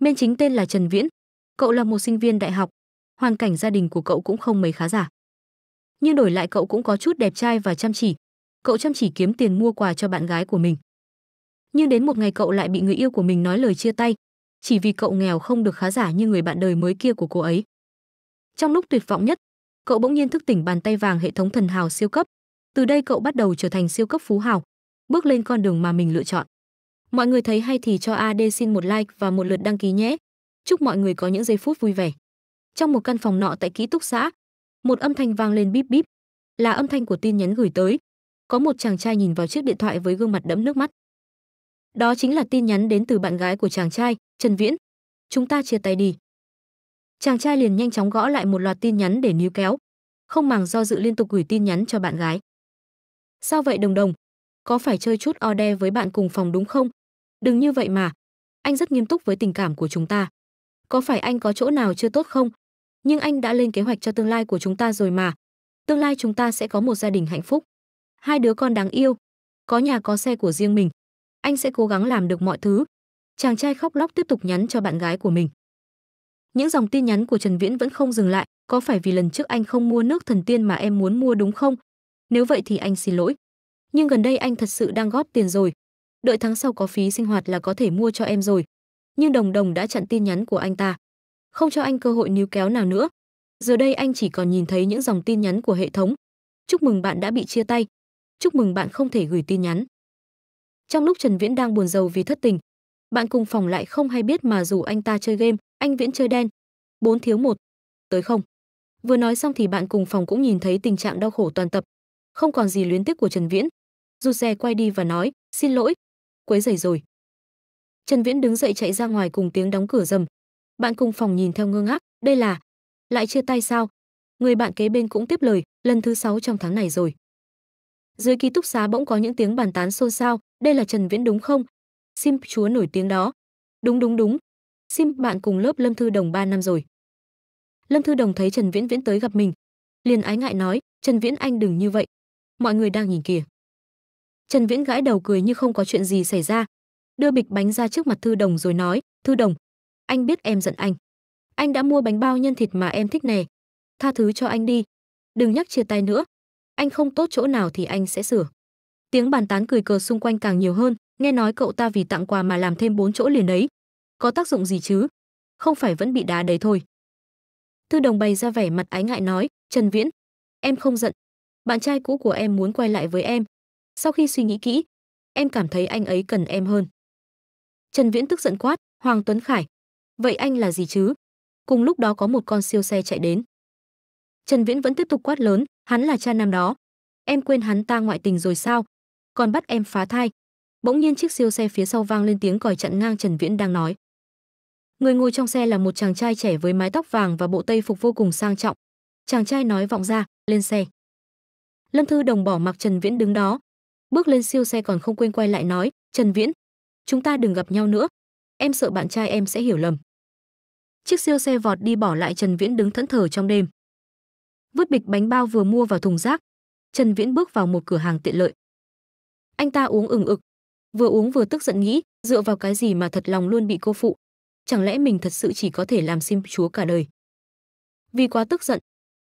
Bên chính tên là Trần Viễn. Cậu là một sinh viên đại học, hoàn cảnh gia đình của cậu cũng không mấy khá giả. Nhưng đổi lại cậu cũng có chút đẹp trai và chăm chỉ. Cậu chăm chỉ kiếm tiền mua quà cho bạn gái của mình. Nhưng đến một ngày cậu lại bị người yêu của mình nói lời chia tay, chỉ vì cậu nghèo không được khá giả như người bạn đời mới kia của cô ấy. Trong lúc tuyệt vọng nhất, cậu bỗng nhiên thức tỉnh bàn tay vàng hệ thống thần hào siêu cấp. Từ đây cậu bắt đầu trở thành siêu cấp phú hào, bước lên con đường mà mình lựa chọn. Mọi người thấy hay thì cho AD xin một like và một lượt đăng ký nhé. Chúc mọi người có những giây phút vui vẻ. Trong một căn phòng nọ tại ký túc xã, một âm thanh vang lên bíp bíp, là âm thanh của tin nhắn gửi tới. Có một chàng trai nhìn vào chiếc điện thoại với gương mặt đẫm nước mắt. Đó chính là tin nhắn đến từ bạn gái của chàng trai, Trần Viễn. Chúng ta chia tay đi. Chàng trai liền nhanh chóng gõ lại một loạt tin nhắn để níu kéo, không màng do dự liên tục gửi tin nhắn cho bạn gái. Sao vậy đồng đồng? Có phải chơi chút o đe với bạn cùng phòng đúng không? Đừng như vậy mà. Anh rất nghiêm túc với tình cảm của chúng ta. Có phải anh có chỗ nào chưa tốt không? Nhưng anh đã lên kế hoạch cho tương lai của chúng ta rồi mà. Tương lai chúng ta sẽ có một gia đình hạnh phúc. Hai đứa con đáng yêu. Có nhà có xe của riêng mình. Anh sẽ cố gắng làm được mọi thứ. Chàng trai khóc lóc tiếp tục nhắn cho bạn gái của mình. Những dòng tin nhắn của Trần Viễn vẫn không dừng lại, có phải vì lần trước anh không mua nước thần tiên mà em muốn mua đúng không? Nếu vậy thì anh xin lỗi. Nhưng gần đây anh thật sự đang góp tiền rồi, đợi tháng sau có phí sinh hoạt là có thể mua cho em rồi. Nhưng Đồng Đồng đã chặn tin nhắn của anh ta, không cho anh cơ hội níu kéo nào nữa. Giờ đây anh chỉ còn nhìn thấy những dòng tin nhắn của hệ thống. Chúc mừng bạn đã bị chia tay. Chúc mừng bạn không thể gửi tin nhắn. Trong lúc Trần Viễn đang buồn rầu vì thất tình, bạn cùng phòng lại không hay biết mà dù anh ta chơi game, anh Viễn chơi đen. bốn thiếu một, Tới không. Vừa nói xong thì bạn cùng phòng cũng nhìn thấy tình trạng đau khổ toàn tập. Không còn gì luyến tiếc của Trần Viễn. Rụt rè quay đi và nói, xin lỗi, quấy rầy rồi trần viễn đứng dậy chạy ra ngoài cùng tiếng đóng cửa rầm bạn cùng phòng nhìn theo ngơ ngác đây là lại chia tay sao người bạn kế bên cũng tiếp lời lần thứ sáu trong tháng này rồi dưới ký túc xá bỗng có những tiếng bàn tán xôn xao đây là trần viễn đúng không sim chúa nổi tiếng đó đúng đúng đúng sim bạn cùng lớp lâm thư đồng 3 năm rồi lâm thư đồng thấy trần viễn viễn tới gặp mình liền ái ngại nói trần viễn anh đừng như vậy mọi người đang nhìn kìa Trần Viễn gãi đầu cười như không có chuyện gì xảy ra, đưa bịch bánh ra trước mặt Thư Đồng rồi nói, "Thư Đồng, anh biết em giận anh. Anh đã mua bánh bao nhân thịt mà em thích nè. Tha thứ cho anh đi. Đừng nhắc chia tay nữa. Anh không tốt chỗ nào thì anh sẽ sửa." Tiếng bàn tán cười cờ xung quanh càng nhiều hơn, nghe nói cậu ta vì tặng quà mà làm thêm bốn chỗ liền đấy. Có tác dụng gì chứ? Không phải vẫn bị đá đấy thôi. Thư Đồng bày ra vẻ mặt ái ngại nói, "Trần Viễn, em không giận. Bạn trai cũ của em muốn quay lại với em, sau khi suy nghĩ kỹ em cảm thấy anh ấy cần em hơn trần viễn tức giận quát hoàng tuấn khải vậy anh là gì chứ cùng lúc đó có một con siêu xe chạy đến trần viễn vẫn tiếp tục quát lớn hắn là cha nam đó em quên hắn ta ngoại tình rồi sao còn bắt em phá thai bỗng nhiên chiếc siêu xe phía sau vang lên tiếng còi chặn ngang trần viễn đang nói người ngồi trong xe là một chàng trai trẻ với mái tóc vàng và bộ tây phục vô cùng sang trọng chàng trai nói vọng ra lên xe lâm thư đồng bỏ mặc trần viễn đứng đó bước lên siêu xe còn không quên quay lại nói trần viễn chúng ta đừng gặp nhau nữa em sợ bạn trai em sẽ hiểu lầm chiếc siêu xe vọt đi bỏ lại trần viễn đứng thẫn thờ trong đêm vứt bịch bánh bao vừa mua vào thùng rác trần viễn bước vào một cửa hàng tiện lợi anh ta uống ừng ực vừa uống vừa tức giận nghĩ dựa vào cái gì mà thật lòng luôn bị cô phụ chẳng lẽ mình thật sự chỉ có thể làm sim chúa cả đời vì quá tức giận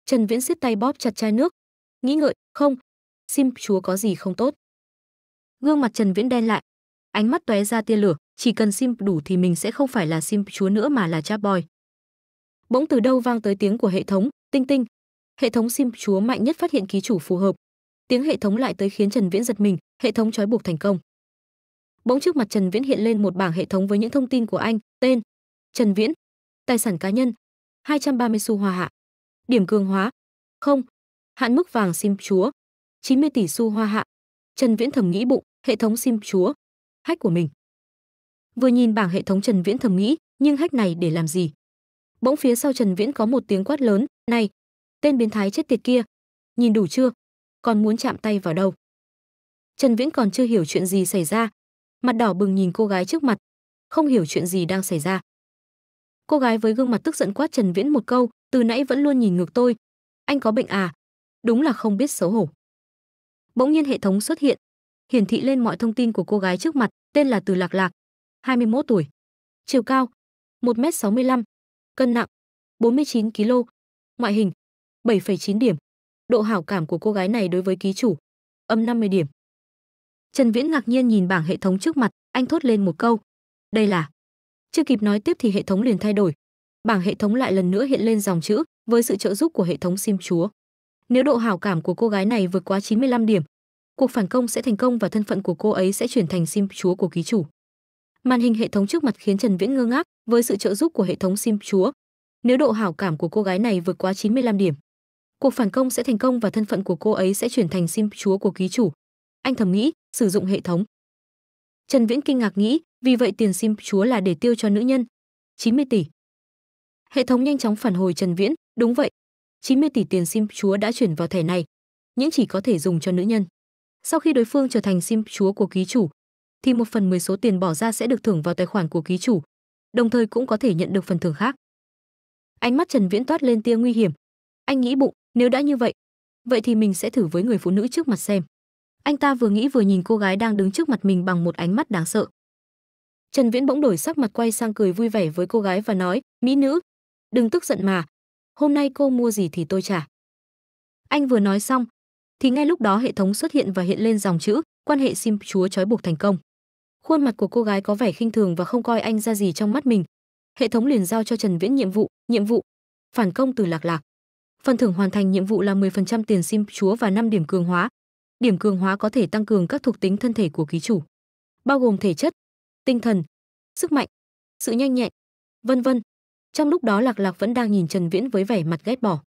trần viễn siết tay bóp chặt chai nước nghĩ ngợi không sim chúa có gì không tốt Gương mặt Trần Viễn đen lại, ánh mắt tóe ra tia lửa, chỉ cần sim đủ thì mình sẽ không phải là sim chúa nữa mà là cha boy. Bỗng từ đâu vang tới tiếng của hệ thống, tinh tinh. Hệ thống sim chúa mạnh nhất phát hiện ký chủ phù hợp. Tiếng hệ thống lại tới khiến Trần Viễn giật mình, hệ thống trói buộc thành công. Bỗng trước mặt Trần Viễn hiện lên một bảng hệ thống với những thông tin của anh, tên, Trần Viễn, tài sản cá nhân, 230 xu hoa hạ, điểm cường hóa, không, hạn mức vàng sim chúa, 90 tỷ xu hoa hạ. Trần Viễn thầm nghĩ bụng, hệ thống sim chúa, hack của mình. Vừa nhìn bảng hệ thống Trần Viễn thầm nghĩ, nhưng hack này để làm gì? Bỗng phía sau Trần Viễn có một tiếng quát lớn, "Này, tên biến thái chết tiệt kia, nhìn đủ chưa? Còn muốn chạm tay vào đâu?" Trần Viễn còn chưa hiểu chuyện gì xảy ra, mặt đỏ bừng nhìn cô gái trước mặt, không hiểu chuyện gì đang xảy ra. Cô gái với gương mặt tức giận quát Trần Viễn một câu, "Từ nãy vẫn luôn nhìn ngược tôi, anh có bệnh à? Đúng là không biết xấu hổ." Bỗng nhiên hệ thống xuất hiện, hiển thị lên mọi thông tin của cô gái trước mặt, tên là Từ Lạc Lạc, 21 tuổi. Chiều cao: 1m65, cân nặng: 49 kg, ngoại hình: 7,9 điểm. Độ hảo cảm của cô gái này đối với ký chủ: âm 50 điểm. Trần Viễn ngạc nhiên nhìn bảng hệ thống trước mặt, anh thốt lên một câu: "Đây là?" Chưa kịp nói tiếp thì hệ thống liền thay đổi. Bảng hệ thống lại lần nữa hiện lên dòng chữ với sự trợ giúp của hệ thống sim chúa. Nếu độ hảo cảm của cô gái này vượt quá 95 điểm, cuộc phản công sẽ thành công và thân phận của cô ấy sẽ chuyển thành sim chúa của ký chủ màn hình hệ thống trước mặt khiến trần viễn ngơ ngác với sự trợ giúp của hệ thống sim chúa nếu độ hảo cảm của cô gái này vượt quá 95 điểm cuộc phản công sẽ thành công và thân phận của cô ấy sẽ chuyển thành sim chúa của ký chủ anh thầm nghĩ sử dụng hệ thống trần viễn kinh ngạc nghĩ vì vậy tiền sim chúa là để tiêu cho nữ nhân 90 tỷ hệ thống nhanh chóng phản hồi trần viễn đúng vậy 90 tỷ tiền sim chúa đã chuyển vào thẻ này những chỉ có thể dùng cho nữ nhân sau khi đối phương trở thành sim chúa của ký chủ, thì một phần 10 số tiền bỏ ra sẽ được thưởng vào tài khoản của ký chủ, đồng thời cũng có thể nhận được phần thưởng khác. Ánh mắt Trần Viễn toát lên tia nguy hiểm. Anh nghĩ bụng, nếu đã như vậy, vậy thì mình sẽ thử với người phụ nữ trước mặt xem. Anh ta vừa nghĩ vừa nhìn cô gái đang đứng trước mặt mình bằng một ánh mắt đáng sợ. Trần Viễn bỗng đổi sắc mặt quay sang cười vui vẻ với cô gái và nói, "Mỹ nữ, đừng tức giận mà, hôm nay cô mua gì thì tôi trả." Anh vừa nói xong, thì ngay lúc đó hệ thống xuất hiện và hiện lên dòng chữ quan hệ sim chúa trói buộc thành công khuôn mặt của cô gái có vẻ khinh thường và không coi anh ra gì trong mắt mình hệ thống liền giao cho trần viễn nhiệm vụ nhiệm vụ phản công từ lạc lạc phần thưởng hoàn thành nhiệm vụ là 10% tiền sim chúa và 5 điểm cường hóa điểm cường hóa có thể tăng cường các thuộc tính thân thể của ký chủ bao gồm thể chất tinh thần sức mạnh sự nhanh nhẹn vân vân trong lúc đó lạc lạc vẫn đang nhìn trần viễn với vẻ mặt ghét bỏ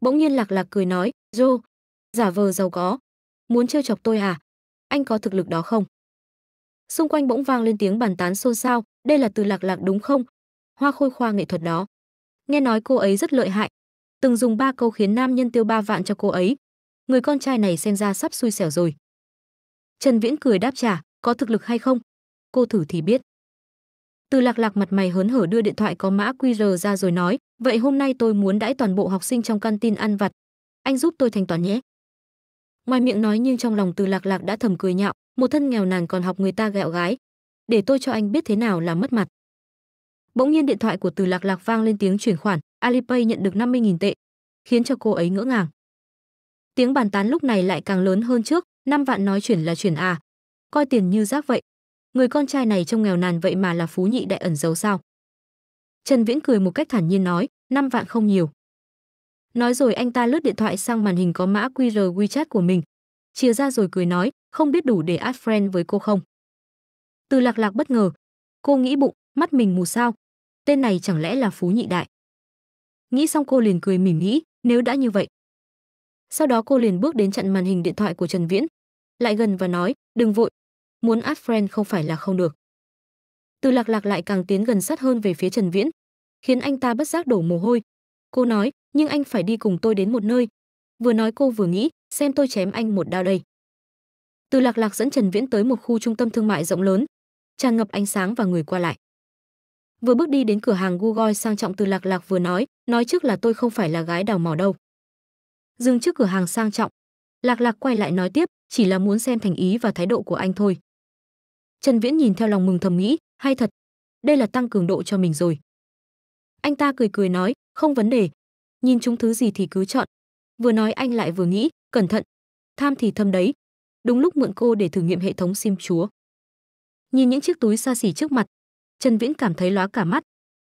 bỗng nhiên lạc lạc cười nói joe giả vờ giàu có muốn trêu chọc tôi à anh có thực lực đó không xung quanh bỗng vang lên tiếng bàn tán xôn xao đây là từ lạc lạc đúng không hoa khôi khoa nghệ thuật đó nghe nói cô ấy rất lợi hại từng dùng ba câu khiến nam nhân tiêu ba vạn cho cô ấy người con trai này xem ra sắp xui xẻo rồi trần viễn cười đáp trả có thực lực hay không cô thử thì biết từ lạc lạc mặt mày hớn hở đưa điện thoại có mã qr ra rồi nói vậy hôm nay tôi muốn đãi toàn bộ học sinh trong căn tin ăn vặt anh giúp tôi thanh toán nhé Ngoài miệng nói nhưng trong lòng Từ Lạc Lạc đã thầm cười nhạo, một thân nghèo nàn còn học người ta gẹo gái. Để tôi cho anh biết thế nào là mất mặt. Bỗng nhiên điện thoại của Từ Lạc Lạc vang lên tiếng chuyển khoản, Alipay nhận được 50.000 tệ, khiến cho cô ấy ngỡ ngàng. Tiếng bàn tán lúc này lại càng lớn hơn trước, năm vạn nói chuyển là chuyển à. Coi tiền như rác vậy. Người con trai này trông nghèo nàn vậy mà là phú nhị đại ẩn giấu sao? Trần Viễn cười một cách thản nhiên nói, năm vạn không nhiều. Nói rồi anh ta lướt điện thoại sang màn hình có mã QR WeChat của mình. Chia ra rồi cười nói, không biết đủ để add friend với cô không. Từ lạc lạc bất ngờ. Cô nghĩ bụng, mắt mình mù sao. Tên này chẳng lẽ là Phú Nhị Đại. Nghĩ xong cô liền cười mỉm nghĩ, nếu đã như vậy. Sau đó cô liền bước đến chặn màn hình điện thoại của Trần Viễn. Lại gần và nói, đừng vội. Muốn add friend không phải là không được. Từ lạc lạc lại càng tiến gần sát hơn về phía Trần Viễn, khiến anh ta bất giác đổ mồ hôi, Cô nói, nhưng anh phải đi cùng tôi đến một nơi. Vừa nói cô vừa nghĩ, xem tôi chém anh một đao đây. Từ Lạc Lạc dẫn Trần Viễn tới một khu trung tâm thương mại rộng lớn, tràn ngập ánh sáng và người qua lại. Vừa bước đi đến cửa hàng Google sang trọng Từ Lạc Lạc vừa nói, nói trước là tôi không phải là gái đào mỏ đâu. Dừng trước cửa hàng sang trọng, Lạc Lạc quay lại nói tiếp, chỉ là muốn xem thành ý và thái độ của anh thôi. Trần Viễn nhìn theo lòng mừng thầm nghĩ, hay thật, đây là tăng cường độ cho mình rồi. Anh ta cười cười nói, không vấn đề nhìn chúng thứ gì thì cứ chọn vừa nói anh lại vừa nghĩ cẩn thận tham thì thâm đấy đúng lúc mượn cô để thử nghiệm hệ thống sim chúa nhìn những chiếc túi xa xỉ trước mặt trần viễn cảm thấy lóa cả mắt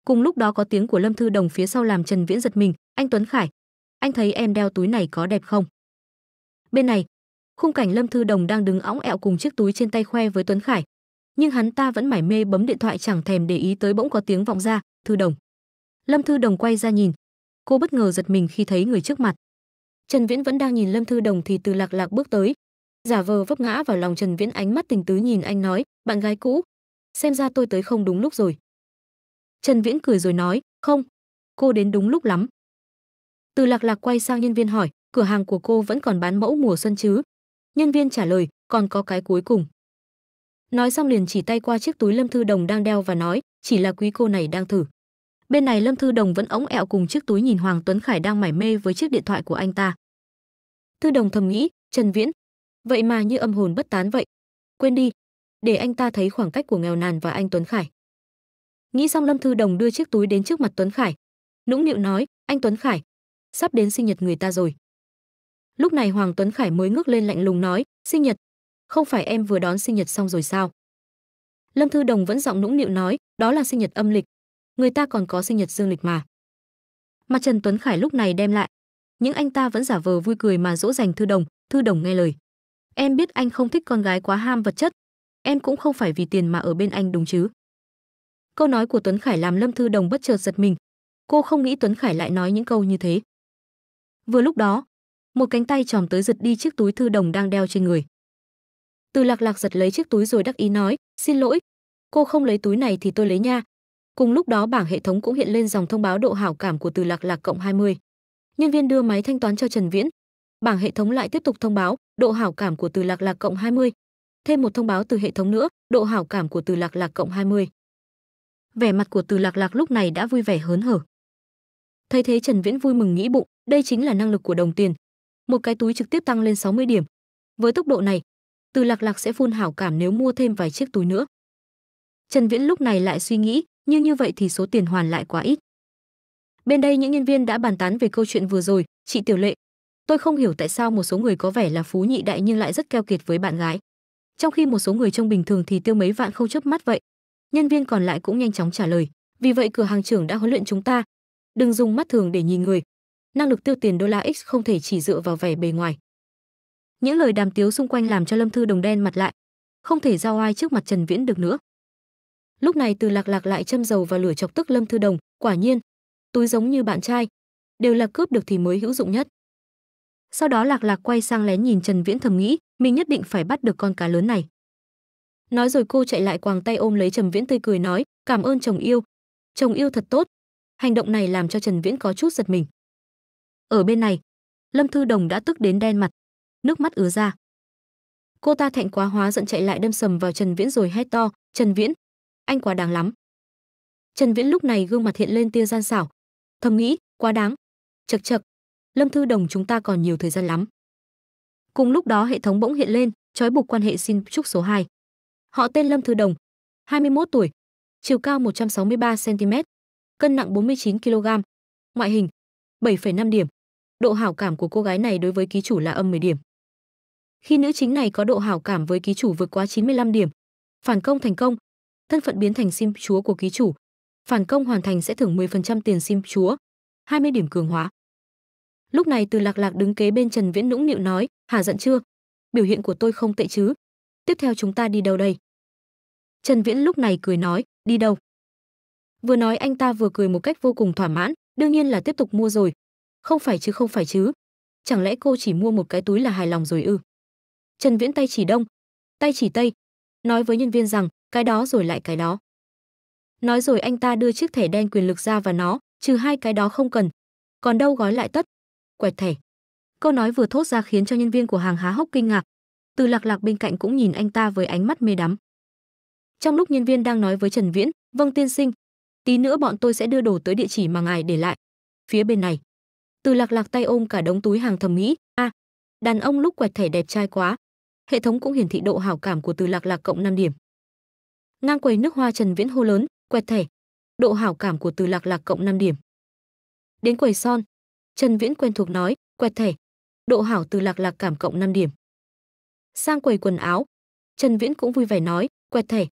cùng lúc đó có tiếng của lâm thư đồng phía sau làm trần viễn giật mình anh tuấn khải anh thấy em đeo túi này có đẹp không bên này khung cảnh lâm thư đồng đang đứng õng ẹo cùng chiếc túi trên tay khoe với tuấn khải nhưng hắn ta vẫn mải mê bấm điện thoại chẳng thèm để ý tới bỗng có tiếng vọng ra thư đồng Lâm Thư Đồng quay ra nhìn. Cô bất ngờ giật mình khi thấy người trước mặt. Trần Viễn vẫn đang nhìn Lâm Thư Đồng thì từ lạc lạc bước tới. Giả vờ vấp ngã vào lòng Trần Viễn ánh mắt tình tứ nhìn anh nói, bạn gái cũ. Xem ra tôi tới không đúng lúc rồi. Trần Viễn cười rồi nói, không, cô đến đúng lúc lắm. Từ lạc lạc quay sang nhân viên hỏi, cửa hàng của cô vẫn còn bán mẫu mùa xuân chứ? Nhân viên trả lời, còn có cái cuối cùng. Nói xong liền chỉ tay qua chiếc túi Lâm Thư Đồng đang đeo và nói, chỉ là quý cô này đang thử. Bên này Lâm Thư Đồng vẫn ống ẹo cùng chiếc túi nhìn Hoàng Tuấn Khải đang mải mê với chiếc điện thoại của anh ta. Thư Đồng thầm nghĩ, Trần Viễn, vậy mà như âm hồn bất tán vậy. Quên đi, để anh ta thấy khoảng cách của nghèo nàn và anh Tuấn Khải. Nghĩ xong Lâm Thư Đồng đưa chiếc túi đến trước mặt Tuấn Khải. Nũng nịu nói, anh Tuấn Khải, sắp đến sinh nhật người ta rồi. Lúc này Hoàng Tuấn Khải mới ngước lên lạnh lùng nói, sinh nhật, không phải em vừa đón sinh nhật xong rồi sao? Lâm Thư Đồng vẫn giọng nũng nịu nói, đó là sinh nhật âm lịch, người ta còn có sinh nhật dương lịch mà. Mà Trần Tuấn Khải lúc này đem lại, nhưng anh ta vẫn giả vờ vui cười mà dỗ dành Thư Đồng, Thư Đồng nghe lời. Em biết anh không thích con gái quá ham vật chất, em cũng không phải vì tiền mà ở bên anh đúng chứ. Câu nói của Tuấn Khải làm Lâm Thư Đồng bất chợt giật mình. Cô không nghĩ Tuấn Khải lại nói những câu như thế. Vừa lúc đó, một cánh tay tròm tới giật đi chiếc túi Thư Đồng đang đeo trên người. Từ lạc lạc giật lấy chiếc túi rồi đắc ý nói, xin lỗi, cô không lấy túi này thì tôi lấy nha, Cùng lúc đó bảng hệ thống cũng hiện lên dòng thông báo độ hảo cảm của Từ Lạc Lạc cộng 20. Nhân viên đưa máy thanh toán cho Trần Viễn. Bảng hệ thống lại tiếp tục thông báo độ hảo cảm của Từ Lạc Lạc cộng 20. Thêm một thông báo từ hệ thống nữa, độ hảo cảm của Từ Lạc Lạc cộng 20. Vẻ mặt của Từ Lạc Lạc lúc này đã vui vẻ hớn hở. Thấy thế Trần Viễn vui mừng nghĩ bụng, đây chính là năng lực của đồng tiền. Một cái túi trực tiếp tăng lên 60 điểm. Với tốc độ này, Từ Lạc Lạc sẽ phun hảo cảm nếu mua thêm vài chiếc túi nữa. Trần Viễn lúc này lại suy nghĩ, nhưng như vậy thì số tiền hoàn lại quá ít. Bên đây những nhân viên đã bàn tán về câu chuyện vừa rồi, chị Tiểu Lệ. Tôi không hiểu tại sao một số người có vẻ là phú nhị đại nhưng lại rất keo kiệt với bạn gái. Trong khi một số người trông bình thường thì tiêu mấy vạn không chớp mắt vậy. Nhân viên còn lại cũng nhanh chóng trả lời, vì vậy cửa hàng trưởng đã huấn luyện chúng ta, đừng dùng mắt thường để nhìn người. Năng lực tiêu tiền đô la X không thể chỉ dựa vào vẻ bề ngoài. Những lời đàm tiếu xung quanh làm cho Lâm Thư Đồng đen mặt lại, không thể giao ai trước mặt Trần Viễn được nữa lúc này từ lạc lạc lại châm dầu vào lửa chọc tức lâm thư đồng quả nhiên túi giống như bạn trai đều là cướp được thì mới hữu dụng nhất sau đó lạc lạc quay sang lén nhìn trần viễn thầm nghĩ mình nhất định phải bắt được con cá lớn này nói rồi cô chạy lại quàng tay ôm lấy trần viễn tươi cười nói cảm ơn chồng yêu chồng yêu thật tốt hành động này làm cho trần viễn có chút giật mình ở bên này lâm thư đồng đã tức đến đen mặt nước mắt ứa ra cô ta thẹn quá hóa giận chạy lại đâm sầm vào trần viễn rồi hét to trần viễn anh quá đáng lắm trần viễn lúc này gương mặt hiện lên tia gian xảo thầm nghĩ quá đáng chật chật lâm thư đồng chúng ta còn nhiều thời gian lắm cùng lúc đó hệ thống bỗng hiện lên trói buộc quan hệ xin chúc số 2. họ tên lâm thư đồng 21 tuổi chiều cao 163 cm cân nặng 49 kg ngoại hình 7,5 điểm độ hảo cảm của cô gái này đối với ký chủ là âm 10 điểm khi nữ chính này có độ hảo cảm với ký chủ vượt quá 95 điểm phản công thành công thân phận biến thành sim chúa của ký chủ. Phản công hoàn thành sẽ thưởng 10% tiền sim chúa, 20 điểm cường hóa. Lúc này Từ Lạc Lạc đứng kế bên Trần Viễn nũng nịu nói, hà giận chưa? Biểu hiện của tôi không tệ chứ? Tiếp theo chúng ta đi đâu đây?" Trần Viễn lúc này cười nói, "Đi đâu?" Vừa nói anh ta vừa cười một cách vô cùng thỏa mãn, đương nhiên là tiếp tục mua rồi. "Không phải chứ, không phải chứ. Chẳng lẽ cô chỉ mua một cái túi là hài lòng rồi ư?" Trần Viễn tay chỉ đông, tay chỉ tây, nói với nhân viên rằng cái đó rồi lại cái đó. Nói rồi anh ta đưa chiếc thẻ đen quyền lực ra và nó, trừ hai cái đó không cần. Còn đâu gói lại tất? Quẹt thẻ. Câu nói vừa thốt ra khiến cho nhân viên của hàng há hốc kinh ngạc. Từ lạc lạc bên cạnh cũng nhìn anh ta với ánh mắt mê đắm. Trong lúc nhân viên đang nói với Trần Viễn, vâng tiên sinh, tí nữa bọn tôi sẽ đưa đồ tới địa chỉ mà ngài để lại. Phía bên này. Từ lạc lạc tay ôm cả đống túi hàng thẩm mỹ a, à, đàn ông lúc quẹt thẻ đẹp trai quá. Hệ thống cũng hiển thị độ hảo cảm của từ lạc lạc cộng 5 điểm ngang quầy nước hoa trần viễn hô lớn quẹt thẻ độ hảo cảm của từ lạc lạc cộng 5 điểm đến quầy son trần viễn quen thuộc nói quẹt thẻ độ hảo từ lạc lạc cảm cộng 5 điểm sang quầy quần áo trần viễn cũng vui vẻ nói quẹt thẻ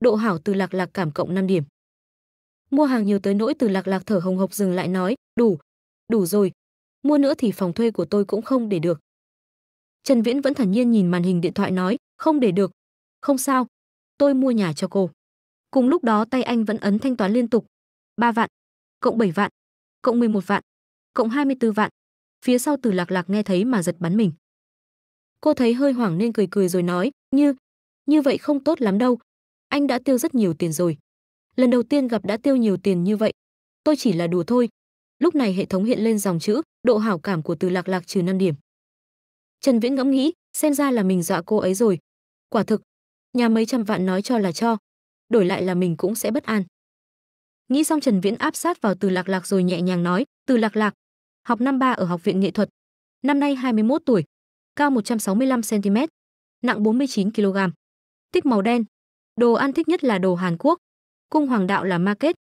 độ hảo từ lạc lạc cảm cộng 5 điểm mua hàng nhiều tới nỗi từ lạc lạc thở hồng hộc dừng lại nói đủ đủ rồi mua nữa thì phòng thuê của tôi cũng không để được trần viễn vẫn thản nhiên nhìn màn hình điện thoại nói không để được không sao tôi mua nhà cho cô. Cùng lúc đó tay anh vẫn ấn thanh toán liên tục. 3 vạn, cộng 7 vạn, cộng 11 vạn, cộng 24 vạn. Phía sau từ lạc lạc nghe thấy mà giật bắn mình. Cô thấy hơi hoảng nên cười cười rồi nói, như, như vậy không tốt lắm đâu. Anh đã tiêu rất nhiều tiền rồi. Lần đầu tiên gặp đã tiêu nhiều tiền như vậy. Tôi chỉ là đùa thôi. Lúc này hệ thống hiện lên dòng chữ, độ hảo cảm của từ lạc lạc trừ 5 điểm. Trần Viễn ngẫm nghĩ, xem ra là mình dọa cô ấy rồi. Quả thực, nhà mấy trăm vạn nói cho là cho đổi lại là mình cũng sẽ bất an nghĩ xong trần viễn áp sát vào từ lạc lạc rồi nhẹ nhàng nói từ lạc lạc học năm ba ở học viện nghệ thuật năm nay 21 tuổi cao 165 cm nặng 49 kg tích màu đen đồ ăn thích nhất là đồ hàn quốc cung hoàng đạo là ma kết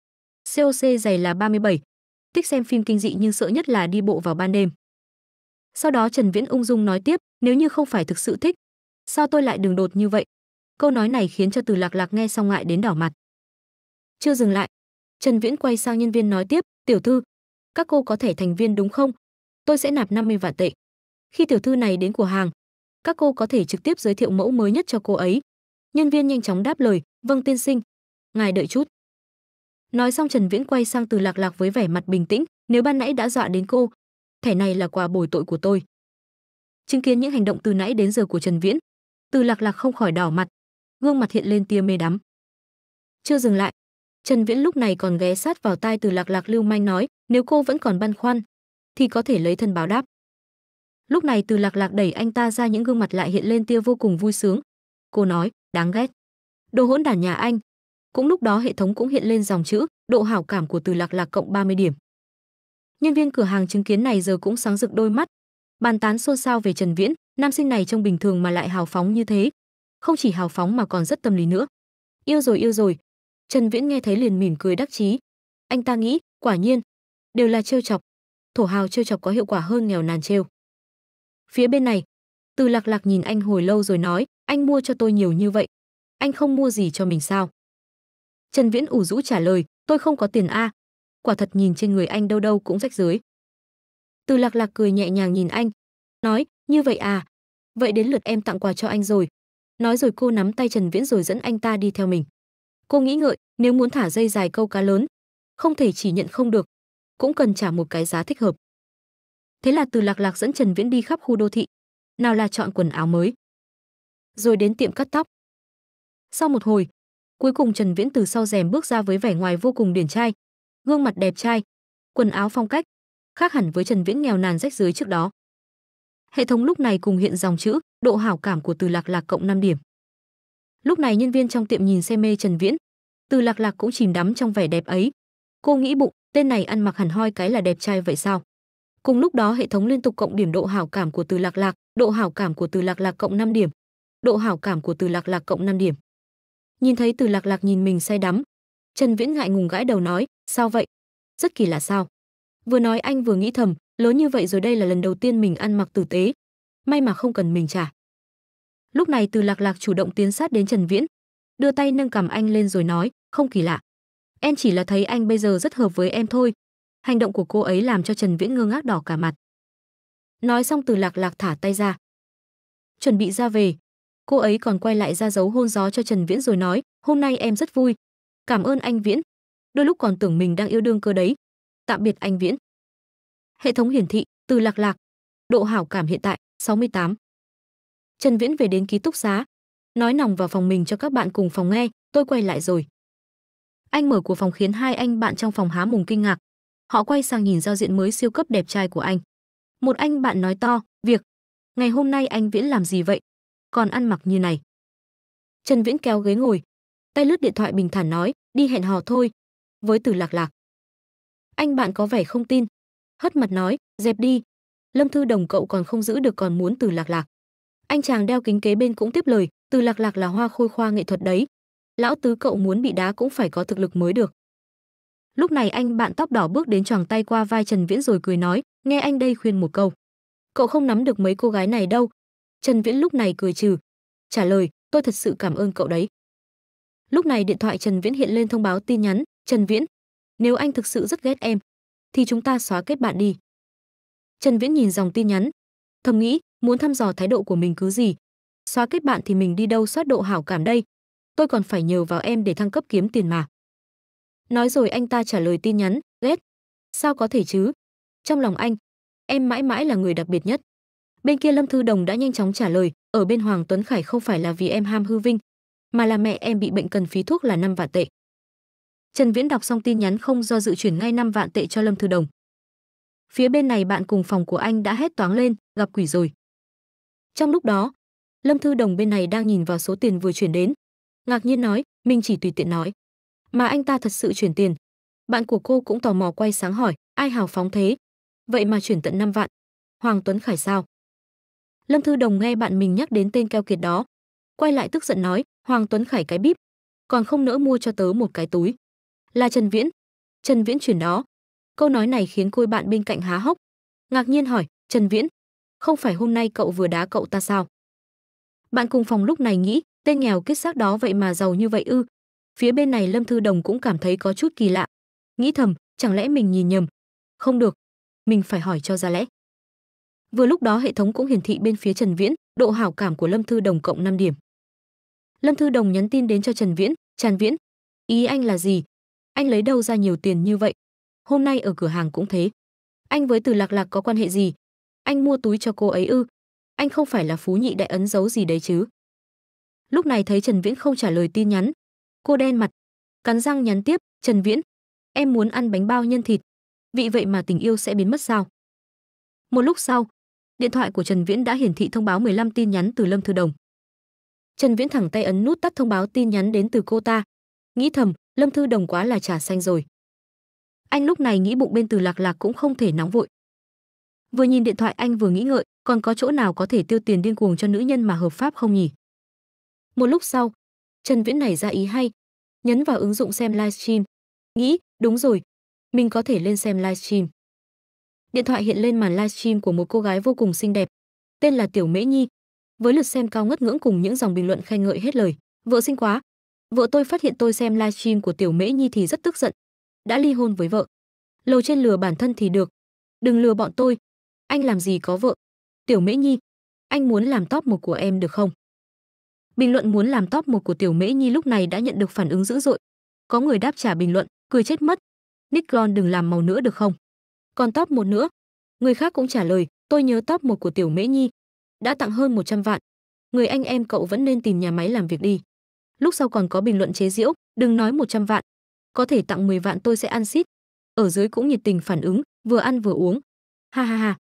coc dày là 37 thích xem phim kinh dị nhưng sợ nhất là đi bộ vào ban đêm sau đó trần viễn ung dung nói tiếp nếu như không phải thực sự thích sao tôi lại đường đột như vậy Câu nói này khiến cho Từ Lạc Lạc nghe xong ngại đến đỏ mặt. Chưa dừng lại, Trần Viễn quay sang nhân viên nói tiếp, "Tiểu thư, các cô có thể thành viên đúng không? Tôi sẽ nạp 50 vạn tệ. Khi tiểu thư này đến cửa hàng, các cô có thể trực tiếp giới thiệu mẫu mới nhất cho cô ấy." Nhân viên nhanh chóng đáp lời, "Vâng tiên sinh, ngài đợi chút." Nói xong Trần Viễn quay sang Từ Lạc Lạc với vẻ mặt bình tĩnh, "Nếu ban nãy đã dọa đến cô, thẻ này là quà bồi tội của tôi." Chứng kiến những hành động từ nãy đến giờ của Trần Viễn, Từ Lạc Lạc không khỏi đỏ mặt, gương mặt hiện lên tia mê đắm. Chưa dừng lại, Trần Viễn lúc này còn ghé sát vào tai Từ Lạc Lạc lưu manh nói, nếu cô vẫn còn băn khoăn thì có thể lấy thân báo đáp. Lúc này Từ Lạc Lạc đẩy anh ta ra những gương mặt lại hiện lên tia vô cùng vui sướng. Cô nói, đáng ghét. Đồ hỗn đản nhà anh. Cũng lúc đó hệ thống cũng hiện lên dòng chữ, độ hảo cảm của Từ Lạc Lạc cộng 30 điểm. Nhân viên cửa hàng chứng kiến này giờ cũng sáng rực đôi mắt. Bàn tán xôn xao về Trần Viễn, nam sinh này trông bình thường mà lại hào phóng như thế, không chỉ hào phóng mà còn rất tâm lý nữa yêu rồi yêu rồi trần viễn nghe thấy liền mỉm cười đắc chí anh ta nghĩ quả nhiên đều là trêu chọc thổ hào trêu chọc có hiệu quả hơn nghèo nàn trêu phía bên này từ lạc lạc nhìn anh hồi lâu rồi nói anh mua cho tôi nhiều như vậy anh không mua gì cho mình sao trần viễn ủ rũ trả lời tôi không có tiền a quả thật nhìn trên người anh đâu đâu cũng rách rưới. từ lạc lạc cười nhẹ nhàng nhìn anh nói như vậy à vậy đến lượt em tặng quà cho anh rồi nói rồi cô nắm tay trần viễn rồi dẫn anh ta đi theo mình cô nghĩ ngợi nếu muốn thả dây dài câu cá lớn không thể chỉ nhận không được cũng cần trả một cái giá thích hợp thế là từ lạc lạc dẫn trần viễn đi khắp khu đô thị nào là chọn quần áo mới rồi đến tiệm cắt tóc sau một hồi cuối cùng trần viễn từ sau rèm bước ra với vẻ ngoài vô cùng điển trai gương mặt đẹp trai quần áo phong cách khác hẳn với trần viễn nghèo nàn rách dưới trước đó Hệ thống lúc này cùng hiện dòng chữ, độ hảo cảm của Từ Lạc Lạc cộng 5 điểm. Lúc này nhân viên trong tiệm nhìn xe mê Trần Viễn, Từ Lạc Lạc cũng chìm đắm trong vẻ đẹp ấy. Cô nghĩ bụng, tên này ăn mặc hẳn hoi cái là đẹp trai vậy sao? Cùng lúc đó hệ thống liên tục cộng điểm độ hảo cảm của Từ Lạc Lạc, độ hảo cảm của Từ Lạc Lạc cộng 5 điểm, độ hảo cảm của Từ Lạc Lạc cộng 5 điểm. Nhìn thấy Từ Lạc Lạc nhìn mình say đắm, Trần Viễn ngại ngùng gãi đầu nói, sao vậy? Rất kỳ lạ sao? Vừa nói anh vừa nghĩ thầm, lớn như vậy rồi đây là lần đầu tiên mình ăn mặc tử tế may mà không cần mình trả lúc này từ lạc lạc chủ động tiến sát đến trần viễn đưa tay nâng cầm anh lên rồi nói không kỳ lạ em chỉ là thấy anh bây giờ rất hợp với em thôi hành động của cô ấy làm cho trần viễn ngơ ngác đỏ cả mặt nói xong từ lạc lạc thả tay ra chuẩn bị ra về cô ấy còn quay lại ra dấu hôn gió cho trần viễn rồi nói hôm nay em rất vui cảm ơn anh viễn đôi lúc còn tưởng mình đang yêu đương cơ đấy tạm biệt anh viễn Hệ thống hiển thị, từ lạc lạc. Độ hảo cảm hiện tại 68. Trần Viễn về đến ký túc xá, nói nòng vào phòng mình cho các bạn cùng phòng nghe, tôi quay lại rồi. Anh mở của phòng khiến hai anh bạn trong phòng há mùng kinh ngạc. Họ quay sang nhìn giao diện mới siêu cấp đẹp trai của anh. Một anh bạn nói to, "Việc, ngày hôm nay anh Viễn làm gì vậy? Còn ăn mặc như này?" Trần Viễn kéo ghế ngồi, tay lướt điện thoại bình thản nói, "Đi hẹn hò thôi, với Từ Lạc Lạc." Anh bạn có vẻ không tin, hất mặt nói dẹp đi lâm thư đồng cậu còn không giữ được còn muốn từ lạc lạc anh chàng đeo kính kế bên cũng tiếp lời từ lạc lạc là hoa khôi khoa nghệ thuật đấy lão tứ cậu muốn bị đá cũng phải có thực lực mới được lúc này anh bạn tóc đỏ bước đến choàng tay qua vai trần viễn rồi cười nói nghe anh đây khuyên một câu cậu không nắm được mấy cô gái này đâu trần viễn lúc này cười trừ trả lời tôi thật sự cảm ơn cậu đấy lúc này điện thoại trần viễn hiện lên thông báo tin nhắn trần viễn nếu anh thực sự rất ghét em thì chúng ta xóa kết bạn đi. Trần Viễn nhìn dòng tin nhắn, thầm nghĩ, muốn thăm dò thái độ của mình cứ gì. Xóa kết bạn thì mình đi đâu soát độ hảo cảm đây? Tôi còn phải nhờ vào em để thăng cấp kiếm tiền mà. Nói rồi anh ta trả lời tin nhắn, ghét. Sao có thể chứ? Trong lòng anh, em mãi mãi là người đặc biệt nhất. Bên kia Lâm Thư Đồng đã nhanh chóng trả lời, ở bên Hoàng Tuấn Khải không phải là vì em ham hư vinh, mà là mẹ em bị bệnh cần phí thuốc là năm vạn tệ. Trần Viễn đọc xong tin nhắn không do dự chuyển ngay 5 vạn tệ cho Lâm Thư Đồng. Phía bên này bạn cùng phòng của anh đã hết toáng lên, gặp quỷ rồi. Trong lúc đó, Lâm Thư Đồng bên này đang nhìn vào số tiền vừa chuyển đến, ngạc nhiên nói, mình chỉ tùy tiện nói, mà anh ta thật sự chuyển tiền. Bạn của cô cũng tò mò quay sáng hỏi, ai hào phóng thế? Vậy mà chuyển tận 5 vạn. Hoàng Tuấn Khải sao? Lâm Thư Đồng nghe bạn mình nhắc đến tên keo kiệt đó, quay lại tức giận nói, Hoàng Tuấn Khải cái bíp, còn không nỡ mua cho tớ một cái túi là Trần Viễn. Trần Viễn chuyển đó. Câu nói này khiến cô bạn bên cạnh há hốc. Ngạc nhiên hỏi, Trần Viễn, không phải hôm nay cậu vừa đá cậu ta sao? Bạn cùng phòng lúc này nghĩ, tên nghèo kết xác đó vậy mà giàu như vậy ư. Phía bên này Lâm Thư Đồng cũng cảm thấy có chút kỳ lạ. Nghĩ thầm, chẳng lẽ mình nhìn nhầm? Không được, mình phải hỏi cho ra lẽ. Vừa lúc đó hệ thống cũng hiển thị bên phía Trần Viễn, độ hảo cảm của Lâm Thư Đồng cộng 5 điểm. Lâm Thư Đồng nhắn tin đến cho Trần Viễn, Trần Viễn, ý anh là gì, anh lấy đâu ra nhiều tiền như vậy? Hôm nay ở cửa hàng cũng thế. Anh với Từ Lạc Lạc có quan hệ gì? Anh mua túi cho cô ấy ư? Anh không phải là phú nhị đại ấn giấu gì đấy chứ? Lúc này thấy Trần Viễn không trả lời tin nhắn, cô đen mặt, cắn răng nhắn tiếp, "Trần Viễn, em muốn ăn bánh bao nhân thịt, vì vậy mà tình yêu sẽ biến mất sao?" Một lúc sau, điện thoại của Trần Viễn đã hiển thị thông báo 15 tin nhắn từ Lâm Thư Đồng. Trần Viễn thẳng tay ấn nút tắt thông báo tin nhắn đến từ cô ta, nghĩ thầm, lâm thư đồng quá là trà xanh rồi anh lúc này nghĩ bụng bên từ lạc lạc cũng không thể nóng vội vừa nhìn điện thoại anh vừa nghĩ ngợi còn có chỗ nào có thể tiêu tiền điên cuồng cho nữ nhân mà hợp pháp không nhỉ một lúc sau trần viễn này ra ý hay nhấn vào ứng dụng xem livestream nghĩ đúng rồi mình có thể lên xem livestream điện thoại hiện lên màn livestream của một cô gái vô cùng xinh đẹp tên là tiểu mễ nhi với lượt xem cao ngất ngưỡng cùng những dòng bình luận khen ngợi hết lời vợ xinh quá Vợ tôi phát hiện tôi xem livestream của Tiểu Mễ Nhi thì rất tức giận. Đã ly hôn với vợ. Lầu trên lừa bản thân thì được. Đừng lừa bọn tôi. Anh làm gì có vợ. Tiểu Mễ Nhi, anh muốn làm top một của em được không? Bình luận muốn làm top một của Tiểu Mễ Nhi lúc này đã nhận được phản ứng dữ dội. Có người đáp trả bình luận, cười chết mất. Nicklon đừng làm màu nữa được không? Còn top một nữa. Người khác cũng trả lời, tôi nhớ top một của Tiểu Mễ Nhi. Đã tặng hơn 100 vạn. Người anh em cậu vẫn nên tìm nhà máy làm việc đi lúc sau còn có bình luận chế giễu, đừng nói 100 vạn, có thể tặng 10 vạn tôi sẽ ăn xít. Ở dưới cũng nhiệt tình phản ứng, vừa ăn vừa uống. Ha ha ha.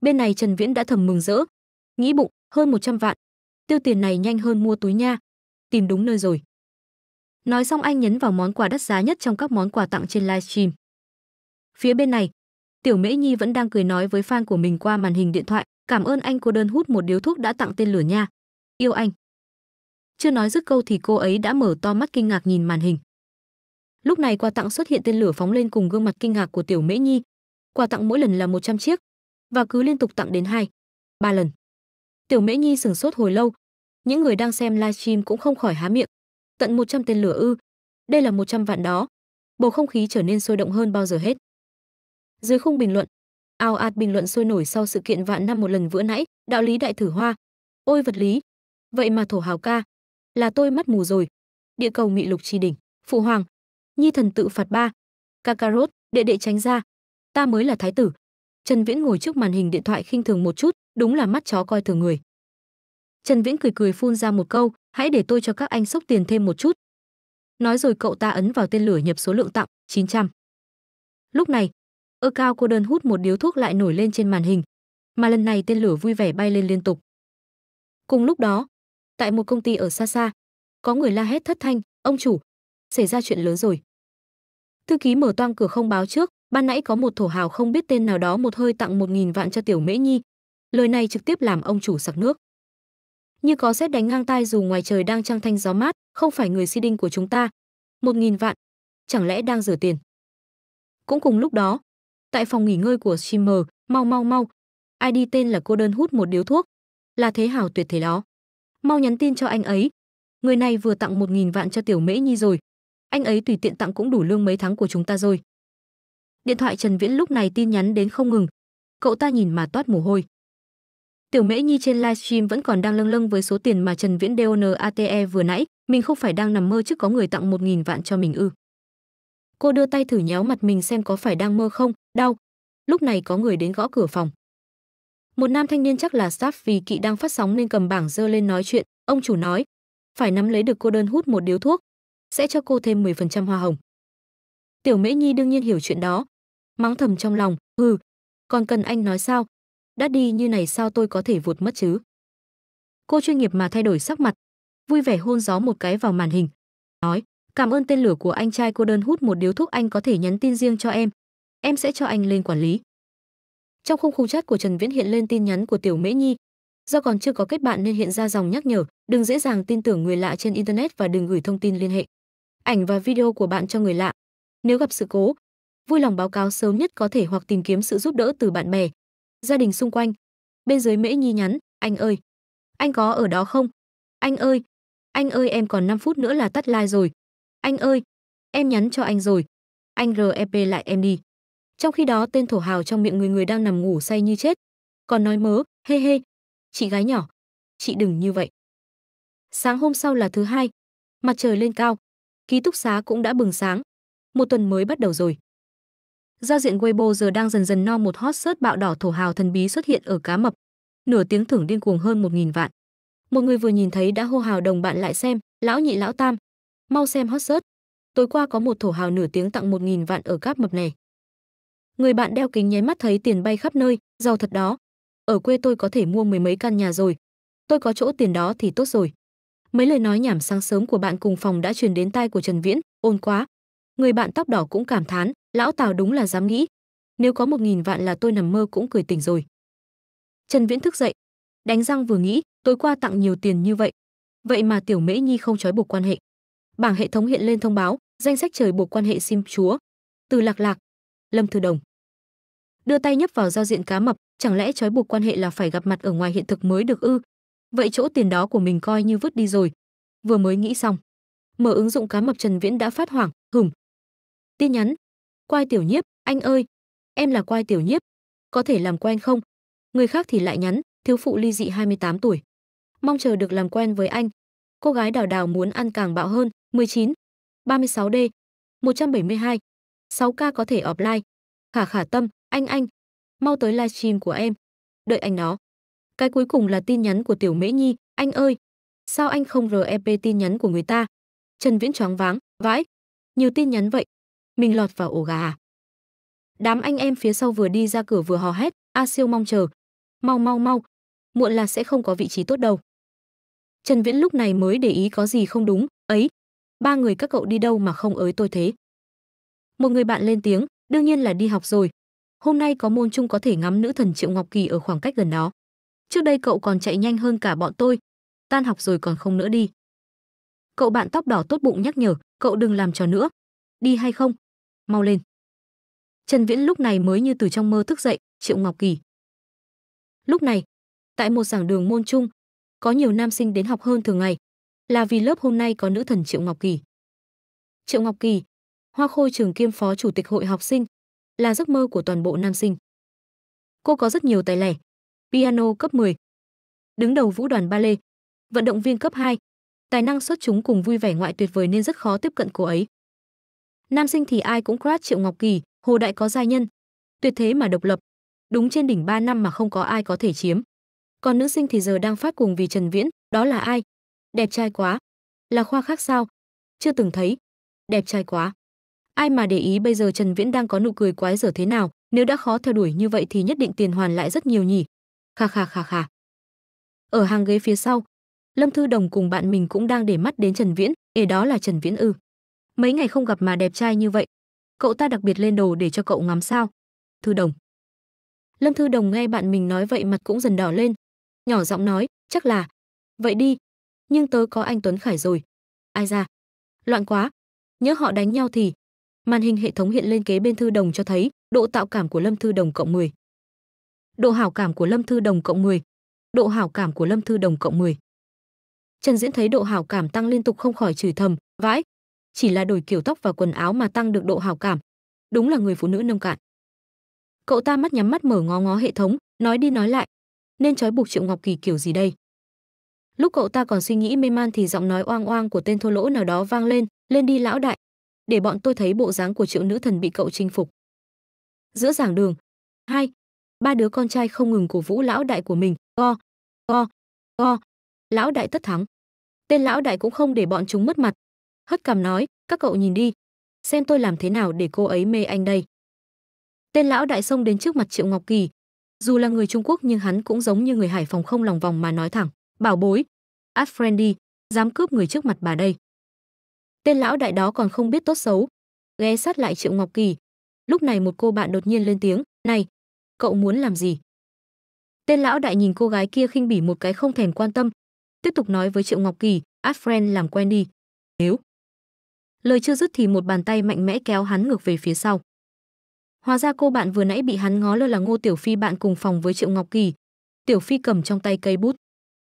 Bên này Trần Viễn đã thầm mừng rỡ, nghĩ bụng, hơn 100 vạn. Tiêu tiền này nhanh hơn mua túi nha, tìm đúng nơi rồi. Nói xong anh nhấn vào món quà đắt giá nhất trong các món quà tặng trên livestream. Phía bên này, Tiểu Mễ Nhi vẫn đang cười nói với fan của mình qua màn hình điện thoại, cảm ơn anh cô đơn hút một điếu thuốc đã tặng tên lửa nha. Yêu anh. Chưa nói dứt câu thì cô ấy đã mở to mắt kinh ngạc nhìn màn hình. Lúc này quà tặng xuất hiện tên lửa phóng lên cùng gương mặt kinh ngạc của Tiểu Mễ Nhi. Quà tặng mỗi lần là 100 chiếc và cứ liên tục tặng đến hai, ba lần. Tiểu Mễ Nhi sửng sốt hồi lâu, những người đang xem livestream cũng không khỏi há miệng. Tận 100 tên lửa ư? Đây là 100 vạn đó. Bầu không khí trở nên sôi động hơn bao giờ hết. Dưới khung bình luận, ao ạt bình luận sôi nổi sau sự kiện vạn năm một lần vừa nãy, đạo lý đại thử hoa. Ôi vật lý, vậy mà thổ hào ca, là tôi mắt mù rồi. Địa cầu mị lục chi đỉnh, phụ hoàng. Nhi thần tự phạt ba. Kakarot, đệ đệ tránh ra. Ta mới là thái tử. Trần Viễn ngồi trước màn hình điện thoại khinh thường một chút, đúng là mắt chó coi thường người. Trần Viễn cười cười phun ra một câu, hãy để tôi cho các anh sốc tiền thêm một chút. Nói rồi cậu ta ấn vào tên lửa nhập số lượng tặng, 900. Lúc này, ơ cao cô đơn hút một điếu thuốc lại nổi lên trên màn hình, mà lần này tên lửa vui vẻ bay lên liên tục. Cùng lúc đó, tại một công ty ở xa xa có người la hét thất thanh ông chủ xảy ra chuyện lớn rồi thư ký mở toang cửa không báo trước ban nãy có một thổ hào không biết tên nào đó một hơi tặng một nghìn vạn cho tiểu mễ nhi lời này trực tiếp làm ông chủ sặc nước như có xét đánh ngang tai dù ngoài trời đang trăng thanh gió mát không phải người si đinh của chúng ta một nghìn vạn chẳng lẽ đang rửa tiền cũng cùng lúc đó tại phòng nghỉ ngơi của shimmer mau mau mau ai đi tên là cô đơn hút một điếu thuốc là thế hào tuyệt thế đó mau nhắn tin cho anh ấy. Người này vừa tặng một nghìn vạn cho Tiểu Mễ Nhi rồi. Anh ấy tùy tiện tặng cũng đủ lương mấy tháng của chúng ta rồi. Điện thoại Trần Viễn lúc này tin nhắn đến không ngừng. Cậu ta nhìn mà toát mồ hôi. Tiểu Mễ Nhi trên livestream vẫn còn đang lâng lâng với số tiền mà Trần Viễn DONATE vừa nãy, mình không phải đang nằm mơ chứ có người tặng một nghìn vạn cho mình ư? Cô đưa tay thử nhéo mặt mình xem có phải đang mơ không, đau. Lúc này có người đến gõ cửa phòng. Một nam thanh niên chắc là staff vì kỵ đang phát sóng nên cầm bảng dơ lên nói chuyện, ông chủ nói, phải nắm lấy được cô đơn hút một điếu thuốc, sẽ cho cô thêm 10% hoa hồng. Tiểu Mễ Nhi đương nhiên hiểu chuyện đó, mắng thầm trong lòng, hừ, còn cần anh nói sao? Đã đi như này sao tôi có thể vụt mất chứ? Cô chuyên nghiệp mà thay đổi sắc mặt, vui vẻ hôn gió một cái vào màn hình, nói, cảm ơn tên lửa của anh trai cô đơn hút một điếu thuốc anh có thể nhắn tin riêng cho em, em sẽ cho anh lên quản lý. Trong khung khung chat của Trần Viễn hiện lên tin nhắn của Tiểu Mễ Nhi. Do còn chưa có kết bạn nên hiện ra dòng nhắc nhở, đừng dễ dàng tin tưởng người lạ trên internet và đừng gửi thông tin liên hệ. Ảnh và video của bạn cho người lạ. Nếu gặp sự cố, vui lòng báo cáo sớm nhất có thể hoặc tìm kiếm sự giúp đỡ từ bạn bè, gia đình xung quanh. Bên dưới Mễ Nhi nhắn, anh ơi, anh có ở đó không? Anh ơi, anh ơi em còn 5 phút nữa là tắt live rồi. Anh ơi, em nhắn cho anh rồi. Anh REP lại em đi. Trong khi đó tên thổ hào trong miệng người người đang nằm ngủ say như chết. Còn nói mớ, hê hê. Chị gái nhỏ, chị đừng như vậy. Sáng hôm sau là thứ hai, mặt trời lên cao, ký túc xá cũng đã bừng sáng. Một tuần mới bắt đầu rồi. Giao diện Weibo giờ đang dần dần no một hot search bạo đỏ thổ hào thần bí xuất hiện ở cá mập. Nửa tiếng thưởng điên cuồng hơn một nghìn vạn. Một người vừa nhìn thấy đã hô hào đồng bạn lại xem, lão nhị lão tam. Mau xem hot search. Tối qua có một thổ hào nửa tiếng tặng một nghìn vạn ở cáp mập này người bạn đeo kính nháy mắt thấy tiền bay khắp nơi giàu thật đó ở quê tôi có thể mua mười mấy căn nhà rồi tôi có chỗ tiền đó thì tốt rồi mấy lời nói nhảm sáng sớm của bạn cùng phòng đã truyền đến tai của trần viễn ôn quá người bạn tóc đỏ cũng cảm thán lão tào đúng là dám nghĩ nếu có một nghìn vạn là tôi nằm mơ cũng cười tỉnh rồi trần viễn thức dậy đánh răng vừa nghĩ tối qua tặng nhiều tiền như vậy vậy mà tiểu mễ nhi không trói buộc quan hệ bảng hệ thống hiện lên thông báo danh sách trời buộc quan hệ sim chúa từ lạc lạc lâm thư đồng đưa tay nhấp vào giao diện cá mập chẳng lẽ trói buộc quan hệ là phải gặp mặt ở ngoài hiện thực mới được ư vậy chỗ tiền đó của mình coi như vứt đi rồi vừa mới nghĩ xong mở ứng dụng cá mập trần viễn đã phát hoảng hùng tin nhắn quai tiểu nhiếp anh ơi em là quai tiểu nhiếp có thể làm quen không người khác thì lại nhắn thiếu phụ ly dị 28 tuổi mong chờ được làm quen với anh cô gái đào đào muốn ăn càng bạo hơn 19 36 d 172 6k có thể offline khả khả tâm anh anh, mau tới livestream của em. Đợi anh đó. Cái cuối cùng là tin nhắn của Tiểu Mễ Nhi, anh ơi, sao anh không rep tin nhắn của người ta? Trần Viễn choáng váng, vãi, nhiều tin nhắn vậy, mình lọt vào ổ gà à? Đám anh em phía sau vừa đi ra cửa vừa hò hét, A Siêu mong chờ, mau mau mau, muộn là sẽ không có vị trí tốt đâu. Trần Viễn lúc này mới để ý có gì không đúng, ấy, ba người các cậu đi đâu mà không ới tôi thế. Một người bạn lên tiếng, đương nhiên là đi học rồi, hôm nay có môn chung có thể ngắm nữ thần Triệu Ngọc Kỳ ở khoảng cách gần đó. Trước đây cậu còn chạy nhanh hơn cả bọn tôi, tan học rồi còn không nữa đi. Cậu bạn tóc đỏ tốt bụng nhắc nhở, cậu đừng làm trò nữa. Đi hay không? Mau lên. Trần Viễn lúc này mới như từ trong mơ thức dậy, Triệu Ngọc Kỳ. Lúc này, tại một giảng đường môn chung, có nhiều nam sinh đến học hơn thường ngày, là vì lớp hôm nay có nữ thần Triệu Ngọc Kỳ. Triệu Ngọc Kỳ, Hoa Khôi trường kiêm phó chủ tịch hội học sinh, là giấc mơ của toàn bộ nam sinh. Cô có rất nhiều tài lẻ. Piano cấp 10, đứng đầu vũ đoàn ballet, vận động viên cấp 2, tài năng xuất chúng cùng vui vẻ ngoại tuyệt vời nên rất khó tiếp cận cô ấy. Nam sinh thì ai cũng crush Triệu Ngọc Kỳ, Hồ Đại có gia nhân, tuyệt thế mà độc lập, đúng trên đỉnh 3 năm mà không có ai có thể chiếm. Còn nữ sinh thì giờ đang phát cuồng vì Trần Viễn, đó là ai? Đẹp trai quá. Là khoa khác sao? Chưa từng thấy. Đẹp trai quá ai mà để ý bây giờ trần viễn đang có nụ cười quái dở thế nào nếu đã khó theo đuổi như vậy thì nhất định tiền hoàn lại rất nhiều nhỉ kha kha kha kha ở hàng ghế phía sau lâm thư đồng cùng bạn mình cũng đang để mắt đến trần viễn ể đó là trần viễn ư mấy ngày không gặp mà đẹp trai như vậy cậu ta đặc biệt lên đồ để cho cậu ngắm sao thư đồng lâm thư đồng nghe bạn mình nói vậy mặt cũng dần đỏ lên nhỏ giọng nói chắc là vậy đi nhưng tớ có anh tuấn khải rồi ai ra loạn quá nhớ họ đánh nhau thì màn hình hệ thống hiện lên kế bên thư đồng cho thấy độ tạo cảm của lâm thư đồng cộng 10. độ hảo cảm của lâm thư đồng cộng 10. độ hảo cảm của lâm thư đồng cộng 10. trần diễn thấy độ hảo cảm tăng liên tục không khỏi chửi thầm vãi chỉ là đổi kiểu tóc và quần áo mà tăng được độ hảo cảm đúng là người phụ nữ nông cạn cậu ta mắt nhắm mắt mở ngó ngó hệ thống nói đi nói lại nên trói buộc triệu ngọc kỳ kiểu gì đây lúc cậu ta còn suy nghĩ mê man thì giọng nói oang oang của tên thô lỗ nào đó vang lên lên đi lão đại để bọn tôi thấy bộ dáng của triệu nữ thần bị cậu chinh phục. Giữa giảng đường, hai, ba đứa con trai không ngừng cổ vũ lão đại của mình, co, co, co, lão đại tất thắng. Tên lão đại cũng không để bọn chúng mất mặt. Hất cằm nói, các cậu nhìn đi, xem tôi làm thế nào để cô ấy mê anh đây. Tên lão đại xông đến trước mặt Triệu Ngọc Kỳ. Dù là người Trung Quốc nhưng hắn cũng giống như người Hải Phòng không lòng vòng mà nói thẳng, bảo bối, Ad Friendly, dám cướp người trước mặt bà đây tên lão đại đó còn không biết tốt xấu ghé sát lại triệu ngọc kỳ lúc này một cô bạn đột nhiên lên tiếng này cậu muốn làm gì tên lão đại nhìn cô gái kia khinh bỉ một cái không thèm quan tâm tiếp tục nói với triệu ngọc kỳ át friend làm quen đi nếu lời chưa dứt thì một bàn tay mạnh mẽ kéo hắn ngược về phía sau hóa ra cô bạn vừa nãy bị hắn ngó lơ là ngô tiểu phi bạn cùng phòng với triệu ngọc kỳ tiểu phi cầm trong tay cây bút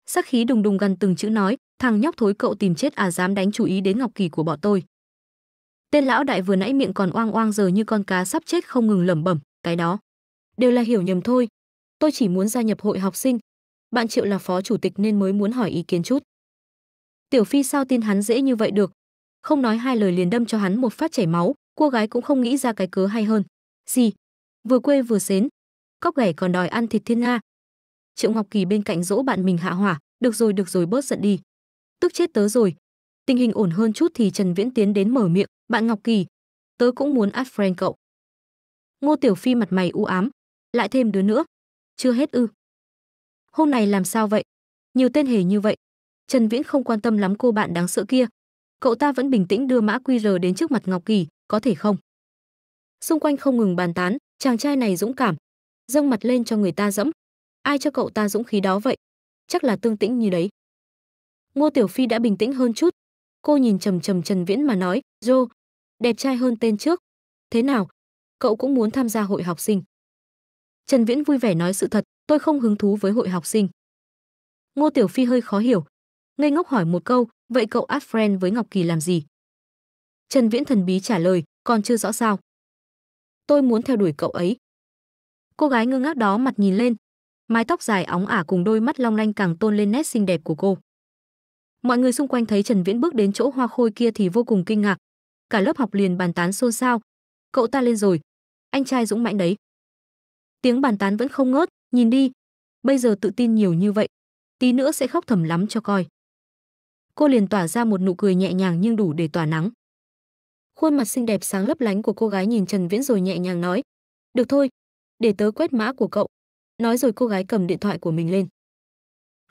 sắc khí đùng đùng gần từng chữ nói thằng nhóc thối cậu tìm chết à dám đánh chú ý đến ngọc kỳ của bọn tôi tên lão đại vừa nãy miệng còn oang oang giờ như con cá sắp chết không ngừng lẩm bẩm cái đó đều là hiểu nhầm thôi tôi chỉ muốn gia nhập hội học sinh bạn triệu là phó chủ tịch nên mới muốn hỏi ý kiến chút tiểu phi sao tin hắn dễ như vậy được không nói hai lời liền đâm cho hắn một phát chảy máu cô gái cũng không nghĩ ra cái cớ hay hơn gì vừa quê vừa xến cóc ghẻ còn đòi ăn thịt thiên nga triệu ngọc kỳ bên cạnh dỗ bạn mình hạ hỏa được rồi được rồi bớt giận đi tức chết tớ rồi tình hình ổn hơn chút thì trần viễn tiến đến mở miệng bạn ngọc kỳ tớ cũng muốn ad friend cậu ngô tiểu phi mặt mày u ám lại thêm đứa nữa chưa hết ư hôm này làm sao vậy nhiều tên hề như vậy trần viễn không quan tâm lắm cô bạn đáng sợ kia cậu ta vẫn bình tĩnh đưa mã qr đến trước mặt ngọc kỳ có thể không xung quanh không ngừng bàn tán chàng trai này dũng cảm dâng mặt lên cho người ta dẫm ai cho cậu ta dũng khí đó vậy chắc là tương tĩnh như đấy Ngô Tiểu Phi đã bình tĩnh hơn chút. Cô nhìn trầm trầm Trần Viễn mà nói, Jo, đẹp trai hơn tên trước. Thế nào? Cậu cũng muốn tham gia hội học sinh?" Trần Viễn vui vẻ nói sự thật, "Tôi không hứng thú với hội học sinh." Ngô Tiểu Phi hơi khó hiểu, ngây ngốc hỏi một câu, "Vậy cậu add friend với Ngọc Kỳ làm gì?" Trần Viễn thần bí trả lời, "Còn chưa rõ sao." "Tôi muốn theo đuổi cậu ấy." Cô gái ngơ ngác đó mặt nhìn lên, mái tóc dài óng ả cùng đôi mắt long lanh càng tôn lên nét xinh đẹp của cô. Mọi người xung quanh thấy Trần Viễn bước đến chỗ hoa khôi kia thì vô cùng kinh ngạc. Cả lớp học liền bàn tán xôn xao. Cậu ta lên rồi. Anh trai dũng mãnh đấy. Tiếng bàn tán vẫn không ngớt, nhìn đi. Bây giờ tự tin nhiều như vậy. Tí nữa sẽ khóc thầm lắm cho coi. Cô liền tỏa ra một nụ cười nhẹ nhàng nhưng đủ để tỏa nắng. Khuôn mặt xinh đẹp sáng lấp lánh của cô gái nhìn Trần Viễn rồi nhẹ nhàng nói. Được thôi, để tớ quét mã của cậu. Nói rồi cô gái cầm điện thoại của mình lên.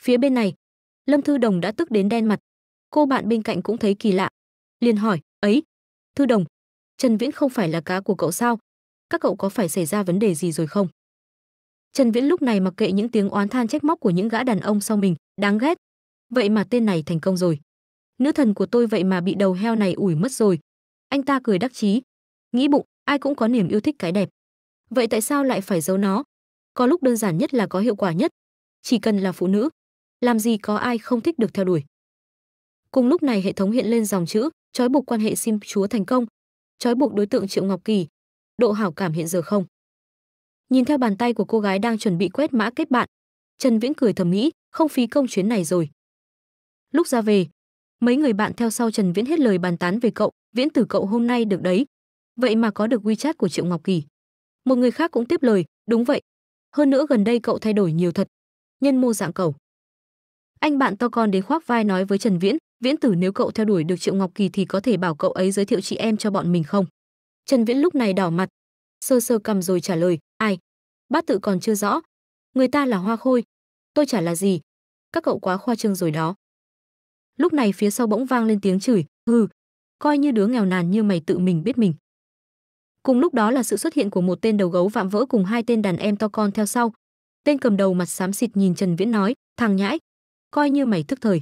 Phía bên này, Lâm Thư Đồng đã tức đến đen mặt. Cô bạn bên cạnh cũng thấy kỳ lạ, liền hỏi, "Ấy, Thư Đồng, Trần Viễn không phải là cá của cậu sao? Các cậu có phải xảy ra vấn đề gì rồi không?" Trần Viễn lúc này mặc kệ những tiếng oán than trách móc của những gã đàn ông sau mình, đáng ghét. Vậy mà tên này thành công rồi. Nữ thần của tôi vậy mà bị đầu heo này ủi mất rồi. Anh ta cười đắc chí, nghĩ bụng, ai cũng có niềm yêu thích cái đẹp. Vậy tại sao lại phải giấu nó? Có lúc đơn giản nhất là có hiệu quả nhất. Chỉ cần là phụ nữ, làm gì có ai không thích được theo đuổi. Cùng lúc này hệ thống hiện lên dòng chữ, trói buộc quan hệ sim chúa thành công, trói buộc đối tượng Triệu Ngọc Kỳ, độ hảo cảm hiện giờ không. Nhìn theo bàn tay của cô gái đang chuẩn bị quét mã kết bạn, Trần Viễn cười thầm nghĩ, không phí công chuyến này rồi. Lúc ra về, mấy người bạn theo sau Trần Viễn hết lời bàn tán về cậu, Viễn tử cậu hôm nay được đấy. Vậy mà có được WeChat của Triệu Ngọc Kỳ. Một người khác cũng tiếp lời, đúng vậy. Hơn nữa gần đây cậu thay đổi nhiều thật. Nhân mô dạng cậu anh bạn to con đến khoác vai nói với trần viễn viễn tử nếu cậu theo đuổi được triệu ngọc kỳ thì có thể bảo cậu ấy giới thiệu chị em cho bọn mình không trần viễn lúc này đỏ mặt sơ sơ cầm rồi trả lời ai bát tự còn chưa rõ người ta là hoa khôi tôi chả là gì các cậu quá khoa trương rồi đó lúc này phía sau bỗng vang lên tiếng chửi hừ coi như đứa nghèo nàn như mày tự mình biết mình cùng lúc đó là sự xuất hiện của một tên đầu gấu vạm vỡ cùng hai tên đàn em to con theo sau tên cầm đầu mặt xám xịt nhìn trần viễn nói thằng nhãi coi như mày thức thời.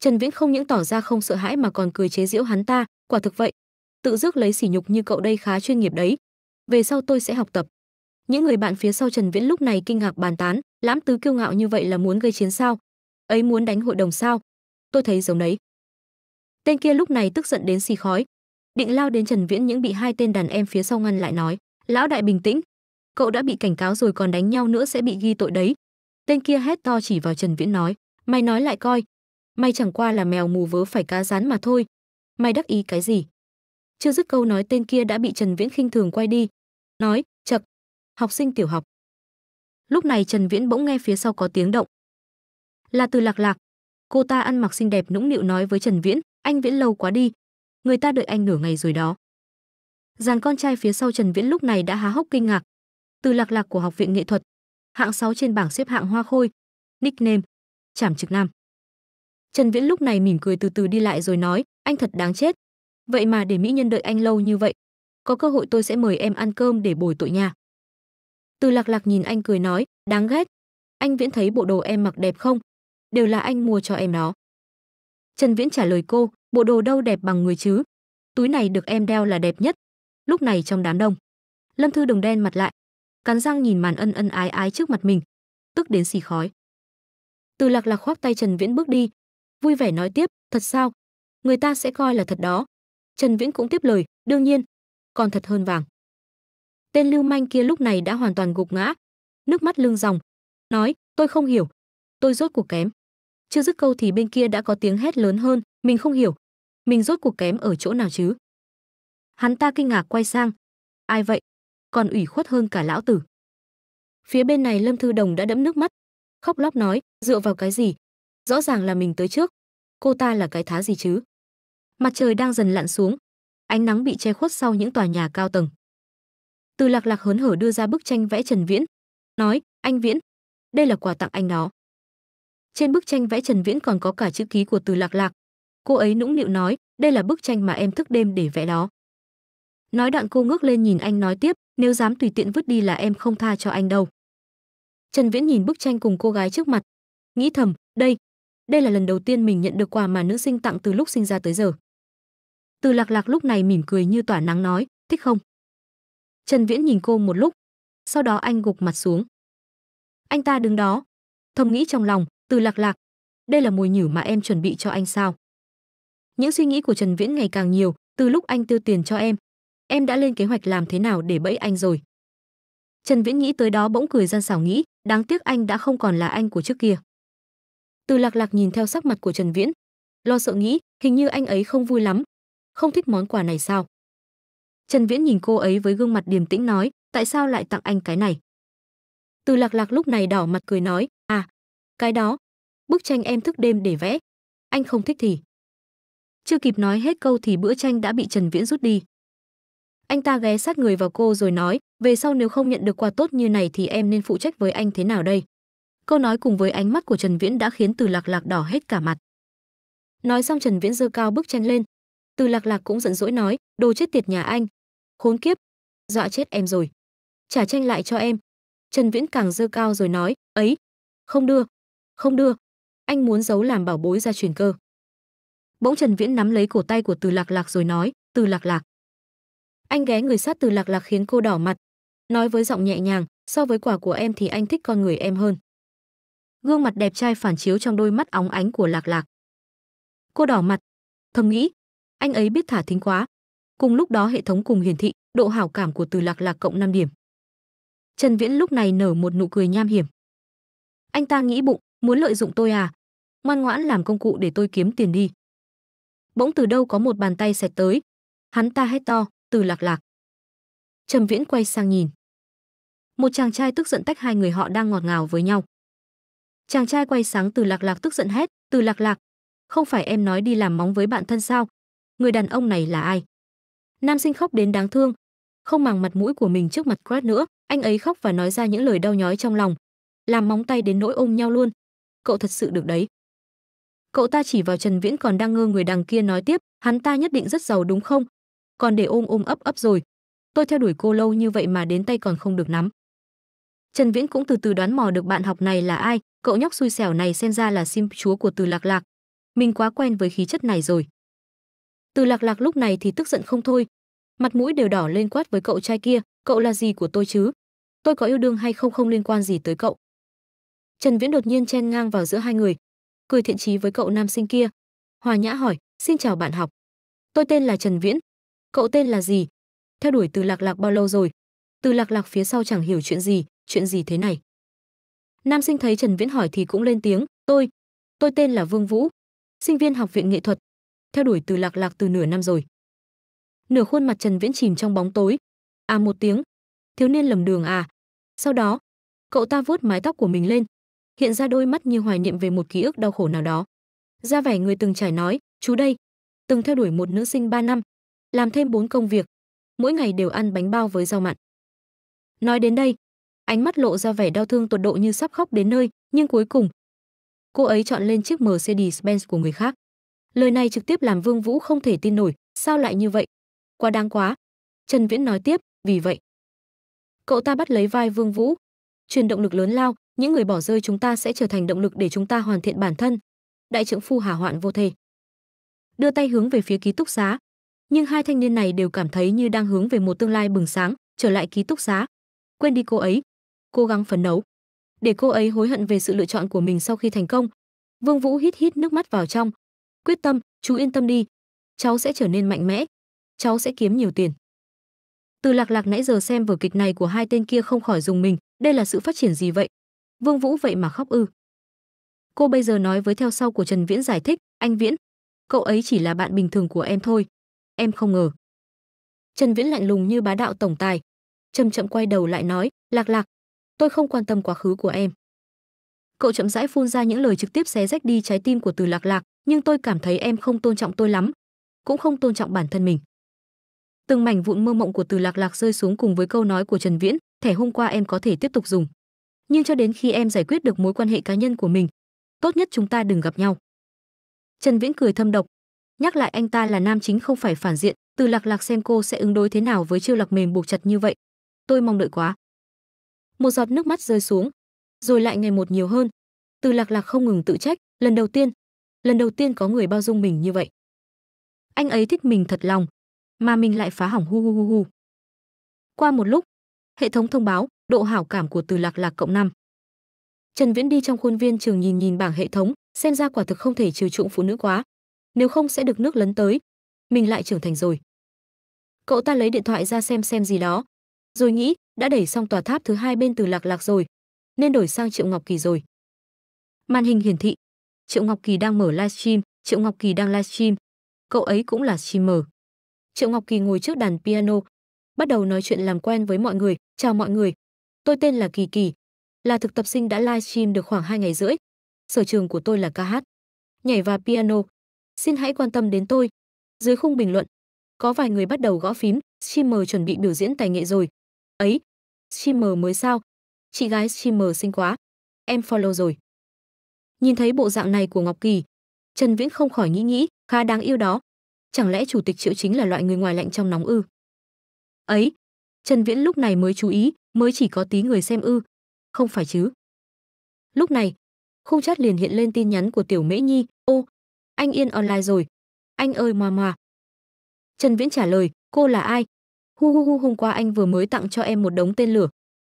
Trần Viễn không những tỏ ra không sợ hãi mà còn cười chế giễu hắn ta, quả thực vậy, tự rước lấy sỉ nhục như cậu đây khá chuyên nghiệp đấy. Về sau tôi sẽ học tập. Những người bạn phía sau Trần Viễn lúc này kinh ngạc bàn tán, lãm tứ kiêu ngạo như vậy là muốn gây chiến sao? Ấy muốn đánh hội đồng sao? Tôi thấy giống đấy. Tên kia lúc này tức giận đến xì khói, định lao đến Trần Viễn những bị hai tên đàn em phía sau ngăn lại nói, "Lão đại bình tĩnh, cậu đã bị cảnh cáo rồi còn đánh nhau nữa sẽ bị ghi tội đấy, Tên kia hét to chỉ vào Trần Viễn nói, mày nói lại coi, mày chẳng qua là mèo mù vớ phải cá rán mà thôi, mày đắc ý cái gì? Chưa dứt câu nói tên kia đã bị Trần Viễn khinh thường quay đi, nói, chậc, học sinh tiểu học. Lúc này Trần Viễn bỗng nghe phía sau có tiếng động. Là từ lạc lạc, cô ta ăn mặc xinh đẹp nũng nịu nói với Trần Viễn, anh Viễn lâu quá đi, người ta đợi anh nửa ngày rồi đó. Dàn con trai phía sau Trần Viễn lúc này đã há hốc kinh ngạc. Từ lạc lạc của học viện nghệ thuật, hạng 6 trên bảng xếp hạng Hoa Khôi. Nickname: Trảm Trực Nam. Trần Viễn lúc này mỉm cười từ từ đi lại rồi nói, anh thật đáng chết. Vậy mà để mỹ nhân đợi anh lâu như vậy. Có cơ hội tôi sẽ mời em ăn cơm để bồi tội nha. Từ Lạc Lạc nhìn anh cười nói, đáng ghét. Anh Viễn thấy bộ đồ em mặc đẹp không? Đều là anh mua cho em đó. Trần Viễn trả lời cô, bộ đồ đâu đẹp bằng người chứ? Túi này được em đeo là đẹp nhất. Lúc này trong đám đông, Lâm Thư Đồng đen mặt lại, cắn răng nhìn màn ân ân ái ái trước mặt mình, tức đến xì khói. Từ Lạc Lạc khoác tay Trần Viễn bước đi, vui vẻ nói tiếp, "Thật sao? Người ta sẽ coi là thật đó." Trần Viễn cũng tiếp lời, "Đương nhiên, còn thật hơn vàng." Tên lưu manh kia lúc này đã hoàn toàn gục ngã, nước mắt lưng ròng, nói, "Tôi không hiểu, tôi rốt cuộc kém." Chưa dứt câu thì bên kia đã có tiếng hét lớn hơn, "Mình không hiểu, mình rốt cuộc kém ở chỗ nào chứ?" Hắn ta kinh ngạc quay sang, "Ai vậy?" còn ủy khuất hơn cả lão tử. Phía bên này Lâm Thư Đồng đã đẫm nước mắt, khóc lóc nói, dựa vào cái gì? Rõ ràng là mình tới trước, cô ta là cái thá gì chứ? Mặt trời đang dần lặn xuống, ánh nắng bị che khuất sau những tòa nhà cao tầng. Từ Lạc Lạc hớn hở đưa ra bức tranh vẽ Trần Viễn, nói, anh Viễn, đây là quà tặng anh đó. Trên bức tranh vẽ Trần Viễn còn có cả chữ ký của Từ Lạc Lạc. Cô ấy nũng nịu nói, đây là bức tranh mà em thức đêm để vẽ đó. Nói đoạn cô ngước lên nhìn anh nói tiếp, nếu dám tùy tiện vứt đi là em không tha cho anh đâu. Trần Viễn nhìn bức tranh cùng cô gái trước mặt, nghĩ thầm, đây, đây là lần đầu tiên mình nhận được quà mà nữ sinh tặng từ lúc sinh ra tới giờ. Từ Lạc Lạc lúc này mỉm cười như tỏa nắng nói, thích không? Trần Viễn nhìn cô một lúc, sau đó anh gục mặt xuống. Anh ta đứng đó, thầm nghĩ trong lòng, Từ Lạc Lạc, đây là mùi nhử mà em chuẩn bị cho anh sao? Những suy nghĩ của Trần Viễn ngày càng nhiều, từ lúc anh tiêu tiền cho em, em đã lên kế hoạch làm thế nào để bẫy anh rồi. Trần Viễn nghĩ tới đó bỗng cười gian xảo nghĩ, đáng tiếc anh đã không còn là anh của trước kia. Từ lạc lạc nhìn theo sắc mặt của Trần Viễn, lo sợ nghĩ, hình như anh ấy không vui lắm, không thích món quà này sao. Trần Viễn nhìn cô ấy với gương mặt điềm tĩnh nói, tại sao lại tặng anh cái này? Từ lạc lạc lúc này đỏ mặt cười nói, à, cái đó, bức tranh em thức đêm để vẽ, anh không thích thì. Chưa kịp nói hết câu thì bữa tranh đã bị Trần Viễn rút đi anh ta ghé sát người vào cô rồi nói về sau nếu không nhận được quà tốt như này thì em nên phụ trách với anh thế nào đây câu nói cùng với ánh mắt của trần viễn đã khiến từ lạc lạc đỏ hết cả mặt nói xong trần viễn giơ cao bức tranh lên từ lạc lạc cũng giận dỗi nói đồ chết tiệt nhà anh khốn kiếp dọa chết em rồi trả tranh lại cho em trần viễn càng giơ cao rồi nói ấy không đưa không đưa anh muốn giấu làm bảo bối ra truyền cơ bỗng trần viễn nắm lấy cổ tay của từ lạc lạc rồi nói từ lạc lạc anh ghé người sát từ lạc lạc khiến cô đỏ mặt. Nói với giọng nhẹ nhàng, so với quả của em thì anh thích con người em hơn. Gương mặt đẹp trai phản chiếu trong đôi mắt óng ánh của lạc lạc. Cô đỏ mặt, thầm nghĩ, anh ấy biết thả thính quá. Cùng lúc đó hệ thống cùng hiển thị, độ hảo cảm của từ lạc lạc cộng 5 điểm. Trần Viễn lúc này nở một nụ cười nham hiểm. Anh ta nghĩ bụng, muốn lợi dụng tôi à? Ngoan ngoãn làm công cụ để tôi kiếm tiền đi. Bỗng từ đâu có một bàn tay xẹt tới. Hắn ta hét to. Từ Lạc Lạc. Trầm Viễn quay sang nhìn. Một chàng trai tức giận tách hai người họ đang ngọt ngào với nhau. Chàng trai quay sáng Từ Lạc Lạc tức giận hét, "Từ Lạc Lạc, không phải em nói đi làm móng với bạn thân sao? Người đàn ông này là ai?" Nam sinh khóc đến đáng thương, không màng mặt mũi của mình trước mặt Crat nữa, anh ấy khóc và nói ra những lời đau nhói trong lòng, làm móng tay đến nỗi ôm nhau luôn. Cậu thật sự được đấy. Cậu ta chỉ vào Trần Viễn còn đang ngơ người đằng kia nói tiếp, hắn ta nhất định rất giàu đúng không? còn để ôm ôm ấp ấp rồi. Tôi theo đuổi cô lâu như vậy mà đến tay còn không được nắm. Trần Viễn cũng từ từ đoán mò được bạn học này là ai, cậu nhóc xui xẻo này xem ra là sim chúa của Từ Lạc Lạc. Mình quá quen với khí chất này rồi. Từ Lạc Lạc lúc này thì tức giận không thôi, mặt mũi đều đỏ lên quát với cậu trai kia, cậu là gì của tôi chứ? Tôi có yêu đương hay không không liên quan gì tới cậu. Trần Viễn đột nhiên chen ngang vào giữa hai người, cười thiện chí với cậu nam sinh kia. Hòa nhã hỏi, xin chào bạn học. Tôi tên là Trần Viễn, cậu tên là gì theo đuổi từ lạc lạc bao lâu rồi từ lạc lạc phía sau chẳng hiểu chuyện gì chuyện gì thế này nam sinh thấy trần viễn hỏi thì cũng lên tiếng tôi tôi tên là vương vũ sinh viên học viện nghệ thuật theo đuổi từ lạc lạc từ nửa năm rồi nửa khuôn mặt trần viễn chìm trong bóng tối à một tiếng thiếu niên lầm đường à sau đó cậu ta vuốt mái tóc của mình lên hiện ra đôi mắt như hoài niệm về một ký ức đau khổ nào đó ra vẻ người từng trải nói chú đây từng theo đuổi một nữ sinh ba năm làm thêm bốn công việc, mỗi ngày đều ăn bánh bao với rau mặn. Nói đến đây, ánh mắt lộ ra vẻ đau thương tột độ như sắp khóc đến nơi, nhưng cuối cùng, cô ấy chọn lên chiếc Mercedes-Benz của người khác. Lời này trực tiếp làm Vương Vũ không thể tin nổi, sao lại như vậy? Quá đáng quá. Trần Viễn nói tiếp, vì vậy. Cậu ta bắt lấy vai Vương Vũ. Truyền động lực lớn lao, những người bỏ rơi chúng ta sẽ trở thành động lực để chúng ta hoàn thiện bản thân. Đại trưởng phu hả hoạn vô thể. Đưa tay hướng về phía ký túc xá, nhưng hai thanh niên này đều cảm thấy như đang hướng về một tương lai bừng sáng, trở lại ký túc xá. Quên đi cô ấy, cố gắng phấn đấu, để cô ấy hối hận về sự lựa chọn của mình sau khi thành công. Vương Vũ hít hít nước mắt vào trong, quyết tâm, chú yên tâm đi, cháu sẽ trở nên mạnh mẽ, cháu sẽ kiếm nhiều tiền. Từ Lạc Lạc nãy giờ xem vở kịch này của hai tên kia không khỏi dùng mình, đây là sự phát triển gì vậy? Vương Vũ vậy mà khóc ư? Cô bây giờ nói với theo sau của Trần Viễn giải thích, anh Viễn, cậu ấy chỉ là bạn bình thường của em thôi, em không ngờ. Trần Viễn lạnh lùng như bá đạo tổng tài, chậm chậm quay đầu lại nói, "Lạc Lạc, tôi không quan tâm quá khứ của em." Cậu chậm rãi phun ra những lời trực tiếp xé rách đi trái tim của Từ Lạc Lạc, "Nhưng tôi cảm thấy em không tôn trọng tôi lắm, cũng không tôn trọng bản thân mình." Từng mảnh vụn mơ mộng của Từ Lạc Lạc rơi xuống cùng với câu nói của Trần Viễn, "Thẻ hôm qua em có thể tiếp tục dùng, nhưng cho đến khi em giải quyết được mối quan hệ cá nhân của mình, tốt nhất chúng ta đừng gặp nhau." Trần Viễn cười thâm độc, nhắc lại anh ta là nam chính không phải phản diện từ lạc lạc xem cô sẽ ứng đối thế nào với chiêu lạc mềm buộc chặt như vậy tôi mong đợi quá một giọt nước mắt rơi xuống rồi lại ngày một nhiều hơn từ lạc lạc không ngừng tự trách lần đầu tiên lần đầu tiên có người bao dung mình như vậy anh ấy thích mình thật lòng mà mình lại phá hỏng hu hu hu hu qua một lúc hệ thống thông báo độ hảo cảm của từ lạc lạc cộng năm trần viễn đi trong khuôn viên trường nhìn nhìn bảng hệ thống xem ra quả thực không thể trừ trụng phụ nữ quá nếu không sẽ được nước lấn tới. Mình lại trưởng thành rồi. Cậu ta lấy điện thoại ra xem xem gì đó, rồi nghĩ, đã đẩy xong tòa tháp thứ hai bên từ Lạc Lạc rồi, nên đổi sang Triệu Ngọc Kỳ rồi. Màn hình hiển thị, Triệu Ngọc Kỳ đang mở livestream, Triệu Ngọc Kỳ đang livestream. Cậu ấy cũng là streamer. Triệu Ngọc Kỳ ngồi trước đàn piano, bắt đầu nói chuyện làm quen với mọi người, "Chào mọi người, tôi tên là Kỳ Kỳ, là thực tập sinh đã livestream được khoảng 2 ngày rưỡi. Sở trường của tôi là ca hát, nhảy và piano, Xin hãy quan tâm đến tôi. Dưới khung bình luận, có vài người bắt đầu gõ phím, streamer chuẩn bị biểu diễn tài nghệ rồi. Ấy, streamer mới sao? Chị gái streamer xinh quá. Em follow rồi. Nhìn thấy bộ dạng này của Ngọc Kỳ, Trần Viễn không khỏi nghĩ nghĩ, khá đáng yêu đó. Chẳng lẽ chủ tịch Triệu chính là loại người ngoài lạnh trong nóng ư? Ấy, Trần Viễn lúc này mới chú ý, mới chỉ có tí người xem ư? Không phải chứ? Lúc này, khung chat liền hiện lên tin nhắn của Tiểu Mễ Nhi, "Ô, anh Yên online rồi. Anh ơi mà mà. Trần Viễn trả lời, cô là ai? Hu hu hu hôm qua anh vừa mới tặng cho em một đống tên lửa.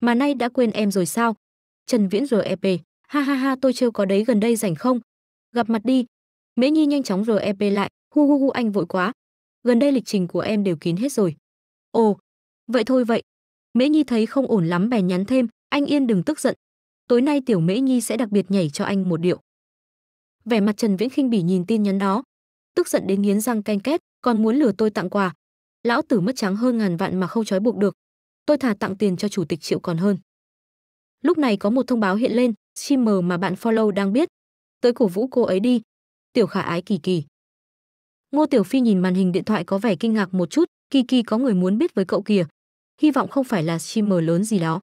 Mà nay đã quên em rồi sao? Trần Viễn rồi ep. ha ha ha tôi chưa có đấy gần đây rảnh không? Gặp mặt đi. Mễ Nhi nhanh chóng rồi ep lại, hu hu hu anh vội quá. Gần đây lịch trình của em đều kín hết rồi. Ồ, vậy thôi vậy. Mễ Nhi thấy không ổn lắm bè nhắn thêm, anh Yên đừng tức giận. Tối nay tiểu Mễ Nhi sẽ đặc biệt nhảy cho anh một điệu vẻ mặt trần viễn khinh bỉ nhìn tin nhắn đó tức giận đến nghiến răng canh két còn muốn lừa tôi tặng quà lão tử mất trắng hơn ngàn vạn mà không trói buộc được tôi thà tặng tiền cho chủ tịch triệu còn hơn lúc này có một thông báo hiện lên streamer mà bạn follow đang biết tới cổ vũ cô ấy đi tiểu khả ái kỳ kỳ ngô tiểu phi nhìn màn hình điện thoại có vẻ kinh ngạc một chút kỳ kỳ có người muốn biết với cậu kìa hy vọng không phải là streamer lớn gì đó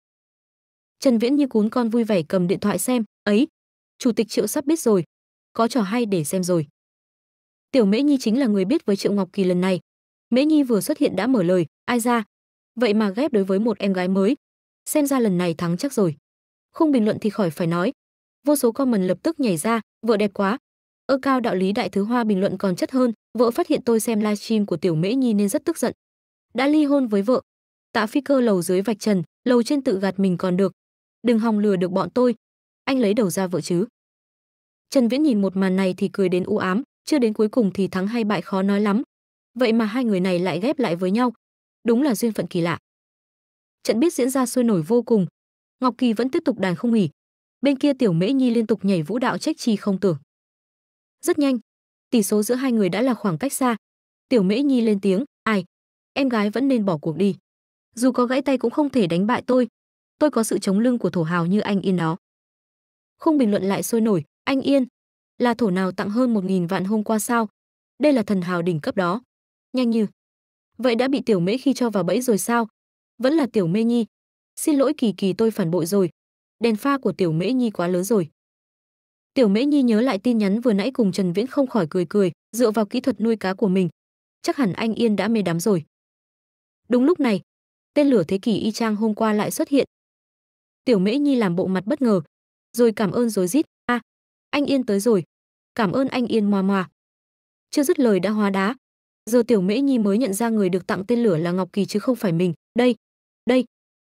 trần viễn như cuốn con vui vẻ cầm điện thoại xem ấy chủ tịch triệu sắp biết rồi có trò hay để xem rồi. Tiểu Mễ Nhi chính là người biết với Triệu Ngọc Kỳ lần này. Mễ Nhi vừa xuất hiện đã mở lời, ai ra? Vậy mà ghép đối với một em gái mới. Xem ra lần này thắng chắc rồi. Không bình luận thì khỏi phải nói. Vô số comment lập tức nhảy ra, vợ đẹp quá. Ơ cao đạo lý đại thứ hoa bình luận còn chất hơn, vợ phát hiện tôi xem livestream của Tiểu Mễ Nhi nên rất tức giận. Đã ly hôn với vợ. Tạ Phi Cơ lầu dưới vạch trần, lầu trên tự gạt mình còn được. Đừng hòng lừa được bọn tôi. Anh lấy đầu ra vợ chứ. Trần Viễn nhìn một màn này thì cười đến u ám, chưa đến cuối cùng thì thắng hay bại khó nói lắm. Vậy mà hai người này lại ghép lại với nhau, đúng là duyên phận kỳ lạ. Trận biết diễn ra sôi nổi vô cùng, Ngọc Kỳ vẫn tiếp tục đàn không nghỉ. Bên kia Tiểu Mễ Nhi liên tục nhảy vũ đạo trách chi không tưởng. Rất nhanh, tỷ số giữa hai người đã là khoảng cách xa. Tiểu Mễ Nhi lên tiếng, "Ai, em gái vẫn nên bỏ cuộc đi. Dù có gãy tay cũng không thể đánh bại tôi. Tôi có sự chống lưng của thổ hào như anh yên đó." Không bình luận lại sôi nổi, anh Yên, là thổ nào tặng hơn một nghìn vạn hôm qua sao? Đây là thần hào đỉnh cấp đó. Nhanh như. Vậy đã bị tiểu mễ khi cho vào bẫy rồi sao? Vẫn là tiểu mê nhi. Xin lỗi kỳ kỳ tôi phản bội rồi. Đèn pha của tiểu mễ nhi quá lớn rồi. Tiểu mễ nhi nhớ lại tin nhắn vừa nãy cùng Trần Viễn không khỏi cười cười, dựa vào kỹ thuật nuôi cá của mình. Chắc hẳn anh Yên đã mê đắm rồi. Đúng lúc này, tên lửa thế kỷ y Trang hôm qua lại xuất hiện. Tiểu mễ nhi làm bộ mặt bất ngờ, rồi cảm ơn rối rít anh Yên tới rồi. Cảm ơn anh Yên Moa Moa. Chưa dứt lời đã hóa đá. Giờ Tiểu Mễ Nhi mới nhận ra người được tặng tên lửa là Ngọc Kỳ chứ không phải mình, đây, đây,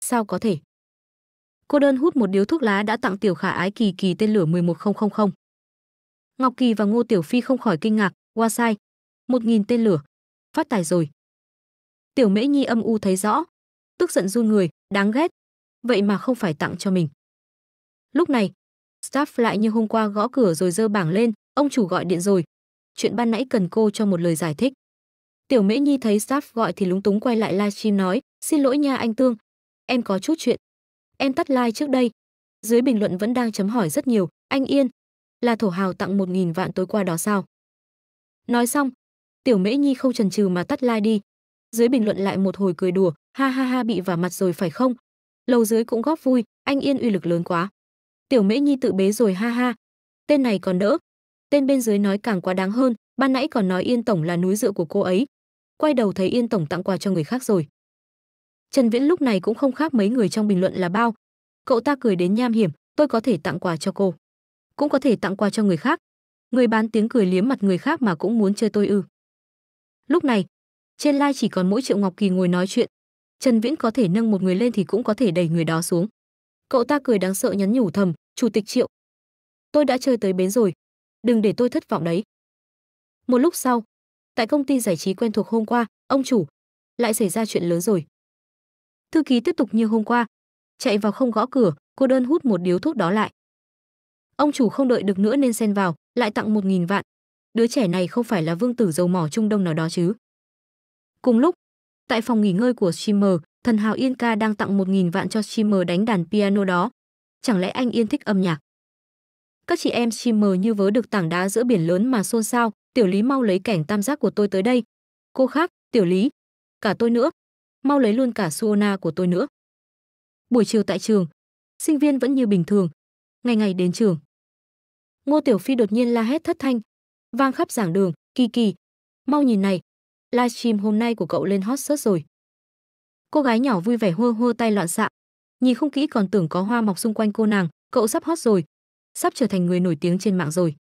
sao có thể? Cô đơn hút một điếu thuốc lá đã tặng Tiểu Khả Ái Kỳ Kỳ tên lửa 11000. Ngọc Kỳ và Ngô Tiểu Phi không khỏi kinh ngạc, qua sai, một nghìn tên lửa, phát tài rồi. Tiểu Mễ Nhi âm u thấy rõ, tức giận run người, đáng ghét, vậy mà không phải tặng cho mình. Lúc này, Staff lại như hôm qua gõ cửa rồi dơ bảng lên, ông chủ gọi điện rồi. Chuyện ban nãy cần cô cho một lời giải thích. Tiểu Mễ Nhi thấy staff gọi thì lúng túng quay lại livestream nói, xin lỗi nha anh Tương, em có chút chuyện. Em tắt like trước đây. Dưới bình luận vẫn đang chấm hỏi rất nhiều, anh Yên, là thổ hào tặng một nghìn vạn tối qua đó sao? Nói xong, Tiểu Mễ Nhi không chần chừ mà tắt like đi. Dưới bình luận lại một hồi cười đùa, ha ha ha bị vả mặt rồi phải không? Lầu dưới cũng góp vui, anh Yên uy lực lớn quá. Tiểu Mễ Nhi tự bế rồi ha ha. Tên này còn đỡ. Tên bên dưới nói càng quá đáng hơn, ban nãy còn nói Yên tổng là núi dựa của cô ấy. Quay đầu thấy Yên tổng tặng quà cho người khác rồi. Trần Viễn lúc này cũng không khác mấy người trong bình luận là bao. Cậu ta cười đến nham hiểm, tôi có thể tặng quà cho cô, cũng có thể tặng quà cho người khác. Người bán tiếng cười liếm mặt người khác mà cũng muốn chơi tôi ư? Lúc này, trên live chỉ còn mỗi Triệu Ngọc Kỳ ngồi nói chuyện. Trần Viễn có thể nâng một người lên thì cũng có thể đẩy người đó xuống cậu ta cười đáng sợ nhắn nhủ thầm chủ tịch triệu tôi đã chơi tới bến rồi đừng để tôi thất vọng đấy một lúc sau tại công ty giải trí quen thuộc hôm qua ông chủ lại xảy ra chuyện lớn rồi thư ký tiếp tục như hôm qua chạy vào không gõ cửa cô đơn hút một điếu thuốc đó lại ông chủ không đợi được nữa nên xen vào lại tặng một nghìn vạn đứa trẻ này không phải là vương tử dầu mỏ trung đông nào đó chứ cùng lúc tại phòng nghỉ ngơi của streamer thần hào Yên ca đang tặng một nghìn vạn cho streamer đánh đàn piano đó. Chẳng lẽ anh Yên thích âm nhạc? Các chị em streamer như vớ được tảng đá giữa biển lớn mà xôn xao, tiểu lý mau lấy cảnh tam giác của tôi tới đây. Cô khác, tiểu lý, cả tôi nữa. Mau lấy luôn cả Suona của tôi nữa. Buổi chiều tại trường, sinh viên vẫn như bình thường, ngày ngày đến trường. Ngô Tiểu Phi đột nhiên la hét thất thanh, vang khắp giảng đường, kỳ kỳ. Mau nhìn này, livestream hôm nay của cậu lên hot search rồi cô gái nhỏ vui vẻ hô hô tay loạn xạ nhìn không kỹ còn tưởng có hoa mọc xung quanh cô nàng cậu sắp hót rồi sắp trở thành người nổi tiếng trên mạng rồi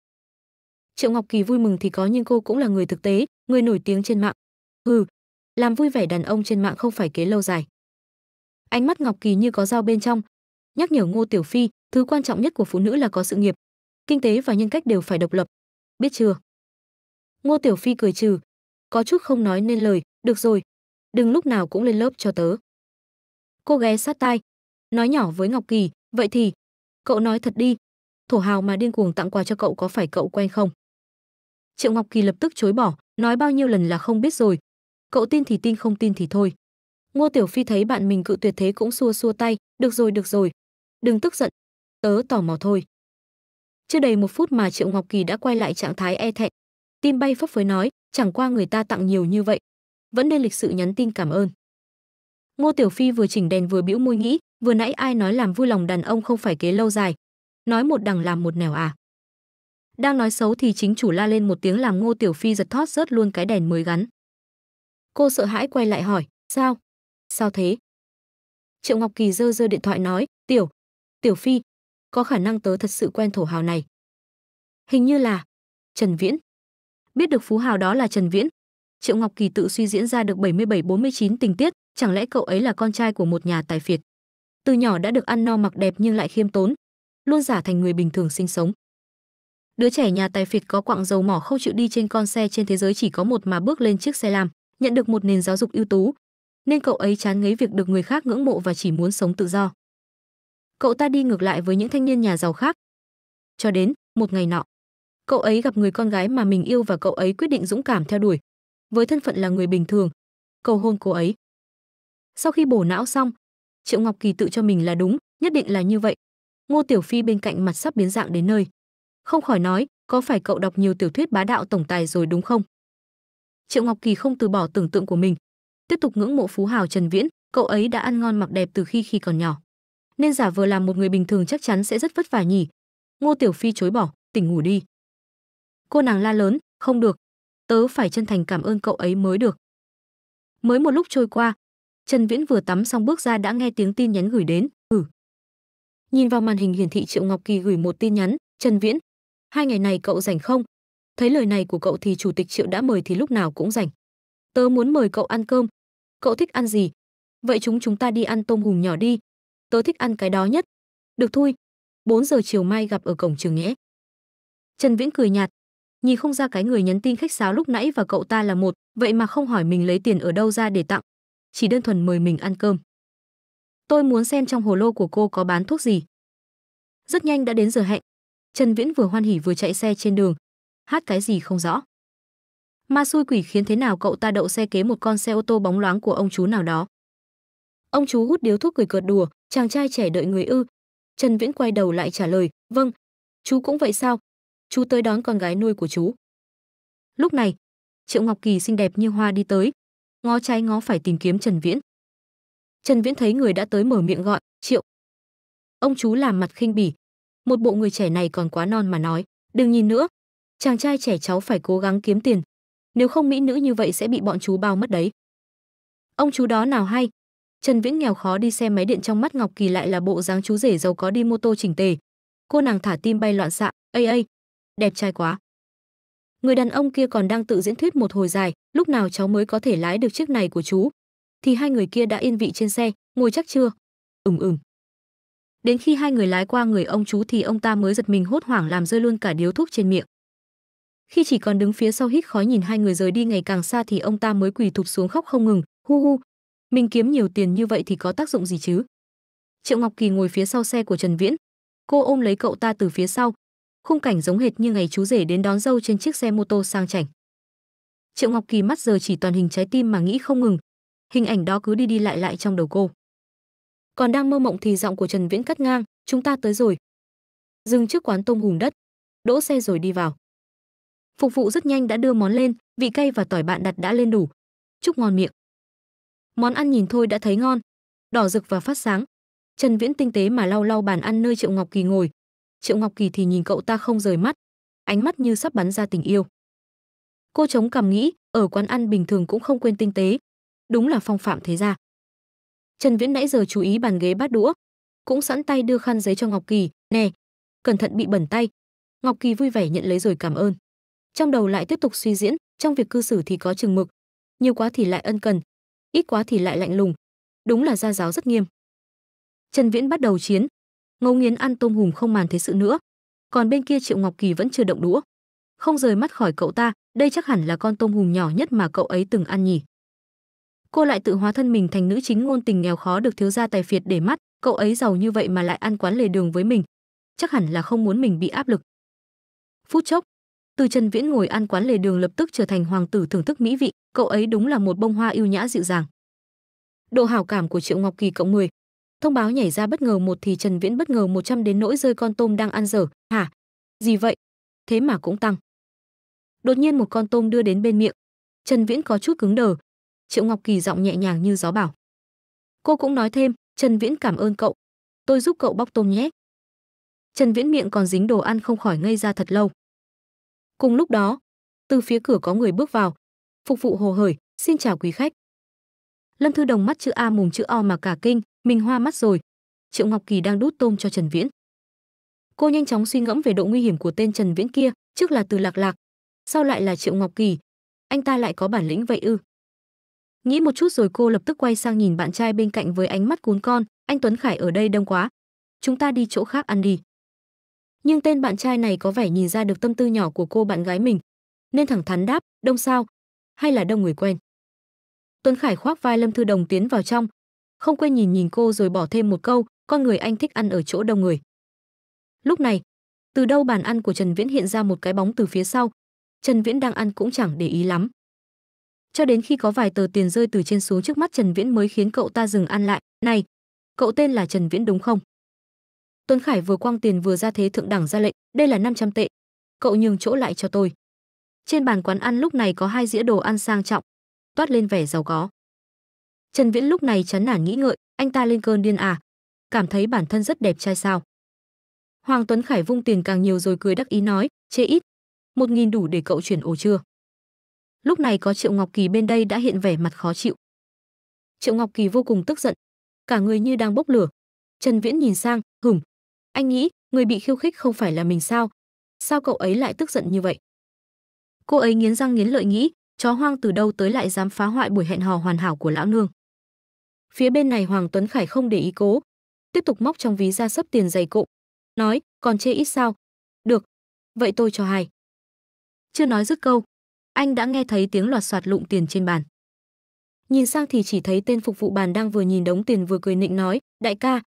triệu ngọc kỳ vui mừng thì có nhưng cô cũng là người thực tế người nổi tiếng trên mạng Hừ, làm vui vẻ đàn ông trên mạng không phải kế lâu dài ánh mắt ngọc kỳ như có dao bên trong nhắc nhở ngô tiểu phi thứ quan trọng nhất của phụ nữ là có sự nghiệp kinh tế và nhân cách đều phải độc lập biết chưa ngô tiểu phi cười trừ có chút không nói nên lời được rồi đừng lúc nào cũng lên lớp cho tớ. Cô ghé sát tai, nói nhỏ với Ngọc Kỳ, vậy thì, cậu nói thật đi, thổ hào mà điên cuồng tặng quà cho cậu có phải cậu quen không? Triệu Ngọc Kỳ lập tức chối bỏ, nói bao nhiêu lần là không biết rồi. Cậu tin thì tin không tin thì thôi. Ngô Tiểu Phi thấy bạn mình cự tuyệt thế cũng xua xua tay, được rồi được rồi, đừng tức giận, tớ tò mò thôi. Chưa đầy một phút mà Triệu Ngọc Kỳ đã quay lại trạng thái e thẹn. Tim bay phấp phới nói, chẳng qua người ta tặng nhiều như vậy, vẫn nên lịch sự nhắn tin cảm ơn. Ngô Tiểu Phi vừa chỉnh đèn vừa bĩu môi nghĩ, vừa nãy ai nói làm vui lòng đàn ông không phải kế lâu dài, nói một đằng làm một nẻo à. Đang nói xấu thì chính chủ la lên một tiếng làm Ngô Tiểu Phi giật thót rớt luôn cái đèn mới gắn. Cô sợ hãi quay lại hỏi, sao? Sao thế? Triệu Ngọc Kỳ dơ dơ điện thoại nói, Tiểu, Tiểu Phi, có khả năng tớ thật sự quen thổ hào này. Hình như là Trần Viễn. Biết được phú hào đó là Trần Viễn, Triệu Ngọc Kỳ tự suy diễn ra được 77-49 tình tiết, chẳng lẽ cậu ấy là con trai của một nhà tài phiệt? Từ nhỏ đã được ăn no mặc đẹp nhưng lại khiêm tốn, luôn giả thành người bình thường sinh sống. Đứa trẻ nhà tài phiệt có quặng dầu mỏ không chịu đi trên con xe trên thế giới chỉ có một mà bước lên chiếc xe lam nhận được một nền giáo dục ưu tú, nên cậu ấy chán ngấy việc được người khác ngưỡng mộ và chỉ muốn sống tự do. Cậu ta đi ngược lại với những thanh niên nhà giàu khác. Cho đến một ngày nọ, cậu ấy gặp người con gái mà mình yêu và cậu ấy quyết định dũng cảm theo đuổi, với thân phận là người bình thường, cầu hôn cô ấy. Sau khi bổ não xong, Triệu Ngọc Kỳ tự cho mình là đúng, nhất định là như vậy. Ngô Tiểu Phi bên cạnh mặt sắp biến dạng đến nơi. Không khỏi nói, có phải cậu đọc nhiều tiểu thuyết bá đạo tổng tài rồi đúng không? Triệu Ngọc Kỳ không từ bỏ tưởng tượng của mình, tiếp tục ngưỡng mộ phú hào Trần Viễn, cậu ấy đã ăn ngon mặc đẹp từ khi khi còn nhỏ. Nên giả vờ làm một người bình thường chắc chắn sẽ rất vất vả nhỉ. Ngô Tiểu Phi chối bỏ, tỉnh ngủ đi. Cô nàng la lớn, không được, tớ phải chân thành cảm ơn cậu ấy mới được. Mới một lúc trôi qua, Trần Viễn vừa tắm xong bước ra đã nghe tiếng tin nhắn gửi đến, ừ. Nhìn vào màn hình hiển thị Triệu Ngọc Kỳ gửi một tin nhắn, Trần Viễn, hai ngày này cậu rảnh không? Thấy lời này của cậu thì chủ tịch Triệu đã mời thì lúc nào cũng rảnh. Tớ muốn mời cậu ăn cơm. Cậu thích ăn gì? Vậy chúng chúng ta đi ăn tôm hùm nhỏ đi. Tớ thích ăn cái đó nhất. Được thôi. 4 giờ chiều mai gặp ở cổng trường nhé. Trần Viễn cười nhạt, nhìn không ra cái người nhắn tin khách sáo lúc nãy và cậu ta là một vậy mà không hỏi mình lấy tiền ở đâu ra để tặng chỉ đơn thuần mời mình ăn cơm tôi muốn xem trong hồ lô của cô có bán thuốc gì rất nhanh đã đến giờ hẹn trần viễn vừa hoan hỉ vừa chạy xe trên đường hát cái gì không rõ ma xui quỷ khiến thế nào cậu ta đậu xe kế một con xe ô tô bóng loáng của ông chú nào đó ông chú hút điếu thuốc cười cợt đùa chàng trai trẻ đợi người ư trần viễn quay đầu lại trả lời vâng chú cũng vậy sao chú tới đón con gái nuôi của chú. Lúc này, Triệu Ngọc Kỳ xinh đẹp như hoa đi tới, ngó trái ngó phải tìm kiếm Trần Viễn. Trần Viễn thấy người đã tới mở miệng gọi, "Triệu." Ông chú làm mặt khinh bỉ, một bộ người trẻ này còn quá non mà nói, "Đừng nhìn nữa, chàng trai trẻ cháu phải cố gắng kiếm tiền, nếu không mỹ nữ như vậy sẽ bị bọn chú bao mất đấy." Ông chú đó nào hay, Trần Viễn nghèo khó đi xe máy điện trong mắt Ngọc Kỳ lại là bộ dáng chú rể giàu có đi mô tô chỉnh tề. Cô nàng thả tim bay loạn xạ, "Ây ây, đẹp trai quá người đàn ông kia còn đang tự diễn thuyết một hồi dài lúc nào cháu mới có thể lái được chiếc này của chú thì hai người kia đã yên vị trên xe ngồi chắc chưa ừm ừm đến khi hai người lái qua người ông chú thì ông ta mới giật mình hốt hoảng làm rơi luôn cả điếu thuốc trên miệng khi chỉ còn đứng phía sau hít khói nhìn hai người rời đi ngày càng xa thì ông ta mới quỳ thụp xuống khóc không ngừng hu hu mình kiếm nhiều tiền như vậy thì có tác dụng gì chứ triệu ngọc kỳ ngồi phía sau xe của trần viễn cô ôm lấy cậu ta từ phía sau khung cảnh giống hệt như ngày chú rể đến đón dâu trên chiếc xe mô tô sang chảnh. Triệu Ngọc Kỳ mắt giờ chỉ toàn hình trái tim mà nghĩ không ngừng. Hình ảnh đó cứ đi đi lại lại trong đầu cô. Còn đang mơ mộng thì giọng của Trần Viễn cắt ngang, "Chúng ta tới rồi." Dừng trước quán tôm hùm đất, đỗ xe rồi đi vào. Phục vụ rất nhanh đã đưa món lên, vị cay và tỏi bạn đặt đã lên đủ. Chúc ngon miệng. Món ăn nhìn thôi đã thấy ngon, đỏ rực và phát sáng. Trần Viễn tinh tế mà lau lau bàn ăn nơi Triệu Ngọc Kỳ ngồi, Triệu Ngọc Kỳ thì nhìn cậu ta không rời mắt, ánh mắt như sắp bắn ra tình yêu. Cô chống cằm nghĩ, ở quán ăn bình thường cũng không quên tinh tế, đúng là phong phạm thế gia. Trần Viễn nãy giờ chú ý bàn ghế bát đũa, cũng sẵn tay đưa khăn giấy cho Ngọc Kỳ, "Nè, cẩn thận bị bẩn tay." Ngọc Kỳ vui vẻ nhận lấy rồi cảm ơn. Trong đầu lại tiếp tục suy diễn, trong việc cư xử thì có chừng mực, nhiều quá thì lại ân cần, ít quá thì lại lạnh lùng, đúng là gia giáo rất nghiêm. Trần Viễn bắt đầu chiến, ngấu nghiến ăn tôm hùm không màng thế sự nữa còn bên kia triệu ngọc kỳ vẫn chưa động đũa không rời mắt khỏi cậu ta đây chắc hẳn là con tôm hùm nhỏ nhất mà cậu ấy từng ăn nhỉ cô lại tự hóa thân mình thành nữ chính ngôn tình nghèo khó được thiếu gia tài phiệt để mắt cậu ấy giàu như vậy mà lại ăn quán lề đường với mình chắc hẳn là không muốn mình bị áp lực phút chốc từ trần viễn ngồi ăn quán lề đường lập tức trở thành hoàng tử thưởng thức mỹ vị cậu ấy đúng là một bông hoa yêu nhã dịu dàng độ hảo cảm của triệu ngọc kỳ cộng 10, Thông báo nhảy ra bất ngờ một thì Trần Viễn bất ngờ 100 đến nỗi rơi con tôm đang ăn dở, hả? Gì vậy? Thế mà cũng tăng. Đột nhiên một con tôm đưa đến bên miệng. Trần Viễn có chút cứng đờ. Triệu Ngọc Kỳ giọng nhẹ nhàng như gió bảo. Cô cũng nói thêm, Trần Viễn cảm ơn cậu. Tôi giúp cậu bóc tôm nhé. Trần Viễn miệng còn dính đồ ăn không khỏi ngây ra thật lâu. Cùng lúc đó, từ phía cửa có người bước vào. Phục vụ hồ hởi, xin chào quý khách. Lâm Thư Đồng mắt chữ A mùng chữ O mà cả kinh, mình hoa mắt rồi. Triệu Ngọc Kỳ đang đút tôm cho Trần Viễn. Cô nhanh chóng suy ngẫm về độ nguy hiểm của tên Trần Viễn kia, trước là Từ Lạc Lạc, sau lại là Triệu Ngọc Kỳ. Anh ta lại có bản lĩnh vậy ư? Nghĩ một chút rồi cô lập tức quay sang nhìn bạn trai bên cạnh với ánh mắt cún con, anh Tuấn Khải ở đây đông quá. Chúng ta đi chỗ khác ăn đi. Nhưng tên bạn trai này có vẻ nhìn ra được tâm tư nhỏ của cô bạn gái mình, nên thẳng thắn đáp, đông sao? Hay là đông người quen? Tuấn Khải khoác vai Lâm Thư Đồng tiến vào trong, không quên nhìn nhìn cô rồi bỏ thêm một câu, con người anh thích ăn ở chỗ đông người. Lúc này, từ đâu bàn ăn của Trần Viễn hiện ra một cái bóng từ phía sau. Trần Viễn đang ăn cũng chẳng để ý lắm. Cho đến khi có vài tờ tiền rơi từ trên xuống trước mắt Trần Viễn mới khiến cậu ta dừng ăn lại. Này, cậu tên là Trần Viễn đúng không? Tuấn Khải vừa quăng tiền vừa ra thế thượng đẳng ra lệnh, đây là 500 tệ. Cậu nhường chỗ lại cho tôi. Trên bàn quán ăn lúc này có hai dĩa đồ ăn sang trọng, toát lên vẻ giàu có. Trần Viễn lúc này chán nản nghĩ ngợi, anh ta lên cơn điên à? Cảm thấy bản thân rất đẹp trai sao? Hoàng Tuấn Khải vung tiền càng nhiều rồi cười đắc ý nói, chê ít, một nghìn đủ để cậu chuyển ổ chưa? Lúc này có Triệu Ngọc Kỳ bên đây đã hiện vẻ mặt khó chịu. Triệu Ngọc Kỳ vô cùng tức giận, cả người như đang bốc lửa. Trần Viễn nhìn sang, hửng. Anh nghĩ, người bị khiêu khích không phải là mình sao? Sao cậu ấy lại tức giận như vậy? Cô ấy nghiến răng nghiến lợi nghĩ, chó hoang từ đâu tới lại dám phá hoại buổi hẹn hò hoàn hảo của lão nương. Phía bên này Hoàng Tuấn Khải không để ý cố, tiếp tục móc trong ví ra sấp tiền dày cộm, nói, còn chê ít sao? Được, vậy tôi cho hai. Chưa nói dứt câu, anh đã nghe thấy tiếng loạt soạt lụng tiền trên bàn. Nhìn sang thì chỉ thấy tên phục vụ bàn đang vừa nhìn đống tiền vừa cười nịnh nói, đại ca,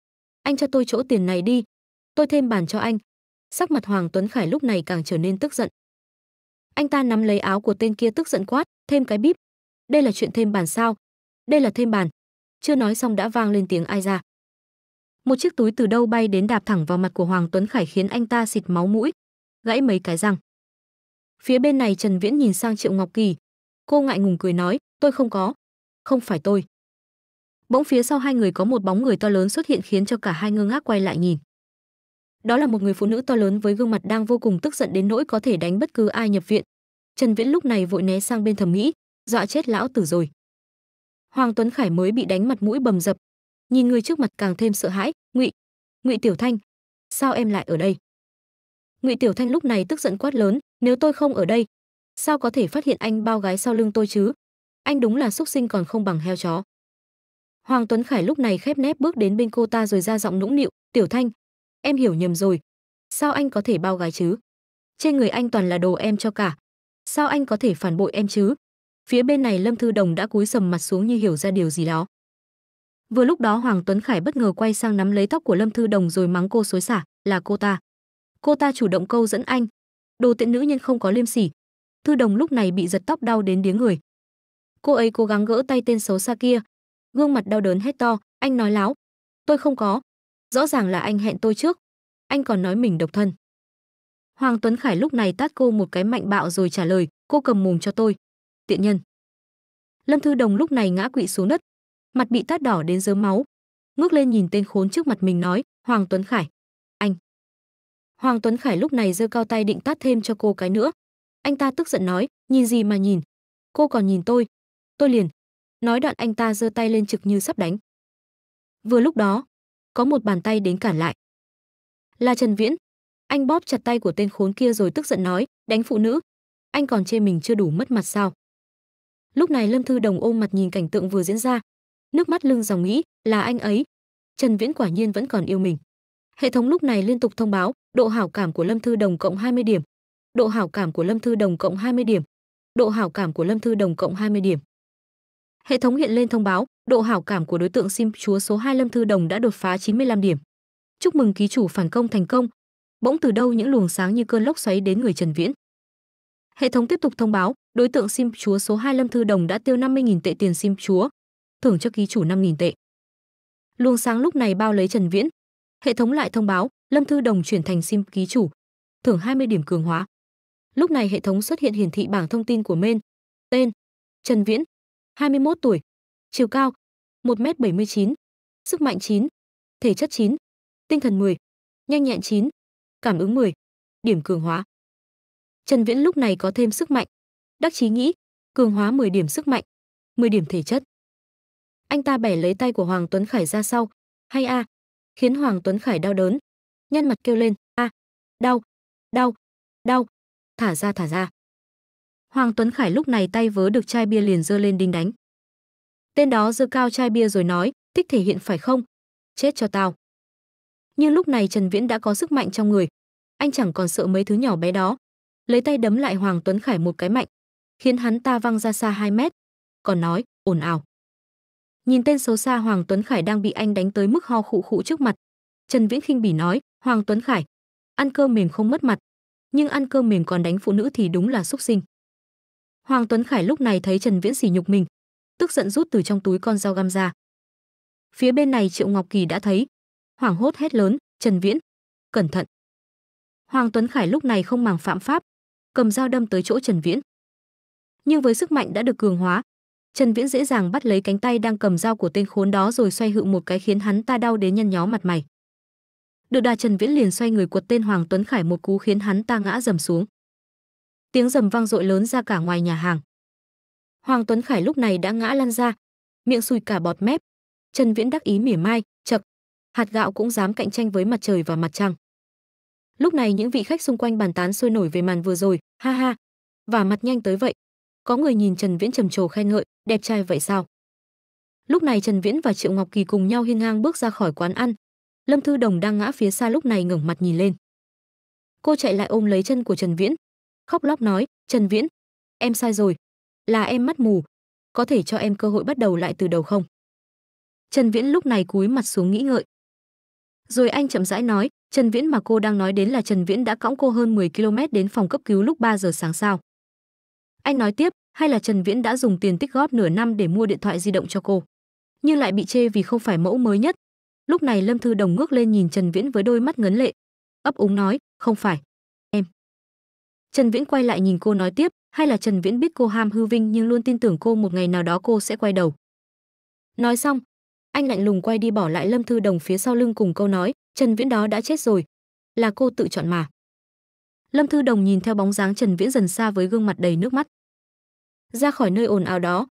anh cho tôi chỗ tiền này đi, tôi thêm bàn cho anh. Sắc mặt Hoàng Tuấn Khải lúc này càng trở nên tức giận. Anh ta nắm lấy áo của tên kia tức giận quát, thêm cái bíp. Đây là chuyện thêm bàn sao? Đây là thêm bàn chưa nói xong đã vang lên tiếng ai ra một chiếc túi từ đâu bay đến đạp thẳng vào mặt của hoàng tuấn khải khiến anh ta xịt máu mũi gãy mấy cái răng phía bên này trần viễn nhìn sang triệu ngọc kỳ cô ngại ngùng cười nói tôi không có không phải tôi bỗng phía sau hai người có một bóng người to lớn xuất hiện khiến cho cả hai ngơ ngác quay lại nhìn đó là một người phụ nữ to lớn với gương mặt đang vô cùng tức giận đến nỗi có thể đánh bất cứ ai nhập viện trần viễn lúc này vội né sang bên thầm nghĩ dọa chết lão tử rồi hoàng tuấn khải mới bị đánh mặt mũi bầm dập nhìn người trước mặt càng thêm sợ hãi ngụy ngụy tiểu thanh sao em lại ở đây ngụy tiểu thanh lúc này tức giận quát lớn nếu tôi không ở đây sao có thể phát hiện anh bao gái sau lưng tôi chứ anh đúng là xúc sinh còn không bằng heo chó hoàng tuấn khải lúc này khép nép bước đến bên cô ta rồi ra giọng nũng nịu tiểu thanh em hiểu nhầm rồi sao anh có thể bao gái chứ trên người anh toàn là đồ em cho cả sao anh có thể phản bội em chứ Phía bên này Lâm Thư Đồng đã cúi sầm mặt xuống như hiểu ra điều gì đó. Vừa lúc đó Hoàng Tuấn Khải bất ngờ quay sang nắm lấy tóc của Lâm Thư Đồng rồi mắng cô xối xả, là cô ta. Cô ta chủ động câu dẫn anh. Đồ tiện nữ nhân không có liêm sỉ. Thư Đồng lúc này bị giật tóc đau đến điếng người. Cô ấy cố gắng gỡ tay tên xấu xa kia, gương mặt đau đớn hét to, anh nói láo. Tôi không có. Rõ ràng là anh hẹn tôi trước. Anh còn nói mình độc thân. Hoàng Tuấn Khải lúc này tát cô một cái mạnh bạo rồi trả lời, cô cầm mồm cho tôi, tiện nhân. Lâm Thư Đồng lúc này ngã quỵ xuống đất, mặt bị tát đỏ đến rớm máu. Ngước lên nhìn tên khốn trước mặt mình nói, "Hoàng Tuấn Khải, anh." Hoàng Tuấn Khải lúc này giơ cao tay định tát thêm cho cô cái nữa. Anh ta tức giận nói, "Nhìn gì mà nhìn? Cô còn nhìn tôi?" Tôi liền. Nói đoạn anh ta giơ tay lên trực như sắp đánh. Vừa lúc đó, có một bàn tay đến cản lại. Là Trần Viễn. Anh bóp chặt tay của tên khốn kia rồi tức giận nói, "Đánh phụ nữ, anh còn chê mình chưa đủ mất mặt sao?" lúc này lâm thư đồng ôm mặt nhìn cảnh tượng vừa diễn ra nước mắt lưng dòng nghĩ là anh ấy trần viễn quả nhiên vẫn còn yêu mình hệ thống lúc này liên tục thông báo độ hảo cảm của lâm thư đồng cộng 20 điểm độ hảo cảm của lâm thư đồng cộng 20 điểm độ hảo cảm của lâm thư đồng cộng 20 điểm hệ thống hiện lên thông báo độ hảo cảm của đối tượng sim chúa số 2 lâm thư đồng đã đột phá 95 điểm chúc mừng ký chủ phản công thành công bỗng từ đâu những luồng sáng như cơn lốc xoáy đến người trần viễn hệ thống tiếp tục thông báo đối tượng sim chúa số 2 Lâm Thư Đồng đã tiêu 50.000 tệ tiền sim chúa, thưởng cho ký chủ 5.000 tệ. Luồng sáng lúc này bao lấy Trần Viễn. Hệ thống lại thông báo, Lâm Thư Đồng chuyển thành sim ký chủ, thưởng 20 điểm cường hóa. Lúc này hệ thống xuất hiện hiển thị bảng thông tin của men Tên: Trần Viễn, 21 tuổi, chiều cao 1m79, sức mạnh 9, thể chất 9, tinh thần 10, nhanh nhẹn 9, cảm ứng 10, điểm cường hóa. Trần Viễn lúc này có thêm sức mạnh, Đắc Chí nghĩ, cường hóa 10 điểm sức mạnh, 10 điểm thể chất. Anh ta bẻ lấy tay của Hoàng Tuấn Khải ra sau, hay a, à, khiến Hoàng Tuấn Khải đau đớn, nhăn mặt kêu lên, a, à, đau, đau, đau, thả ra thả ra. Hoàng Tuấn Khải lúc này tay vớ được chai bia liền giơ lên đinh đánh. Tên đó giơ cao chai bia rồi nói, thích thể hiện phải không? Chết cho tao. Nhưng lúc này Trần Viễn đã có sức mạnh trong người, anh chẳng còn sợ mấy thứ nhỏ bé đó, lấy tay đấm lại Hoàng Tuấn Khải một cái mạnh, khiến hắn ta văng ra xa 2 mét, còn nói, ồn ào. Nhìn tên xấu xa Hoàng Tuấn Khải đang bị anh đánh tới mức ho khụ khụ trước mặt. Trần Viễn khinh bỉ nói, Hoàng Tuấn Khải, ăn cơm mềm không mất mặt, nhưng ăn cơm mềm còn đánh phụ nữ thì đúng là xúc sinh. Hoàng Tuấn Khải lúc này thấy Trần Viễn sỉ nhục mình, tức giận rút từ trong túi con dao găm ra. Phía bên này Triệu Ngọc Kỳ đã thấy, hoảng hốt hét lớn, "Trần Viễn, cẩn thận!" Hoàng Tuấn Khải lúc này không màng phạm pháp, cầm dao đâm tới chỗ Trần Viễn nhưng với sức mạnh đã được cường hóa, Trần Viễn dễ dàng bắt lấy cánh tay đang cầm dao của tên khốn đó rồi xoay hự một cái khiến hắn ta đau đến nhăn nhó mặt mày. Được đà Trần Viễn liền xoay người quật tên Hoàng Tuấn Khải một cú khiến hắn ta ngã dầm xuống. Tiếng rầm vang dội lớn ra cả ngoài nhà hàng. Hoàng Tuấn Khải lúc này đã ngã lăn ra, miệng sùi cả bọt mép. Trần Viễn đắc ý mỉa mai, chậc, hạt gạo cũng dám cạnh tranh với mặt trời và mặt trăng. Lúc này những vị khách xung quanh bàn tán sôi nổi về màn vừa rồi, ha ha, và mặt nhanh tới vậy, có người nhìn Trần Viễn trầm trồ khen ngợi, đẹp trai vậy sao? Lúc này Trần Viễn và Triệu Ngọc Kỳ cùng nhau hiên ngang bước ra khỏi quán ăn. Lâm Thư Đồng đang ngã phía xa lúc này ngẩng mặt nhìn lên. Cô chạy lại ôm lấy chân của Trần Viễn, khóc lóc nói, "Trần Viễn, em sai rồi, là em mắt mù, có thể cho em cơ hội bắt đầu lại từ đầu không?" Trần Viễn lúc này cúi mặt xuống nghĩ ngợi. Rồi anh chậm rãi nói, Trần Viễn mà cô đang nói đến là Trần Viễn đã cõng cô hơn 10 km đến phòng cấp cứu lúc 3 giờ sáng sao. Anh nói tiếp, hay là Trần Viễn đã dùng tiền tích góp nửa năm để mua điện thoại di động cho cô, nhưng lại bị chê vì không phải mẫu mới nhất. Lúc này Lâm Thư Đồng ngước lên nhìn Trần Viễn với đôi mắt ngấn lệ, ấp úng nói, "Không phải, em." Trần Viễn quay lại nhìn cô nói tiếp, hay là Trần Viễn biết cô ham hư vinh nhưng luôn tin tưởng cô một ngày nào đó cô sẽ quay đầu. Nói xong, anh lạnh lùng quay đi bỏ lại Lâm Thư Đồng phía sau lưng cùng câu nói, Trần Viễn đó đã chết rồi, là cô tự chọn mà. Lâm Thư Đồng nhìn theo bóng dáng Trần Viễn dần xa với gương mặt đầy nước mắt ra khỏi nơi ồn ào đó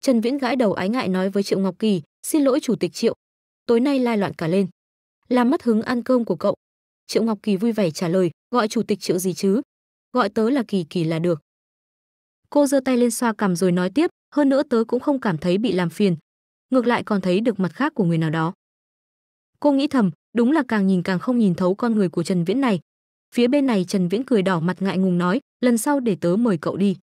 trần viễn gãi đầu ái ngại nói với triệu ngọc kỳ xin lỗi chủ tịch triệu tối nay lai loạn cả lên làm mất hứng ăn cơm của cậu triệu ngọc kỳ vui vẻ trả lời gọi chủ tịch triệu gì chứ gọi tớ là kỳ kỳ là được cô giơ tay lên xoa cằm rồi nói tiếp hơn nữa tớ cũng không cảm thấy bị làm phiền ngược lại còn thấy được mặt khác của người nào đó cô nghĩ thầm đúng là càng nhìn càng không nhìn thấu con người của trần viễn này phía bên này trần viễn cười đỏ mặt ngại ngùng nói lần sau để tớ mời cậu đi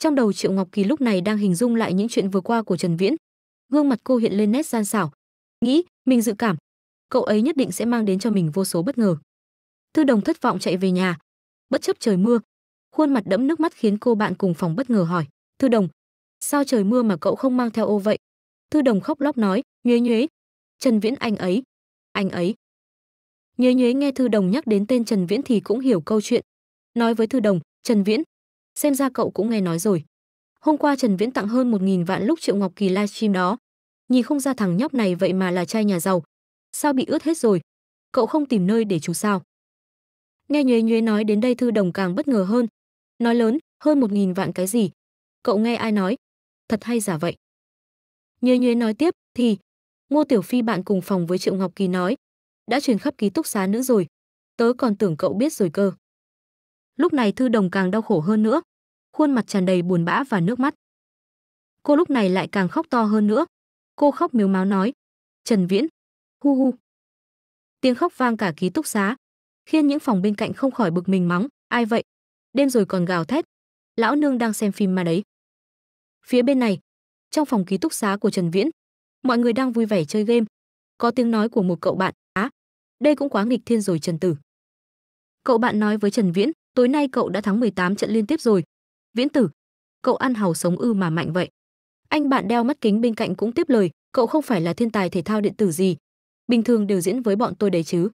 trong đầu Triệu Ngọc Kỳ lúc này đang hình dung lại những chuyện vừa qua của Trần Viễn. Gương mặt cô hiện lên nét gian xảo. Nghĩ, mình dự cảm, cậu ấy nhất định sẽ mang đến cho mình vô số bất ngờ. Thư Đồng thất vọng chạy về nhà. Bất chấp trời mưa, khuôn mặt đẫm nước mắt khiến cô bạn cùng phòng bất ngờ hỏi, "Thư Đồng, sao trời mưa mà cậu không mang theo ô vậy?" Thư Đồng khóc lóc nói, "Nhuế nhuế, Trần Viễn anh ấy, anh ấy." Nhuế nhuế nghe Thư Đồng nhắc đến tên Trần Viễn thì cũng hiểu câu chuyện. Nói với Thư Đồng, "Trần Viễn, xem ra cậu cũng nghe nói rồi. Hôm qua Trần Viễn tặng hơn 1.000 vạn lúc Triệu Ngọc Kỳ livestream đó. Nhìn không ra thằng nhóc này vậy mà là trai nhà giàu. Sao bị ướt hết rồi? Cậu không tìm nơi để trú sao? Nghe nhuế nhuế nói đến đây Thư Đồng càng bất ngờ hơn. Nói lớn, hơn 1.000 vạn cái gì? Cậu nghe ai nói? Thật hay giả vậy? Nhuế nhuế nói tiếp thì Ngô Tiểu Phi bạn cùng phòng với Triệu Ngọc Kỳ nói đã truyền khắp ký túc xá nữa rồi. Tớ còn tưởng cậu biết rồi cơ. Lúc này Thư Đồng càng đau khổ hơn nữa, khuôn mặt tràn đầy buồn bã và nước mắt. Cô lúc này lại càng khóc to hơn nữa. Cô khóc miếu máu nói, "Trần Viễn, hu hu." Tiếng khóc vang cả ký túc xá, khiến những phòng bên cạnh không khỏi bực mình mắng, "Ai vậy? Đêm rồi còn gào thét. Lão nương đang xem phim mà đấy." Phía bên này, trong phòng ký túc xá của Trần Viễn, mọi người đang vui vẻ chơi game. Có tiếng nói của một cậu bạn, "Á, đây cũng quá nghịch thiên rồi Trần Tử." Cậu bạn nói với Trần Viễn, tối nay cậu đã thắng 18 trận liên tiếp rồi. Viễn Tử, cậu ăn hào sống ư mà mạnh vậy. Anh bạn đeo mắt kính bên cạnh cũng tiếp lời, cậu không phải là thiên tài thể thao điện tử gì, bình thường đều diễn với bọn tôi đấy chứ.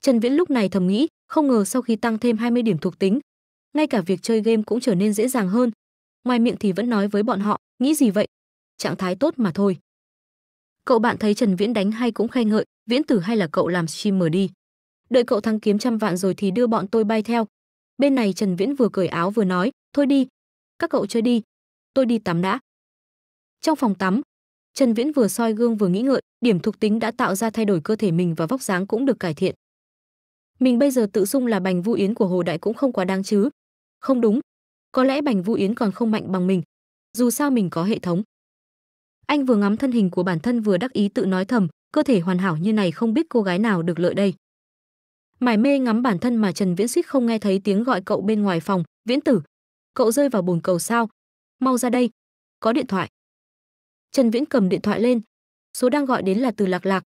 Trần Viễn lúc này thầm nghĩ, không ngờ sau khi tăng thêm 20 điểm thuộc tính, ngay cả việc chơi game cũng trở nên dễ dàng hơn. Ngoài miệng thì vẫn nói với bọn họ, nghĩ gì vậy? Trạng thái tốt mà thôi. Cậu bạn thấy Trần Viễn đánh hay cũng khen ngợi, Viễn Tử hay là cậu làm streamer đi đợi cậu thắng kiếm trăm vạn rồi thì đưa bọn tôi bay theo. Bên này Trần Viễn vừa cởi áo vừa nói, thôi đi, các cậu chơi đi, tôi đi tắm đã. Trong phòng tắm, Trần Viễn vừa soi gương vừa nghĩ ngợi, điểm thuộc tính đã tạo ra thay đổi cơ thể mình và vóc dáng cũng được cải thiện. Mình bây giờ tự xung là Bành Vu Yến của Hồ Đại cũng không quá đáng chứ. Không đúng, có lẽ Bành Vu Yến còn không mạnh bằng mình. Dù sao mình có hệ thống. Anh vừa ngắm thân hình của bản thân vừa đắc ý tự nói thầm, cơ thể hoàn hảo như này không biết cô gái nào được lợi đây mải mê ngắm bản thân mà trần viễn Xích không nghe thấy tiếng gọi cậu bên ngoài phòng viễn tử cậu rơi vào bồn cầu sao mau ra đây có điện thoại trần viễn cầm điện thoại lên số đang gọi đến là từ lạc lạc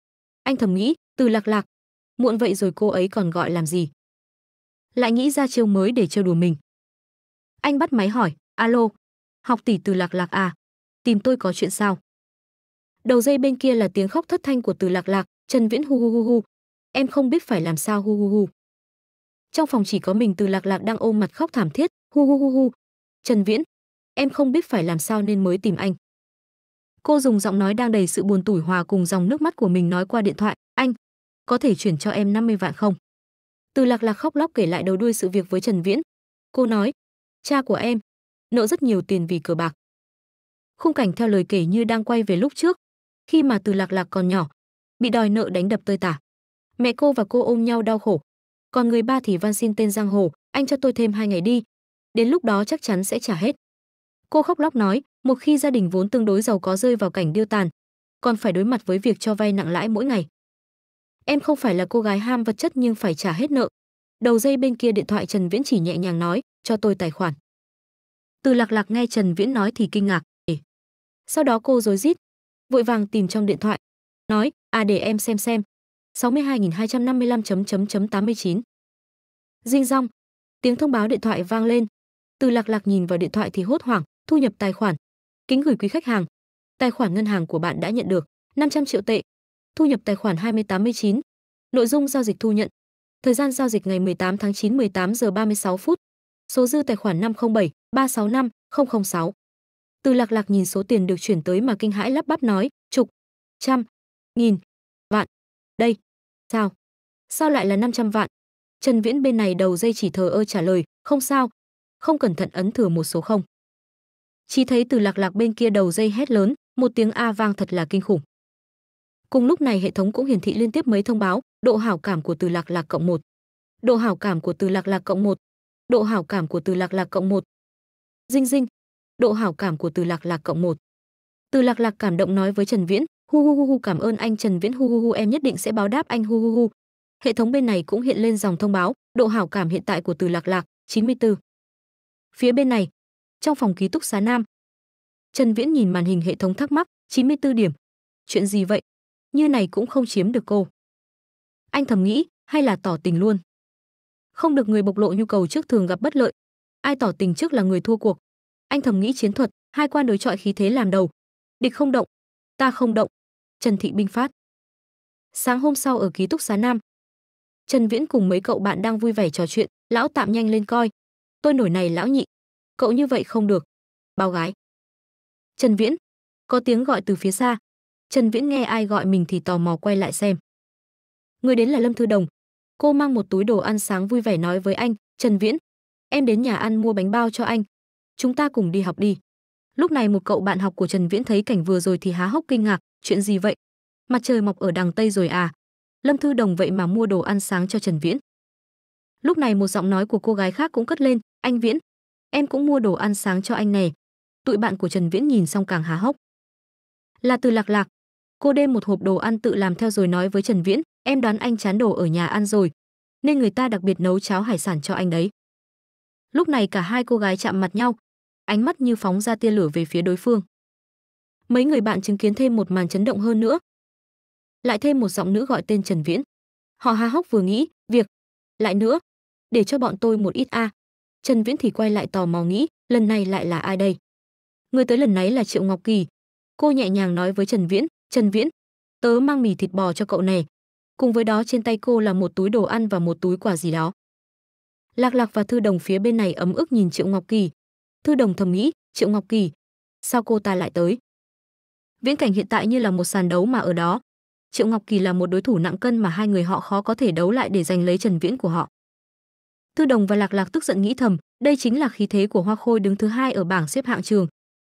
anh thầm nghĩ từ lạc lạc muộn vậy rồi cô ấy còn gọi làm gì lại nghĩ ra chiêu mới để trêu đùa mình anh bắt máy hỏi alo học tỷ từ lạc lạc à tìm tôi có chuyện sao đầu dây bên kia là tiếng khóc thất thanh của từ lạc lạc trần viễn hu hu hu hu em không biết phải làm sao hu hu hu. Trong phòng chỉ có mình Từ Lạc Lạc đang ôm mặt khóc thảm thiết, hu hu hu hu. Trần Viễn, em không biết phải làm sao nên mới tìm anh. Cô dùng giọng nói đang đầy sự buồn tủi hòa cùng dòng nước mắt của mình nói qua điện thoại, anh, có thể chuyển cho em 50 vạn không? Từ Lạc Lạc khóc lóc kể lại đầu đuôi sự việc với Trần Viễn. Cô nói, cha của em, nợ rất nhiều tiền vì cờ bạc. Khung cảnh theo lời kể như đang quay về lúc trước, khi mà Từ Lạc Lạc còn nhỏ, bị đòi nợ đánh đập tơi tả. Mẹ cô và cô ôm nhau đau khổ. Còn người ba thì van xin tên giang hồ, anh cho tôi thêm hai ngày đi. Đến lúc đó chắc chắn sẽ trả hết. Cô khóc lóc nói, một khi gia đình vốn tương đối giàu có rơi vào cảnh điêu tàn, còn phải đối mặt với việc cho vay nặng lãi mỗi ngày. Em không phải là cô gái ham vật chất nhưng phải trả hết nợ. Đầu dây bên kia điện thoại Trần Viễn chỉ nhẹ nhàng nói, cho tôi tài khoản. Từ lạc lạc nghe Trần Viễn nói thì kinh ngạc. Ê. Sau đó cô rối rít, vội vàng tìm trong điện thoại, nói, à để em xem xem, 62255.89. Dinh rong, tiếng thông báo điện thoại vang lên. Từ Lạc Lạc nhìn vào điện thoại thì hốt hoảng, thu nhập tài khoản. Kính gửi quý khách hàng. Tài khoản ngân hàng của bạn đã nhận được 500 triệu tệ. Thu nhập tài khoản 2089. Nội dung giao dịch thu nhận. Thời gian giao dịch ngày 18 tháng 9 18 giờ 36 phút. Số dư tài khoản 507 365 006. Từ Lạc Lạc nhìn số tiền được chuyển tới mà kinh hãi lắp bắp nói, chục, trăm, nghìn, vạn. Đây, Sao? Sao lại là 500 vạn? Trần Viễn bên này đầu dây chỉ thờ ơ trả lời, không sao, không cẩn thận ấn thừa một số không. Chỉ thấy từ lạc lạc bên kia đầu dây hét lớn, một tiếng A vang thật là kinh khủng. Cùng lúc này hệ thống cũng hiển thị liên tiếp mấy thông báo, độ hảo cảm của từ lạc lạc cộng 1. Độ hảo cảm của từ lạc lạc cộng 1. Độ hảo cảm của từ lạc lạc cộng 1. Dinh dinh. Độ hảo cảm của từ lạc lạc cộng 1. Từ lạc lạc cảm động nói với Trần Viễn, hu hu hu cảm ơn anh trần viễn hu hu hu em nhất định sẽ báo đáp anh hu hu hu hệ thống bên này cũng hiện lên dòng thông báo độ hảo cảm hiện tại của từ lạc lạc 94. phía bên này trong phòng ký túc xá nam trần viễn nhìn màn hình hệ thống thắc mắc 94 điểm chuyện gì vậy như này cũng không chiếm được cô anh thầm nghĩ hay là tỏ tình luôn không được người bộc lộ nhu cầu trước thường gặp bất lợi ai tỏ tình trước là người thua cuộc anh thầm nghĩ chiến thuật hai quan đối chọi khí thế làm đầu địch không động ta không động Trần Thị Binh phát. Sáng hôm sau ở ký túc xá Nam, Trần Viễn cùng mấy cậu bạn đang vui vẻ trò chuyện, lão tạm nhanh lên coi. Tôi nổi này lão nhị, cậu như vậy không được. Bao gái. Trần Viễn, có tiếng gọi từ phía xa. Trần Viễn nghe ai gọi mình thì tò mò quay lại xem. Người đến là Lâm Thư Đồng. Cô mang một túi đồ ăn sáng vui vẻ nói với anh, Trần Viễn, em đến nhà ăn mua bánh bao cho anh. Chúng ta cùng đi học đi. Lúc này một cậu bạn học của Trần Viễn thấy cảnh vừa rồi thì há hốc kinh ngạc, chuyện gì vậy mặt trời mọc ở đằng tây rồi à lâm thư đồng vậy mà mua đồ ăn sáng cho trần viễn lúc này một giọng nói của cô gái khác cũng cất lên anh viễn em cũng mua đồ ăn sáng cho anh nè tụi bạn của trần viễn nhìn xong càng há hốc là từ lạc lạc cô đem một hộp đồ ăn tự làm theo rồi nói với trần viễn em đoán anh chán đồ ở nhà ăn rồi nên người ta đặc biệt nấu cháo hải sản cho anh đấy lúc này cả hai cô gái chạm mặt nhau ánh mắt như phóng ra tia lửa về phía đối phương mấy người bạn chứng kiến thêm một màn chấn động hơn nữa lại thêm một giọng nữ gọi tên trần viễn họ há hốc vừa nghĩ việc lại nữa để cho bọn tôi một ít a à. trần viễn thì quay lại tò mò nghĩ lần này lại là ai đây người tới lần này là triệu ngọc kỳ cô nhẹ nhàng nói với trần viễn trần viễn tớ mang mì thịt bò cho cậu này cùng với đó trên tay cô là một túi đồ ăn và một túi quà gì đó lạc lạc và thư đồng phía bên này ấm ức nhìn triệu ngọc kỳ thư đồng thầm nghĩ triệu ngọc kỳ sao cô ta lại tới Viễn cảnh hiện tại như là một sàn đấu mà ở đó, Triệu Ngọc Kỳ là một đối thủ nặng cân mà hai người họ khó có thể đấu lại để giành lấy Trần Viễn của họ. Tư Đồng và Lạc Lạc tức giận nghĩ thầm, đây chính là khí thế của Hoa Khôi đứng thứ hai ở bảng xếp hạng trường,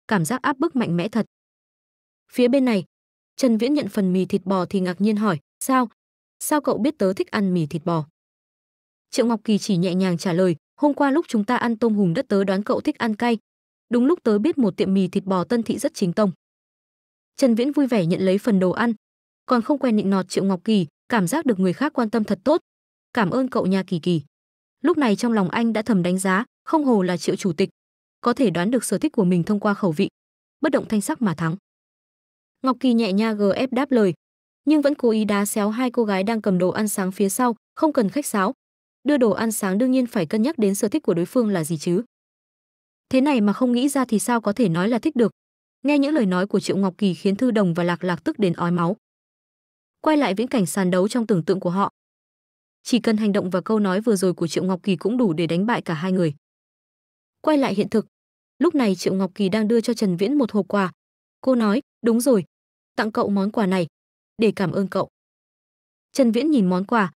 cảm giác áp bức mạnh mẽ thật. Phía bên này, Trần Viễn nhận phần mì thịt bò thì ngạc nhiên hỏi, "Sao? Sao cậu biết tớ thích ăn mì thịt bò?" Triệu Ngọc Kỳ chỉ nhẹ nhàng trả lời, "Hôm qua lúc chúng ta ăn tôm hùm đất tớ đoán cậu thích ăn cay. Đúng lúc tớ biết một tiệm mì thịt bò Tân Thị rất chính tông. Trần Viễn vui vẻ nhận lấy phần đồ ăn, còn không quen nịnh nọt Triệu Ngọc Kỳ, cảm giác được người khác quan tâm thật tốt. Cảm ơn cậu nhà Kỳ Kỳ. Lúc này trong lòng anh đã thầm đánh giá, không hồ là Triệu chủ tịch, có thể đoán được sở thích của mình thông qua khẩu vị, bất động thanh sắc mà thắng. Ngọc Kỳ nhẹ nha gf đáp lời, nhưng vẫn cố ý đá xéo hai cô gái đang cầm đồ ăn sáng phía sau, không cần khách sáo. Đưa đồ ăn sáng đương nhiên phải cân nhắc đến sở thích của đối phương là gì chứ. Thế này mà không nghĩ ra thì sao có thể nói là thích được, Nghe những lời nói của Triệu Ngọc Kỳ khiến Thư Đồng và Lạc Lạc tức đến ói máu. Quay lại viễn cảnh sàn đấu trong tưởng tượng của họ. Chỉ cần hành động và câu nói vừa rồi của Triệu Ngọc Kỳ cũng đủ để đánh bại cả hai người. Quay lại hiện thực. Lúc này Triệu Ngọc Kỳ đang đưa cho Trần Viễn một hộp quà. Cô nói, đúng rồi, tặng cậu món quà này, để cảm ơn cậu. Trần Viễn nhìn món quà,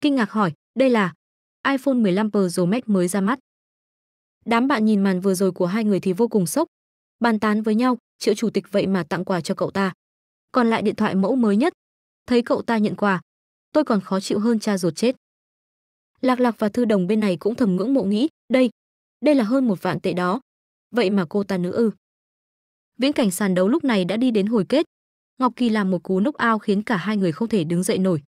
kinh ngạc hỏi, đây là iPhone 15 Pro Max mới ra mắt. Đám bạn nhìn màn vừa rồi của hai người thì vô cùng sốc, bàn tán với nhau, triệu chủ tịch vậy mà tặng quà cho cậu ta còn lại điện thoại mẫu mới nhất thấy cậu ta nhận quà tôi còn khó chịu hơn cha ruột chết lạc lạc và thư đồng bên này cũng thầm ngưỡng mộ nghĩ đây đây là hơn một vạn tệ đó vậy mà cô ta nữ ư viễn cảnh sàn đấu lúc này đã đi đến hồi kết ngọc kỳ làm một cú nốc ao khiến cả hai người không thể đứng dậy nổi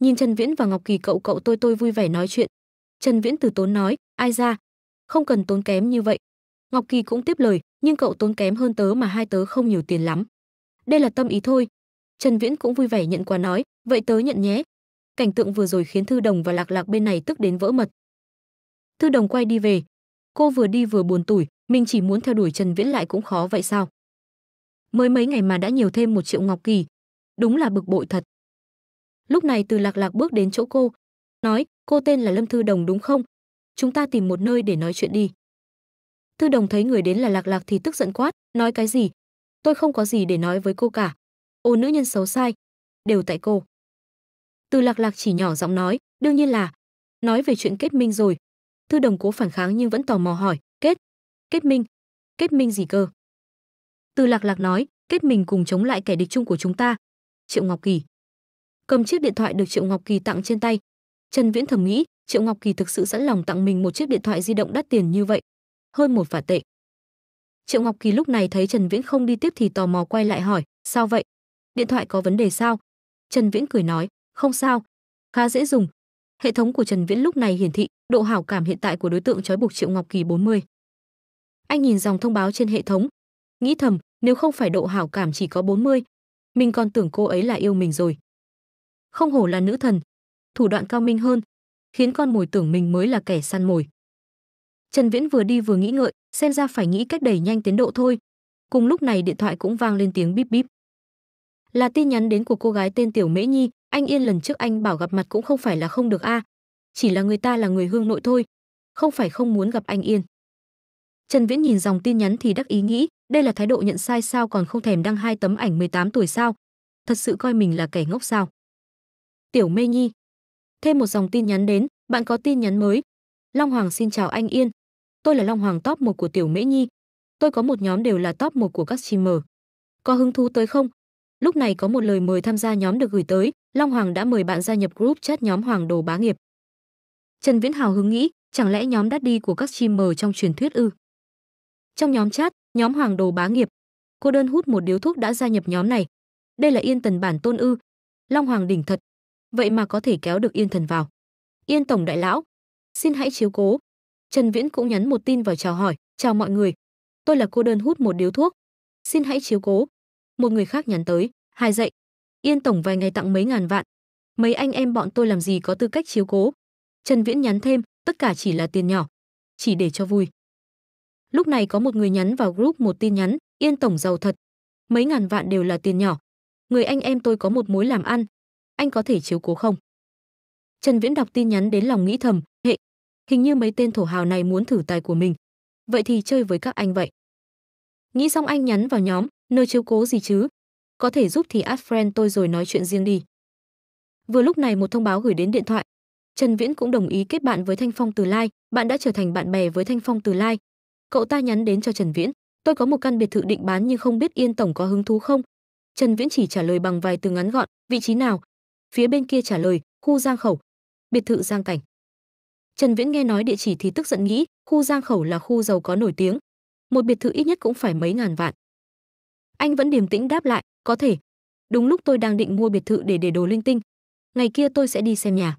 nhìn trần viễn và ngọc kỳ cậu cậu tôi tôi vui vẻ nói chuyện trần viễn từ tốn nói ai ra không cần tốn kém như vậy ngọc kỳ cũng tiếp lời nhưng cậu tốn kém hơn tớ mà hai tớ không nhiều tiền lắm. Đây là tâm ý thôi. Trần Viễn cũng vui vẻ nhận quà nói, vậy tớ nhận nhé. Cảnh tượng vừa rồi khiến Thư Đồng và Lạc Lạc bên này tức đến vỡ mật. Thư Đồng quay đi về. Cô vừa đi vừa buồn tủi, mình chỉ muốn theo đuổi Trần Viễn lại cũng khó vậy sao? Mới mấy ngày mà đã nhiều thêm một triệu ngọc kỳ. Đúng là bực bội thật. Lúc này từ Lạc Lạc bước đến chỗ cô, nói, cô tên là Lâm Thư Đồng đúng không? Chúng ta tìm một nơi để nói chuyện đi. Thư Đồng thấy người đến là Lạc Lạc thì tức giận quát, nói cái gì? Tôi không có gì để nói với cô cả. Ô nữ nhân xấu sai, đều tại cô. Từ Lạc Lạc chỉ nhỏ giọng nói, đương nhiên là nói về chuyện kết minh rồi. Thư Đồng cố phản kháng nhưng vẫn tò mò hỏi, kết, kết minh, kết minh gì cơ? Từ Lạc Lạc nói, kết mình cùng chống lại kẻ địch chung của chúng ta. Triệu Ngọc Kỳ cầm chiếc điện thoại được Triệu Ngọc Kỳ tặng trên tay. Trần Viễn thầm nghĩ, Triệu Ngọc Kỳ thực sự sẵn lòng tặng mình một chiếc điện thoại di động đắt tiền như vậy, hơn một vả tệ. Triệu Ngọc Kỳ lúc này thấy Trần Viễn không đi tiếp thì tò mò quay lại hỏi, sao vậy? Điện thoại có vấn đề sao? Trần Viễn cười nói, không sao, khá dễ dùng. Hệ thống của Trần Viễn lúc này hiển thị độ hảo cảm hiện tại của đối tượng trói buộc Triệu Ngọc Kỳ 40. Anh nhìn dòng thông báo trên hệ thống, nghĩ thầm, nếu không phải độ hảo cảm chỉ có 40, mình còn tưởng cô ấy là yêu mình rồi. Không hổ là nữ thần, thủ đoạn cao minh hơn, khiến con mồi tưởng mình mới là kẻ săn mồi. Trần Viễn vừa đi vừa nghĩ ngợi, xem ra phải nghĩ cách đẩy nhanh tiến độ thôi. Cùng lúc này điện thoại cũng vang lên tiếng bíp bíp. Là tin nhắn đến của cô gái tên Tiểu Mễ Nhi, anh Yên lần trước anh bảo gặp mặt cũng không phải là không được a, chỉ là người ta là người hương nội thôi, không phải không muốn gặp anh Yên. Trần Viễn nhìn dòng tin nhắn thì đắc ý nghĩ, đây là thái độ nhận sai sao còn không thèm đăng hai tấm ảnh 18 tuổi sao? Thật sự coi mình là kẻ ngốc sao? Tiểu Mễ Nhi. Thêm một dòng tin nhắn đến, bạn có tin nhắn mới. Long Hoàng xin chào anh Yên, Tôi là Long Hoàng top 1 của Tiểu Mễ Nhi. Tôi có một nhóm đều là top 1 của các streamer. Có hứng thú tới không? Lúc này có một lời mời tham gia nhóm được gửi tới, Long Hoàng đã mời bạn gia nhập group chat nhóm Hoàng Đồ Bá Nghiệp. Trần Viễn Hào hứng nghĩ, chẳng lẽ nhóm đắt đi của các streamer trong truyền thuyết ư? Trong nhóm chat, nhóm Hoàng Đồ Bá Nghiệp, cô đơn hút một điếu thuốc đã gia nhập nhóm này. Đây là Yên Tần bản tôn ư? Long Hoàng đỉnh thật, vậy mà có thể kéo được Yên Thần vào. Yên tổng đại lão, xin hãy chiếu cố, Trần Viễn cũng nhắn một tin vào chào hỏi, "Chào mọi người, tôi là cô đơn hút một điếu thuốc, xin hãy chiếu cố." Một người khác nhắn tới, hài dậy, Yên tổng vài ngày tặng mấy ngàn vạn, mấy anh em bọn tôi làm gì có tư cách chiếu cố." Trần Viễn nhắn thêm, "Tất cả chỉ là tiền nhỏ, chỉ để cho vui." Lúc này có một người nhắn vào group một tin nhắn, "Yên tổng giàu thật, mấy ngàn vạn đều là tiền nhỏ. Người anh em tôi có một mối làm ăn, anh có thể chiếu cố không?" Trần Viễn đọc tin nhắn đến lòng nghĩ thầm, hệ, Hình như mấy tên thổ hào này muốn thử tài của mình. Vậy thì chơi với các anh vậy. Nghĩ xong anh nhắn vào nhóm, nơi chiếu cố gì chứ? Có thể giúp thì add friend tôi rồi nói chuyện riêng đi. Vừa lúc này một thông báo gửi đến điện thoại. Trần Viễn cũng đồng ý kết bạn với Thanh Phong từ Lai, bạn đã trở thành bạn bè với Thanh Phong từ Lai. Cậu ta nhắn đến cho Trần Viễn, tôi có một căn biệt thự định bán nhưng không biết Yên tổng có hứng thú không? Trần Viễn chỉ trả lời bằng vài từ ngắn gọn, vị trí nào? Phía bên kia trả lời, khu Giang Khẩu, biệt thự Giang Cảnh. Trần Viễn nghe nói địa chỉ thì tức giận nghĩ, khu Giang Khẩu là khu giàu có nổi tiếng, một biệt thự ít nhất cũng phải mấy ngàn vạn. Anh vẫn điềm tĩnh đáp lại, có thể. Đúng lúc tôi đang định mua biệt thự để để đồ linh tinh, ngày kia tôi sẽ đi xem nhà.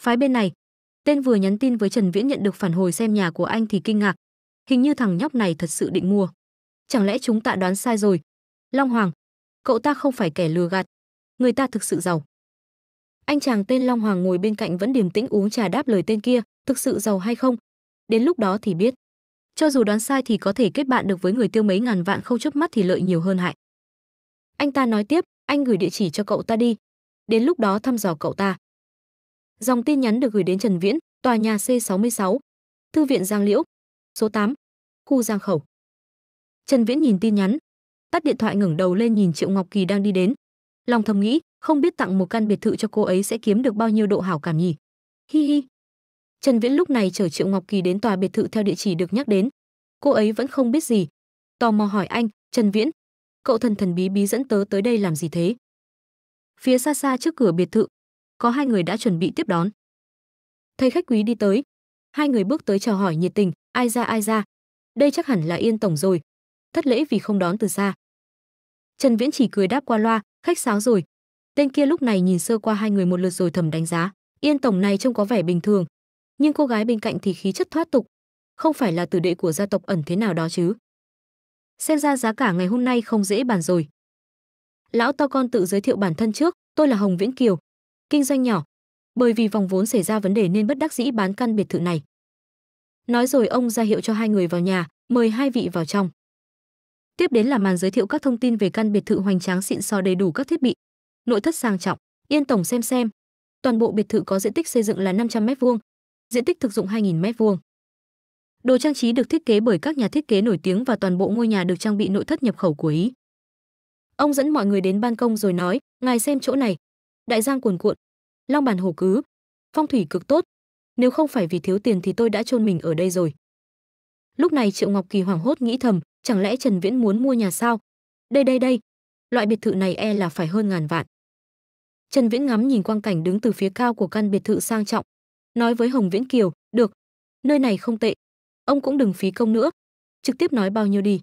Phái bên này, tên vừa nhắn tin với Trần Viễn nhận được phản hồi xem nhà của anh thì kinh ngạc, hình như thằng nhóc này thật sự định mua. Chẳng lẽ chúng ta đoán sai rồi? Long Hoàng, cậu ta không phải kẻ lừa gạt, người ta thực sự giàu. Anh chàng tên Long Hoàng ngồi bên cạnh vẫn điềm tĩnh uống trà đáp lời tên kia, thực sự giàu hay không? Đến lúc đó thì biết. Cho dù đoán sai thì có thể kết bạn được với người tiêu mấy ngàn vạn không chớp mắt thì lợi nhiều hơn hại. Anh ta nói tiếp, anh gửi địa chỉ cho cậu ta đi. Đến lúc đó thăm dò cậu ta. Dòng tin nhắn được gửi đến Trần Viễn, tòa nhà C66, thư viện Giang Liễu, số 8, khu Giang Khẩu. Trần Viễn nhìn tin nhắn, tắt điện thoại ngẩng đầu lên nhìn Triệu Ngọc Kỳ đang đi đến. Lòng thầm nghĩ, không biết tặng một căn biệt thự cho cô ấy sẽ kiếm được bao nhiêu độ hảo cảm nhỉ. Hi hi. Trần Viễn lúc này chở Triệu Ngọc Kỳ đến tòa biệt thự theo địa chỉ được nhắc đến. Cô ấy vẫn không biết gì. Tò mò hỏi anh, Trần Viễn, cậu thần thần bí bí dẫn tớ tới đây làm gì thế? Phía xa xa trước cửa biệt thự, có hai người đã chuẩn bị tiếp đón. Thấy khách quý đi tới, hai người bước tới chào hỏi nhiệt tình, ai ra ai ra. Đây chắc hẳn là Yên tổng rồi. Thất lễ vì không đón từ xa. Trần Viễn chỉ cười đáp qua loa, khách sáo rồi, Tên kia lúc này nhìn sơ qua hai người một lượt rồi thầm đánh giá, Yên tổng này trông có vẻ bình thường, nhưng cô gái bên cạnh thì khí chất thoát tục, không phải là tử đệ của gia tộc ẩn thế nào đó chứ. Xem ra giá cả ngày hôm nay không dễ bàn rồi. Lão to con tự giới thiệu bản thân trước, tôi là Hồng Viễn Kiều, kinh doanh nhỏ, bởi vì vòng vốn xảy ra vấn đề nên bất đắc dĩ bán căn biệt thự này. Nói rồi ông ra hiệu cho hai người vào nhà, mời hai vị vào trong. Tiếp đến là màn giới thiệu các thông tin về căn biệt thự hoành tráng xịn sò đầy đủ các thiết bị, nội thất sang trọng yên tổng xem xem toàn bộ biệt thự có diện tích xây dựng là 500 mét vuông diện tích thực dụng 2.000 m vuông đồ trang trí được thiết kế bởi các nhà thiết kế nổi tiếng và toàn bộ ngôi nhà được trang bị nội thất nhập khẩu của ý ông dẫn mọi người đến ban công rồi nói ngài xem chỗ này đại giang cuồn cuộn long bàn hồ cứ phong thủy cực tốt nếu không phải vì thiếu tiền thì tôi đã chôn mình ở đây rồi lúc này triệu ngọc kỳ hoảng hốt nghĩ thầm chẳng lẽ trần viễn muốn mua nhà sao đây đây đây loại biệt thự này e là phải hơn ngàn vạn Trần Viễn ngắm nhìn quang cảnh đứng từ phía cao của căn biệt thự sang trọng, nói với Hồng Viễn Kiều, "Được, nơi này không tệ. Ông cũng đừng phí công nữa, trực tiếp nói bao nhiêu đi."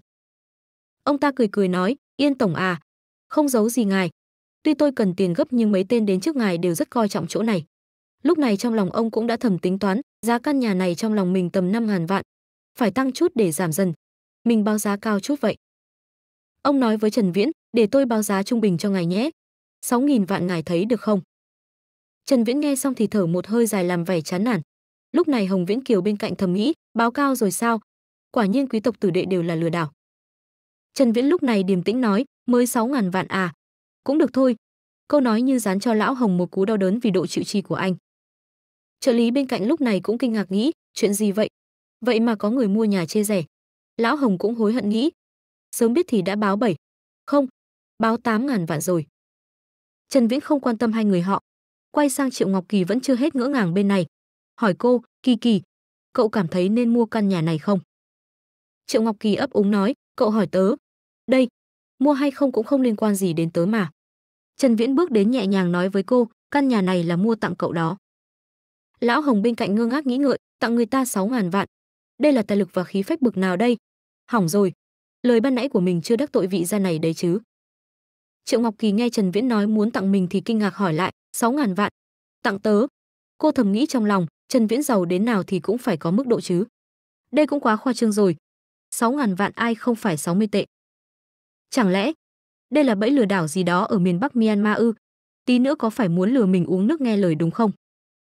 Ông ta cười cười nói, "Yên tổng à, không giấu gì ngài, tuy tôi cần tiền gấp nhưng mấy tên đến trước ngài đều rất coi trọng chỗ này." Lúc này trong lòng ông cũng đã thầm tính toán, giá căn nhà này trong lòng mình tầm 5 ngàn vạn, phải tăng chút để giảm dần. Mình báo giá cao chút vậy. Ông nói với Trần Viễn, để tôi báo giá trung bình cho ngài nhé, sáu nghìn vạn ngài thấy được không? Trần Viễn nghe xong thì thở một hơi dài làm vẻ chán nản. Lúc này Hồng Viễn Kiều bên cạnh thầm nghĩ, báo cao rồi sao? Quả nhiên quý tộc tử đệ đều là lừa đảo. Trần Viễn lúc này điềm tĩnh nói, mới sáu ngàn vạn à? Cũng được thôi. Câu nói như dán cho lão Hồng một cú đau đớn vì độ chịu chi của anh. Trợ lý bên cạnh lúc này cũng kinh ngạc nghĩ, chuyện gì vậy? Vậy mà có người mua nhà chê rẻ. Lão Hồng cũng hối hận nghĩ, sớm biết thì đã báo bảy, không, báo tám ngàn vạn rồi. Trần Viễn không quan tâm hai người họ. Quay sang Triệu Ngọc Kỳ vẫn chưa hết ngỡ ngàng bên này. Hỏi cô, Kỳ Kỳ, cậu cảm thấy nên mua căn nhà này không? Triệu Ngọc Kỳ ấp úng nói, cậu hỏi tớ. Đây, mua hay không cũng không liên quan gì đến tớ mà. Trần Viễn bước đến nhẹ nhàng nói với cô, căn nhà này là mua tặng cậu đó. Lão Hồng bên cạnh ngơ ngác nghĩ ngợi, tặng người ta 6000 vạn. Đây là tài lực và khí phách bực nào đây? Hỏng rồi. Lời ban nãy của mình chưa đắc tội vị gia này đấy chứ. Triệu Ngọc Kỳ nghe Trần Viễn nói muốn tặng mình thì kinh ngạc hỏi lại, sáu ngàn vạn. Tặng tớ. Cô thầm nghĩ trong lòng, Trần Viễn giàu đến nào thì cũng phải có mức độ chứ. Đây cũng quá khoa trương rồi. sáu ngàn vạn ai không phải 60 tệ. Chẳng lẽ đây là bẫy lừa đảo gì đó ở miền Bắc Myanmar ư? Tí nữa có phải muốn lừa mình uống nước nghe lời đúng không?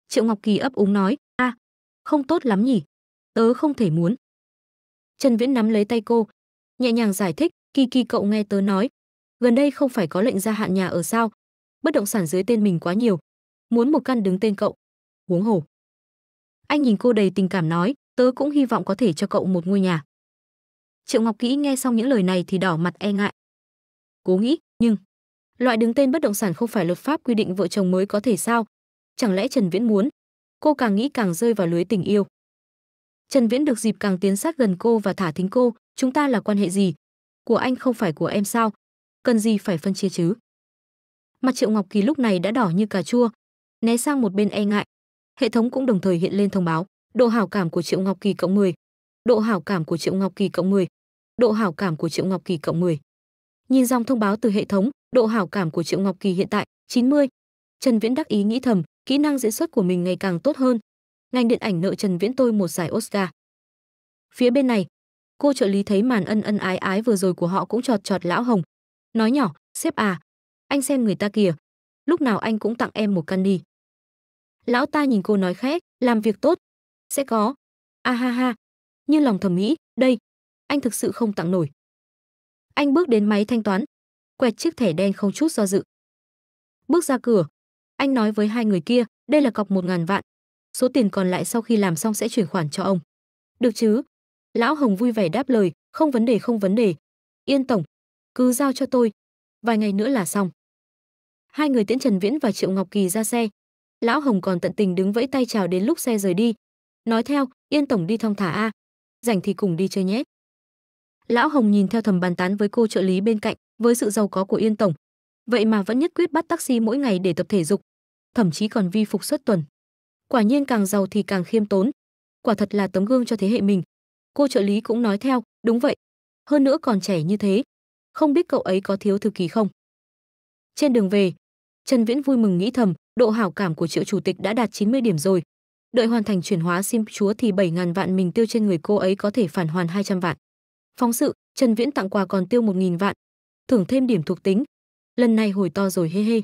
Triệu Ngọc Kỳ ấp úng nói, a, à, không tốt lắm nhỉ, tớ không thể muốn. Trần Viễn nắm lấy tay cô, nhẹ nhàng giải thích, Kỳ Kỳ cậu nghe tớ nói, gần đây không phải có lệnh gia hạn nhà ở sao bất động sản dưới tên mình quá nhiều muốn một căn đứng tên cậu huống hồ anh nhìn cô đầy tình cảm nói tớ cũng hy vọng có thể cho cậu một ngôi nhà triệu ngọc kỹ nghe xong những lời này thì đỏ mặt e ngại cố nghĩ nhưng loại đứng tên bất động sản không phải luật pháp quy định vợ chồng mới có thể sao chẳng lẽ trần viễn muốn cô càng nghĩ càng rơi vào lưới tình yêu trần viễn được dịp càng tiến sát gần cô và thả thính cô chúng ta là quan hệ gì của anh không phải của em sao cần gì phải phân chia chứ mặt triệu ngọc kỳ lúc này đã đỏ như cà chua né sang một bên e ngại hệ thống cũng đồng thời hiện lên thông báo độ hảo cảm của triệu ngọc kỳ cộng 10, độ hảo cảm của triệu ngọc kỳ cộng 10, độ hảo cảm của triệu ngọc kỳ cộng 10. nhìn dòng thông báo từ hệ thống độ hảo cảm của triệu ngọc kỳ hiện tại 90. trần viễn đắc ý nghĩ thầm kỹ năng diễn xuất của mình ngày càng tốt hơn ngành điện ảnh nợ trần viễn tôi một giải oscar phía bên này cô trợ lý thấy màn ân ân ái ái vừa rồi của họ cũng trọt trọt lão hồng nói nhỏ sếp à anh xem người ta kìa lúc nào anh cũng tặng em một căn đi lão ta nhìn cô nói khẽ làm việc tốt sẽ có a à, ha ha nhưng lòng thẩm mỹ, đây anh thực sự không tặng nổi anh bước đến máy thanh toán quẹt chiếc thẻ đen không chút do dự bước ra cửa anh nói với hai người kia đây là cọc một ngàn vạn số tiền còn lại sau khi làm xong sẽ chuyển khoản cho ông được chứ lão hồng vui vẻ đáp lời không vấn đề không vấn đề yên tổng cứ giao cho tôi vài ngày nữa là xong hai người tiễn trần viễn và triệu ngọc kỳ ra xe lão hồng còn tận tình đứng vẫy tay chào đến lúc xe rời đi nói theo yên tổng đi thong thả a rảnh thì cùng đi chơi nhé lão hồng nhìn theo thầm bàn tán với cô trợ lý bên cạnh với sự giàu có của yên tổng vậy mà vẫn nhất quyết bắt taxi mỗi ngày để tập thể dục thậm chí còn vi phục suốt tuần quả nhiên càng giàu thì càng khiêm tốn quả thật là tấm gương cho thế hệ mình cô trợ lý cũng nói theo đúng vậy hơn nữa còn trẻ như thế không biết cậu ấy có thiếu thư ký không. Trên đường về, Trần Viễn vui mừng nghĩ thầm, độ hảo cảm của triệu chủ tịch đã đạt 90 điểm rồi. Đợi hoàn thành chuyển hóa sim chúa thì 7.000 vạn mình tiêu trên người cô ấy có thể phản hoàn 200 vạn. Phóng sự, Trần Viễn tặng quà còn tiêu 1.000 vạn, thưởng thêm điểm thuộc tính. Lần này hồi to rồi he he.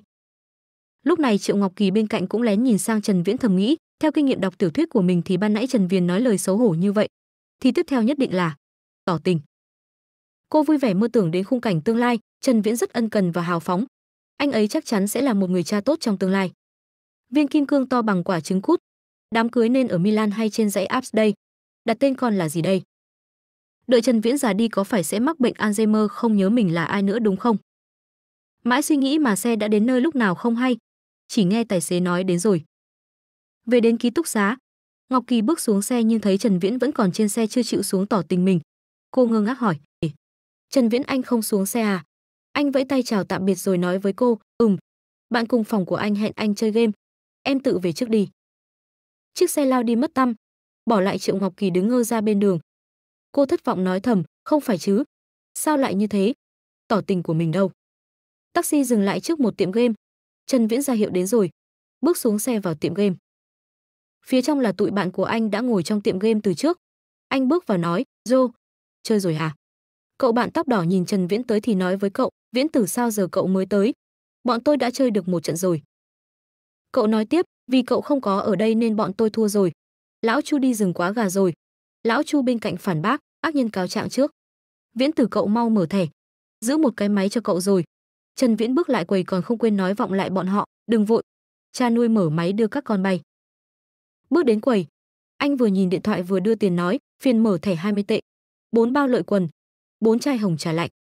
Lúc này Triệu Ngọc Kỳ bên cạnh cũng lén nhìn sang Trần Viễn thầm nghĩ, theo kinh nghiệm đọc tiểu thuyết của mình thì ban nãy Trần Viễn nói lời xấu hổ như vậy, thì tiếp theo nhất định là tỏ tình cô vui vẻ mơ tưởng đến khung cảnh tương lai trần viễn rất ân cần và hào phóng anh ấy chắc chắn sẽ là một người cha tốt trong tương lai viên kim cương to bằng quả trứng cút đám cưới nên ở milan hay trên dãy alps đây đặt tên con là gì đây đợi trần viễn già đi có phải sẽ mắc bệnh alzheimer không nhớ mình là ai nữa đúng không mãi suy nghĩ mà xe đã đến nơi lúc nào không hay chỉ nghe tài xế nói đến rồi về đến ký túc xá ngọc kỳ bước xuống xe nhưng thấy trần viễn vẫn còn trên xe chưa chịu xuống tỏ tình mình cô ngơ ngác hỏi Trần Viễn Anh không xuống xe à? Anh vẫy tay chào tạm biệt rồi nói với cô, ừm, bạn cùng phòng của anh hẹn anh chơi game. Em tự về trước đi. Chiếc xe lao đi mất tăm, bỏ lại Triệu Ngọc Kỳ đứng ngơ ra bên đường. Cô thất vọng nói thầm, không phải chứ. Sao lại như thế? Tỏ tình của mình đâu. Taxi dừng lại trước một tiệm game. Trần Viễn ra hiệu đến rồi. Bước xuống xe vào tiệm game. Phía trong là tụi bạn của anh đã ngồi trong tiệm game từ trước. Anh bước vào nói, Joe, chơi rồi hả? À? Cậu bạn tóc đỏ nhìn Trần Viễn tới thì nói với cậu, "Viễn tử sao giờ cậu mới tới? Bọn tôi đã chơi được một trận rồi." Cậu nói tiếp, "Vì cậu không có ở đây nên bọn tôi thua rồi. Lão Chu đi rừng quá gà rồi." Lão Chu bên cạnh phản bác, ác nhân cáo trạng trước. "Viễn tử cậu mau mở thẻ, giữ một cái máy cho cậu rồi." Trần Viễn bước lại quầy còn không quên nói vọng lại bọn họ, "Đừng vội, cha nuôi mở máy đưa các con bay." Bước đến quầy, anh vừa nhìn điện thoại vừa đưa tiền nói, phiền mở thẻ 20 tệ, bốn bao lợi quần, bốn chai hồng trà lạnh.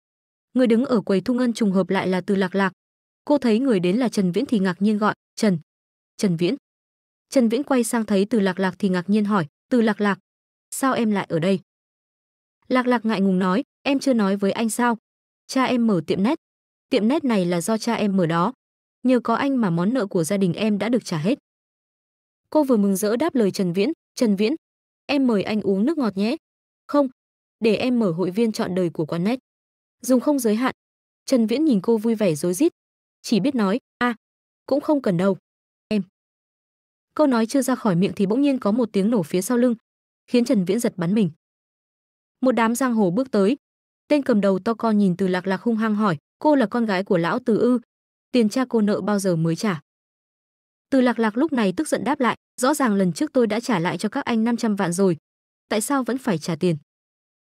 Người đứng ở quầy thu ngân trùng hợp lại là Từ Lạc Lạc. Cô thấy người đến là Trần Viễn thì ngạc nhiên gọi, "Trần, Trần Viễn." Trần Viễn quay sang thấy Từ Lạc Lạc thì ngạc nhiên hỏi, "Từ Lạc Lạc, sao em lại ở đây?" Lạc Lạc ngại ngùng nói, "Em chưa nói với anh sao? Cha em mở tiệm nét. Tiệm nét này là do cha em mở đó. Nhờ có anh mà món nợ của gia đình em đã được trả hết." Cô vừa mừng rỡ đáp lời Trần Viễn, "Trần Viễn, em mời anh uống nước ngọt nhé." "Không, để em mở hội viên chọn đời của quán Connect. Dùng không giới hạn. Trần Viễn nhìn cô vui vẻ rối rít, chỉ biết nói, "A, à, cũng không cần đâu. Em." Câu nói chưa ra khỏi miệng thì bỗng nhiên có một tiếng nổ phía sau lưng, khiến Trần Viễn giật bắn mình. Một đám giang hồ bước tới, tên cầm đầu to con nhìn Từ Lạc Lạc hung hăng hỏi, "Cô là con gái của lão Từ ư? Tiền cha cô nợ bao giờ mới trả?" Từ Lạc Lạc lúc này tức giận đáp lại, rõ ràng lần trước tôi đã trả lại cho các anh 500 vạn rồi, tại sao vẫn phải trả tiền?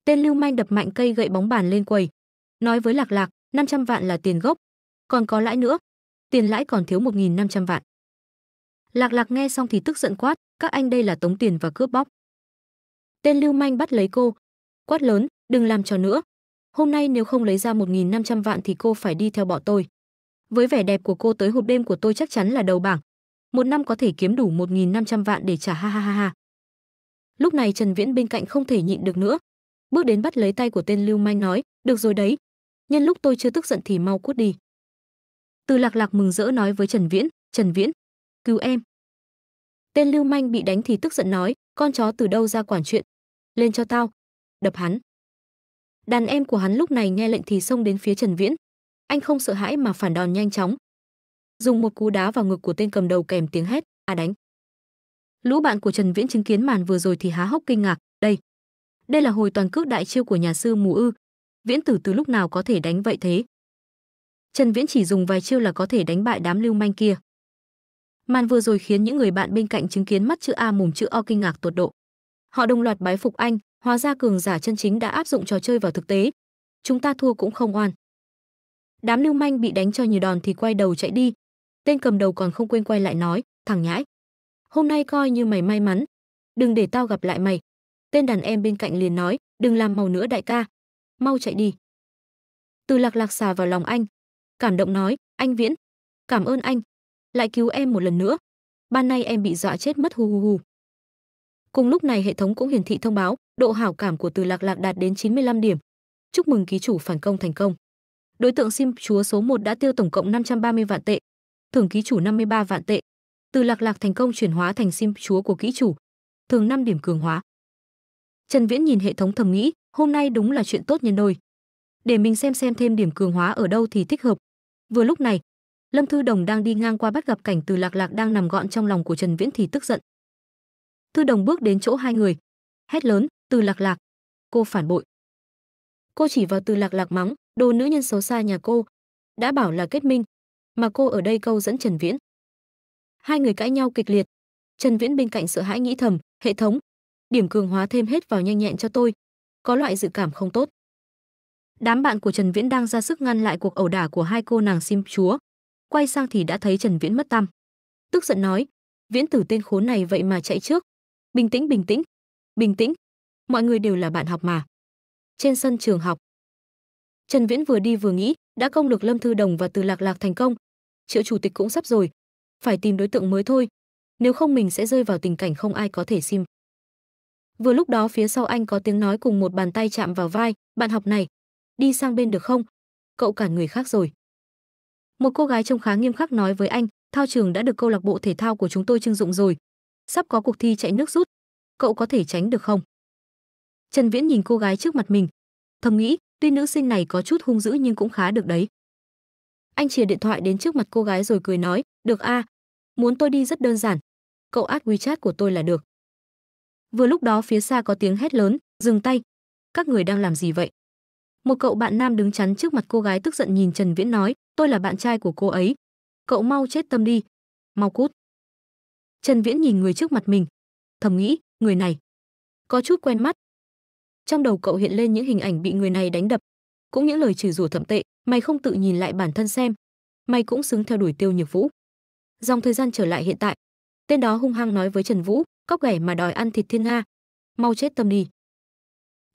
Tên lưu manh đập mạnh cây gậy bóng bàn lên quầy. Nói với Lạc Lạc, 500 vạn là tiền gốc, còn có lãi nữa. Tiền lãi còn thiếu 1500 vạn. Lạc Lạc nghe xong thì tức giận quát, các anh đây là tống tiền và cướp bóc. Tên lưu manh bắt lấy cô, quát lớn, đừng làm trò nữa. Hôm nay nếu không lấy ra 1500 vạn thì cô phải đi theo bọn tôi. Với vẻ đẹp của cô tới hộp đêm của tôi chắc chắn là đầu bảng. Một năm có thể kiếm đủ 1500 vạn để trả ha ha ha ha. Lúc này Trần Viễn bên cạnh không thể nhịn được nữa, bước đến bắt lấy tay của tên lưu manh nói được rồi đấy nhân lúc tôi chưa tức giận thì mau cút đi từ lạc lạc mừng rỡ nói với trần viễn trần viễn cứu em tên lưu manh bị đánh thì tức giận nói con chó từ đâu ra quản chuyện lên cho tao đập hắn đàn em của hắn lúc này nghe lệnh thì xông đến phía trần viễn anh không sợ hãi mà phản đòn nhanh chóng dùng một cú đá vào ngực của tên cầm đầu kèm tiếng hét à đánh lũ bạn của trần viễn chứng kiến màn vừa rồi thì há hốc kinh ngạc đây đây là hồi toàn cước đại chiêu của nhà sư Mù Ư. Viễn Tử từ lúc nào có thể đánh vậy thế? Trần Viễn chỉ dùng vài chiêu là có thể đánh bại đám lưu manh kia. Màn vừa rồi khiến những người bạn bên cạnh chứng kiến mắt chữ A mồm chữ O kinh ngạc tột độ. Họ đồng loạt bái phục anh, hóa ra cường giả chân chính đã áp dụng trò chơi vào thực tế. Chúng ta thua cũng không oan. Đám lưu manh bị đánh cho nhiều đòn thì quay đầu chạy đi. Tên cầm đầu còn không quên quay lại nói, thằng nhãi. Hôm nay coi như mày may mắn. Đừng để tao gặp lại mày tên đàn em bên cạnh liền nói đừng làm màu nữa đại ca mau chạy đi từ lạc lạc xà vào lòng anh cảm động nói anh viễn cảm ơn anh lại cứu em một lần nữa ban nay em bị dọa chết mất hù hù hù cùng lúc này hệ thống cũng hiển thị thông báo độ hảo cảm của từ lạc lạc đạt đến 95 điểm chúc mừng ký chủ phản công thành công đối tượng sim chúa số 1 đã tiêu tổng cộng 530 vạn tệ thưởng ký chủ 53 vạn tệ từ lạc lạc thành công chuyển hóa thành sim chúa của kỹ chủ thường 5 điểm cường hóa Trần Viễn nhìn hệ thống thầm nghĩ, hôm nay đúng là chuyện tốt nhân đôi. Để mình xem xem thêm điểm cường hóa ở đâu thì thích hợp. Vừa lúc này, Lâm Thư Đồng đang đi ngang qua bắt gặp cảnh Từ Lạc Lạc đang nằm gọn trong lòng của Trần Viễn thì tức giận. Thư Đồng bước đến chỗ hai người, hét lớn, "Từ Lạc Lạc, cô phản bội." Cô chỉ vào Từ Lạc Lạc mắng, "Đồ nữ nhân xấu xa nhà cô, đã bảo là kết minh, mà cô ở đây câu dẫn Trần Viễn." Hai người cãi nhau kịch liệt. Trần Viễn bên cạnh sợ hãi nghĩ thầm, "Hệ thống, điểm cường hóa thêm hết vào nhanh nhẹn cho tôi. Có loại dự cảm không tốt. Đám bạn của Trần Viễn đang ra sức ngăn lại cuộc ẩu đả của hai cô nàng sim chúa. Quay sang thì đã thấy Trần Viễn mất tâm, Tức giận nói, Viễn tử tên khốn này vậy mà chạy trước. Bình tĩnh, bình tĩnh, bình tĩnh. Mọi người đều là bạn học mà. Trên sân trường học, Trần Viễn vừa đi vừa nghĩ, đã công được Lâm Thư Đồng và Từ Lạc Lạc thành công. Triệu chủ tịch cũng sắp rồi, phải tìm đối tượng mới thôi, nếu không mình sẽ rơi vào tình cảnh không ai có thể sim. Vừa lúc đó phía sau anh có tiếng nói cùng một bàn tay chạm vào vai, "Bạn học này, đi sang bên được không? Cậu cản người khác rồi." Một cô gái trông khá nghiêm khắc nói với anh, "Thao trường đã được câu lạc bộ thể thao của chúng tôi trưng dụng rồi, sắp có cuộc thi chạy nước rút, cậu có thể tránh được không?" Trần Viễn nhìn cô gái trước mặt mình, thầm nghĩ, tuy nữ sinh này có chút hung dữ nhưng cũng khá được đấy. Anh chìa điện thoại đến trước mặt cô gái rồi cười nói, "Được a, à? muốn tôi đi rất đơn giản, cậu add WeChat của tôi là được." Vừa lúc đó phía xa có tiếng hét lớn, "Dừng tay! Các người đang làm gì vậy?" Một cậu bạn nam đứng chắn trước mặt cô gái tức giận nhìn Trần Viễn nói, "Tôi là bạn trai của cô ấy. Cậu mau chết tâm đi, mau cút." Trần Viễn nhìn người trước mặt mình, thầm nghĩ, người này có chút quen mắt. Trong đầu cậu hiện lên những hình ảnh bị người này đánh đập, cũng những lời chửi rủa thậm tệ, mày không tự nhìn lại bản thân xem, mày cũng xứng theo đuổi Tiêu Nhược Vũ. Dòng thời gian trở lại hiện tại, tên đó hung hăng nói với Trần Vũ, cóc ghẻ mà đòi ăn thịt thiên nga mau chết tâm đi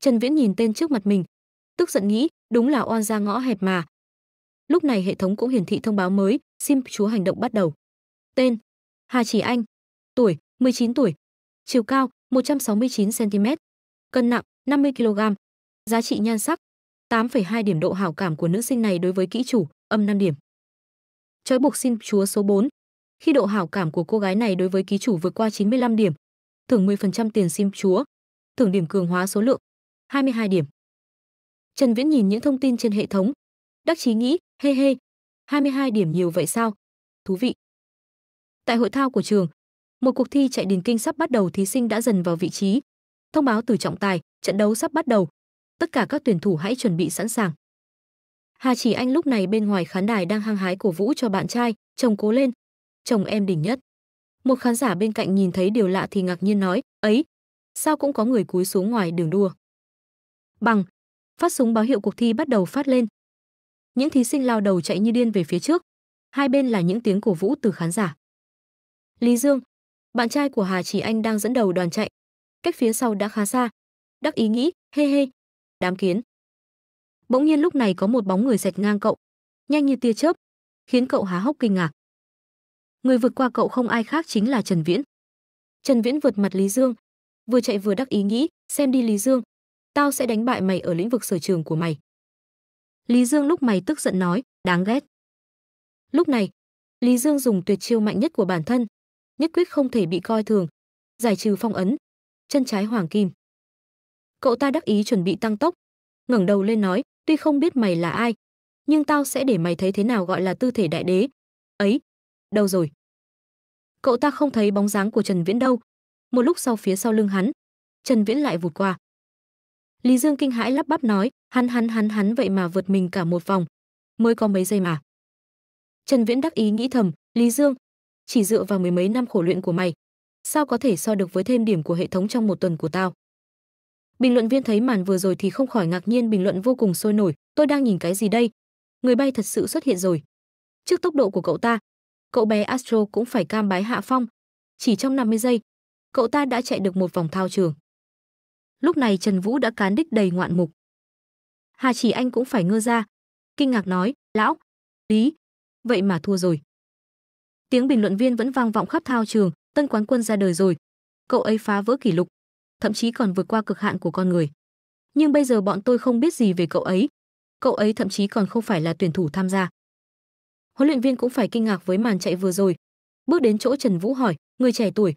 trần viễn nhìn tên trước mặt mình tức giận nghĩ đúng là oan ra ngõ hẹp mà lúc này hệ thống cũng hiển thị thông báo mới sim chúa hành động bắt đầu tên hà chỉ anh tuổi 19 tuổi chiều cao 169 cm cân nặng 50 kg giá trị nhan sắc 8,2 điểm độ hảo cảm của nữ sinh này đối với kỹ chủ âm 5 điểm trói buộc Sim chúa số 4 khi độ hảo cảm của cô gái này đối với ký chủ vượt qua 95 điểm, thưởng 10% tiền sim chúa, thưởng điểm cường hóa số lượng 22 điểm. Trần Viễn nhìn những thông tin trên hệ thống, đắc chí nghĩ, hê hey hê, 22 điểm nhiều vậy sao? Thú vị. Tại hội thao của trường, một cuộc thi chạy điền kinh sắp bắt đầu thí sinh đã dần vào vị trí. Thông báo từ trọng tài, trận đấu sắp bắt đầu. Tất cả các tuyển thủ hãy chuẩn bị sẵn sàng. Hà Chỉ Anh lúc này bên ngoài khán đài đang hăng hái cổ vũ cho bạn trai, chồng cố lên, chồng em đỉnh nhất. Một khán giả bên cạnh nhìn thấy điều lạ thì ngạc nhiên nói, ấy, sao cũng có người cúi xuống ngoài đường đua. Bằng, phát súng báo hiệu cuộc thi bắt đầu phát lên. Những thí sinh lao đầu chạy như điên về phía trước, hai bên là những tiếng cổ vũ từ khán giả. Lý Dương, bạn trai của Hà Chỉ Anh đang dẫn đầu đoàn chạy, cách phía sau đã khá xa. Đắc ý nghĩ, hê hê, đám kiến. Bỗng nhiên lúc này có một bóng người sạch ngang cậu, nhanh như tia chớp, khiến cậu há hốc kinh ngạc. Người vượt qua cậu không ai khác chính là Trần Viễn. Trần Viễn vượt mặt Lý Dương, vừa chạy vừa đắc ý nghĩ, xem đi Lý Dương, tao sẽ đánh bại mày ở lĩnh vực sở trường của mày. Lý Dương lúc mày tức giận nói, đáng ghét. Lúc này, Lý Dương dùng tuyệt chiêu mạnh nhất của bản thân, nhất quyết không thể bị coi thường, giải trừ phong ấn, chân trái hoàng kim. Cậu ta đắc ý chuẩn bị tăng tốc, ngẩng đầu lên nói, tuy không biết mày là ai, nhưng tao sẽ để mày thấy thế nào gọi là tư thể đại đế. Ấy, đâu rồi cậu ta không thấy bóng dáng của trần viễn đâu một lúc sau phía sau lưng hắn trần viễn lại vụt qua lý dương kinh hãi lắp bắp nói hắn hắn hắn hắn vậy mà vượt mình cả một vòng mới có mấy giây mà trần viễn đắc ý nghĩ thầm lý dương chỉ dựa vào mười mấy năm khổ luyện của mày sao có thể so được với thêm điểm của hệ thống trong một tuần của tao bình luận viên thấy màn vừa rồi thì không khỏi ngạc nhiên bình luận vô cùng sôi nổi tôi đang nhìn cái gì đây người bay thật sự xuất hiện rồi trước tốc độ của cậu ta cậu bé Astro cũng phải cam bái hạ phong. Chỉ trong 50 giây, cậu ta đã chạy được một vòng thao trường. Lúc này Trần Vũ đã cán đích đầy ngoạn mục. Hà Chỉ Anh cũng phải ngơ ra, kinh ngạc nói, lão, lý, vậy mà thua rồi. Tiếng bình luận viên vẫn vang vọng khắp thao trường, tân quán quân ra đời rồi. Cậu ấy phá vỡ kỷ lục, thậm chí còn vượt qua cực hạn của con người. Nhưng bây giờ bọn tôi không biết gì về cậu ấy. Cậu ấy thậm chí còn không phải là tuyển thủ tham gia huấn luyện viên cũng phải kinh ngạc với màn chạy vừa rồi. Bước đến chỗ Trần Vũ hỏi, người trẻ tuổi,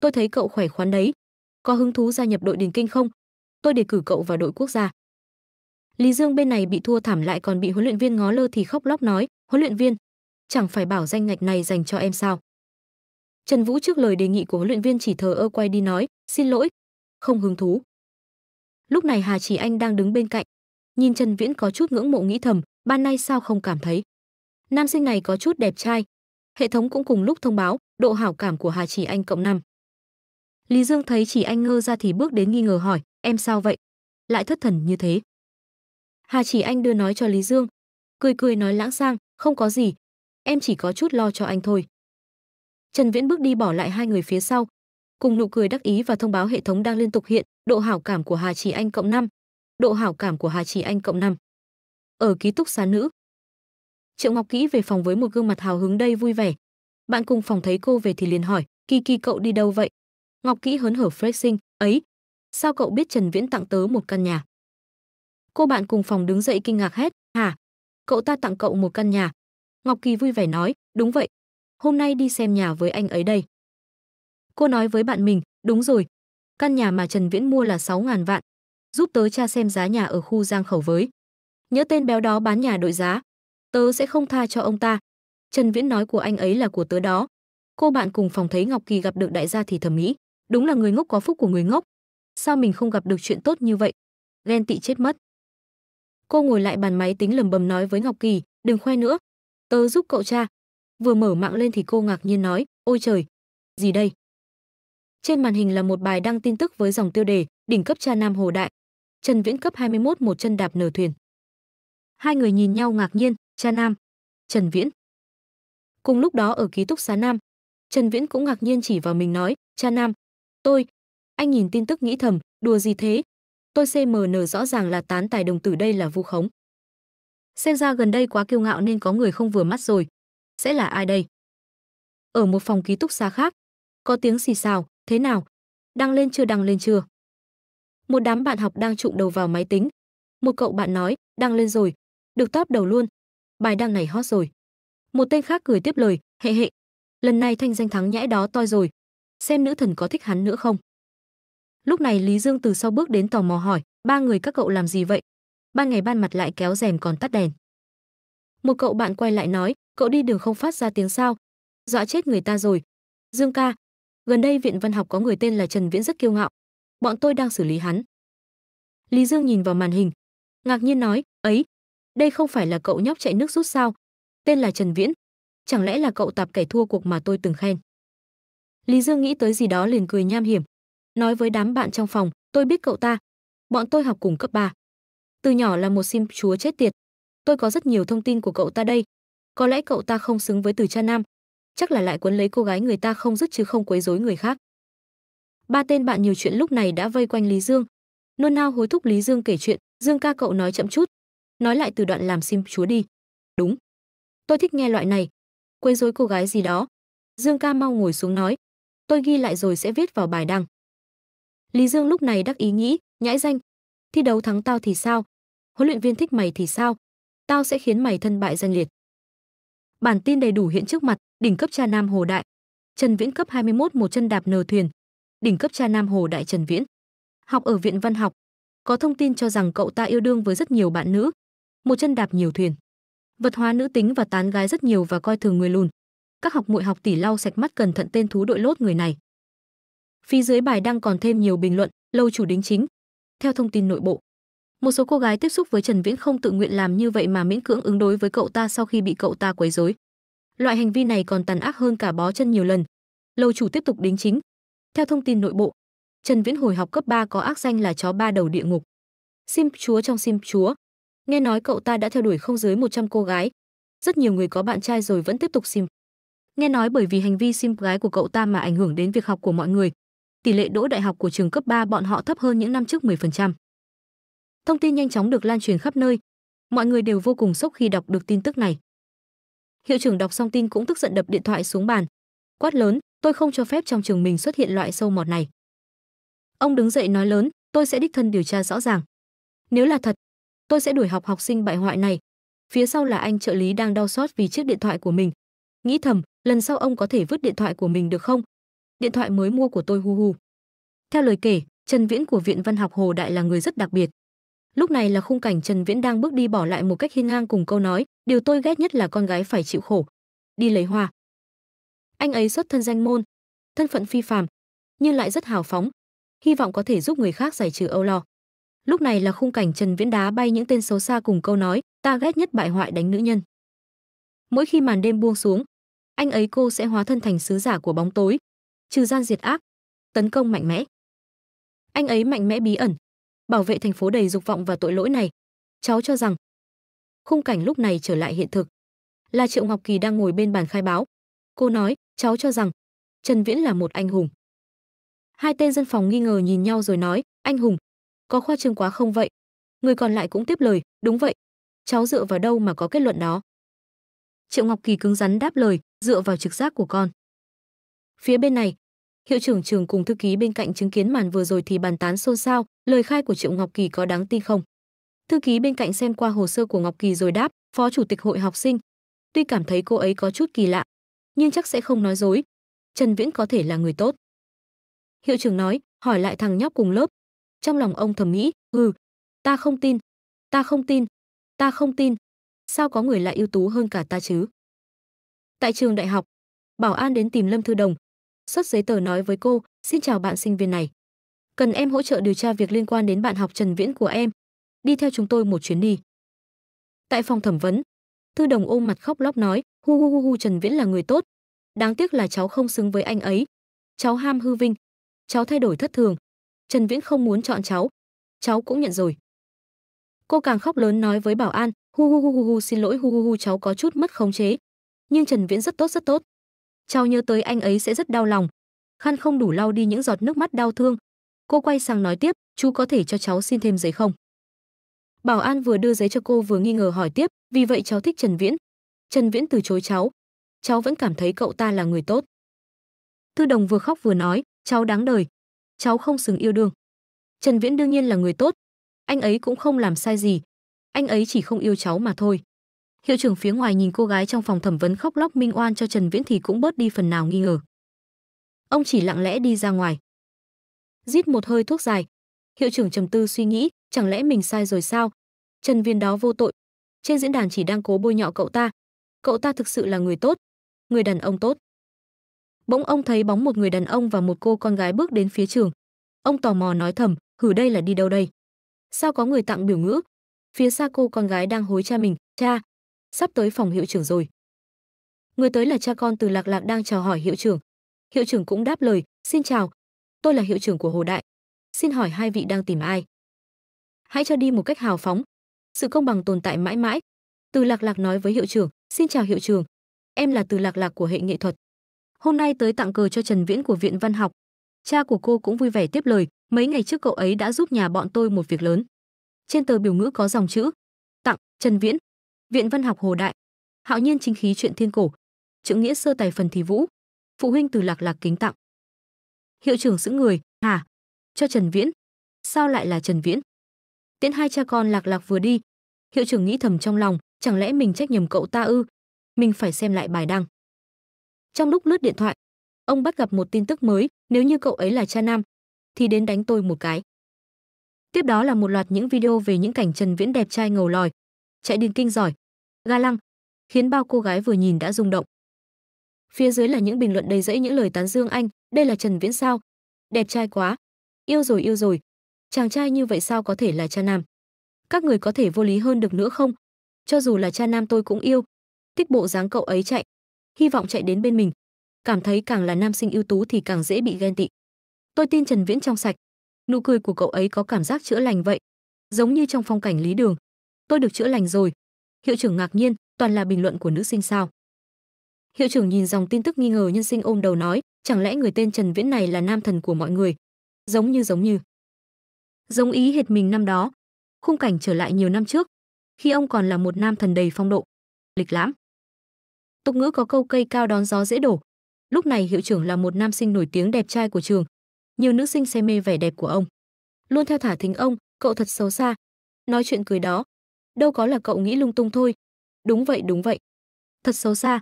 tôi thấy cậu khỏe khoắn đấy, có hứng thú gia nhập đội Điền Kinh không? Tôi đề cử cậu vào đội quốc gia. Lý Dương bên này bị thua thảm lại còn bị huấn luyện viên ngó lơ thì khóc lóc nói, huấn luyện viên, chẳng phải bảo danh ngạch này dành cho em sao? Trần Vũ trước lời đề nghị của huấn luyện viên chỉ thờ ơ quay đi nói, xin lỗi, không hứng thú. Lúc này Hà Chỉ Anh đang đứng bên cạnh, nhìn Trần Viễn có chút ngưỡng mộ nghĩ thầm, ban nay sao không cảm thấy. Nam sinh này có chút đẹp trai. Hệ thống cũng cùng lúc thông báo độ hảo cảm của Hà Chỉ Anh cộng 5. Lý Dương thấy Chỉ Anh ngơ ra thì bước đến nghi ngờ hỏi, em sao vậy? Lại thất thần như thế. Hà Chỉ Anh đưa nói cho Lý Dương, cười cười nói lãng sang, không có gì, em chỉ có chút lo cho anh thôi. Trần Viễn bước đi bỏ lại hai người phía sau, cùng nụ cười đắc ý và thông báo hệ thống đang liên tục hiện độ hảo cảm của Hà Chỉ Anh cộng 5, độ hảo cảm của Hà Chỉ Anh cộng 5. Ở ký túc xá nữ, Triệu Ngọc Kỹ về phòng với một gương mặt hào hứng đây vui vẻ. Bạn cùng phòng thấy cô về thì liền hỏi, kỳ kỳ cậu đi đâu vậy? Ngọc Kỹ hớn hở flexing, ấy, sao cậu biết Trần Viễn tặng tớ một căn nhà? Cô bạn cùng phòng đứng dậy kinh ngạc hét, hả? Cậu ta tặng cậu một căn nhà. Ngọc Kỳ vui vẻ nói, đúng vậy, hôm nay đi xem nhà với anh ấy đây. Cô nói với bạn mình, đúng rồi, căn nhà mà Trần Viễn mua là 6.000 vạn, giúp tớ tra xem giá nhà ở khu Giang Khẩu với. Nhớ tên béo đó bán nhà đội giá, tớ sẽ không tha cho ông ta trần viễn nói của anh ấy là của tớ đó cô bạn cùng phòng thấy ngọc kỳ gặp được đại gia thì thầm nghĩ đúng là người ngốc có phúc của người ngốc sao mình không gặp được chuyện tốt như vậy ghen tị chết mất cô ngồi lại bàn máy tính lầm bầm nói với ngọc kỳ đừng khoe nữa tớ giúp cậu cha vừa mở mạng lên thì cô ngạc nhiên nói ôi trời gì đây trên màn hình là một bài đăng tin tức với dòng tiêu đề đỉnh cấp cha nam hồ đại trần viễn cấp 21 một chân đạp nở thuyền hai người nhìn nhau ngạc nhiên cha nam trần viễn cùng lúc đó ở ký túc xá nam trần viễn cũng ngạc nhiên chỉ vào mình nói cha nam tôi anh nhìn tin tức nghĩ thầm đùa gì thế tôi cmn rõ ràng là tán tài đồng tử đây là vu khống xem ra gần đây quá kiêu ngạo nên có người không vừa mắt rồi sẽ là ai đây ở một phòng ký túc xá khác có tiếng xì xào thế nào đăng lên chưa đăng lên chưa một đám bạn học đang trụng đầu vào máy tính một cậu bạn nói đăng lên rồi được top đầu luôn bài đăng này hot rồi. Một tên khác cười tiếp lời, hệ hệ. Lần này thanh danh thắng nhãi đó toi rồi. Xem nữ thần có thích hắn nữa không? Lúc này Lý Dương từ sau bước đến tò mò hỏi, ba người các cậu làm gì vậy? Ban ngày ban mặt lại kéo rèm còn tắt đèn. Một cậu bạn quay lại nói, cậu đi đường không phát ra tiếng sao? Dọa chết người ta rồi. Dương ca, gần đây viện văn học có người tên là Trần Viễn rất kiêu ngạo. Bọn tôi đang xử lý hắn. Lý Dương nhìn vào màn hình, ngạc nhiên nói, ấy, đây không phải là cậu nhóc chạy nước rút sao? Tên là Trần Viễn. Chẳng lẽ là cậu tạp kẻ thua cuộc mà tôi từng khen? Lý Dương nghĩ tới gì đó liền cười nham hiểm. Nói với đám bạn trong phòng, tôi biết cậu ta. Bọn tôi học cùng cấp 3. Từ nhỏ là một sim chúa chết tiệt. Tôi có rất nhiều thông tin của cậu ta đây. Có lẽ cậu ta không xứng với từ cha nam. Chắc là lại quấn lấy cô gái người ta không dứt chứ không quấy rối người khác. Ba tên bạn nhiều chuyện lúc này đã vây quanh Lý Dương. Nôn nao hối thúc Lý Dương kể chuyện, Dương ca cậu nói chậm chút, nói lại từ đoạn làm sim chúa đi đúng tôi thích nghe loại này quên dối cô gái gì đó dương ca mau ngồi xuống nói tôi ghi lại rồi sẽ viết vào bài đăng lý dương lúc này đắc ý nghĩ nhãi danh thi đấu thắng tao thì sao huấn luyện viên thích mày thì sao tao sẽ khiến mày thân bại danh liệt bản tin đầy đủ hiện trước mặt đỉnh cấp cha nam hồ đại trần viễn cấp 21 một chân đạp nờ thuyền đỉnh cấp cha nam hồ đại trần viễn học ở viện văn học có thông tin cho rằng cậu ta yêu đương với rất nhiều bạn nữ một chân đạp nhiều thuyền. Vật hóa nữ tính và tán gái rất nhiều và coi thường người lùn. Các học muội học tỷ lau sạch mắt cẩn thận tên thú đội lốt người này. Phía dưới bài đăng còn thêm nhiều bình luận, lâu chủ đính chính. Theo thông tin nội bộ, một số cô gái tiếp xúc với Trần Viễn không tự nguyện làm như vậy mà miễn cưỡng ứng đối với cậu ta sau khi bị cậu ta quấy rối. Loại hành vi này còn tàn ác hơn cả bó chân nhiều lần. Lâu chủ tiếp tục đính chính. Theo thông tin nội bộ, Trần Viễn hồi học cấp 3 có ác danh là chó ba đầu địa ngục. Sim chúa trong sim chúa, Nghe nói cậu ta đã theo đuổi không dưới 100 cô gái. Rất nhiều người có bạn trai rồi vẫn tiếp tục sim. Nghe nói bởi vì hành vi sim gái của cậu ta mà ảnh hưởng đến việc học của mọi người. Tỷ lệ đỗ đại học của trường cấp 3 bọn họ thấp hơn những năm trước 10%. Thông tin nhanh chóng được lan truyền khắp nơi. Mọi người đều vô cùng sốc khi đọc được tin tức này. Hiệu trưởng đọc xong tin cũng tức giận đập điện thoại xuống bàn. Quát lớn, tôi không cho phép trong trường mình xuất hiện loại sâu mọt này. Ông đứng dậy nói lớn, tôi sẽ đích thân điều tra rõ ràng. Nếu là thật, tôi sẽ đuổi học học sinh bại hoại này. Phía sau là anh trợ lý đang đau xót vì chiếc điện thoại của mình. Nghĩ thầm, lần sau ông có thể vứt điện thoại của mình được không? Điện thoại mới mua của tôi hu hu. Theo lời kể, Trần Viễn của Viện Văn học Hồ Đại là người rất đặc biệt. Lúc này là khung cảnh Trần Viễn đang bước đi bỏ lại một cách hiên ngang cùng câu nói, điều tôi ghét nhất là con gái phải chịu khổ. Đi lấy hoa. Anh ấy xuất thân danh môn, thân phận phi phàm, nhưng lại rất hào phóng, hy vọng có thể giúp người khác giải trừ âu lo lúc này là khung cảnh trần viễn đá bay những tên xấu xa cùng câu nói ta ghét nhất bại hoại đánh nữ nhân mỗi khi màn đêm buông xuống anh ấy cô sẽ hóa thân thành sứ giả của bóng tối trừ gian diệt ác tấn công mạnh mẽ anh ấy mạnh mẽ bí ẩn bảo vệ thành phố đầy dục vọng và tội lỗi này cháu cho rằng khung cảnh lúc này trở lại hiện thực là triệu ngọc kỳ đang ngồi bên bàn khai báo cô nói cháu cho rằng trần viễn là một anh hùng hai tên dân phòng nghi ngờ nhìn nhau rồi nói anh hùng có khoa trương quá không vậy người còn lại cũng tiếp lời đúng vậy cháu dựa vào đâu mà có kết luận đó triệu ngọc kỳ cứng rắn đáp lời dựa vào trực giác của con phía bên này hiệu trưởng trường cùng thư ký bên cạnh chứng kiến màn vừa rồi thì bàn tán xôn xao lời khai của triệu ngọc kỳ có đáng tin không thư ký bên cạnh xem qua hồ sơ của ngọc kỳ rồi đáp phó chủ tịch hội học sinh tuy cảm thấy cô ấy có chút kỳ lạ nhưng chắc sẽ không nói dối trần viễn có thể là người tốt hiệu trưởng nói hỏi lại thằng nhóc cùng lớp trong lòng ông thầm nghĩ, ừ, ta không tin, ta không tin, ta không tin. Sao có người lại ưu tú hơn cả ta chứ? Tại trường đại học, Bảo An đến tìm Lâm Thư Đồng, xuất giấy tờ nói với cô, xin chào bạn sinh viên này. Cần em hỗ trợ điều tra việc liên quan đến bạn học Trần Viễn của em. Đi theo chúng tôi một chuyến đi. Tại phòng thẩm vấn, Thư Đồng ôm mặt khóc lóc nói, hu hu hu hu Trần Viễn là người tốt. Đáng tiếc là cháu không xứng với anh ấy. Cháu ham hư vinh. Cháu thay đổi thất thường, Trần Viễn không muốn chọn cháu. Cháu cũng nhận rồi. Cô càng khóc lớn nói với bảo an, hu hu hu hu, hu xin lỗi hu hu hu cháu có chút mất khống chế. Nhưng Trần Viễn rất tốt rất tốt. Cháu nhớ tới anh ấy sẽ rất đau lòng. Khăn không đủ lau đi những giọt nước mắt đau thương. Cô quay sang nói tiếp, chú có thể cho cháu xin thêm giấy không? Bảo an vừa đưa giấy cho cô vừa nghi ngờ hỏi tiếp, vì vậy cháu thích Trần Viễn. Trần Viễn từ chối cháu. Cháu vẫn cảm thấy cậu ta là người tốt. Thư đồng vừa khóc vừa nói, cháu đáng đời, cháu không xứng yêu đương. Trần Viễn đương nhiên là người tốt, anh ấy cũng không làm sai gì, anh ấy chỉ không yêu cháu mà thôi. Hiệu trưởng phía ngoài nhìn cô gái trong phòng thẩm vấn khóc lóc minh oan cho Trần Viễn thì cũng bớt đi phần nào nghi ngờ. Ông chỉ lặng lẽ đi ra ngoài. Rít một hơi thuốc dài, hiệu trưởng trầm tư suy nghĩ, chẳng lẽ mình sai rồi sao? Trần Viên đó vô tội, trên diễn đàn chỉ đang cố bôi nhọ cậu ta. Cậu ta thực sự là người tốt, người đàn ông tốt. Bỗng ông thấy bóng một người đàn ông và một cô con gái bước đến phía trường. Ông tò mò nói thầm, hử đây là đi đâu đây? Sao có người tặng biểu ngữ? Phía xa cô con gái đang hối cha mình, cha, sắp tới phòng hiệu trưởng rồi. Người tới là cha con từ Lạc Lạc đang chào hỏi hiệu trưởng. Hiệu trưởng cũng đáp lời, xin chào, tôi là hiệu trưởng của Hồ Đại. Xin hỏi hai vị đang tìm ai? Hãy cho đi một cách hào phóng. Sự công bằng tồn tại mãi mãi. Từ Lạc Lạc nói với hiệu trưởng, xin chào hiệu trưởng. Em là Từ Lạc Lạc của hệ nghệ thuật hôm nay tới tặng cờ cho Trần Viễn của Viện Văn học. Cha của cô cũng vui vẻ tiếp lời, mấy ngày trước cậu ấy đã giúp nhà bọn tôi một việc lớn. Trên tờ biểu ngữ có dòng chữ: Tặng Trần Viễn, Viện Văn học Hồ Đại, Hạo nhiên chính khí chuyện thiên cổ, chữ nghĩa sơ tài phần thì vũ, phụ huynh từ Lạc Lạc kính tặng. Hiệu trưởng giữ người, hả? Cho Trần Viễn. Sao lại là Trần Viễn? Tiễn hai cha con Lạc Lạc vừa đi, hiệu trưởng nghĩ thầm trong lòng, chẳng lẽ mình trách nhầm cậu ta ư? Mình phải xem lại bài đăng. Trong lúc lướt điện thoại, ông bắt gặp một tin tức mới, nếu như cậu ấy là cha nam thì đến đánh tôi một cái. Tiếp đó là một loạt những video về những cảnh Trần Viễn đẹp trai ngầu lòi, chạy điên kinh giỏi, ga lăng, khiến bao cô gái vừa nhìn đã rung động. Phía dưới là những bình luận đầy rẫy những lời tán dương anh, đây là Trần Viễn sao? Đẹp trai quá. Yêu rồi yêu rồi. Chàng trai như vậy sao có thể là cha nam? Các người có thể vô lý hơn được nữa không? Cho dù là cha nam tôi cũng yêu. Thích bộ dáng cậu ấy chạy, hy vọng chạy đến bên mình. Cảm thấy càng là nam sinh ưu tú thì càng dễ bị ghen tị. Tôi tin Trần Viễn trong sạch. Nụ cười của cậu ấy có cảm giác chữa lành vậy, giống như trong phong cảnh lý đường. Tôi được chữa lành rồi. Hiệu trưởng ngạc nhiên, toàn là bình luận của nữ sinh sao? Hiệu trưởng nhìn dòng tin tức nghi ngờ nhân sinh ôm đầu nói, chẳng lẽ người tên Trần Viễn này là nam thần của mọi người? Giống như giống như. Giống ý hệt mình năm đó. Khung cảnh trở lại nhiều năm trước, khi ông còn là một nam thần đầy phong độ, lịch lãm. Tục ngữ có câu cây cao đón gió dễ đổ. Lúc này hiệu trưởng là một nam sinh nổi tiếng đẹp trai của trường. Nhiều nữ sinh say mê vẻ đẹp của ông. Luôn theo thả thính ông, cậu thật xấu xa. Nói chuyện cười đó. Đâu có là cậu nghĩ lung tung thôi. Đúng vậy, đúng vậy. Thật xấu xa.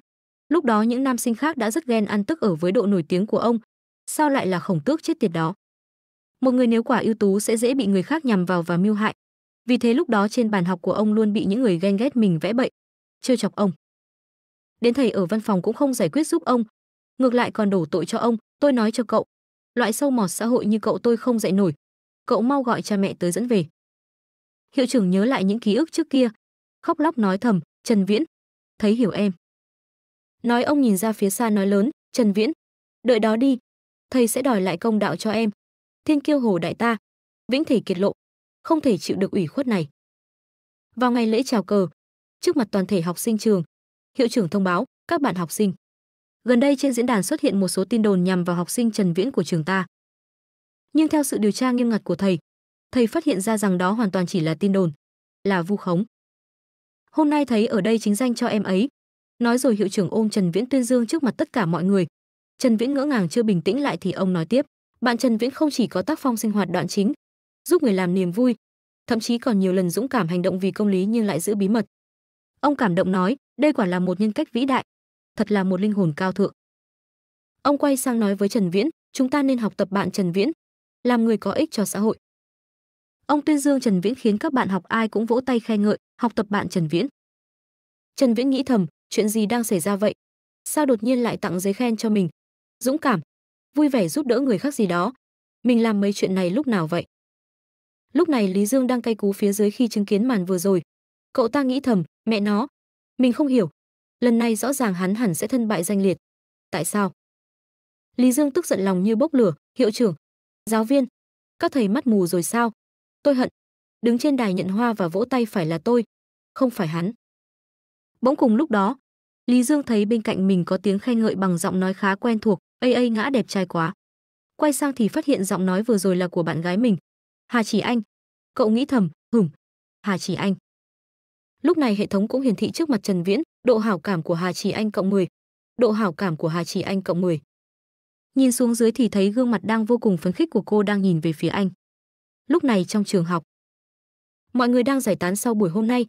Lúc đó những nam sinh khác đã rất ghen ăn tức ở với độ nổi tiếng của ông. Sao lại là khổng tước chết tiệt đó? Một người nếu quả ưu tú sẽ dễ bị người khác nhằm vào và mưu hại. Vì thế lúc đó trên bàn học của ông luôn bị những người ghen ghét mình vẽ bậy, trêu chọc ông đến thầy ở văn phòng cũng không giải quyết giúp ông ngược lại còn đổ tội cho ông tôi nói cho cậu loại sâu mọt xã hội như cậu tôi không dạy nổi cậu mau gọi cha mẹ tới dẫn về hiệu trưởng nhớ lại những ký ức trước kia khóc lóc nói thầm trần viễn thấy hiểu em nói ông nhìn ra phía xa nói lớn trần viễn đợi đó đi thầy sẽ đòi lại công đạo cho em thiên kiêu hồ đại ta vĩnh thể kiệt lộ không thể chịu được ủy khuất này vào ngày lễ chào cờ trước mặt toàn thể học sinh trường hiệu trưởng thông báo các bạn học sinh gần đây trên diễn đàn xuất hiện một số tin đồn nhằm vào học sinh trần viễn của trường ta nhưng theo sự điều tra nghiêm ngặt của thầy thầy phát hiện ra rằng đó hoàn toàn chỉ là tin đồn là vu khống hôm nay thấy ở đây chính danh cho em ấy nói rồi hiệu trưởng ôm trần viễn tuyên dương trước mặt tất cả mọi người trần viễn ngỡ ngàng chưa bình tĩnh lại thì ông nói tiếp bạn trần viễn không chỉ có tác phong sinh hoạt đoạn chính giúp người làm niềm vui thậm chí còn nhiều lần dũng cảm hành động vì công lý nhưng lại giữ bí mật ông cảm động nói đây quả là một nhân cách vĩ đại, thật là một linh hồn cao thượng. Ông quay sang nói với Trần Viễn, chúng ta nên học tập bạn Trần Viễn, làm người có ích cho xã hội. Ông tuyên dương Trần Viễn khiến các bạn học ai cũng vỗ tay khen ngợi, học tập bạn Trần Viễn. Trần Viễn nghĩ thầm, chuyện gì đang xảy ra vậy? Sao đột nhiên lại tặng giấy khen cho mình? Dũng cảm, vui vẻ giúp đỡ người khác gì đó. Mình làm mấy chuyện này lúc nào vậy? Lúc này Lý Dương đang cay cú phía dưới khi chứng kiến màn vừa rồi. Cậu ta nghĩ thầm, mẹ nó, mình không hiểu, lần này rõ ràng hắn hẳn sẽ thân bại danh liệt. Tại sao? Lý Dương tức giận lòng như bốc lửa, hiệu trưởng, giáo viên, các thầy mắt mù rồi sao? Tôi hận. Đứng trên đài nhận hoa và vỗ tay phải là tôi, không phải hắn. Bỗng cùng lúc đó, Lý Dương thấy bên cạnh mình có tiếng khen ngợi bằng giọng nói khá quen thuộc, "Ây ây ngã đẹp trai quá." Quay sang thì phát hiện giọng nói vừa rồi là của bạn gái mình, Hà Chỉ Anh. Cậu nghĩ thầm, hửm, Hà Chỉ Anh. Lúc này hệ thống cũng hiển thị trước mặt Trần Viễn, độ hảo cảm của Hà Chỉ Anh cộng 10. Độ hảo cảm của Hà Chỉ Anh cộng 10. Nhìn xuống dưới thì thấy gương mặt đang vô cùng phấn khích của cô đang nhìn về phía anh. Lúc này trong trường học, mọi người đang giải tán sau buổi hôm nay.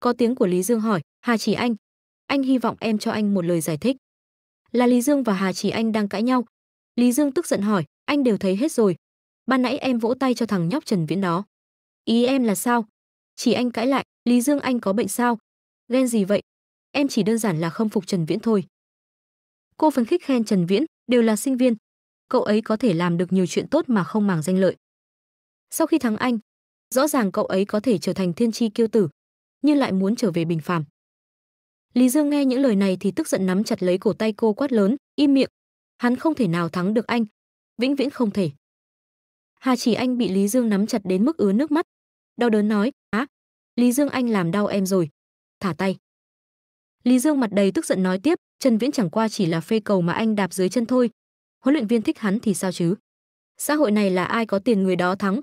Có tiếng của Lý Dương hỏi, "Hà Chỉ Anh, anh hy vọng em cho anh một lời giải thích." Là Lý Dương và Hà Chỉ Anh đang cãi nhau. Lý Dương tức giận hỏi, "Anh đều thấy hết rồi. Ban nãy em vỗ tay cho thằng nhóc Trần Viễn đó. Ý em là sao?" Chỉ Anh cãi lại, Lý Dương Anh có bệnh sao? Ghen gì vậy? Em chỉ đơn giản là không phục Trần Viễn thôi. Cô phấn khích khen Trần Viễn, đều là sinh viên. Cậu ấy có thể làm được nhiều chuyện tốt mà không màng danh lợi. Sau khi thắng anh, rõ ràng cậu ấy có thể trở thành thiên tri kiêu tử, nhưng lại muốn trở về bình phàm. Lý Dương nghe những lời này thì tức giận nắm chặt lấy cổ tay cô quát lớn, im miệng. Hắn không thể nào thắng được anh, vĩnh viễn không thể. Hà Chỉ Anh bị Lý Dương nắm chặt đến mức ứa nước mắt, đau đớn nói, Lý Dương anh làm đau em rồi. Thả tay. Lý Dương mặt đầy tức giận nói tiếp, Trần Viễn chẳng qua chỉ là phê cầu mà anh đạp dưới chân thôi. Huấn luyện viên thích hắn thì sao chứ? Xã hội này là ai có tiền người đó thắng.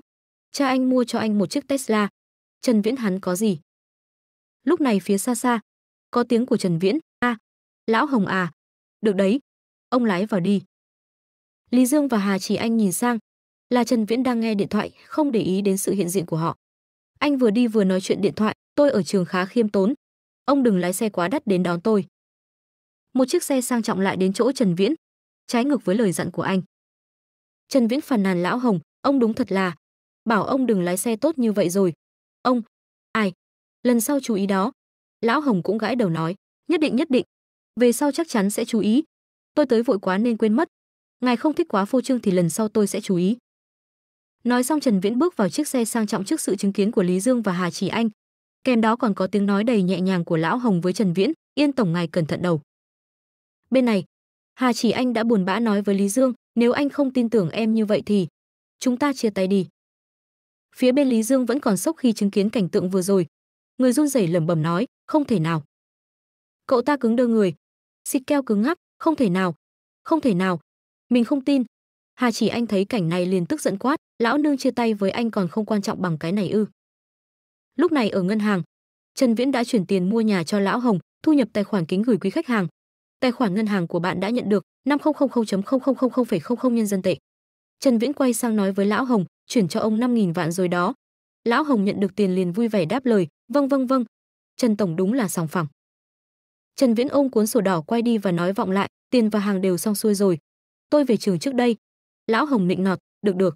Cha anh mua cho anh một chiếc Tesla. Trần Viễn hắn có gì? Lúc này phía xa xa, có tiếng của Trần Viễn, "A, à, lão Hồng à, được đấy, ông lái vào đi." Lý Dương và Hà Chỉ Anh nhìn sang, là Trần Viễn đang nghe điện thoại, không để ý đến sự hiện diện của họ. Anh vừa đi vừa nói chuyện điện thoại, tôi ở trường khá khiêm tốn. Ông đừng lái xe quá đắt đến đón tôi. Một chiếc xe sang trọng lại đến chỗ Trần Viễn, trái ngược với lời dặn của anh. Trần Viễn phàn nàn lão Hồng, ông đúng thật là, bảo ông đừng lái xe tốt như vậy rồi. Ông, ai, lần sau chú ý đó. Lão Hồng cũng gãi đầu nói, nhất định nhất định, về sau chắc chắn sẽ chú ý. Tôi tới vội quá nên quên mất. Ngài không thích quá phô trương thì lần sau tôi sẽ chú ý. Nói xong Trần Viễn bước vào chiếc xe sang trọng trước sự chứng kiến của Lý Dương và Hà Chỉ Anh. Kèm đó còn có tiếng nói đầy nhẹ nhàng của lão Hồng với Trần Viễn, "Yên tổng ngài cẩn thận đầu." Bên này, Hà Chỉ Anh đã buồn bã nói với Lý Dương, "Nếu anh không tin tưởng em như vậy thì chúng ta chia tay đi." Phía bên Lý Dương vẫn còn sốc khi chứng kiến cảnh tượng vừa rồi, người run rẩy lẩm bẩm nói, "Không thể nào." Cậu ta cứng đơ người, xịt keo cứng ngắc, "Không thể nào, không thể nào, mình không tin, Hà Chỉ Anh thấy cảnh này liền tức giận quát, lão nương chia tay với anh còn không quan trọng bằng cái này ư? Lúc này ở ngân hàng, Trần Viễn đã chuyển tiền mua nhà cho lão Hồng, thu nhập tài khoản kính gửi quý khách hàng. Tài khoản ngân hàng của bạn đã nhận được 5000.0000,00 nhân dân tệ. Trần Viễn quay sang nói với lão Hồng, chuyển cho ông 5000 vạn rồi đó. Lão Hồng nhận được tiền liền vui vẻ đáp lời, "Vâng vâng vâng." Trần tổng đúng là sòng phẳng. Trần Viễn ôm cuốn sổ đỏ quay đi và nói vọng lại, tiền và hàng đều xong xuôi rồi. Tôi về trường trước đây, lão hồng nịnh nọt được được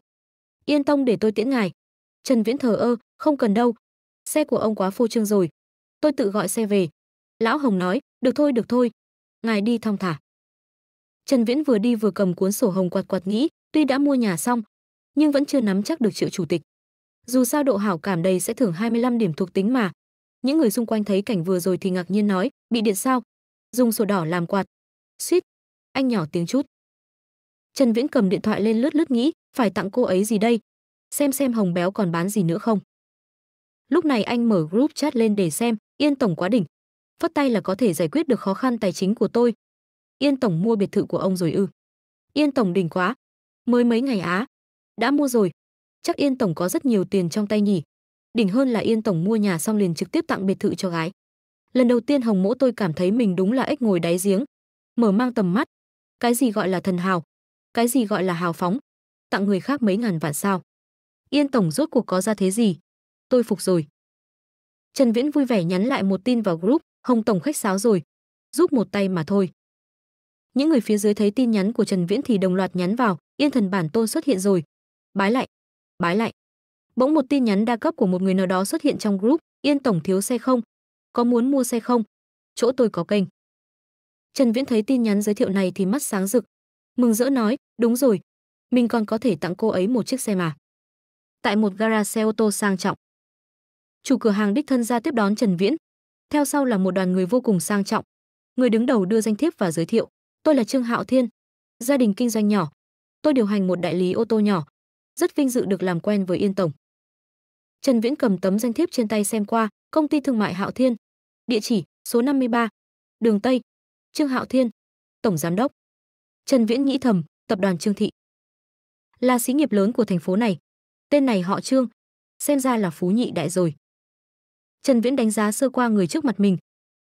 yên tông để tôi tiễn ngài trần viễn thờ ơ không cần đâu xe của ông quá phô trương rồi tôi tự gọi xe về lão hồng nói được thôi được thôi ngài đi thong thả trần viễn vừa đi vừa cầm cuốn sổ hồng quạt quạt nghĩ tuy đã mua nhà xong nhưng vẫn chưa nắm chắc được triệu chủ tịch dù sao độ hảo cảm đầy sẽ thưởng 25 điểm thuộc tính mà những người xung quanh thấy cảnh vừa rồi thì ngạc nhiên nói bị điện sao dùng sổ đỏ làm quạt suýt anh nhỏ tiếng chút Trần Viễn cầm điện thoại lên lướt lướt nghĩ, phải tặng cô ấy gì đây? Xem xem Hồng Béo còn bán gì nữa không. Lúc này anh mở group chat lên để xem, Yên tổng quá đỉnh. Phất tay là có thể giải quyết được khó khăn tài chính của tôi. Yên tổng mua biệt thự của ông rồi ư? Yên tổng đỉnh quá. Mới mấy ngày á, đã mua rồi. Chắc Yên tổng có rất nhiều tiền trong tay nhỉ. Đỉnh hơn là Yên tổng mua nhà xong liền trực tiếp tặng biệt thự cho gái. Lần đầu tiên Hồng Mỗ tôi cảm thấy mình đúng là ếch ngồi đáy giếng. Mở mang tầm mắt. Cái gì gọi là thần hào, cái gì gọi là hào phóng tặng người khác mấy ngàn vạn sao yên tổng rốt cuộc có ra thế gì tôi phục rồi trần viễn vui vẻ nhắn lại một tin vào group hồng tổng khách sáo rồi giúp một tay mà thôi những người phía dưới thấy tin nhắn của trần viễn thì đồng loạt nhắn vào yên thần bản tôn xuất hiện rồi bái lại bái lại bỗng một tin nhắn đa cấp của một người nào đó xuất hiện trong group yên tổng thiếu xe không có muốn mua xe không chỗ tôi có kênh trần viễn thấy tin nhắn giới thiệu này thì mắt sáng rực mừng rỡ nói đúng rồi mình còn có thể tặng cô ấy một chiếc xe mà tại một gara xe ô tô sang trọng chủ cửa hàng đích thân ra tiếp đón trần viễn theo sau là một đoàn người vô cùng sang trọng người đứng đầu đưa danh thiếp và giới thiệu tôi là trương hạo thiên gia đình kinh doanh nhỏ tôi điều hành một đại lý ô tô nhỏ rất vinh dự được làm quen với yên tổng trần viễn cầm tấm danh thiếp trên tay xem qua công ty thương mại hạo thiên địa chỉ số 53, đường tây trương hạo thiên tổng giám đốc Trần Viễn nghĩ thầm, tập đoàn Trương Thị là xí nghiệp lớn của thành phố này. Tên này họ Trương, xem ra là phú nhị đại rồi. Trần Viễn đánh giá sơ qua người trước mặt mình,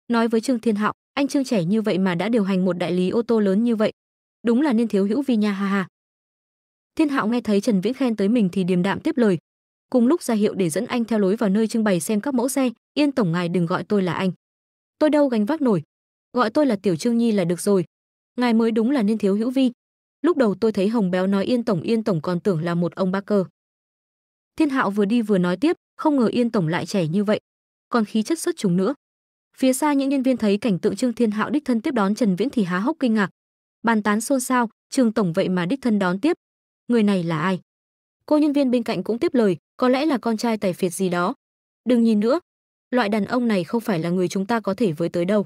nói với Trương Thiên Hạo, anh Trương trẻ như vậy mà đã điều hành một đại lý ô tô lớn như vậy, đúng là nên thiếu hữu vi nha ha ha. Thiên Hạo nghe thấy Trần Viễn khen tới mình thì điềm đạm tiếp lời, cùng lúc ra hiệu để dẫn anh theo lối vào nơi trưng bày xem các mẫu xe, "Yên tổng ngài đừng gọi tôi là anh. Tôi đâu gánh vác nổi, gọi tôi là Tiểu Trương Nhi là được rồi, ngài mới đúng là nên thiếu hữu vi lúc đầu tôi thấy hồng béo nói yên tổng yên tổng còn tưởng là một ông ba cơ thiên hạo vừa đi vừa nói tiếp không ngờ yên tổng lại trẻ như vậy còn khí chất xuất chúng nữa phía xa những nhân viên thấy cảnh tượng trương thiên hạo đích thân tiếp đón trần viễn thì há hốc kinh ngạc bàn tán xôn xao Trường tổng vậy mà đích thân đón tiếp người này là ai cô nhân viên bên cạnh cũng tiếp lời có lẽ là con trai tài phiệt gì đó đừng nhìn nữa loại đàn ông này không phải là người chúng ta có thể với tới đâu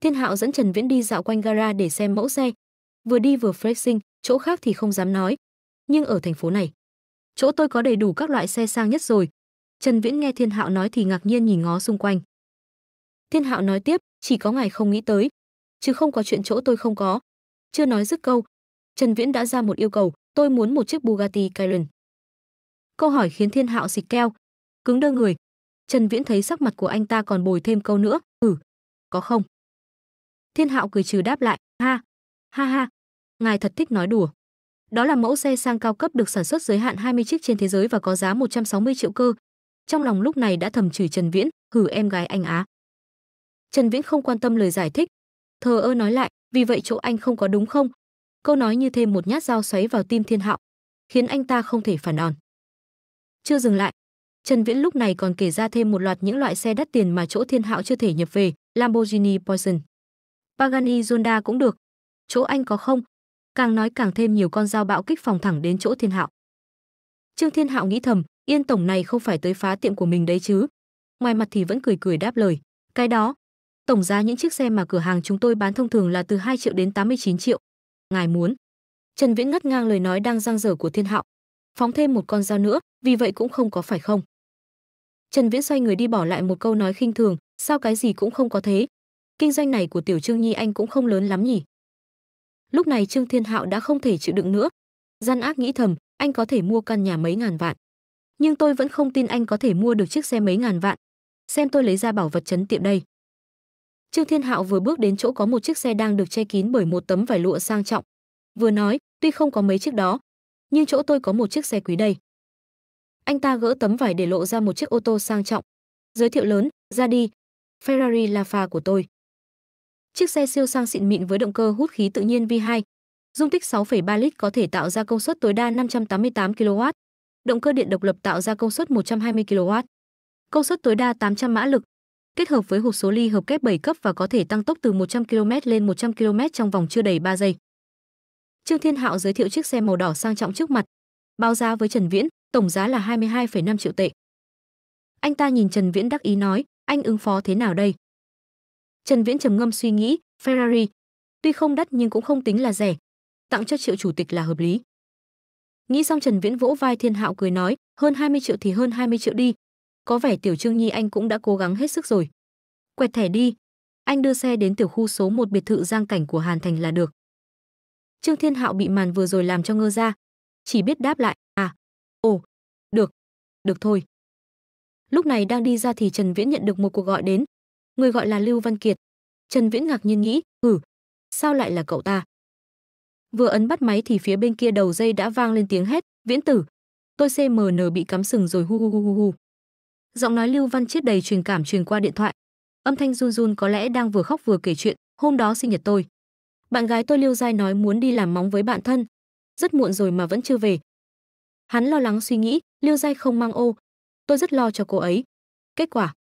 Thiên Hạo dẫn Trần Viễn đi dạo quanh gara để xem mẫu xe. Vừa đi vừa flexing, chỗ khác thì không dám nói, nhưng ở thành phố này, chỗ tôi có đầy đủ các loại xe sang nhất rồi. Trần Viễn nghe Thiên Hạo nói thì ngạc nhiên nhìn ngó xung quanh. Thiên Hạo nói tiếp, chỉ có ngài không nghĩ tới, chứ không có chuyện chỗ tôi không có. Chưa nói dứt câu, Trần Viễn đã ra một yêu cầu, tôi muốn một chiếc Bugatti Chiron. Câu hỏi khiến Thiên Hạo xịt keo, cứng đơ người. Trần Viễn thấy sắc mặt của anh ta còn bồi thêm câu nữa, "Ừ, có không?" Thiên Hạo cười trừ đáp lại, "Ha, ha ha, ngài thật thích nói đùa." Đó là mẫu xe sang cao cấp được sản xuất giới hạn 20 chiếc trên thế giới và có giá 160 triệu cơ. Trong lòng lúc này đã thầm chửi Trần Viễn, hử em gái anh á. Trần Viễn không quan tâm lời giải thích, thờ ơ nói lại, "Vì vậy chỗ anh không có đúng không?" Câu nói như thêm một nhát dao xoáy vào tim Thiên Hạo, khiến anh ta không thể phản đòn. Chưa dừng lại, Trần Viễn lúc này còn kể ra thêm một loạt những loại xe đắt tiền mà chỗ Thiên Hạo chưa thể nhập về, Lamborghini Poison, Pagani Zonda cũng được. Chỗ anh có không? Càng nói càng thêm nhiều con dao bạo kích phòng thẳng đến chỗ Thiên Hạo. Trương Thiên Hạo nghĩ thầm, Yên tổng này không phải tới phá tiệm của mình đấy chứ? Ngoài mặt thì vẫn cười cười đáp lời, cái đó, tổng giá những chiếc xe mà cửa hàng chúng tôi bán thông thường là từ 2 triệu đến 89 triệu. Ngài muốn? Trần Viễn ngắt ngang lời nói đang răng dở của Thiên Hạo, phóng thêm một con dao nữa, vì vậy cũng không có phải không? Trần Viễn xoay người đi bỏ lại một câu nói khinh thường, sao cái gì cũng không có thế, kinh doanh này của tiểu Trương Nhi anh cũng không lớn lắm nhỉ. Lúc này Trương Thiên Hạo đã không thể chịu đựng nữa. Gian ác nghĩ thầm, anh có thể mua căn nhà mấy ngàn vạn. Nhưng tôi vẫn không tin anh có thể mua được chiếc xe mấy ngàn vạn. Xem tôi lấy ra bảo vật chấn tiệm đây. Trương Thiên Hạo vừa bước đến chỗ có một chiếc xe đang được che kín bởi một tấm vải lụa sang trọng. Vừa nói, tuy không có mấy chiếc đó, nhưng chỗ tôi có một chiếc xe quý đây. Anh ta gỡ tấm vải để lộ ra một chiếc ô tô sang trọng. Giới thiệu lớn, ra đi. Ferrari La Fa của tôi. Chiếc xe siêu sang xịn mịn với động cơ hút khí tự nhiên V2, dung tích 6,3 lít có thể tạo ra công suất tối đa 588 kW, động cơ điện độc lập tạo ra công suất 120 kW, công suất tối đa 800 mã lực, kết hợp với hộp số ly hợp kép 7 cấp và có thể tăng tốc từ 100 km lên 100 km trong vòng chưa đầy 3 giây. Trương Thiên Hạo giới thiệu chiếc xe màu đỏ sang trọng trước mặt, báo giá với Trần Viễn, tổng giá là 22,5 triệu tệ. Anh ta nhìn Trần Viễn đắc ý nói, anh ứng phó thế nào đây? Trần Viễn trầm ngâm suy nghĩ, Ferrari tuy không đắt nhưng cũng không tính là rẻ, tặng cho Triệu chủ tịch là hợp lý. Nghĩ xong Trần Viễn vỗ vai Thiên Hạo cười nói, hơn 20 triệu thì hơn 20 triệu đi, có vẻ Tiểu Trương Nhi anh cũng đã cố gắng hết sức rồi. Quẹt thẻ đi, anh đưa xe đến tiểu khu số 1 biệt thự Giang Cảnh của Hàn Thành là được. Trương Thiên Hạo bị màn vừa rồi làm cho ngơ ra, chỉ biết đáp lại, à, ồ, được, được thôi. Lúc này đang đi ra thì Trần Viễn nhận được một cuộc gọi đến, người gọi là Lưu Văn Kiệt. Trần Viễn ngạc nhiên nghĩ, "Ừ, sao lại là cậu ta?" Vừa ấn bắt máy thì phía bên kia đầu dây đã vang lên tiếng hét, "Viễn tử, tôi CMN bị cắm sừng rồi hu hu hu hu hu." Giọng nói Lưu Văn chết đầy truyền cảm truyền qua điện thoại. Âm thanh run run có lẽ đang vừa khóc vừa kể chuyện, "Hôm đó sinh nhật tôi, bạn gái tôi Lưu Giai nói muốn đi làm móng với bạn thân, rất muộn rồi mà vẫn chưa về." Hắn lo lắng suy nghĩ, Lưu Giai không mang ô, tôi rất lo cho cô ấy. Kết quả,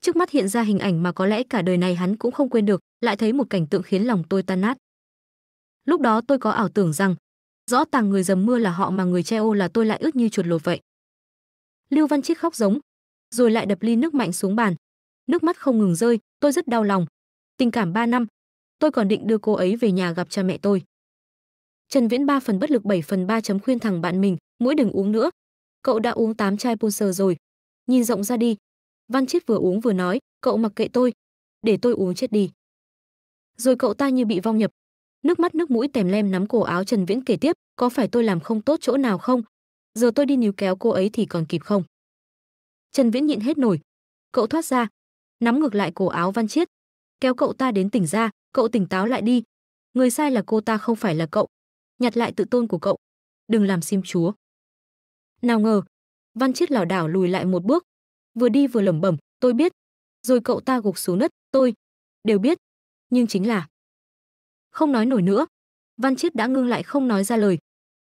trước mắt hiện ra hình ảnh mà có lẽ cả đời này hắn cũng không quên được, lại thấy một cảnh tượng khiến lòng tôi tan nát. Lúc đó tôi có ảo tưởng rằng, rõ tàng người dầm mưa là họ mà người che ô là tôi lại ướt như chuột lột vậy. Lưu Văn Chiết khóc giống, rồi lại đập ly nước mạnh xuống bàn. Nước mắt không ngừng rơi, tôi rất đau lòng. Tình cảm 3 năm, tôi còn định đưa cô ấy về nhà gặp cha mẹ tôi. Trần Viễn 3 phần bất lực 7 phần 3 chấm khuyên thằng bạn mình, mũi đừng uống nữa. Cậu đã uống 8 chai Pulsar rồi. Nhìn rộng ra đi, Văn Chiết vừa uống vừa nói, cậu mặc kệ tôi, để tôi uống chết đi. Rồi cậu ta như bị vong nhập, nước mắt nước mũi tèm lem nắm cổ áo Trần Viễn kể tiếp, có phải tôi làm không tốt chỗ nào không? Giờ tôi đi níu kéo cô ấy thì còn kịp không? Trần Viễn nhịn hết nổi, cậu thoát ra, nắm ngược lại cổ áo Văn Chiết, kéo cậu ta đến tỉnh ra, cậu tỉnh táo lại đi. Người sai là cô ta không phải là cậu. Nhặt lại tự tôn của cậu, đừng làm sim chúa. Nào ngờ, Văn Chiết lảo đảo lùi lại một bước, vừa đi vừa lẩm bẩm, "Tôi biết." Rồi cậu ta gục xuống đất, "Tôi đều biết, nhưng chính là không nói nổi nữa." Văn Chiết đã ngưng lại không nói ra lời.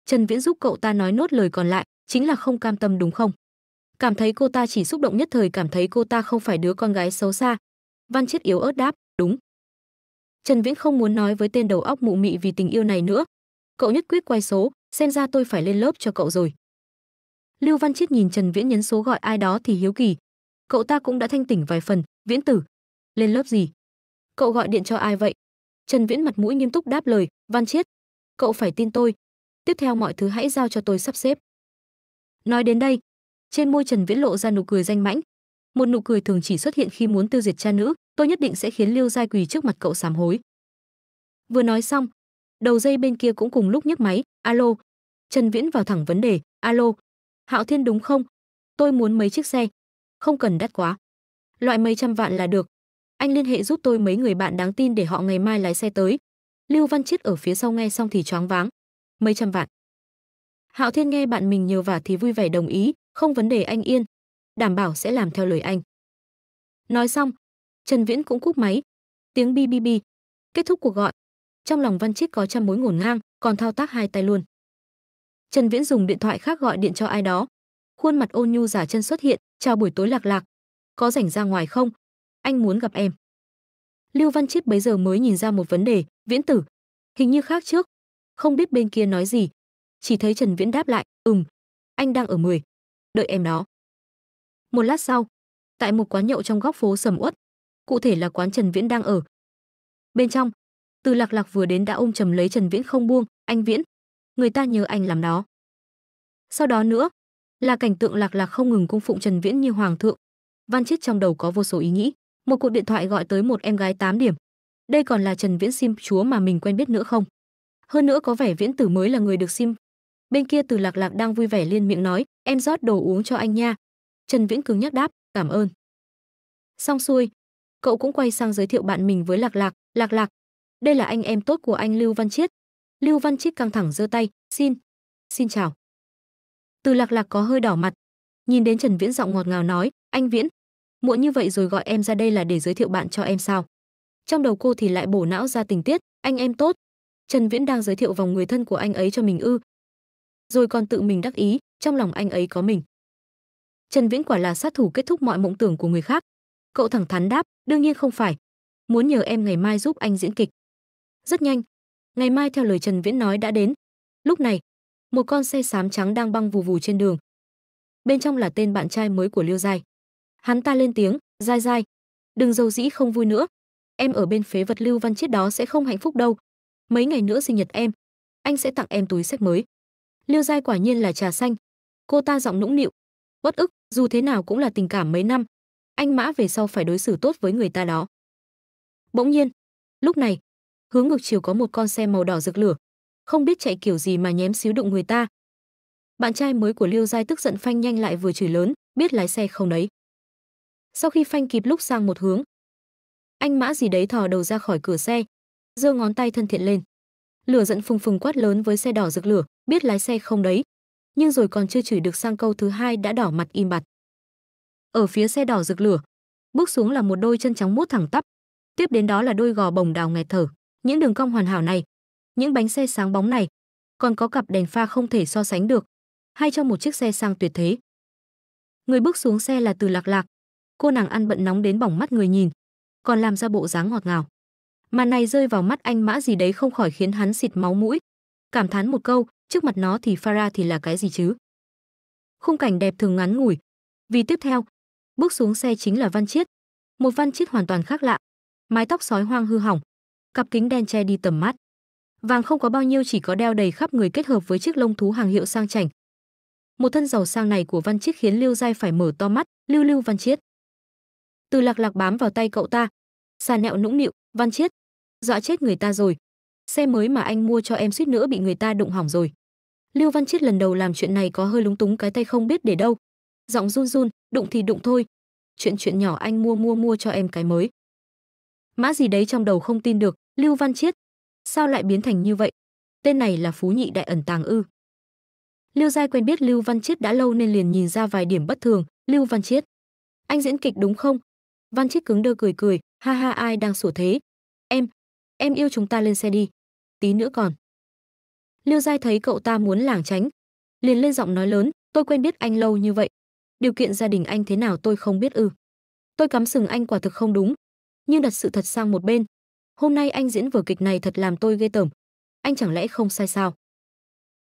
Trần Viễn giúp cậu ta nói nốt lời còn lại, chính là không cam tâm đúng không? Cảm thấy cô ta chỉ xúc động nhất thời cảm thấy cô ta không phải đứa con gái xấu xa. Văn Chiết yếu ớt đáp, "Đúng." Trần Viễn không muốn nói với tên đầu óc mụ mị vì tình yêu này nữa. Cậu nhất quyết quay số, xem ra tôi phải lên lớp cho cậu rồi. Lưu Văn Chiết nhìn Trần Viễn nhấn số gọi ai đó thì hiếu kỳ, cậu ta cũng đã thanh tỉnh vài phần viễn tử lên lớp gì cậu gọi điện cho ai vậy trần viễn mặt mũi nghiêm túc đáp lời văn chiết cậu phải tin tôi tiếp theo mọi thứ hãy giao cho tôi sắp xếp nói đến đây trên môi trần viễn lộ ra nụ cười danh mãnh một nụ cười thường chỉ xuất hiện khi muốn tiêu diệt cha nữ tôi nhất định sẽ khiến Lưu giai quỳ trước mặt cậu sám hối vừa nói xong đầu dây bên kia cũng cùng lúc nhấc máy alo trần viễn vào thẳng vấn đề alo hạo thiên đúng không tôi muốn mấy chiếc xe không cần đắt quá. Loại mấy trăm vạn là được. Anh liên hệ giúp tôi mấy người bạn đáng tin để họ ngày mai lái xe tới. Lưu Văn Chiết ở phía sau nghe xong thì choáng váng. Mấy trăm vạn. Hạo Thiên nghe bạn mình nhiều vả thì vui vẻ đồng ý, không vấn đề anh yên. Đảm bảo sẽ làm theo lời anh. Nói xong, Trần Viễn cũng cúp máy. Tiếng bi bi bi. Kết thúc cuộc gọi. Trong lòng Văn Chiết có trăm mối ngổn ngang, còn thao tác hai tay luôn. Trần Viễn dùng điện thoại khác gọi điện cho ai đó. Khuôn mặt ôn nhu giả chân xuất hiện, chào buổi tối lạc lạc có rảnh ra ngoài không anh muốn gặp em lưu văn chiết bấy giờ mới nhìn ra một vấn đề viễn tử hình như khác trước không biết bên kia nói gì chỉ thấy trần viễn đáp lại ừm anh đang ở mười, đợi em đó một lát sau tại một quán nhậu trong góc phố sầm uất cụ thể là quán trần viễn đang ở bên trong từ lạc lạc vừa đến đã ôm chầm lấy trần viễn không buông anh viễn người ta nhớ anh làm đó sau đó nữa là cảnh tượng lạc lạc không ngừng cung phụng Trần Viễn như hoàng thượng. Văn Chiết trong đầu có vô số ý nghĩ, một cuộc điện thoại gọi tới một em gái 8 điểm. Đây còn là Trần Viễn Sim chúa mà mình quen biết nữa không? Hơn nữa có vẻ Viễn Tử mới là người được Sim. Bên kia Từ Lạc Lạc đang vui vẻ liên miệng nói, "Em rót đồ uống cho anh nha." Trần Viễn cứng nhắc đáp, "Cảm ơn." Xong xuôi, cậu cũng quay sang giới thiệu bạn mình với Lạc Lạc, "Lạc Lạc, đây là anh em tốt của anh Lưu Văn Chiết." Lưu Văn Chiết căng thẳng giơ tay, "Xin, xin chào." từ lạc lạc có hơi đỏ mặt nhìn đến trần viễn giọng ngọt ngào nói anh viễn muộn như vậy rồi gọi em ra đây là để giới thiệu bạn cho em sao trong đầu cô thì lại bổ não ra tình tiết anh em tốt trần viễn đang giới thiệu vòng người thân của anh ấy cho mình ư rồi còn tự mình đắc ý trong lòng anh ấy có mình trần viễn quả là sát thủ kết thúc mọi mộng tưởng của người khác cậu thẳng thắn đáp đương nhiên không phải muốn nhờ em ngày mai giúp anh diễn kịch rất nhanh ngày mai theo lời trần viễn nói đã đến lúc này một con xe xám trắng đang băng vù vù trên đường. Bên trong là tên bạn trai mới của Liêu Giai. Hắn ta lên tiếng, "Giai Giai, đừng dầu dĩ không vui nữa. Em ở bên phế vật Lưu Văn Chiết đó sẽ không hạnh phúc đâu. Mấy ngày nữa sinh nhật em, anh sẽ tặng em túi sách mới." Liêu Giai quả nhiên là trà xanh. Cô ta giọng nũng nịu, bất ức, dù thế nào cũng là tình cảm mấy năm, anh mã về sau phải đối xử tốt với người ta đó." Bỗng nhiên, lúc này, hướng ngược chiều có một con xe màu đỏ rực lửa, không biết chạy kiểu gì mà nhém xíu đụng người ta. Bạn trai mới của Liêu Giai tức giận phanh nhanh lại vừa chửi lớn, biết lái xe không đấy. Sau khi phanh kịp lúc sang một hướng, anh mã gì đấy thò đầu ra khỏi cửa xe, giơ ngón tay thân thiện lên. Lửa giận phùng phùng quát lớn với xe đỏ rực lửa, biết lái xe không đấy. Nhưng rồi còn chưa chửi được sang câu thứ hai đã đỏ mặt im bặt. Ở phía xe đỏ rực lửa, bước xuống là một đôi chân trắng muốt thẳng tắp, tiếp đến đó là đôi gò bồng đào nghẹt thở. Những đường cong hoàn hảo này những bánh xe sáng bóng này còn có cặp đèn pha không thể so sánh được, hay cho một chiếc xe sang tuyệt thế. Người bước xuống xe là Từ Lạc Lạc, cô nàng ăn bận nóng đến bỏng mắt người nhìn, còn làm ra bộ dáng ngọt ngào. Mà này rơi vào mắt anh mã gì đấy không khỏi khiến hắn xịt máu mũi, cảm thán một câu, trước mặt nó thì Farah thì là cái gì chứ? Khung cảnh đẹp thường ngắn ngủi, vì tiếp theo, bước xuống xe chính là Văn Chiết, một Văn Chiết hoàn toàn khác lạ, mái tóc sói hoang hư hỏng, cặp kính đen che đi tầm mắt. Vàng không có bao nhiêu chỉ có đeo đầy khắp người kết hợp với chiếc lông thú hàng hiệu sang chảnh. Một thân giàu sang này của Văn Chiết khiến Lưu Giai phải mở to mắt, "Lưu Lưu Văn Chiết." Từ Lạc Lạc bám vào tay cậu ta, xà nẹo nũng nịu, "Văn Chiết, dọa chết người ta rồi. Xe mới mà anh mua cho em suýt nữa bị người ta đụng hỏng rồi." Lưu Văn Chiết lần đầu làm chuyện này có hơi lúng túng cái tay không biết để đâu. Giọng run run, "Đụng thì đụng thôi. Chuyện chuyện nhỏ anh mua mua mua cho em cái mới." Mã gì đấy trong đầu không tin được, Lưu Văn Chiết, Sao lại biến thành như vậy? Tên này là Phú Nhị Đại ẩn tàng ư? Lưu Giai quen biết Lưu Văn Chiết đã lâu nên liền nhìn ra vài điểm bất thường, Lưu Văn Chiết. Anh diễn kịch đúng không? Văn Chiết cứng đơ cười cười, ha ha ai đang sủa thế? Em, em yêu chúng ta lên xe đi. Tí nữa còn. Lưu Giai thấy cậu ta muốn lảng tránh. Liền lên giọng nói lớn, tôi quen biết anh lâu như vậy. Điều kiện gia đình anh thế nào tôi không biết ư. Tôi cắm sừng anh quả thực không đúng. Nhưng đặt sự thật sang một bên, hôm nay anh diễn vở kịch này thật làm tôi ghê tởm anh chẳng lẽ không sai sao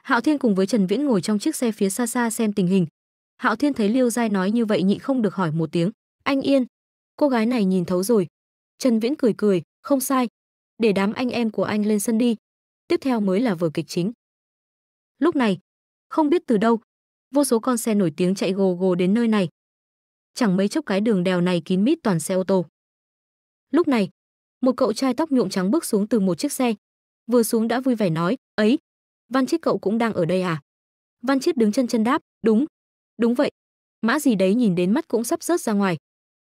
hạo thiên cùng với trần viễn ngồi trong chiếc xe phía xa xa xem tình hình hạo thiên thấy liêu giai nói như vậy nhị không được hỏi một tiếng anh yên cô gái này nhìn thấu rồi trần viễn cười cười không sai để đám anh em của anh lên sân đi tiếp theo mới là vở kịch chính lúc này không biết từ đâu vô số con xe nổi tiếng chạy gồ gồ đến nơi này chẳng mấy chốc cái đường đèo này kín mít toàn xe ô tô lúc này một cậu trai tóc nhuộm trắng bước xuống từ một chiếc xe vừa xuống đã vui vẻ nói ấy văn chiết cậu cũng đang ở đây à văn chiết đứng chân chân đáp đúng đúng vậy mã gì đấy nhìn đến mắt cũng sắp rớt ra ngoài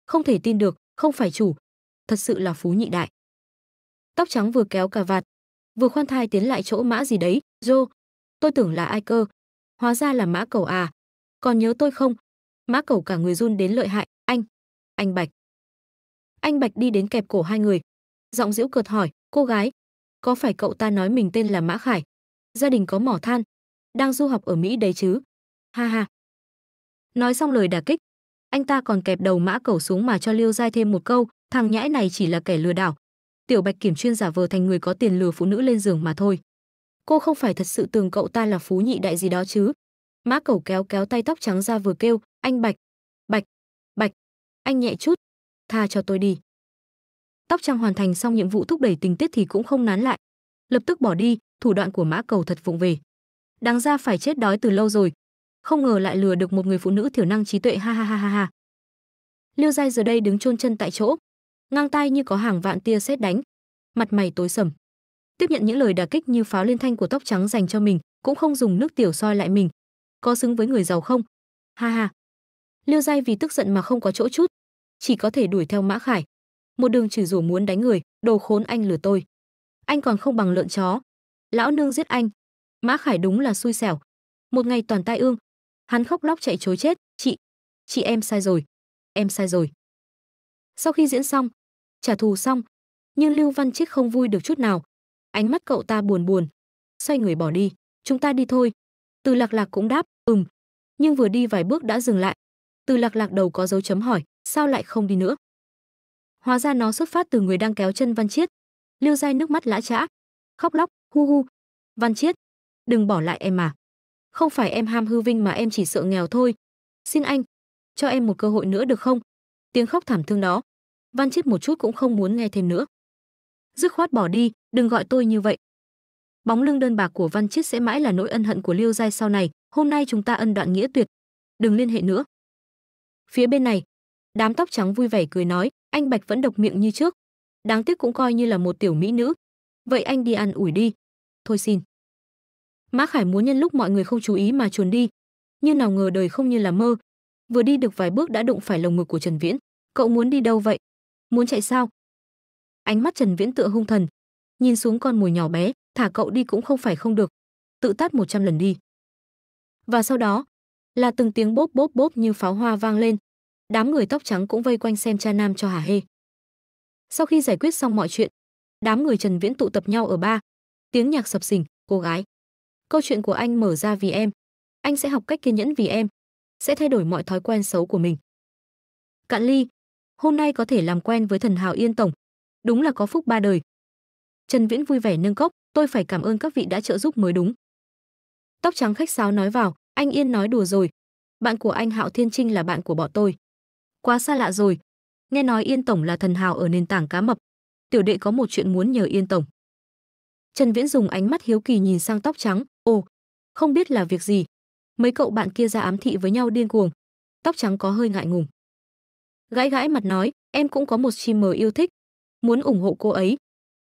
không thể tin được không phải chủ thật sự là phú nhị đại tóc trắng vừa kéo cà vạt vừa khoan thai tiến lại chỗ mã gì đấy dô tôi tưởng là ai cơ hóa ra là mã cầu à còn nhớ tôi không mã cầu cả người run đến lợi hại anh anh bạch anh bạch đi đến kẹp cổ hai người giọng giễu cợt hỏi cô gái có phải cậu ta nói mình tên là mã khải gia đình có mỏ than đang du học ở mỹ đấy chứ ha ha nói xong lời đả kích anh ta còn kẹp đầu mã cẩu xuống mà cho liêu giai thêm một câu thằng nhãi này chỉ là kẻ lừa đảo tiểu bạch kiểm chuyên giả vờ thành người có tiền lừa phụ nữ lên giường mà thôi cô không phải thật sự tưởng cậu ta là phú nhị đại gì đó chứ mã cẩu kéo kéo tay tóc trắng ra vừa kêu anh bạch bạch bạch anh nhẹ chút tha cho tôi đi tóc trăng hoàn thành xong nhiệm vụ thúc đẩy tình tiết thì cũng không nán lại lập tức bỏ đi thủ đoạn của mã cầu thật vụng về đáng ra phải chết đói từ lâu rồi không ngờ lại lừa được một người phụ nữ thiểu năng trí tuệ ha ha ha ha ha liêu giai giờ đây đứng chôn chân tại chỗ ngang tay như có hàng vạn tia sét đánh mặt mày tối sầm tiếp nhận những lời đả kích như pháo liên thanh của tóc trắng dành cho mình cũng không dùng nước tiểu soi lại mình có xứng với người giàu không ha ha liêu giai vì tức giận mà không có chỗ chút chỉ có thể đuổi theo mã khải một đường chửi rủa muốn đánh người đồ khốn anh lừa tôi anh còn không bằng lợn chó lão nương giết anh mã khải đúng là xui xẻo một ngày toàn tai ương hắn khóc lóc chạy chối chết chị chị em sai rồi em sai rồi sau khi diễn xong trả thù xong nhưng lưu văn chiết không vui được chút nào ánh mắt cậu ta buồn buồn xoay người bỏ đi chúng ta đi thôi từ lạc lạc cũng đáp ừm nhưng vừa đi vài bước đã dừng lại từ lạc lạc đầu có dấu chấm hỏi sao lại không đi nữa Hóa ra nó xuất phát từ người đang kéo chân Văn Chiết. Liêu Giai nước mắt lã chã, khóc lóc, hu hu. Văn Chiết, đừng bỏ lại em mà. Không phải em ham hư vinh mà em chỉ sợ nghèo thôi. Xin anh, cho em một cơ hội nữa được không? Tiếng khóc thảm thương đó. Văn Chiết một chút cũng không muốn nghe thêm nữa. Dứt khoát bỏ đi, đừng gọi tôi như vậy. Bóng lưng đơn bạc của Văn Chiết sẽ mãi là nỗi ân hận của Liêu Giai sau này, hôm nay chúng ta ân đoạn nghĩa tuyệt. Đừng liên hệ nữa. Phía bên này, đám tóc trắng vui vẻ cười nói anh bạch vẫn độc miệng như trước đáng tiếc cũng coi như là một tiểu mỹ nữ vậy anh đi ăn ủi đi thôi xin mã khải muốn nhân lúc mọi người không chú ý mà chuồn đi như nào ngờ đời không như là mơ vừa đi được vài bước đã đụng phải lồng ngực của trần viễn cậu muốn đi đâu vậy muốn chạy sao ánh mắt trần viễn tựa hung thần nhìn xuống con mồi nhỏ bé thả cậu đi cũng không phải không được tự tát một trăm lần đi và sau đó là từng tiếng bốp bốp bốp như pháo hoa vang lên đám người tóc trắng cũng vây quanh xem cha nam cho hà hê. Sau khi giải quyết xong mọi chuyện, đám người Trần Viễn tụ tập nhau ở ba. Tiếng nhạc sập sình, cô gái. Câu chuyện của anh mở ra vì em. Anh sẽ học cách kiên nhẫn vì em. Sẽ thay đổi mọi thói quen xấu của mình. Cạn ly, hôm nay có thể làm quen với thần hào Yên Tổng. Đúng là có phúc ba đời. Trần Viễn vui vẻ nâng cốc, tôi phải cảm ơn các vị đã trợ giúp mới đúng. Tóc trắng khách sáo nói vào, anh Yên nói đùa rồi. Bạn của anh Hạo Thiên Trinh là bạn của bọn tôi. Quá xa lạ rồi. Nghe nói Yên Tổng là thần hào ở nền tảng cá mập. Tiểu đệ có một chuyện muốn nhờ Yên Tổng. Trần Viễn dùng ánh mắt hiếu kỳ nhìn sang tóc trắng. Ồ, không biết là việc gì. Mấy cậu bạn kia ra ám thị với nhau điên cuồng. Tóc trắng có hơi ngại ngùng. Gãi gãi mặt nói, em cũng có một mờ yêu thích. Muốn ủng hộ cô ấy.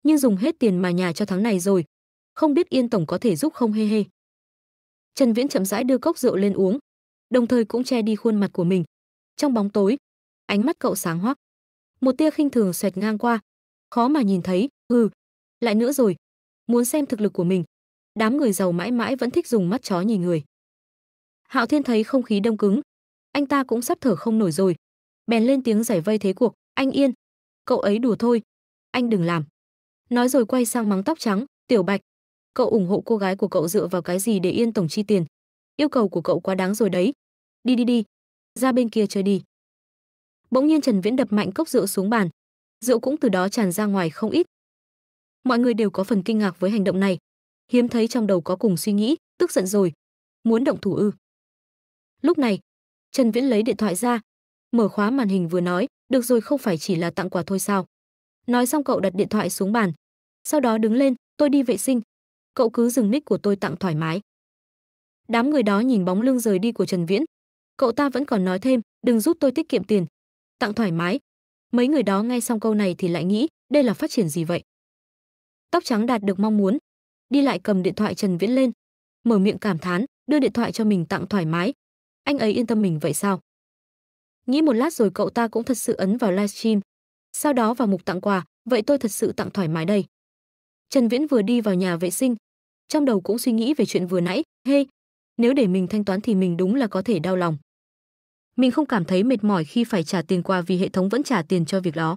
Nhưng dùng hết tiền mà nhà cho tháng này rồi. Không biết Yên Tổng có thể giúp không hê hê. Trần Viễn chậm rãi đưa cốc rượu lên uống, đồng thời cũng che đi khuôn mặt của mình trong bóng tối ánh mắt cậu sáng hoắc một tia khinh thường xoẹt ngang qua khó mà nhìn thấy hừ lại nữa rồi muốn xem thực lực của mình đám người giàu mãi mãi vẫn thích dùng mắt chó nhìn người hạo thiên thấy không khí đông cứng anh ta cũng sắp thở không nổi rồi bèn lên tiếng giải vây thế cuộc anh yên cậu ấy đùa thôi anh đừng làm nói rồi quay sang mắng tóc trắng tiểu bạch cậu ủng hộ cô gái của cậu dựa vào cái gì để yên tổng chi tiền yêu cầu của cậu quá đáng rồi đấy đi đi đi ra bên kia chơi đi. Bỗng nhiên Trần Viễn đập mạnh cốc rượu xuống bàn, rượu cũng từ đó tràn ra ngoài không ít. Mọi người đều có phần kinh ngạc với hành động này, hiếm thấy trong đầu có cùng suy nghĩ, tức giận rồi, muốn động thủ ư? Lúc này, Trần Viễn lấy điện thoại ra, mở khóa màn hình vừa nói, được rồi không phải chỉ là tặng quà thôi sao? Nói xong cậu đặt điện thoại xuống bàn, sau đó đứng lên, tôi đi vệ sinh, cậu cứ dừng nick của tôi tặng thoải mái. Đám người đó nhìn bóng lưng rời đi của Trần Viễn, cậu ta vẫn còn nói thêm đừng giúp tôi tiết kiệm tiền tặng thoải mái mấy người đó nghe xong câu này thì lại nghĩ đây là phát triển gì vậy tóc trắng đạt được mong muốn đi lại cầm điện thoại trần viễn lên mở miệng cảm thán đưa điện thoại cho mình tặng thoải mái anh ấy yên tâm mình vậy sao nghĩ một lát rồi cậu ta cũng thật sự ấn vào livestream sau đó vào mục tặng quà vậy tôi thật sự tặng thoải mái đây trần viễn vừa đi vào nhà vệ sinh trong đầu cũng suy nghĩ về chuyện vừa nãy hey nếu để mình thanh toán thì mình đúng là có thể đau lòng. Mình không cảm thấy mệt mỏi khi phải trả tiền qua vì hệ thống vẫn trả tiền cho việc đó.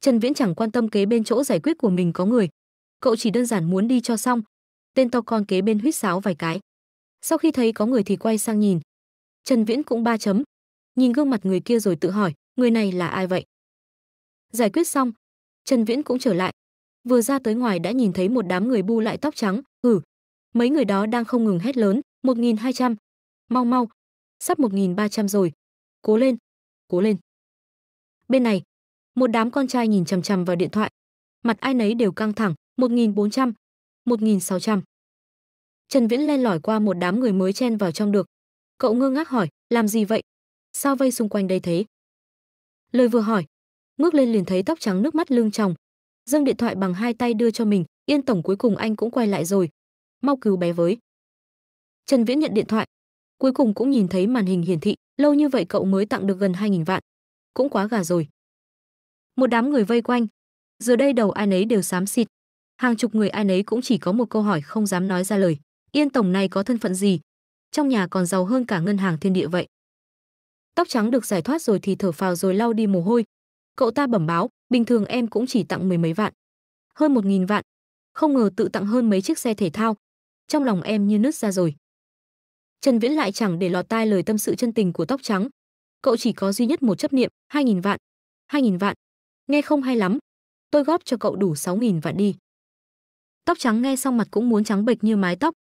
Trần Viễn chẳng quan tâm kế bên chỗ giải quyết của mình có người. Cậu chỉ đơn giản muốn đi cho xong. Tên to con kế bên huýt sáo vài cái. Sau khi thấy có người thì quay sang nhìn. Trần Viễn cũng ba chấm. Nhìn gương mặt người kia rồi tự hỏi, người này là ai vậy? Giải quyết xong, Trần Viễn cũng trở lại. Vừa ra tới ngoài đã nhìn thấy một đám người bu lại tóc trắng, ừ, mấy người đó đang không ngừng hét lớn, 1200, mau mau, sắp 1300 rồi. Cố lên, cố lên. Bên này, một đám con trai nhìn chằm chằm vào điện thoại, mặt ai nấy đều căng thẳng, 1400, 1600. Trần Viễn len lỏi qua một đám người mới chen vào trong được. Cậu ngơ ngác hỏi, làm gì vậy? Sao vây xung quanh đây thế? Lời vừa hỏi, ngước lên liền thấy tóc trắng nước mắt lưng tròng, dâng điện thoại bằng hai tay đưa cho mình, yên tổng cuối cùng anh cũng quay lại rồi, mau cứu bé với. Trần Viễn nhận điện thoại, cuối cùng cũng nhìn thấy màn hình hiển thị, lâu như vậy cậu mới tặng được gần 2000 vạn. Cũng quá gà rồi. Một đám người vây quanh, giờ đây đầu ai nấy đều xám xịt. Hàng chục người ai nấy cũng chỉ có một câu hỏi không dám nói ra lời, Yên tổng này có thân phận gì? Trong nhà còn giàu hơn cả ngân hàng thiên địa vậy. Tóc trắng được giải thoát rồi thì thở phào rồi lau đi mồ hôi. Cậu ta bẩm báo, bình thường em cũng chỉ tặng mười mấy vạn, hơn một nghìn vạn. Không ngờ tự tặng hơn mấy chiếc xe thể thao, trong lòng em như nứt ra rồi. Trần Viễn lại chẳng để lọt tai lời tâm sự chân tình của tóc trắng. Cậu chỉ có duy nhất một chấp niệm, 2000 vạn. 2000 vạn. Nghe không hay lắm. Tôi góp cho cậu đủ 6000 vạn đi. Tóc trắng nghe xong mặt cũng muốn trắng bệch như mái tóc.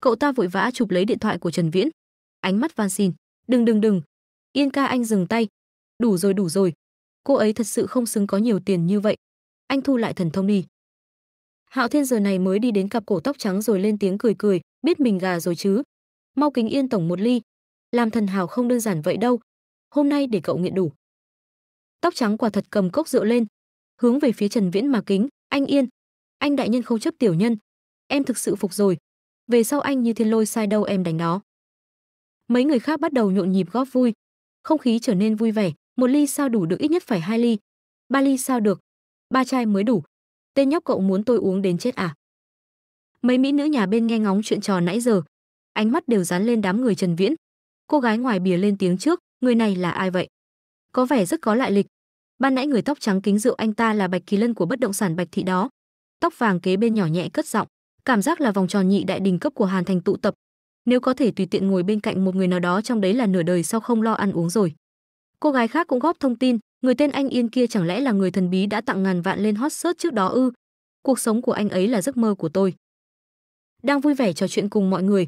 Cậu ta vội vã chụp lấy điện thoại của Trần Viễn, ánh mắt van xin, "Đừng đừng đừng." Yên ca anh dừng tay. "Đủ rồi đủ rồi. Cô ấy thật sự không xứng có nhiều tiền như vậy. Anh thu lại thần thông đi." Hạo Thiên giờ này mới đi đến cặp cổ tóc trắng rồi lên tiếng cười cười, biết mình gà rồi chứ. Mau kính yên tổng một ly. Làm thần hào không đơn giản vậy đâu. Hôm nay để cậu nghiện đủ. Tóc trắng quả thật cầm cốc rượu lên, hướng về phía Trần Viễn mà kính, "Anh yên, anh đại nhân không chấp tiểu nhân, em thực sự phục rồi. Về sau anh như thiên lôi sai đâu em đánh đó." Mấy người khác bắt đầu nhộn nhịp góp vui, không khí trở nên vui vẻ, một ly sao đủ được ít nhất phải hai ly, ba ly sao được, ba chai mới đủ tên nhóc cậu muốn tôi uống đến chết à? Mấy mỹ nữ nhà bên nghe ngóng chuyện trò nãy giờ, ánh mắt đều dán lên đám người Trần Viễn. Cô gái ngoài bìa lên tiếng trước, người này là ai vậy? Có vẻ rất có lại lịch. Ban nãy người tóc trắng kính rượu anh ta là Bạch Kỳ Lân của bất động sản Bạch Thị đó. Tóc vàng kế bên nhỏ nhẹ cất giọng, cảm giác là vòng tròn nhị đại đình cấp của Hàn Thành tụ tập. Nếu có thể tùy tiện ngồi bên cạnh một người nào đó trong đấy là nửa đời sau không lo ăn uống rồi. Cô gái khác cũng góp thông tin, Người tên anh Yên kia chẳng lẽ là người thần bí đã tặng ngàn vạn lên hot search trước đó ư? Cuộc sống của anh ấy là giấc mơ của tôi. Đang vui vẻ trò chuyện cùng mọi người,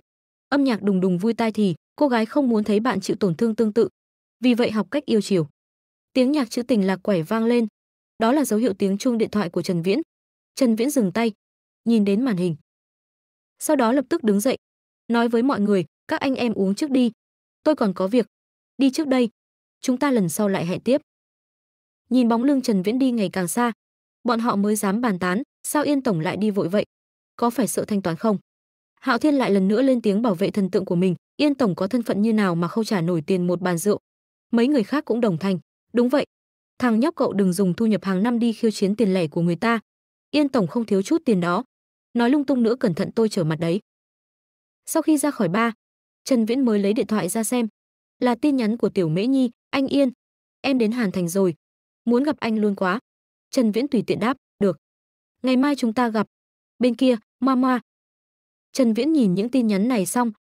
âm nhạc đùng đùng vui tai thì cô gái không muốn thấy bạn chịu tổn thương tương tự, vì vậy học cách yêu chiều. Tiếng nhạc trữ tình lạc quẻ vang lên, đó là dấu hiệu tiếng chuông điện thoại của Trần Viễn. Trần Viễn dừng tay, nhìn đến màn hình. Sau đó lập tức đứng dậy, nói với mọi người, các anh em uống trước đi, tôi còn có việc, đi trước đây, chúng ta lần sau lại hẹn tiếp nhìn bóng lưng Trần Viễn đi ngày càng xa, bọn họ mới dám bàn tán, sao Yên tổng lại đi vội vậy? Có phải sợ thanh toán không? Hạo Thiên lại lần nữa lên tiếng bảo vệ thần tượng của mình, Yên tổng có thân phận như nào mà không trả nổi tiền một bàn rượu. Mấy người khác cũng đồng thanh, đúng vậy. Thằng nhóc cậu đừng dùng thu nhập hàng năm đi khiêu chiến tiền lẻ của người ta. Yên tổng không thiếu chút tiền đó. Nói lung tung nữa cẩn thận tôi trở mặt đấy. Sau khi ra khỏi ba, Trần Viễn mới lấy điện thoại ra xem, là tin nhắn của Tiểu Mễ Nhi, anh Yên, em đến Hàn Thành rồi, muốn gặp anh luôn quá trần viễn tùy tiện đáp được ngày mai chúng ta gặp bên kia mama trần viễn nhìn những tin nhắn này xong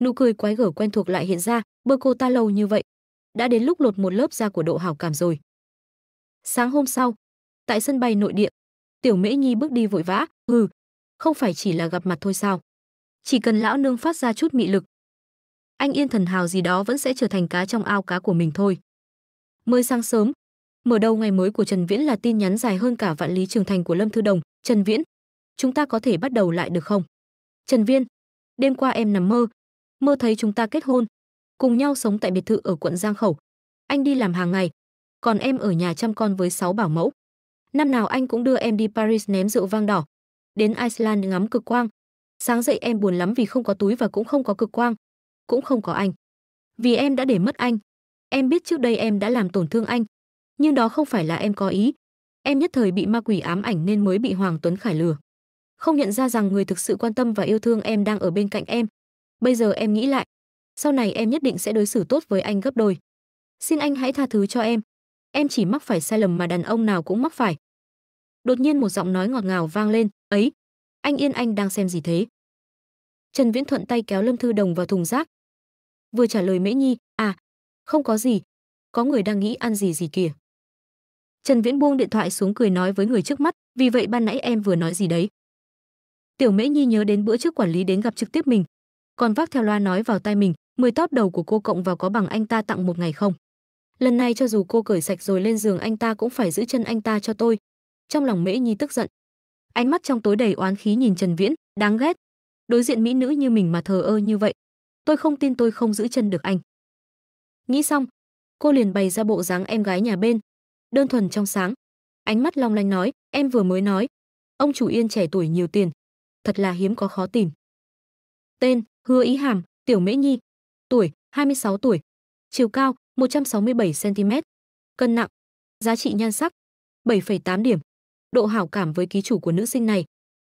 nụ cười quái gở quen thuộc lại hiện ra bơ cô ta lâu như vậy đã đến lúc lột một lớp da của độ hảo cảm rồi sáng hôm sau tại sân bay nội địa tiểu mễ nhi bước đi vội vã hừ không phải chỉ là gặp mặt thôi sao chỉ cần lão nương phát ra chút mị lực anh yên thần hào gì đó vẫn sẽ trở thành cá trong ao cá của mình thôi mới sáng sớm Mở đầu ngày mới của Trần Viễn là tin nhắn dài hơn cả vạn lý trường thành của Lâm Thư Đồng, "Trần Viễn, chúng ta có thể bắt đầu lại được không?" "Trần Viễn. đêm qua em nằm mơ, mơ thấy chúng ta kết hôn, cùng nhau sống tại biệt thự ở quận Giang Khẩu. Anh đi làm hàng ngày, còn em ở nhà chăm con với sáu bảo mẫu. Năm nào anh cũng đưa em đi Paris ném rượu vang đỏ, đến Iceland ngắm cực quang. Sáng dậy em buồn lắm vì không có túi và cũng không có cực quang, cũng không có anh. Vì em đã để mất anh. Em biết trước đây em đã làm tổn thương anh, nhưng đó không phải là em có ý. Em nhất thời bị ma quỷ ám ảnh nên mới bị Hoàng Tuấn Khải lừa. Không nhận ra rằng người thực sự quan tâm và yêu thương em đang ở bên cạnh em. Bây giờ em nghĩ lại, sau này em nhất định sẽ đối xử tốt với anh gấp đôi. Xin anh hãy tha thứ cho em. Em chỉ mắc phải sai lầm mà đàn ông nào cũng mắc phải. Đột nhiên một giọng nói ngọt ngào vang lên, "Ấy, anh Yên anh đang xem gì thế?" Trần Viễn thuận tay kéo Lâm Thư Đồng vào thùng rác. Vừa trả lời Mễ Nhi, "À, không có gì, có người đang nghĩ ăn gì gì kìa." Trần Viễn buông điện thoại xuống cười nói với người trước mắt, vì vậy ban nãy em vừa nói gì đấy? Tiểu Mễ Nhi nhớ đến bữa trước quản lý đến gặp trực tiếp mình, còn vác theo loa nói vào tai mình, mười tóp đầu của cô cộng vào có bằng anh ta tặng một ngày không? Lần này cho dù cô cởi sạch rồi lên giường anh ta cũng phải giữ chân anh ta cho tôi. Trong lòng Mễ Nhi tức giận. Ánh mắt trong tối đầy oán khí nhìn Trần Viễn, đáng ghét. Đối diện mỹ nữ như mình mà thờ ơ như vậy, tôi không tin tôi không giữ chân được anh. Nghĩ xong, cô liền bày ra bộ dáng em gái nhà bên, đơn thuần trong sáng. Ánh mắt long lanh nói, em vừa mới nói, ông chủ Yên trẻ tuổi nhiều tiền, thật là hiếm có khó tìm. Tên: Hứa Ý Hàm, Tiểu Mễ Nhi, tuổi 26 tuổi, chiều cao 167 cm, cân nặng, giá trị nhan sắc 7,8 điểm. Độ hảo cảm với ký chủ của nữ sinh này,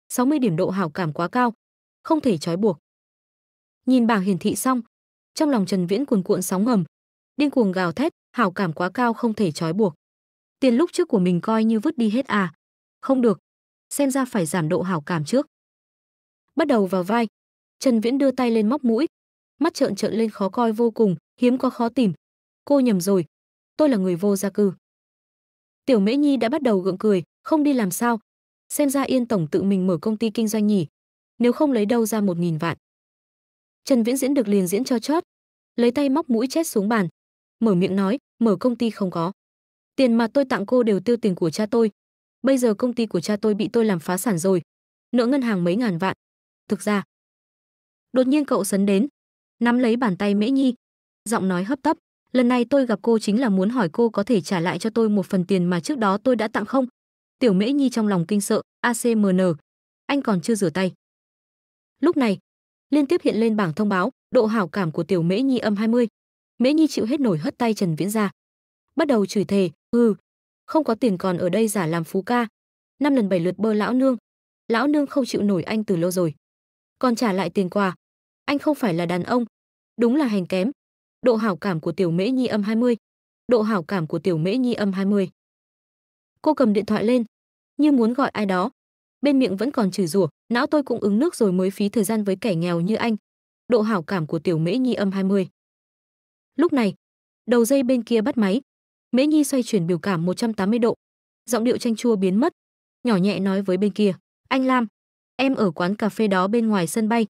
60 điểm độ hảo cảm quá cao, không thể trói buộc. Nhìn bảng hiển thị xong, trong lòng Trần Viễn cuồn cuộn sóng ngầm, điên cuồng gào thét, hảo cảm quá cao không thể trói buộc tiền lúc trước của mình coi như vứt đi hết à không được xem ra phải giảm độ hảo cảm trước bắt đầu vào vai trần viễn đưa tay lên móc mũi mắt trợn trợn lên khó coi vô cùng hiếm có khó tìm cô nhầm rồi tôi là người vô gia cư tiểu mễ nhi đã bắt đầu gượng cười không đi làm sao xem ra yên tổng tự mình mở công ty kinh doanh nhỉ nếu không lấy đâu ra một nghìn vạn trần viễn diễn được liền diễn cho chót lấy tay móc mũi chết xuống bàn mở miệng nói mở công ty không có Tiền mà tôi tặng cô đều tiêu tiền của cha tôi. Bây giờ công ty của cha tôi bị tôi làm phá sản rồi. Nợ ngân hàng mấy ngàn vạn. Thực ra, đột nhiên cậu sấn đến, nắm lấy bàn tay Mễ Nhi, giọng nói hấp tấp, lần này tôi gặp cô chính là muốn hỏi cô có thể trả lại cho tôi một phần tiền mà trước đó tôi đã tặng không? Tiểu Mễ Nhi trong lòng kinh sợ, ACMN, anh còn chưa rửa tay. Lúc này, liên tiếp hiện lên bảng thông báo, độ hảo cảm của Tiểu Mễ Nhi âm 20. Mễ Nhi chịu hết nổi hất tay Trần Viễn ra, bắt đầu chửi thề, hừ không có tiền còn ở đây giả làm phú ca năm lần bảy lượt bơ lão nương lão nương không chịu nổi anh từ lâu rồi còn trả lại tiền quà anh không phải là đàn ông đúng là hành kém độ hảo cảm của tiểu mễ nhi âm 20 độ hảo cảm của tiểu mễ nhi âm 20 cô cầm điện thoại lên như muốn gọi ai đó bên miệng vẫn còn chửi rủa não tôi cũng ứng nước rồi mới phí thời gian với kẻ nghèo như anh độ hảo cảm của tiểu mễ nhi âm 20 lúc này đầu dây bên kia bắt máy Mễ Nhi xoay chuyển biểu cảm 180 độ, giọng điệu chanh chua biến mất, nhỏ nhẹ nói với bên kia, "Anh Lam, em ở quán cà phê đó bên ngoài sân bay,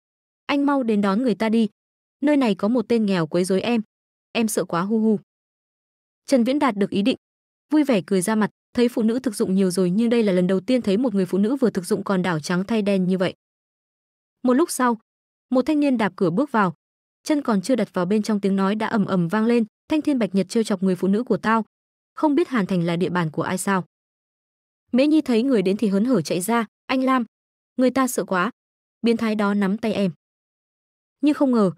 anh mau đến đón người ta đi, nơi này có một tên nghèo quấy rối em, em sợ quá hu hu." Trần Viễn đạt được ý định, vui vẻ cười ra mặt, thấy phụ nữ thực dụng nhiều rồi nhưng đây là lần đầu tiên thấy một người phụ nữ vừa thực dụng còn đảo trắng thay đen như vậy. Một lúc sau, một thanh niên đạp cửa bước vào, chân còn chưa đặt vào bên trong tiếng nói đã ầm ầm vang lên, "Thanh Thiên Bạch Nhật trêu chọc người phụ nữ của tao, không biết Hàn Thành là địa bàn của ai sao. Mễ Nhi thấy người đến thì hớn hở chạy ra, "Anh Lam, người ta sợ quá." Biến thái đó nắm tay em. Nhưng không ngờ,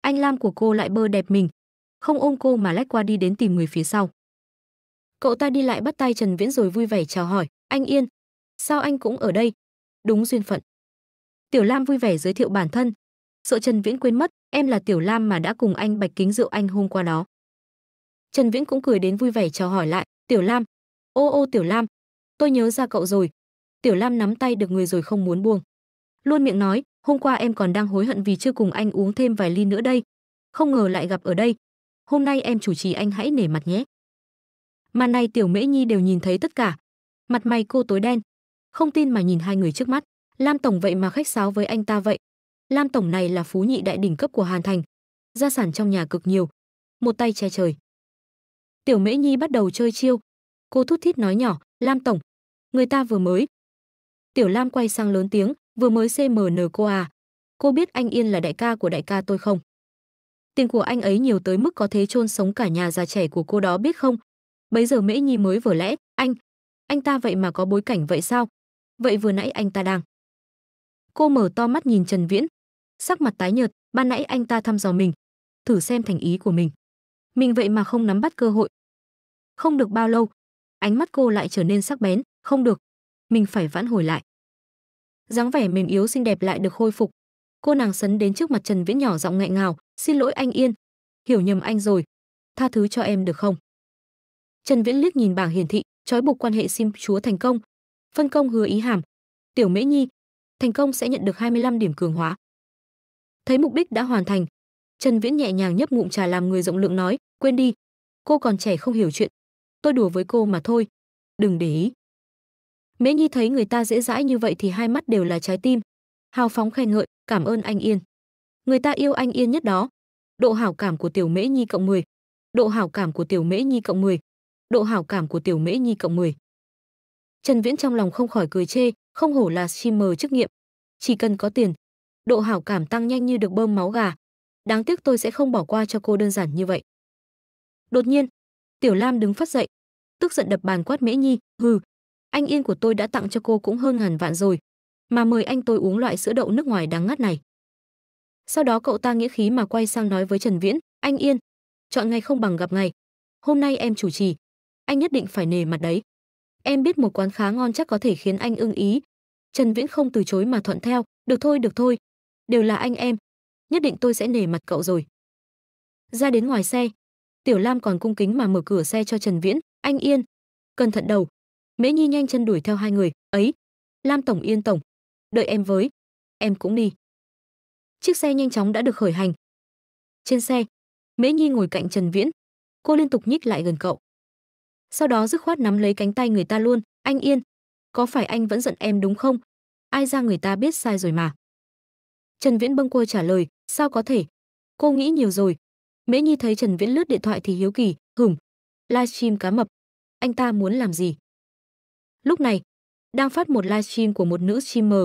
anh Lam của cô lại bơ đẹp mình, không ôm cô mà lách qua đi đến tìm người phía sau. Cậu ta đi lại bắt tay Trần Viễn rồi vui vẻ chào hỏi, "Anh Yên, sao anh cũng ở đây?" Đúng duyên phận. Tiểu Lam vui vẻ giới thiệu bản thân, sợ Trần Viễn quên mất, em là Tiểu Lam mà đã cùng anh Bạch Kính rượu anh hôm qua đó. Trần Viễn cũng cười đến vui vẻ chào hỏi lại, "Tiểu Lam, ô ô Tiểu Lam, tôi nhớ ra cậu rồi." Tiểu Lam nắm tay được người rồi không muốn buông. Luôn miệng nói, "Hôm qua em còn đang hối hận vì chưa cùng anh uống thêm vài ly nữa đây, không ngờ lại gặp ở đây. Hôm nay em chủ trì anh hãy nể mặt nhé." Mà này Tiểu Mễ Nhi đều nhìn thấy tất cả, mặt mày cô tối đen, không tin mà nhìn hai người trước mắt, Lam tổng vậy mà khách sáo với anh ta vậy. Lam tổng này là phú nhị đại đỉnh cấp của Hàn Thành, gia sản trong nhà cực nhiều, một tay che trời, Tiểu Mễ Nhi bắt đầu chơi chiêu. Cô thút thít nói nhỏ, "Lam tổng, người ta vừa mới." Tiểu Lam quay sang lớn tiếng, "Vừa mới CMN cô à? Cô biết anh Yên là đại ca của đại ca tôi không? Tiền của anh ấy nhiều tới mức có thế chôn sống cả nhà già trẻ của cô đó biết không?" Bây giờ Mễ Nhi mới vừa lẽ, "Anh, anh ta vậy mà có bối cảnh vậy sao? Vậy vừa nãy anh ta đang..." Cô mở to mắt nhìn Trần Viễn, sắc mặt tái nhợt, ban nãy anh ta thăm dò mình, thử xem thành ý của mình mình vậy mà không nắm bắt cơ hội. Không được bao lâu, ánh mắt cô lại trở nên sắc bén, không được, mình phải vãn hồi lại. Dáng vẻ mềm yếu xinh đẹp lại được khôi phục. Cô nàng sấn đến trước mặt Trần Viễn nhỏ giọng nghẹn ngào, "Xin lỗi anh Yên, hiểu nhầm anh rồi, tha thứ cho em được không?" Trần Viễn liếc nhìn bảng hiển thị, trói buộc quan hệ sim chúa thành công. Phân công hứa ý hàm, Tiểu Mễ Nhi, thành công sẽ nhận được 25 điểm cường hóa. Thấy mục đích đã hoàn thành, Trần Viễn nhẹ nhàng nhấp ngụm trà làm người rộng lượng nói, quên đi cô còn trẻ không hiểu chuyện tôi đùa với cô mà thôi đừng để ý mễ nhi thấy người ta dễ dãi như vậy thì hai mắt đều là trái tim hào phóng khen ngợi cảm ơn anh yên người ta yêu anh yên nhất đó độ hảo cảm của tiểu mễ nhi cộng 10 độ hảo cảm của tiểu mễ nhi cộng 10 độ hảo cảm của tiểu mễ nhi cộng 10 trần viễn trong lòng không khỏi cười chê không hổ là streamer chức nghiệm chỉ cần có tiền độ hảo cảm tăng nhanh như được bơm máu gà đáng tiếc tôi sẽ không bỏ qua cho cô đơn giản như vậy Đột nhiên, Tiểu Lam đứng phát dậy, tức giận đập bàn quát Mễ Nhi, "Hừ, anh yên của tôi đã tặng cho cô cũng hơn ngàn vạn rồi, mà mời anh tôi uống loại sữa đậu nước ngoài đáng ngắt này." Sau đó cậu ta nghĩa khí mà quay sang nói với Trần Viễn, "Anh yên, chọn ngày không bằng gặp ngày. Hôm nay em chủ trì, anh nhất định phải nề mặt đấy. Em biết một quán khá ngon chắc có thể khiến anh ưng ý." Trần Viễn không từ chối mà thuận theo, "Được thôi, được thôi, đều là anh em, nhất định tôi sẽ nề mặt cậu rồi." Ra đến ngoài xe, Tiểu Lam còn cung kính mà mở cửa xe cho Trần Viễn, "Anh Yên, cẩn thận đầu." Mễ Nhi nhanh chân đuổi theo hai người, "Ấy, Lam tổng Yên tổng, đợi em với, em cũng đi." Chiếc xe nhanh chóng đã được khởi hành. Trên xe, Mễ Nhi ngồi cạnh Trần Viễn, cô liên tục nhích lại gần cậu. Sau đó dứt khoát nắm lấy cánh tay người ta luôn, "Anh Yên, có phải anh vẫn giận em đúng không? Ai ra người ta biết sai rồi mà." Trần Viễn bâng quơ trả lời, "Sao có thể? Cô nghĩ nhiều rồi, Mễ Nhi thấy Trần Viễn lướt điện thoại thì hiếu kỳ, hửm, livestream cá mập, anh ta muốn làm gì? Lúc này, đang phát một livestream của một nữ streamer,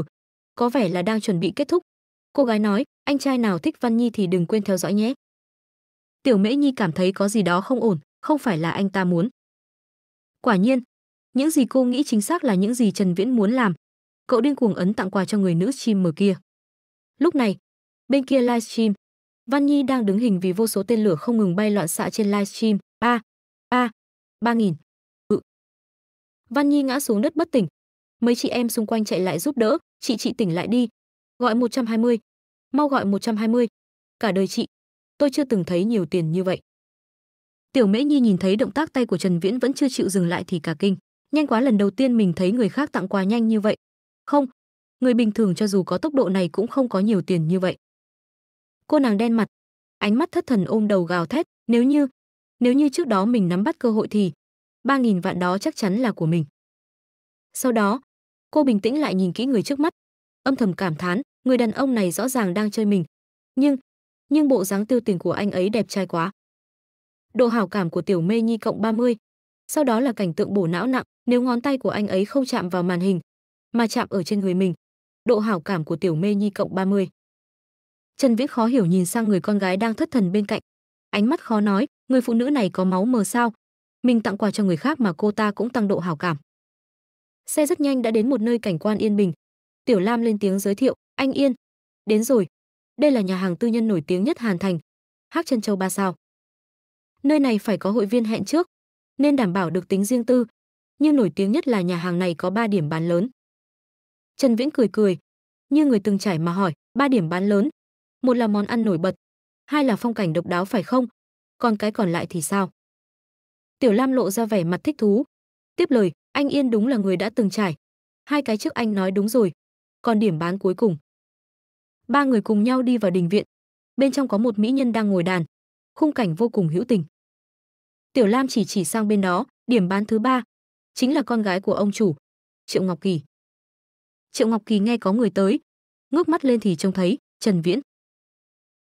có vẻ là đang chuẩn bị kết thúc. Cô gái nói, anh trai nào thích Văn Nhi thì đừng quên theo dõi nhé. Tiểu Mễ Nhi cảm thấy có gì đó không ổn, không phải là anh ta muốn. Quả nhiên, những gì cô nghĩ chính xác là những gì Trần Viễn muốn làm. Cậu điên cuồng ấn tặng quà cho người nữ streamer kia. Lúc này, bên kia livestream, Văn Nhi đang đứng hình vì vô số tên lửa không ngừng bay loạn xạ trên livestream. A, a, ba nghìn. Ừ. Văn Nhi ngã xuống đất bất tỉnh. Mấy chị em xung quanh chạy lại giúp đỡ, "Chị chị tỉnh lại đi, gọi 120, mau gọi 120." Cả đời chị, tôi chưa từng thấy nhiều tiền như vậy. Tiểu Mễ Nhi nhìn thấy động tác tay của Trần Viễn vẫn chưa chịu dừng lại thì cả kinh, nhanh quá lần đầu tiên mình thấy người khác tặng quà nhanh như vậy. Không, người bình thường cho dù có tốc độ này cũng không có nhiều tiền như vậy cô nàng đen mặt ánh mắt thất thần ôm đầu gào thét nếu như nếu như trước đó mình nắm bắt cơ hội thì ba nghìn vạn đó chắc chắn là của mình sau đó cô bình tĩnh lại nhìn kỹ người trước mắt âm thầm cảm thán người đàn ông này rõ ràng đang chơi mình nhưng nhưng bộ dáng tiêu tiền của anh ấy đẹp trai quá độ hảo cảm của tiểu mê nhi cộng 30. Sau đó là cảnh tượng bổ não nặng, nếu ngón tay của anh ấy không chạm vào màn hình, mà chạm ở trên người mình. Độ hảo cảm của tiểu mê nhi cộng 30. Trần Viễn khó hiểu nhìn sang người con gái đang thất thần bên cạnh. Ánh mắt khó nói, người phụ nữ này có máu mờ sao? Mình tặng quà cho người khác mà cô ta cũng tăng độ hảo cảm. Xe rất nhanh đã đến một nơi cảnh quan yên bình. Tiểu Lam lên tiếng giới thiệu, "Anh Yên, đến rồi. Đây là nhà hàng tư nhân nổi tiếng nhất Hàn Thành, Hắc Trân Châu ba sao. Nơi này phải có hội viên hẹn trước, nên đảm bảo được tính riêng tư, nhưng nổi tiếng nhất là nhà hàng này có 3 điểm bán lớn." Trần Viễn cười cười, như người từng trải mà hỏi, "3 điểm bán lớn, một là món ăn nổi bật, hai là phong cảnh độc đáo phải không? Còn cái còn lại thì sao? Tiểu Lam lộ ra vẻ mặt thích thú. Tiếp lời, anh Yên đúng là người đã từng trải. Hai cái trước anh nói đúng rồi. Còn điểm bán cuối cùng. Ba người cùng nhau đi vào đình viện. Bên trong có một mỹ nhân đang ngồi đàn. Khung cảnh vô cùng hữu tình. Tiểu Lam chỉ chỉ sang bên đó, điểm bán thứ ba. Chính là con gái của ông chủ, Triệu Ngọc Kỳ. Triệu Ngọc Kỳ nghe có người tới. Ngước mắt lên thì trông thấy Trần Viễn.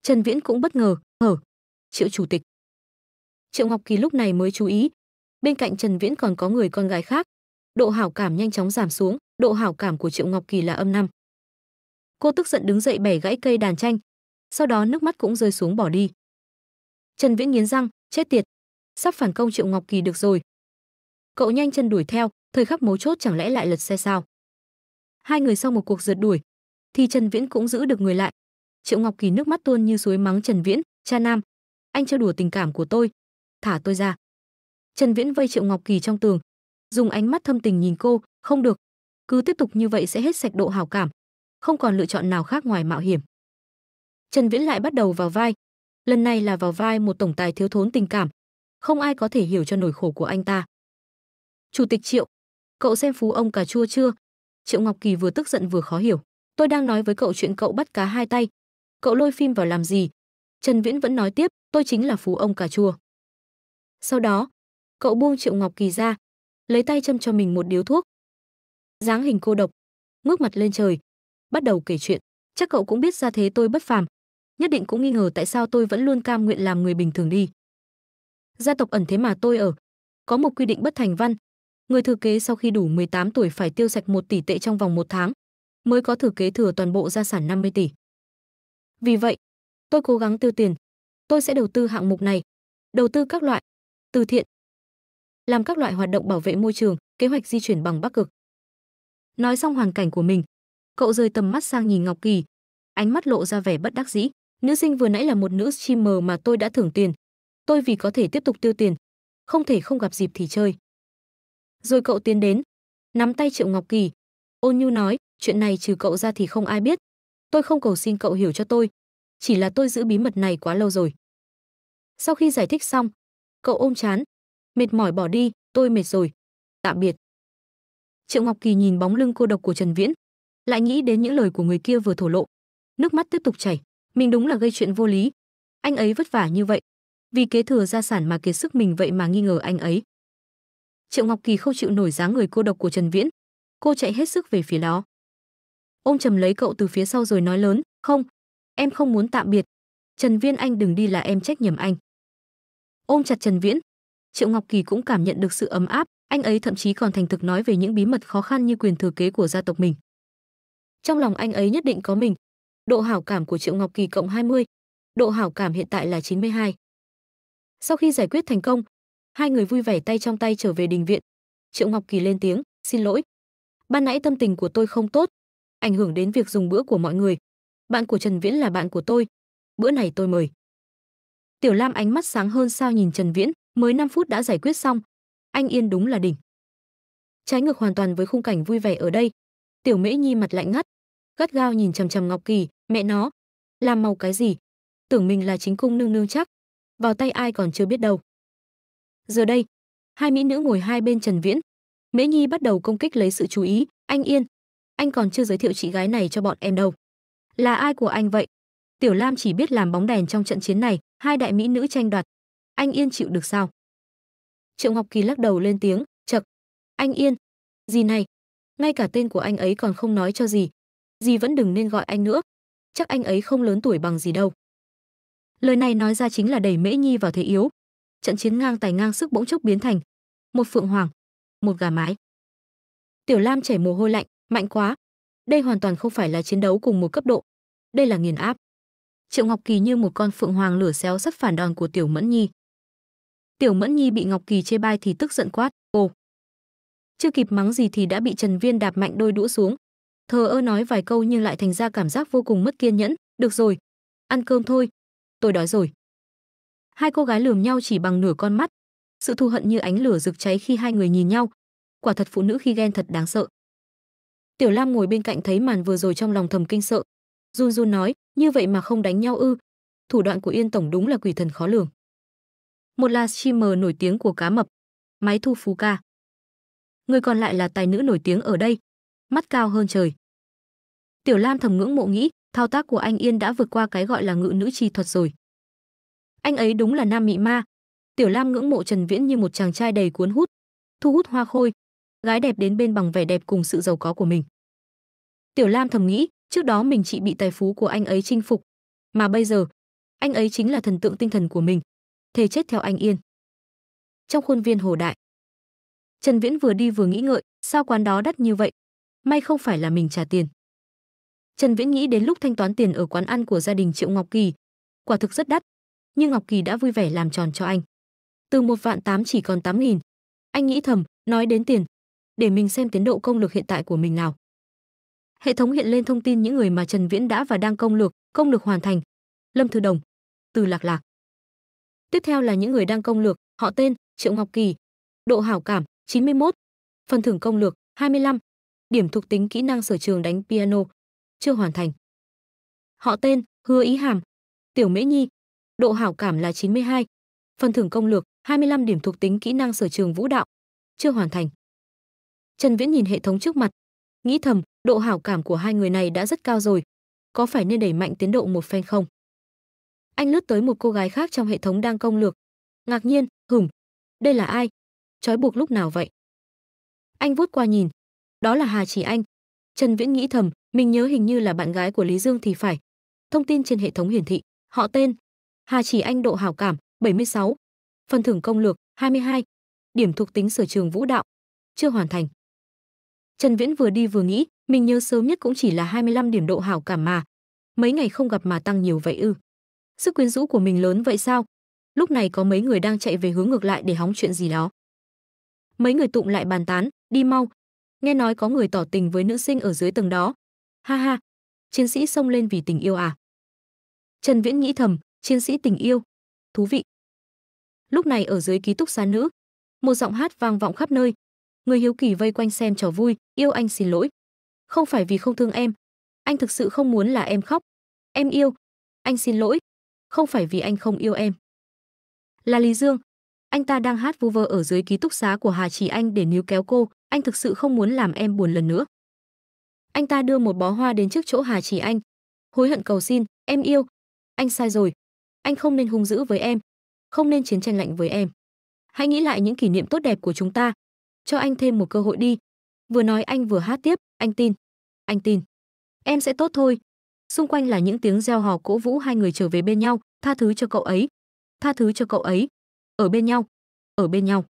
Trần Viễn cũng bất ngờ, "Hở? Triệu chủ tịch?" Triệu Ngọc Kỳ lúc này mới chú ý, bên cạnh Trần Viễn còn có người con gái khác. Độ hảo cảm nhanh chóng giảm xuống, độ hảo cảm của Triệu Ngọc Kỳ là âm năm. Cô tức giận đứng dậy bẻ gãy cây đàn tranh, sau đó nước mắt cũng rơi xuống bỏ đi. Trần Viễn nghiến răng, chết tiệt, sắp phản công Triệu Ngọc Kỳ được rồi. Cậu nhanh chân đuổi theo, thời khắc mấu chốt chẳng lẽ lại lật xe sao? Hai người sau một cuộc rượt đuổi, thì Trần Viễn cũng giữ được người lại, triệu ngọc kỳ nước mắt tuôn như suối mắng trần viễn cha nam anh trêu đùa tình cảm của tôi thả tôi ra trần viễn vây triệu ngọc kỳ trong tường dùng ánh mắt thâm tình nhìn cô không được cứ tiếp tục như vậy sẽ hết sạch độ hảo cảm không còn lựa chọn nào khác ngoài mạo hiểm trần viễn lại bắt đầu vào vai lần này là vào vai một tổng tài thiếu thốn tình cảm không ai có thể hiểu cho nỗi khổ của anh ta chủ tịch triệu cậu xem phú ông cà chua chưa triệu ngọc kỳ vừa tức giận vừa khó hiểu tôi đang nói với cậu chuyện cậu bắt cá hai tay cậu lôi phim vào làm gì trần viễn vẫn nói tiếp tôi chính là phú ông cà chua sau đó cậu buông triệu ngọc kỳ ra lấy tay châm cho mình một điếu thuốc dáng hình cô độc ngước mặt lên trời bắt đầu kể chuyện chắc cậu cũng biết ra thế tôi bất phàm nhất định cũng nghi ngờ tại sao tôi vẫn luôn cam nguyện làm người bình thường đi gia tộc ẩn thế mà tôi ở có một quy định bất thành văn người thừa kế sau khi đủ 18 tuổi phải tiêu sạch một tỷ tệ trong vòng một tháng mới có thừa kế thừa toàn bộ gia sản 50 tỷ vì vậy, tôi cố gắng tiêu tiền. Tôi sẽ đầu tư hạng mục này, đầu tư các loại, từ thiện, làm các loại hoạt động bảo vệ môi trường, kế hoạch di chuyển bằng bắc cực. Nói xong hoàn cảnh của mình, cậu rời tầm mắt sang nhìn Ngọc Kỳ, ánh mắt lộ ra vẻ bất đắc dĩ. Nữ sinh vừa nãy là một nữ streamer mà tôi đã thưởng tiền. Tôi vì có thể tiếp tục tiêu tiền, không thể không gặp dịp thì chơi. Rồi cậu tiến đến, nắm tay Triệu Ngọc Kỳ, ôn nhu nói, chuyện này trừ cậu ra thì không ai biết, Tôi không cầu xin cậu hiểu cho tôi, chỉ là tôi giữ bí mật này quá lâu rồi. Sau khi giải thích xong, cậu ôm chán, mệt mỏi bỏ đi, tôi mệt rồi. Tạm biệt. Triệu Ngọc Kỳ nhìn bóng lưng cô độc của Trần Viễn, lại nghĩ đến những lời của người kia vừa thổ lộ. Nước mắt tiếp tục chảy, mình đúng là gây chuyện vô lý. Anh ấy vất vả như vậy, vì kế thừa gia sản mà kiệt sức mình vậy mà nghi ngờ anh ấy. Triệu Ngọc Kỳ không chịu nổi dáng người cô độc của Trần Viễn, cô chạy hết sức về phía đó ôm chầm lấy cậu từ phía sau rồi nói lớn, "Không, em không muốn tạm biệt. Trần Viên Anh đừng đi là em trách nhầm anh." Ôm chặt Trần Viễn, Triệu Ngọc Kỳ cũng cảm nhận được sự ấm áp, anh ấy thậm chí còn thành thực nói về những bí mật khó khăn như quyền thừa kế của gia tộc mình. Trong lòng anh ấy nhất định có mình. Độ hảo cảm của Triệu Ngọc Kỳ cộng 20, độ hảo cảm hiện tại là 92. Sau khi giải quyết thành công, hai người vui vẻ tay trong tay trở về đình viện. Triệu Ngọc Kỳ lên tiếng, "Xin lỗi, ban nãy tâm tình của tôi không tốt, ảnh hưởng đến việc dùng bữa của mọi người. Bạn của Trần Viễn là bạn của tôi. Bữa này tôi mời. Tiểu Lam ánh mắt sáng hơn sao nhìn Trần Viễn, mới 5 phút đã giải quyết xong. Anh Yên đúng là đỉnh. Trái ngược hoàn toàn với khung cảnh vui vẻ ở đây. Tiểu Mễ Nhi mặt lạnh ngắt, gắt gao nhìn chằm chằm Ngọc Kỳ, mẹ nó, làm màu cái gì? Tưởng mình là chính cung nương nương chắc, vào tay ai còn chưa biết đâu. Giờ đây, hai mỹ nữ ngồi hai bên Trần Viễn, Mễ Nhi bắt đầu công kích lấy sự chú ý, anh Yên, anh còn chưa giới thiệu chị gái này cho bọn em đâu. Là ai của anh vậy? Tiểu Lam chỉ biết làm bóng đèn trong trận chiến này, hai đại mỹ nữ tranh đoạt. Anh Yên chịu được sao? Triệu Ngọc Kỳ lắc đầu lên tiếng, chật. Anh Yên. Gì này? Ngay cả tên của anh ấy còn không nói cho gì. Dì vẫn đừng nên gọi anh nữa. Chắc anh ấy không lớn tuổi bằng gì đâu. Lời này nói ra chính là đẩy Mễ Nhi vào thế yếu. Trận chiến ngang tài ngang sức bỗng chốc biến thành một phượng hoàng, một gà mái. Tiểu Lam chảy mồ hôi lạnh, mạnh quá đây hoàn toàn không phải là chiến đấu cùng một cấp độ đây là nghiền áp triệu ngọc kỳ như một con phượng hoàng lửa xéo sắp phản đòn của tiểu mẫn nhi tiểu mẫn nhi bị ngọc kỳ chê bai thì tức giận quát ồ chưa kịp mắng gì thì đã bị trần viên đạp mạnh đôi đũa xuống thờ ơ nói vài câu nhưng lại thành ra cảm giác vô cùng mất kiên nhẫn được rồi ăn cơm thôi tôi đói rồi hai cô gái lườm nhau chỉ bằng nửa con mắt sự thù hận như ánh lửa rực cháy khi hai người nhìn nhau quả thật phụ nữ khi ghen thật đáng sợ Tiểu Lam ngồi bên cạnh thấy màn vừa rồi trong lòng thầm kinh sợ. Run run nói, như vậy mà không đánh nhau ư? Thủ đoạn của Yên tổng đúng là quỷ thần khó lường. Một là streamer nổi tiếng của cá mập, máy thu phú ca. Người còn lại là tài nữ nổi tiếng ở đây, mắt cao hơn trời. Tiểu Lam thầm ngưỡng mộ nghĩ, thao tác của anh Yên đã vượt qua cái gọi là ngự nữ chi thuật rồi. Anh ấy đúng là nam mị ma. Tiểu Lam ngưỡng mộ Trần Viễn như một chàng trai đầy cuốn hút, thu hút hoa khôi, gái đẹp đến bên bằng vẻ đẹp cùng sự giàu có của mình. Tiểu Lam thầm nghĩ, trước đó mình chỉ bị tài phú của anh ấy chinh phục, mà bây giờ, anh ấy chính là thần tượng tinh thần của mình, thề chết theo anh yên. Trong khuôn viên hồ đại, Trần Viễn vừa đi vừa nghĩ ngợi, sao quán đó đắt như vậy? May không phải là mình trả tiền. Trần Viễn nghĩ đến lúc thanh toán tiền ở quán ăn của gia đình Triệu Ngọc Kỳ, quả thực rất đắt, nhưng Ngọc Kỳ đã vui vẻ làm tròn cho anh. Từ một vạn tám chỉ còn tám nghìn. Anh nghĩ thầm, nói đến tiền, để mình xem tiến độ công lược hiện tại của mình nào. Hệ thống hiện lên thông tin những người mà Trần Viễn đã và đang công lược, công lược hoàn thành. Lâm Thư Đồng, Từ Lạc Lạc. Tiếp theo là những người đang công lược, họ tên Triệu Ngọc Kỳ, độ hảo cảm 91, phần thưởng công lược 25, điểm thuộc tính kỹ năng sở trường đánh piano, chưa hoàn thành. Họ tên Hứa Ý Hàm, Tiểu Mễ Nhi, độ hảo cảm là 92, phần thưởng công lược 25 điểm thuộc tính kỹ năng sở trường vũ đạo, chưa hoàn thành. Trần Viễn nhìn hệ thống trước mặt, nghĩ thầm, độ hảo cảm của hai người này đã rất cao rồi, có phải nên đẩy mạnh tiến độ một phen không? Anh lướt tới một cô gái khác trong hệ thống đang công lược, ngạc nhiên, hửng, đây là ai? Trói buộc lúc nào vậy? Anh vuốt qua nhìn, đó là Hà Chỉ Anh. Trần Viễn nghĩ thầm, mình nhớ hình như là bạn gái của Lý Dương thì phải. Thông tin trên hệ thống hiển thị, họ tên Hà Chỉ Anh độ hảo cảm 76, phần thưởng công lược 22, điểm thuộc tính sở trường vũ đạo chưa hoàn thành. Trần Viễn vừa đi vừa nghĩ, mình nhớ sớm nhất cũng chỉ là 25 điểm độ hảo cảm mà. Mấy ngày không gặp mà tăng nhiều vậy ư? Sức quyến rũ của mình lớn vậy sao? Lúc này có mấy người đang chạy về hướng ngược lại để hóng chuyện gì đó. Mấy người tụng lại bàn tán, đi mau. Nghe nói có người tỏ tình với nữ sinh ở dưới tầng đó. Ha ha, chiến sĩ xông lên vì tình yêu à? Trần Viễn nghĩ thầm, chiến sĩ tình yêu, thú vị. Lúc này ở dưới ký túc xá nữ, một giọng hát vang vọng khắp nơi, người hiếu kỳ vây quanh xem trò vui, yêu anh xin lỗi. Không phải vì không thương em, anh thực sự không muốn là em khóc. Em yêu, anh xin lỗi, không phải vì anh không yêu em. Là Lý Dương, anh ta đang hát vu vơ ở dưới ký túc xá của Hà Chỉ Anh để níu kéo cô, anh thực sự không muốn làm em buồn lần nữa. Anh ta đưa một bó hoa đến trước chỗ Hà Chỉ Anh, hối hận cầu xin, em yêu, anh sai rồi, anh không nên hung dữ với em, không nên chiến tranh lạnh với em. Hãy nghĩ lại những kỷ niệm tốt đẹp của chúng ta, cho anh thêm một cơ hội đi. Vừa nói anh vừa hát tiếp, anh tin. Anh tin. Em sẽ tốt thôi. Xung quanh là những tiếng reo hò cổ vũ hai người trở về bên nhau, tha thứ cho cậu ấy. Tha thứ cho cậu ấy. Ở bên nhau. Ở bên nhau.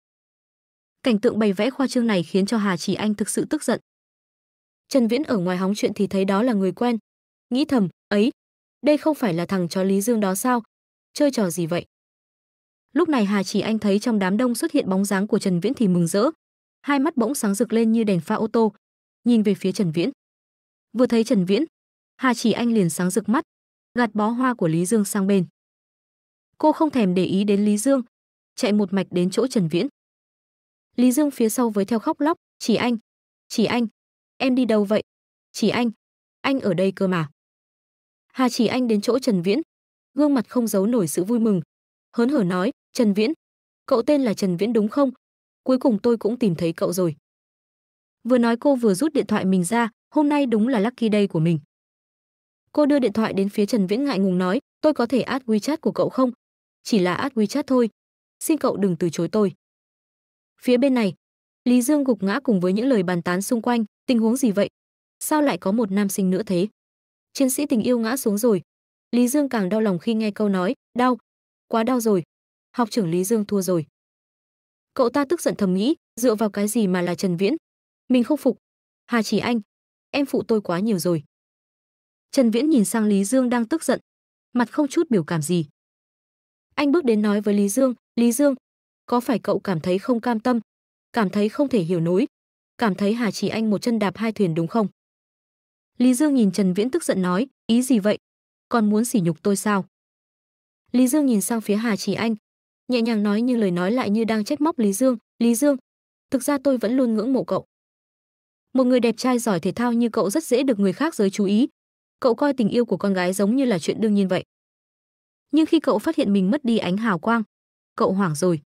Cảnh tượng bày vẽ khoa trương này khiến cho Hà Chỉ Anh thực sự tức giận. Trần Viễn ở ngoài hóng chuyện thì thấy đó là người quen. Nghĩ thầm, ấy, đây không phải là thằng chó Lý Dương đó sao? Chơi trò gì vậy? Lúc này Hà Chỉ Anh thấy trong đám đông xuất hiện bóng dáng của Trần Viễn thì mừng rỡ, hai mắt bỗng sáng rực lên như đèn pha ô tô, nhìn về phía Trần Viễn. Vừa thấy Trần Viễn, Hà Chỉ Anh liền sáng rực mắt, gạt bó hoa của Lý Dương sang bên. Cô không thèm để ý đến Lý Dương, chạy một mạch đến chỗ Trần Viễn. Lý Dương phía sau với theo khóc lóc, "Chỉ Anh, Chỉ Anh, em đi đâu vậy? Chỉ Anh, anh ở đây cơ mà." Hà Chỉ Anh đến chỗ Trần Viễn, gương mặt không giấu nổi sự vui mừng, hớn hở nói, "Trần Viễn, cậu tên là Trần Viễn đúng không? cuối cùng tôi cũng tìm thấy cậu rồi. Vừa nói cô vừa rút điện thoại mình ra, hôm nay đúng là lucky day của mình. Cô đưa điện thoại đến phía Trần Viễn ngại ngùng nói, tôi có thể add WeChat của cậu không? Chỉ là add WeChat thôi, xin cậu đừng từ chối tôi. Phía bên này, Lý Dương gục ngã cùng với những lời bàn tán xung quanh, tình huống gì vậy? Sao lại có một nam sinh nữa thế? Chiến sĩ tình yêu ngã xuống rồi. Lý Dương càng đau lòng khi nghe câu nói, đau, quá đau rồi. Học trưởng Lý Dương thua rồi cậu ta tức giận thầm nghĩ dựa vào cái gì mà là trần viễn mình không phục hà chỉ anh em phụ tôi quá nhiều rồi trần viễn nhìn sang lý dương đang tức giận mặt không chút biểu cảm gì anh bước đến nói với lý dương lý dương có phải cậu cảm thấy không cam tâm cảm thấy không thể hiểu nổi cảm thấy hà chỉ anh một chân đạp hai thuyền đúng không lý dương nhìn trần viễn tức giận nói ý gì vậy còn muốn sỉ nhục tôi sao lý dương nhìn sang phía hà chỉ anh nhẹ nhàng nói nhưng lời nói lại như đang trách móc Lý Dương, "Lý Dương, thực ra tôi vẫn luôn ngưỡng mộ cậu. Một người đẹp trai giỏi thể thao như cậu rất dễ được người khác giới chú ý. Cậu coi tình yêu của con gái giống như là chuyện đương nhiên vậy. Nhưng khi cậu phát hiện mình mất đi ánh hào quang, cậu hoảng rồi.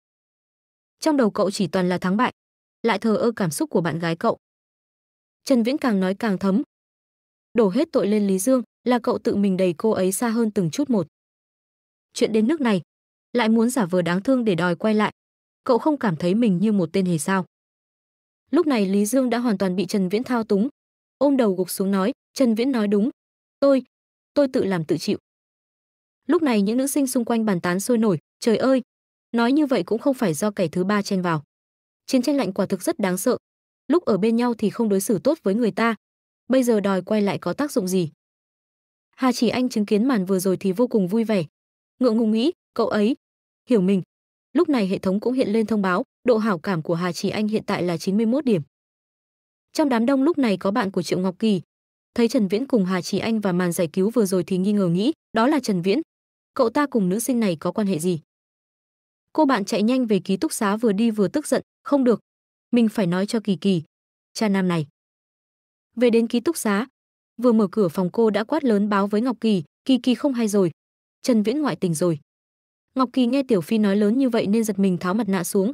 Trong đầu cậu chỉ toàn là thắng bại, lại thờ ơ cảm xúc của bạn gái cậu. Trần Viễn càng nói càng thấm. Đổ hết tội lên Lý Dương, là cậu tự mình đẩy cô ấy xa hơn từng chút một. Chuyện đến nước này, lại muốn giả vờ đáng thương để đòi quay lại. Cậu không cảm thấy mình như một tên hề sao? Lúc này Lý Dương đã hoàn toàn bị Trần Viễn thao túng, ôm đầu gục xuống nói, Trần Viễn nói đúng, tôi, tôi tự làm tự chịu. Lúc này những nữ sinh xung quanh bàn tán sôi nổi, trời ơi, nói như vậy cũng không phải do kẻ thứ ba chen vào. Chiến tranh lạnh quả thực rất đáng sợ, lúc ở bên nhau thì không đối xử tốt với người ta, bây giờ đòi quay lại có tác dụng gì? Hà Chỉ Anh chứng kiến màn vừa rồi thì vô cùng vui vẻ, ngượng ngùng nghĩ, cậu ấy hiểu mình lúc này hệ thống cũng hiện lên thông báo độ hảo cảm của hà trí anh hiện tại là 91 điểm trong đám đông lúc này có bạn của triệu ngọc kỳ thấy trần viễn cùng hà trí anh và màn giải cứu vừa rồi thì nghi ngờ nghĩ đó là trần viễn cậu ta cùng nữ sinh này có quan hệ gì cô bạn chạy nhanh về ký túc xá vừa đi vừa tức giận không được mình phải nói cho kỳ kỳ cha nam này về đến ký túc xá vừa mở cửa phòng cô đã quát lớn báo với ngọc kỳ kỳ kỳ không hay rồi trần viễn ngoại tình rồi Ngọc Kỳ nghe Tiểu Phi nói lớn như vậy nên giật mình tháo mặt nạ xuống.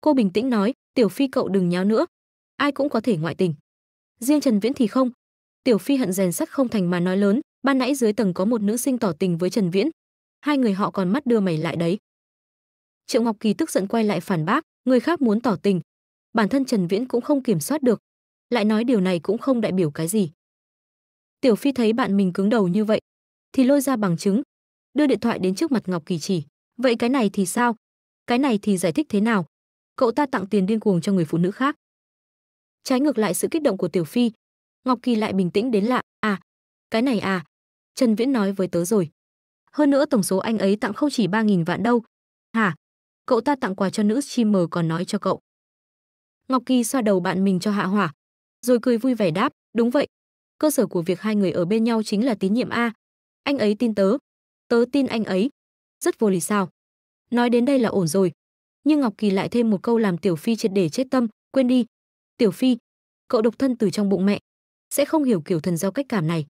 Cô bình tĩnh nói, "Tiểu Phi cậu đừng nháo nữa, ai cũng có thể ngoại tình." Riêng Trần Viễn thì không. Tiểu Phi hận rèn sắt không thành mà nói lớn, ban nãy dưới tầng có một nữ sinh tỏ tình với Trần Viễn, hai người họ còn mắt đưa mày lại đấy. Triệu Ngọc Kỳ tức giận quay lại phản bác, người khác muốn tỏ tình, bản thân Trần Viễn cũng không kiểm soát được, lại nói điều này cũng không đại biểu cái gì. Tiểu Phi thấy bạn mình cứng đầu như vậy, thì lôi ra bằng chứng, đưa điện thoại đến trước mặt Ngọc Kỳ chỉ. Vậy cái này thì sao? Cái này thì giải thích thế nào? Cậu ta tặng tiền điên cuồng cho người phụ nữ khác. Trái ngược lại sự kích động của Tiểu Phi, Ngọc Kỳ lại bình tĩnh đến lạ, à, cái này à, Trần Viễn nói với tớ rồi. Hơn nữa tổng số anh ấy tặng không chỉ 3.000 vạn đâu. Hả? Cậu ta tặng quà cho nữ mờ còn nói cho cậu. Ngọc Kỳ xoa đầu bạn mình cho hạ hỏa, rồi cười vui vẻ đáp, đúng vậy. Cơ sở của việc hai người ở bên nhau chính là tín nhiệm A. Anh ấy tin tớ, tớ tin anh ấy rất vô lý sao nói đến đây là ổn rồi nhưng ngọc kỳ lại thêm một câu làm tiểu phi triệt để chết tâm quên đi tiểu phi cậu độc thân từ trong bụng mẹ sẽ không hiểu kiểu thần giao cách cảm này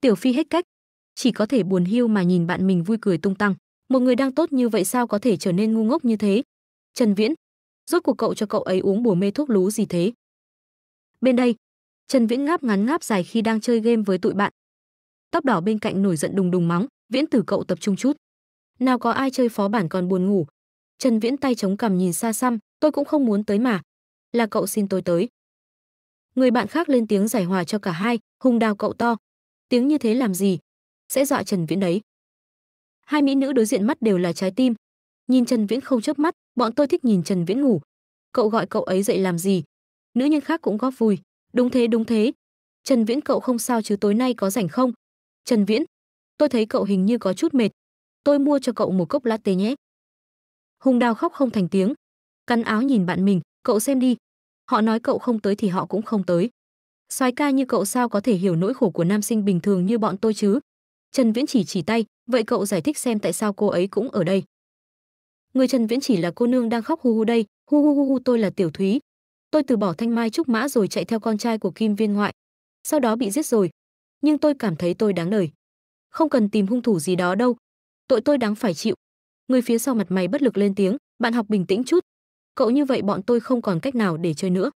tiểu phi hết cách chỉ có thể buồn hiu mà nhìn bạn mình vui cười tung tăng một người đang tốt như vậy sao có thể trở nên ngu ngốc như thế trần viễn rốt cuộc cậu cho cậu ấy uống bùa mê thuốc lú gì thế bên đây trần viễn ngáp ngắn ngáp dài khi đang chơi game với tụi bạn tóc đỏ bên cạnh nổi giận đùng đùng mắng viễn tử cậu tập trung chút nào có ai chơi phó bản còn buồn ngủ trần viễn tay chống cằm nhìn xa xăm tôi cũng không muốn tới mà là cậu xin tôi tới người bạn khác lên tiếng giải hòa cho cả hai hùng đào cậu to tiếng như thế làm gì sẽ dọa trần viễn đấy hai mỹ nữ đối diện mắt đều là trái tim nhìn trần viễn không chớp mắt bọn tôi thích nhìn trần viễn ngủ cậu gọi cậu ấy dậy làm gì nữ nhân khác cũng góp vui đúng thế đúng thế trần viễn cậu không sao chứ tối nay có rảnh không trần viễn tôi thấy cậu hình như có chút mệt tôi mua cho cậu một cốc latte nhé. Hùng đào khóc không thành tiếng. Cắn áo nhìn bạn mình, cậu xem đi. Họ nói cậu không tới thì họ cũng không tới. soái ca như cậu sao có thể hiểu nỗi khổ của nam sinh bình thường như bọn tôi chứ? Trần Viễn chỉ chỉ tay, vậy cậu giải thích xem tại sao cô ấy cũng ở đây. Người Trần Viễn chỉ là cô nương đang khóc hu hu đây, hu hu hu hu tôi là Tiểu Thúy. Tôi từ bỏ thanh mai trúc mã rồi chạy theo con trai của Kim Viên ngoại. Sau đó bị giết rồi. Nhưng tôi cảm thấy tôi đáng đời. Không cần tìm hung thủ gì đó đâu, tội tôi đáng phải chịu người phía sau mặt mày bất lực lên tiếng bạn học bình tĩnh chút cậu như vậy bọn tôi không còn cách nào để chơi nữa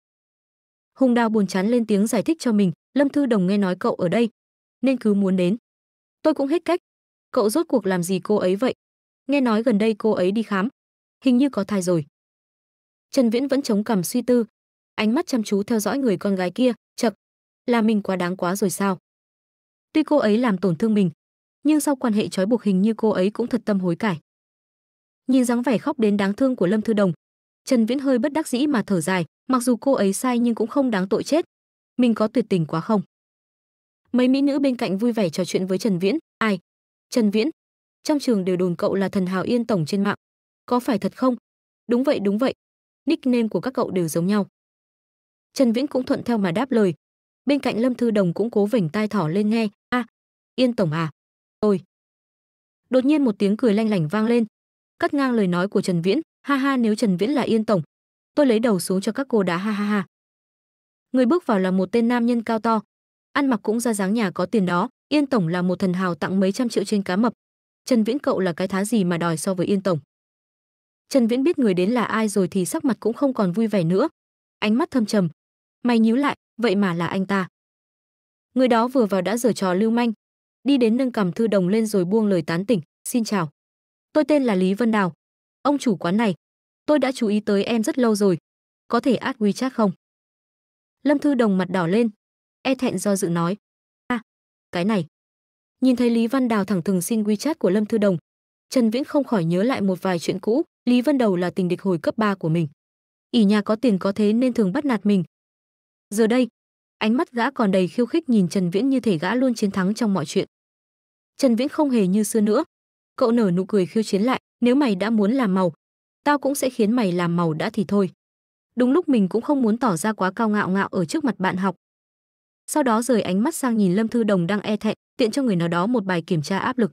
hùng Đào buồn chán lên tiếng giải thích cho mình lâm thư đồng nghe nói cậu ở đây nên cứ muốn đến tôi cũng hết cách cậu rốt cuộc làm gì cô ấy vậy nghe nói gần đây cô ấy đi khám hình như có thai rồi trần viễn vẫn chống cằm suy tư ánh mắt chăm chú theo dõi người con gái kia chật là mình quá đáng quá rồi sao tuy cô ấy làm tổn thương mình nhưng sau quan hệ trói buộc hình như cô ấy cũng thật tâm hối cải. Nhìn dáng vẻ khóc đến đáng thương của Lâm Thư Đồng, Trần Viễn hơi bất đắc dĩ mà thở dài, mặc dù cô ấy sai nhưng cũng không đáng tội chết. Mình có tuyệt tình quá không? Mấy mỹ nữ bên cạnh vui vẻ trò chuyện với Trần Viễn, "Ai? Trần Viễn, trong trường đều đồn cậu là thần hào yên tổng trên mạng, có phải thật không?" "Đúng vậy, đúng vậy. Nickname của các cậu đều giống nhau." Trần Viễn cũng thuận theo mà đáp lời. Bên cạnh Lâm Thư Đồng cũng cố vểnh tai thỏ lên nghe, "A, à, Yên tổng à?" Ôi! Đột nhiên một tiếng cười lanh lảnh vang lên, cắt ngang lời nói của Trần Viễn, ha ha nếu Trần Viễn là Yên tổng, tôi lấy đầu xuống cho các cô đã ha ha ha. Người bước vào là một tên nam nhân cao to, ăn mặc cũng ra dáng nhà có tiền đó, Yên tổng là một thần hào tặng mấy trăm triệu trên cá mập. Trần Viễn cậu là cái thá gì mà đòi so với Yên tổng? Trần Viễn biết người đến là ai rồi thì sắc mặt cũng không còn vui vẻ nữa, ánh mắt thâm trầm. Mày nhíu lại, vậy mà là anh ta. Người đó vừa vào đã giở trò lưu manh, đi đến nâng cầm thư đồng lên rồi buông lời tán tỉnh, "Xin chào. Tôi tên là Lý Vân Đào. Ông chủ quán này, tôi đã chú ý tới em rất lâu rồi. Có thể add WeChat không?" Lâm Thư Đồng mặt đỏ lên, e thẹn do dự nói, "A, à, cái này." Nhìn thấy Lý Vân Đào thẳng thừng xin WeChat của Lâm Thư Đồng, Trần Viễn không khỏi nhớ lại một vài chuyện cũ, Lý Vân Đầu là tình địch hồi cấp 3 của mình. ỷ nhà có tiền có thế nên thường bắt nạt mình. Giờ đây, ánh mắt gã còn đầy khiêu khích nhìn Trần Viễn như thể gã luôn chiến thắng trong mọi chuyện. Trần Viễn không hề như xưa nữa, cậu nở nụ cười khiêu chiến lại, nếu mày đã muốn làm màu, tao cũng sẽ khiến mày làm màu đã thì thôi. Đúng lúc mình cũng không muốn tỏ ra quá cao ngạo ngạo ở trước mặt bạn học. Sau đó rời ánh mắt sang nhìn Lâm Thư Đồng đang e thẹn, tiện cho người nào đó một bài kiểm tra áp lực.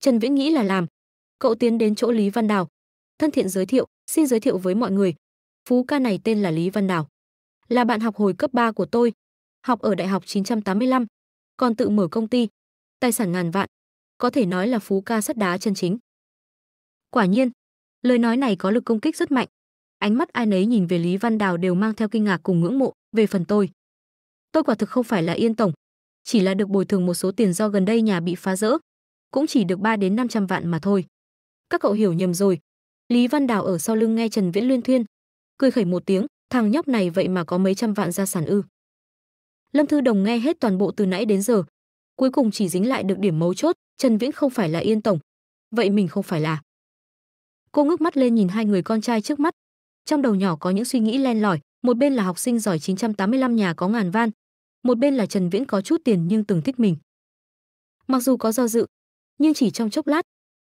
Trần Viễn nghĩ là làm. Cậu tiến đến chỗ Lý Văn Đào. Thân thiện giới thiệu, xin giới thiệu với mọi người. Phú ca này tên là Lý Văn Đào là bạn học hồi cấp 3 của tôi, học ở đại học 985, còn tự mở công ty, tài sản ngàn vạn, có thể nói là phú ca sắt đá chân chính. Quả nhiên, lời nói này có lực công kích rất mạnh. Ánh mắt ai nấy nhìn về Lý Văn Đào đều mang theo kinh ngạc cùng ngưỡng mộ, về phần tôi. Tôi quả thực không phải là yên tổng, chỉ là được bồi thường một số tiền do gần đây nhà bị phá rỡ, cũng chỉ được 3 đến 500 vạn mà thôi. Các cậu hiểu nhầm rồi. Lý Văn Đào ở sau lưng nghe Trần Viễn Liên thuyên, cười khẩy một tiếng, thằng nhóc này vậy mà có mấy trăm vạn gia sản ư. Lâm Thư Đồng nghe hết toàn bộ từ nãy đến giờ, cuối cùng chỉ dính lại được điểm mấu chốt, Trần Viễn không phải là Yên tổng, vậy mình không phải là. Cô ngước mắt lên nhìn hai người con trai trước mắt, trong đầu nhỏ có những suy nghĩ len lỏi, một bên là học sinh giỏi 985 nhà có ngàn van, một bên là Trần Viễn có chút tiền nhưng từng thích mình. Mặc dù có do dự, nhưng chỉ trong chốc lát,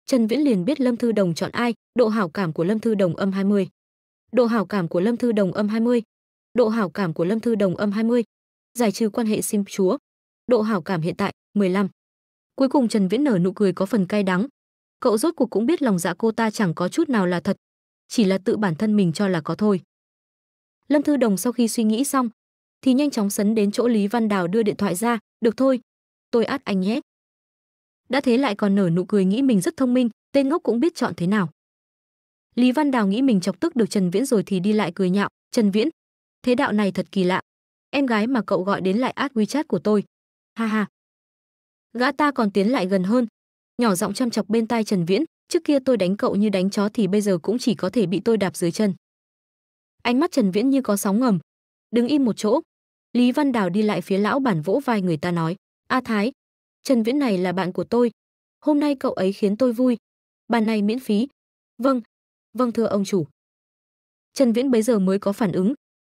Trần Viễn liền biết Lâm Thư Đồng chọn ai, độ hảo cảm của Lâm Thư Đồng âm 20. Độ hảo cảm của Lâm Thư Đồng âm 20. Độ hảo cảm của Lâm Thư Đồng âm 20. Giải trừ quan hệ sim chúa. Độ hảo cảm hiện tại 15. Cuối cùng Trần Viễn nở nụ cười có phần cay đắng. Cậu rốt cuộc cũng biết lòng dạ cô ta chẳng có chút nào là thật, chỉ là tự bản thân mình cho là có thôi. Lâm Thư Đồng sau khi suy nghĩ xong, thì nhanh chóng sấn đến chỗ Lý Văn Đào đưa điện thoại ra, "Được thôi, tôi át anh nhé." Đã thế lại còn nở nụ cười nghĩ mình rất thông minh, tên ngốc cũng biết chọn thế nào. Lý Văn Đào nghĩ mình chọc tức được Trần Viễn rồi thì đi lại cười nhạo, "Trần Viễn, thế đạo này thật kỳ lạ. Em gái mà cậu gọi đến lại ad WeChat của tôi." Ha ha. Gã ta còn tiến lại gần hơn, nhỏ giọng chăm chọc bên tai Trần Viễn, "Trước kia tôi đánh cậu như đánh chó thì bây giờ cũng chỉ có thể bị tôi đạp dưới chân." Ánh mắt Trần Viễn như có sóng ngầm. "Đứng im một chỗ." Lý Văn Đào đi lại phía lão bản vỗ vai người ta nói, "A Thái, Trần Viễn này là bạn của tôi. Hôm nay cậu ấy khiến tôi vui. Bàn này miễn phí." "Vâng, vâng thưa ông chủ trần viễn bấy giờ mới có phản ứng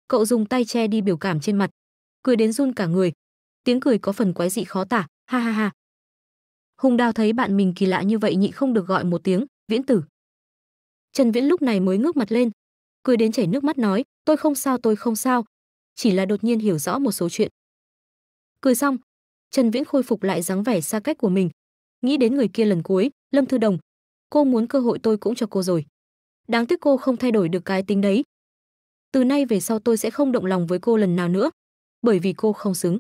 cậu dùng tay che đi biểu cảm trên mặt cười đến run cả người tiếng cười có phần quái dị khó tả ha ha ha hùng đào thấy bạn mình kỳ lạ như vậy nhị không được gọi một tiếng viễn tử trần viễn lúc này mới ngước mặt lên cười đến chảy nước mắt nói tôi không sao tôi không sao chỉ là đột nhiên hiểu rõ một số chuyện cười xong trần viễn khôi phục lại dáng vẻ xa cách của mình nghĩ đến người kia lần cuối lâm thư đồng cô muốn cơ hội tôi cũng cho cô rồi đáng tiếc cô không thay đổi được cái tính đấy từ nay về sau tôi sẽ không động lòng với cô lần nào nữa bởi vì cô không xứng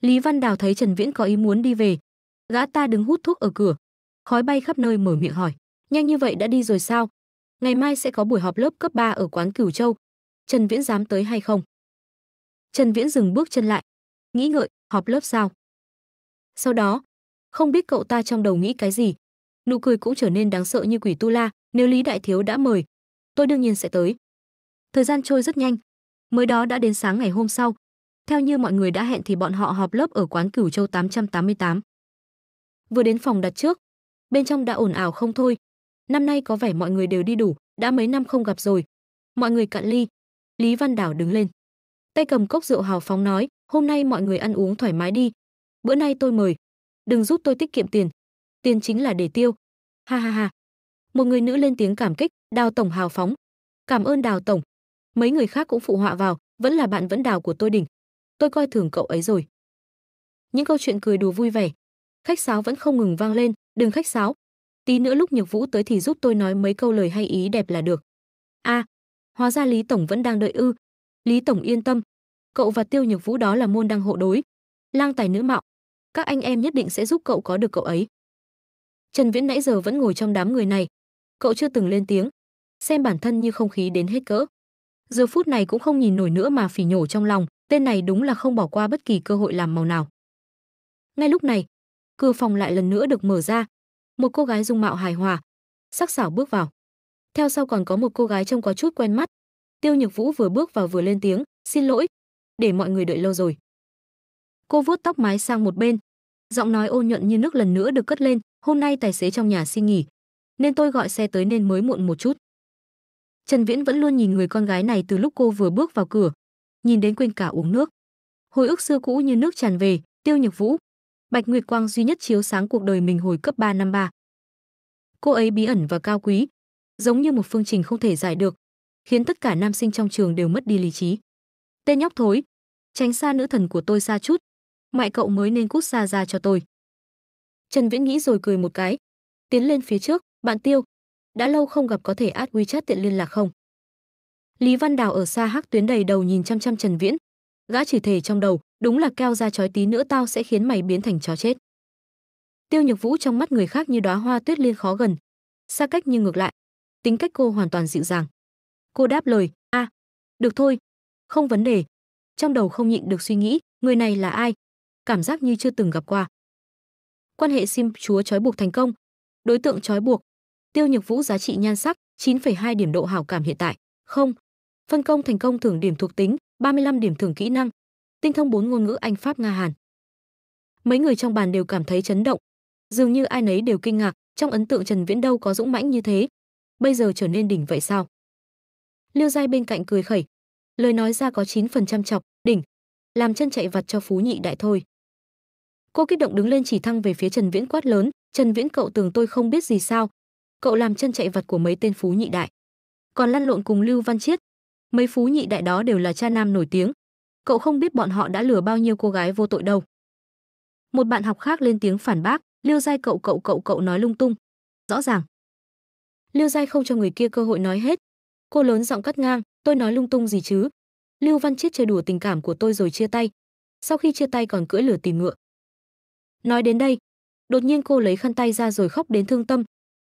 lý văn đào thấy trần viễn có ý muốn đi về gã ta đứng hút thuốc ở cửa khói bay khắp nơi mở miệng hỏi nhanh như vậy đã đi rồi sao ngày mai sẽ có buổi họp lớp cấp 3 ở quán cửu châu trần viễn dám tới hay không trần viễn dừng bước chân lại nghĩ ngợi họp lớp sao sau đó không biết cậu ta trong đầu nghĩ cái gì nụ cười cũng trở nên đáng sợ như quỷ tu la nếu Lý Đại Thiếu đã mời, tôi đương nhiên sẽ tới. Thời gian trôi rất nhanh, mới đó đã đến sáng ngày hôm sau. Theo như mọi người đã hẹn thì bọn họ họp lớp ở quán Cửu Châu 888. Vừa đến phòng đặt trước, bên trong đã ồn ào không thôi. Năm nay có vẻ mọi người đều đi đủ, đã mấy năm không gặp rồi. Mọi người cạn ly. Lý Văn Đảo đứng lên, tay cầm cốc rượu hào phóng nói, "Hôm nay mọi người ăn uống thoải mái đi, bữa nay tôi mời, đừng giúp tôi tiết kiệm tiền, tiền chính là để tiêu." Ha ha ha, một người nữ lên tiếng cảm kích đào tổng hào phóng cảm ơn đào tổng mấy người khác cũng phụ họa vào vẫn là bạn vẫn đào của tôi đỉnh tôi coi thường cậu ấy rồi những câu chuyện cười đùa vui vẻ khách sáo vẫn không ngừng vang lên đừng khách sáo tí nữa lúc nhược vũ tới thì giúp tôi nói mấy câu lời hay ý đẹp là được a à, hóa ra lý tổng vẫn đang đợi ư lý tổng yên tâm cậu và tiêu nhược vũ đó là môn đăng hộ đối lang tài nữ mạo các anh em nhất định sẽ giúp cậu có được cậu ấy trần viễn nãy giờ vẫn ngồi trong đám người này cậu chưa từng lên tiếng xem bản thân như không khí đến hết cỡ giờ phút này cũng không nhìn nổi nữa mà phỉ nhổ trong lòng tên này đúng là không bỏ qua bất kỳ cơ hội làm màu nào ngay lúc này cửa phòng lại lần nữa được mở ra một cô gái dung mạo hài hòa sắc sảo bước vào theo sau còn có một cô gái trông có chút quen mắt tiêu nhược vũ vừa bước vào vừa lên tiếng xin lỗi để mọi người đợi lâu rồi cô vuốt tóc mái sang một bên giọng nói ôn nhuận như nước lần nữa được cất lên hôm nay tài xế trong nhà xin nghỉ nên tôi gọi xe tới nên mới muộn một chút. Trần Viễn vẫn luôn nhìn người con gái này từ lúc cô vừa bước vào cửa, nhìn đến quên cả uống nước. Hồi ức xưa cũ như nước tràn về, Tiêu Nhược Vũ, Bạch Nguyệt Quang duy nhất chiếu sáng cuộc đời mình hồi cấp 3 năm 3. Cô ấy bí ẩn và cao quý, giống như một phương trình không thể giải được, khiến tất cả nam sinh trong trường đều mất đi lý trí. Tên nhóc thối, tránh xa nữ thần của tôi xa chút, Mại cậu mới nên cút xa ra cho tôi. Trần Viễn nghĩ rồi cười một cái, tiến lên phía trước, bạn Tiêu, đã lâu không gặp có thể át quy WeChat tiện liên lạc không? Lý Văn Đào ở xa hắc tuyến đầy đầu nhìn chăm chăm Trần Viễn. Gã chỉ thể trong đầu, đúng là keo ra chói tí nữa tao sẽ khiến mày biến thành chó chết. Tiêu Nhược Vũ trong mắt người khác như đóa hoa tuyết liên khó gần, xa cách như ngược lại, tính cách cô hoàn toàn dịu dàng. Cô đáp lời, "A, à, được thôi, không vấn đề." Trong đầu không nhịn được suy nghĩ, người này là ai? Cảm giác như chưa từng gặp qua. Quan hệ sim chúa trói buộc thành công, Đối tượng trói buộc. Tiêu Nhược Vũ giá trị nhan sắc 9,2 điểm độ hảo cảm hiện tại. Không. Phân công thành công thưởng điểm thuộc tính, 35 điểm thưởng kỹ năng. Tinh thông 4 ngôn ngữ Anh Pháp Nga Hàn. Mấy người trong bàn đều cảm thấy chấn động. Dường như ai nấy đều kinh ngạc, trong ấn tượng Trần Viễn đâu có dũng mãnh như thế. Bây giờ trở nên đỉnh vậy sao? Liêu Giai bên cạnh cười khẩy. Lời nói ra có 9% chọc, đỉnh. Làm chân chạy vặt cho phú nhị đại thôi. Cô kích động đứng lên chỉ thăng về phía Trần Viễn quát lớn, Trần Viễn cậu tưởng tôi không biết gì sao? Cậu làm chân chạy vật của mấy tên phú nhị đại, còn lăn lộn cùng Lưu Văn Chiết. Mấy phú nhị đại đó đều là cha nam nổi tiếng. Cậu không biết bọn họ đã lừa bao nhiêu cô gái vô tội đâu. Một bạn học khác lên tiếng phản bác, Lưu Giai cậu cậu cậu cậu nói lung tung. Rõ ràng. Lưu Giai không cho người kia cơ hội nói hết. Cô lớn giọng cắt ngang, tôi nói lung tung gì chứ? Lưu Văn Chiết chơi đùa tình cảm của tôi rồi chia tay. Sau khi chia tay còn cưỡi lửa tìm ngựa. Nói đến đây, đột nhiên cô lấy khăn tay ra rồi khóc đến thương tâm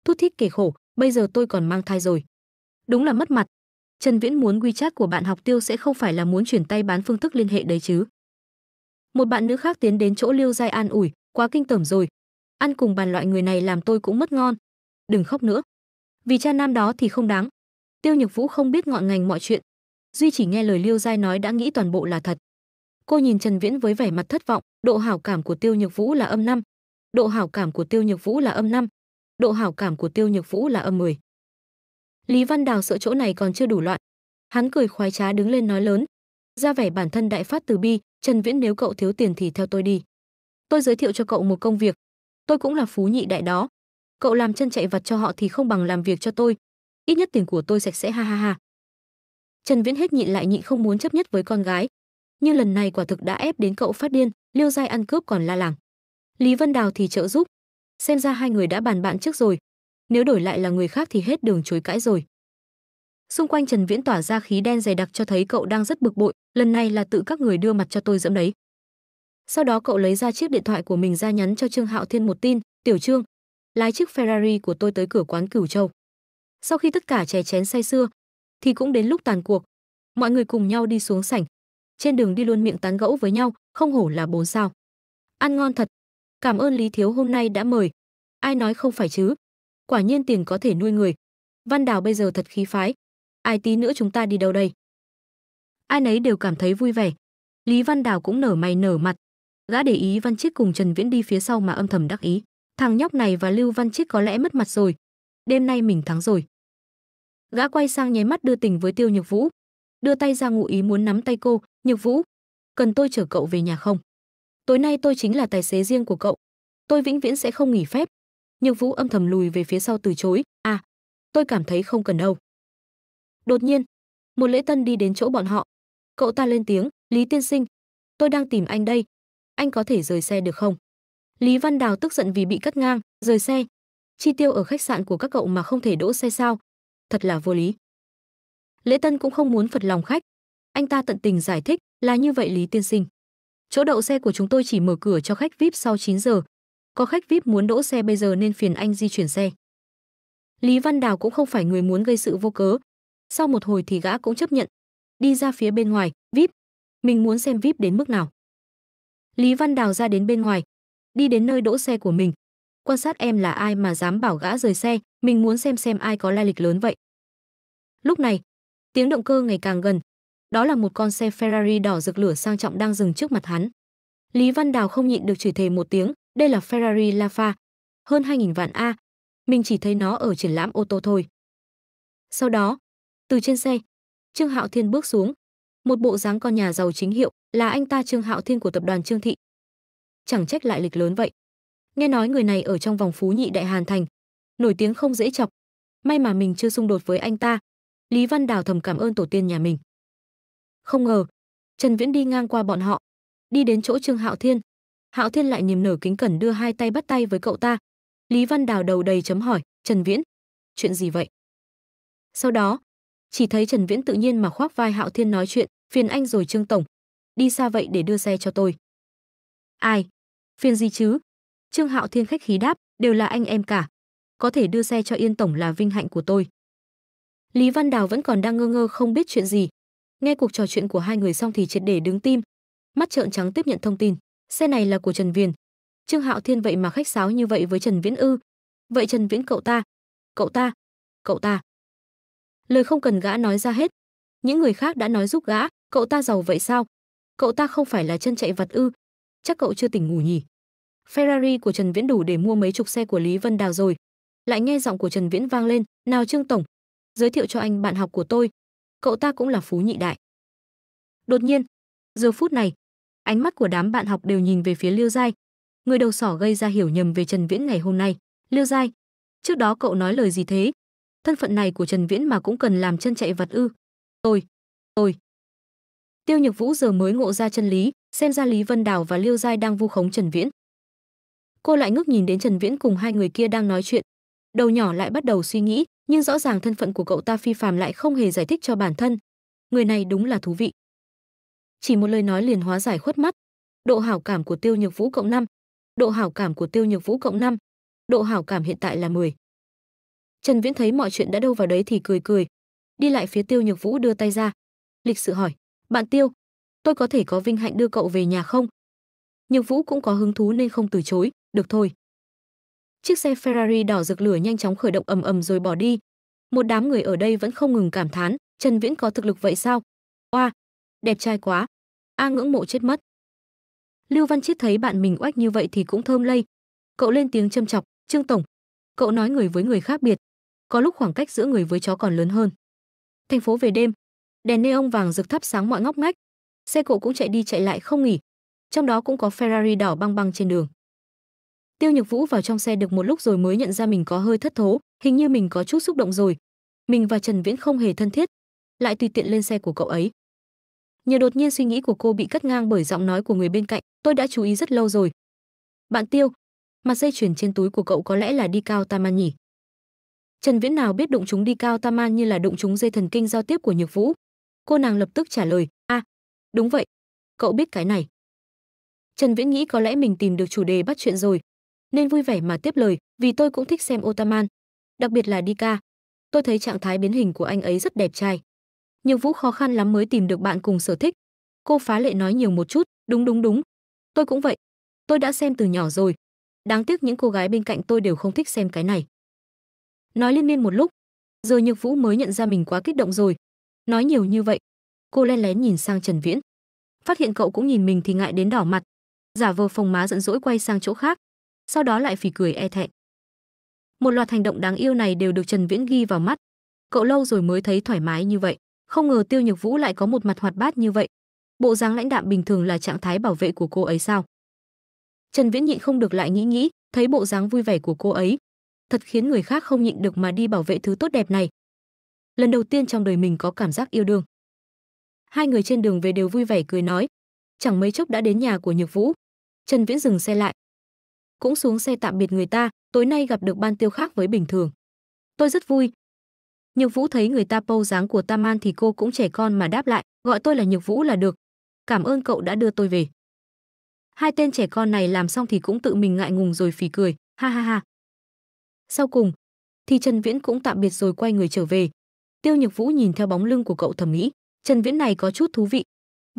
thút thít kể khổ bây giờ tôi còn mang thai rồi đúng là mất mặt trần viễn muốn wechat của bạn học tiêu sẽ không phải là muốn chuyển tay bán phương thức liên hệ đấy chứ một bạn nữ khác tiến đến chỗ liêu giai an ủi quá kinh tởm rồi ăn cùng bàn loại người này làm tôi cũng mất ngon đừng khóc nữa vì cha nam đó thì không đáng tiêu nhược vũ không biết ngọn ngành mọi chuyện duy chỉ nghe lời liêu giai nói đã nghĩ toàn bộ là thật cô nhìn trần viễn với vẻ mặt thất vọng độ hảo cảm của tiêu nhược vũ là âm năm Độ hảo cảm của Tiêu Nhược Vũ là âm 5, độ hảo cảm của Tiêu Nhược Vũ là âm 10. Lý Văn Đào sợ chỗ này còn chưa đủ loạn, hắn cười khoái trá đứng lên nói lớn, ra vẻ bản thân đại phát từ bi, Trần Viễn nếu cậu thiếu tiền thì theo tôi đi. Tôi giới thiệu cho cậu một công việc, tôi cũng là phú nhị đại đó. Cậu làm chân chạy vặt cho họ thì không bằng làm việc cho tôi, ít nhất tiền của tôi sạch sẽ ha ha ha. Trần Viễn hết nhịn lại nhịn không muốn chấp nhất với con gái, nhưng lần này quả thực đã ép đến cậu phát điên, Liêu dai ăn cướp còn la làng. Lý Vân Đào thì trợ giúp. Xem ra hai người đã bàn bạn trước rồi. Nếu đổi lại là người khác thì hết đường chối cãi rồi. Xung quanh Trần Viễn tỏa ra khí đen dày đặc cho thấy cậu đang rất bực bội, lần này là tự các người đưa mặt cho tôi dẫm đấy. Sau đó cậu lấy ra chiếc điện thoại của mình ra nhắn cho Trương Hạo Thiên một tin, "Tiểu Trương, lái chiếc Ferrari của tôi tới cửa quán Cửu Châu." Sau khi tất cả chè chén say sưa, thì cũng đến lúc tàn cuộc. Mọi người cùng nhau đi xuống sảnh, trên đường đi luôn miệng tán gẫu với nhau, không hổ là bốn sao. Ăn ngon thật, Cảm ơn Lý Thiếu hôm nay đã mời. Ai nói không phải chứ? Quả nhiên tiền có thể nuôi người. Văn Đào bây giờ thật khí phái. Ai tí nữa chúng ta đi đâu đây? Ai nấy đều cảm thấy vui vẻ. Lý Văn Đào cũng nở mày nở mặt. Gã để ý Văn Chiết cùng Trần Viễn đi phía sau mà âm thầm đắc ý. Thằng nhóc này và Lưu Văn Chiết có lẽ mất mặt rồi. Đêm nay mình thắng rồi. Gã quay sang nháy mắt đưa tình với Tiêu Nhược Vũ. Đưa tay ra ngụ ý muốn nắm tay cô. Nhược Vũ, cần tôi chở cậu về nhà không? tối nay tôi chính là tài xế riêng của cậu tôi vĩnh viễn sẽ không nghỉ phép nhược vũ âm thầm lùi về phía sau từ chối à tôi cảm thấy không cần đâu đột nhiên một lễ tân đi đến chỗ bọn họ cậu ta lên tiếng lý tiên sinh tôi đang tìm anh đây anh có thể rời xe được không lý văn đào tức giận vì bị cắt ngang rời xe chi tiêu ở khách sạn của các cậu mà không thể đỗ xe sao thật là vô lý lễ tân cũng không muốn phật lòng khách anh ta tận tình giải thích là như vậy lý tiên sinh Chỗ đậu xe của chúng tôi chỉ mở cửa cho khách VIP sau 9 giờ. Có khách VIP muốn đỗ xe bây giờ nên phiền anh di chuyển xe. Lý Văn Đào cũng không phải người muốn gây sự vô cớ. Sau một hồi thì gã cũng chấp nhận. Đi ra phía bên ngoài, VIP. Mình muốn xem VIP đến mức nào. Lý Văn Đào ra đến bên ngoài, đi đến nơi đỗ xe của mình. Quan sát em là ai mà dám bảo gã rời xe, mình muốn xem xem ai có lai lịch lớn vậy. Lúc này, tiếng động cơ ngày càng gần, đó là một con xe Ferrari đỏ rực lửa sang trọng đang dừng trước mặt hắn. Lý Văn Đào không nhịn được chửi thề một tiếng, đây là Ferrari Lafa, hơn 2000 vạn a. Mình chỉ thấy nó ở triển lãm ô tô thôi. Sau đó, từ trên xe, Trương Hạo Thiên bước xuống, một bộ dáng con nhà giàu chính hiệu, là anh ta Trương Hạo Thiên của tập đoàn Trương Thị. Chẳng trách lại lịch lớn vậy. Nghe nói người này ở trong vòng phú nhị đại Hàn Thành, nổi tiếng không dễ chọc. May mà mình chưa xung đột với anh ta. Lý Văn Đào thầm cảm ơn tổ tiên nhà mình. Không ngờ, Trần Viễn đi ngang qua bọn họ, đi đến chỗ Trương Hạo Thiên. Hạo Thiên lại niềm nở kính cẩn đưa hai tay bắt tay với cậu ta. Lý Văn Đào đầu đầy chấm hỏi, "Trần Viễn, chuyện gì vậy?" Sau đó, chỉ thấy Trần Viễn tự nhiên mà khoác vai Hạo Thiên nói chuyện, "Phiền anh rồi Trương tổng, đi xa vậy để đưa xe cho tôi." "Ai? Phiền gì chứ?" Trương Hạo Thiên khách khí đáp, "Đều là anh em cả, có thể đưa xe cho Yên tổng là vinh hạnh của tôi." Lý Văn Đào vẫn còn đang ngơ ngơ không biết chuyện gì, Nghe cuộc trò chuyện của hai người xong thì triệt để đứng tim, mắt trợn trắng tiếp nhận thông tin, xe này là của Trần Viền. Trương Hạo Thiên vậy mà khách sáo như vậy với Trần Viễn ư? Vậy Trần Viễn cậu ta, cậu ta, cậu ta. Lời không cần gã nói ra hết, những người khác đã nói giúp gã, cậu ta giàu vậy sao? Cậu ta không phải là chân chạy vặt ư? Chắc cậu chưa tỉnh ngủ nhỉ? Ferrari của Trần Viễn đủ để mua mấy chục xe của Lý Vân Đào rồi. Lại nghe giọng của Trần Viễn vang lên, "Nào Trương tổng, giới thiệu cho anh bạn học của tôi, cậu ta cũng là phú nhị đại. Đột nhiên, giờ phút này, ánh mắt của đám bạn học đều nhìn về phía Liêu Giai. Người đầu sỏ gây ra hiểu nhầm về Trần Viễn ngày hôm nay. Liêu Giai, trước đó cậu nói lời gì thế? Thân phận này của Trần Viễn mà cũng cần làm chân chạy vật ư. Tôi, tôi. Tiêu Nhược Vũ giờ mới ngộ ra chân lý, xem ra Lý Vân Đào và Liêu Giai đang vu khống Trần Viễn. Cô lại ngước nhìn đến Trần Viễn cùng hai người kia đang nói chuyện. Đầu nhỏ lại bắt đầu suy nghĩ, nhưng rõ ràng thân phận của cậu ta phi phàm lại không hề giải thích cho bản thân. Người này đúng là thú vị. Chỉ một lời nói liền hóa giải khuất mắt. Độ hảo cảm của Tiêu Nhược Vũ cộng 5, độ hảo cảm của Tiêu Nhược Vũ cộng 5, độ hảo cảm hiện tại là 10. Trần Viễn thấy mọi chuyện đã đâu vào đấy thì cười cười, đi lại phía Tiêu Nhược Vũ đưa tay ra, lịch sự hỏi: "Bạn Tiêu, tôi có thể có vinh hạnh đưa cậu về nhà không?" Nhược Vũ cũng có hứng thú nên không từ chối, "Được thôi." chiếc xe Ferrari đỏ rực lửa nhanh chóng khởi động ầm ầm rồi bỏ đi. Một đám người ở đây vẫn không ngừng cảm thán, Trần Viễn có thực lực vậy sao? Oa, đẹp trai quá. A ngưỡng mộ chết mất. Lưu Văn Chiết thấy bạn mình oách như vậy thì cũng thơm lây. Cậu lên tiếng châm chọc, "Trương tổng, cậu nói người với người khác biệt, có lúc khoảng cách giữa người với chó còn lớn hơn." Thành phố về đêm, đèn neon vàng rực thắp sáng mọi ngóc ngách, xe cộ cũng chạy đi chạy lại không nghỉ, trong đó cũng có Ferrari đỏ băng băng trên đường. Tiêu Nhược Vũ vào trong xe được một lúc rồi mới nhận ra mình có hơi thất thố, hình như mình có chút xúc động rồi. Mình và Trần Viễn không hề thân thiết, lại tùy tiện lên xe của cậu ấy. Nhờ đột nhiên suy nghĩ của cô bị cắt ngang bởi giọng nói của người bên cạnh, tôi đã chú ý rất lâu rồi. Bạn Tiêu, mặt dây chuyền trên túi của cậu có lẽ là đi cao Taman nhỉ? Trần Viễn nào biết đụng chúng đi cao Taman như là đụng chúng dây thần kinh giao tiếp của Nhược Vũ. Cô nàng lập tức trả lời, a, à, đúng vậy, cậu biết cái này. Trần Viễn nghĩ có lẽ mình tìm được chủ đề bắt chuyện rồi, nên vui vẻ mà tiếp lời vì tôi cũng thích xem Otaman, đặc biệt là Dika. Tôi thấy trạng thái biến hình của anh ấy rất đẹp trai. Nhưng Vũ khó khăn lắm mới tìm được bạn cùng sở thích. Cô phá lệ nói nhiều một chút, đúng đúng đúng. Tôi cũng vậy. Tôi đã xem từ nhỏ rồi. Đáng tiếc những cô gái bên cạnh tôi đều không thích xem cái này. Nói liên miên một lúc, rồi Nhược Vũ mới nhận ra mình quá kích động rồi. Nói nhiều như vậy, cô len lén nhìn sang Trần Viễn. Phát hiện cậu cũng nhìn mình thì ngại đến đỏ mặt, giả vờ phòng má giận dỗi quay sang chỗ khác, sau đó lại phì cười e thẹn. Một loạt hành động đáng yêu này đều được Trần Viễn ghi vào mắt. Cậu lâu rồi mới thấy thoải mái như vậy, không ngờ Tiêu Nhược Vũ lại có một mặt hoạt bát như vậy. Bộ dáng lãnh đạm bình thường là trạng thái bảo vệ của cô ấy sao? Trần Viễn nhịn không được lại nghĩ nghĩ, thấy bộ dáng vui vẻ của cô ấy, thật khiến người khác không nhịn được mà đi bảo vệ thứ tốt đẹp này. Lần đầu tiên trong đời mình có cảm giác yêu đương. Hai người trên đường về đều vui vẻ cười nói, chẳng mấy chốc đã đến nhà của Nhược Vũ. Trần Viễn dừng xe lại, cũng xuống xe tạm biệt người ta, tối nay gặp được ban tiêu khác với bình thường. Tôi rất vui. Nhược Vũ thấy người ta pâu dáng của Tam An thì cô cũng trẻ con mà đáp lại, gọi tôi là Nhược Vũ là được. Cảm ơn cậu đã đưa tôi về. Hai tên trẻ con này làm xong thì cũng tự mình ngại ngùng rồi phì cười, ha ha ha. Sau cùng, thì Trần Viễn cũng tạm biệt rồi quay người trở về. Tiêu Nhược Vũ nhìn theo bóng lưng của cậu thầm nghĩ, Trần Viễn này có chút thú vị,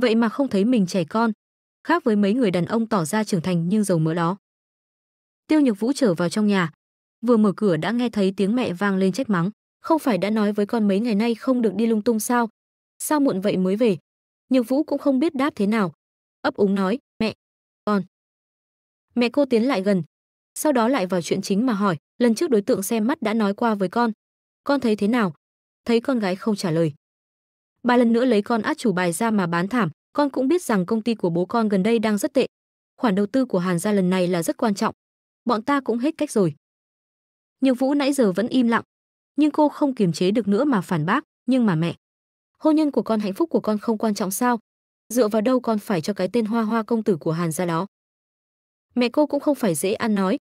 vậy mà không thấy mình trẻ con, khác với mấy người đàn ông tỏ ra trưởng thành nhưng dầu mỡ đó. Tiêu Nhược Vũ trở vào trong nhà, vừa mở cửa đã nghe thấy tiếng mẹ vang lên trách mắng, "Không phải đã nói với con mấy ngày nay không được đi lung tung sao? Sao muộn vậy mới về?" Nhược Vũ cũng không biết đáp thế nào, ấp úng nói, "Mẹ, con." Mẹ cô tiến lại gần, sau đó lại vào chuyện chính mà hỏi, "Lần trước đối tượng xem mắt đã nói qua với con, con thấy thế nào?" Thấy con gái không trả lời, ba lần nữa lấy con át chủ bài ra mà bán thảm, con cũng biết rằng công ty của bố con gần đây đang rất tệ. Khoản đầu tư của Hàn gia lần này là rất quan trọng, bọn ta cũng hết cách rồi nhược vũ nãy giờ vẫn im lặng nhưng cô không kiềm chế được nữa mà phản bác nhưng mà mẹ hôn nhân của con hạnh phúc của con không quan trọng sao dựa vào đâu con phải cho cái tên hoa hoa công tử của hàn ra đó mẹ cô cũng không phải dễ ăn nói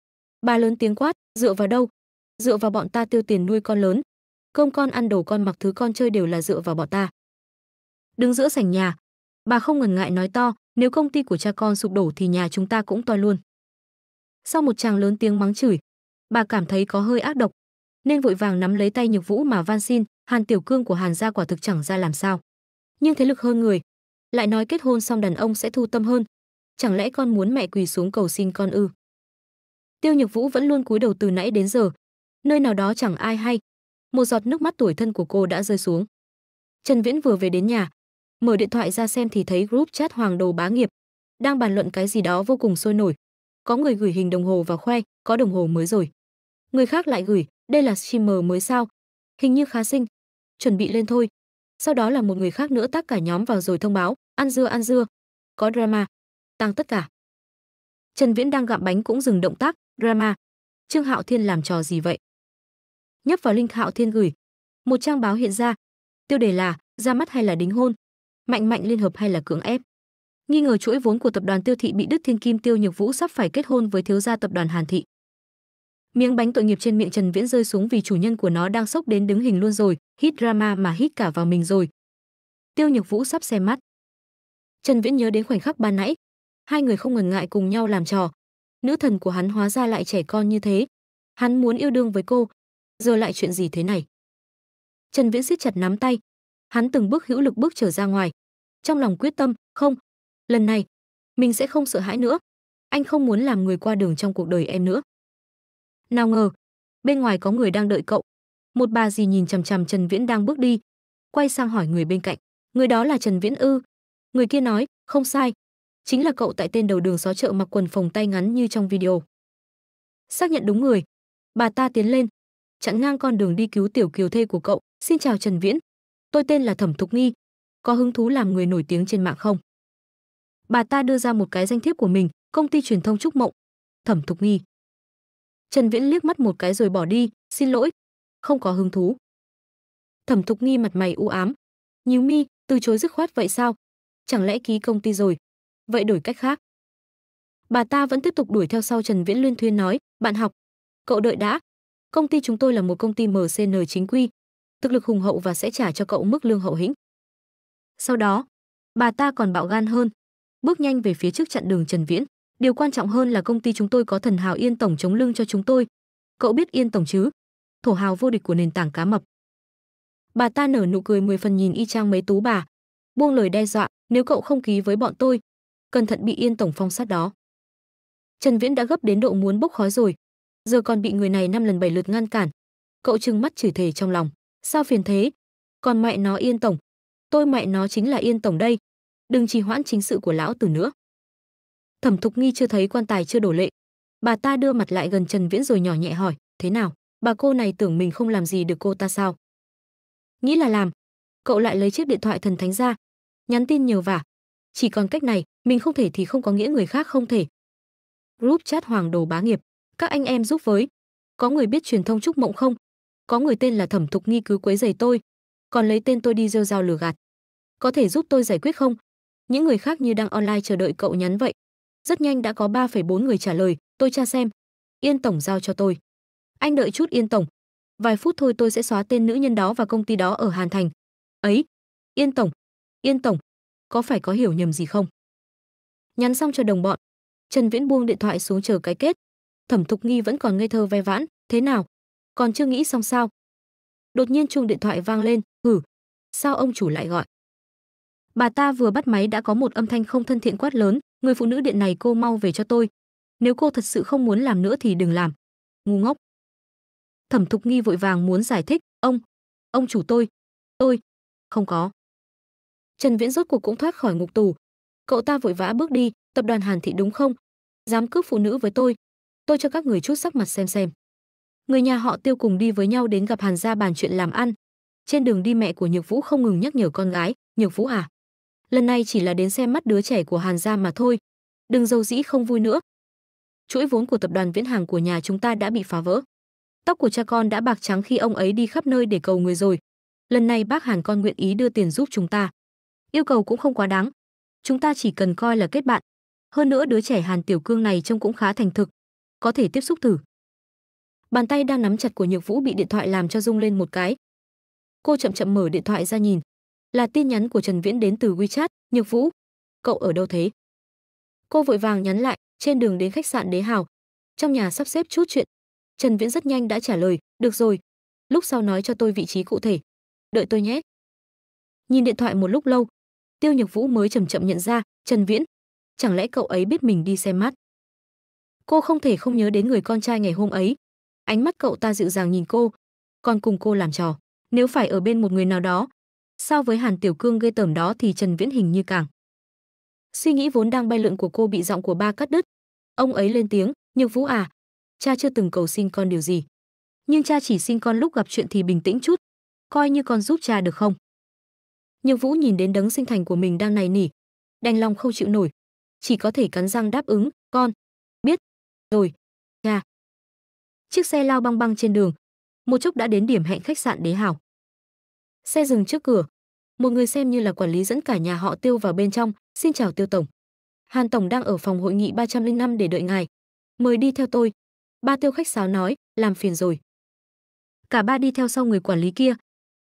bà lớn tiếng quát dựa vào đâu dựa vào bọn ta tiêu tiền nuôi con lớn công con ăn đồ con mặc thứ con chơi đều là dựa vào bọn ta đứng giữa sảnh nhà bà không ngần ngại nói to nếu công ty của cha con sụp đổ thì nhà chúng ta cũng to luôn sau một chàng lớn tiếng mắng chửi, bà cảm thấy có hơi ác độc, nên vội vàng nắm lấy tay Nhược Vũ mà van xin, Hàn Tiểu Cương của Hàn gia quả thực chẳng ra làm sao. Nhưng thế lực hơn người, lại nói kết hôn xong đàn ông sẽ thu tâm hơn, chẳng lẽ con muốn mẹ quỳ xuống cầu xin con ư? Tiêu Nhược Vũ vẫn luôn cúi đầu từ nãy đến giờ, nơi nào đó chẳng ai hay, một giọt nước mắt tuổi thân của cô đã rơi xuống. Trần Viễn vừa về đến nhà, mở điện thoại ra xem thì thấy group chat Hoàng Đồ Bá Nghiệp đang bàn luận cái gì đó vô cùng sôi nổi có người gửi hình đồng hồ và khoe có đồng hồ mới rồi người khác lại gửi đây là shimmer mới sao hình như khá xinh chuẩn bị lên thôi sau đó là một người khác nữa tác cả nhóm vào rồi thông báo ăn dưa ăn dưa có drama tăng tất cả trần viễn đang gặm bánh cũng dừng động tác drama trương hạo thiên làm trò gì vậy nhấp vào link hạo thiên gửi một trang báo hiện ra tiêu đề là ra mắt hay là đính hôn mạnh mạnh liên hợp hay là cưỡng ép nghi ngờ chuỗi vốn của tập đoàn Tiêu thị bị Đức Thiên Kim Tiêu Nhược Vũ sắp phải kết hôn với thiếu gia tập đoàn Hàn thị. Miếng bánh tội nghiệp trên miệng Trần Viễn rơi xuống vì chủ nhân của nó đang sốc đến đứng hình luôn rồi, hít drama mà hít cả vào mình rồi. Tiêu Nhược Vũ sắp xem mắt. Trần Viễn nhớ đến khoảnh khắc ban nãy, hai người không ngần ngại cùng nhau làm trò. Nữ thần của hắn hóa ra lại trẻ con như thế, hắn muốn yêu đương với cô, giờ lại chuyện gì thế này? Trần Viễn siết chặt nắm tay, hắn từng bước hữu lực bước trở ra ngoài, trong lòng quyết tâm, không, lần này mình sẽ không sợ hãi nữa anh không muốn làm người qua đường trong cuộc đời em nữa nào ngờ bên ngoài có người đang đợi cậu một bà dì nhìn chằm chằm trần viễn đang bước đi quay sang hỏi người bên cạnh người đó là trần viễn ư người kia nói không sai chính là cậu tại tên đầu đường xó chợ mặc quần phòng tay ngắn như trong video xác nhận đúng người bà ta tiến lên chặn ngang con đường đi cứu tiểu kiều thê của cậu xin chào trần viễn tôi tên là thẩm thục nghi có hứng thú làm người nổi tiếng trên mạng không bà ta đưa ra một cái danh thiếp của mình công ty truyền thông trúc mộng thẩm thục nghi trần viễn liếc mắt một cái rồi bỏ đi xin lỗi không có hứng thú thẩm thục nghi mặt mày u ám nhíu mi từ chối dứt khoát vậy sao chẳng lẽ ký công ty rồi vậy đổi cách khác bà ta vẫn tiếp tục đuổi theo sau trần viễn luyên thuyên nói bạn học cậu đợi đã công ty chúng tôi là một công ty mcn chính quy thực lực hùng hậu và sẽ trả cho cậu mức lương hậu hĩnh sau đó bà ta còn bạo gan hơn bước nhanh về phía trước chặn đường Trần Viễn. Điều quan trọng hơn là công ty chúng tôi có Thần Hào Yên tổng chống lưng cho chúng tôi. Cậu biết Yên tổng chứ? Thổ hào vô địch của nền tảng cá mập. Bà ta nở nụ cười mười phần nhìn y Trang mấy tú bà, buông lời đe dọa, nếu cậu không ký với bọn tôi, cẩn thận bị Yên tổng phong sát đó. Trần Viễn đã gấp đến độ muốn bốc khói rồi, giờ còn bị người này năm lần bảy lượt ngăn cản. Cậu trừng mắt chửi thề trong lòng, sao phiền thế? Còn mẹ nó Yên tổng, tôi mẹ nó chính là Yên tổng đây, đừng trì hoãn chính sự của lão tử nữa thẩm thục nghi chưa thấy quan tài chưa đổ lệ bà ta đưa mặt lại gần trần viễn rồi nhỏ nhẹ hỏi thế nào bà cô này tưởng mình không làm gì được cô ta sao nghĩ là làm cậu lại lấy chiếc điện thoại thần thánh ra nhắn tin nhiều vả chỉ còn cách này mình không thể thì không có nghĩa người khác không thể group chat hoàng đồ bá nghiệp các anh em giúp với có người biết truyền thông trúc mộng không có người tên là thẩm thục nghi cứ quấy giày tôi còn lấy tên tôi đi rêu rao lừa gạt có thể giúp tôi giải quyết không những người khác như đang online chờ đợi cậu nhắn vậy. Rất nhanh đã có 3,4 người trả lời, tôi tra xem. Yên tổng giao cho tôi. Anh đợi chút Yên tổng, vài phút thôi tôi sẽ xóa tên nữ nhân đó và công ty đó ở Hàn Thành. Ấy, Yên tổng, Yên tổng, có phải có hiểu nhầm gì không? Nhắn xong cho đồng bọn, Trần Viễn buông điện thoại xuống chờ cái kết. Thẩm Thục Nghi vẫn còn ngây thơ ve vãn, thế nào? Còn chưa nghĩ xong sao? Đột nhiên chuông điện thoại vang lên, hử, ừ. sao ông chủ lại gọi? Bà ta vừa bắt máy đã có một âm thanh không thân thiện quát lớn, người phụ nữ điện này cô mau về cho tôi. Nếu cô thật sự không muốn làm nữa thì đừng làm. Ngu ngốc. Thẩm Thục Nghi vội vàng muốn giải thích, ông, ông chủ tôi, tôi, không có. Trần Viễn rốt cuộc cũng thoát khỏi ngục tù. Cậu ta vội vã bước đi, tập đoàn Hàn Thị đúng không? Dám cướp phụ nữ với tôi, tôi cho các người chút sắc mặt xem xem. Người nhà họ Tiêu cùng đi với nhau đến gặp Hàn gia bàn chuyện làm ăn. Trên đường đi mẹ của Nhược Vũ không ngừng nhắc nhở con gái, "Nhược Vũ à, lần này chỉ là đến xem mắt đứa trẻ của Hàn gia mà thôi. Đừng dầu dĩ không vui nữa. Chuỗi vốn của tập đoàn Viễn Hàng của nhà chúng ta đã bị phá vỡ. Tóc của cha con đã bạc trắng khi ông ấy đi khắp nơi để cầu người rồi. Lần này bác Hàn con nguyện ý đưa tiền giúp chúng ta. Yêu cầu cũng không quá đáng. Chúng ta chỉ cần coi là kết bạn. Hơn nữa đứa trẻ Hàn Tiểu Cương này trông cũng khá thành thực. Có thể tiếp xúc thử. Bàn tay đang nắm chặt của Nhược Vũ bị điện thoại làm cho rung lên một cái. Cô chậm chậm mở điện thoại ra nhìn là tin nhắn của Trần Viễn đến từ WeChat, Nhược Vũ. Cậu ở đâu thế? Cô vội vàng nhắn lại, trên đường đến khách sạn Đế Hào. Trong nhà sắp xếp chút chuyện. Trần Viễn rất nhanh đã trả lời, được rồi. Lúc sau nói cho tôi vị trí cụ thể. Đợi tôi nhé. Nhìn điện thoại một lúc lâu, Tiêu Nhược Vũ mới chậm chậm nhận ra, Trần Viễn. Chẳng lẽ cậu ấy biết mình đi xem mắt? Cô không thể không nhớ đến người con trai ngày hôm ấy. Ánh mắt cậu ta dịu dàng nhìn cô, còn cùng cô làm trò. Nếu phải ở bên một người nào đó, So với Hàn Tiểu Cương ghê tởm đó thì Trần Viễn hình như càng. Suy nghĩ vốn đang bay lượn của cô bị giọng của ba cắt đứt. Ông ấy lên tiếng, "Nhược Vũ à, cha chưa từng cầu xin con điều gì, nhưng cha chỉ xin con lúc gặp chuyện thì bình tĩnh chút, coi như con giúp cha được không?" Nhược Vũ nhìn đến đấng sinh thành của mình đang này nỉ, đành lòng không chịu nổi, chỉ có thể cắn răng đáp ứng, "Con biết rồi, cha." Chiếc xe lao băng băng trên đường, một chốc đã đến điểm hẹn khách sạn Đế Hảo. Xe dừng trước cửa. Một người xem như là quản lý dẫn cả nhà họ Tiêu vào bên trong, "Xin chào Tiêu tổng. Hàn tổng đang ở phòng hội nghị 305 để đợi ngài. Mời đi theo tôi." Ba Tiêu khách sáo nói, "Làm phiền rồi." Cả ba đi theo sau người quản lý kia.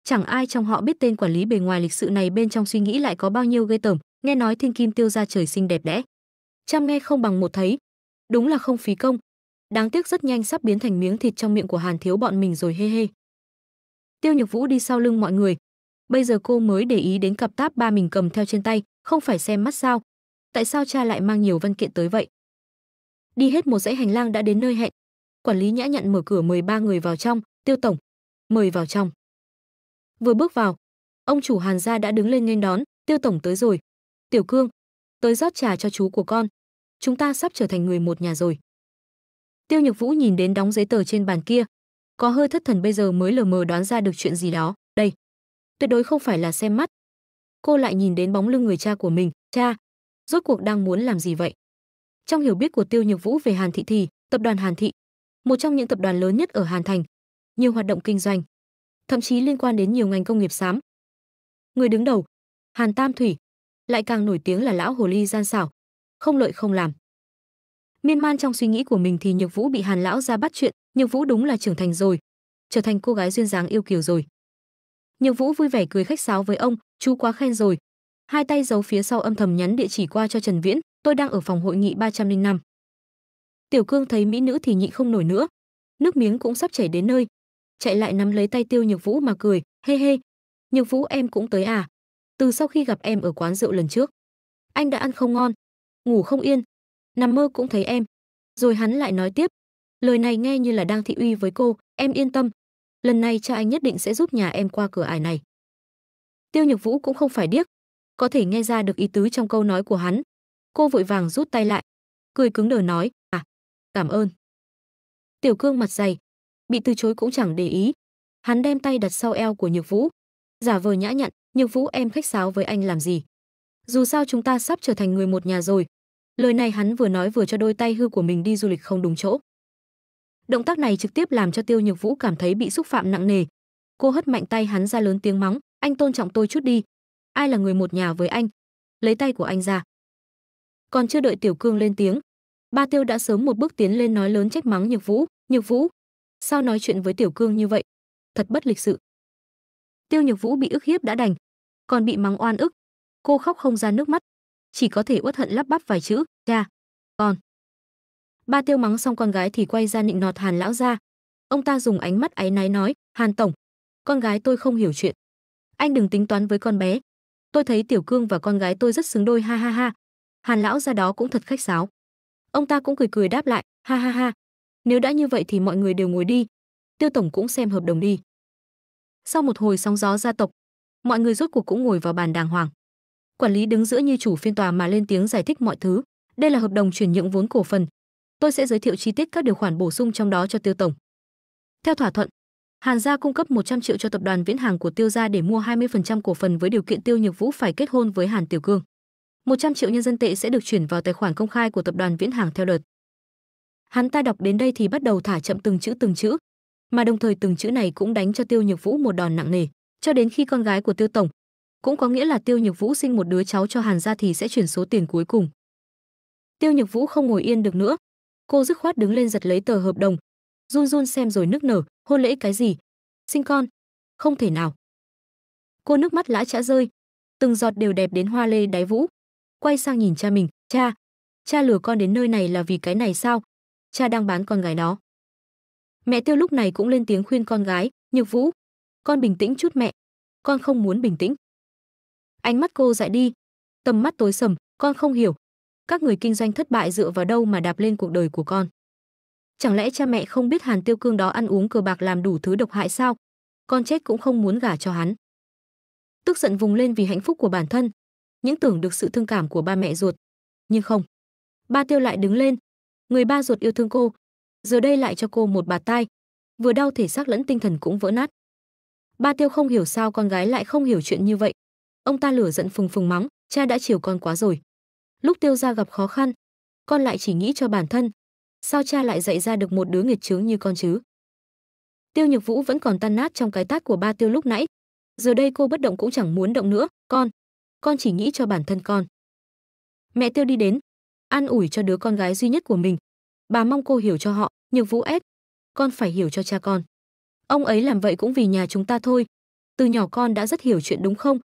Chẳng ai trong họ biết tên quản lý bề ngoài lịch sự này bên trong suy nghĩ lại có bao nhiêu ghê tởm, nghe nói thiên kim tiêu ra trời xinh đẹp đẽ. Trăm nghe không bằng một thấy. Đúng là không phí công. Đáng tiếc rất nhanh sắp biến thành miếng thịt trong miệng của Hàn Thiếu bọn mình rồi hê hê. Tiêu Nhược Vũ đi sau lưng mọi người. Bây giờ cô mới để ý đến cặp táp ba mình cầm theo trên tay, không phải xem mắt sao? Tại sao cha lại mang nhiều văn kiện tới vậy? Đi hết một dãy hành lang đã đến nơi hẹn. Quản lý nhã nhặn mở cửa mời ba người vào trong, "Tiêu tổng, mời vào trong." Vừa bước vào, ông chủ Hàn gia đã đứng lên nghênh đón, "Tiêu tổng tới rồi. Tiểu Cương, tới rót trà cho chú của con. Chúng ta sắp trở thành người một nhà rồi." Tiêu Nhược Vũ nhìn đến đóng giấy tờ trên bàn kia, có hơi thất thần bây giờ mới lờ mờ đoán ra được chuyện gì đó đây tuyệt đối không phải là xem mắt cô lại nhìn đến bóng lưng người cha của mình cha rốt cuộc đang muốn làm gì vậy trong hiểu biết của tiêu nhược vũ về hàn thị thì tập đoàn hàn thị một trong những tập đoàn lớn nhất ở hàn thành nhiều hoạt động kinh doanh thậm chí liên quan đến nhiều ngành công nghiệp xám người đứng đầu hàn tam thủy lại càng nổi tiếng là lão hồ ly gian xảo không lợi không làm miên man trong suy nghĩ của mình thì nhược vũ bị hàn lão ra bắt chuyện Nhược vũ đúng là trưởng thành rồi trở thành cô gái duyên dáng yêu kiều rồi Nhược vũ vui vẻ cười khách sáo với ông chú quá khen rồi hai tay giấu phía sau âm thầm nhắn địa chỉ qua cho trần viễn tôi đang ở phòng hội nghị 305. tiểu cương thấy mỹ nữ thì nhịn không nổi nữa nước miếng cũng sắp chảy đến nơi chạy lại nắm lấy tay tiêu nhược vũ mà cười hê hê nhược vũ em cũng tới à từ sau khi gặp em ở quán rượu lần trước anh đã ăn không ngon ngủ không yên nằm mơ cũng thấy em rồi hắn lại nói tiếp lời này nghe như là đang thị uy với cô em yên tâm lần này cha anh nhất định sẽ giúp nhà em qua cửa ải này tiêu nhược vũ cũng không phải điếc có thể nghe ra được ý tứ trong câu nói của hắn cô vội vàng rút tay lại cười cứng đờ nói à cảm ơn tiểu cương mặt dày bị từ chối cũng chẳng để ý hắn đem tay đặt sau eo của nhược vũ giả vờ nhã nhặn nhược vũ em khách sáo với anh làm gì dù sao chúng ta sắp trở thành người một nhà rồi lời này hắn vừa nói vừa cho đôi tay hư của mình đi du lịch không đúng chỗ Động tác này trực tiếp làm cho Tiêu Nhược Vũ cảm thấy bị xúc phạm nặng nề. Cô hất mạnh tay hắn ra lớn tiếng mắng, "Anh tôn trọng tôi chút đi. Ai là người một nhà với anh? Lấy tay của anh ra." Còn chưa đợi Tiểu Cương lên tiếng, Ba Tiêu đã sớm một bước tiến lên nói lớn trách mắng Nhược Vũ, "Nhược Vũ, sao nói chuyện với Tiểu Cương như vậy? Thật bất lịch sự." Tiêu Nhược Vũ bị ức hiếp đã đành, còn bị mắng oan ức, cô khóc không ra nước mắt, chỉ có thể uất hận lắp bắp vài chữ, "Cha, con." Ba Tiêu mắng xong con gái thì quay ra nịnh nọt Hàn lão gia. Ông ta dùng ánh mắt áy náy nói, "Hàn tổng, con gái tôi không hiểu chuyện. Anh đừng tính toán với con bé. Tôi thấy Tiểu Cương và con gái tôi rất xứng đôi ha ha ha." Hàn lão gia đó cũng thật khách sáo. Ông ta cũng cười cười đáp lại, "Ha ha ha. Nếu đã như vậy thì mọi người đều ngồi đi. Tiêu tổng cũng xem hợp đồng đi." Sau một hồi sóng gió gia tộc, mọi người rốt cuộc cũng ngồi vào bàn đàng hoàng. Quản lý đứng giữa như chủ phiên tòa mà lên tiếng giải thích mọi thứ. Đây là hợp đồng chuyển nhượng vốn cổ phần, tôi sẽ giới thiệu chi tiết các điều khoản bổ sung trong đó cho Tiêu tổng. Theo thỏa thuận, Hàn gia cung cấp 100 triệu cho tập đoàn Viễn Hàng của Tiêu gia để mua 20% cổ phần với điều kiện Tiêu Nhược Vũ phải kết hôn với Hàn Tiểu Cương. 100 triệu nhân dân tệ sẽ được chuyển vào tài khoản công khai của tập đoàn Viễn Hàng theo đợt. Hắn ta đọc đến đây thì bắt đầu thả chậm từng chữ từng chữ, mà đồng thời từng chữ này cũng đánh cho Tiêu Nhược Vũ một đòn nặng nề, cho đến khi con gái của Tiêu tổng, cũng có nghĩa là Tiêu Nhược Vũ sinh một đứa cháu cho Hàn gia thì sẽ chuyển số tiền cuối cùng. Tiêu Nhược Vũ không ngồi yên được nữa, cô dứt khoát đứng lên giật lấy tờ hợp đồng run run xem rồi nức nở hôn lễ cái gì sinh con không thể nào cô nước mắt lã chã rơi từng giọt đều đẹp đến hoa lê đáy vũ quay sang nhìn cha mình cha cha lừa con đến nơi này là vì cái này sao cha đang bán con gái đó mẹ tiêu lúc này cũng lên tiếng khuyên con gái nhược vũ con bình tĩnh chút mẹ con không muốn bình tĩnh ánh mắt cô dại đi tầm mắt tối sầm con không hiểu các người kinh doanh thất bại dựa vào đâu mà đạp lên cuộc đời của con? Chẳng lẽ cha mẹ không biết Hàn Tiêu Cương đó ăn uống cờ bạc làm đủ thứ độc hại sao? Con chết cũng không muốn gả cho hắn. Tức giận vùng lên vì hạnh phúc của bản thân, những tưởng được sự thương cảm của ba mẹ ruột, nhưng không. Ba Tiêu lại đứng lên, người ba ruột yêu thương cô, giờ đây lại cho cô một bạt tai, vừa đau thể xác lẫn tinh thần cũng vỡ nát. Ba Tiêu không hiểu sao con gái lại không hiểu chuyện như vậy. Ông ta lửa giận phừng phừng mắng, cha đã chiều con quá rồi lúc tiêu gia gặp khó khăn, con lại chỉ nghĩ cho bản thân. Sao cha lại dạy ra được một đứa nghiệt chướng như con chứ? Tiêu Nhược Vũ vẫn còn tan nát trong cái tát của ba Tiêu lúc nãy. Giờ đây cô bất động cũng chẳng muốn động nữa, con, con chỉ nghĩ cho bản thân con. Mẹ Tiêu đi đến, an ủi cho đứa con gái duy nhất của mình. Bà mong cô hiểu cho họ, Nhược Vũ ép, con phải hiểu cho cha con. Ông ấy làm vậy cũng vì nhà chúng ta thôi. Từ nhỏ con đã rất hiểu chuyện đúng không?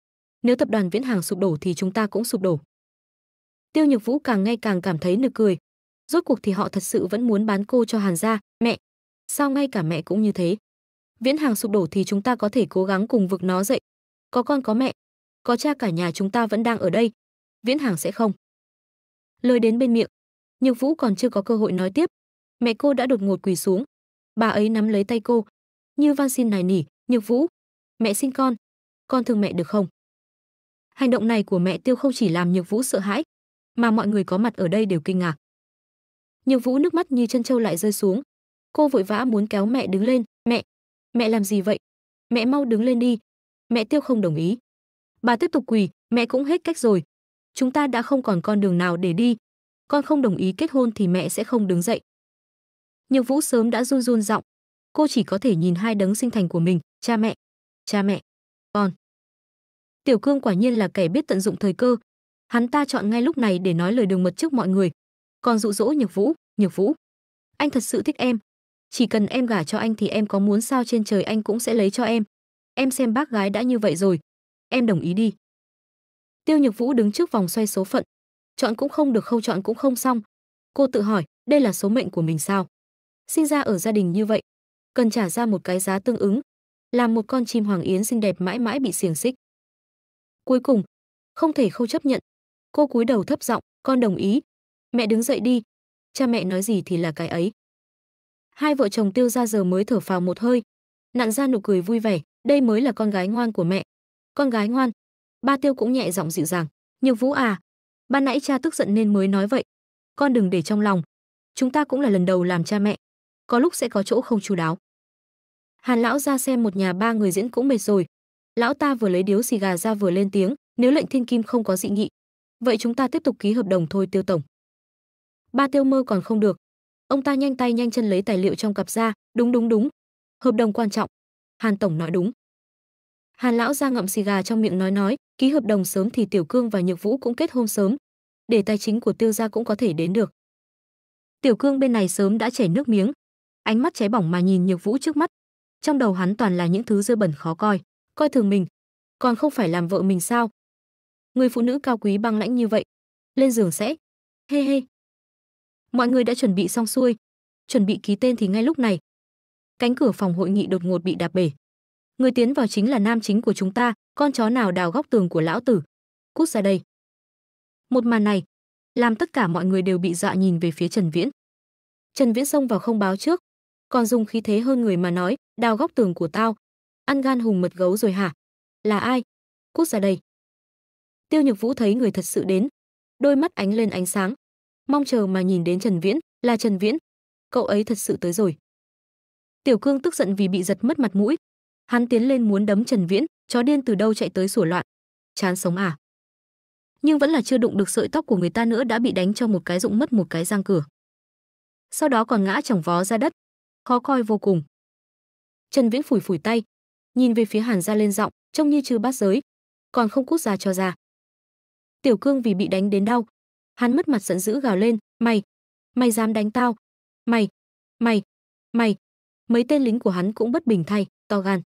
Nếu tập đoàn Viễn Hàng sụp đổ thì chúng ta cũng sụp đổ. Tiêu Nhược Vũ càng ngày càng cảm thấy nực cười. Rốt cuộc thì họ thật sự vẫn muốn bán cô cho Hàn gia, mẹ. Sao ngay cả mẹ cũng như thế? Viễn Hàng sụp đổ thì chúng ta có thể cố gắng cùng vực nó dậy. Có con có mẹ, có cha cả nhà chúng ta vẫn đang ở đây. Viễn Hàng sẽ không. Lời đến bên miệng, Nhược Vũ còn chưa có cơ hội nói tiếp, mẹ cô đã đột ngột quỳ xuống. Bà ấy nắm lấy tay cô, như van xin nài nỉ, "Nhược Vũ, mẹ xin con, con thương mẹ được không?" Hành động này của mẹ Tiêu không chỉ làm Nhược Vũ sợ hãi, mà mọi người có mặt ở đây đều kinh ngạc. Nhược Vũ nước mắt như chân trâu lại rơi xuống. Cô vội vã muốn kéo mẹ đứng lên, "Mẹ, mẹ làm gì vậy? Mẹ mau đứng lên đi." Mẹ Tiêu không đồng ý. Bà tiếp tục quỳ, "Mẹ cũng hết cách rồi. Chúng ta đã không còn con đường nào để đi. Con không đồng ý kết hôn thì mẹ sẽ không đứng dậy." Nhược Vũ sớm đã run run giọng, cô chỉ có thể nhìn hai đấng sinh thành của mình, cha mẹ, cha mẹ, con. Tiểu Cương quả nhiên là kẻ biết tận dụng thời cơ, Hắn ta chọn ngay lúc này để nói lời đường mật trước mọi người, còn dụ dỗ Nhược Vũ, Nhược Vũ, anh thật sự thích em, chỉ cần em gả cho anh thì em có muốn sao trên trời anh cũng sẽ lấy cho em. Em xem bác gái đã như vậy rồi, em đồng ý đi. Tiêu Nhược Vũ đứng trước vòng xoay số phận, chọn cũng không được, không chọn cũng không xong. Cô tự hỏi, đây là số mệnh của mình sao? Sinh ra ở gia đình như vậy, cần trả ra một cái giá tương ứng, làm một con chim hoàng yến xinh đẹp mãi mãi bị xiềng xích. Cuối cùng, không thể không chấp nhận, Cô cúi đầu thấp giọng, "Con đồng ý." "Mẹ đứng dậy đi, cha mẹ nói gì thì là cái ấy." Hai vợ chồng Tiêu ra giờ mới thở phào một hơi, nặn ra nụ cười vui vẻ, đây mới là con gái ngoan của mẹ. "Con gái ngoan." Ba Tiêu cũng nhẹ giọng dịu dàng, "Nhược Vũ à, ban nãy cha tức giận nên mới nói vậy. Con đừng để trong lòng. Chúng ta cũng là lần đầu làm cha mẹ, có lúc sẽ có chỗ không chú đáo." Hàn lão ra xem một nhà ba người diễn cũng mệt rồi. Lão ta vừa lấy điếu xì gà ra vừa lên tiếng, nếu lệnh thiên kim không có dị nghị, Vậy chúng ta tiếp tục ký hợp đồng thôi Tiêu tổng. Ba Tiêu mơ còn không được. Ông ta nhanh tay nhanh chân lấy tài liệu trong cặp ra, đúng đúng đúng. Hợp đồng quan trọng. Hàn tổng nói đúng. Hàn lão ra ngậm xì gà trong miệng nói nói, ký hợp đồng sớm thì Tiểu Cương và Nhược Vũ cũng kết hôn sớm, để tài chính của Tiêu gia cũng có thể đến được. Tiểu Cương bên này sớm đã chảy nước miếng, ánh mắt cháy bỏng mà nhìn Nhược Vũ trước mắt, trong đầu hắn toàn là những thứ dơ bẩn khó coi, coi thường mình, còn không phải làm vợ mình sao, người phụ nữ cao quý băng lãnh như vậy lên giường sẽ hê hey hê hey. mọi người đã chuẩn bị xong xuôi chuẩn bị ký tên thì ngay lúc này cánh cửa phòng hội nghị đột ngột bị đạp bể người tiến vào chính là nam chính của chúng ta con chó nào đào góc tường của lão tử cút ra đây một màn này làm tất cả mọi người đều bị dọa nhìn về phía trần viễn trần viễn xông vào không báo trước còn dùng khí thế hơn người mà nói đào góc tường của tao ăn gan hùng mật gấu rồi hả là ai cút ra đây Tiêu Nhược Vũ thấy người thật sự đến, đôi mắt ánh lên ánh sáng, mong chờ mà nhìn đến Trần Viễn, là Trần Viễn, cậu ấy thật sự tới rồi. Tiểu Cương tức giận vì bị giật mất mặt mũi, hắn tiến lên muốn đấm Trần Viễn, chó điên từ đâu chạy tới sủa loạn, chán sống à? Nhưng vẫn là chưa đụng được sợi tóc của người ta nữa đã bị đánh cho một cái rụng mất một cái răng cửa. Sau đó còn ngã chỏng vó ra đất, khó coi vô cùng. Trần Viễn phủi phủi tay, nhìn về phía Hàn Gia lên giọng, trông như trừ bát giới, còn không cút ra cho ra. Tiểu Cương vì bị đánh đến đau, hắn mất mặt giận dữ gào lên, "Mày, mày dám đánh tao? Mày, mày, mày!" Mấy tên lính của hắn cũng bất bình thay, to gan.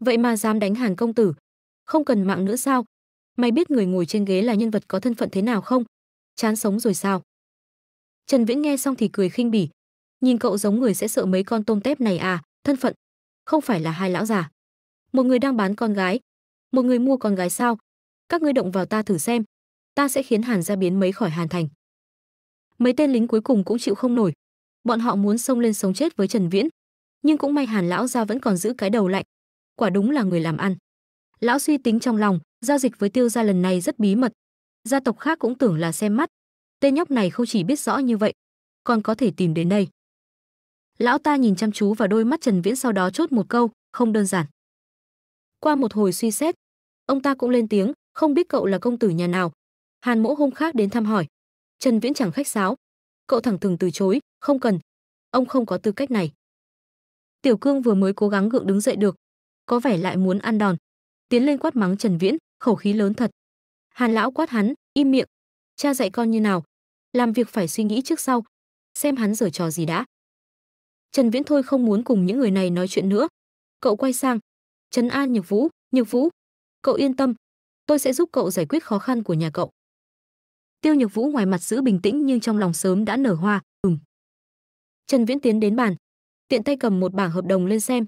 "Vậy mà dám đánh Hàn công tử, không cần mạng nữa sao? Mày biết người ngồi trên ghế là nhân vật có thân phận thế nào không? Chán sống rồi sao?" Trần Viễn nghe xong thì cười khinh bỉ, nhìn cậu giống người sẽ sợ mấy con tôm tép này à, thân phận, không phải là hai lão già. Một người đang bán con gái, một người mua con gái sao? Các ngươi động vào ta thử xem, ta sẽ khiến Hàn gia biến mấy khỏi Hàn thành. Mấy tên lính cuối cùng cũng chịu không nổi, bọn họ muốn xông lên sống chết với Trần Viễn, nhưng cũng may Hàn lão gia vẫn còn giữ cái đầu lạnh, quả đúng là người làm ăn. Lão suy tính trong lòng, giao dịch với Tiêu gia lần này rất bí mật, gia tộc khác cũng tưởng là xem mắt, tên nhóc này không chỉ biết rõ như vậy, còn có thể tìm đến đây. Lão ta nhìn chăm chú vào đôi mắt Trần Viễn sau đó chốt một câu, không đơn giản. Qua một hồi suy xét, ông ta cũng lên tiếng, không biết cậu là công tử nhà nào, Hàn Mỗ hôm khác đến thăm hỏi. Trần Viễn chẳng khách sáo, cậu thẳng thừng từ chối, "Không cần, ông không có tư cách này." Tiểu Cương vừa mới cố gắng gượng đứng dậy được, có vẻ lại muốn ăn đòn. Tiến lên quát mắng Trần Viễn, khẩu khí lớn thật. Hàn lão quát hắn, "Im miệng, cha dạy con như nào, làm việc phải suy nghĩ trước sau, xem hắn giở trò gì đã." Trần Viễn thôi không muốn cùng những người này nói chuyện nữa. Cậu quay sang, Trần An Nhược Vũ, Nhược Vũ, cậu yên tâm, tôi sẽ giúp cậu giải quyết khó khăn của nhà cậu." tiêu nhược vũ ngoài mặt giữ bình tĩnh nhưng trong lòng sớm đã nở hoa ừm trần viễn tiến đến bàn tiện tay cầm một bảng hợp đồng lên xem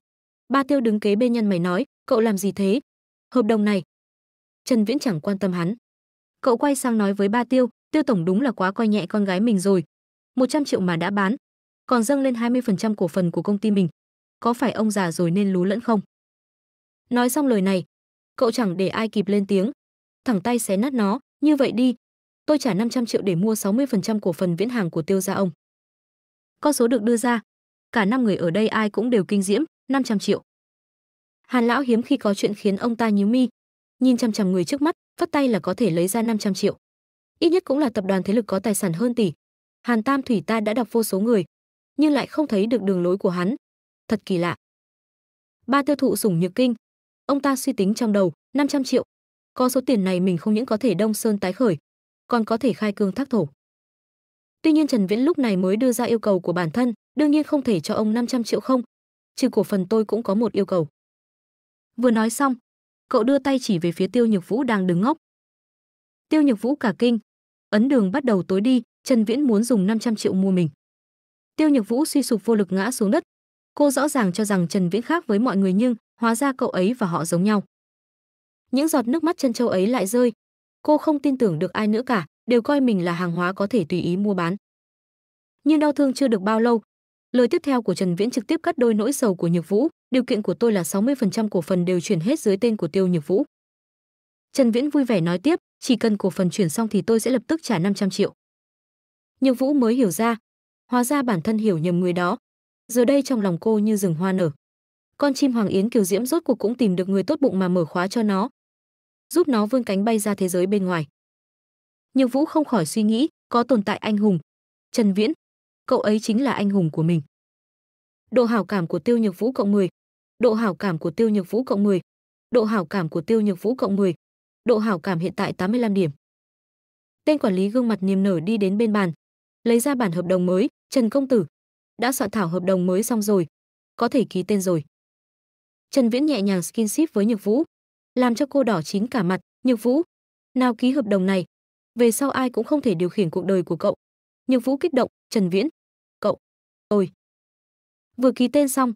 ba tiêu đứng kế bên nhân mày nói cậu làm gì thế hợp đồng này trần viễn chẳng quan tâm hắn cậu quay sang nói với ba tiêu tiêu tổng đúng là quá coi nhẹ con gái mình rồi 100 triệu mà đã bán còn dâng lên 20% cổ phần của công ty mình có phải ông già rồi nên lú lẫn không nói xong lời này cậu chẳng để ai kịp lên tiếng thẳng tay xé nát nó như vậy đi tôi trả 500 triệu để mua 60% cổ phần viễn hàng của tiêu gia ông. Con số được đưa ra, cả năm người ở đây ai cũng đều kinh diễm, 500 triệu. Hàn lão hiếm khi có chuyện khiến ông ta nhíu mi, nhìn chăm chăm người trước mắt, phất tay là có thể lấy ra 500 triệu. Ít nhất cũng là tập đoàn thế lực có tài sản hơn tỷ. Hàn Tam Thủy ta đã đọc vô số người, nhưng lại không thấy được đường lối của hắn. Thật kỳ lạ. Ba tiêu thụ sủng nhược kinh. Ông ta suy tính trong đầu, 500 triệu. Có số tiền này mình không những có thể đông sơn tái khởi, còn có thể khai cương thác thổ. Tuy nhiên Trần Viễn lúc này mới đưa ra yêu cầu của bản thân, đương nhiên không thể cho ông 500 triệu không. Trừ cổ phần tôi cũng có một yêu cầu. Vừa nói xong, cậu đưa tay chỉ về phía Tiêu Nhược Vũ đang đứng ngốc. Tiêu Nhược Vũ cả kinh, ấn đường bắt đầu tối đi, Trần Viễn muốn dùng 500 triệu mua mình. Tiêu Nhược Vũ suy sụp vô lực ngã xuống đất. Cô rõ ràng cho rằng Trần Viễn khác với mọi người nhưng hóa ra cậu ấy và họ giống nhau. Những giọt nước mắt chân châu ấy lại rơi, cô không tin tưởng được ai nữa cả, đều coi mình là hàng hóa có thể tùy ý mua bán. Nhưng đau thương chưa được bao lâu, lời tiếp theo của Trần Viễn trực tiếp cắt đôi nỗi sầu của Nhược Vũ, điều kiện của tôi là 60% cổ phần đều chuyển hết dưới tên của Tiêu Nhược Vũ. Trần Viễn vui vẻ nói tiếp, chỉ cần cổ phần chuyển xong thì tôi sẽ lập tức trả 500 triệu. Nhược Vũ mới hiểu ra, hóa ra bản thân hiểu nhầm người đó. Giờ đây trong lòng cô như rừng hoa nở. Con chim Hoàng Yến Kiều Diễm rốt cuộc cũng tìm được người tốt bụng mà mở khóa cho nó, giúp nó vươn cánh bay ra thế giới bên ngoài. Nhược Vũ không khỏi suy nghĩ, có tồn tại anh hùng. Trần Viễn, cậu ấy chính là anh hùng của mình. Độ hảo cảm của Tiêu Nhược Vũ cộng 10. Độ hảo cảm của Tiêu Nhược Vũ cộng 10. Độ hảo cảm của Tiêu Nhược Vũ cộng 10. Độ hảo cảm hiện tại 85 điểm. Tên quản lý gương mặt niềm nở đi đến bên bàn, lấy ra bản hợp đồng mới, "Trần công tử, đã soạn thảo hợp đồng mới xong rồi, có thể ký tên rồi." Trần Viễn nhẹ nhàng skin ship với Nhược Vũ, làm cho cô đỏ chính cả mặt nhược vũ nào ký hợp đồng này về sau ai cũng không thể điều khiển cuộc đời của cậu nhược vũ kích động trần viễn cậu ôi vừa ký tên xong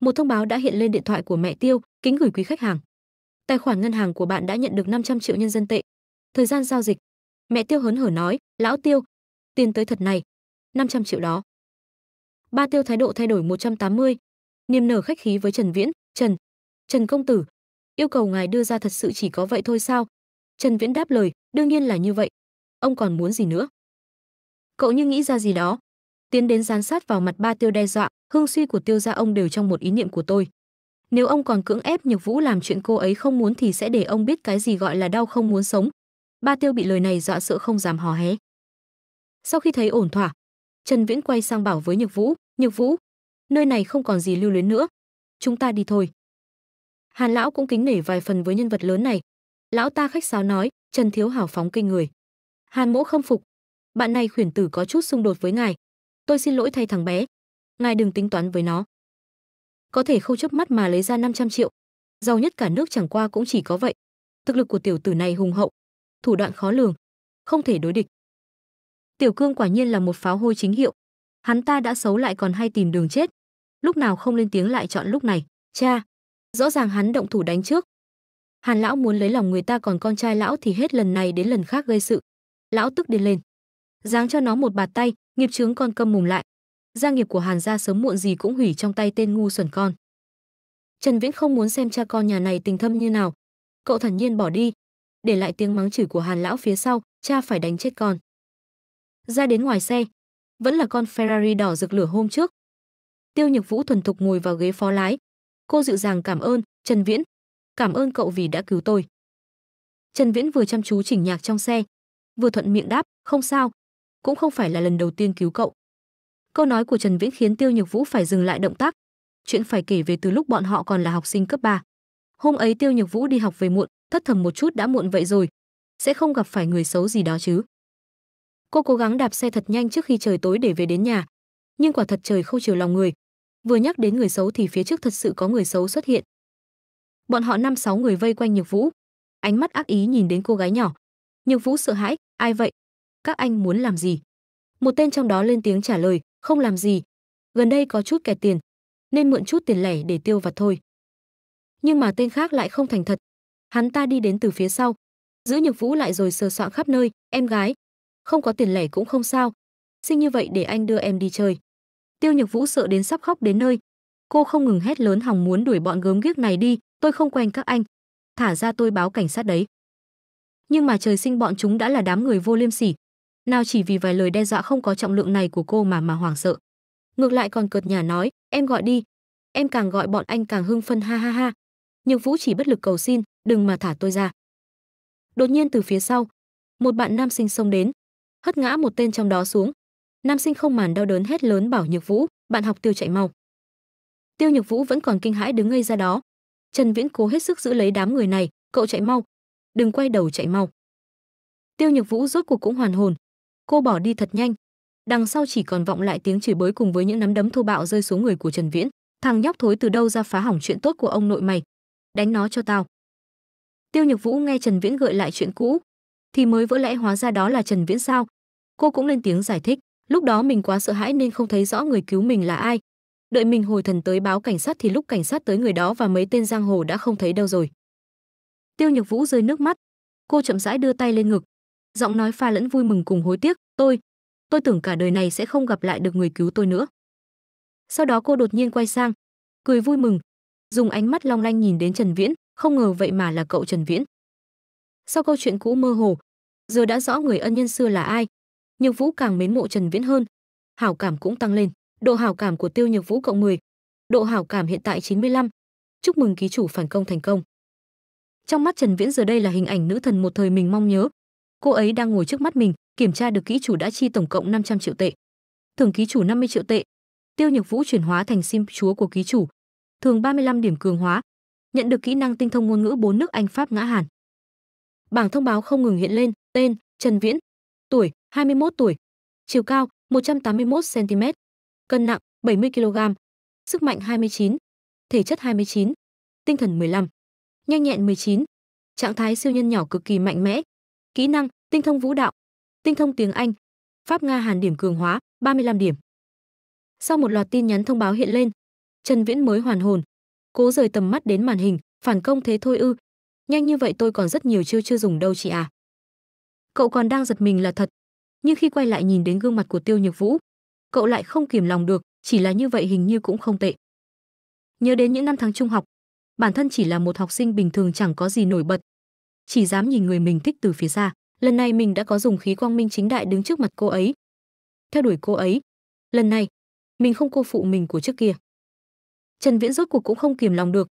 một thông báo đã hiện lên điện thoại của mẹ tiêu kính gửi quý khách hàng tài khoản ngân hàng của bạn đã nhận được 500 triệu nhân dân tệ thời gian giao dịch mẹ tiêu hớn hở nói lão tiêu tiền tới thật này 500 triệu đó ba tiêu thái độ thay đổi 180, niềm nở khách khí với trần viễn trần trần công tử yêu cầu ngài đưa ra thật sự chỉ có vậy thôi sao trần viễn đáp lời đương nhiên là như vậy ông còn muốn gì nữa cậu như nghĩ ra gì đó tiến đến dán sát vào mặt ba tiêu đe dọa hương suy của tiêu gia ông đều trong một ý niệm của tôi nếu ông còn cưỡng ép nhược vũ làm chuyện cô ấy không muốn thì sẽ để ông biết cái gì gọi là đau không muốn sống ba tiêu bị lời này dọa sợ không dám hò hé sau khi thấy ổn thỏa trần viễn quay sang bảo với nhược vũ nhược vũ nơi này không còn gì lưu luyến nữa chúng ta đi thôi Hàn lão cũng kính nể vài phần với nhân vật lớn này. Lão ta khách sáo nói, Trần Thiếu hào phóng kinh người. Hàn Mỗ không phục, bạn này khuyển tử có chút xung đột với ngài. Tôi xin lỗi thay thằng bé, ngài đừng tính toán với nó. Có thể không chớp mắt mà lấy ra 500 triệu, giàu nhất cả nước chẳng qua cũng chỉ có vậy. Thực lực của tiểu tử này hùng hậu, thủ đoạn khó lường, không thể đối địch. Tiểu Cương quả nhiên là một pháo hôi chính hiệu. Hắn ta đã xấu lại còn hay tìm đường chết, lúc nào không lên tiếng lại chọn lúc này, cha, rõ ràng hắn động thủ đánh trước. Hàn lão muốn lấy lòng người ta còn con trai lão thì hết lần này đến lần khác gây sự. Lão tức điên lên, giáng cho nó một bạt tay, nghiệp chướng con câm mồm lại. Gia nghiệp của Hàn gia sớm muộn gì cũng hủy trong tay tên ngu xuẩn con. Trần Viễn không muốn xem cha con nhà này tình thâm như nào, cậu thản nhiên bỏ đi, để lại tiếng mắng chửi của Hàn lão phía sau, cha phải đánh chết con. Ra đến ngoài xe, vẫn là con Ferrari đỏ rực lửa hôm trước. Tiêu Nhược Vũ thuần thục ngồi vào ghế phó lái, Cô dịu dàng cảm ơn, Trần Viễn, cảm ơn cậu vì đã cứu tôi. Trần Viễn vừa chăm chú chỉnh nhạc trong xe, vừa thuận miệng đáp, không sao, cũng không phải là lần đầu tiên cứu cậu. Câu nói của Trần Viễn khiến Tiêu Nhược Vũ phải dừng lại động tác. Chuyện phải kể về từ lúc bọn họ còn là học sinh cấp 3. Hôm ấy Tiêu Nhược Vũ đi học về muộn, thất thầm một chút đã muộn vậy rồi, sẽ không gặp phải người xấu gì đó chứ. Cô cố gắng đạp xe thật nhanh trước khi trời tối để về đến nhà, nhưng quả thật trời không chiều lòng người, vừa nhắc đến người xấu thì phía trước thật sự có người xấu xuất hiện bọn họ năm sáu người vây quanh nhược vũ ánh mắt ác ý nhìn đến cô gái nhỏ nhược vũ sợ hãi ai vậy các anh muốn làm gì một tên trong đó lên tiếng trả lời không làm gì gần đây có chút kẹt tiền nên mượn chút tiền lẻ để tiêu vặt thôi nhưng mà tên khác lại không thành thật hắn ta đi đến từ phía sau giữ nhược vũ lại rồi sờ soạng khắp nơi em gái không có tiền lẻ cũng không sao xin như vậy để anh đưa em đi chơi Tiêu Nhược Vũ sợ đến sắp khóc đến nơi. Cô không ngừng hét lớn hòng muốn đuổi bọn gớm ghiếc này đi, tôi không quen các anh, thả ra tôi báo cảnh sát đấy. Nhưng mà trời sinh bọn chúng đã là đám người vô liêm sỉ, nào chỉ vì vài lời đe dọa không có trọng lượng này của cô mà mà hoảng sợ. Ngược lại còn cợt nhà nói, em gọi đi, em càng gọi bọn anh càng hưng phân ha ha ha. Nhược Vũ chỉ bất lực cầu xin, đừng mà thả tôi ra. Đột nhiên từ phía sau, một bạn nam sinh xông đến, hất ngã một tên trong đó xuống, nam sinh không màn đau đớn hét lớn bảo nhược vũ bạn học tiêu chạy mau tiêu nhược vũ vẫn còn kinh hãi đứng ngây ra đó trần viễn cố hết sức giữ lấy đám người này cậu chạy mau đừng quay đầu chạy mau tiêu nhược vũ rốt cuộc cũng hoàn hồn cô bỏ đi thật nhanh đằng sau chỉ còn vọng lại tiếng chửi bới cùng với những nắm đấm thô bạo rơi xuống người của trần viễn thằng nhóc thối từ đâu ra phá hỏng chuyện tốt của ông nội mày đánh nó cho tao tiêu nhược vũ nghe trần viễn gợi lại chuyện cũ thì mới vỡ lẽ hóa ra đó là trần viễn sao cô cũng lên tiếng giải thích Lúc đó mình quá sợ hãi nên không thấy rõ người cứu mình là ai. Đợi mình hồi thần tới báo cảnh sát thì lúc cảnh sát tới người đó và mấy tên giang hồ đã không thấy đâu rồi. Tiêu Nhược Vũ rơi nước mắt, cô chậm rãi đưa tay lên ngực, giọng nói pha lẫn vui mừng cùng hối tiếc, "Tôi, tôi tưởng cả đời này sẽ không gặp lại được người cứu tôi nữa." Sau đó cô đột nhiên quay sang, cười vui mừng, dùng ánh mắt long lanh nhìn đến Trần Viễn, không ngờ vậy mà là cậu Trần Viễn. Sau câu chuyện cũ mơ hồ, giờ đã rõ người ân nhân xưa là ai, nhược vũ càng mến mộ trần viễn hơn hảo cảm cũng tăng lên độ hảo cảm của tiêu nhược vũ cộng 10. độ hảo cảm hiện tại 95. chúc mừng ký chủ phản công thành công trong mắt trần viễn giờ đây là hình ảnh nữ thần một thời mình mong nhớ cô ấy đang ngồi trước mắt mình kiểm tra được ký chủ đã chi tổng cộng 500 triệu tệ thưởng ký chủ 50 triệu tệ tiêu nhược vũ chuyển hóa thành sim chúa của ký chủ thường 35 điểm cường hóa nhận được kỹ năng tinh thông ngôn ngữ bốn nước anh pháp ngã hàn bảng thông báo không ngừng hiện lên tên trần viễn tuổi 21 tuổi, chiều cao 181 cm, cân nặng 70 kg, sức mạnh 29, thể chất 29, tinh thần 15, nhanh nhẹn 19, trạng thái siêu nhân nhỏ cực kỳ mạnh mẽ, kỹ năng tinh thông vũ đạo, tinh thông tiếng Anh, Pháp Nga Hàn điểm cường hóa 35 điểm. Sau một loạt tin nhắn thông báo hiện lên, Trần Viễn mới hoàn hồn, cố rời tầm mắt đến màn hình, phản công thế thôi ư? Nhanh như vậy tôi còn rất nhiều chiêu chưa dùng đâu chị à. Cậu còn đang giật mình là thật, nhưng khi quay lại nhìn đến gương mặt của Tiêu Nhược Vũ, cậu lại không kìm lòng được, chỉ là như vậy hình như cũng không tệ. Nhớ đến những năm tháng trung học, bản thân chỉ là một học sinh bình thường chẳng có gì nổi bật, chỉ dám nhìn người mình thích từ phía xa, lần này mình đã có dùng khí quang minh chính đại đứng trước mặt cô ấy, theo đuổi cô ấy. Lần này, mình không cô phụ mình của trước kia. Trần Viễn rốt cuộc cũng không kiềm lòng được,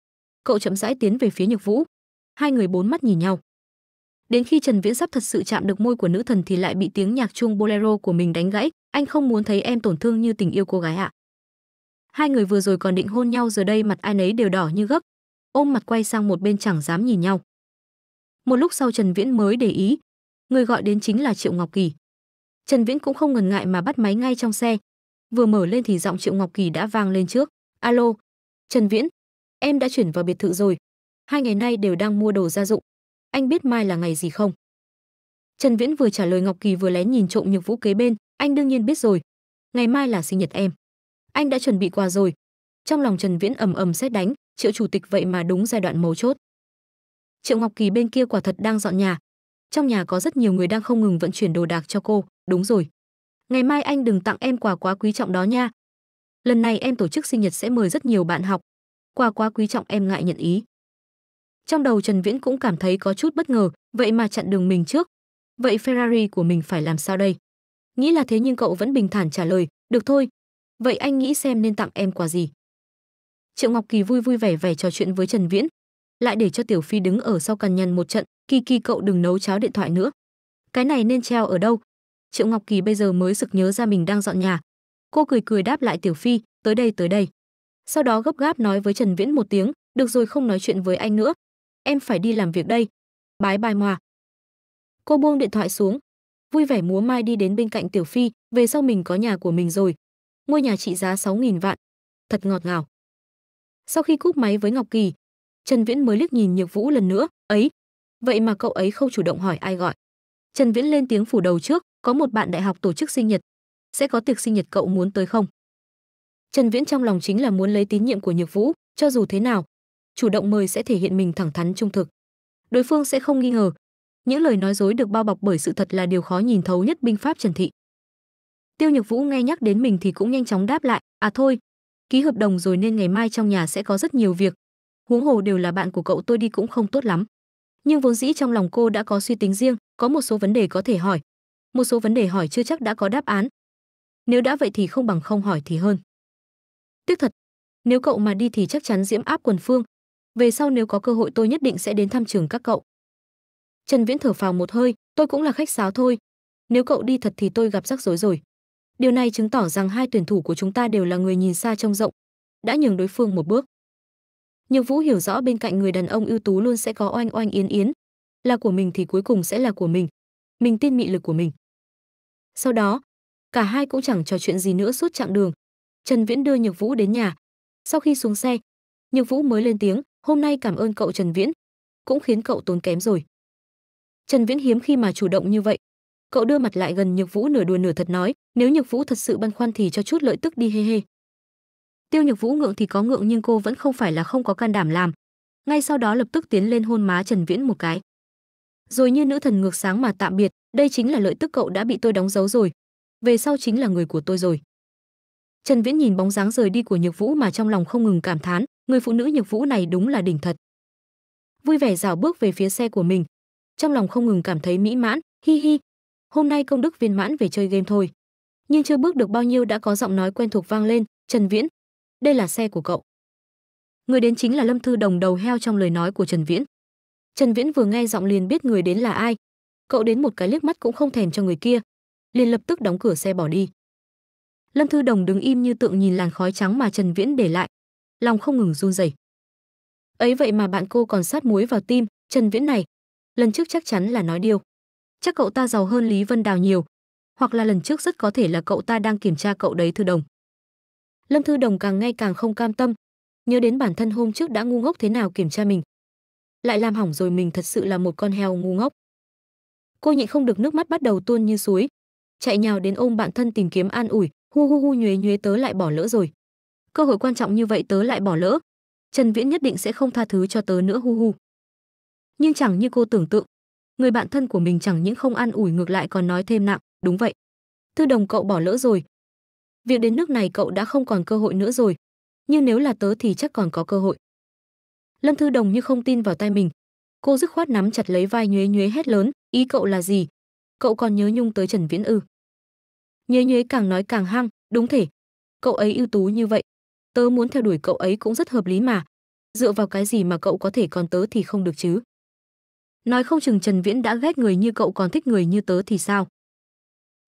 cậu chậm rãi tiến về phía Nhược Vũ. Hai người bốn mắt nhìn nhau. Đến khi Trần Viễn sắp thật sự chạm được môi của nữ thần thì lại bị tiếng nhạc chuông bolero của mình đánh gãy, anh không muốn thấy em tổn thương như tình yêu cô gái ạ. Hai người vừa rồi còn định hôn nhau giờ đây mặt ai nấy đều đỏ như gấc, ôm mặt quay sang một bên chẳng dám nhìn nhau. Một lúc sau Trần Viễn mới để ý, người gọi đến chính là Triệu Ngọc Kỳ. Trần Viễn cũng không ngần ngại mà bắt máy ngay trong xe. Vừa mở lên thì giọng Triệu Ngọc Kỳ đã vang lên trước. "Alo, Trần Viễn, em đã chuyển vào biệt thự rồi. Hai ngày nay đều đang mua đồ gia dụng anh biết mai là ngày gì không trần viễn vừa trả lời ngọc kỳ vừa lén nhìn trộm nhược vũ kế bên anh đương nhiên biết rồi ngày mai là sinh nhật em anh đã chuẩn bị quà rồi trong lòng trần viễn ầm ầm xét đánh triệu chủ tịch vậy mà đúng giai đoạn mấu chốt triệu ngọc kỳ bên kia quả thật đang dọn nhà trong nhà có rất nhiều người đang không ngừng vận chuyển đồ đạc cho cô đúng rồi ngày mai anh đừng tặng em quà quá quý trọng đó nha lần này em tổ chức sinh nhật sẽ mời rất nhiều bạn học quà quá quý trọng em ngại nhận ý trong đầu Trần Viễn cũng cảm thấy có chút bất ngờ, vậy mà chặn đường mình trước. Vậy Ferrari của mình phải làm sao đây? Nghĩ là thế nhưng cậu vẫn bình thản trả lời, được thôi. Vậy anh nghĩ xem nên tặng em quà gì? Triệu Ngọc Kỳ vui vui vẻ vẻ trò chuyện với Trần Viễn, lại để cho Tiểu Phi đứng ở sau cằn nhân một trận, "Kỳ Kỳ cậu đừng nấu cháo điện thoại nữa. Cái này nên treo ở đâu?" Triệu Ngọc Kỳ bây giờ mới sực nhớ ra mình đang dọn nhà. Cô cười cười đáp lại Tiểu Phi, "Tới đây, tới đây." Sau đó gấp gáp nói với Trần Viễn một tiếng, "Được rồi không nói chuyện với anh nữa, em phải đi làm việc đây. Bái bai moa. Cô buông điện thoại xuống, vui vẻ múa mai đi đến bên cạnh Tiểu Phi, về sau mình có nhà của mình rồi. Ngôi nhà trị giá 6.000 vạn. Thật ngọt ngào. Sau khi cúp máy với Ngọc Kỳ, Trần Viễn mới liếc nhìn Nhược Vũ lần nữa, ấy. Vậy mà cậu ấy không chủ động hỏi ai gọi. Trần Viễn lên tiếng phủ đầu trước, có một bạn đại học tổ chức sinh nhật. Sẽ có tiệc sinh nhật cậu muốn tới không? Trần Viễn trong lòng chính là muốn lấy tín nhiệm của Nhược Vũ, cho dù thế nào, chủ động mời sẽ thể hiện mình thẳng thắn trung thực đối phương sẽ không nghi ngờ những lời nói dối được bao bọc bởi sự thật là điều khó nhìn thấu nhất binh pháp trần thị tiêu nhược vũ nghe nhắc đến mình thì cũng nhanh chóng đáp lại à thôi ký hợp đồng rồi nên ngày mai trong nhà sẽ có rất nhiều việc huống hồ đều là bạn của cậu tôi đi cũng không tốt lắm nhưng vốn dĩ trong lòng cô đã có suy tính riêng có một số vấn đề có thể hỏi một số vấn đề hỏi chưa chắc đã có đáp án nếu đã vậy thì không bằng không hỏi thì hơn tiếc thật nếu cậu mà đi thì chắc chắn diễm áp quần phương về sau nếu có cơ hội tôi nhất định sẽ đến thăm trường các cậu. Trần Viễn thở phào một hơi, tôi cũng là khách sáo thôi. Nếu cậu đi thật thì tôi gặp rắc rối rồi. Điều này chứng tỏ rằng hai tuyển thủ của chúng ta đều là người nhìn xa trông rộng, đã nhường đối phương một bước. Nhược Vũ hiểu rõ bên cạnh người đàn ông ưu tú luôn sẽ có oanh oanh yến yến, là của mình thì cuối cùng sẽ là của mình. Mình tin mị lực của mình. Sau đó, cả hai cũng chẳng trò chuyện gì nữa suốt chặng đường. Trần Viễn đưa Nhược Vũ đến nhà. Sau khi xuống xe, Nhược Vũ mới lên tiếng, hôm nay cảm ơn cậu Trần Viễn, cũng khiến cậu tốn kém rồi. Trần Viễn hiếm khi mà chủ động như vậy. Cậu đưa mặt lại gần Nhược Vũ nửa đùa nửa thật nói, nếu Nhược Vũ thật sự băn khoăn thì cho chút lợi tức đi hê hê. Tiêu Nhược Vũ ngượng thì có ngượng nhưng cô vẫn không phải là không có can đảm làm. Ngay sau đó lập tức tiến lên hôn má Trần Viễn một cái. Rồi như nữ thần ngược sáng mà tạm biệt, đây chính là lợi tức cậu đã bị tôi đóng dấu rồi. Về sau chính là người của tôi rồi. Trần Viễn nhìn bóng dáng rời đi của Nhược Vũ mà trong lòng không ngừng cảm thán, người phụ nữ nhược vũ này đúng là đỉnh thật vui vẻ rảo bước về phía xe của mình trong lòng không ngừng cảm thấy mỹ mãn hi hi hôm nay công đức viên mãn về chơi game thôi nhưng chưa bước được bao nhiêu đã có giọng nói quen thuộc vang lên trần viễn đây là xe của cậu người đến chính là lâm thư đồng đầu heo trong lời nói của trần viễn trần viễn vừa nghe giọng liền biết người đến là ai cậu đến một cái liếc mắt cũng không thèm cho người kia liền lập tức đóng cửa xe bỏ đi lâm thư đồng đứng im như tượng nhìn làn khói trắng mà trần viễn để lại lòng không ngừng run rẩy. Ấy vậy mà bạn cô còn sát muối vào tim, Trần Viễn này, lần trước chắc chắn là nói điều Chắc cậu ta giàu hơn Lý Vân Đào nhiều, hoặc là lần trước rất có thể là cậu ta đang kiểm tra cậu đấy Thư Đồng. Lâm Thư Đồng càng ngay càng không cam tâm, nhớ đến bản thân hôm trước đã ngu ngốc thế nào kiểm tra mình. Lại làm hỏng rồi mình thật sự là một con heo ngu ngốc. Cô nhịn không được nước mắt bắt đầu tuôn như suối, chạy nhào đến ôm bạn thân tìm kiếm an ủi, hu hu hu nhuế nhuế tớ lại bỏ lỡ rồi cơ hội quan trọng như vậy tớ lại bỏ lỡ trần viễn nhất định sẽ không tha thứ cho tớ nữa hu hu nhưng chẳng như cô tưởng tượng người bạn thân của mình chẳng những không an ủi ngược lại còn nói thêm nặng đúng vậy thư đồng cậu bỏ lỡ rồi việc đến nước này cậu đã không còn cơ hội nữa rồi nhưng nếu là tớ thì chắc còn có cơ hội lâm thư đồng như không tin vào tay mình cô dứt khoát nắm chặt lấy vai nhuế nhuế hét lớn ý cậu là gì cậu còn nhớ nhung tới trần viễn ư nhuế nhuế càng nói càng hăng đúng thể cậu ấy ưu tú như vậy tớ muốn theo đuổi cậu ấy cũng rất hợp lý mà. Dựa vào cái gì mà cậu có thể còn tớ thì không được chứ? Nói không chừng Trần Viễn đã ghét người như cậu còn thích người như tớ thì sao?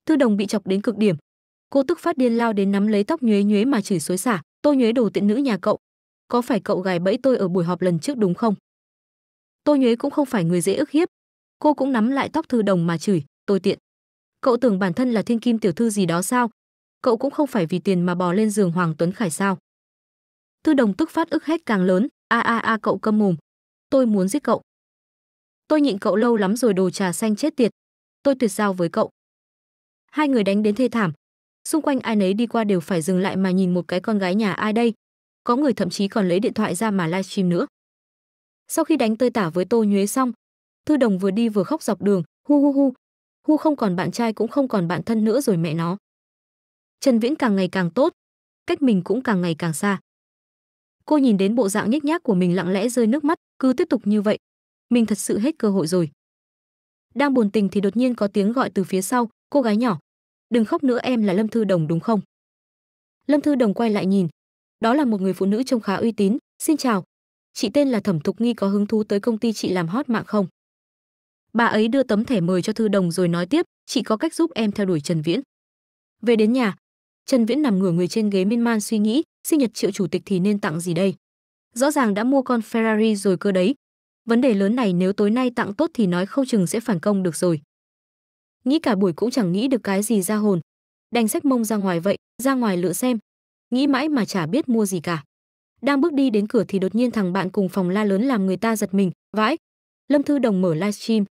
Thư Đồng bị chọc đến cực điểm. Cô tức phát điên lao đến nắm lấy tóc nhuế nhuế mà chửi xối xả, "Tôi nhuế đồ tiện nữ nhà cậu, có phải cậu gài bẫy tôi ở buổi họp lần trước đúng không?" Tôi nhuế cũng không phải người dễ ức hiếp. Cô cũng nắm lại tóc Thư Đồng mà chửi, "Tôi tiện. Cậu tưởng bản thân là thiên kim tiểu thư gì đó sao? Cậu cũng không phải vì tiền mà bò lên giường Hoàng Tuấn Khải sao?" Thư Đồng tức phát ức hét càng lớn, a a a cậu câm mồm, tôi muốn giết cậu. Tôi nhịn cậu lâu lắm rồi đồ trà xanh chết tiệt, tôi tuyệt giao với cậu. Hai người đánh đến thê thảm, xung quanh ai nấy đi qua đều phải dừng lại mà nhìn một cái con gái nhà ai đây. Có người thậm chí còn lấy điện thoại ra mà livestream nữa. Sau khi đánh tơi tả với Tô Nhuế xong, Thư Đồng vừa đi vừa khóc dọc đường, hu hu hu. Hu không còn bạn trai cũng không còn bạn thân nữa rồi mẹ nó. Trần Viễn càng ngày càng tốt, cách mình cũng càng ngày càng xa. Cô nhìn đến bộ dạng nhếch nhác của mình lặng lẽ rơi nước mắt, cứ tiếp tục như vậy, mình thật sự hết cơ hội rồi. Đang buồn tình thì đột nhiên có tiếng gọi từ phía sau, cô gái nhỏ, đừng khóc nữa em là Lâm Thư Đồng đúng không? Lâm Thư Đồng quay lại nhìn, đó là một người phụ nữ trông khá uy tín, xin chào, chị tên là Thẩm Thục Nghi có hứng thú tới công ty chị làm hot mạng không? Bà ấy đưa tấm thẻ mời cho Thư Đồng rồi nói tiếp, chị có cách giúp em theo đuổi Trần Viễn. Về đến nhà, Trần Viễn nằm ngửa người trên ghế miên man suy nghĩ, sinh nhật Triệu chủ tịch thì nên tặng gì đây? Rõ ràng đã mua con Ferrari rồi cơ đấy. Vấn đề lớn này nếu tối nay tặng tốt thì nói không chừng sẽ phản công được rồi. Nghĩ cả buổi cũng chẳng nghĩ được cái gì ra hồn. Đành sách mông ra ngoài vậy, ra ngoài lựa xem. Nghĩ mãi mà chả biết mua gì cả. Đang bước đi đến cửa thì đột nhiên thằng bạn cùng phòng la lớn làm người ta giật mình, vãi. Lâm Thư Đồng mở livestream.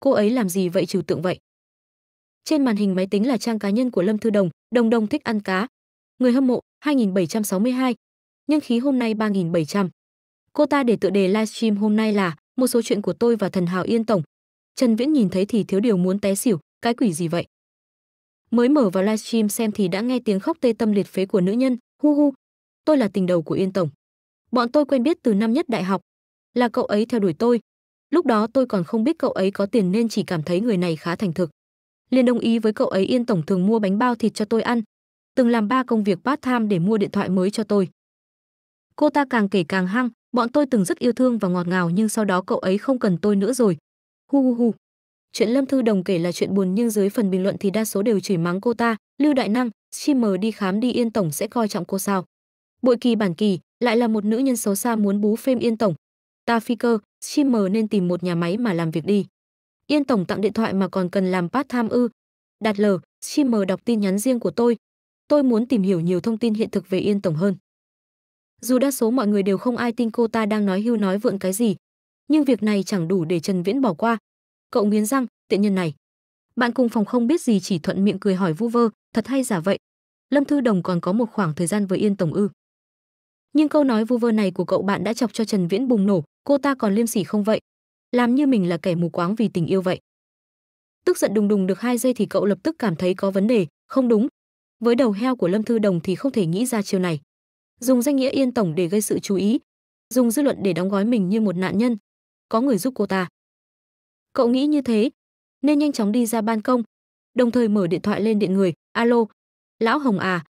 Cô ấy làm gì vậy trừu tượng vậy? Trên màn hình máy tính là trang cá nhân của Lâm Thư Đồng, Đồng Đồng thích ăn cá. Người hâm mộ 2762. Nhân khí hôm nay 3700. Cô ta để tựa đề livestream hôm nay là Một số chuyện của tôi và Thần Hào Yên tổng. Trần Viễn nhìn thấy thì thiếu điều muốn té xỉu, cái quỷ gì vậy? Mới mở vào livestream xem thì đã nghe tiếng khóc tê tâm liệt phế của nữ nhân, hu hu. Tôi là tình đầu của Yên tổng. Bọn tôi quen biết từ năm nhất đại học, là cậu ấy theo đuổi tôi. Lúc đó tôi còn không biết cậu ấy có tiền nên chỉ cảm thấy người này khá thành thực liền đồng ý với cậu ấy yên tổng thường mua bánh bao thịt cho tôi ăn từng làm ba công việc part time để mua điện thoại mới cho tôi cô ta càng kể càng hăng bọn tôi từng rất yêu thương và ngọt ngào nhưng sau đó cậu ấy không cần tôi nữa rồi hu hu hu chuyện lâm thư đồng kể là chuyện buồn nhưng dưới phần bình luận thì đa số đều chửi mắng cô ta lưu đại năng streamer đi khám đi yên tổng sẽ coi trọng cô sao bội kỳ bản kỳ lại là một nữ nhân xấu xa muốn bú phêm yên tổng ta phi cơ streamer nên tìm một nhà máy mà làm việc đi Yên tổng tặng điện thoại mà còn cần làm part time ư? Đạt lờ, mờ đọc tin nhắn riêng của tôi. Tôi muốn tìm hiểu nhiều thông tin hiện thực về Yên tổng hơn. Dù đa số mọi người đều không ai tin cô ta đang nói hưu nói vượn cái gì, nhưng việc này chẳng đủ để Trần Viễn bỏ qua. Cậu nghiến răng, tiện nhân này. Bạn cùng phòng không biết gì chỉ thuận miệng cười hỏi vu vơ, thật hay giả vậy? Lâm Thư Đồng còn có một khoảng thời gian với Yên tổng ư? Nhưng câu nói vu vơ này của cậu bạn đã chọc cho Trần Viễn bùng nổ, cô ta còn liêm sỉ không vậy? làm như mình là kẻ mù quáng vì tình yêu vậy. Tức giận đùng đùng được hai giây thì cậu lập tức cảm thấy có vấn đề, không đúng. Với đầu heo của Lâm Thư Đồng thì không thể nghĩ ra chiêu này. Dùng danh nghĩa yên tổng để gây sự chú ý, dùng dư luận để đóng gói mình như một nạn nhân, có người giúp cô ta. Cậu nghĩ như thế, nên nhanh chóng đi ra ban công, đồng thời mở điện thoại lên điện người, "Alo, lão Hồng à,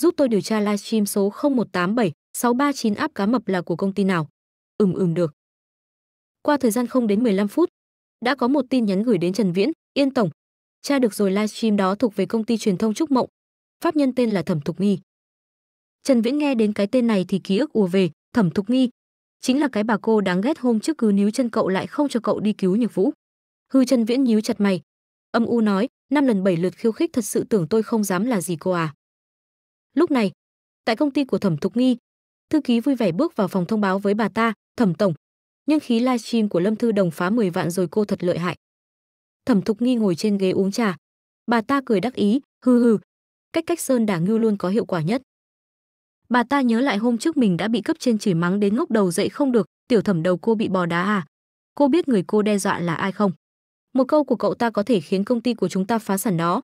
giúp tôi điều tra livestream số 0187639 áp cá mập là của công ty nào?" Ừm ừm được. Qua thời gian không đến 15 phút, đã có một tin nhắn gửi đến Trần Viễn, "Yên tổng, cha được rồi livestream đó thuộc về công ty truyền thông Trúc Mộng, pháp nhân tên là Thẩm Thục Nghi." Trần Viễn nghe đến cái tên này thì ký ức ùa về, Thẩm Thục Nghi chính là cái bà cô đáng ghét hôm trước cứ níu chân cậu lại không cho cậu đi cứu Nhược Vũ. Hư Trần Viễn nhíu chặt mày, âm u nói, năm lần bảy lượt khiêu khích thật sự tưởng tôi không dám là gì cô à. Lúc này, tại công ty của Thẩm Thục Nghi, thư ký vui vẻ bước vào phòng thông báo với bà ta, "Thẩm tổng, nhưng khí livestream của Lâm Thư Đồng phá 10 vạn rồi cô thật lợi hại. Thẩm Thục Nghi ngồi trên ghế uống trà. Bà ta cười đắc ý, hừ hừ, cách cách sơn đả ngưu luôn có hiệu quả nhất. Bà ta nhớ lại hôm trước mình đã bị cấp trên chửi mắng đến ngốc đầu dậy không được, tiểu thẩm đầu cô bị bò đá à? Cô biết người cô đe dọa là ai không? Một câu của cậu ta có thể khiến công ty của chúng ta phá sản đó.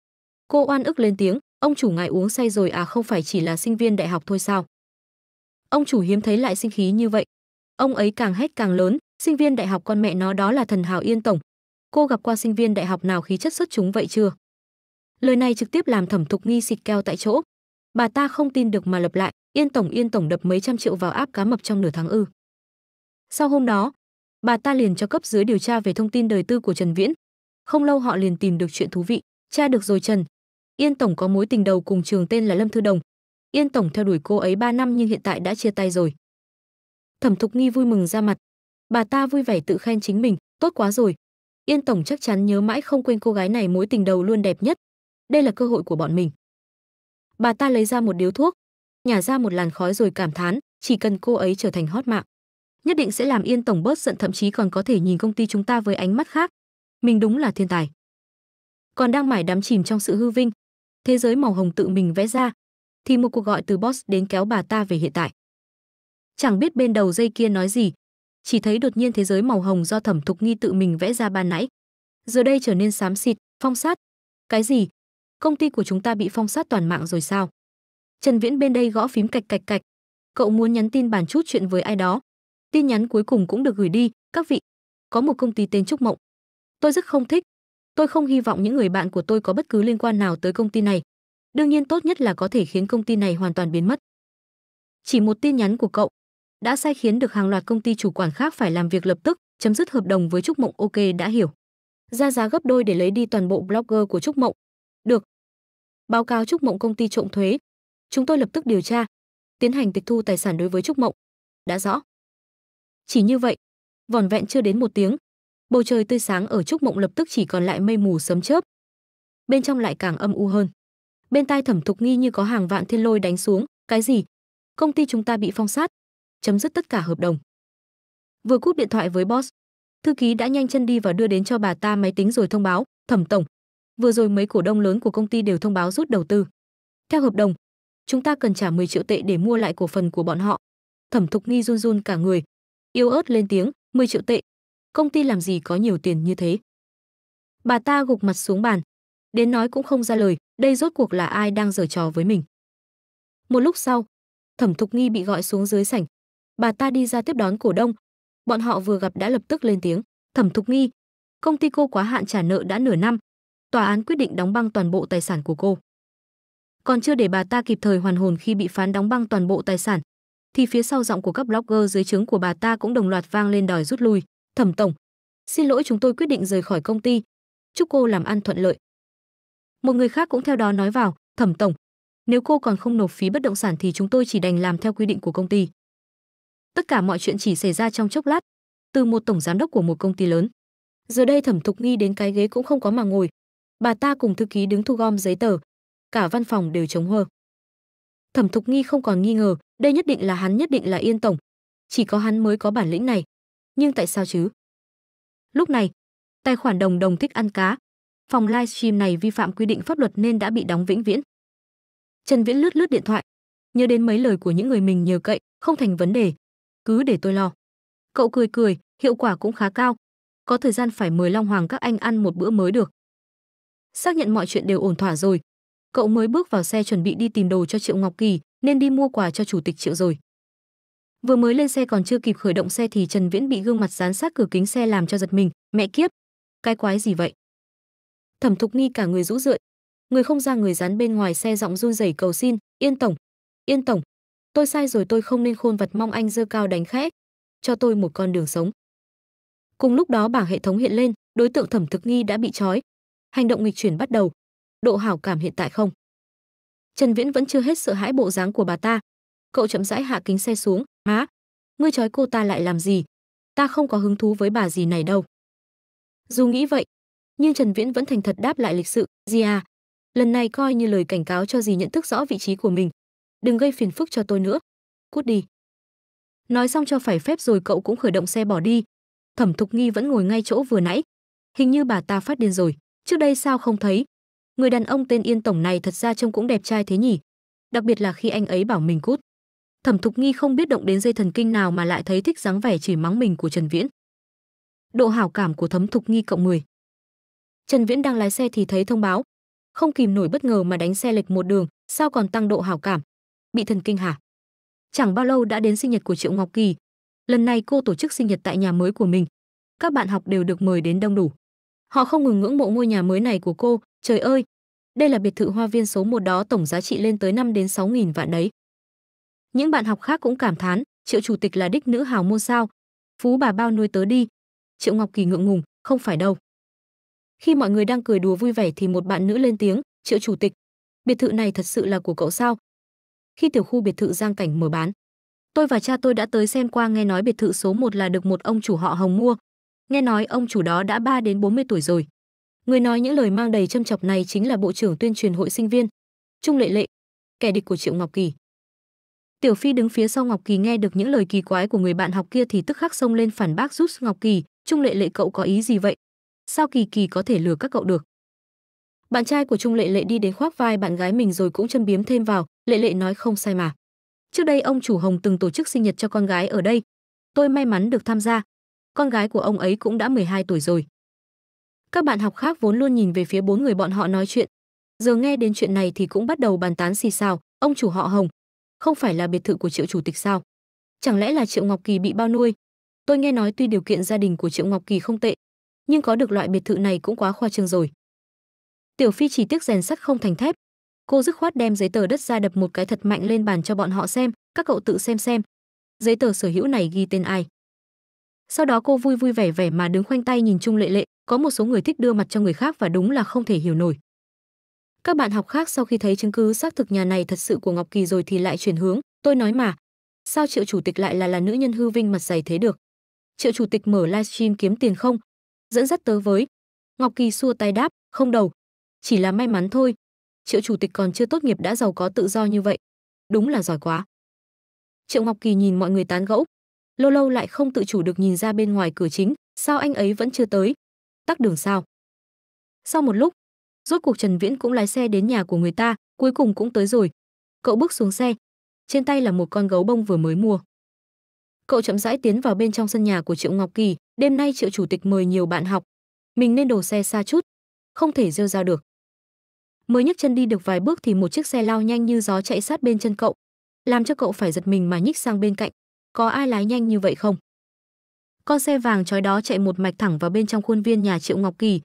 Cô oan ức lên tiếng, ông chủ ngài uống say rồi à không phải chỉ là sinh viên đại học thôi sao? Ông chủ hiếm thấy lại sinh khí như vậy, Ông ấy càng hét càng lớn, sinh viên đại học con mẹ nó đó là thần hào yên tổng. Cô gặp qua sinh viên đại học nào khí chất xuất chúng vậy chưa? Lời này trực tiếp làm thẩm thục nghi xịt keo tại chỗ. Bà ta không tin được mà lập lại, yên tổng yên tổng đập mấy trăm triệu vào áp cá mập trong nửa tháng ư. Sau hôm đó, bà ta liền cho cấp dưới điều tra về thông tin đời tư của Trần Viễn. Không lâu họ liền tìm được chuyện thú vị, cha được rồi Trần. Yên tổng có mối tình đầu cùng trường tên là Lâm Thư Đồng. Yên tổng theo đuổi cô ấy 3 năm nhưng hiện tại đã chia tay rồi. Thẩm Thục Nghi vui mừng ra mặt. Bà ta vui vẻ tự khen chính mình, tốt quá rồi. Yên tổng chắc chắn nhớ mãi không quên cô gái này mối tình đầu luôn đẹp nhất. Đây là cơ hội của bọn mình. Bà ta lấy ra một điếu thuốc, nhả ra một làn khói rồi cảm thán, chỉ cần cô ấy trở thành hot mạng, nhất định sẽ làm Yên tổng bớt giận thậm chí còn có thể nhìn công ty chúng ta với ánh mắt khác. Mình đúng là thiên tài. Còn đang mải đắm chìm trong sự hư vinh, thế giới màu hồng tự mình vẽ ra, thì một cuộc gọi từ boss đến kéo bà ta về hiện tại chẳng biết bên đầu dây kia nói gì chỉ thấy đột nhiên thế giới màu hồng do thẩm thục nghi tự mình vẽ ra ban nãy giờ đây trở nên xám xịt phong sát cái gì công ty của chúng ta bị phong sát toàn mạng rồi sao trần viễn bên đây gõ phím cạch cạch cạch cậu muốn nhắn tin bàn chút chuyện với ai đó tin nhắn cuối cùng cũng được gửi đi các vị có một công ty tên trúc mộng tôi rất không thích tôi không hy vọng những người bạn của tôi có bất cứ liên quan nào tới công ty này đương nhiên tốt nhất là có thể khiến công ty này hoàn toàn biến mất chỉ một tin nhắn của cậu đã sai khiến được hàng loạt công ty chủ quản khác phải làm việc lập tức, chấm dứt hợp đồng với Trúc Mộng OK đã hiểu. Ra giá gấp đôi để lấy đi toàn bộ blogger của Trúc Mộng. Được. Báo cáo Trúc Mộng công ty trộm thuế. Chúng tôi lập tức điều tra, tiến hành tịch thu tài sản đối với Trúc Mộng. Đã rõ. Chỉ như vậy, vòn vẹn chưa đến một tiếng, bầu trời tươi sáng ở Trúc Mộng lập tức chỉ còn lại mây mù sấm chớp. Bên trong lại càng âm u hơn. Bên tai Thẩm Thục nghi như có hàng vạn thiên lôi đánh xuống, cái gì? Công ty chúng ta bị phong sát, chấm dứt tất cả hợp đồng. Vừa cúp điện thoại với boss, thư ký đã nhanh chân đi và đưa đến cho bà ta máy tính rồi thông báo, "Thẩm tổng, vừa rồi mấy cổ đông lớn của công ty đều thông báo rút đầu tư. Theo hợp đồng, chúng ta cần trả 10 triệu tệ để mua lại cổ phần của bọn họ." Thẩm Thục Nghi run run cả người, yếu ớt lên tiếng, "10 triệu tệ? Công ty làm gì có nhiều tiền như thế?" Bà ta gục mặt xuống bàn, đến nói cũng không ra lời, đây rốt cuộc là ai đang giở trò với mình. Một lúc sau, Thẩm Thục Nghi bị gọi xuống dưới sảnh, bà ta đi ra tiếp đón cổ đông. Bọn họ vừa gặp đã lập tức lên tiếng, thẩm thục nghi. Công ty cô quá hạn trả nợ đã nửa năm. Tòa án quyết định đóng băng toàn bộ tài sản của cô. Còn chưa để bà ta kịp thời hoàn hồn khi bị phán đóng băng toàn bộ tài sản, thì phía sau giọng của các blogger dưới trướng của bà ta cũng đồng loạt vang lên đòi rút lui. Thẩm tổng, xin lỗi chúng tôi quyết định rời khỏi công ty. Chúc cô làm ăn thuận lợi. Một người khác cũng theo đó nói vào, thẩm tổng, nếu cô còn không nộp phí bất động sản thì chúng tôi chỉ đành làm theo quy định của công ty tất cả mọi chuyện chỉ xảy ra trong chốc lát từ một tổng giám đốc của một công ty lớn giờ đây thẩm thục nghi đến cái ghế cũng không có mà ngồi bà ta cùng thư ký đứng thu gom giấy tờ cả văn phòng đều chống hơ thẩm thục nghi không còn nghi ngờ đây nhất định là hắn nhất định là yên tổng chỉ có hắn mới có bản lĩnh này nhưng tại sao chứ lúc này tài khoản đồng đồng thích ăn cá phòng livestream này vi phạm quy định pháp luật nên đã bị đóng vĩnh viễn trần viễn lướt lướt điện thoại nhớ đến mấy lời của những người mình nhờ cậy không thành vấn đề cứ để tôi lo. Cậu cười cười, hiệu quả cũng khá cao. Có thời gian phải mời Long Hoàng các anh ăn một bữa mới được. Xác nhận mọi chuyện đều ổn thỏa rồi. Cậu mới bước vào xe chuẩn bị đi tìm đồ cho Triệu Ngọc Kỳ, nên đi mua quà cho chủ tịch Triệu rồi. Vừa mới lên xe còn chưa kịp khởi động xe thì Trần Viễn bị gương mặt dán sát cửa kính xe làm cho giật mình, mẹ kiếp, cái quái gì vậy? Thẩm Thục Nghi cả người rũ rượi, người không ra người dán bên ngoài xe giọng run rẩy cầu xin, "Yên tổng, Yên tổng, Tôi sai rồi tôi không nên khôn vật mong anh dơ cao đánh khẽ, cho tôi một con đường sống. Cùng lúc đó bảng hệ thống hiện lên, đối tượng thẩm thực nghi đã bị trói. Hành động nghịch chuyển bắt đầu. Độ hảo cảm hiện tại không. Trần Viễn vẫn chưa hết sợ hãi bộ dáng của bà ta. Cậu chậm rãi hạ kính xe xuống, "Má, ngươi trói cô ta lại làm gì? Ta không có hứng thú với bà gì này đâu." Dù nghĩ vậy, nhưng Trần Viễn vẫn thành thật đáp lại lịch sự, "Gì à, lần này coi như lời cảnh cáo cho gì nhận thức rõ vị trí của mình, đừng gây phiền phức cho tôi nữa. Cút đi. Nói xong cho phải phép rồi cậu cũng khởi động xe bỏ đi. Thẩm Thục Nghi vẫn ngồi ngay chỗ vừa nãy. Hình như bà ta phát điên rồi, trước đây sao không thấy. Người đàn ông tên Yên Tổng này thật ra trông cũng đẹp trai thế nhỉ. Đặc biệt là khi anh ấy bảo mình cút. Thẩm Thục Nghi không biết động đến dây thần kinh nào mà lại thấy thích dáng vẻ chỉ mắng mình của Trần Viễn. Độ hảo cảm của Thẩm Thục Nghi cộng 10. Trần Viễn đang lái xe thì thấy thông báo, không kìm nổi bất ngờ mà đánh xe lệch một đường, sao còn tăng độ hảo cảm bị thần kinh hả chẳng bao lâu đã đến sinh nhật của triệu ngọc kỳ lần này cô tổ chức sinh nhật tại nhà mới của mình các bạn học đều được mời đến đông đủ họ không ngừng ngưỡng mộ ngôi nhà mới này của cô trời ơi đây là biệt thự hoa viên số một đó tổng giá trị lên tới 5 đến 6 nghìn vạn đấy. Những bạn học khác cũng cảm thán, Triệu chủ tịch là đích nữ hào môn sao? Phú bà bao nuôi tớ đi. Triệu Ngọc Kỳ ngượng ngùng, không phải đâu. Khi mọi người đang cười đùa vui vẻ thì một bạn nữ lên tiếng, "Triệu chủ tịch, biệt thự này thật sự là của cậu sao? khi tiểu khu biệt thự Giang Cảnh mở bán. Tôi và cha tôi đã tới xem qua nghe nói biệt thự số 1 là được một ông chủ họ Hồng mua. Nghe nói ông chủ đó đã 3 đến 40 tuổi rồi. Người nói những lời mang đầy châm chọc này chính là Bộ trưởng tuyên truyền hội sinh viên, Trung Lệ Lệ, kẻ địch của Triệu Ngọc Kỳ. Tiểu Phi đứng phía sau Ngọc Kỳ nghe được những lời kỳ quái của người bạn học kia thì tức khắc xông lên phản bác giúp Ngọc Kỳ, Trung Lệ Lệ cậu có ý gì vậy? Sao Kỳ Kỳ có thể lừa các cậu được? Bạn trai của Trung Lệ Lệ đi đến khoác vai bạn gái mình rồi cũng châm biếm thêm vào, lệ lệ nói không sai mà trước đây ông chủ hồng từng tổ chức sinh nhật cho con gái ở đây tôi may mắn được tham gia con gái của ông ấy cũng đã 12 tuổi rồi các bạn học khác vốn luôn nhìn về phía bốn người bọn họ nói chuyện giờ nghe đến chuyện này thì cũng bắt đầu bàn tán xì xào ông chủ họ hồng không phải là biệt thự của triệu chủ tịch sao chẳng lẽ là triệu ngọc kỳ bị bao nuôi tôi nghe nói tuy điều kiện gia đình của triệu ngọc kỳ không tệ nhưng có được loại biệt thự này cũng quá khoa trương rồi tiểu phi chỉ tiếc rèn sắt không thành thép cô dứt khoát đem giấy tờ đất ra đập một cái thật mạnh lên bàn cho bọn họ xem các cậu tự xem xem giấy tờ sở hữu này ghi tên ai sau đó cô vui vui vẻ vẻ mà đứng khoanh tay nhìn chung lệ lệ có một số người thích đưa mặt cho người khác và đúng là không thể hiểu nổi các bạn học khác sau khi thấy chứng cứ xác thực nhà này thật sự của ngọc kỳ rồi thì lại chuyển hướng tôi nói mà sao triệu chủ tịch lại là là nữ nhân hư vinh mặt dày thế được triệu chủ tịch mở livestream kiếm tiền không dẫn dắt tớ với ngọc kỳ xua tay đáp không đầu chỉ là may mắn thôi triệu chủ tịch còn chưa tốt nghiệp đã giàu có tự do như vậy đúng là giỏi quá triệu ngọc kỳ nhìn mọi người tán gẫu lâu lâu lại không tự chủ được nhìn ra bên ngoài cửa chính sao anh ấy vẫn chưa tới tắc đường sao sau một lúc rốt cuộc trần viễn cũng lái xe đến nhà của người ta cuối cùng cũng tới rồi cậu bước xuống xe trên tay là một con gấu bông vừa mới mua cậu chậm rãi tiến vào bên trong sân nhà của triệu ngọc kỳ đêm nay triệu chủ tịch mời nhiều bạn học mình nên đổ xe xa chút không thể rêu ra được mới nhấc chân đi được vài bước thì một chiếc xe lao nhanh như gió chạy sát bên chân cậu làm cho cậu phải giật mình mà nhích sang bên cạnh có ai lái nhanh như vậy không con xe vàng chói đó chạy một mạch thẳng vào bên trong khuôn viên nhà triệu ngọc kỳ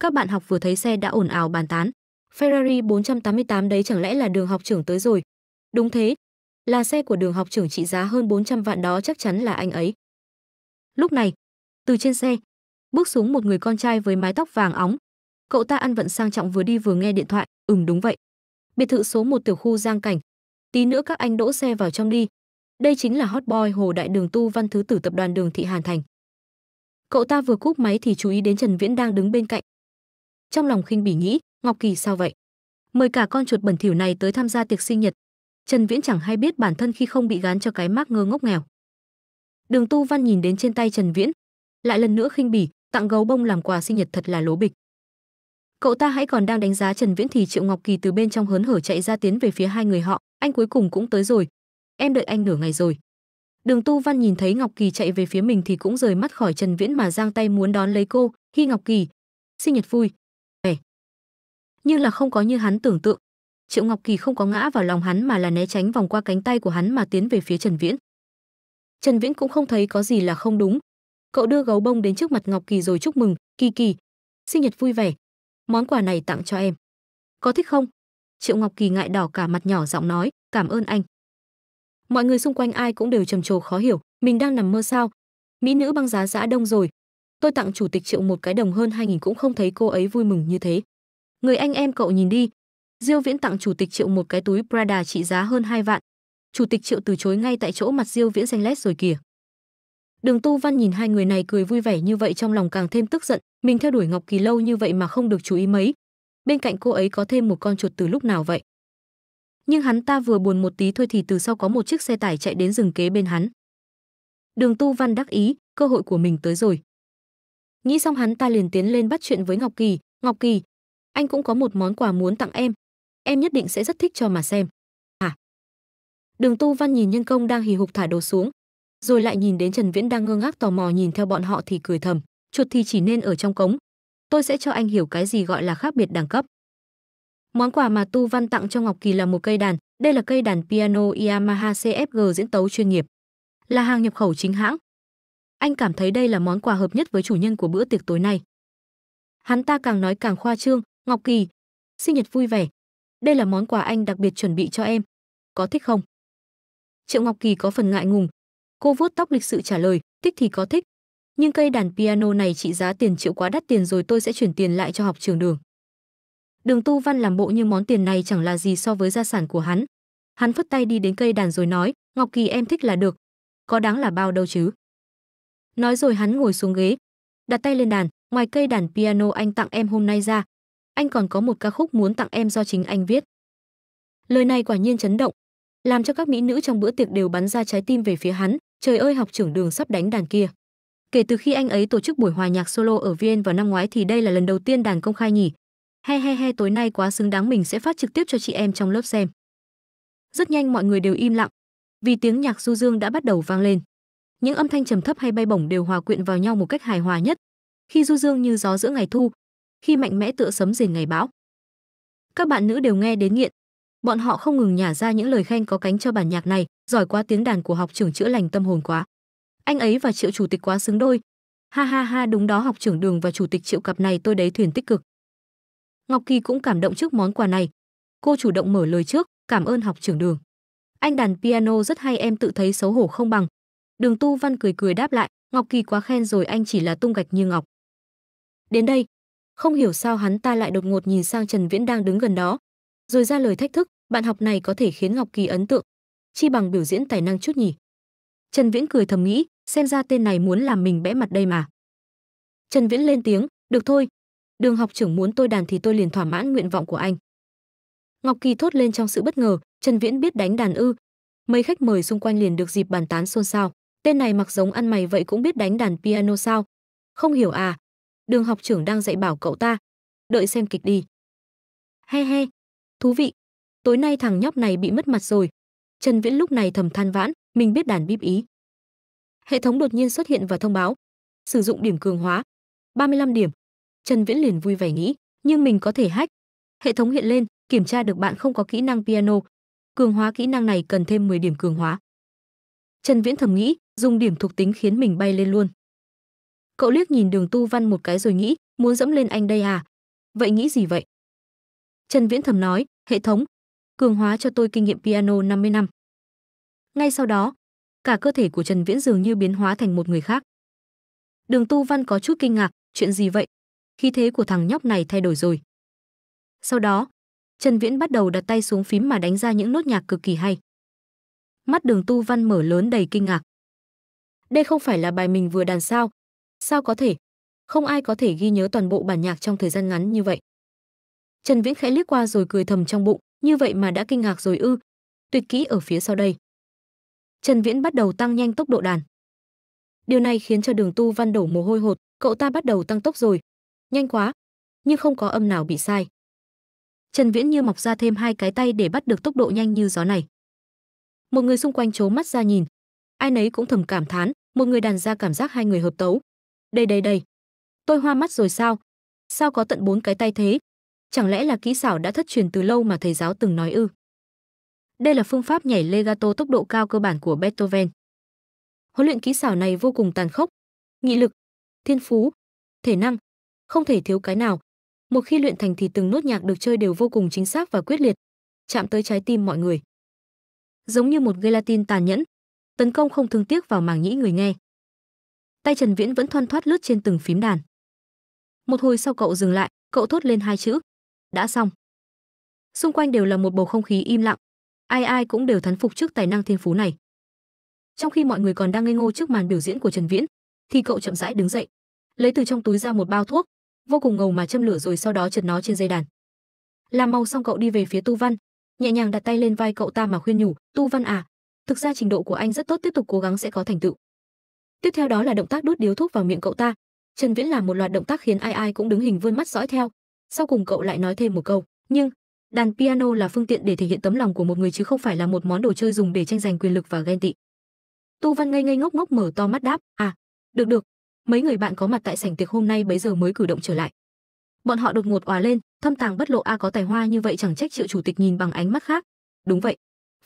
các bạn học vừa thấy xe đã ồn ào bàn tán ferrari 488 đấy chẳng lẽ là đường học trưởng tới rồi đúng thế là xe của đường học trưởng trị giá hơn 400 vạn đó chắc chắn là anh ấy lúc này từ trên xe bước xuống một người con trai với mái tóc vàng óng Cậu ta ăn vận sang trọng vừa đi vừa nghe điện thoại, "Ừm đúng vậy. Biệt thự số một tiểu khu Giang Cảnh. Tí nữa các anh đỗ xe vào trong đi." Đây chính là hot boy Hồ Đại Đường Tu Văn Thứ Tử tập đoàn Đường Thị Hàn Thành. Cậu ta vừa cúp máy thì chú ý đến Trần Viễn đang đứng bên cạnh. Trong lòng khinh bỉ nghĩ, Ngọc Kỳ sao vậy? Mời cả con chuột bẩn thỉu này tới tham gia tiệc sinh nhật. Trần Viễn chẳng hay biết bản thân khi không bị gán cho cái mác ngơ ngốc nghèo. Đường Tu Văn nhìn đến trên tay Trần Viễn, lại lần nữa khinh bỉ, tặng gấu bông làm quà sinh nhật thật là lố bịch cậu ta hãy còn đang đánh giá trần viễn thì triệu ngọc kỳ từ bên trong hớn hở chạy ra tiến về phía hai người họ anh cuối cùng cũng tới rồi em đợi anh nửa ngày rồi đường tu văn nhìn thấy ngọc kỳ chạy về phía mình thì cũng rời mắt khỏi trần viễn mà giang tay muốn đón lấy cô Khi ngọc kỳ sinh nhật vui vẻ nhưng là không có như hắn tưởng tượng triệu ngọc kỳ không có ngã vào lòng hắn mà là né tránh vòng qua cánh tay của hắn mà tiến về phía trần viễn trần viễn cũng không thấy có gì là không đúng cậu đưa gấu bông đến trước mặt ngọc kỳ rồi chúc mừng kỳ kỳ sinh nhật vui vẻ món quà này tặng cho em. Có thích không? Triệu Ngọc Kỳ ngại đỏ cả mặt nhỏ giọng nói, cảm ơn anh. Mọi người xung quanh ai cũng đều trầm trồ khó hiểu, mình đang nằm mơ sao? Mỹ nữ băng giá giã đông rồi. Tôi tặng chủ tịch Triệu một cái đồng hơn 2000 cũng không thấy cô ấy vui mừng như thế. Người anh em cậu nhìn đi. Diêu Viễn tặng chủ tịch Triệu một cái túi Prada trị giá hơn 2 vạn. Chủ tịch Triệu từ chối ngay tại chỗ mặt Diêu Viễn xanh lét rồi kìa. Đường Tu Văn nhìn hai người này cười vui vẻ như vậy trong lòng càng thêm tức giận, mình theo đuổi Ngọc Kỳ lâu như vậy mà không được chú ý mấy. Bên cạnh cô ấy có thêm một con chuột từ lúc nào vậy? Nhưng hắn ta vừa buồn một tí thôi thì từ sau có một chiếc xe tải chạy đến rừng kế bên hắn. Đường Tu Văn đắc ý, cơ hội của mình tới rồi. Nghĩ xong hắn ta liền tiến lên bắt chuyện với Ngọc Kỳ, "Ngọc Kỳ, anh cũng có một món quà muốn tặng em, em nhất định sẽ rất thích cho mà xem." À. Đường Tu Văn nhìn nhân công đang hì hục thả đồ xuống, rồi lại nhìn đến Trần Viễn đang ngơ ngác tò mò nhìn theo bọn họ thì cười thầm, chuột thì chỉ nên ở trong cống. Tôi sẽ cho anh hiểu cái gì gọi là khác biệt đẳng cấp. Món quà mà Tu Văn tặng cho Ngọc Kỳ là một cây đàn, đây là cây đàn piano Yamaha CFG diễn tấu chuyên nghiệp, là hàng nhập khẩu chính hãng. Anh cảm thấy đây là món quà hợp nhất với chủ nhân của bữa tiệc tối nay. Hắn ta càng nói càng khoa trương, "Ngọc Kỳ, sinh nhật vui vẻ. Đây là món quà anh đặc biệt chuẩn bị cho em. Có thích không?" Triệu Ngọc Kỳ có phần ngại ngùng, Cô vuốt tóc lịch sự trả lời, thích thì có thích. Nhưng cây đàn piano này trị giá tiền triệu quá đắt tiền rồi tôi sẽ chuyển tiền lại cho học trường đường. Đường Tu Văn làm bộ như món tiền này chẳng là gì so với gia sản của hắn. Hắn phất tay đi đến cây đàn rồi nói, Ngọc Kỳ em thích là được. Có đáng là bao đâu chứ. Nói rồi hắn ngồi xuống ghế, đặt tay lên đàn, ngoài cây đàn piano anh tặng em hôm nay ra, anh còn có một ca khúc muốn tặng em do chính anh viết. Lời này quả nhiên chấn động, làm cho các mỹ nữ trong bữa tiệc đều bắn ra trái tim về phía hắn, Trời ơi học trưởng đường sắp đánh đàn kia. Kể từ khi anh ấy tổ chức buổi hòa nhạc solo ở Viên vào năm ngoái thì đây là lần đầu tiên đàn công khai nhỉ. He he he tối nay quá xứng đáng mình sẽ phát trực tiếp cho chị em trong lớp xem. Rất nhanh mọi người đều im lặng, vì tiếng nhạc du dương đã bắt đầu vang lên. Những âm thanh trầm thấp hay bay bổng đều hòa quyện vào nhau một cách hài hòa nhất, khi du dương như gió giữa ngày thu, khi mạnh mẽ tựa sấm rền ngày bão. Các bạn nữ đều nghe đến nghiện, bọn họ không ngừng nhả ra những lời khen có cánh cho bản nhạc này giỏi quá tiếng đàn của học trưởng chữa lành tâm hồn quá anh ấy và triệu chủ tịch quá xứng đôi ha ha ha đúng đó học trưởng đường và chủ tịch triệu cặp này tôi đấy thuyền tích cực ngọc kỳ cũng cảm động trước món quà này cô chủ động mở lời trước cảm ơn học trưởng đường anh đàn piano rất hay em tự thấy xấu hổ không bằng đường tu văn cười cười đáp lại ngọc kỳ quá khen rồi anh chỉ là tung gạch như ngọc đến đây không hiểu sao hắn ta lại đột ngột nhìn sang trần viễn đang đứng gần đó rồi ra lời thách thức, bạn học này có thể khiến Ngọc Kỳ ấn tượng, chi bằng biểu diễn tài năng chút nhỉ. Trần Viễn cười thầm nghĩ, xem ra tên này muốn làm mình bẽ mặt đây mà. Trần Viễn lên tiếng, "Được thôi, Đường học trưởng muốn tôi đàn thì tôi liền thỏa mãn nguyện vọng của anh." Ngọc Kỳ thốt lên trong sự bất ngờ, Trần Viễn biết đánh đàn ư? Mấy khách mời xung quanh liền được dịp bàn tán xôn xao, tên này mặc giống ăn mày vậy cũng biết đánh đàn piano sao? Không hiểu à? Đường học trưởng đang dạy bảo cậu ta, đợi xem kịch đi. He he, Thú vị. Tối nay thằng nhóc này bị mất mặt rồi. Trần Viễn lúc này thầm than vãn, mình biết đàn bíp ý. Hệ thống đột nhiên xuất hiện và thông báo. Sử dụng điểm cường hóa. 35 điểm. Trần Viễn liền vui vẻ nghĩ, nhưng mình có thể hách. Hệ thống hiện lên, kiểm tra được bạn không có kỹ năng piano. Cường hóa kỹ năng này cần thêm 10 điểm cường hóa. Trần Viễn thầm nghĩ, dùng điểm thuộc tính khiến mình bay lên luôn. Cậu liếc nhìn Đường Tu Văn một cái rồi nghĩ, muốn dẫm lên anh đây à? Vậy nghĩ gì vậy? Trần Viễn Thầm nói, "Hệ thống, cường hóa cho tôi kinh nghiệm piano 50 năm." Ngay sau đó, cả cơ thể của Trần Viễn dường như biến hóa thành một người khác. Đường Tu Văn có chút kinh ngạc, chuyện gì vậy? Khí thế của thằng nhóc này thay đổi rồi. Sau đó, Trần Viễn bắt đầu đặt tay xuống phím mà đánh ra những nốt nhạc cực kỳ hay. Mắt Đường Tu Văn mở lớn đầy kinh ngạc. Đây không phải là bài mình vừa đàn sao? Sao có thể? Không ai có thể ghi nhớ toàn bộ bản nhạc trong thời gian ngắn như vậy. Trần Viễn khẽ liếc qua rồi cười thầm trong bụng, như vậy mà đã kinh ngạc rồi ư? Tuyệt kỹ ở phía sau đây. Trần Viễn bắt đầu tăng nhanh tốc độ đàn. Điều này khiến cho Đường Tu Văn đổ mồ hôi hột, cậu ta bắt đầu tăng tốc rồi. Nhanh quá, nhưng không có âm nào bị sai. Trần Viễn như mọc ra thêm hai cái tay để bắt được tốc độ nhanh như gió này. Một người xung quanh trố mắt ra nhìn, ai nấy cũng thầm cảm thán, một người đàn ra cảm giác hai người hợp tấu. Đây đây đây, tôi hoa mắt rồi sao? Sao có tận bốn cái tay thế, Chẳng lẽ là kỹ xảo đã thất truyền từ lâu mà thầy giáo từng nói ư? Đây là phương pháp nhảy legato tốc độ cao cơ bản của Beethoven. Huấn luyện kỹ xảo này vô cùng tàn khốc, nghị lực, thiên phú, thể năng, không thể thiếu cái nào. Một khi luyện thành thì từng nốt nhạc được chơi đều vô cùng chính xác và quyết liệt, chạm tới trái tim mọi người. Giống như một gelatin tàn nhẫn, tấn công không thương tiếc vào màng nhĩ người nghe. Tay Trần Viễn vẫn thoăn thoát lướt trên từng phím đàn. Một hồi sau cậu dừng lại, cậu thốt lên hai chữ: đã xong xung quanh đều là một bầu không khí im lặng ai ai cũng đều thán phục trước tài năng thiên phú này trong khi mọi người còn đang ngây ngô trước màn biểu diễn của trần viễn thì cậu chậm rãi đứng dậy lấy từ trong túi ra một bao thuốc vô cùng ngầu mà châm lửa rồi sau đó chật nó trên dây đàn làm mau xong cậu đi về phía tu văn nhẹ nhàng đặt tay lên vai cậu ta mà khuyên nhủ tu văn à thực ra trình độ của anh rất tốt tiếp tục cố gắng sẽ có thành tựu tiếp theo đó là động tác đút điếu thuốc vào miệng cậu ta trần viễn làm một loạt động tác khiến ai ai cũng đứng hình vươn mắt dõi theo sau cùng cậu lại nói thêm một câu nhưng đàn piano là phương tiện để thể hiện tấm lòng của một người chứ không phải là một món đồ chơi dùng để tranh giành quyền lực và ghen tị tu văn ngây ngây ngốc ngốc mở to mắt đáp à được được mấy người bạn có mặt tại sảnh tiệc hôm nay bấy giờ mới cử động trở lại bọn họ đột ngột òa lên thâm tàng bất lộ a có tài hoa như vậy chẳng trách triệu chủ tịch nhìn bằng ánh mắt khác đúng vậy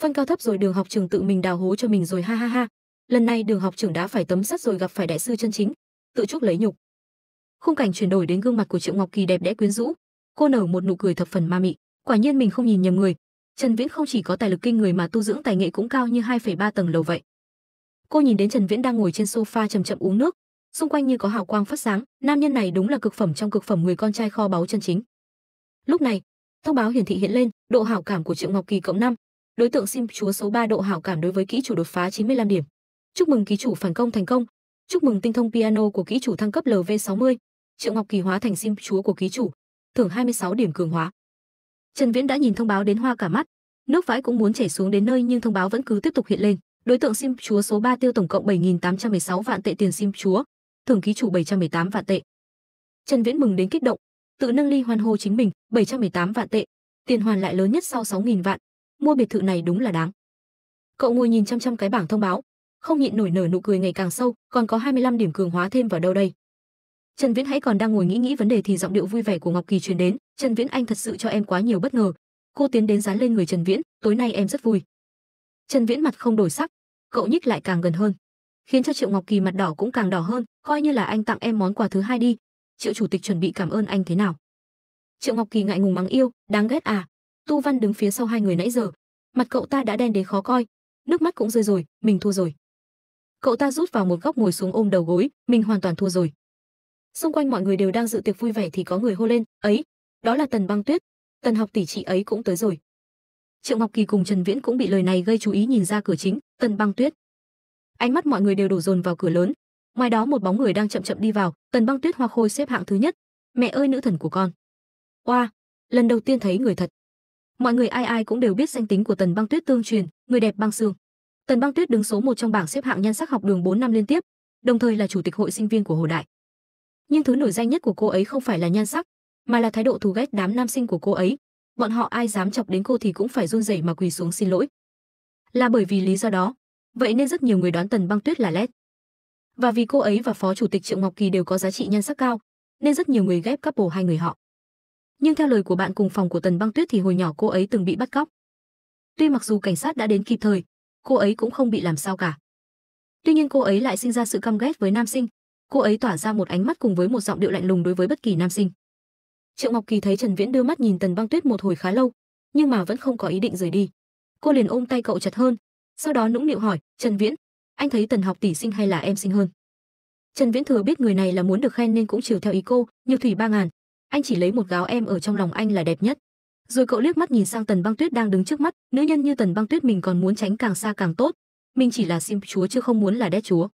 phân cao thấp rồi đường học trường tự mình đào hố cho mình rồi ha ha ha lần này đường học trưởng đã phải tấm sắt rồi gặp phải đại sư chân chính tự chuốc lấy nhục khung cảnh chuyển đổi đến gương mặt của triệu ngọc kỳ đẹp đẽ quyến rũ cô nở một nụ cười thập phần ma mị quả nhiên mình không nhìn nhầm người trần viễn không chỉ có tài lực kinh người mà tu dưỡng tài nghệ cũng cao như 2,3 tầng lầu vậy cô nhìn đến trần viễn đang ngồi trên sofa chậm chậm uống nước xung quanh như có hào quang phát sáng nam nhân này đúng là cực phẩm trong cực phẩm người con trai kho báu chân chính lúc này thông báo hiển thị hiện lên độ hảo cảm của triệu ngọc kỳ cộng năm, đối tượng sim chúa số 3 độ hảo cảm đối với kỹ chủ đột phá 95 điểm chúc mừng ký chủ phản công thành công chúc mừng tinh thông piano của kỹ chủ thăng cấp lv 60 Triệu Ngọc Kỳ hóa thành sim chúa của ký chủ, thưởng 26 điểm cường hóa. Trần Viễn đã nhìn thông báo đến hoa cả mắt, nước vãi cũng muốn chảy xuống đến nơi nhưng thông báo vẫn cứ tiếp tục hiện lên. Đối tượng sim chúa số 3 tiêu tổng cộng 7816 vạn tệ tiền sim chúa, thưởng ký chủ 718 vạn tệ. Trần Viễn mừng đến kích động, tự nâng ly hoan hô chính mình, 718 vạn tệ, tiền hoàn lại lớn nhất sau 6.000 vạn, mua biệt thự này đúng là đáng. Cậu ngồi nhìn chăm chăm cái bảng thông báo, không nhịn nổi nở nụ cười ngày càng sâu, còn có 25 điểm cường hóa thêm vào đâu đây. Trần Viễn hãy còn đang ngồi nghĩ nghĩ vấn đề thì giọng điệu vui vẻ của Ngọc Kỳ truyền đến, "Trần Viễn anh thật sự cho em quá nhiều bất ngờ." Cô tiến đến dán lên người Trần Viễn, "Tối nay em rất vui." Trần Viễn mặt không đổi sắc, cậu nhích lại càng gần hơn, khiến cho Triệu Ngọc Kỳ mặt đỏ cũng càng đỏ hơn, "Coi như là anh tặng em món quà thứ hai đi, Triệu chủ tịch chuẩn bị cảm ơn anh thế nào?" Triệu Ngọc Kỳ ngại ngùng mắng yêu, "Đáng ghét à." Tu Văn đứng phía sau hai người nãy giờ, mặt cậu ta đã đen đến khó coi, nước mắt cũng rơi rồi, mình thua rồi. Cậu ta rút vào một góc ngồi xuống ôm đầu gối, mình hoàn toàn thua rồi xung quanh mọi người đều đang dự tiệc vui vẻ thì có người hô lên ấy đó là tần băng tuyết tần học tỷ chị ấy cũng tới rồi triệu ngọc kỳ cùng trần viễn cũng bị lời này gây chú ý nhìn ra cửa chính tần băng tuyết ánh mắt mọi người đều đổ dồn vào cửa lớn ngoài đó một bóng người đang chậm chậm đi vào tần băng tuyết hoa khôi xếp hạng thứ nhất mẹ ơi nữ thần của con oa lần đầu tiên thấy người thật mọi người ai ai cũng đều biết danh tính của tần băng tuyết tương truyền người đẹp băng xương tần băng tuyết đứng số một trong bảng xếp hạng nhan sắc học đường bốn năm liên tiếp đồng thời là chủ tịch hội sinh viên của hồ đại nhưng thứ nổi danh nhất của cô ấy không phải là nhan sắc mà là thái độ thù ghét đám nam sinh của cô ấy bọn họ ai dám chọc đến cô thì cũng phải run rẩy mà quỳ xuống xin lỗi là bởi vì lý do đó vậy nên rất nhiều người đoán tần băng tuyết là lét. và vì cô ấy và phó chủ tịch triệu ngọc kỳ đều có giá trị nhan sắc cao nên rất nhiều người ghép bồ hai người họ nhưng theo lời của bạn cùng phòng của tần băng tuyết thì hồi nhỏ cô ấy từng bị bắt cóc tuy mặc dù cảnh sát đã đến kịp thời cô ấy cũng không bị làm sao cả tuy nhiên cô ấy lại sinh ra sự căm ghét với nam sinh cô ấy tỏa ra một ánh mắt cùng với một giọng điệu lạnh lùng đối với bất kỳ nam sinh. Triệu Ngọc Kỳ thấy Trần Viễn đưa mắt nhìn Tần Băng Tuyết một hồi khá lâu, nhưng mà vẫn không có ý định rời đi. Cô liền ôm tay cậu chặt hơn, sau đó nũng nịu hỏi, "Trần Viễn, anh thấy Tần học tỷ sinh hay là em sinh hơn?" Trần Viễn thừa biết người này là muốn được khen nên cũng chiều theo ý cô, như thủy ba ngàn, anh chỉ lấy một gáo em ở trong lòng anh là đẹp nhất. Rồi cậu liếc mắt nhìn sang Tần Băng Tuyết đang đứng trước mắt, nữ nhân như Tần Băng Tuyết mình còn muốn tránh càng xa càng tốt, mình chỉ là sim chúa chứ không muốn là đế chúa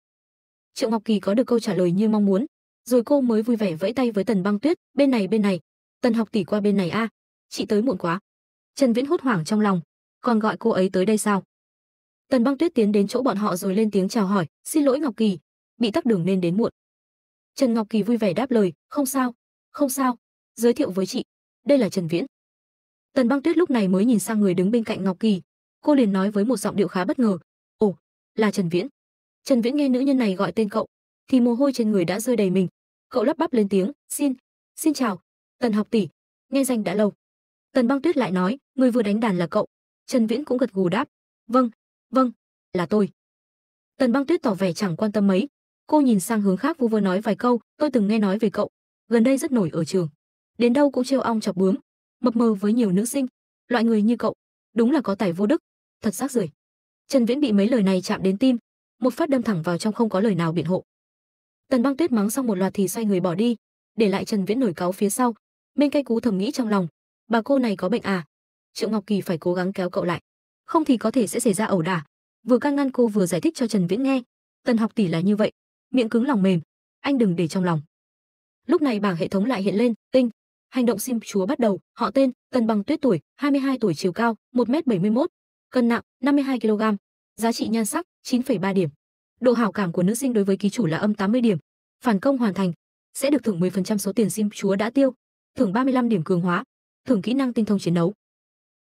triệu ngọc kỳ có được câu trả lời như mong muốn rồi cô mới vui vẻ vẫy tay với tần băng tuyết bên này bên này tần học tỷ qua bên này a chị tới muộn quá trần viễn hốt hoảng trong lòng còn gọi cô ấy tới đây sao tần băng tuyết tiến đến chỗ bọn họ rồi lên tiếng chào hỏi xin lỗi ngọc kỳ bị tắc đường nên đến muộn trần ngọc kỳ vui vẻ đáp lời không sao không sao giới thiệu với chị đây là trần viễn tần băng tuyết lúc này mới nhìn sang người đứng bên cạnh ngọc kỳ cô liền nói với một giọng điệu khá bất ngờ ồ là trần viễn Trần Viễn nghe nữ nhân này gọi tên cậu, thì mồ hôi trên người đã rơi đầy mình. Cậu lắp bắp lên tiếng, "Xin, xin chào, Tần học tỷ, nghe danh đã lâu." Tần Băng Tuyết lại nói, "Người vừa đánh đàn là cậu?" Trần Viễn cũng gật gù đáp, "Vâng, vâng, là tôi." Tần Băng Tuyết tỏ vẻ chẳng quan tâm mấy, cô nhìn sang hướng khác vu vơ nói vài câu, "Tôi từng nghe nói về cậu, gần đây rất nổi ở trường, đến đâu cũng trêu ong chọc bướm, mập mờ với nhiều nữ sinh, loại người như cậu, đúng là có tài vô đức, thật xác rưởi." Trần Viễn bị mấy lời này chạm đến tim, một phát đâm thẳng vào trong không có lời nào biện hộ tần băng tuyết mắng xong một loạt thì xoay người bỏ đi để lại trần viễn nổi cáu phía sau bên cây cú thầm nghĩ trong lòng bà cô này có bệnh à triệu ngọc kỳ phải cố gắng kéo cậu lại không thì có thể sẽ xảy ra ẩu đả vừa can ngăn cô vừa giải thích cho trần viễn nghe tần học tỷ là như vậy miệng cứng lòng mềm anh đừng để trong lòng lúc này bảng hệ thống lại hiện lên tinh hành động sim chúa bắt đầu họ tên tần băng tuyết tuổi 22 tuổi chiều cao 1 m 71 cân nặng 52 kg Giá trị nhan sắc 9,3 điểm. Độ hảo cảm của nữ sinh đối với ký chủ là âm 80 điểm. Phản công hoàn thành, sẽ được thưởng 10% số tiền sim chúa đã tiêu, thưởng 35 điểm cường hóa, thưởng kỹ năng tinh thông chiến đấu.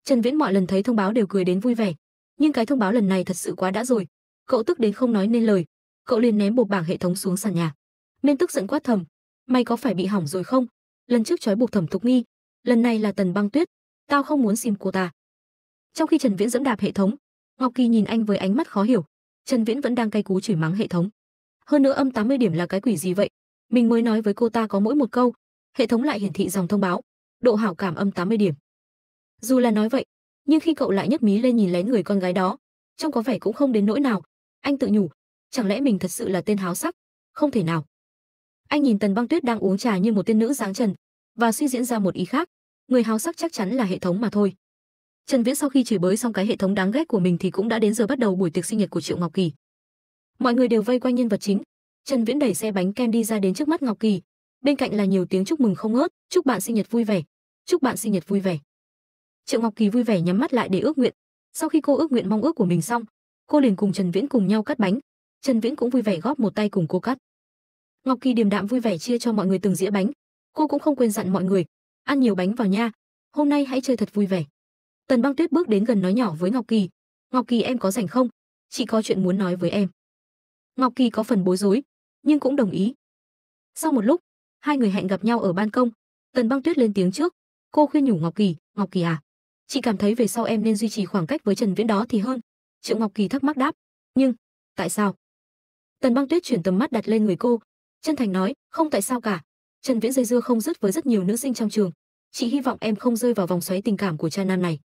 Trần Viễn mọi lần thấy thông báo đều cười đến vui vẻ, nhưng cái thông báo lần này thật sự quá đã rồi. Cậu tức đến không nói nên lời, cậu liền ném bộ bảng hệ thống xuống sàn nhà. nên tức giận quát thầm, mày có phải bị hỏng rồi không? Lần trước trói buộc thẩm thục nghi, lần này là tần băng tuyết, tao không muốn sim cô ta. Trong khi Trần Viễn dẫm đạp hệ thống, Ngọc Kỳ nhìn anh với ánh mắt khó hiểu. Trần Viễn vẫn đang cay cú chửi mắng hệ thống. Hơn nữa âm 80 điểm là cái quỷ gì vậy? Mình mới nói với cô ta có mỗi một câu, hệ thống lại hiển thị dòng thông báo, độ hảo cảm âm 80 điểm. Dù là nói vậy, nhưng khi cậu lại nhấc mí lên nhìn lén người con gái đó, trông có vẻ cũng không đến nỗi nào. Anh tự nhủ, chẳng lẽ mình thật sự là tên háo sắc? Không thể nào. Anh nhìn Tần Băng Tuyết đang uống trà như một tiên nữ dáng trần và suy diễn ra một ý khác, người háo sắc chắc chắn là hệ thống mà thôi. Trần Viễn sau khi chửi bới xong cái hệ thống đáng ghét của mình thì cũng đã đến giờ bắt đầu buổi tiệc sinh nhật của Triệu Ngọc Kỳ. Mọi người đều vây quanh nhân vật chính. Trần Viễn đẩy xe bánh kem đi ra đến trước mắt Ngọc Kỳ, bên cạnh là nhiều tiếng chúc mừng không ngớt, chúc bạn sinh nhật vui vẻ, chúc bạn sinh nhật vui vẻ. Triệu Ngọc Kỳ vui vẻ nhắm mắt lại để ước nguyện. Sau khi cô ước nguyện mong ước của mình xong, cô liền cùng Trần Viễn cùng nhau cắt bánh. Trần Viễn cũng vui vẻ góp một tay cùng cô cắt. Ngọc Kỳ điềm đạm vui vẻ chia cho mọi người từng dĩa bánh. Cô cũng không quên dặn mọi người, ăn nhiều bánh vào nha, hôm nay hãy chơi thật vui vẻ. Tần Băng Tuyết bước đến gần nói nhỏ với Ngọc Kỳ, "Ngọc Kỳ em có rảnh không? Chị có chuyện muốn nói với em." Ngọc Kỳ có phần bối rối, nhưng cũng đồng ý. Sau một lúc, hai người hẹn gặp nhau ở ban công, Tần Băng Tuyết lên tiếng trước, cô khuyên nhủ Ngọc Kỳ, "Ngọc Kỳ à, chị cảm thấy về sau em nên duy trì khoảng cách với Trần Viễn đó thì hơn." Triệu Ngọc Kỳ thắc mắc đáp, "Nhưng, tại sao?" Tần Băng Tuyết chuyển tầm mắt đặt lên người cô, chân thành nói, "Không tại sao cả, Trần Viễn dây dưa không dứt với rất nhiều nữ sinh trong trường, chị hy vọng em không rơi vào vòng xoáy tình cảm của cha nam này."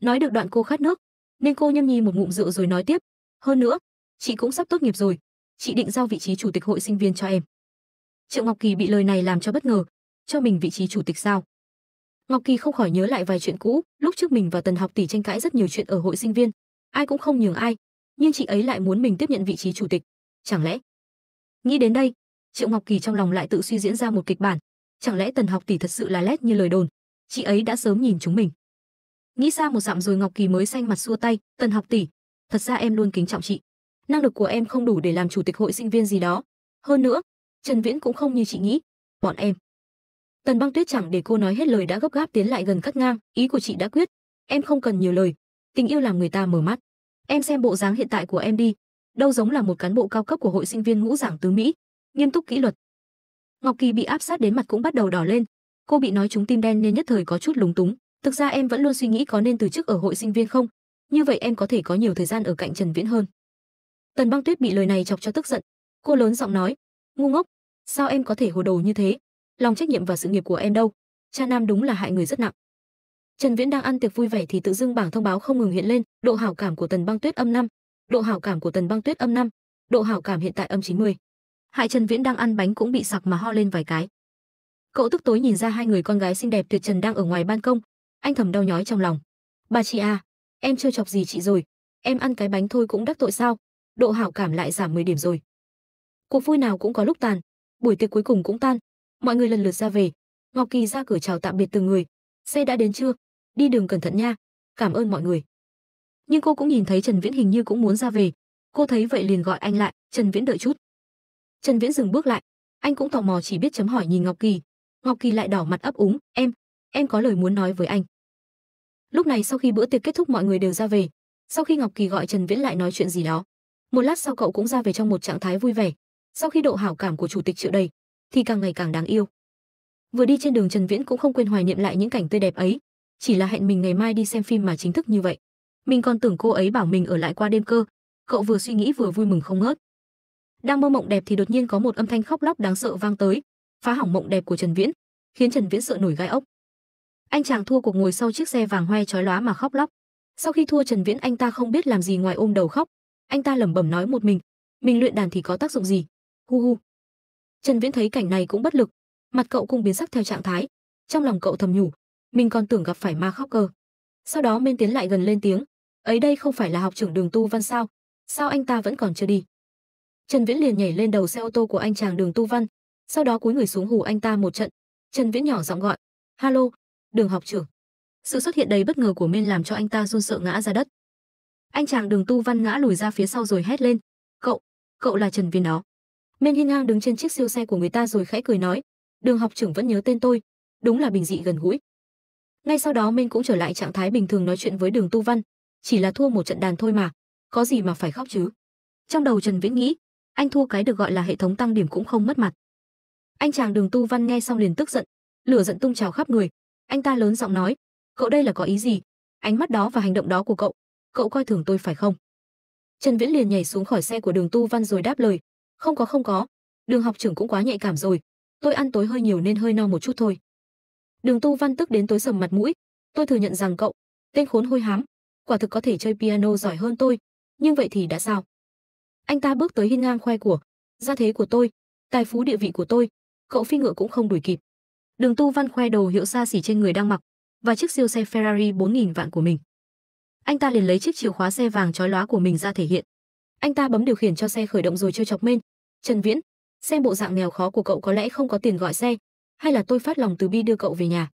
Nói được đoạn cô khát nước, nên cô nhâm nhi một ngụm rượu rồi nói tiếp, hơn nữa, chị cũng sắp tốt nghiệp rồi, chị định giao vị trí chủ tịch hội sinh viên cho em. Triệu Ngọc Kỳ bị lời này làm cho bất ngờ, cho mình vị trí chủ tịch sao? Ngọc Kỳ không khỏi nhớ lại vài chuyện cũ, lúc trước mình và Tần Học tỷ tranh cãi rất nhiều chuyện ở hội sinh viên, ai cũng không nhường ai, nhưng chị ấy lại muốn mình tiếp nhận vị trí chủ tịch, chẳng lẽ? Nghĩ đến đây, Triệu Ngọc Kỳ trong lòng lại tự suy diễn ra một kịch bản, chẳng lẽ Tần Học tỷ thật sự là lét như lời đồn, chị ấy đã sớm nhìn chúng mình. Nghĩ xa một dặm rồi Ngọc Kỳ mới xanh mặt xua tay, "Tần học tỷ, thật ra em luôn kính trọng chị. Năng lực của em không đủ để làm chủ tịch hội sinh viên gì đó. Hơn nữa, Trần Viễn cũng không như chị nghĩ. Bọn em." Tần Băng Tuyết chẳng để cô nói hết lời đã gấp gáp tiến lại gần cắt ngang, "Ý của chị đã quyết, em không cần nhiều lời, tình yêu làm người ta mở mắt. Em xem bộ dáng hiện tại của em đi, đâu giống là một cán bộ cao cấp của hội sinh viên ngũ giảng tứ Mỹ, nghiêm túc kỹ luật." Ngọc Kỳ bị áp sát đến mặt cũng bắt đầu đỏ lên, cô bị nói chúng tim đen nên nhất thời có chút lúng túng. Thực ra em vẫn luôn suy nghĩ có nên từ chức ở hội sinh viên không, như vậy em có thể có nhiều thời gian ở cạnh Trần Viễn hơn. Tần Băng Tuyết bị lời này chọc cho tức giận, cô lớn giọng nói, ngu ngốc, sao em có thể hồ đồ như thế, lòng trách nhiệm và sự nghiệp của em đâu, cha nam đúng là hại người rất nặng. Trần Viễn đang ăn tiệc vui vẻ thì tự dưng bảng thông báo không ngừng hiện lên, độ hảo cảm của Tần Băng Tuyết âm 5, độ hảo cảm của Tần Băng Tuyết âm 5, độ hảo cảm hiện tại âm 90. Hại Trần Viễn đang ăn bánh cũng bị sặc mà ho lên vài cái. Cậu tức tối nhìn ra hai người con gái xinh đẹp tuyệt trần đang ở ngoài ban công, anh thầm đau nhói trong lòng bà chị à em chưa chọc gì chị rồi em ăn cái bánh thôi cũng đắc tội sao độ hảo cảm lại giảm 10 điểm rồi cuộc vui nào cũng có lúc tàn buổi tiệc cuối cùng cũng tan mọi người lần lượt ra về ngọc kỳ ra cửa chào tạm biệt từng người xe đã đến chưa đi đường cẩn thận nha cảm ơn mọi người nhưng cô cũng nhìn thấy trần viễn hình như cũng muốn ra về cô thấy vậy liền gọi anh lại trần viễn đợi chút trần viễn dừng bước lại anh cũng tò mò chỉ biết chấm hỏi nhìn ngọc kỳ ngọc kỳ lại đỏ mặt ấp úng em em có lời muốn nói với anh lúc này sau khi bữa tiệc kết thúc mọi người đều ra về sau khi ngọc kỳ gọi trần viễn lại nói chuyện gì đó một lát sau cậu cũng ra về trong một trạng thái vui vẻ sau khi độ hảo cảm của chủ tịch triệu đầy thì càng ngày càng đáng yêu vừa đi trên đường trần viễn cũng không quên hoài niệm lại những cảnh tươi đẹp ấy chỉ là hẹn mình ngày mai đi xem phim mà chính thức như vậy mình còn tưởng cô ấy bảo mình ở lại qua đêm cơ cậu vừa suy nghĩ vừa vui mừng không ngớt đang mơ mộng đẹp thì đột nhiên có một âm thanh khóc lóc đáng sợ vang tới phá hỏng mộng đẹp của trần viễn khiến trần viễn sợ nổi gai ốc anh chàng thua cuộc ngồi sau chiếc xe vàng hoe chói lóa mà khóc lóc sau khi thua trần viễn anh ta không biết làm gì ngoài ôm đầu khóc anh ta lẩm bẩm nói một mình mình luyện đàn thì có tác dụng gì hu hu trần viễn thấy cảnh này cũng bất lực mặt cậu cũng biến sắc theo trạng thái trong lòng cậu thầm nhủ mình còn tưởng gặp phải ma khóc cơ sau đó men tiến lại gần lên tiếng ấy đây không phải là học trưởng đường tu văn sao sao anh ta vẫn còn chưa đi trần viễn liền nhảy lên đầu xe ô tô của anh chàng đường tu văn sau đó cúi người xuống hù anh ta một trận trần viễn nhỏ giọng gọi Halo đường học trưởng sự xuất hiện đầy bất ngờ của minh làm cho anh ta run sợ ngã ra đất anh chàng đường tu văn ngã lùi ra phía sau rồi hét lên cậu cậu là trần viên đó minh hiên ngang đứng trên chiếc siêu xe của người ta rồi khẽ cười nói đường học trưởng vẫn nhớ tên tôi đúng là bình dị gần gũi ngay sau đó minh cũng trở lại trạng thái bình thường nói chuyện với đường tu văn chỉ là thua một trận đàn thôi mà có gì mà phải khóc chứ trong đầu trần viễn nghĩ anh thua cái được gọi là hệ thống tăng điểm cũng không mất mặt anh chàng đường tu văn nghe xong liền tức giận lửa giận tung trào khắp người anh ta lớn giọng nói, cậu đây là có ý gì? Ánh mắt đó và hành động đó của cậu, cậu coi thường tôi phải không? Trần Viễn liền nhảy xuống khỏi xe của Đường Tu Văn rồi đáp lời, không có không có, Đường học trưởng cũng quá nhạy cảm rồi, tôi ăn tối hơi nhiều nên hơi no một chút thôi. Đường Tu Văn tức đến tối sầm mặt mũi, tôi thừa nhận rằng cậu, tên khốn hôi hám, quả thực có thể chơi piano giỏi hơn tôi, nhưng vậy thì đã sao? Anh ta bước tới hiên ngang khoe của, gia thế của tôi, tài phú địa vị của tôi, cậu phi ngựa cũng không đuổi kịp. Đường Tu Văn khoe đồ hiệu xa xỉ trên người đang mặc và chiếc siêu xe Ferrari 4000 vạn của mình. Anh ta liền lấy chiếc chìa khóa xe vàng chói lóa của mình ra thể hiện. Anh ta bấm điều khiển cho xe khởi động rồi trêu chọc men "Trần Viễn, xem bộ dạng nghèo khó của cậu có lẽ không có tiền gọi xe, hay là tôi phát lòng từ bi đưa cậu về nhà."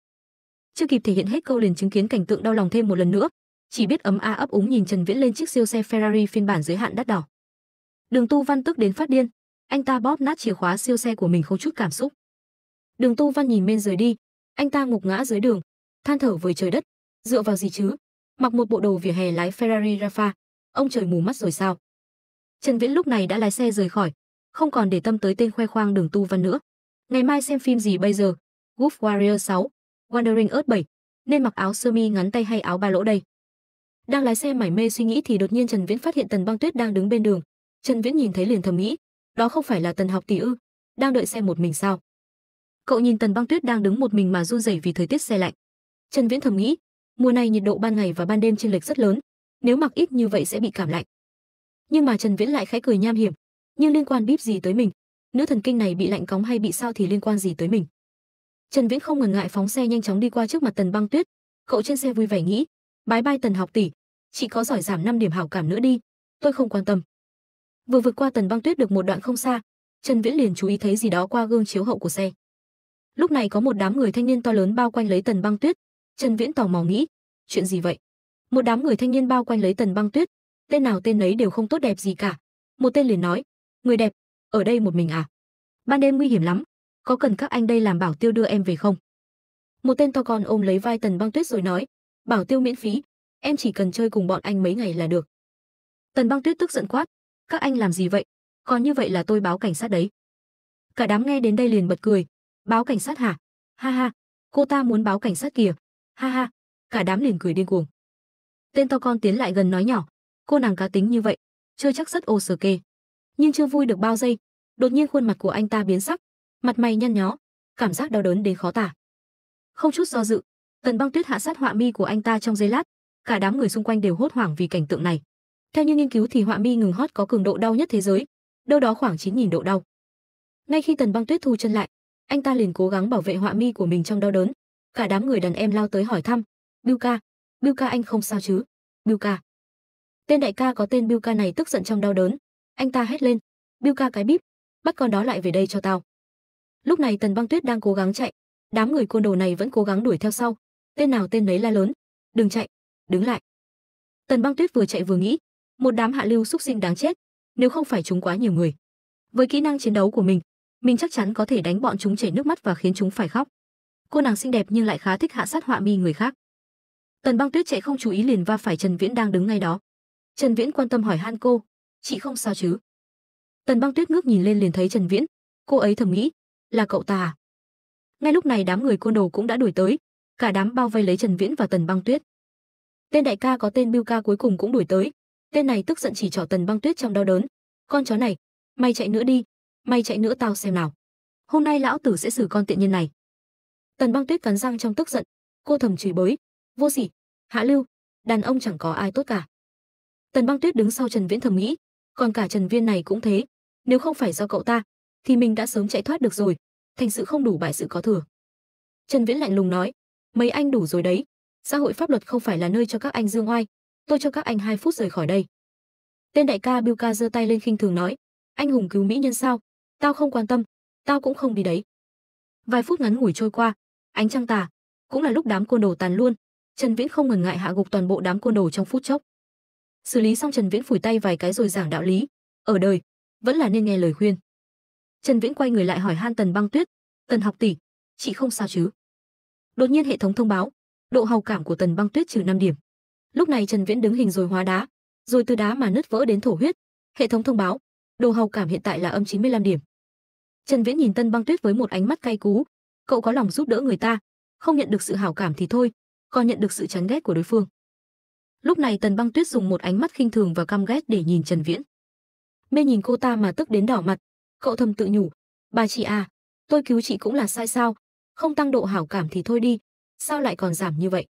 Chưa kịp thể hiện hết câu liền chứng kiến cảnh tượng đau lòng thêm một lần nữa, chỉ biết ấm a ấp úng nhìn Trần Viễn lên chiếc siêu xe Ferrari phiên bản giới hạn đắt đỏ. Đường Tu Văn tức đến phát điên, anh ta bóp nát chìa khóa siêu xe của mình không chút cảm xúc. Đường Tu Văn nhìn men rời đi, anh ta ngục ngã dưới đường, than thở với trời đất, dựa vào gì chứ? Mặc một bộ đồ vỉa hè lái Ferrari Rafa, ông trời mù mắt rồi sao? Trần Viễn lúc này đã lái xe rời khỏi, không còn để tâm tới tên khoe khoang Đường Tu Văn nữa. Ngày mai xem phim gì bây giờ? Wolf Warrior 6, Wandering Earth 7, nên mặc áo sơ mi ngắn tay hay áo ba lỗ đây? Đang lái xe mải mê suy nghĩ thì đột nhiên Trần Viễn phát hiện Tần Băng Tuyết đang đứng bên đường. Trần Viễn nhìn thấy liền thầm nghĩ, đó không phải là Tần Học tỷ ư? Đang đợi xe một mình sao? cậu nhìn tần băng tuyết đang đứng một mình mà run rẩy vì thời tiết xe lạnh trần viễn thầm nghĩ mùa này nhiệt độ ban ngày và ban đêm chênh lệch rất lớn nếu mặc ít như vậy sẽ bị cảm lạnh nhưng mà trần viễn lại khẽ cười nham hiểm nhưng liên quan bíp gì tới mình nữ thần kinh này bị lạnh cóng hay bị sao thì liên quan gì tới mình trần viễn không ngần ngại phóng xe nhanh chóng đi qua trước mặt tần băng tuyết cậu trên xe vui vẻ nghĩ bái bai tần học tỷ chị có giỏi giảm 5 điểm hảo cảm nữa đi tôi không quan tâm vừa vượt qua tần băng tuyết được một đoạn không xa trần viễn liền chú ý thấy gì đó qua gương chiếu hậu của xe lúc này có một đám người thanh niên to lớn bao quanh lấy tần băng tuyết trần viễn tò mò nghĩ chuyện gì vậy một đám người thanh niên bao quanh lấy tần băng tuyết tên nào tên ấy đều không tốt đẹp gì cả một tên liền nói người đẹp ở đây một mình à ban đêm nguy hiểm lắm có cần các anh đây làm bảo tiêu đưa em về không một tên to con ôm lấy vai tần băng tuyết rồi nói bảo tiêu miễn phí em chỉ cần chơi cùng bọn anh mấy ngày là được tần băng tuyết tức giận quát các anh làm gì vậy còn như vậy là tôi báo cảnh sát đấy cả đám nghe đến đây liền bật cười Báo cảnh sát hả? Ha ha, cô ta muốn báo cảnh sát kìa. Ha ha, cả đám liền cười điên cuồng. Tên to con tiến lại gần nói nhỏ, cô nàng cá tính như vậy, chơi chắc rất ô sờ kê. Nhưng chưa vui được bao giây, đột nhiên khuôn mặt của anh ta biến sắc, mặt mày nhăn nhó, cảm giác đau đớn đến khó tả. Không chút do dự, Tần Băng Tuyết hạ sát họa mi của anh ta trong giây lát, cả đám người xung quanh đều hốt hoảng vì cảnh tượng này. Theo như nghiên cứu thì họa mi ngừng hót có cường độ đau nhất thế giới, đâu đó khoảng 9000 độ đau. Ngay khi Tần Băng Tuyết thu chân lại, anh ta liền cố gắng bảo vệ họa mi của mình trong đau đớn cả đám người đàn em lao tới hỏi thăm biu ca biu ca anh không sao chứ biu ca tên đại ca có tên biu ca này tức giận trong đau đớn anh ta hét lên biu ca cái bíp bắt con đó lại về đây cho tao lúc này tần băng tuyết đang cố gắng chạy đám người côn đồ này vẫn cố gắng đuổi theo sau tên nào tên nấy la lớn đừng chạy đứng lại tần băng tuyết vừa chạy vừa nghĩ một đám hạ lưu xúc sinh đáng chết nếu không phải chúng quá nhiều người với kỹ năng chiến đấu của mình mình chắc chắn có thể đánh bọn chúng chảy nước mắt và khiến chúng phải khóc. Cô nàng xinh đẹp nhưng lại khá thích hạ sát họa mi người khác. Tần Băng Tuyết chạy không chú ý liền va phải Trần Viễn đang đứng ngay đó. Trần Viễn quan tâm hỏi han cô, "Chị không sao chứ?" Tần Băng Tuyết ngước nhìn lên liền thấy Trần Viễn, cô ấy thầm nghĩ, "Là cậu ta à? Ngay lúc này đám người côn đồ cũng đã đuổi tới, cả đám bao vây lấy Trần Viễn và Tần Băng Tuyết. Tên đại ca có tên Bill ca cuối cùng cũng đuổi tới, tên này tức giận chỉ trỏ Tần Băng Tuyết trong đau đớn, "Con chó này, mày chạy nữa đi, Mày chạy nữa tao xem nào. Hôm nay lão tử sẽ xử con tiện nhân này. Tần băng tuyết cắn răng trong tức giận, cô thầm chửi bới. Vô sỉ, hạ lưu, đàn ông chẳng có ai tốt cả. Tần băng tuyết đứng sau Trần Viễn thầm nghĩ, còn cả Trần Viên này cũng thế. Nếu không phải do cậu ta, thì mình đã sớm chạy thoát được rồi. Thành sự không đủ bại sự có thừa. Trần Viễn lạnh lùng nói, mấy anh đủ rồi đấy. Xã hội pháp luật không phải là nơi cho các anh dương oai. Tôi cho các anh hai phút rời khỏi đây. Tên đại ca Biu Ca giơ tay lên khinh thường nói, anh hùng cứu mỹ nhân sao, Tao không quan tâm, tao cũng không đi đấy. Vài phút ngắn ngủi trôi qua, ánh trăng tà, cũng là lúc đám côn đồ tàn luôn, Trần Viễn không ngần ngại hạ gục toàn bộ đám côn đồ trong phút chốc. Xử lý xong Trần Viễn phủi tay vài cái rồi giảng đạo lý, ở đời vẫn là nên nghe lời khuyên. Trần Viễn quay người lại hỏi Han Tần Băng Tuyết, "Tần học tỷ, chị không sao chứ?" Đột nhiên hệ thống thông báo, độ hào cảm của Tần Băng Tuyết trừ 5 điểm. Lúc này Trần Viễn đứng hình rồi hóa đá, rồi từ đá mà nứt vỡ đến thổ huyết. Hệ thống thông báo, độ hào cảm hiện tại là âm 95 điểm. Trần Viễn nhìn Tân Băng Tuyết với một ánh mắt cay cú, cậu có lòng giúp đỡ người ta, không nhận được sự hảo cảm thì thôi, còn nhận được sự chán ghét của đối phương. Lúc này Tần Băng Tuyết dùng một ánh mắt khinh thường và căm ghét để nhìn Trần Viễn. Mê nhìn cô ta mà tức đến đỏ mặt, cậu thầm tự nhủ, bà chị à, tôi cứu chị cũng là sai sao, không tăng độ hảo cảm thì thôi đi, sao lại còn giảm như vậy?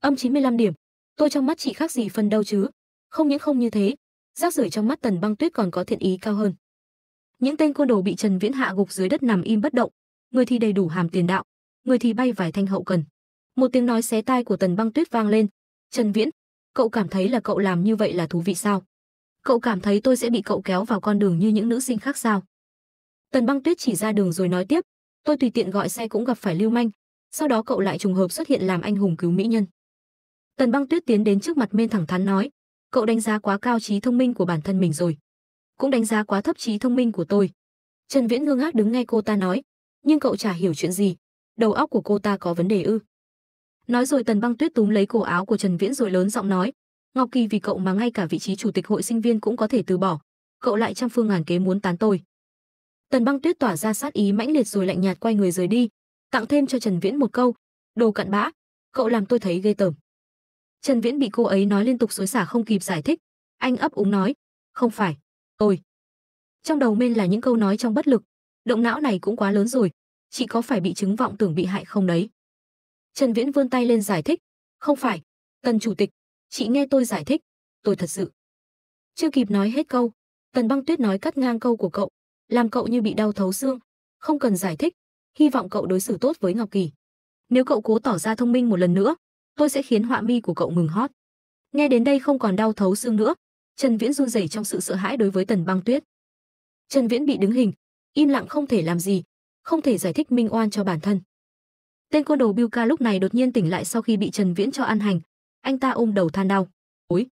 Âm 95 điểm, tôi trong mắt chị khác gì phân đâu chứ, không những không như thế, rác rưởi trong mắt Tần Băng Tuyết còn có thiện ý cao hơn. Những tên côn đồ bị Trần Viễn hạ gục dưới đất nằm im bất động, người thì đầy đủ hàm tiền đạo, người thì bay vài thanh hậu cần. Một tiếng nói xé tai của Tần Băng Tuyết vang lên, "Trần Viễn, cậu cảm thấy là cậu làm như vậy là thú vị sao? Cậu cảm thấy tôi sẽ bị cậu kéo vào con đường như những nữ sinh khác sao?" Tần Băng Tuyết chỉ ra đường rồi nói tiếp, "Tôi tùy tiện gọi xe cũng gặp phải lưu manh, sau đó cậu lại trùng hợp xuất hiện làm anh hùng cứu mỹ nhân." Tần Băng Tuyết tiến đến trước mặt Mên thẳng thắn nói, "Cậu đánh giá quá cao trí thông minh của bản thân mình rồi cũng đánh giá quá thấp trí thông minh của tôi. Trần Viễn ngương ngác đứng nghe cô ta nói, nhưng cậu chả hiểu chuyện gì, đầu óc của cô ta có vấn đề ư? Nói rồi Tần Băng Tuyết túm lấy cổ áo của Trần Viễn rồi lớn giọng nói, Ngọc Kỳ vì cậu mà ngay cả vị trí chủ tịch hội sinh viên cũng có thể từ bỏ, cậu lại trăm phương ngàn kế muốn tán tôi. Tần Băng Tuyết tỏa ra sát ý mãnh liệt rồi lạnh nhạt quay người rời đi, tặng thêm cho Trần Viễn một câu, đồ cặn bã, cậu làm tôi thấy ghê tởm. Trần Viễn bị cô ấy nói liên tục xối xả không kịp giải thích, anh ấp úng nói, không phải, Ôi! Trong đầu Mên là những câu nói trong bất lực, động não này cũng quá lớn rồi, chị có phải bị chứng vọng tưởng bị hại không đấy? Trần Viễn vươn tay lên giải thích, không phải, Tần Chủ tịch, chị nghe tôi giải thích, tôi thật sự. Chưa kịp nói hết câu, Tần băng tuyết nói cắt ngang câu của cậu, làm cậu như bị đau thấu xương, không cần giải thích, hy vọng cậu đối xử tốt với Ngọc Kỳ. Nếu cậu cố tỏ ra thông minh một lần nữa, tôi sẽ khiến họa mi của cậu ngừng hót. Nghe đến đây không còn đau thấu xương nữa, Trần Viễn run rẩy trong sự sợ hãi đối với Tần Băng Tuyết. Trần Viễn bị đứng hình, im lặng không thể làm gì, không thể giải thích minh oan cho bản thân. Tên côn đồ Biu Ca lúc này đột nhiên tỉnh lại sau khi bị Trần Viễn cho ăn hành, anh ta ôm đầu than đau, "Ối."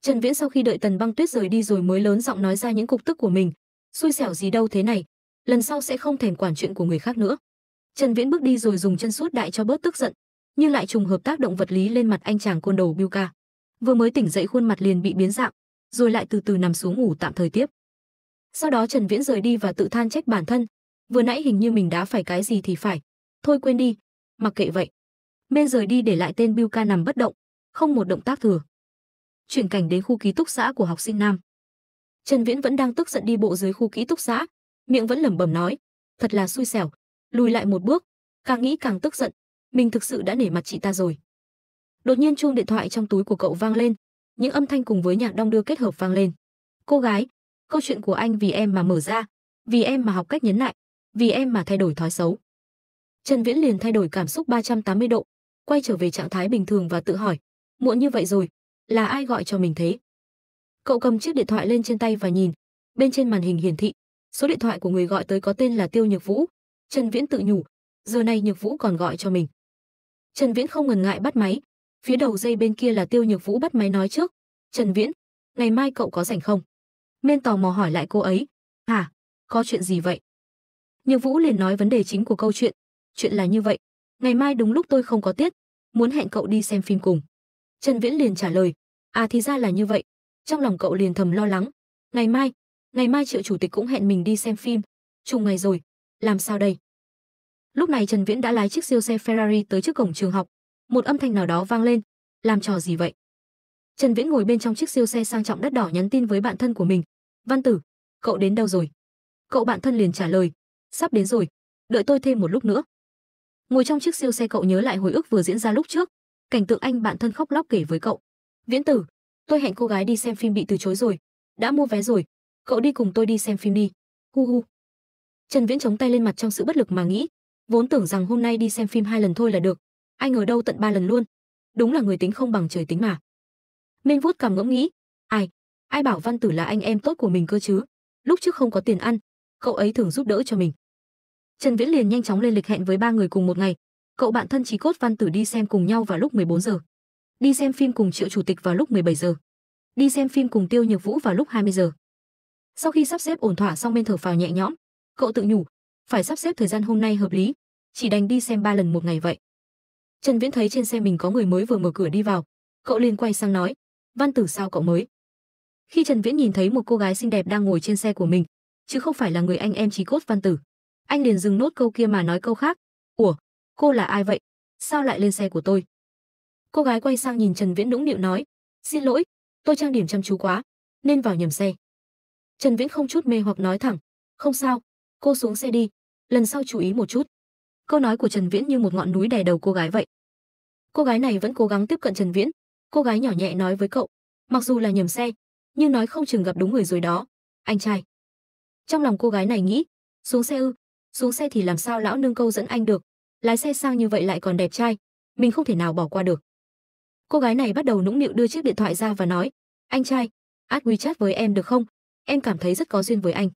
Trần Viễn sau khi đợi Tần Băng Tuyết rời đi rồi mới lớn giọng nói ra những cục tức của mình, xui xẻo gì đâu thế này, lần sau sẽ không thèm quản chuyện của người khác nữa. Trần Viễn bước đi rồi dùng chân suốt đại cho bớt tức giận, nhưng lại trùng hợp tác động vật lý lên mặt anh chàng côn đồ Biu Ca vừa mới tỉnh dậy khuôn mặt liền bị biến dạng, rồi lại từ từ nằm xuống ngủ tạm thời tiếp. Sau đó Trần Viễn rời đi và tự than trách bản thân, vừa nãy hình như mình đã phải cái gì thì phải, thôi quên đi, mặc kệ vậy. Men rời đi để lại tên Bill Ca nằm bất động, không một động tác thừa. Chuyển cảnh đến khu ký túc xã của học sinh nam. Trần Viễn vẫn đang tức giận đi bộ dưới khu ký túc xã, miệng vẫn lẩm bẩm nói, thật là xui xẻo, lùi lại một bước, càng nghĩ càng tức giận, mình thực sự đã nể mặt chị ta rồi đột nhiên chuông điện thoại trong túi của cậu vang lên những âm thanh cùng với nhạc đong đưa kết hợp vang lên cô gái câu chuyện của anh vì em mà mở ra vì em mà học cách nhấn lại vì em mà thay đổi thói xấu trần viễn liền thay đổi cảm xúc 380 độ quay trở về trạng thái bình thường và tự hỏi muộn như vậy rồi là ai gọi cho mình thế cậu cầm chiếc điện thoại lên trên tay và nhìn bên trên màn hình hiển thị số điện thoại của người gọi tới có tên là tiêu nhược vũ trần viễn tự nhủ giờ này nhược vũ còn gọi cho mình trần viễn không ngần ngại bắt máy Phía đầu dây bên kia là Tiêu Nhược Vũ bắt máy nói trước. Trần Viễn, ngày mai cậu có rảnh không? Miên tò mò hỏi lại cô ấy. Hả? Có chuyện gì vậy? Nhược Vũ liền nói vấn đề chính của câu chuyện. Chuyện là như vậy. Ngày mai đúng lúc tôi không có tiết. Muốn hẹn cậu đi xem phim cùng. Trần Viễn liền trả lời. À thì ra là như vậy. Trong lòng cậu liền thầm lo lắng. Ngày mai, ngày mai triệu chủ tịch cũng hẹn mình đi xem phim. Trùng ngày rồi. Làm sao đây? Lúc này Trần Viễn đã lái chiếc siêu xe Ferrari tới trước cổng trường học, một âm thanh nào đó vang lên làm trò gì vậy trần viễn ngồi bên trong chiếc siêu xe sang trọng đắt đỏ nhắn tin với bạn thân của mình văn tử cậu đến đâu rồi cậu bạn thân liền trả lời sắp đến rồi đợi tôi thêm một lúc nữa ngồi trong chiếc siêu xe cậu nhớ lại hồi ức vừa diễn ra lúc trước cảnh tượng anh bạn thân khóc lóc kể với cậu viễn tử tôi hẹn cô gái đi xem phim bị từ chối rồi đã mua vé rồi cậu đi cùng tôi đi xem phim đi hu hu trần viễn chống tay lên mặt trong sự bất lực mà nghĩ vốn tưởng rằng hôm nay đi xem phim hai lần thôi là được ai ngờ đâu tận ba lần luôn đúng là người tính không bằng trời tính mà minh vuốt cằm ngẫm nghĩ ai ai bảo văn tử là anh em tốt của mình cơ chứ lúc trước không có tiền ăn cậu ấy thường giúp đỡ cho mình trần viễn liền nhanh chóng lên lịch hẹn với ba người cùng một ngày cậu bạn thân chí cốt văn tử đi xem cùng nhau vào lúc 14 giờ đi xem phim cùng triệu chủ tịch vào lúc 17 giờ đi xem phim cùng tiêu nhược vũ vào lúc 20 giờ sau khi sắp xếp ổn thỏa xong bên thở phào nhẹ nhõm cậu tự nhủ phải sắp xếp thời gian hôm nay hợp lý chỉ đành đi xem ba lần một ngày vậy Trần Viễn thấy trên xe mình có người mới vừa mở cửa đi vào, cậu liền quay sang nói: "Văn Tử sao cậu mới?" Khi Trần Viễn nhìn thấy một cô gái xinh đẹp đang ngồi trên xe của mình, chứ không phải là người anh em chí cốt Văn Tử, anh liền dừng nốt câu kia mà nói câu khác: "Ủa, cô là ai vậy? Sao lại lên xe của tôi?" Cô gái quay sang nhìn Trần Viễn nũng nịu nói: "Xin lỗi, tôi trang điểm chăm chú quá, nên vào nhầm xe." Trần Viễn không chút mê hoặc nói thẳng: "Không sao, cô xuống xe đi, lần sau chú ý một chút." câu nói của Trần Viễn như một ngọn núi đè đầu cô gái vậy. Cô gái này vẫn cố gắng tiếp cận Trần Viễn, cô gái nhỏ nhẹ nói với cậu, mặc dù là nhầm xe, nhưng nói không chừng gặp đúng người rồi đó, anh trai. Trong lòng cô gái này nghĩ, xuống xe ư, xuống xe thì làm sao lão nương câu dẫn anh được, lái xe sang như vậy lại còn đẹp trai, mình không thể nào bỏ qua được. Cô gái này bắt đầu nũng nịu đưa chiếc điện thoại ra và nói, anh trai, add WeChat với em được không, em cảm thấy rất có duyên với anh.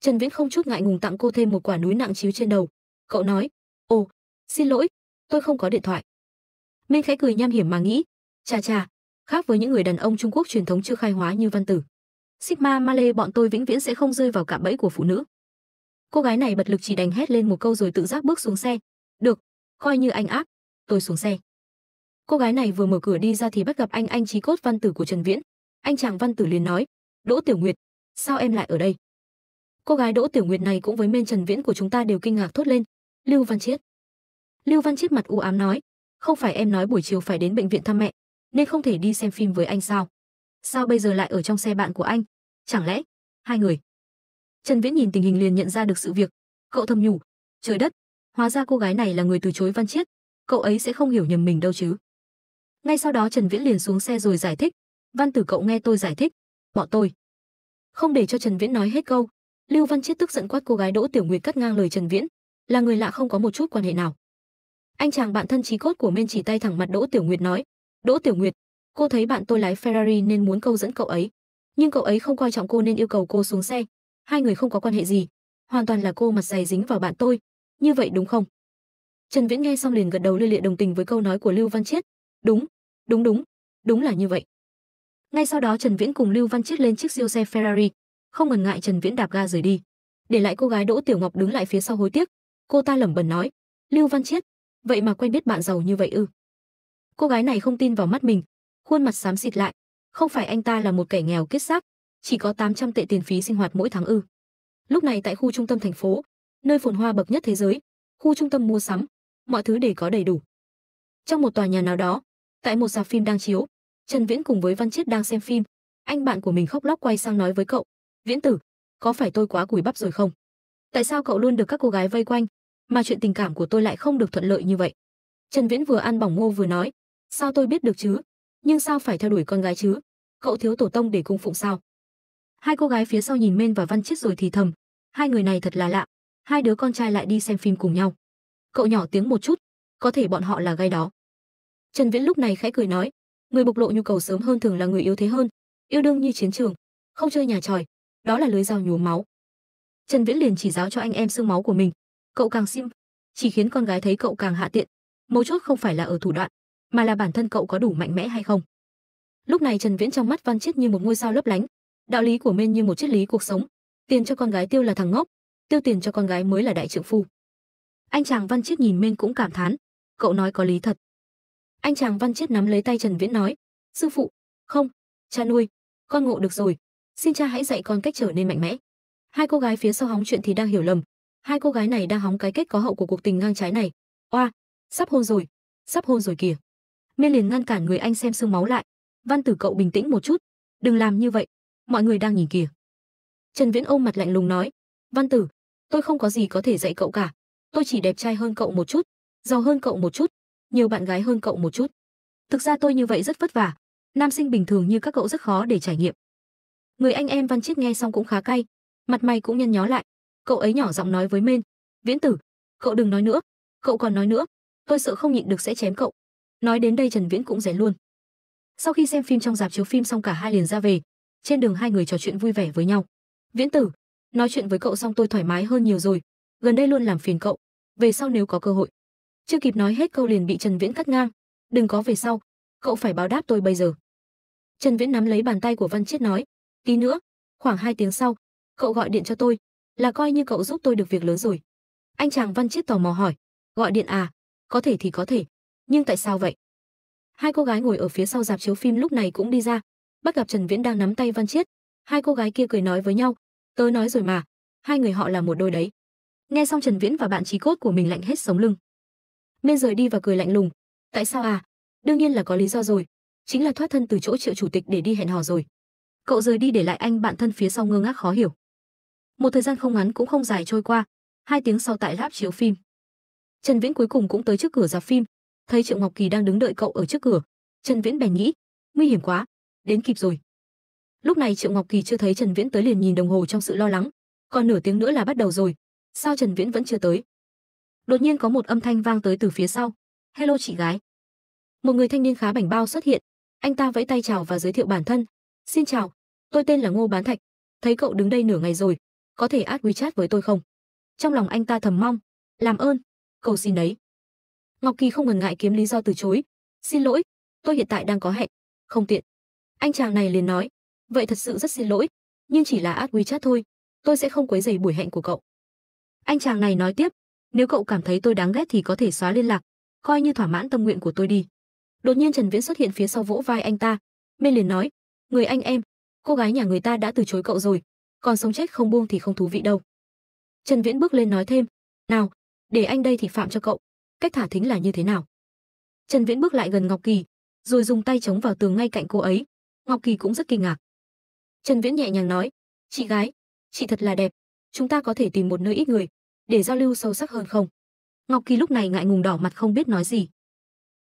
Trần Viễn không chút ngại ngùng tặng cô thêm một quả núi nặng chiếu trên đầu, Cậu nói, ồ, xin lỗi, tôi không có điện thoại. Minh khẽ cười nham hiểm mà nghĩ, chà chà, khác với những người đàn ông Trung Quốc truyền thống chưa khai hóa như văn tử. Sigma Malay bọn tôi vĩnh viễn sẽ không rơi vào cạm bẫy của phụ nữ. Cô gái này bật lực chỉ đành hét lên một câu rồi tự giác bước xuống xe. Được, coi như anh ác, tôi xuống xe. Cô gái này vừa mở cửa đi ra thì bắt gặp anh anh trí cốt văn tử của Trần Viễn. Anh chàng văn tử liền nói, Đỗ Tiểu Nguyệt, sao em lại ở đây? Cô gái Đỗ Tiểu Nguyệt này cũng với men Trần Viễn của chúng ta đều kinh ngạc thốt lên, Lưu Văn Chiết. Lưu Văn Chiết mặt u ám nói, không phải em nói buổi chiều phải đến bệnh viện thăm mẹ, nên không thể đi xem phim với anh sao? Sao bây giờ lại ở trong xe bạn của anh? Chẳng lẽ hai người? Trần Viễn nhìn tình hình liền nhận ra được sự việc, cậu thầm nhủ, trời đất, hóa ra cô gái này là người từ chối Văn Chiết, cậu ấy sẽ không hiểu nhầm mình đâu chứ. Ngay sau đó Trần Viễn liền xuống xe rồi giải thích, "Văn Tử cậu nghe tôi giải thích, bọn tôi." Không để cho Trần Viễn nói hết câu, Lưu Văn Chiết tức giận quát cô gái Đỗ Tiểu Nguyệt cắt ngang lời Trần Viễn, là người lạ không có một chút quan hệ nào. Anh chàng bạn thân trí cốt của Mên chỉ tay thẳng mặt Đỗ Tiểu Nguyệt nói, "Đỗ Tiểu Nguyệt, cô thấy bạn tôi lái Ferrari nên muốn câu dẫn cậu ấy, nhưng cậu ấy không coi trọng cô nên yêu cầu cô xuống xe. Hai người không có quan hệ gì, hoàn toàn là cô mặt dày dính vào bạn tôi, như vậy đúng không?" Trần Viễn nghe xong liền gật đầu lia lịa đồng tình với câu nói của Lưu Văn Chiết, "Đúng, đúng đúng, đúng là như vậy." Ngay sau đó Trần Viễn cùng Lưu Văn Chiết lên chiếc siêu xe Ferrari, không ngần ngại Trần Viễn đạp ga rời đi, để lại cô gái Đỗ Tiểu Ngọc đứng lại phía sau hối tiếc, Cô ta lẩm bẩm nói, "Lưu Văn Chiết, vậy mà quen biết bạn giàu như vậy ư?" Cô gái này không tin vào mắt mình, khuôn mặt xám xịt lại, "Không phải anh ta là một kẻ nghèo kết xác, chỉ có 800 tệ tiền phí sinh hoạt mỗi tháng ư?" Lúc này tại khu trung tâm thành phố, nơi phồn hoa bậc nhất thế giới, khu trung tâm mua sắm, mọi thứ đều có đầy đủ. Trong một tòa nhà nào đó, tại một rạp phim đang chiếu, Trần Viễn cùng với Văn Chiết đang xem phim, anh bạn của mình khóc lóc quay sang nói với cậu, "Viễn tử, có phải tôi quá cùi bắp rồi không?" tại sao cậu luôn được các cô gái vây quanh, mà chuyện tình cảm của tôi lại không được thuận lợi như vậy. Trần Viễn vừa ăn bỏng ngô vừa nói, sao tôi biết được chứ, nhưng sao phải theo đuổi con gái chứ, cậu thiếu tổ tông để cung phụng sao. Hai cô gái phía sau nhìn men và Văn Chiết rồi thì thầm, hai người này thật là lạ, hai đứa con trai lại đi xem phim cùng nhau. Cậu nhỏ tiếng một chút, có thể bọn họ là gay đó. Trần Viễn lúc này khẽ cười nói, người bộc lộ nhu cầu sớm hơn thường là người yếu thế hơn, yêu đương như chiến trường, không chơi nhà tròi, đó là lưới dao nhuốm máu. Trần Viễn liền chỉ giáo cho anh em xương máu của mình. Cậu càng sim, chỉ khiến con gái thấy cậu càng hạ tiện. Mấu chốt không phải là ở thủ đoạn, mà là bản thân cậu có đủ mạnh mẽ hay không. Lúc này Trần Viễn trong mắt Văn Chiết như một ngôi sao lấp lánh, đạo lý của men như một triết lý cuộc sống, tiền cho con gái tiêu là thằng ngốc, tiêu tiền cho con gái mới là đại trượng phu. Anh chàng Văn Chiết nhìn men cũng cảm thán, cậu nói có lý thật. Anh chàng Văn Chiết nắm lấy tay Trần Viễn nói, sư phụ, không, cha nuôi, con ngộ được rồi, xin cha hãy dạy con cách trở nên mạnh mẽ hai cô gái phía sau hóng chuyện thì đang hiểu lầm hai cô gái này đang hóng cái kết có hậu của cuộc tình ngang trái này oa sắp hôn rồi sắp hôn rồi kìa miên liền ngăn cản người anh xem sương máu lại văn tử cậu bình tĩnh một chút đừng làm như vậy mọi người đang nhìn kìa trần viễn ôm mặt lạnh lùng nói văn tử tôi không có gì có thể dạy cậu cả tôi chỉ đẹp trai hơn cậu một chút giàu hơn cậu một chút nhiều bạn gái hơn cậu một chút thực ra tôi như vậy rất vất vả nam sinh bình thường như các cậu rất khó để trải nghiệm người anh em văn chiết nghe xong cũng khá cay mặt mày cũng nhăn nhó lại. Cậu ấy nhỏ giọng nói với Mên, "Viễn Tử, cậu đừng nói nữa, cậu còn nói nữa, tôi sợ không nhịn được sẽ chém cậu." Nói đến đây Trần Viễn cũng rẻ luôn. Sau khi xem phim trong dạp chiếu phim xong cả hai liền ra về, trên đường hai người trò chuyện vui vẻ với nhau. "Viễn Tử, nói chuyện với cậu xong tôi thoải mái hơn nhiều rồi, gần đây luôn làm phiền cậu, về sau nếu có cơ hội." Chưa kịp nói hết câu liền bị Trần Viễn cắt ngang, "Đừng có về sau, cậu phải báo đáp tôi bây giờ." Trần Viễn nắm lấy bàn tay của Văn Chiết nói, "Tí nữa, khoảng hai tiếng sau, Cậu gọi điện cho tôi, là coi như cậu giúp tôi được việc lớn rồi. Anh chàng Văn Chiết tò mò hỏi, gọi điện à? Có thể thì có thể, nhưng tại sao vậy? Hai cô gái ngồi ở phía sau dạp chiếu phim lúc này cũng đi ra, bắt gặp Trần Viễn đang nắm tay Văn Chiết. Hai cô gái kia cười nói với nhau, tớ nói rồi mà, hai người họ là một đôi đấy. Nghe xong Trần Viễn và bạn trí cốt của mình lạnh hết sống lưng. Miên rời đi và cười lạnh lùng, tại sao à? Đương nhiên là có lý do rồi, chính là thoát thân từ chỗ triệu chủ tịch để đi hẹn hò rồi. Cậu rời đi để lại anh bạn thân phía sau ngơ ngác khó hiểu. Một thời gian không ngắn cũng không dài trôi qua, hai tiếng sau tại ráp chiếu phim. Trần Viễn cuối cùng cũng tới trước cửa dạp phim, thấy Triệu Ngọc Kỳ đang đứng đợi cậu ở trước cửa, Trần Viễn bèn nghĩ, nguy hiểm quá, đến kịp rồi. Lúc này Triệu Ngọc Kỳ chưa thấy Trần Viễn tới liền nhìn đồng hồ trong sự lo lắng, còn nửa tiếng nữa là bắt đầu rồi, sao Trần Viễn vẫn chưa tới? Đột nhiên có một âm thanh vang tới từ phía sau, "Hello chị gái." Một người thanh niên khá bảnh bao xuất hiện, anh ta vẫy tay chào và giới thiệu bản thân, "Xin chào, tôi tên là Ngô Bán Thạch, thấy cậu đứng đây nửa ngày rồi, có thể add WeChat với tôi không? Trong lòng anh ta thầm mong, làm ơn, cầu xin đấy. Ngọc Kỳ không ngần ngại kiếm lý do từ chối, xin lỗi, tôi hiện tại đang có hẹn, không tiện. Anh chàng này liền nói, vậy thật sự rất xin lỗi, nhưng chỉ là add WeChat thôi, tôi sẽ không quấy rầy buổi hẹn của cậu. Anh chàng này nói tiếp, nếu cậu cảm thấy tôi đáng ghét thì có thể xóa liên lạc, coi như thỏa mãn tâm nguyện của tôi đi. Đột nhiên Trần Viễn xuất hiện phía sau vỗ vai anh ta, mê liền nói, người anh em, cô gái nhà người ta đã từ chối cậu rồi, còn sống chết không buông thì không thú vị đâu. Trần Viễn bước lên nói thêm, "Nào, để anh đây thì phạm cho cậu, cách thả thính là như thế nào?" Trần Viễn bước lại gần Ngọc Kỳ, rồi dùng tay chống vào tường ngay cạnh cô ấy. Ngọc Kỳ cũng rất kinh ngạc. Trần Viễn nhẹ nhàng nói, "Chị gái, chị thật là đẹp, chúng ta có thể tìm một nơi ít người để giao lưu sâu sắc hơn không?" Ngọc Kỳ lúc này ngại ngùng đỏ mặt không biết nói gì.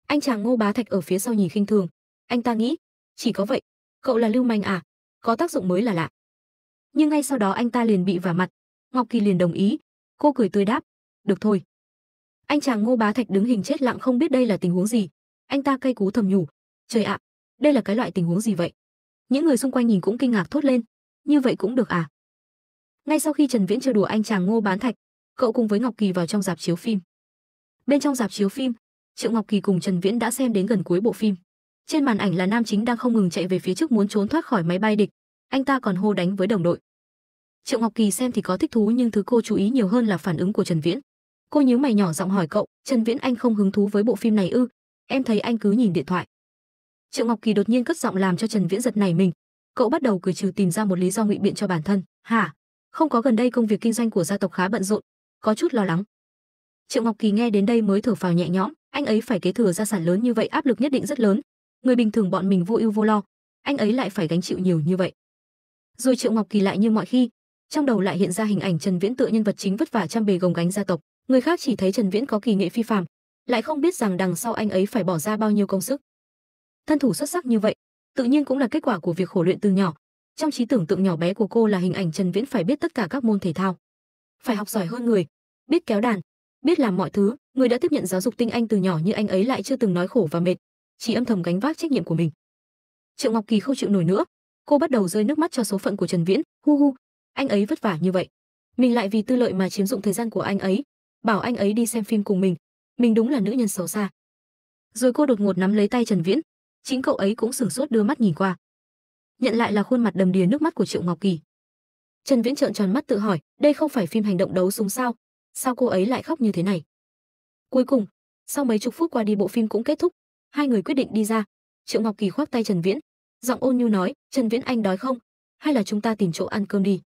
Anh chàng Ngô Bá Thạch ở phía sau nhìn khinh thường, anh ta nghĩ, chỉ có vậy, cậu là lưu manh à, có tác dụng mới là lạ nhưng ngay sau đó anh ta liền bị vả mặt. Ngọc Kỳ liền đồng ý, cô cười tươi đáp, "Được thôi." Anh chàng Ngô Bá Thạch đứng hình chết lặng không biết đây là tình huống gì. Anh ta cay cú thầm nhủ, "Trời ạ, đây là cái loại tình huống gì vậy?" Những người xung quanh nhìn cũng kinh ngạc thốt lên, "Như vậy cũng được à?" Ngay sau khi Trần Viễn chơi đùa anh chàng Ngô Bán Thạch, cậu cùng với Ngọc Kỳ vào trong dạp chiếu phim. Bên trong dạp chiếu phim, Triệu Ngọc Kỳ cùng Trần Viễn đã xem đến gần cuối bộ phim. Trên màn ảnh là nam chính đang không ngừng chạy về phía trước muốn trốn thoát khỏi máy bay địch, anh ta còn hô đánh với đồng đội triệu ngọc kỳ xem thì có thích thú nhưng thứ cô chú ý nhiều hơn là phản ứng của trần viễn cô nhíu mày nhỏ giọng hỏi cậu trần viễn anh không hứng thú với bộ phim này ư em thấy anh cứ nhìn điện thoại triệu ngọc kỳ đột nhiên cất giọng làm cho trần viễn giật nảy mình cậu bắt đầu cười trừ tìm ra một lý do ngụy biện cho bản thân hả không có gần đây công việc kinh doanh của gia tộc khá bận rộn có chút lo lắng triệu ngọc kỳ nghe đến đây mới thở phào nhẹ nhõm anh ấy phải kế thừa gia sản lớn như vậy áp lực nhất định rất lớn người bình thường bọn mình vô ưu vô lo anh ấy lại phải gánh chịu nhiều như vậy rồi triệu ngọc kỳ lại như mọi khi trong đầu lại hiện ra hình ảnh Trần Viễn tựa nhân vật chính vất vả trăm bề gồng gánh gia tộc, người khác chỉ thấy Trần Viễn có kỳ nghệ phi phàm, lại không biết rằng đằng sau anh ấy phải bỏ ra bao nhiêu công sức. Thân thủ xuất sắc như vậy, tự nhiên cũng là kết quả của việc khổ luyện từ nhỏ. Trong trí tưởng tượng nhỏ bé của cô là hình ảnh Trần Viễn phải biết tất cả các môn thể thao, phải học giỏi hơn người, biết kéo đàn, biết làm mọi thứ, người đã tiếp nhận giáo dục tinh anh từ nhỏ như anh ấy lại chưa từng nói khổ và mệt, chỉ âm thầm gánh vác trách nhiệm của mình. Triệu Ngọc Kỳ không chịu nổi nữa, cô bắt đầu rơi nước mắt cho số phận của Trần Viễn, hu hu, anh ấy vất vả như vậy mình lại vì tư lợi mà chiếm dụng thời gian của anh ấy bảo anh ấy đi xem phim cùng mình mình đúng là nữ nhân xấu xa rồi cô đột ngột nắm lấy tay trần viễn chính cậu ấy cũng sửng sốt đưa mắt nhìn qua nhận lại là khuôn mặt đầm đìa nước mắt của triệu ngọc kỳ trần viễn trợn tròn mắt tự hỏi đây không phải phim hành động đấu súng sao sao cô ấy lại khóc như thế này cuối cùng sau mấy chục phút qua đi bộ phim cũng kết thúc hai người quyết định đi ra triệu ngọc kỳ khoác tay trần viễn giọng ôn nhu nói trần viễn anh đói không hay là chúng ta tìm chỗ ăn cơm đi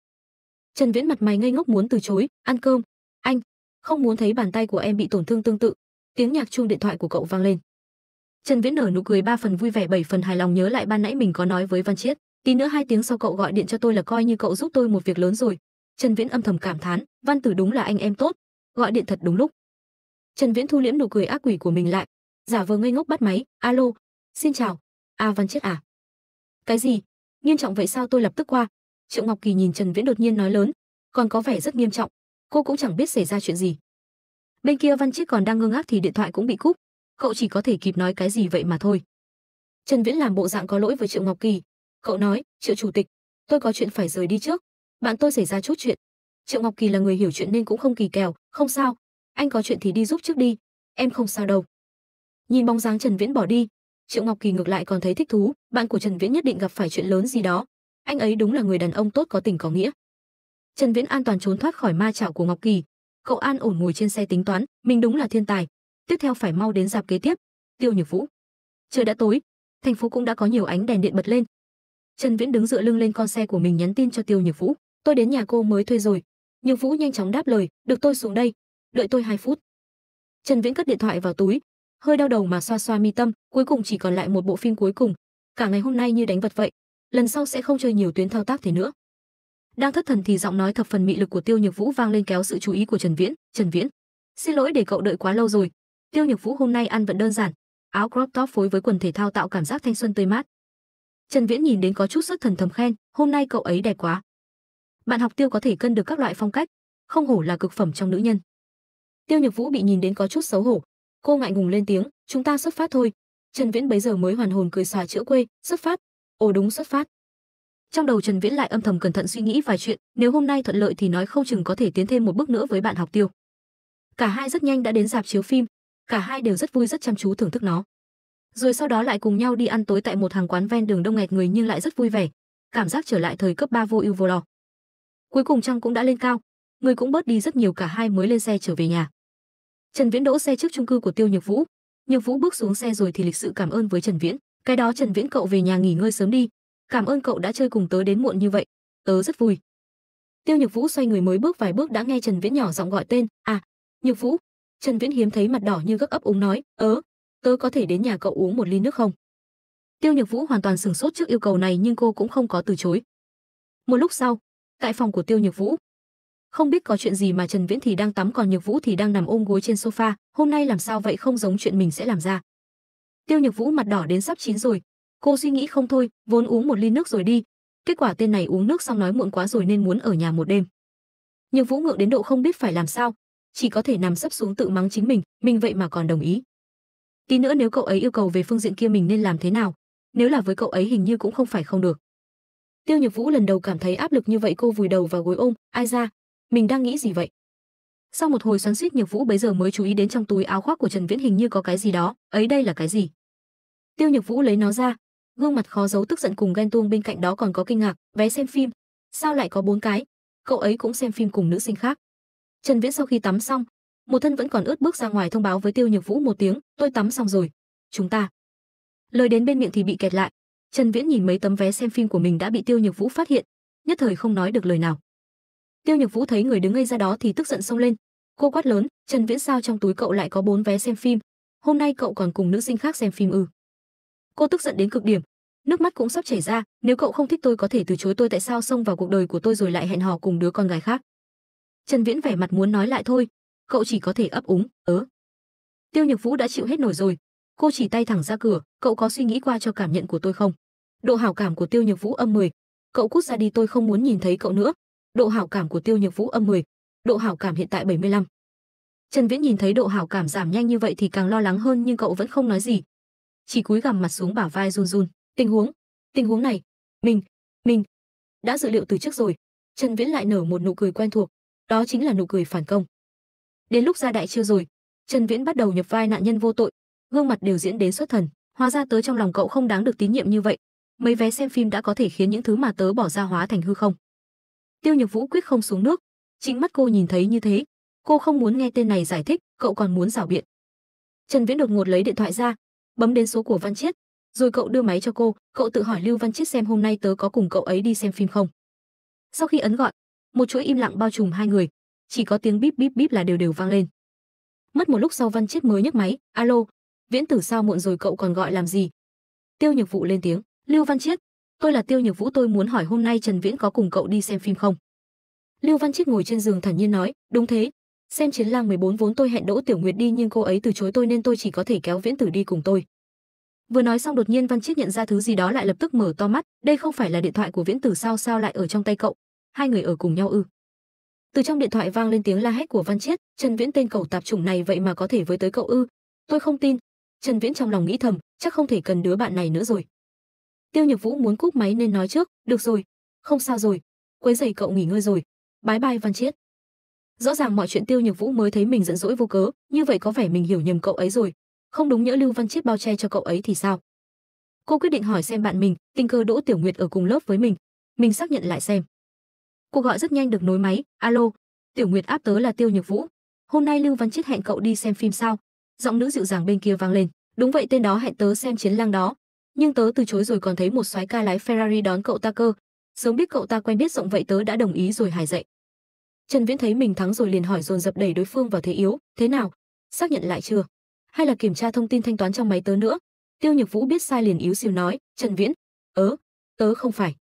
Trần Viễn mặt mày ngây ngốc muốn từ chối, "Ăn cơm, anh không muốn thấy bàn tay của em bị tổn thương tương tự." Tiếng nhạc chuông điện thoại của cậu vang lên. Trần Viễn nở nụ cười ba phần vui vẻ bảy phần hài lòng nhớ lại ban nãy mình có nói với Văn Chiết, tí nữa hai tiếng sau cậu gọi điện cho tôi là coi như cậu giúp tôi một việc lớn rồi. Trần Viễn âm thầm cảm thán, Văn Tử đúng là anh em tốt, gọi điện thật đúng lúc. Trần Viễn thu liễm nụ cười ác quỷ của mình lại, giả vờ ngây ngốc bắt máy, "Alo, xin chào, A à Văn Chiết à?" "Cái gì? Nghiêm trọng vậy sao tôi lập tức qua, triệu ngọc kỳ nhìn trần viễn đột nhiên nói lớn còn có vẻ rất nghiêm trọng cô cũng chẳng biết xảy ra chuyện gì bên kia văn chiết còn đang ngơ ngác thì điện thoại cũng bị cúp cậu chỉ có thể kịp nói cái gì vậy mà thôi trần viễn làm bộ dạng có lỗi với triệu ngọc kỳ cậu nói triệu chủ tịch tôi có chuyện phải rời đi trước bạn tôi xảy ra chút chuyện triệu ngọc kỳ là người hiểu chuyện nên cũng không kỳ kèo không sao anh có chuyện thì đi giúp trước đi em không sao đâu nhìn bóng dáng trần viễn bỏ đi triệu ngọc kỳ ngược lại còn thấy thích thú bạn của trần viễn nhất định gặp phải chuyện lớn gì đó anh ấy đúng là người đàn ông tốt có tình có nghĩa. Trần Viễn an toàn trốn thoát khỏi ma chảo của Ngọc Kỳ, cậu an ổn ngồi trên xe tính toán, mình đúng là thiên tài, tiếp theo phải mau đến dạp kế tiếp, Tiêu Nhược Vũ. Trời đã tối, thành phố cũng đã có nhiều ánh đèn điện bật lên. Trần Viễn đứng dựa lưng lên con xe của mình nhắn tin cho Tiêu Nhược Vũ, tôi đến nhà cô mới thuê rồi. Nhược Vũ nhanh chóng đáp lời, được tôi xuống đây, đợi tôi 2 phút. Trần Viễn cất điện thoại vào túi, hơi đau đầu mà xoa xoa mi tâm, cuối cùng chỉ còn lại một bộ phim cuối cùng, cả ngày hôm nay như đánh vật vậy, lần sau sẽ không chơi nhiều tuyến thao tác thế nữa đang thất thần thì giọng nói thập phần mị lực của tiêu nhược vũ vang lên kéo sự chú ý của trần viễn trần viễn xin lỗi để cậu đợi quá lâu rồi tiêu nhược vũ hôm nay ăn vẫn đơn giản áo crop top phối với quần thể thao tạo cảm giác thanh xuân tươi mát trần viễn nhìn đến có chút xuất thần thầm khen hôm nay cậu ấy đẹp quá bạn học tiêu có thể cân được các loại phong cách không hổ là cực phẩm trong nữ nhân tiêu nhược vũ bị nhìn đến có chút xấu hổ cô ngại ngùng lên tiếng chúng ta xuất phát thôi trần viễn bấy giờ mới hoàn hồn cười xòa chữa quê xuất phát ồ đúng xuất phát trong đầu trần viễn lại âm thầm cẩn thận suy nghĩ vài chuyện nếu hôm nay thuận lợi thì nói không chừng có thể tiến thêm một bước nữa với bạn học tiêu cả hai rất nhanh đã đến dạp chiếu phim cả hai đều rất vui rất chăm chú thưởng thức nó rồi sau đó lại cùng nhau đi ăn tối tại một hàng quán ven đường đông nghẹt người nhưng lại rất vui vẻ cảm giác trở lại thời cấp ba vô ưu vô lo cuối cùng trăng cũng đã lên cao người cũng bớt đi rất nhiều cả hai mới lên xe trở về nhà trần viễn đỗ xe trước trung cư của tiêu nhược vũ nhược vũ bước xuống xe rồi thì lịch sự cảm ơn với trần viễn cái đó trần viễn cậu về nhà nghỉ ngơi sớm đi cảm ơn cậu đã chơi cùng tớ đến muộn như vậy tớ rất vui tiêu nhược vũ xoay người mới bước vài bước đã nghe trần viễn nhỏ giọng gọi tên à nhược vũ trần viễn hiếm thấy mặt đỏ như gấp ấp úng nói ớ tớ có thể đến nhà cậu uống một ly nước không tiêu nhược vũ hoàn toàn sửng sốt trước yêu cầu này nhưng cô cũng không có từ chối một lúc sau tại phòng của tiêu nhược vũ không biết có chuyện gì mà Trần Viễn thì đang tắm còn Nhược Vũ thì đang nằm ôm gối trên sofa, hôm nay làm sao vậy không giống chuyện mình sẽ làm ra. Tiêu Nhược Vũ mặt đỏ đến sắp chín rồi. Cô suy nghĩ không thôi, vốn uống một ly nước rồi đi. Kết quả tên này uống nước xong nói muộn quá rồi nên muốn ở nhà một đêm. Nhược Vũ ngượng đến độ không biết phải làm sao, chỉ có thể nằm sấp xuống tự mắng chính mình, mình vậy mà còn đồng ý. Tí nữa nếu cậu ấy yêu cầu về phương diện kia mình nên làm thế nào? Nếu là với cậu ấy hình như cũng không phải không được. Tiêu Nhược Vũ lần đầu cảm thấy áp lực như vậy cô vùi đầu vào gối ôm, ai ra, mình đang nghĩ gì vậy? Sau một hồi xoắn xuýt Nhược Vũ bấy giờ mới chú ý đến trong túi áo khoác của Trần Viễn hình như có cái gì đó, ấy đây là cái gì? Tiêu Nhược Vũ lấy nó ra, gương mặt khó giấu tức giận cùng ghen tuông bên cạnh đó còn có kinh ngạc, vé xem phim, sao lại có bốn cái? Cậu ấy cũng xem phim cùng nữ sinh khác. Trần Viễn sau khi tắm xong, một thân vẫn còn ướt bước ra ngoài thông báo với Tiêu Nhược Vũ một tiếng, tôi tắm xong rồi, chúng ta. Lời đến bên miệng thì bị kẹt lại. Trần Viễn nhìn mấy tấm vé xem phim của mình đã bị Tiêu Nhược Vũ phát hiện, nhất thời không nói được lời nào. Tiêu Nhược Vũ thấy người đứng ngay ra đó thì tức giận xông lên, cô quát lớn, "Trần Viễn sao trong túi cậu lại có bốn vé xem phim? Hôm nay cậu còn cùng nữ sinh khác xem phim ư?" Ừ cô tức giận đến cực điểm nước mắt cũng sắp chảy ra nếu cậu không thích tôi có thể từ chối tôi tại sao xông vào cuộc đời của tôi rồi lại hẹn hò cùng đứa con gái khác trần viễn vẻ mặt muốn nói lại thôi cậu chỉ có thể ấp úng ớ tiêu nhược vũ đã chịu hết nổi rồi cô chỉ tay thẳng ra cửa cậu có suy nghĩ qua cho cảm nhận của tôi không độ hảo cảm của tiêu nhược vũ âm 10. cậu cút ra đi tôi không muốn nhìn thấy cậu nữa độ hảo cảm của tiêu nhược vũ âm 10. độ hảo cảm hiện tại 75. trần viễn nhìn thấy độ hảo cảm giảm nhanh như vậy thì càng lo lắng hơn nhưng cậu vẫn không nói gì chỉ cúi gằm mặt xuống bả vai run run tình huống tình huống này mình mình đã dự liệu từ trước rồi trần viễn lại nở một nụ cười quen thuộc đó chính là nụ cười phản công đến lúc ra đại chưa rồi trần viễn bắt đầu nhập vai nạn nhân vô tội gương mặt đều diễn đến xuất thần hóa ra tớ trong lòng cậu không đáng được tín nhiệm như vậy mấy vé xem phim đã có thể khiến những thứ mà tớ bỏ ra hóa thành hư không tiêu nhược vũ quyết không xuống nước chính mắt cô nhìn thấy như thế cô không muốn nghe tên này giải thích cậu còn muốn rảo biện trần viễn đột ngột lấy điện thoại ra bấm đến số của Văn Chiết, rồi cậu đưa máy cho cô, cậu tự hỏi Lưu Văn Chiết xem hôm nay tớ có cùng cậu ấy đi xem phim không. Sau khi ấn gọi, một chuỗi im lặng bao trùm hai người, chỉ có tiếng bíp bíp bíp là đều đều vang lên. Mất một lúc sau Văn Chiết mới nhấc máy, "Alo, Viễn Tử sao muộn rồi cậu còn gọi làm gì?" Tiêu Nhược Vũ lên tiếng, "Lưu Văn Chiết, tôi là Tiêu Nhược Vũ, tôi muốn hỏi hôm nay Trần Viễn có cùng cậu đi xem phim không?" Lưu Văn Chiết ngồi trên giường thản nhiên nói, "Đúng thế, Xem chiến lang 14 vốn tôi hẹn Đỗ Tiểu Nguyệt đi nhưng cô ấy từ chối tôi nên tôi chỉ có thể kéo Viễn Tử đi cùng tôi. Vừa nói xong đột nhiên Văn Chiết nhận ra thứ gì đó lại lập tức mở to mắt, đây không phải là điện thoại của Viễn Tử sao sao lại ở trong tay cậu? Hai người ở cùng nhau ư? Từ trong điện thoại vang lên tiếng la hét của Văn Chiết, Trần Viễn tên cầu tạp chủng này vậy mà có thể với tới cậu ư? Tôi không tin. Trần Viễn trong lòng nghĩ thầm, chắc không thể cần đứa bạn này nữa rồi. Tiêu Nhược Vũ muốn cúp máy nên nói trước, "Được rồi, không sao rồi, quấy giày cậu nghỉ ngơi rồi. Bái bai Văn Chiết." rõ ràng mọi chuyện tiêu nhược vũ mới thấy mình giận dỗi vô cớ như vậy có vẻ mình hiểu nhầm cậu ấy rồi không đúng nhỡ lưu văn chiết bao che cho cậu ấy thì sao cô quyết định hỏi xem bạn mình tình cờ đỗ tiểu nguyệt ở cùng lớp với mình mình xác nhận lại xem cuộc gọi rất nhanh được nối máy alo tiểu nguyệt áp tớ là tiêu nhược vũ hôm nay lưu văn chiết hẹn cậu đi xem phim sao giọng nữ dịu dàng bên kia vang lên đúng vậy tên đó hẹn tớ xem chiến lang đó nhưng tớ từ chối rồi còn thấy một soái ca lái ferrari đón cậu ta cơ sớm biết cậu ta quen biết rộng vậy tớ đã đồng ý rồi hải dậy Trần Viễn thấy mình thắng rồi liền hỏi dồn dập đẩy đối phương vào thế yếu, thế nào? Xác nhận lại chưa? Hay là kiểm tra thông tin thanh toán trong máy tớ nữa? Tiêu Nhược Vũ biết sai liền yếu xìu nói, Trần Viễn, ớ, tớ không phải.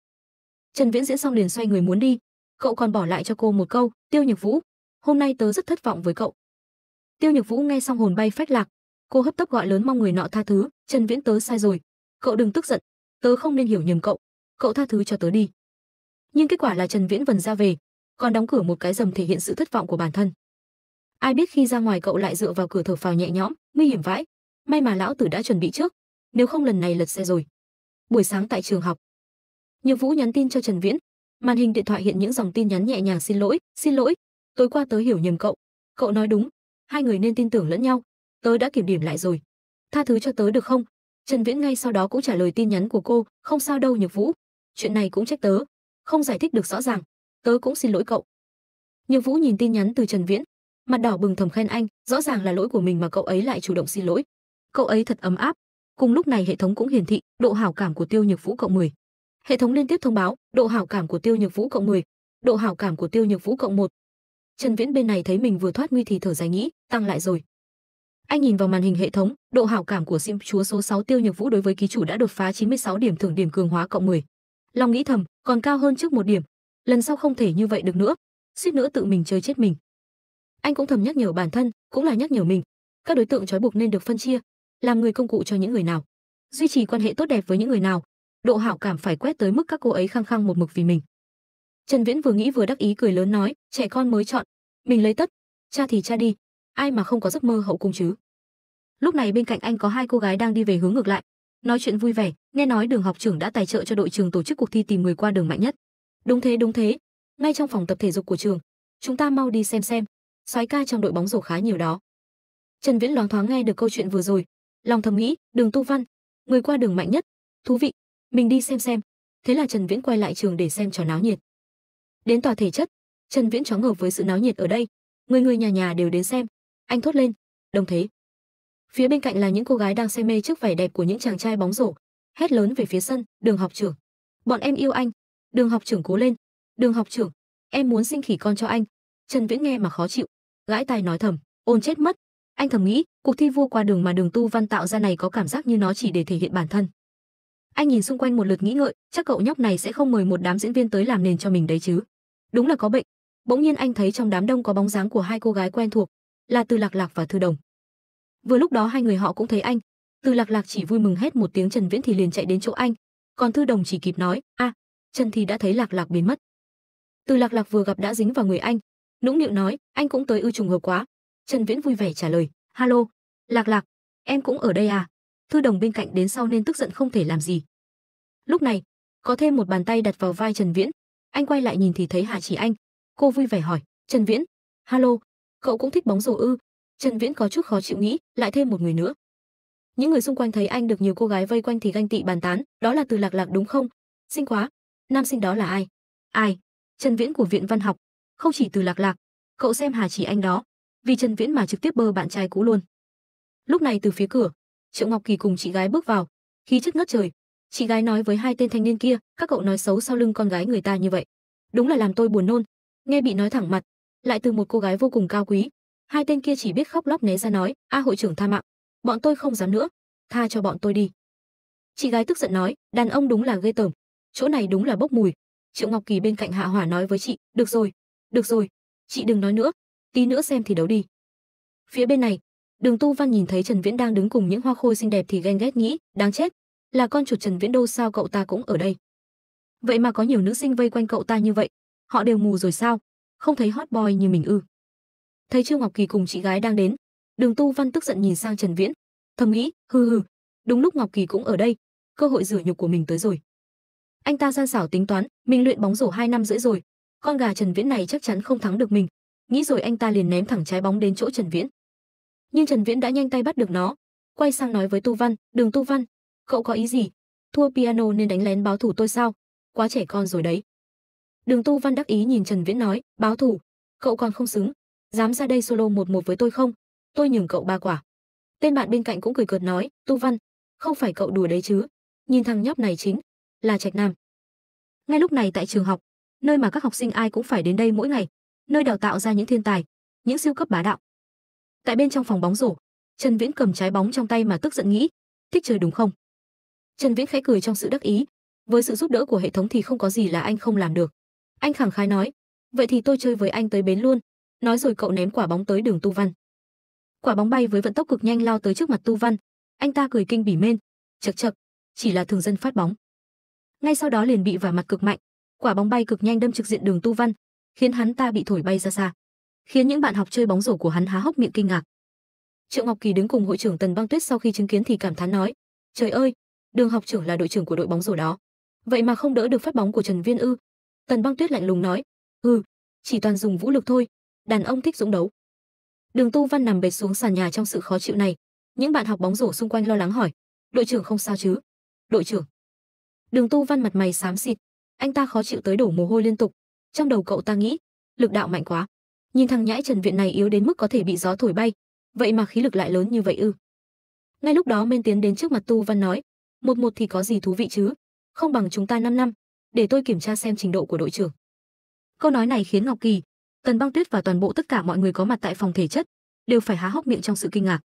Trần Viễn diễn xong liền xoay người muốn đi, cậu còn bỏ lại cho cô một câu, Tiêu Nhược Vũ, hôm nay tớ rất thất vọng với cậu. Tiêu Nhược Vũ nghe xong hồn bay phách lạc, cô hấp tấp gọi lớn mong người nọ tha thứ, Trần Viễn tớ sai rồi, cậu đừng tức giận, tớ không nên hiểu nhầm cậu, cậu tha thứ cho tớ đi. Nhưng kết quả là Trần Viễn vần ra về, còn đóng cửa một cái rầm thể hiện sự thất vọng của bản thân ai biết khi ra ngoài cậu lại dựa vào cửa thở phào nhẹ nhõm nguy hiểm vãi may mà lão tử đã chuẩn bị trước nếu không lần này lật xe rồi buổi sáng tại trường học nhược vũ nhắn tin cho trần viễn màn hình điện thoại hiện những dòng tin nhắn nhẹ nhàng xin lỗi xin lỗi tối qua tớ hiểu nhầm cậu cậu nói đúng hai người nên tin tưởng lẫn nhau tớ đã kiểm điểm lại rồi tha thứ cho tớ được không trần viễn ngay sau đó cũng trả lời tin nhắn của cô không sao đâu nhược vũ chuyện này cũng trách tớ không giải thích được rõ ràng tớ cũng xin lỗi cậu nhược vũ nhìn tin nhắn từ trần viễn mặt đỏ bừng thầm khen anh rõ ràng là lỗi của mình mà cậu ấy lại chủ động xin lỗi cậu ấy thật ấm áp cùng lúc này hệ thống cũng hiển thị độ hảo cảm của tiêu nhược vũ cộng 10. hệ thống liên tiếp thông báo độ hảo cảm của tiêu nhược vũ cộng 10, độ hảo cảm của tiêu nhược vũ cộng 1. trần viễn bên này thấy mình vừa thoát nguy thì thở dài nghĩ tăng lại rồi anh nhìn vào màn hình hệ thống, độ hảo cảm của Sim chúa số 6 Tiêu Nhược Vũ đối với ký chủ đã đột phá 96 điểm thưởng điểm cường hóa cộng 10. lòng nghĩ thầm, còn cao hơn trước một điểm, lần sau không thể như vậy được nữa suýt nữa tự mình chơi chết mình anh cũng thầm nhắc nhở bản thân cũng là nhắc nhở mình các đối tượng trói buộc nên được phân chia làm người công cụ cho những người nào duy trì quan hệ tốt đẹp với những người nào độ hảo cảm phải quét tới mức các cô ấy khăng khăng một mực vì mình trần viễn vừa nghĩ vừa đắc ý cười lớn nói trẻ con mới chọn mình lấy tất cha thì cha đi ai mà không có giấc mơ hậu cung chứ lúc này bên cạnh anh có hai cô gái đang đi về hướng ngược lại nói chuyện vui vẻ nghe nói đường học trưởng đã tài trợ cho đội trường tổ chức cuộc thi tìm người qua đường mạnh nhất Đúng thế đúng thế, ngay trong phòng tập thể dục của trường, chúng ta mau đi xem xem, soái ca trong đội bóng rổ khá nhiều đó. Trần Viễn loáng thoáng nghe được câu chuyện vừa rồi, lòng thầm nghĩ, Đường Tu Văn, người qua đường mạnh nhất, thú vị, mình đi xem xem. Thế là Trần Viễn quay lại trường để xem trò náo nhiệt. Đến tòa thể chất, Trần Viễn chóng ngợp với sự náo nhiệt ở đây, người người nhà nhà đều đến xem, anh thốt lên, đồng thế. Phía bên cạnh là những cô gái đang say mê trước vẻ đẹp của những chàng trai bóng rổ, hét lớn về phía sân, đường học trưởng. Bọn em yêu anh, Đường học trưởng cố lên. Đường học trưởng, em muốn sinh khỉ con cho anh. Trần Viễn nghe mà khó chịu, gãi tai nói thầm, ôn chết mất. Anh thầm nghĩ, cuộc thi vua qua đường mà Đường Tu Văn tạo ra này có cảm giác như nó chỉ để thể hiện bản thân. Anh nhìn xung quanh một lượt nghĩ ngợi, chắc cậu nhóc này sẽ không mời một đám diễn viên tới làm nền cho mình đấy chứ. Đúng là có bệnh. Bỗng nhiên anh thấy trong đám đông có bóng dáng của hai cô gái quen thuộc, là Từ Lạc Lạc và Thư Đồng. Vừa lúc đó hai người họ cũng thấy anh. Từ Lạc Lạc chỉ vui mừng hét một tiếng Trần Viễn thì liền chạy đến chỗ anh, còn Thư Đồng chỉ kịp nói, "A, à, chân thì đã thấy lạc lạc biến mất từ lạc lạc vừa gặp đã dính vào người anh nũng nịu nói anh cũng tới ư trùng hợp quá trần viễn vui vẻ trả lời hallo Lạc Lạc, em cũng ở đây à? Thư đồng bên cạnh đến sau nên tức giận không thể làm gì. Lúc này, có thêm một bàn tay đặt vào vai Trần Viễn, anh quay lại nhìn thì thấy hà Chỉ Anh. Cô vui vẻ hỏi, Trần Viễn, hallo cậu cũng thích bóng rổ ư? Trần Viễn có chút khó chịu nghĩ, lại thêm một người nữa. Những người xung quanh thấy anh được nhiều cô gái vây quanh thì ganh tị bàn tán, đó là từ Lạc Lạc đúng không? Xinh quá, nam sinh đó là ai ai trần viễn của viện văn học không chỉ từ lạc lạc cậu xem hà chỉ anh đó vì trần viễn mà trực tiếp bơ bạn trai cũ luôn lúc này từ phía cửa triệu ngọc kỳ cùng chị gái bước vào khí chất ngất trời chị gái nói với hai tên thanh niên kia các cậu nói xấu sau lưng con gái người ta như vậy đúng là làm tôi buồn nôn nghe bị nói thẳng mặt lại từ một cô gái vô cùng cao quý hai tên kia chỉ biết khóc lóc né ra nói a hội trưởng tha mạng bọn tôi không dám nữa tha cho bọn tôi đi chị gái tức giận nói đàn ông đúng là ghê tởm chỗ này đúng là bốc mùi triệu ngọc kỳ bên cạnh hạ hỏa nói với chị được rồi được rồi chị đừng nói nữa tí nữa xem thì đấu đi phía bên này đường tu văn nhìn thấy trần viễn đang đứng cùng những hoa khôi xinh đẹp thì ghen ghét nghĩ đáng chết là con chuột trần viễn đô sao cậu ta cũng ở đây vậy mà có nhiều nữ sinh vây quanh cậu ta như vậy họ đều mù rồi sao không thấy hot boy như mình ư thấy trương ngọc kỳ cùng chị gái đang đến đường tu văn tức giận nhìn sang trần viễn thầm nghĩ hừ hừ đúng lúc ngọc kỳ cũng ở đây cơ hội rửa nhục của mình tới rồi anh ta gian xảo tính toán mình luyện bóng rổ hai năm rưỡi rồi con gà trần viễn này chắc chắn không thắng được mình nghĩ rồi anh ta liền ném thẳng trái bóng đến chỗ trần viễn nhưng trần viễn đã nhanh tay bắt được nó quay sang nói với tu văn đường tu văn cậu có ý gì thua piano nên đánh lén báo thủ tôi sao quá trẻ con rồi đấy đường tu văn đắc ý nhìn trần viễn nói báo thủ cậu còn không xứng dám ra đây solo một một với tôi không tôi nhường cậu ba quả tên bạn bên cạnh cũng cười cợt nói tu văn không phải cậu đùa đấy chứ nhìn thằng nhóc này chính là Trạch Nam. Ngay lúc này tại trường học, nơi mà các học sinh ai cũng phải đến đây mỗi ngày, nơi đào tạo ra những thiên tài, những siêu cấp bá đạo. Tại bên trong phòng bóng rổ, Trần Viễn cầm trái bóng trong tay mà tức giận nghĩ, thích chơi đúng không? Trần Viễn khẽ cười trong sự đắc ý, với sự giúp đỡ của hệ thống thì không có gì là anh không làm được. Anh khẳng khái nói, vậy thì tôi chơi với anh tới bến luôn, nói rồi cậu ném quả bóng tới đường Tu Văn. Quả bóng bay với vận tốc cực nhanh lao tới trước mặt Tu Văn, anh ta cười kinh bỉ mên, chậc chậc, chỉ là thường dân phát bóng ngay sau đó liền bị vả mặt cực mạnh. Quả bóng bay cực nhanh đâm trực diện đường Tu Văn, khiến hắn ta bị thổi bay ra xa, khiến những bạn học chơi bóng rổ của hắn há hốc miệng kinh ngạc. Triệu Ngọc Kỳ đứng cùng hội trưởng Tần Băng Tuyết sau khi chứng kiến thì cảm thán nói: "Trời ơi, Đường học trưởng là đội trưởng của đội bóng rổ đó, vậy mà không đỡ được phát bóng của Trần Viên Ư?" Tần Băng Tuyết lạnh lùng nói: "Ừ, chỉ toàn dùng vũ lực thôi, đàn ông thích dũng đấu." Đường Tu Văn nằm bệt xuống sàn nhà trong sự khó chịu này, những bạn học bóng rổ xung quanh lo lắng hỏi: "Đội trưởng không sao chứ?" "Đội trưởng?" Đường Tu Văn mặt mày xám xịt, anh ta khó chịu tới đổ mồ hôi liên tục. Trong đầu cậu ta nghĩ, lực đạo mạnh quá. Nhìn thằng nhãi Trần Viện này yếu đến mức có thể bị gió thổi bay, vậy mà khí lực lại lớn như vậy ư? Ngay lúc đó Minh tiến đến trước mặt Tu Văn nói, một một thì có gì thú vị chứ, không bằng chúng ta 5 năm, để tôi kiểm tra xem trình độ của đội trưởng. Câu nói này khiến Ngọc Kỳ, Tần Băng Tuyết và toàn bộ tất cả mọi người có mặt tại phòng thể chất đều phải há hốc miệng trong sự kinh ngạc.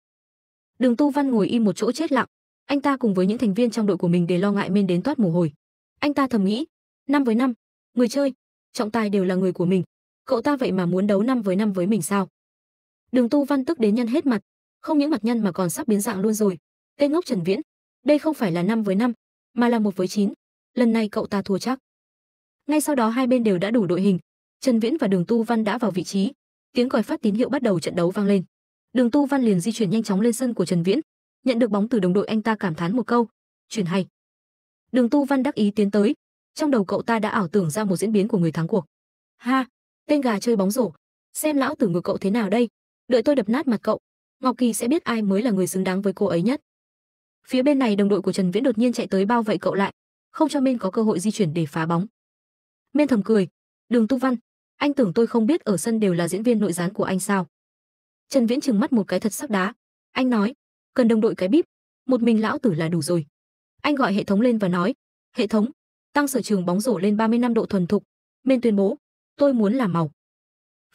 Đường Tu Văn ngồi im một chỗ chết lặng, anh ta cùng với những thành viên trong đội của mình để lo ngại men đến toát mồ hôi. Anh ta thầm nghĩ, năm với năm, người chơi, trọng tài đều là người của mình, cậu ta vậy mà muốn đấu năm với năm với mình sao? Đường Tu Văn tức đến nhân hết mặt, không những mặt nhân mà còn sắp biến dạng luôn rồi. Tên ngốc Trần Viễn, đây không phải là năm với năm, mà là một với chín. Lần này cậu ta thua chắc. Ngay sau đó hai bên đều đã đủ đội hình, Trần Viễn và Đường Tu Văn đã vào vị trí. Tiếng còi phát tín hiệu bắt đầu trận đấu vang lên. Đường Tu Văn liền di chuyển nhanh chóng lên sân của Trần Viễn, nhận được bóng từ đồng đội anh ta cảm thán một câu, "Chuyển hay." Đường Tu Văn đắc ý tiến tới, trong đầu cậu ta đã ảo tưởng ra một diễn biến của người thắng cuộc. "Ha, tên gà chơi bóng rổ, xem lão tử ngược cậu thế nào đây, đợi tôi đập nát mặt cậu, Ngọc Kỳ sẽ biết ai mới là người xứng đáng với cô ấy nhất." Phía bên này đồng đội của Trần Viễn đột nhiên chạy tới bao vây cậu lại, không cho Minh có cơ hội di chuyển để phá bóng. Miên thầm cười, "Đường Tu Văn, anh tưởng tôi không biết ở sân đều là diễn viên nội gián của anh sao?" Trần Viễn chừng mắt một cái thật sắc đá, anh nói, cần đồng đội cái bíp một mình lão tử là đủ rồi anh gọi hệ thống lên và nói hệ thống tăng sở trường bóng rổ lên 35 độ thuần thục bên tuyên bố tôi muốn làm màu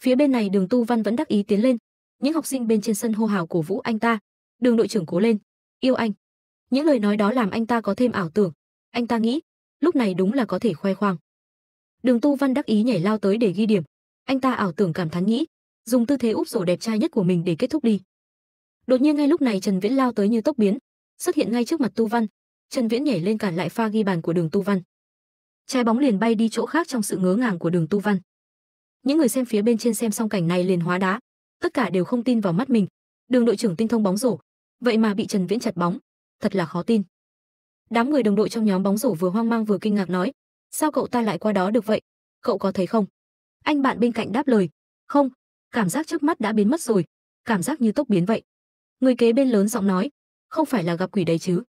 phía bên này đường tu văn vẫn đắc ý tiến lên những học sinh bên trên sân hô hào cổ vũ anh ta đường đội trưởng cố lên yêu anh những lời nói đó làm anh ta có thêm ảo tưởng anh ta nghĩ lúc này đúng là có thể khoe khoang đường tu văn đắc ý nhảy lao tới để ghi điểm anh ta ảo tưởng cảm thán nghĩ dùng tư thế úp rổ đẹp trai nhất của mình để kết thúc đi đột nhiên ngay lúc này trần viễn lao tới như tốc biến xuất hiện ngay trước mặt tu văn trần viễn nhảy lên cản lại pha ghi bàn của đường tu văn trái bóng liền bay đi chỗ khác trong sự ngớ ngàng của đường tu văn những người xem phía bên trên xem xong cảnh này liền hóa đá tất cả đều không tin vào mắt mình đường đội trưởng tinh thông bóng rổ vậy mà bị trần viễn chặt bóng thật là khó tin đám người đồng đội trong nhóm bóng rổ vừa hoang mang vừa kinh ngạc nói sao cậu ta lại qua đó được vậy cậu có thấy không anh bạn bên cạnh đáp lời không cảm giác trước mắt đã biến mất rồi cảm giác như tốc biến vậy Người kế bên lớn giọng nói, không phải là gặp quỷ đấy chứ?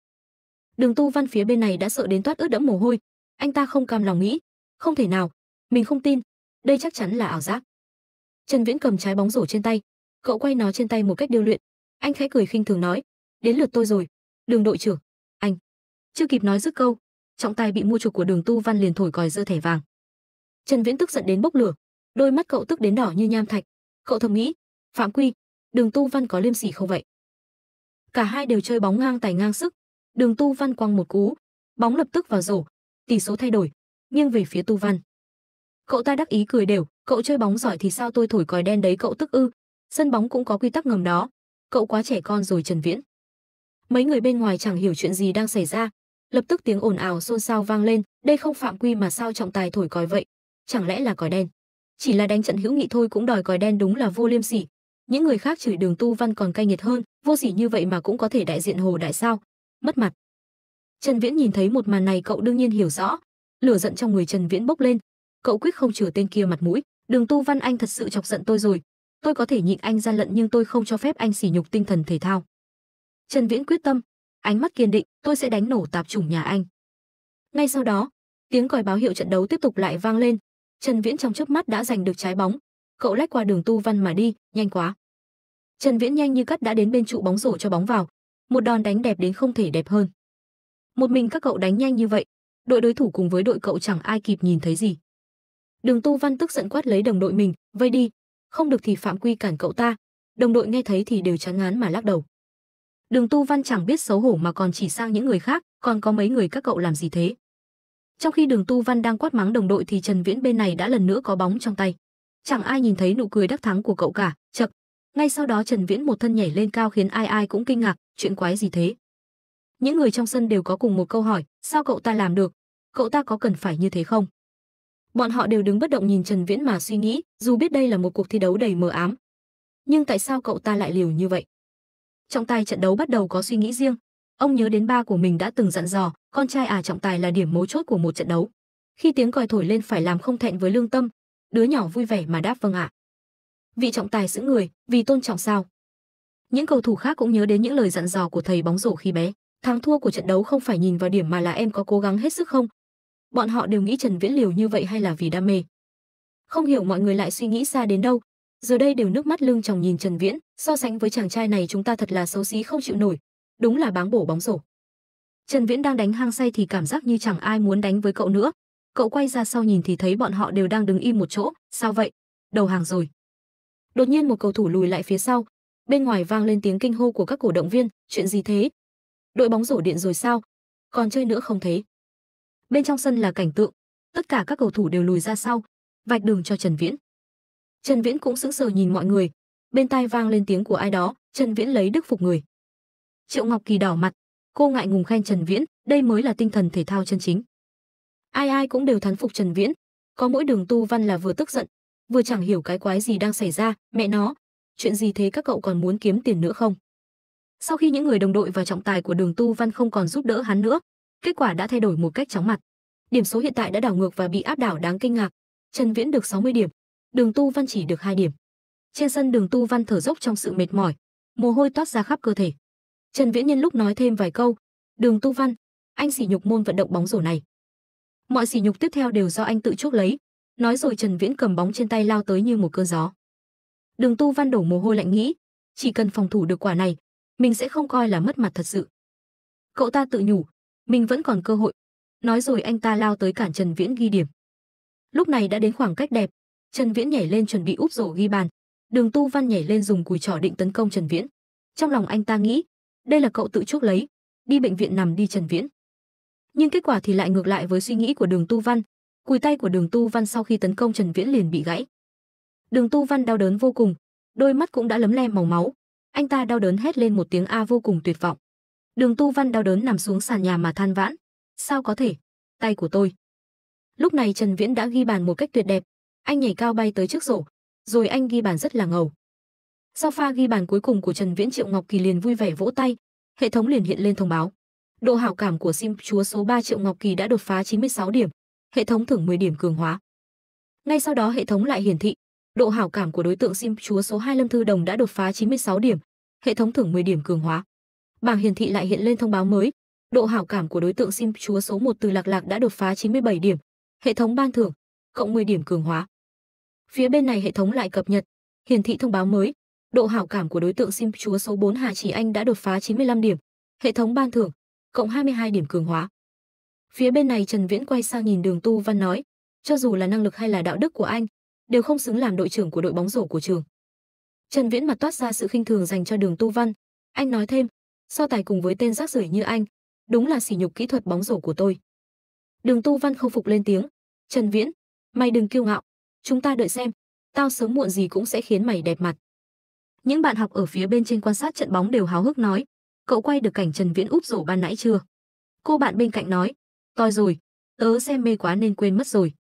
Đường Tu Văn phía bên này đã sợ đến toát ướt đẫm mồ hôi, anh ta không cam lòng nghĩ, không thể nào, mình không tin, đây chắc chắn là ảo giác. Trần Viễn cầm trái bóng rổ trên tay, cậu quay nó trên tay một cách điêu luyện, anh khẽ cười khinh thường nói, đến lượt tôi rồi, Đường đội trưởng, anh. Chưa kịp nói dứt câu, trọng tài bị mua chuộc của Đường Tu Văn liền thổi còi giơ thẻ vàng. Trần Viễn tức giận đến bốc lửa, đôi mắt cậu tức đến đỏ như nham thạch, cậu thầm nghĩ, phạm quy, Đường Tu Văn có liêm sỉ không vậy? Cả hai đều chơi bóng ngang tài ngang sức. Đường Tu Văn quăng một cú, bóng lập tức vào rổ, tỷ số thay đổi, nghiêng về phía Tu Văn. Cậu ta đắc ý cười đều, cậu chơi bóng giỏi thì sao tôi thổi còi đen đấy cậu tức ư? Sân bóng cũng có quy tắc ngầm đó. Cậu quá trẻ con rồi Trần Viễn. Mấy người bên ngoài chẳng hiểu chuyện gì đang xảy ra, lập tức tiếng ồn ào xôn xao vang lên, đây không phạm quy mà sao trọng tài thổi còi vậy? Chẳng lẽ là còi đen? Chỉ là đánh trận hữu nghị thôi cũng đòi còi đen đúng là vô liêm sỉ, những người khác chửi đường tu văn còn cay nghiệt hơn vô sỉ như vậy mà cũng có thể đại diện hồ đại sao mất mặt trần viễn nhìn thấy một màn này cậu đương nhiên hiểu rõ lửa giận trong người trần viễn bốc lên cậu quyết không chừa tên kia mặt mũi đường tu văn anh thật sự chọc giận tôi rồi tôi có thể nhịn anh ra lận nhưng tôi không cho phép anh sỉ nhục tinh thần thể thao trần viễn quyết tâm ánh mắt kiên định tôi sẽ đánh nổ tạp chủng nhà anh ngay sau đó tiếng còi báo hiệu trận đấu tiếp tục lại vang lên trần viễn trong chớp mắt đã giành được trái bóng cậu lách qua đường tu văn mà đi, nhanh quá. Trần Viễn nhanh như cắt đã đến bên trụ bóng rổ cho bóng vào, một đòn đánh đẹp đến không thể đẹp hơn. Một mình các cậu đánh nhanh như vậy, đội đối thủ cùng với đội cậu chẳng ai kịp nhìn thấy gì. Đường Tu Văn tức giận quát lấy đồng đội mình, vây đi, không được thì phạm quy cản cậu ta. Đồng đội nghe thấy thì đều chán ngán mà lắc đầu. Đường Tu Văn chẳng biết xấu hổ mà còn chỉ sang những người khác, còn có mấy người các cậu làm gì thế? Trong khi Đường Tu Văn đang quát mắng đồng đội thì Trần Viễn bên này đã lần nữa có bóng trong tay chẳng ai nhìn thấy nụ cười đắc thắng của cậu cả chậm ngay sau đó trần viễn một thân nhảy lên cao khiến ai ai cũng kinh ngạc chuyện quái gì thế những người trong sân đều có cùng một câu hỏi sao cậu ta làm được cậu ta có cần phải như thế không bọn họ đều đứng bất động nhìn trần viễn mà suy nghĩ dù biết đây là một cuộc thi đấu đầy mờ ám nhưng tại sao cậu ta lại liều như vậy trọng tài trận đấu bắt đầu có suy nghĩ riêng ông nhớ đến ba của mình đã từng dặn dò con trai à trọng tài là điểm mấu chốt của một trận đấu khi tiếng còi thổi lên phải làm không thẹn với lương tâm đứa nhỏ vui vẻ mà đáp vâng ạ. À. Vị trọng tài giữ người, vì tôn trọng sao? Những cầu thủ khác cũng nhớ đến những lời dặn dò của thầy bóng rổ khi bé, thắng thua của trận đấu không phải nhìn vào điểm mà là em có cố gắng hết sức không. Bọn họ đều nghĩ Trần Viễn liều như vậy hay là vì đam mê. Không hiểu mọi người lại suy nghĩ xa đến đâu, giờ đây đều nước mắt lưng tròng nhìn Trần Viễn, so sánh với chàng trai này chúng ta thật là xấu xí không chịu nổi, đúng là báng bổ bóng rổ. Trần Viễn đang đánh hang say thì cảm giác như chẳng ai muốn đánh với cậu nữa, cậu quay ra sau nhìn thì thấy bọn họ đều đang đứng im một chỗ, sao vậy? Đầu hàng rồi. Đột nhiên một cầu thủ lùi lại phía sau, bên ngoài vang lên tiếng kinh hô của các cổ động viên, chuyện gì thế? Đội bóng rổ điện rồi sao? Còn chơi nữa không thế? Bên trong sân là cảnh tượng, tất cả các cầu thủ đều lùi ra sau, vạch đường cho Trần Viễn. Trần Viễn cũng sững sờ nhìn mọi người, bên tai vang lên tiếng của ai đó, Trần Viễn lấy đức phục người. Triệu Ngọc Kỳ đỏ mặt, cô ngại ngùng khen Trần Viễn, đây mới là tinh thần thể thao chân chính ai ai cũng đều thán phục Trần Viễn. Có mỗi đường tu văn là vừa tức giận, vừa chẳng hiểu cái quái gì đang xảy ra, mẹ nó, chuyện gì thế các cậu còn muốn kiếm tiền nữa không? Sau khi những người đồng đội và trọng tài của đường tu văn không còn giúp đỡ hắn nữa, kết quả đã thay đổi một cách chóng mặt. Điểm số hiện tại đã đảo ngược và bị áp đảo đáng kinh ngạc. Trần Viễn được 60 điểm, đường tu văn chỉ được 2 điểm. Trên sân đường tu văn thở dốc trong sự mệt mỏi, mồ hôi toát ra khắp cơ thể. Trần Viễn nhân lúc nói thêm vài câu, đường tu văn, anh sỉ nhục môn vận động bóng rổ này mọi sỉ nhục tiếp theo đều do anh tự chuốc lấy. Nói rồi Trần Viễn cầm bóng trên tay lao tới như một cơn gió. Đường Tu Văn đổ mồ hôi lạnh nghĩ, chỉ cần phòng thủ được quả này, mình sẽ không coi là mất mặt thật sự. Cậu ta tự nhủ, mình vẫn còn cơ hội. Nói rồi anh ta lao tới cản Trần Viễn ghi điểm. Lúc này đã đến khoảng cách đẹp, Trần Viễn nhảy lên chuẩn bị úp rổ ghi bàn. Đường Tu Văn nhảy lên dùng cùi trỏ định tấn công Trần Viễn. Trong lòng anh ta nghĩ, đây là cậu tự chuốc lấy, đi bệnh viện nằm đi Trần Viễn nhưng kết quả thì lại ngược lại với suy nghĩ của Đường Tu Văn. Cùi tay của Đường Tu Văn sau khi tấn công Trần Viễn liền bị gãy. Đường Tu Văn đau đớn vô cùng, đôi mắt cũng đã lấm lem màu máu. Anh ta đau đớn hét lên một tiếng a vô cùng tuyệt vọng. Đường Tu Văn đau đớn nằm xuống sàn nhà mà than vãn, sao có thể? Tay của tôi. Lúc này Trần Viễn đã ghi bàn một cách tuyệt đẹp, anh nhảy cao bay tới trước rổ, rồi anh ghi bàn rất là ngầu. Sau pha ghi bàn cuối cùng của Trần Viễn Triệu Ngọc Kỳ liền vui vẻ vỗ tay, hệ thống liền hiện lên thông báo. Độ hảo cảm của sim chúa số 3 Triệu Ngọc Kỳ đã đột phá 96 điểm, hệ thống thưởng 10 điểm cường hóa. Ngay sau đó hệ thống lại hiển thị, độ hảo cảm của đối tượng sim chúa số 2 Lâm Thư Đồng đã đột phá 96 điểm, hệ thống thưởng 10 điểm cường hóa. Bảng hiển thị lại hiện lên thông báo mới, độ hảo cảm của đối tượng sim chúa số 1 Từ Lạc Lạc đã đột phá 97 điểm, hệ thống ban thưởng, cộng 10 điểm cường hóa. Phía bên này hệ thống lại cập nhật, hiển thị thông báo mới, độ hảo cảm của đối tượng sim chúa số 4 Hà Chỉ Anh đã đột phá 95 điểm, hệ thống ban thưởng, cộng 22 điểm cường hóa. Phía bên này Trần Viễn quay sang nhìn Đường Tu Văn nói, cho dù là năng lực hay là đạo đức của anh, đều không xứng làm đội trưởng của đội bóng rổ của trường. Trần Viễn mặt toát ra sự khinh thường dành cho Đường Tu Văn, anh nói thêm, so tài cùng với tên rác rưởi như anh, đúng là sỉ nhục kỹ thuật bóng rổ của tôi. Đường Tu Văn không phục lên tiếng, Trần Viễn, mày đừng kiêu ngạo, chúng ta đợi xem, tao sớm muộn gì cũng sẽ khiến mày đẹp mặt. Những bạn học ở phía bên trên quan sát trận bóng đều háo hức nói, cậu quay được cảnh Trần Viễn úp rổ ban nãy chưa? Cô bạn bên cạnh nói, toi rồi, tớ xem mê quá nên quên mất rồi.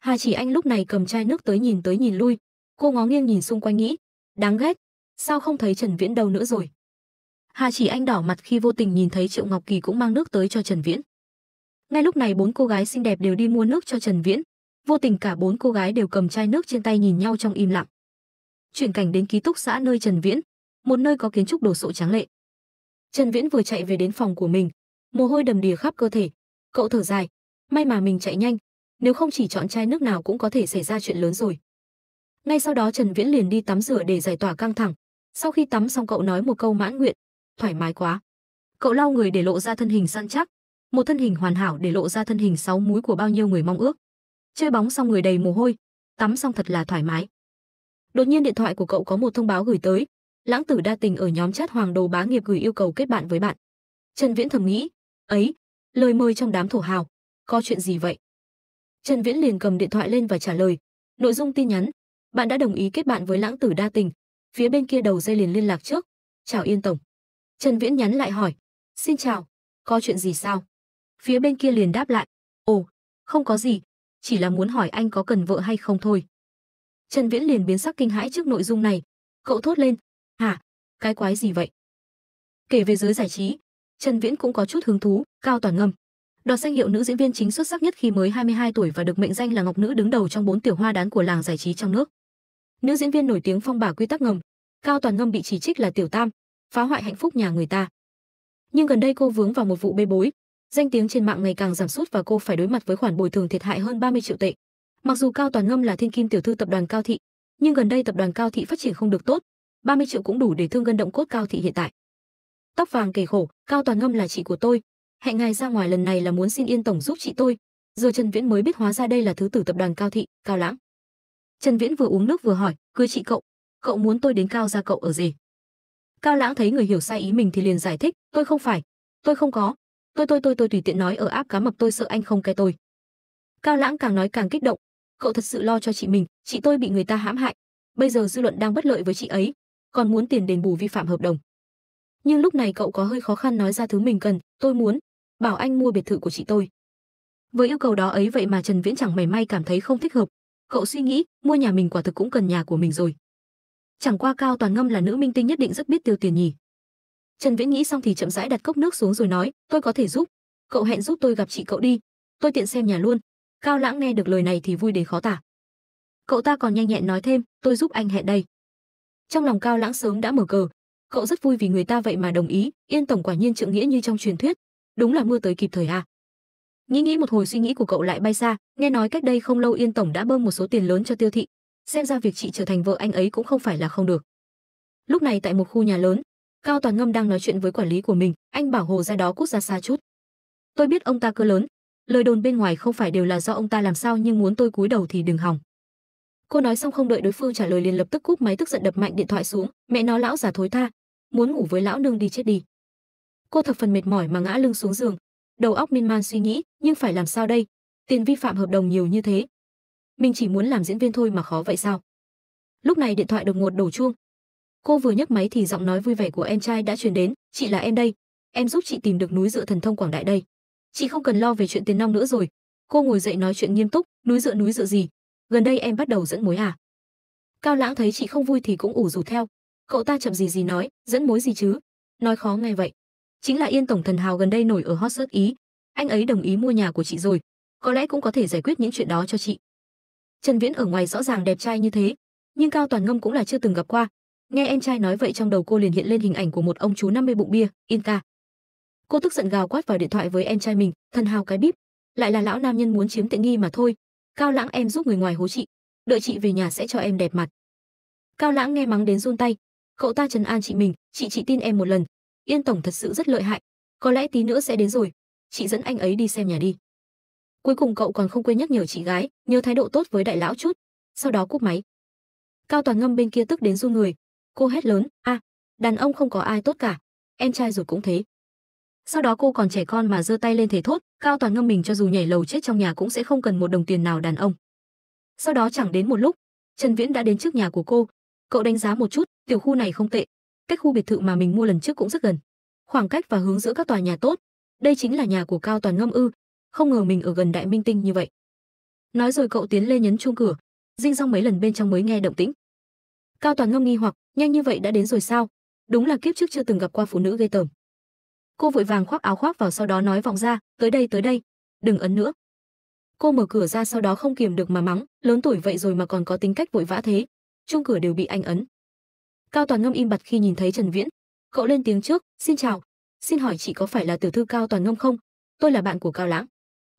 Hà chỉ anh lúc này cầm chai nước tới nhìn tới nhìn lui, cô ngó nghiêng nhìn xung quanh nghĩ, đáng ghét, sao không thấy Trần Viễn đâu nữa rồi. Hà chỉ anh đỏ mặt khi vô tình nhìn thấy Triệu Ngọc Kỳ cũng mang nước tới cho Trần Viễn. Ngay lúc này bốn cô gái xinh đẹp đều đi mua nước cho Trần Viễn, vô tình cả bốn cô gái đều cầm chai nước trên tay nhìn nhau trong im lặng. Chuyển cảnh đến ký túc xã nơi Trần Viễn, một nơi có kiến trúc đồ sộ tráng lệ. Trần Viễn vừa chạy về đến phòng của mình, mồ hôi đầm đìa khắp cơ thể. Cậu thở dài, may mà mình chạy nhanh, nếu không chỉ chọn chai nước nào cũng có thể xảy ra chuyện lớn rồi. Ngay sau đó Trần Viễn liền đi tắm rửa để giải tỏa căng thẳng. Sau khi tắm xong cậu nói một câu mãn nguyện, thoải mái quá. Cậu lau người để lộ ra thân hình săn chắc, một thân hình hoàn hảo để lộ ra thân hình sáu múi của bao nhiêu người mong ước. Chơi bóng xong người đầy mồ hôi, tắm xong thật là thoải mái. Đột nhiên điện thoại của cậu có một thông báo gửi tới, lãng tử đa tình ở nhóm chat hoàng đồ bá nghiệp gửi yêu cầu kết bạn với bạn. Trần Viễn thầm nghĩ, ấy, lời mời trong đám thổ hào, có chuyện gì vậy? Trần Viễn liền cầm điện thoại lên và trả lời, nội dung tin nhắn, bạn đã đồng ý kết bạn với lãng tử đa tình, phía bên kia đầu dây liền liên lạc trước, chào Yên Tổng. Trần Viễn nhắn lại hỏi, xin chào, có chuyện gì sao? Phía bên kia liền đáp lại, ồ, không có gì, chỉ là muốn hỏi anh có cần vợ hay không thôi. Trần Viễn liền biến sắc kinh hãi trước nội dung này, cậu thốt lên, Hả? Cái quái gì vậy? Kể về giới giải trí, Trần Viễn cũng có chút hứng thú, Cao Toàn Ngâm. Đoạt danh hiệu nữ diễn viên chính xuất sắc nhất khi mới 22 tuổi và được mệnh danh là ngọc nữ đứng đầu trong bốn tiểu hoa đán của làng giải trí trong nước. Nữ diễn viên nổi tiếng phong bà quy tắc ngầm, Cao Toàn Ngâm bị chỉ trích là tiểu tam, phá hoại hạnh phúc nhà người ta. Nhưng gần đây cô vướng vào một vụ bê bối, danh tiếng trên mạng ngày càng giảm sút và cô phải đối mặt với khoản bồi thường thiệt hại hơn 30 triệu tệ. Mặc dù Cao Toàn Ngâm là thiên kim tiểu thư tập đoàn Cao Thị, nhưng gần đây tập đoàn Cao Thị phát triển không được tốt, 30 triệu cũng đủ để thương gân động cốt cao thị hiện tại. Tóc vàng kề khổ, Cao Toàn Ngâm là chị của tôi, hẹn ngài ra ngoài lần này là muốn xin Yên tổng giúp chị tôi. Giờ Trần Viễn mới biết hóa ra đây là thứ tử tập đoàn Cao thị, Cao Lãng. Trần Viễn vừa uống nước vừa hỏi, "Cưới chị cậu, cậu muốn tôi đến Cao gia cậu ở gì?" Cao Lãng thấy người hiểu sai ý mình thì liền giải thích, "Tôi không phải, tôi không có, tôi tôi tôi tôi tùy tiện nói ở áp cá mập tôi sợ anh không cái tôi." Cao Lãng càng nói càng kích động, "Cậu thật sự lo cho chị mình, chị tôi bị người ta hãm hại, bây giờ dư luận đang bất lợi với chị ấy, còn muốn tiền đền bù vi phạm hợp đồng. Nhưng lúc này cậu có hơi khó khăn nói ra thứ mình cần, tôi muốn, bảo anh mua biệt thự của chị tôi. Với yêu cầu đó ấy vậy mà Trần Viễn chẳng mảy may cảm thấy không thích hợp. Cậu suy nghĩ, mua nhà mình quả thực cũng cần nhà của mình rồi. Chẳng qua Cao Toàn Ngâm là nữ minh tinh nhất định rất biết tiêu tiền nhỉ. Trần Viễn nghĩ xong thì chậm rãi đặt cốc nước xuống rồi nói, tôi có thể giúp, cậu hẹn giúp tôi gặp chị cậu đi, tôi tiện xem nhà luôn. Cao Lãng nghe được lời này thì vui đến khó tả. Cậu ta còn nhanh nhẹn nói thêm, tôi giúp anh hẹn đây trong lòng cao lãng sớm đã mở cờ cậu rất vui vì người ta vậy mà đồng ý yên tổng quả nhiên trượng nghĩa như trong truyền thuyết đúng là mưa tới kịp thời à nghĩ nghĩ một hồi suy nghĩ của cậu lại bay xa nghe nói cách đây không lâu yên tổng đã bơm một số tiền lớn cho tiêu thị xem ra việc chị trở thành vợ anh ấy cũng không phải là không được lúc này tại một khu nhà lớn cao toàn ngâm đang nói chuyện với quản lý của mình anh bảo hồ ra đó cút ra xa chút tôi biết ông ta cơ lớn lời đồn bên ngoài không phải đều là do ông ta làm sao nhưng muốn tôi cúi đầu thì đừng hỏng cô nói xong không đợi đối phương trả lời liền lập tức cúp máy tức giận đập mạnh điện thoại xuống mẹ nó lão già thối tha muốn ngủ với lão nương đi chết đi cô thập phần mệt mỏi mà ngã lưng xuống giường đầu óc miên man suy nghĩ nhưng phải làm sao đây tiền vi phạm hợp đồng nhiều như thế mình chỉ muốn làm diễn viên thôi mà khó vậy sao lúc này điện thoại đột ngột đổ chuông cô vừa nhấc máy thì giọng nói vui vẻ của em trai đã truyền đến chị là em đây em giúp chị tìm được núi dựa thần thông quảng đại đây chị không cần lo về chuyện tiền nong nữa rồi cô ngồi dậy nói chuyện nghiêm túc núi dựa núi dựa gì gần đây em bắt đầu dẫn mối à cao lãng thấy chị không vui thì cũng ủ rủ theo cậu ta chậm gì gì nói dẫn mối gì chứ nói khó nghe vậy chính là yên tổng thần hào gần đây nổi ở hot search ý anh ấy đồng ý mua nhà của chị rồi có lẽ cũng có thể giải quyết những chuyện đó cho chị trần viễn ở ngoài rõ ràng đẹp trai như thế nhưng cao toàn ngâm cũng là chưa từng gặp qua nghe em trai nói vậy trong đầu cô liền hiện lên hình ảnh của một ông chú 50 bụng bia inca cô tức giận gào quát vào điện thoại với em trai mình thần hào cái bíp lại là lão nam nhân muốn chiếm tiện nghi mà thôi Cao Lãng em giúp người ngoài hố chị, đợi chị về nhà sẽ cho em đẹp mặt. Cao Lãng nghe mắng đến run tay, cậu ta trấn an chị mình, chị chị tin em một lần, Yên tổng thật sự rất lợi hại, có lẽ tí nữa sẽ đến rồi, chị dẫn anh ấy đi xem nhà đi. Cuối cùng cậu còn không quên nhắc nhở chị gái, nhớ thái độ tốt với đại lão chút, sau đó cúp máy. Cao Toàn Ngâm bên kia tức đến run người, cô hét lớn, "A, à, đàn ông không có ai tốt cả, em trai rồi cũng thế." sau đó cô còn trẻ con mà giơ tay lên thể thốt cao toàn ngâm mình cho dù nhảy lầu chết trong nhà cũng sẽ không cần một đồng tiền nào đàn ông sau đó chẳng đến một lúc trần viễn đã đến trước nhà của cô cậu đánh giá một chút tiểu khu này không tệ cách khu biệt thự mà mình mua lần trước cũng rất gần khoảng cách và hướng giữa các tòa nhà tốt đây chính là nhà của cao toàn ngâm ư không ngờ mình ở gần đại minh tinh như vậy nói rồi cậu tiến lên nhấn chuông cửa dinh rong mấy lần bên trong mới nghe động tĩnh cao toàn ngâm nghi hoặc nhanh như vậy đã đến rồi sao đúng là kiếp trước chưa từng gặp qua phụ nữ ghê tởm cô vội vàng khoác áo khoác vào sau đó nói vòng ra tới đây tới đây đừng ấn nữa cô mở cửa ra sau đó không kiềm được mà mắng lớn tuổi vậy rồi mà còn có tính cách vội vã thế chung cửa đều bị anh ấn cao toàn ngâm im bặt khi nhìn thấy trần viễn cậu lên tiếng trước xin chào xin hỏi chị có phải là tiểu thư cao toàn ngâm không tôi là bạn của cao lãng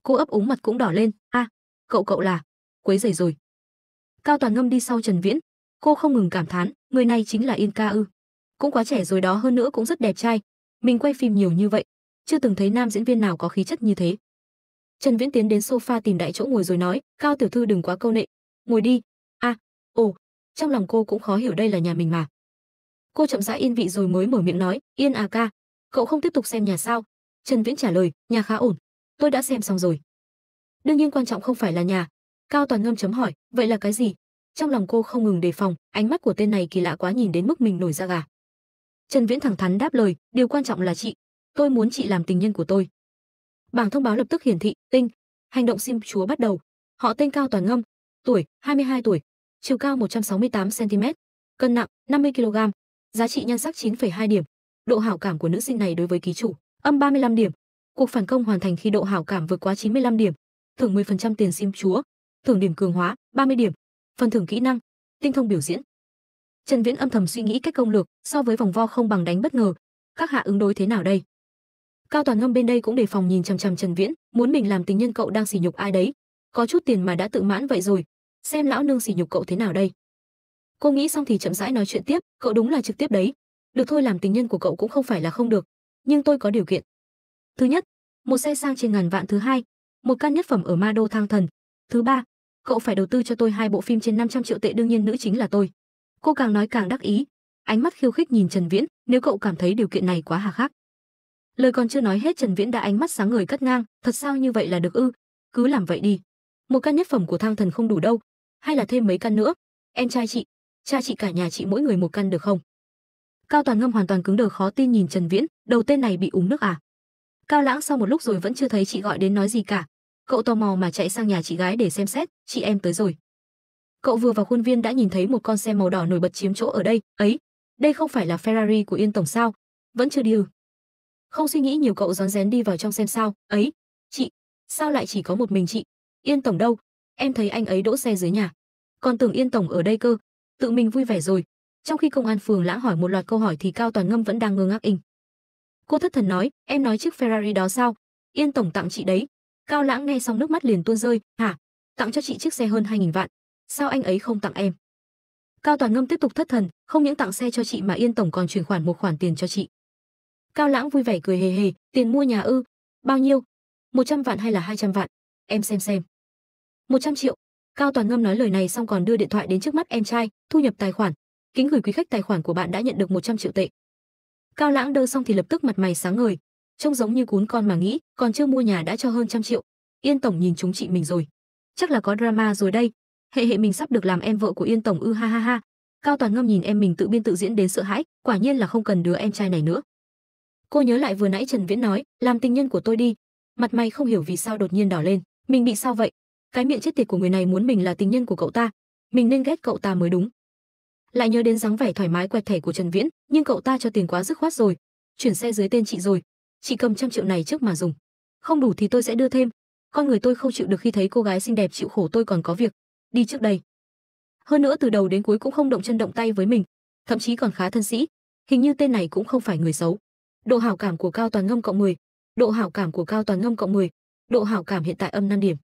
cô ấp úng mặt cũng đỏ lên a à, cậu cậu là quấy rầy rồi cao toàn ngâm đi sau trần viễn cô không ngừng cảm thán người này chính là yên ca ư cũng quá trẻ rồi đó hơn nữa cũng rất đẹp trai mình quay phim nhiều như vậy, chưa từng thấy nam diễn viên nào có khí chất như thế. Trần Viễn tiến đến sofa tìm đại chỗ ngồi rồi nói, "Cao tiểu thư đừng quá câu nệ, ngồi đi." "A, ồ." Trong lòng cô cũng khó hiểu đây là nhà mình mà. Cô chậm rãi yên vị rồi mới mở miệng nói, "Yên à ca, cậu không tiếp tục xem nhà sao?" Trần Viễn trả lời, "Nhà khá ổn, tôi đã xem xong rồi." Đương nhiên quan trọng không phải là nhà. Cao Toàn ngâm chấm hỏi, "Vậy là cái gì?" Trong lòng cô không ngừng đề phòng, ánh mắt của tên này kỳ lạ quá nhìn đến mức mình nổi da gà. Trần Viễn thẳng thắn đáp lời, điều quan trọng là chị, tôi muốn chị làm tình nhân của tôi. Bảng thông báo lập tức hiển thị, tinh, hành động sim chúa bắt đầu. Họ tên Cao Toàn Ngâm, tuổi 22 tuổi, chiều cao 168 cm, cân nặng 50 kg, giá trị nhan sắc 9,2 điểm. Độ hảo cảm của nữ sinh này đối với ký chủ, âm 35 điểm. Cuộc phản công hoàn thành khi độ hảo cảm vượt quá 95 điểm, thưởng 10% tiền sim chúa, thưởng điểm cường hóa 30 điểm, phần thưởng kỹ năng, tinh thông biểu diễn Trần Viễn âm thầm suy nghĩ cách công lược, so với vòng vo không bằng đánh bất ngờ, các hạ ứng đối thế nào đây? Cao Toàn Ngâm bên đây cũng đề phòng nhìn chằm chằm Trần Viễn, muốn mình làm tình nhân cậu đang sỉ nhục ai đấy, có chút tiền mà đã tự mãn vậy rồi, xem lão nương sỉ nhục cậu thế nào đây. Cô nghĩ xong thì chậm rãi nói chuyện tiếp, cậu đúng là trực tiếp đấy, được thôi làm tình nhân của cậu cũng không phải là không được, nhưng tôi có điều kiện. Thứ nhất, một xe sang trên ngàn vạn thứ hai, một căn nhất phẩm ở Ma Đô Thang Thần. Thứ ba, cậu phải đầu tư cho tôi hai bộ phim trên 500 triệu tệ đương nhiên nữ chính là tôi. Cô càng nói càng đắc ý, ánh mắt khiêu khích nhìn Trần Viễn, nếu cậu cảm thấy điều kiện này quá hà khắc. Lời còn chưa nói hết Trần Viễn đã ánh mắt sáng người cắt ngang, thật sao như vậy là được ư? Cứ làm vậy đi. Một căn nhất phẩm của thang thần không đủ đâu, hay là thêm mấy căn nữa? Em trai chị, cha chị cả nhà chị mỗi người một căn được không? Cao Toàn Ngâm hoàn toàn cứng đờ khó tin nhìn Trần Viễn, đầu tên này bị uống nước à? Cao Lãng sau một lúc rồi vẫn chưa thấy chị gọi đến nói gì cả. Cậu tò mò mà chạy sang nhà chị gái để xem xét, chị em tới rồi cậu vừa vào khuôn viên đã nhìn thấy một con xe màu đỏ nổi bật chiếm chỗ ở đây ấy đây không phải là ferrari của yên tổng sao vẫn chưa đi ư không suy nghĩ nhiều cậu rón rén đi vào trong xem sao ấy chị sao lại chỉ có một mình chị yên tổng đâu em thấy anh ấy đỗ xe dưới nhà còn tưởng yên tổng ở đây cơ tự mình vui vẻ rồi trong khi công an phường lãng hỏi một loạt câu hỏi thì cao toàn ngâm vẫn đang ngơ ngác inh cô thất thần nói em nói chiếc ferrari đó sao yên tổng tặng chị đấy cao lãng nghe xong nước mắt liền tuôn rơi hả tặng cho chị chiếc xe hơn 2.000 vạn sao anh ấy không tặng em cao toàn ngâm tiếp tục thất thần không những tặng xe cho chị mà yên tổng còn chuyển khoản một khoản tiền cho chị cao lãng vui vẻ cười hề hề tiền mua nhà ư bao nhiêu 100 vạn hay là 200 vạn em xem xem 100 triệu cao toàn ngâm nói lời này xong còn đưa điện thoại đến trước mắt em trai thu nhập tài khoản kính gửi quý khách tài khoản của bạn đã nhận được 100 triệu tệ cao lãng đơ xong thì lập tức mặt mày sáng ngời trông giống như cuốn con mà nghĩ còn chưa mua nhà đã cho hơn trăm triệu yên tổng nhìn chúng chị mình rồi chắc là có drama rồi đây hệ hệ mình sắp được làm em vợ của yên tổng ư ha ha ha cao toàn ngâm nhìn em mình tự biên tự diễn đến sợ hãi quả nhiên là không cần đứa em trai này nữa cô nhớ lại vừa nãy trần viễn nói làm tình nhân của tôi đi mặt mày không hiểu vì sao đột nhiên đỏ lên mình bị sao vậy cái miệng chết tiệt của người này muốn mình là tình nhân của cậu ta mình nên ghét cậu ta mới đúng lại nhớ đến dáng vẻ thoải mái quẹt thẻ của trần viễn nhưng cậu ta cho tiền quá dứt khoát rồi chuyển xe dưới tên chị rồi chị cầm trăm triệu này trước mà dùng không đủ thì tôi sẽ đưa thêm con người tôi không chịu được khi thấy cô gái xinh đẹp chịu khổ tôi còn có việc đi trước đây. Hơn nữa từ đầu đến cuối cũng không động chân động tay với mình, thậm chí còn khá thân sĩ, hình như tên này cũng không phải người xấu. Độ hảo cảm của Cao Toàn Ngâm cộng 10, độ hảo cảm của Cao Toàn Ngâm cộng 10, độ hảo cảm hiện tại âm 5 điểm.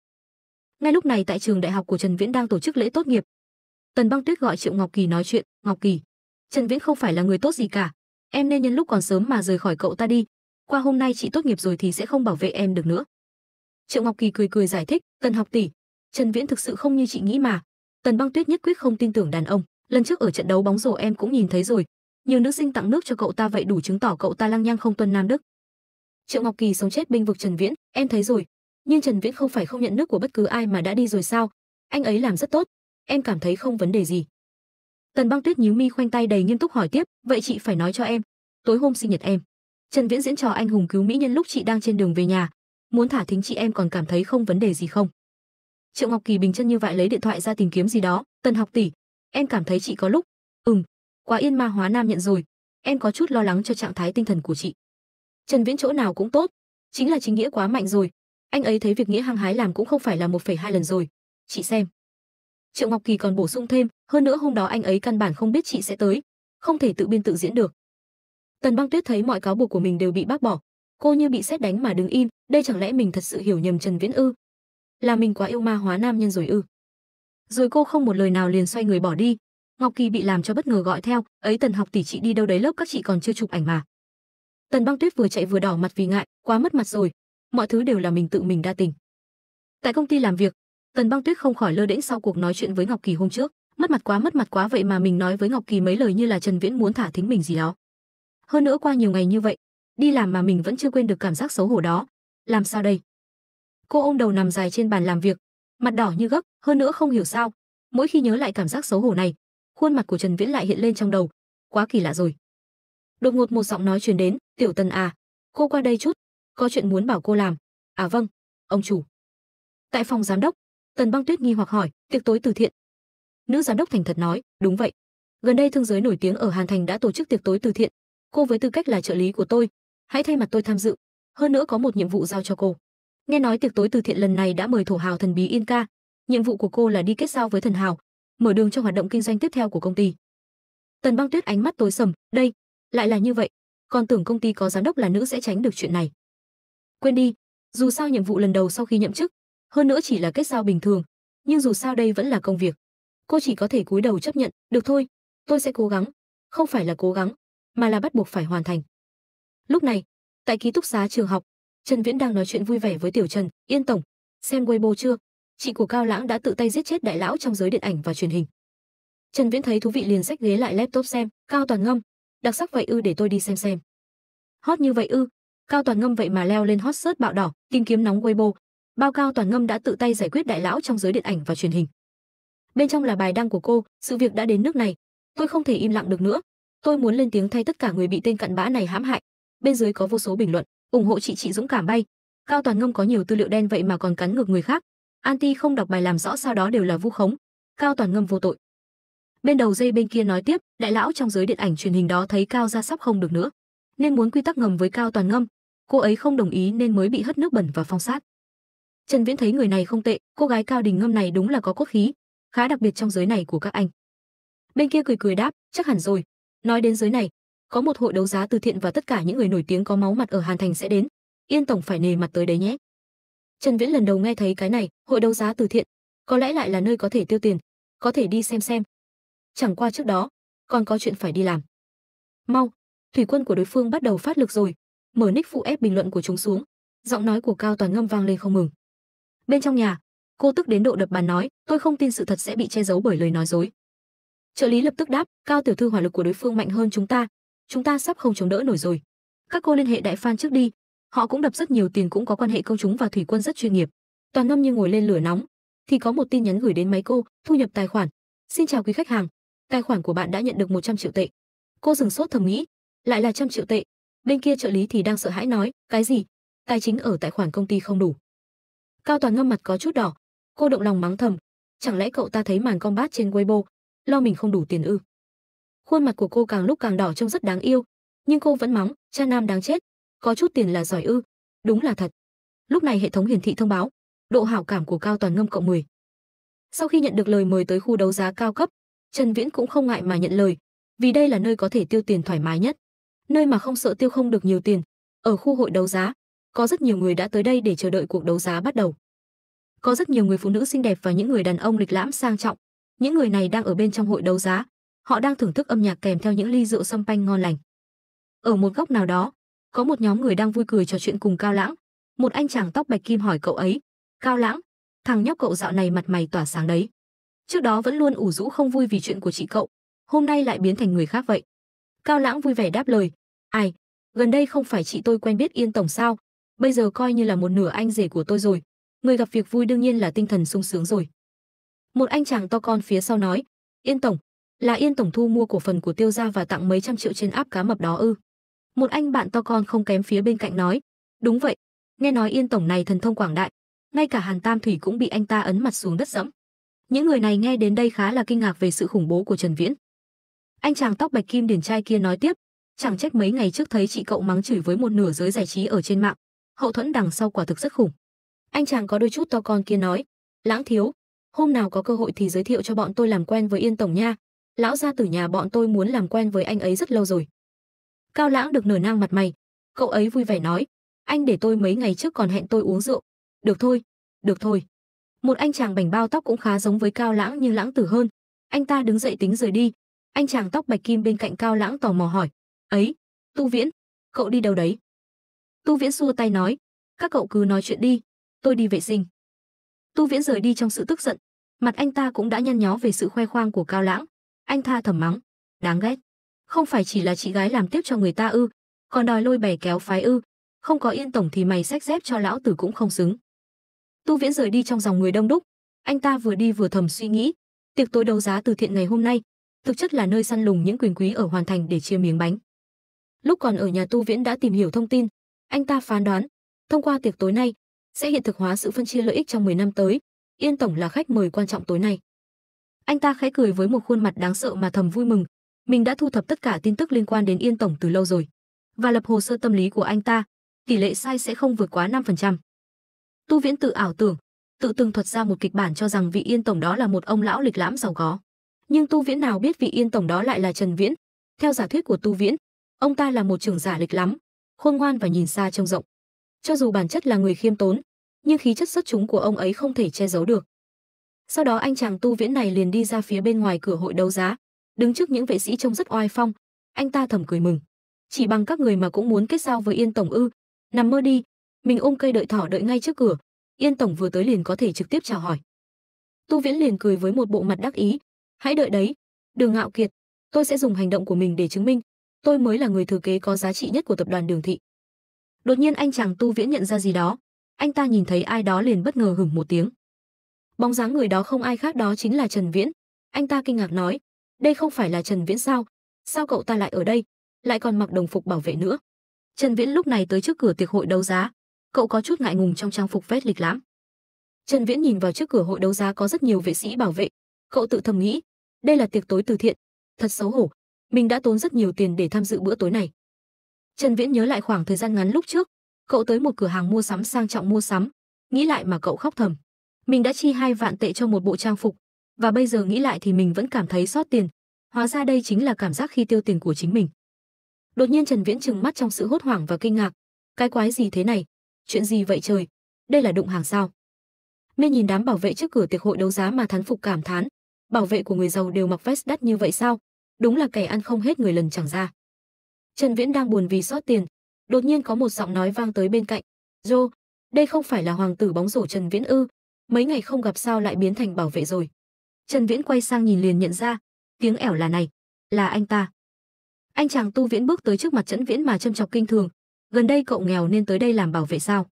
Ngay lúc này tại trường đại học của Trần Viễn đang tổ chức lễ tốt nghiệp. Tần Băng Tuyết gọi Triệu Ngọc Kỳ nói chuyện, "Ngọc Kỳ, Trần Viễn không phải là người tốt gì cả, em nên nhân lúc còn sớm mà rời khỏi cậu ta đi, qua hôm nay chị tốt nghiệp rồi thì sẽ không bảo vệ em được nữa." Triệu Ngọc Kỳ cười cười giải thích, "Tần học tỷ, Trần Viễn thực sự không như chị nghĩ mà. Tần Băng Tuyết nhất quyết không tin tưởng đàn ông, lần trước ở trận đấu bóng rổ em cũng nhìn thấy rồi, nhiều nữ sinh tặng nước cho cậu ta vậy đủ chứng tỏ cậu ta lăng nhăng không tuân nam đức. Triệu Ngọc Kỳ sống chết binh vực Trần Viễn, em thấy rồi, nhưng Trần Viễn không phải không nhận nước của bất cứ ai mà đã đi rồi sao? Anh ấy làm rất tốt, em cảm thấy không vấn đề gì. Tần Băng Tuyết nhíu mi khoanh tay đầy nghiêm túc hỏi tiếp, vậy chị phải nói cho em, tối hôm sinh nhật em, Trần Viễn diễn trò anh hùng cứu mỹ nhân lúc chị đang trên đường về nhà, muốn thả thính chị em còn cảm thấy không vấn đề gì không? triệu ngọc kỳ bình chân như vậy lấy điện thoại ra tìm kiếm gì đó tần học tỷ em cảm thấy chị có lúc ừm quá yên ma hóa nam nhận rồi em có chút lo lắng cho trạng thái tinh thần của chị trần viễn chỗ nào cũng tốt chính là chính nghĩa quá mạnh rồi anh ấy thấy việc nghĩa hăng hái làm cũng không phải là một hai lần rồi chị xem triệu ngọc kỳ còn bổ sung thêm hơn nữa hôm đó anh ấy căn bản không biết chị sẽ tới không thể tự biên tự diễn được tần băng tuyết thấy mọi cáo buộc của mình đều bị bác bỏ cô như bị xét đánh mà đứng im đây chẳng lẽ mình thật sự hiểu nhầm trần viễn ư là mình quá yêu ma hóa nam nhân rồi ư. Rồi cô không một lời nào liền xoay người bỏ đi. Ngọc Kỳ bị làm cho bất ngờ gọi theo, ấy Tần học tỷ chị đi đâu đấy lớp các chị còn chưa chụp ảnh mà. Tần băng tuyết vừa chạy vừa đỏ mặt vì ngại, quá mất mặt rồi. Mọi thứ đều là mình tự mình đa tình. Tại công ty làm việc, Tần băng tuyết không khỏi lơ đễnh sau cuộc nói chuyện với Ngọc Kỳ hôm trước. Mất mặt quá mất mặt quá vậy mà mình nói với Ngọc Kỳ mấy lời như là Trần Viễn muốn thả thính mình gì đó. Hơn nữa qua nhiều ngày như vậy, đi làm mà mình vẫn chưa quên được cảm giác xấu hổ đó. Làm sao đây? Cô ôm đầu nằm dài trên bàn làm việc, mặt đỏ như gấc, hơn nữa không hiểu sao, mỗi khi nhớ lại cảm giác xấu hổ này, khuôn mặt của Trần Viễn lại hiện lên trong đầu, quá kỳ lạ rồi. Đột ngột một giọng nói truyền đến, "Tiểu Tần à, cô qua đây chút, có chuyện muốn bảo cô làm." "À vâng, ông chủ." Tại phòng giám đốc, Tần Băng Tuyết nghi hoặc hỏi, "Tiệc tối từ thiện?" Nữ giám đốc thành thật nói, "Đúng vậy. Gần đây thương giới nổi tiếng ở Hàn Thành đã tổ chức tiệc tối từ thiện, cô với tư cách là trợ lý của tôi, hãy thay mặt tôi tham dự, hơn nữa có một nhiệm vụ giao cho cô." nghe nói tiệc tối từ thiện lần này đã mời thổ hào thần bí yên nhiệm vụ của cô là đi kết giao với thần hào mở đường cho hoạt động kinh doanh tiếp theo của công ty tần băng tuyết ánh mắt tối sầm đây lại là như vậy còn tưởng công ty có giám đốc là nữ sẽ tránh được chuyện này quên đi dù sao nhiệm vụ lần đầu sau khi nhậm chức hơn nữa chỉ là kết giao bình thường nhưng dù sao đây vẫn là công việc cô chỉ có thể cúi đầu chấp nhận được thôi tôi sẽ cố gắng không phải là cố gắng mà là bắt buộc phải hoàn thành lúc này tại ký túc xá trường học Trần Viễn đang nói chuyện vui vẻ với Tiểu Trần, "Yên tổng, xem Weibo chưa? Chị của Cao Lãng đã tự tay giết chết đại lão trong giới điện ảnh và truyền hình." Trần Viễn thấy thú vị liền xách ghế lại laptop xem, "Cao Toàn Ngâm, đặc sắc vậy ư để tôi đi xem xem." Hot như vậy ư? Cao Toàn Ngâm vậy mà leo lên hot search bạo đỏ, tìm kiếm nóng Weibo. Bao Cao Toàn Ngâm đã tự tay giải quyết đại lão trong giới điện ảnh và truyền hình. Bên trong là bài đăng của cô, sự việc đã đến nước này, tôi không thể im lặng được nữa. Tôi muốn lên tiếng thay tất cả người bị tên cặn bã này hãm hại. Bên dưới có vô số bình luận ủng hộ chị chị dũng cảm bay cao toàn ngông có nhiều tư liệu đen vậy mà còn cắn ngược người khác anti không đọc bài làm rõ sau đó đều là vu khống cao toàn ngâm vô tội bên đầu dây bên kia nói tiếp đại lão trong giới điện ảnh truyền hình đó thấy cao ra sắp không được nữa nên muốn quy tắc ngầm với cao toàn ngâm cô ấy không đồng ý nên mới bị hất nước bẩn và phong sát trần viễn thấy người này không tệ cô gái cao đình ngâm này đúng là có cốt khí khá đặc biệt trong giới này của các anh bên kia cười cười đáp chắc hẳn rồi nói đến giới này có một hội đấu giá từ thiện và tất cả những người nổi tiếng có máu mặt ở Hàn Thành sẽ đến. Yên tổng phải nề mặt tới đấy nhé. Trần Viễn lần đầu nghe thấy cái này, hội đấu giá từ thiện, có lẽ lại là nơi có thể tiêu tiền, có thể đi xem xem. Chẳng qua trước đó, còn có chuyện phải đi làm. Mau, thủy quân của đối phương bắt đầu phát lực rồi, mở nick phụ ép bình luận của chúng xuống. Giọng nói của Cao Toàn ngâm vang lên không ngừng Bên trong nhà, cô tức đến độ đập bàn nói, tôi không tin sự thật sẽ bị che giấu bởi lời nói dối. Trợ lý lập tức đáp, Cao tiểu thư hỏa lực của đối phương mạnh hơn chúng ta, chúng ta sắp không chống đỡ nổi rồi. Các cô liên hệ đại fan trước đi, họ cũng đập rất nhiều tiền cũng có quan hệ công chúng và thủy quân rất chuyên nghiệp. Toàn Ngâm như ngồi lên lửa nóng, thì có một tin nhắn gửi đến máy cô, thu nhập tài khoản. Xin chào quý khách hàng, tài khoản của bạn đã nhận được 100 triệu tệ. Cô dừng sốt thầm nghĩ, lại là trăm triệu tệ. Bên kia trợ lý thì đang sợ hãi nói, cái gì? Tài chính ở tài khoản công ty không đủ. Cao Toàn Ngâm mặt có chút đỏ, cô động lòng mắng thầm, chẳng lẽ cậu ta thấy màn combat trên Weibo, lo mình không đủ tiền ư? khuôn mặt của cô càng lúc càng đỏ trông rất đáng yêu nhưng cô vẫn mắng cha nam đáng chết có chút tiền là giỏi ư đúng là thật lúc này hệ thống hiển thị thông báo độ hảo cảm của cao toàn ngâm cộng 10. sau khi nhận được lời mời tới khu đấu giá cao cấp trần viễn cũng không ngại mà nhận lời vì đây là nơi có thể tiêu tiền thoải mái nhất nơi mà không sợ tiêu không được nhiều tiền ở khu hội đấu giá có rất nhiều người đã tới đây để chờ đợi cuộc đấu giá bắt đầu có rất nhiều người phụ nữ xinh đẹp và những người đàn ông lịch lãm sang trọng những người này đang ở bên trong hội đấu giá họ đang thưởng thức âm nhạc kèm theo những ly rượu song panh ngon lành. Ở một góc nào đó, có một nhóm người đang vui cười trò chuyện cùng Cao Lãng. Một anh chàng tóc bạch kim hỏi cậu ấy, "Cao Lãng, thằng nhóc cậu dạo này mặt mày tỏa sáng đấy. Trước đó vẫn luôn ủ rũ không vui vì chuyện của chị cậu, hôm nay lại biến thành người khác vậy?" Cao Lãng vui vẻ đáp lời, "Ai, gần đây không phải chị tôi quen biết Yên tổng sao, bây giờ coi như là một nửa anh rể của tôi rồi, người gặp việc vui đương nhiên là tinh thần sung sướng rồi." Một anh chàng to con phía sau nói, "Yên tổng, là Yên tổng thu mua cổ phần của Tiêu gia và tặng mấy trăm triệu trên áp cá mập đó ư? Một anh bạn to con không kém phía bên cạnh nói, đúng vậy, nghe nói Yên tổng này thần thông quảng đại, ngay cả Hàn Tam Thủy cũng bị anh ta ấn mặt xuống đất dẫm. Những người này nghe đến đây khá là kinh ngạc về sự khủng bố của Trần Viễn. Anh chàng tóc bạch kim điển trai kia nói tiếp, chẳng trách mấy ngày trước thấy chị cậu mắng chửi với một nửa giới giải trí ở trên mạng, hậu thuẫn đằng sau quả thực rất khủng. Anh chàng có đôi chút to con kia nói, lãng thiếu, hôm nào có cơ hội thì giới thiệu cho bọn tôi làm quen với Yên Tổng nha, lão gia tử nhà bọn tôi muốn làm quen với anh ấy rất lâu rồi. Cao Lãng được nở nang mặt mày, cậu ấy vui vẻ nói, anh để tôi mấy ngày trước còn hẹn tôi uống rượu. Được thôi, được thôi. Một anh chàng bảnh bao tóc cũng khá giống với Cao Lãng nhưng lãng tử hơn. Anh ta đứng dậy tính rời đi. Anh chàng tóc bạch kim bên cạnh Cao Lãng tò mò hỏi, ấy, Tu Viễn, cậu đi đâu đấy? Tu Viễn xua tay nói, các cậu cứ nói chuyện đi, tôi đi vệ sinh. Tu Viễn rời đi trong sự tức giận, mặt anh ta cũng đã nhăn nhó về sự khoe khoang của Cao Lãng. Anh tha thầm mắng, đáng ghét. Không phải chỉ là chị gái làm tiếp cho người ta ư, còn đòi lôi bè kéo phái ư, không có yên tổng thì mày xách dép cho lão tử cũng không xứng. Tu Viễn rời đi trong dòng người đông đúc, anh ta vừa đi vừa thầm suy nghĩ, tiệc tối đấu giá từ thiện ngày hôm nay, thực chất là nơi săn lùng những quyền quý ở hoàn thành để chia miếng bánh. Lúc còn ở nhà Tu Viễn đã tìm hiểu thông tin, anh ta phán đoán, thông qua tiệc tối nay sẽ hiện thực hóa sự phân chia lợi ích trong 10 năm tới, Yên tổng là khách mời quan trọng tối nay. Anh ta khẽ cười với một khuôn mặt đáng sợ mà thầm vui mừng. Mình đã thu thập tất cả tin tức liên quan đến Yên Tổng từ lâu rồi. Và lập hồ sơ tâm lý của anh ta, tỷ lệ sai sẽ không vượt quá 5%. Tu Viễn tự ảo tưởng, tự từng thuật ra một kịch bản cho rằng vị Yên Tổng đó là một ông lão lịch lãm giàu có. Nhưng Tu Viễn nào biết vị Yên Tổng đó lại là Trần Viễn. Theo giả thuyết của Tu Viễn, ông ta là một trưởng giả lịch lắm, khôn ngoan và nhìn xa trông rộng. Cho dù bản chất là người khiêm tốn, nhưng khí chất xuất chúng của ông ấy không thể che giấu được. Sau đó anh chàng tu viễn này liền đi ra phía bên ngoài cửa hội đấu giá, đứng trước những vệ sĩ trông rất oai phong, anh ta thầm cười mừng. Chỉ bằng các người mà cũng muốn kết giao với Yên tổng ư? Nằm mơ đi, mình ôm cây đợi thỏ đợi ngay trước cửa, Yên tổng vừa tới liền có thể trực tiếp chào hỏi. Tu Viễn liền cười với một bộ mặt đắc ý, "Hãy đợi đấy, Đường Ngạo Kiệt, tôi sẽ dùng hành động của mình để chứng minh, tôi mới là người thừa kế có giá trị nhất của tập đoàn Đường thị." Đột nhiên anh chàng Tu Viễn nhận ra gì đó, anh ta nhìn thấy ai đó liền bất ngờ hửng một tiếng. Bóng dáng người đó không ai khác đó chính là Trần Viễn. Anh ta kinh ngạc nói, đây không phải là Trần Viễn sao? Sao cậu ta lại ở đây? Lại còn mặc đồng phục bảo vệ nữa. Trần Viễn lúc này tới trước cửa tiệc hội đấu giá. Cậu có chút ngại ngùng trong trang phục vét lịch lãm. Trần Viễn nhìn vào trước cửa hội đấu giá có rất nhiều vệ sĩ bảo vệ. Cậu tự thầm nghĩ, đây là tiệc tối từ thiện. Thật xấu hổ, mình đã tốn rất nhiều tiền để tham dự bữa tối này. Trần Viễn nhớ lại khoảng thời gian ngắn lúc trước, cậu tới một cửa hàng mua sắm sang trọng mua sắm, nghĩ lại mà cậu khóc thầm. Mình đã chi hai vạn tệ cho một bộ trang phục, và bây giờ nghĩ lại thì mình vẫn cảm thấy sót tiền. Hóa ra đây chính là cảm giác khi tiêu tiền của chính mình. Đột nhiên Trần Viễn trừng mắt trong sự hốt hoảng và kinh ngạc. Cái quái gì thế này? Chuyện gì vậy trời? Đây là đụng hàng sao? Nên nhìn đám bảo vệ trước cửa tiệc hội đấu giá mà thán phục cảm thán. Bảo vệ của người giàu đều mặc vest đắt như vậy sao? Đúng là kẻ ăn không hết người lần chẳng ra. Trần Viễn đang buồn vì sót tiền. Đột nhiên có một giọng nói vang tới bên cạnh. Dô, đây không phải là hoàng tử bóng rổ Trần Viễn ư, mấy ngày không gặp sao lại biến thành bảo vệ rồi. Trần Viễn quay sang nhìn liền nhận ra, tiếng ẻo là này, là anh ta. Anh chàng tu viễn bước tới trước mặt Trần Viễn mà châm chọc kinh thường, gần đây cậu nghèo nên tới đây làm bảo vệ sao?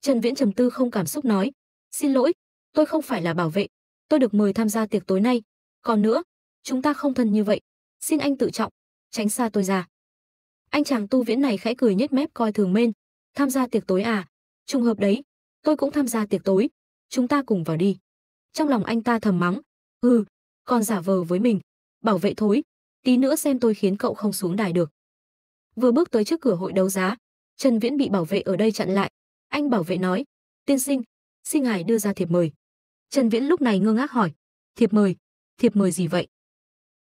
Trần Viễn trầm tư không cảm xúc nói, xin lỗi, tôi không phải là bảo vệ, tôi được mời tham gia tiệc tối nay, còn nữa, chúng ta không thân như vậy, xin anh tự trọng, tránh xa tôi ra. Anh chàng tu viễn này khẽ cười nhếch mép coi thường mên, tham gia tiệc tối à, trùng hợp đấy, tôi cũng tham gia tiệc tối, chúng ta cùng vào đi. Trong lòng anh ta thầm mắng, hừ, còn giả vờ với mình, bảo vệ thối, tí nữa xem tôi khiến cậu không xuống đài được. Vừa bước tới trước cửa hội đấu giá, Trần Viễn bị bảo vệ ở đây chặn lại. Anh bảo vệ nói, tiên sinh, xin ngài đưa ra thiệp mời. Trần Viễn lúc này ngơ ngác hỏi, thiệp mời, thiệp mời gì vậy?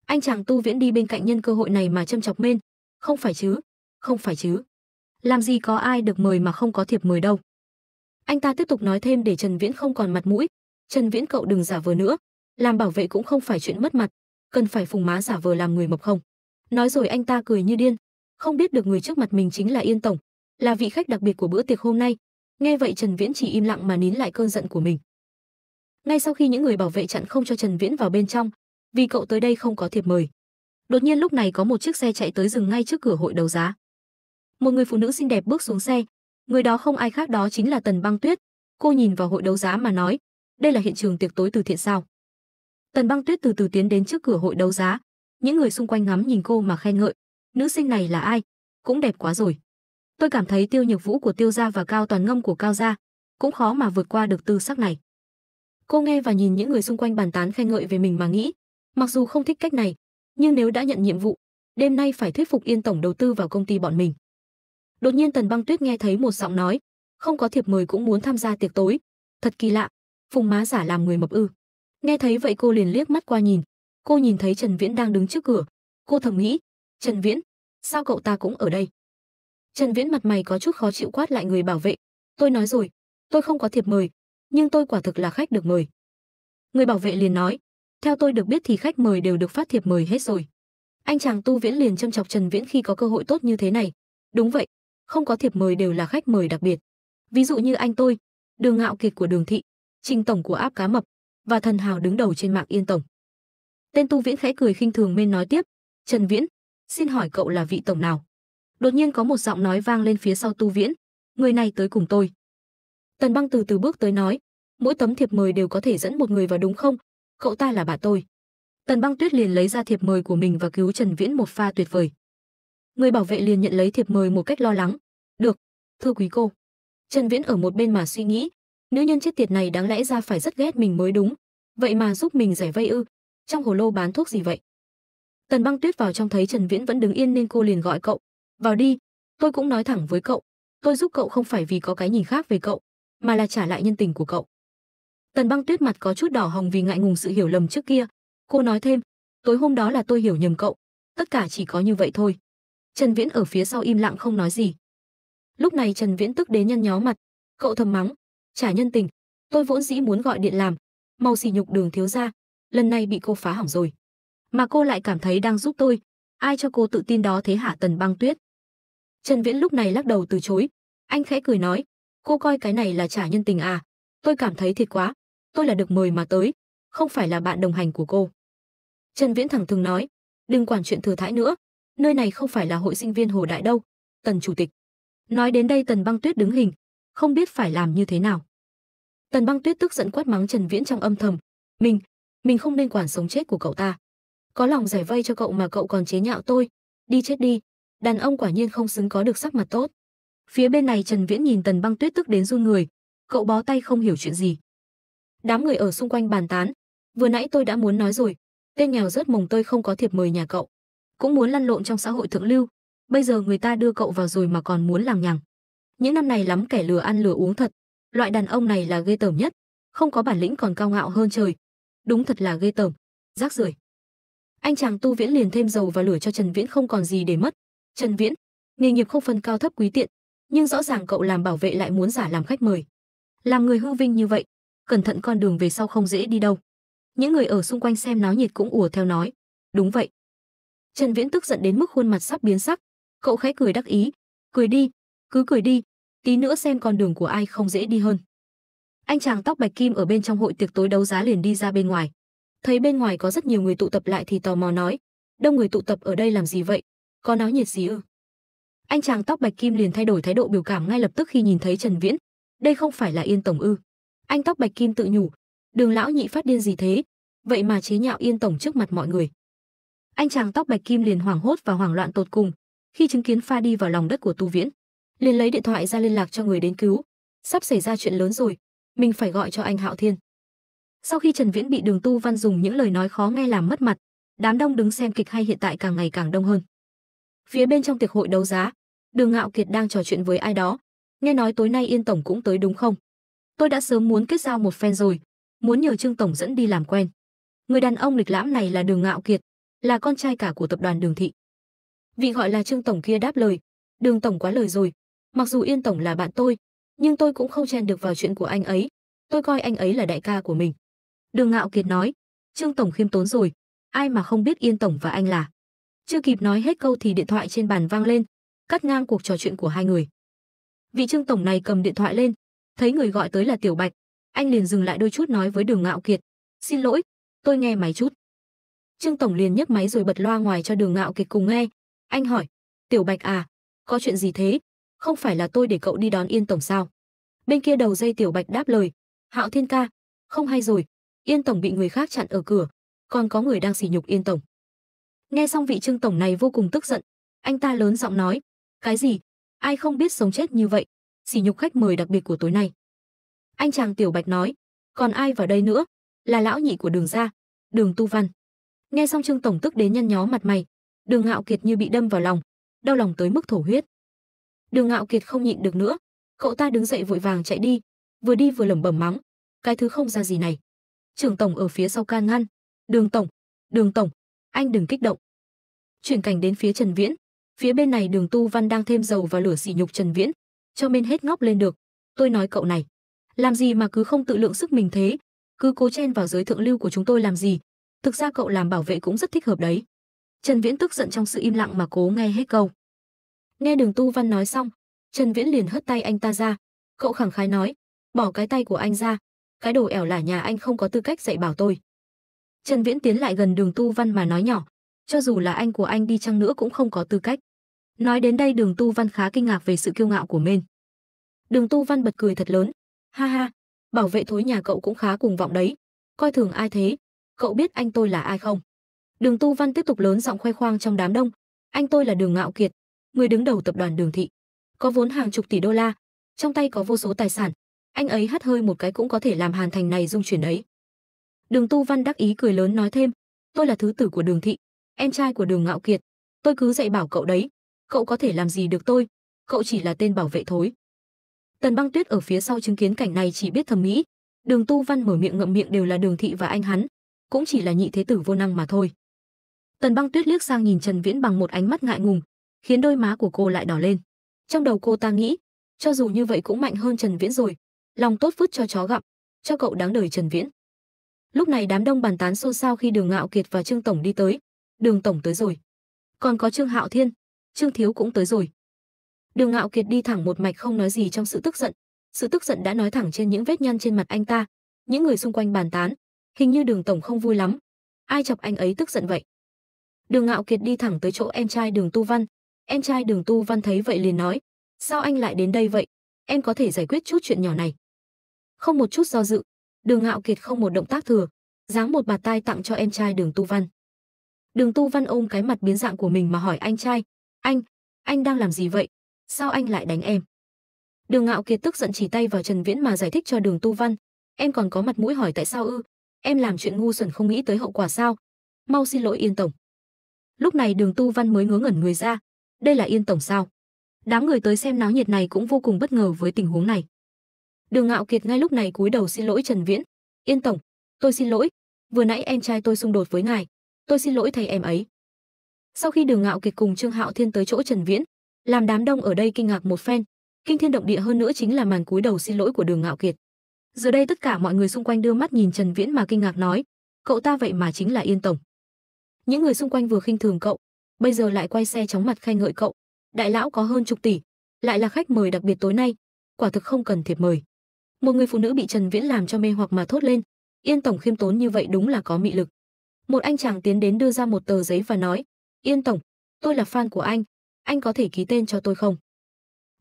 Anh chàng tu viễn đi bên cạnh nhân cơ hội này mà châm chọc mên, không phải chứ, không phải chứ. Làm gì có ai được mời mà không có thiệp mời đâu. Anh ta tiếp tục nói thêm để Trần Viễn không còn mặt mũi. Trần Viễn cậu đừng giả vờ nữa. Làm bảo vệ cũng không phải chuyện mất mặt. Cần phải phùng má giả vờ làm người mập không? Nói rồi anh ta cười như điên. Không biết được người trước mặt mình chính là Yên Tổng, là vị khách đặc biệt của bữa tiệc hôm nay. Nghe vậy Trần Viễn chỉ im lặng mà nín lại cơn giận của mình. Ngay sau khi những người bảo vệ chặn không cho Trần Viễn vào bên trong, vì cậu tới đây không có thiệp mời. Đột nhiên lúc này có một chiếc xe chạy tới dừng ngay trước cửa hội đấu giá. Một người phụ nữ xinh đẹp bước xuống xe, Người đó không ai khác đó chính là Tần Băng Tuyết. Cô nhìn vào hội đấu giá mà nói, đây là hiện trường tiệc tối từ thiện sao? Tần Băng Tuyết từ từ tiến đến trước cửa hội đấu giá, những người xung quanh ngắm nhìn cô mà khen ngợi, nữ sinh này là ai? Cũng đẹp quá rồi. Tôi cảm thấy Tiêu Nhược Vũ của Tiêu gia và Cao Toàn Ngâm của Cao gia cũng khó mà vượt qua được tư sắc này. Cô nghe và nhìn những người xung quanh bàn tán khen ngợi về mình mà nghĩ, mặc dù không thích cách này, nhưng nếu đã nhận nhiệm vụ, đêm nay phải thuyết phục Yên tổng đầu tư vào công ty bọn mình. Đột nhiên Tần Băng Tuyết nghe thấy một giọng nói, không có thiệp mời cũng muốn tham gia tiệc tối, thật kỳ lạ, Phùng Má giả làm người mập ư? Nghe thấy vậy cô liền liếc mắt qua nhìn, cô nhìn thấy Trần Viễn đang đứng trước cửa, cô thầm nghĩ, Trần Viễn, sao cậu ta cũng ở đây? Trần Viễn mặt mày có chút khó chịu quát lại người bảo vệ, tôi nói rồi, tôi không có thiệp mời, nhưng tôi quả thực là khách được mời. Người bảo vệ liền nói, theo tôi được biết thì khách mời đều được phát thiệp mời hết rồi. Anh chàng Tu Viễn liền châm chọc Trần Viễn khi có cơ hội tốt như thế này. Đúng vậy, không có thiệp mời đều là khách mời đặc biệt. Ví dụ như anh tôi, Đường Ngạo Kiệt của Đường Thị, Trình Tổng của Áp Cá Mập và Thần Hào đứng đầu trên mạng Yên Tổng. Tên Tu Viễn khẽ cười khinh thường bên nói tiếp, Trần Viễn, xin hỏi cậu là vị tổng nào? Đột nhiên có một giọng nói vang lên phía sau Tu Viễn, người này tới cùng tôi. Tần Băng từ từ bước tới nói, mỗi tấm thiệp mời đều có thể dẫn một người vào đúng không? Cậu ta là bà tôi. Tần Băng Tuyết liền lấy ra thiệp mời của mình và cứu Trần Viễn một pha tuyệt vời người bảo vệ liền nhận lấy thiệp mời một cách lo lắng được thưa quý cô trần viễn ở một bên mà suy nghĩ nữ nhân chết tiệt này đáng lẽ ra phải rất ghét mình mới đúng vậy mà giúp mình giải vây ư trong hồ lô bán thuốc gì vậy tần băng tuyết vào trong thấy trần viễn vẫn đứng yên nên cô liền gọi cậu vào đi tôi cũng nói thẳng với cậu tôi giúp cậu không phải vì có cái nhìn khác về cậu mà là trả lại nhân tình của cậu tần băng tuyết mặt có chút đỏ hồng vì ngại ngùng sự hiểu lầm trước kia cô nói thêm tối hôm đó là tôi hiểu nhầm cậu tất cả chỉ có như vậy thôi Trần Viễn ở phía sau im lặng không nói gì. Lúc này Trần Viễn tức đến nhân nhó mặt, cậu thầm mắng, trả nhân tình, tôi vốn dĩ muốn gọi điện làm, mau xỉ nhục đường thiếu gia, lần này bị cô phá hỏng rồi. Mà cô lại cảm thấy đang giúp tôi, ai cho cô tự tin đó thế hả Tần Băng Tuyết? Trần Viễn lúc này lắc đầu từ chối, anh khẽ cười nói, cô coi cái này là trả nhân tình à, tôi cảm thấy thiệt quá, tôi là được mời mà tới, không phải là bạn đồng hành của cô. Trần Viễn thẳng thừng nói, đừng quản chuyện thừa thãi nữa, nơi này không phải là hội sinh viên Hồ Đại đâu, Tần chủ tịch. Nói đến đây Tần Băng Tuyết đứng hình, không biết phải làm như thế nào. Tần Băng Tuyết tức giận quát mắng Trần Viễn trong âm thầm, "Mình, mình không nên quản sống chết của cậu ta. Có lòng giải vây cho cậu mà cậu còn chế nhạo tôi, đi chết đi, đàn ông quả nhiên không xứng có được sắc mặt tốt." Phía bên này Trần Viễn nhìn Tần Băng Tuyết tức đến run người, cậu bó tay không hiểu chuyện gì. Đám người ở xung quanh bàn tán, "Vừa nãy tôi đã muốn nói rồi, tên nghèo rớt mồng tôi không có thiệp mời nhà cậu." cũng muốn lăn lộn trong xã hội thượng lưu. Bây giờ người ta đưa cậu vào rồi mà còn muốn lằng nhằng. Những năm này lắm kẻ lừa ăn lừa uống thật, loại đàn ông này là ghê tởm nhất, không có bản lĩnh còn cao ngạo hơn trời. Đúng thật là ghê tởm, rác rưởi. Anh chàng Tu Viễn liền thêm dầu vào lửa cho Trần Viễn không còn gì để mất. Trần Viễn, nghề nghiệp không phân cao thấp quý tiện, nhưng rõ ràng cậu làm bảo vệ lại muốn giả làm khách mời. Làm người hư vinh như vậy, cẩn thận con đường về sau không dễ đi đâu. Những người ở xung quanh xem náo nhiệt cũng ùa theo nói, đúng vậy, Trần Viễn tức giận đến mức khuôn mặt sắp biến sắc, cậu khẽ cười đắc ý, "Cười đi, cứ cười đi, tí nữa xem con đường của ai không dễ đi hơn." Anh chàng tóc bạch kim ở bên trong hội tiệc tối đấu giá liền đi ra bên ngoài. Thấy bên ngoài có rất nhiều người tụ tập lại thì tò mò nói, "Đông người tụ tập ở đây làm gì vậy? Có náo nhiệt gì ư?" Anh chàng tóc bạch kim liền thay đổi thái độ biểu cảm ngay lập tức khi nhìn thấy Trần Viễn. "Đây không phải là Yên tổng ư?" Anh tóc bạch kim tự nhủ, "Đường lão nhị phát điên gì thế, vậy mà chế nhạo Yên tổng trước mặt mọi người." anh chàng tóc bạch kim liền hoảng hốt và hoảng loạn tột cùng khi chứng kiến pha đi vào lòng đất của tu viễn liền lấy điện thoại ra liên lạc cho người đến cứu sắp xảy ra chuyện lớn rồi mình phải gọi cho anh hạo thiên sau khi trần viễn bị đường tu văn dùng những lời nói khó nghe làm mất mặt đám đông đứng xem kịch hay hiện tại càng ngày càng đông hơn phía bên trong tiệc hội đấu giá đường ngạo kiệt đang trò chuyện với ai đó nghe nói tối nay yên tổng cũng tới đúng không tôi đã sớm muốn kết giao một phen rồi muốn nhờ trương tổng dẫn đi làm quen người đàn ông lịch lãm này là đường ngạo kiệt là con trai cả của tập đoàn Đường Thị. Vị gọi là Trương Tổng kia đáp lời, Đường Tổng quá lời rồi, mặc dù Yên Tổng là bạn tôi, nhưng tôi cũng không chen được vào chuyện của anh ấy, tôi coi anh ấy là đại ca của mình. Đường Ngạo Kiệt nói, Trương Tổng khiêm tốn rồi, ai mà không biết Yên Tổng và anh là. Chưa kịp nói hết câu thì điện thoại trên bàn vang lên, cắt ngang cuộc trò chuyện của hai người. Vị Trương Tổng này cầm điện thoại lên, thấy người gọi tới là Tiểu Bạch, anh liền dừng lại đôi chút nói với Đường Ngạo Kiệt, xin lỗi, tôi nghe máy chút. Trương tổng liền nhấc máy rồi bật loa ngoài cho Đường Ngạo Kịch cùng nghe. Anh hỏi: "Tiểu Bạch à, có chuyện gì thế? Không phải là tôi để cậu đi đón Yên tổng sao?" Bên kia đầu dây Tiểu Bạch đáp lời: "Hạo Thiên ca, không hay rồi, Yên tổng bị người khác chặn ở cửa, còn có người đang sỉ nhục Yên tổng." Nghe xong vị Trương tổng này vô cùng tức giận, anh ta lớn giọng nói: "Cái gì? Ai không biết sống chết như vậy, sỉ nhục khách mời đặc biệt của tối nay." Anh chàng Tiểu Bạch nói: "Còn ai vào đây nữa? Là lão nhị của Đường gia, Đường Tu Văn." nghe xong trương tổng tức đến nhăn nhó mặt mày đường ngạo kiệt như bị đâm vào lòng đau lòng tới mức thổ huyết đường ngạo kiệt không nhịn được nữa cậu ta đứng dậy vội vàng chạy đi vừa đi vừa lẩm bẩm mắng cái thứ không ra gì này trưởng tổng ở phía sau can ngăn đường tổng đường tổng anh đừng kích động chuyển cảnh đến phía trần viễn phía bên này đường tu văn đang thêm dầu vào lửa sỉ nhục trần viễn cho nên hết ngóc lên được tôi nói cậu này làm gì mà cứ không tự lượng sức mình thế cứ cố chen vào giới thượng lưu của chúng tôi làm gì thực ra cậu làm bảo vệ cũng rất thích hợp đấy. Trần Viễn tức giận trong sự im lặng mà cố nghe hết câu. Nghe đường Tu Văn nói xong, Trần Viễn liền hất tay anh ta ra. Cậu khẳng khái nói, bỏ cái tay của anh ra, cái đồ ẻo lả nhà anh không có tư cách dạy bảo tôi. Trần Viễn tiến lại gần đường Tu Văn mà nói nhỏ, cho dù là anh của anh đi chăng nữa cũng không có tư cách. Nói đến đây đường Tu Văn khá kinh ngạc về sự kiêu ngạo của mình. Đường Tu Văn bật cười thật lớn, ha ha, bảo vệ thối nhà cậu cũng khá cùng vọng đấy, coi thường ai thế, cậu biết anh tôi là ai không? Đường Tu Văn tiếp tục lớn giọng khoe khoang trong đám đông, anh tôi là Đường Ngạo Kiệt, người đứng đầu tập đoàn Đường Thị, có vốn hàng chục tỷ đô la, trong tay có vô số tài sản, anh ấy hắt hơi một cái cũng có thể làm Hàn Thành này rung chuyển ấy. Đường Tu Văn đắc ý cười lớn nói thêm, tôi là thứ tử của Đường Thị, em trai của Đường Ngạo Kiệt, tôi cứ dạy bảo cậu đấy, cậu có thể làm gì được tôi, cậu chỉ là tên bảo vệ thối. Tần Băng Tuyết ở phía sau chứng kiến cảnh này chỉ biết thầm mỹ, Đường Tu Văn mở miệng ngậm miệng đều là Đường Thị và anh hắn, cũng chỉ là nhị thế tử vô năng mà thôi. Tần Băng Tuyết liếc sang nhìn Trần Viễn bằng một ánh mắt ngại ngùng, khiến đôi má của cô lại đỏ lên. Trong đầu cô ta nghĩ, cho dù như vậy cũng mạnh hơn Trần Viễn rồi, lòng tốt vứt cho chó gặp, cho cậu đáng đời Trần Viễn. Lúc này đám đông bàn tán xôn xao khi Đường Ngạo Kiệt và Trương tổng đi tới, Đường tổng tới rồi. Còn có Trương Hạo Thiên, Trương Thiếu cũng tới rồi. Đường Ngạo Kiệt đi thẳng một mạch không nói gì trong sự tức giận, sự tức giận đã nói thẳng trên những vết nhăn trên mặt anh ta, những người xung quanh bàn tán, Hình như đường tổng không vui lắm. Ai chọc anh ấy tức giận vậy? Đường Ngạo Kiệt đi thẳng tới chỗ em trai Đường Tu Văn. Em trai Đường Tu Văn thấy vậy liền nói, sao anh lại đến đây vậy? Em có thể giải quyết chút chuyện nhỏ này. Không một chút do dự, Đường Ngạo Kiệt không một động tác thừa, giáng một bạt tai tặng cho em trai Đường Tu Văn. Đường Tu Văn ôm cái mặt biến dạng của mình mà hỏi anh trai, anh, anh đang làm gì vậy? Sao anh lại đánh em? Đường Ngạo Kiệt tức giận chỉ tay vào Trần Viễn mà giải thích cho Đường Tu Văn, em còn có mặt mũi hỏi tại sao ư? em làm chuyện ngu xuẩn không nghĩ tới hậu quả sao? Mau xin lỗi Yên tổng. Lúc này Đường Tu Văn mới ngớ ngẩn người ra, đây là Yên tổng sao? Đám người tới xem náo nhiệt này cũng vô cùng bất ngờ với tình huống này. Đường Ngạo Kiệt ngay lúc này cúi đầu xin lỗi Trần Viễn, "Yên tổng, tôi xin lỗi, vừa nãy em trai tôi xung đột với ngài, tôi xin lỗi thầy em ấy." Sau khi Đường Ngạo Kiệt cùng Trương Hạo Thiên tới chỗ Trần Viễn, làm đám đông ở đây kinh ngạc một phen, kinh thiên động địa hơn nữa chính là màn cúi đầu xin lỗi của Đường Ngạo Kiệt. Giờ đây tất cả mọi người xung quanh đưa mắt nhìn Trần Viễn mà kinh ngạc nói, cậu ta vậy mà chính là Yên tổng. Những người xung quanh vừa khinh thường cậu, bây giờ lại quay xe chóng mặt khen ngợi cậu. Đại lão có hơn chục tỷ, lại là khách mời đặc biệt tối nay, quả thực không cần thiệp mời. Một người phụ nữ bị Trần Viễn làm cho mê hoặc mà thốt lên, Yên tổng khiêm tốn như vậy đúng là có mị lực. Một anh chàng tiến đến đưa ra một tờ giấy và nói, Yên tổng, tôi là fan của anh, anh có thể ký tên cho tôi không?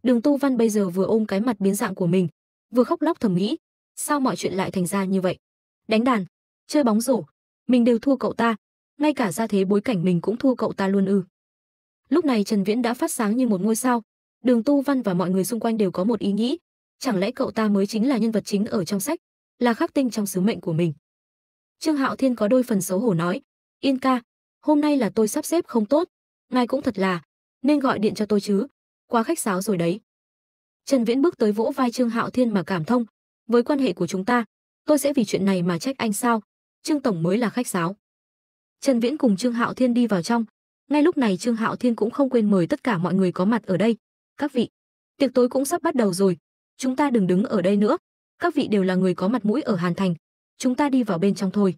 Đường Tu Văn bây giờ vừa ôm cái mặt biến dạng của mình, vừa khóc lóc thầm nghĩ, sao mọi chuyện lại thành ra như vậy? Đánh đàn, chơi bóng rổ, mình đều thua cậu ta, ngay cả ra thế bối cảnh mình cũng thua cậu ta luôn ư. Lúc này Trần Viễn đã phát sáng như một ngôi sao, Đường Tu Văn và mọi người xung quanh đều có một ý nghĩ, chẳng lẽ cậu ta mới chính là nhân vật chính ở trong sách, là khắc tinh trong sứ mệnh của mình. Trương Hạo Thiên có đôi phần xấu hổ nói, Yên ca, hôm nay là tôi sắp xếp không tốt, ngài cũng thật là, nên gọi điện cho tôi chứ, quá khách sáo rồi đấy. Trần Viễn bước tới vỗ vai Trương Hạo Thiên mà cảm thông, với quan hệ của chúng ta tôi sẽ vì chuyện này mà trách anh sao trương tổng mới là khách sáo trần viễn cùng trương hạo thiên đi vào trong ngay lúc này trương hạo thiên cũng không quên mời tất cả mọi người có mặt ở đây các vị tiệc tối cũng sắp bắt đầu rồi chúng ta đừng đứng ở đây nữa các vị đều là người có mặt mũi ở hàn thành chúng ta đi vào bên trong thôi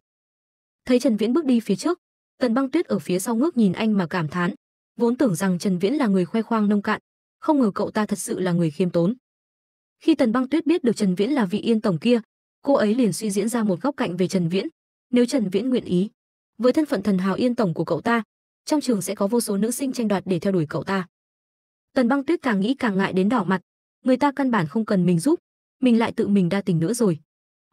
thấy trần viễn bước đi phía trước tần băng tuyết ở phía sau ngước nhìn anh mà cảm thán vốn tưởng rằng trần viễn là người khoe khoang nông cạn không ngờ cậu ta thật sự là người khiêm tốn khi Tần Băng Tuyết biết được Trần Viễn là vị yên tổng kia, cô ấy liền suy diễn ra một góc cạnh về Trần Viễn. Nếu Trần Viễn nguyện ý, với thân phận thần hào yên tổng của cậu ta, trong trường sẽ có vô số nữ sinh tranh đoạt để theo đuổi cậu ta. Tần Băng Tuyết càng nghĩ càng ngại đến đỏ mặt, người ta căn bản không cần mình giúp, mình lại tự mình đa tình nữa rồi.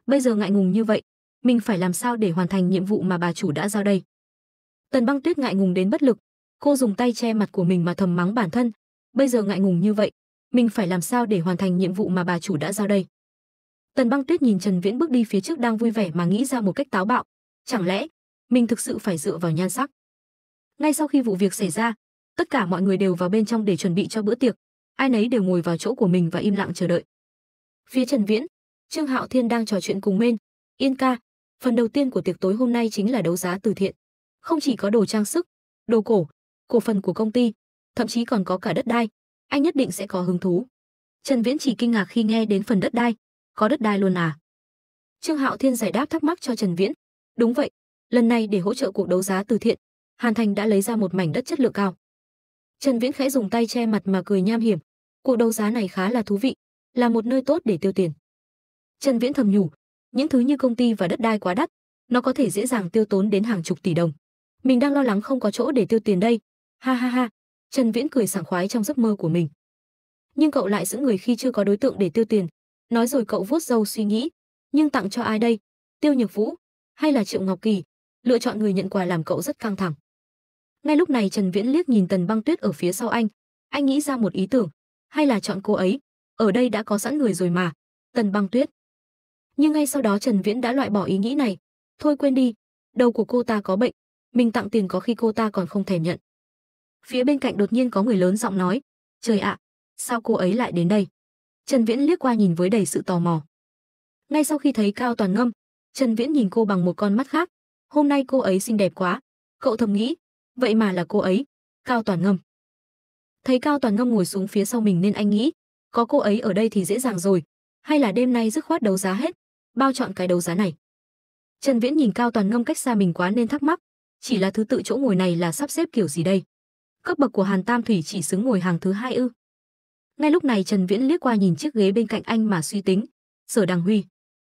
Bây giờ ngại ngùng như vậy, mình phải làm sao để hoàn thành nhiệm vụ mà bà chủ đã giao đây? Tần Băng Tuyết ngại ngùng đến bất lực, cô dùng tay che mặt của mình mà thầm mắng bản thân, bây giờ ngại ngùng như vậy, mình phải làm sao để hoàn thành nhiệm vụ mà bà chủ đã giao đây. Tần băng tuyết nhìn Trần Viễn bước đi phía trước đang vui vẻ mà nghĩ ra một cách táo bạo. Chẳng lẽ, mình thực sự phải dựa vào nhan sắc? Ngay sau khi vụ việc xảy ra, tất cả mọi người đều vào bên trong để chuẩn bị cho bữa tiệc. Ai nấy đều ngồi vào chỗ của mình và im lặng chờ đợi. Phía Trần Viễn, Trương Hạo Thiên đang trò chuyện cùng Mên, Yên ca. Phần đầu tiên của tiệc tối hôm nay chính là đấu giá từ thiện. Không chỉ có đồ trang sức, đồ cổ, cổ phần của công ty, thậm chí còn có cả đất đai, anh nhất định sẽ có hứng thú. Trần Viễn chỉ kinh ngạc khi nghe đến phần đất đai, có đất đai luôn à? Trương Hạo Thiên giải đáp thắc mắc cho Trần Viễn, đúng vậy, lần này để hỗ trợ cuộc đấu giá từ thiện, Hàn Thành đã lấy ra một mảnh đất chất lượng cao. Trần Viễn khẽ dùng tay che mặt mà cười nham hiểm, cuộc đấu giá này khá là thú vị, là một nơi tốt để tiêu tiền. Trần Viễn thầm nhủ, những thứ như công ty và đất đai quá đắt, nó có thể dễ dàng tiêu tốn đến hàng chục tỷ đồng. Mình đang lo lắng không có chỗ để tiêu tiền đây. Ha ha ha, Trần Viễn cười sảng khoái trong giấc mơ của mình. Nhưng cậu lại giữ người khi chưa có đối tượng để tiêu tiền. Nói rồi cậu vuốt râu suy nghĩ, nhưng tặng cho ai đây? Tiêu Nhược Vũ hay là Triệu Ngọc Kỳ? Lựa chọn người nhận quà làm cậu rất căng thẳng. Ngay lúc này Trần Viễn liếc nhìn Tần Băng Tuyết ở phía sau anh, anh nghĩ ra một ý tưởng, hay là chọn cô ấy, ở đây đã có sẵn người rồi mà, Tần Băng Tuyết. Nhưng ngay sau đó Trần Viễn đã loại bỏ ý nghĩ này, thôi quên đi, đầu của cô ta có bệnh, mình tặng tiền có khi cô ta còn không thèm nhận. Phía bên cạnh đột nhiên có người lớn giọng nói, "Trời ạ, sao cô ấy lại đến đây?" Trần Viễn liếc qua nhìn với đầy sự tò mò. Ngay sau khi thấy Cao Toàn Ngâm, Trần Viễn nhìn cô bằng một con mắt khác. Hôm nay cô ấy xinh đẹp quá, cậu thầm nghĩ, vậy mà là cô ấy, Cao Toàn Ngâm. Thấy Cao Toàn Ngâm ngồi xuống phía sau mình nên anh nghĩ, có cô ấy ở đây thì dễ dàng rồi, hay là đêm nay dứt khoát đấu giá hết, bao chọn cái đấu giá này. Trần Viễn nhìn Cao Toàn Ngâm cách xa mình quá nên thắc mắc, chỉ là thứ tự chỗ ngồi này là sắp xếp kiểu gì đây? cấp bậc của Hàn Tam Thủy chỉ xứng ngồi hàng thứ hai ư? Ngay lúc này Trần Viễn liếc qua nhìn chiếc ghế bên cạnh anh mà suy tính, Sở Đằng Huy,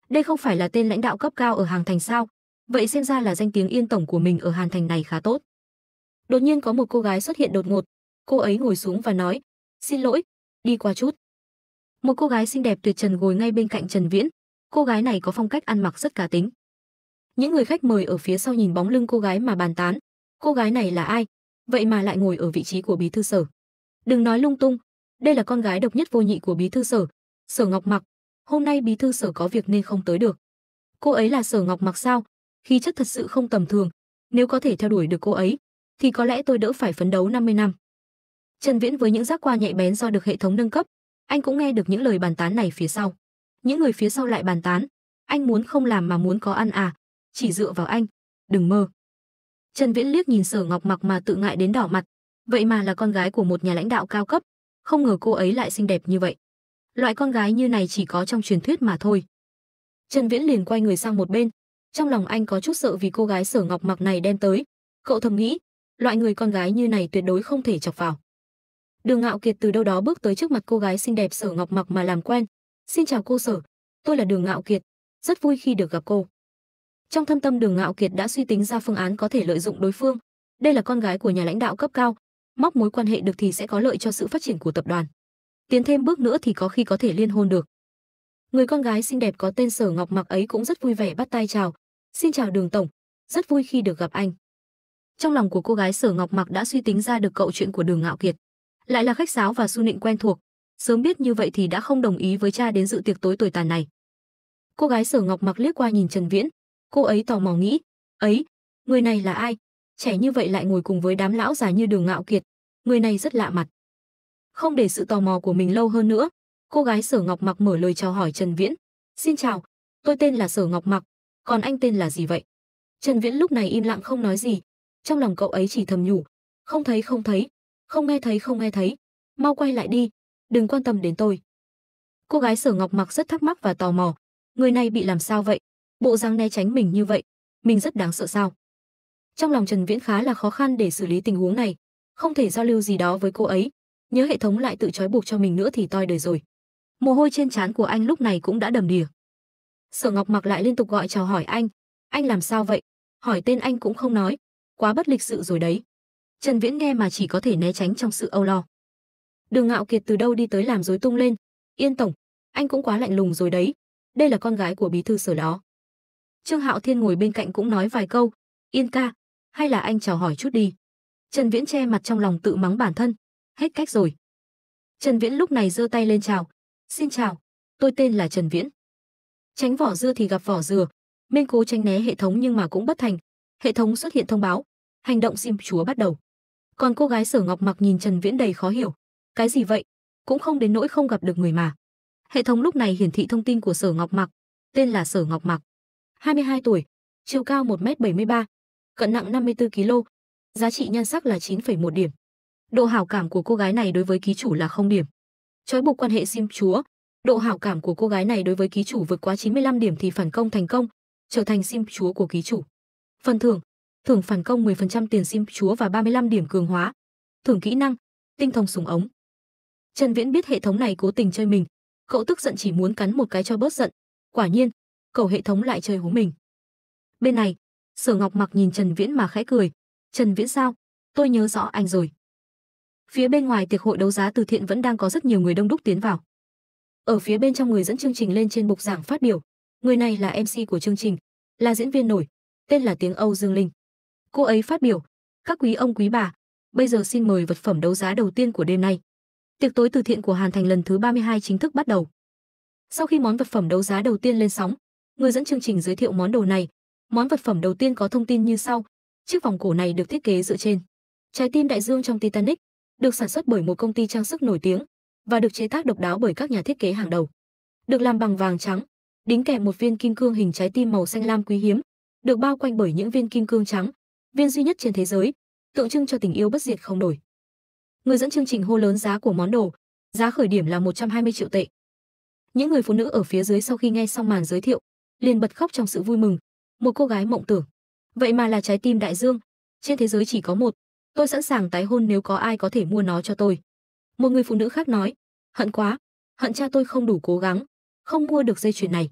đây không phải là tên lãnh đạo cấp cao ở hàng thành sao? Vậy xem ra là danh tiếng yên tổng của mình ở Hàn thành này khá tốt. Đột nhiên có một cô gái xuất hiện đột ngột, cô ấy ngồi xuống và nói, "Xin lỗi, đi qua chút." Một cô gái xinh đẹp tuyệt trần ngồi ngay bên cạnh Trần Viễn, cô gái này có phong cách ăn mặc rất cá tính. Những người khách mời ở phía sau nhìn bóng lưng cô gái mà bàn tán, cô gái này là ai, vậy mà lại ngồi ở vị trí của bí thư sở. Đừng nói lung tung, đây là con gái độc nhất vô nhị của bí thư sở, Sở Ngọc Mặc. Hôm nay bí thư sở có việc nên không tới được. Cô ấy là Sở Ngọc Mặc sao? Khí chất thật sự không tầm thường, nếu có thể theo đuổi được cô ấy thì có lẽ tôi đỡ phải phấn đấu 50 năm. Trần Viễn với những giác quan nhạy bén do được hệ thống nâng cấp, anh cũng nghe được những lời bàn tán này phía sau. Những người phía sau lại bàn tán, anh muốn không làm mà muốn có ăn à, chỉ dựa vào anh, đừng mơ. Trần Viễn liếc nhìn Sở Ngọc Mặc mà tự ngại đến đỏ mặt, vậy mà là con gái của một nhà lãnh đạo cao cấp, không ngờ cô ấy lại xinh đẹp như vậy. Loại con gái như này chỉ có trong truyền thuyết mà thôi. Trần Viễn liền quay người sang một bên, trong lòng anh có chút sợ vì cô gái Sở Ngọc Mặc này đem tới, cậu thầm nghĩ, loại người con gái như này tuyệt đối không thể chọc vào. Đường Ngạo Kiệt từ đâu đó bước tới trước mặt cô gái xinh đẹp Sở Ngọc Mặc mà làm quen. "Xin chào cô Sở, tôi là Đường Ngạo Kiệt, rất vui khi được gặp cô." Trong thâm tâm Đường Ngạo Kiệt đã suy tính ra phương án có thể lợi dụng đối phương. Đây là con gái của nhà lãnh đạo cấp cao, móc mối quan hệ được thì sẽ có lợi cho sự phát triển của tập đoàn. Tiến thêm bước nữa thì có khi có thể liên hôn được. Người con gái xinh đẹp có tên Sở Ngọc Mặc ấy cũng rất vui vẻ bắt tay chào, "Xin chào Đường tổng, rất vui khi được gặp anh." Trong lòng của cô gái Sở Ngọc Mặc đã suy tính ra được cậu chuyện của Đường Ngạo Kiệt, lại là khách sáo và su nịnh quen thuộc, sớm biết như vậy thì đã không đồng ý với cha đến dự tiệc tối tuổi tàn này. Cô gái Sở Ngọc Mặc liếc qua nhìn Trần Viễn, Cô ấy tò mò nghĩ, ấy, người này là ai? Trẻ như vậy lại ngồi cùng với đám lão già như đường ngạo kiệt, người này rất lạ mặt. Không để sự tò mò của mình lâu hơn nữa, cô gái Sở Ngọc Mặc mở lời chào hỏi Trần Viễn. Xin chào, tôi tên là Sở Ngọc Mặc, còn anh tên là gì vậy? Trần Viễn lúc này im lặng không nói gì, trong lòng cậu ấy chỉ thầm nhủ, không thấy không thấy, không nghe thấy không nghe thấy, mau quay lại đi, đừng quan tâm đến tôi. Cô gái Sở Ngọc Mặc rất thắc mắc và tò mò, người này bị làm sao vậy? bộ dáng né tránh mình như vậy, mình rất đáng sợ sao? Trong lòng Trần Viễn khá là khó khăn để xử lý tình huống này, không thể giao lưu gì đó với cô ấy, nhớ hệ thống lại tự trói buộc cho mình nữa thì toi đời rồi. Mồ hôi trên trán của anh lúc này cũng đã đầm đìa. Sở Ngọc Mặc lại liên tục gọi chào hỏi anh, anh làm sao vậy? Hỏi tên anh cũng không nói, quá bất lịch sự rồi đấy. Trần Viễn nghe mà chỉ có thể né tránh trong sự âu lo. Đường Ngạo Kiệt từ đâu đi tới làm rối tung lên, "Yên tổng, anh cũng quá lạnh lùng rồi đấy, đây là con gái của bí thư sở đó." Trương Hạo Thiên ngồi bên cạnh cũng nói vài câu, "Yên ca, hay là anh chào hỏi chút đi." Trần Viễn che mặt trong lòng tự mắng bản thân, hết cách rồi. Trần Viễn lúc này giơ tay lên chào, "Xin chào, tôi tên là Trần Viễn." Tránh vỏ dưa thì gặp vỏ dừa, Minh cố tránh né hệ thống nhưng mà cũng bất thành, hệ thống xuất hiện thông báo, hành động sim chúa bắt đầu. Còn cô gái Sở Ngọc Mặc nhìn Trần Viễn đầy khó hiểu, "Cái gì vậy? Cũng không đến nỗi không gặp được người mà." Hệ thống lúc này hiển thị thông tin của Sở Ngọc Mặc, tên là Sở Ngọc Mặc. 22 tuổi, chiều cao 1m73, cân nặng 54 kg, giá trị nhan sắc là 9,1 điểm. Độ hảo cảm của cô gái này đối với ký chủ là 0 điểm. Trói buộc quan hệ sim chúa, độ hảo cảm của cô gái này đối với ký chủ vượt quá 95 điểm thì phản công thành công, trở thành sim chúa của ký chủ. Phần thưởng, thưởng phản công 10% tiền sim chúa và 35 điểm cường hóa. Thưởng kỹ năng, tinh thông súng ống. Trần Viễn biết hệ thống này cố tình chơi mình, cậu tức giận chỉ muốn cắn một cái cho bớt giận. Quả nhiên, cầu hệ thống lại chơi hú mình. Bên này, Sở Ngọc Mặc nhìn Trần Viễn mà khẽ cười, "Trần Viễn sao? Tôi nhớ rõ anh rồi." Phía bên ngoài tiệc hội đấu giá từ thiện vẫn đang có rất nhiều người đông đúc tiến vào. Ở phía bên trong người dẫn chương trình lên trên bục giảng phát biểu, người này là MC của chương trình, là diễn viên nổi, tên là tiếng Âu Dương Linh. Cô ấy phát biểu, "Các quý ông quý bà, bây giờ xin mời vật phẩm đấu giá đầu tiên của đêm nay." Tiệc tối từ thiện của Hàn Thành lần thứ 32 chính thức bắt đầu. Sau khi món vật phẩm đấu giá đầu tiên lên sóng, Người dẫn chương trình giới thiệu món đồ này. Món vật phẩm đầu tiên có thông tin như sau. Chiếc vòng cổ này được thiết kế dựa trên trái tim đại dương trong Titanic, được sản xuất bởi một công ty trang sức nổi tiếng và được chế tác độc đáo bởi các nhà thiết kế hàng đầu. Được làm bằng vàng trắng, đính kèm một viên kim cương hình trái tim màu xanh lam quý hiếm, được bao quanh bởi những viên kim cương trắng, viên duy nhất trên thế giới, tượng trưng cho tình yêu bất diệt không đổi. Người dẫn chương trình hô lớn giá của món đồ, giá khởi điểm là 120 triệu tệ. Những người phụ nữ ở phía dưới sau khi nghe xong màn giới thiệu, liền bật khóc trong sự vui mừng một cô gái mộng tưởng vậy mà là trái tim đại dương trên thế giới chỉ có một tôi sẵn sàng tái hôn nếu có ai có thể mua nó cho tôi một người phụ nữ khác nói hận quá hận cha tôi không đủ cố gắng không mua được dây chuyền này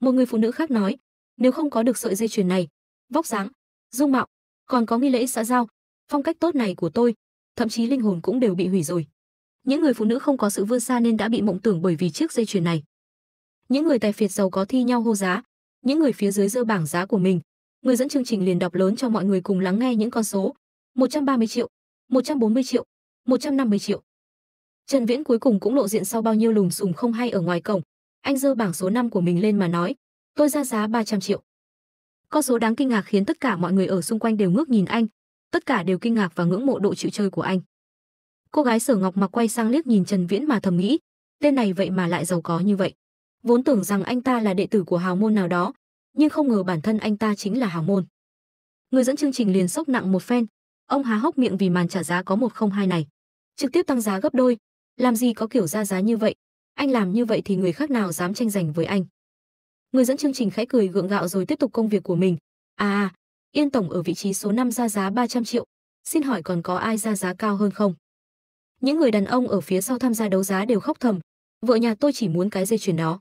một người phụ nữ khác nói nếu không có được sợi dây chuyền này vóc dáng dung mạo còn có nghi lễ xã giao phong cách tốt này của tôi thậm chí linh hồn cũng đều bị hủy rồi những người phụ nữ không có sự vươn xa nên đã bị mộng tưởng bởi vì chiếc dây chuyền này những người tài phiệt giàu có thi nhau hô giá những người phía dưới dơ bảng giá của mình người dẫn chương trình liền đọc lớn cho mọi người cùng lắng nghe những con số 130 triệu 140 triệu 150 triệu Trần Viễn cuối cùng cũng lộ diện sau bao nhiêu lùm xùm không hay ở ngoài cổng anh dơ bảng số 5 của mình lên mà nói tôi ra giá 300 triệu con số đáng kinh ngạc khiến tất cả mọi người ở xung quanh đều ngước nhìn anh tất cả đều kinh ngạc và ngưỡng mộ độ chịu chơi của anh cô gái sở ngọc mặc quay sang liếc nhìn trần viễn mà thầm nghĩ tên này vậy mà lại giàu có như vậy vốn tưởng rằng anh ta là đệ tử của hào môn nào đó, nhưng không ngờ bản thân anh ta chính là hào môn. Người dẫn chương trình liền sốc nặng một phen, ông há hốc miệng vì màn trả giá có một không hai này, trực tiếp tăng giá gấp đôi, làm gì có kiểu ra giá như vậy, anh làm như vậy thì người khác nào dám tranh giành với anh. Người dẫn chương trình khẽ cười gượng gạo rồi tiếp tục công việc của mình. À, à Yên tổng ở vị trí số 5 ra giá 300 triệu, xin hỏi còn có ai ra giá cao hơn không? Những người đàn ông ở phía sau tham gia đấu giá đều khóc thầm, vợ nhà tôi chỉ muốn cái dây chuyền đó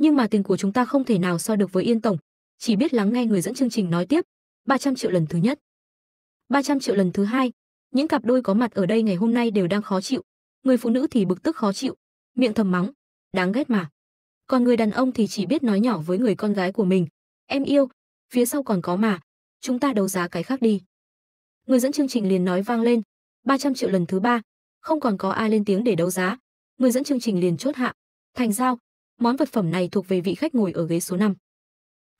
nhưng mà tiền của chúng ta không thể nào so được với Yên tổng, chỉ biết lắng nghe người dẫn chương trình nói tiếp. 300 triệu lần thứ nhất, 300 triệu lần thứ hai. Những cặp đôi có mặt ở đây ngày hôm nay đều đang khó chịu, người phụ nữ thì bực tức khó chịu, miệng thầm mắng, đáng ghét mà. Còn người đàn ông thì chỉ biết nói nhỏ với người con gái của mình, em yêu, phía sau còn có mà, chúng ta đấu giá cái khác đi. Người dẫn chương trình liền nói vang lên, 300 triệu lần thứ ba, không còn có ai lên tiếng để đấu giá. Người dẫn chương trình liền chốt hạ, thành giao, món vật phẩm này thuộc về vị khách ngồi ở ghế số 5.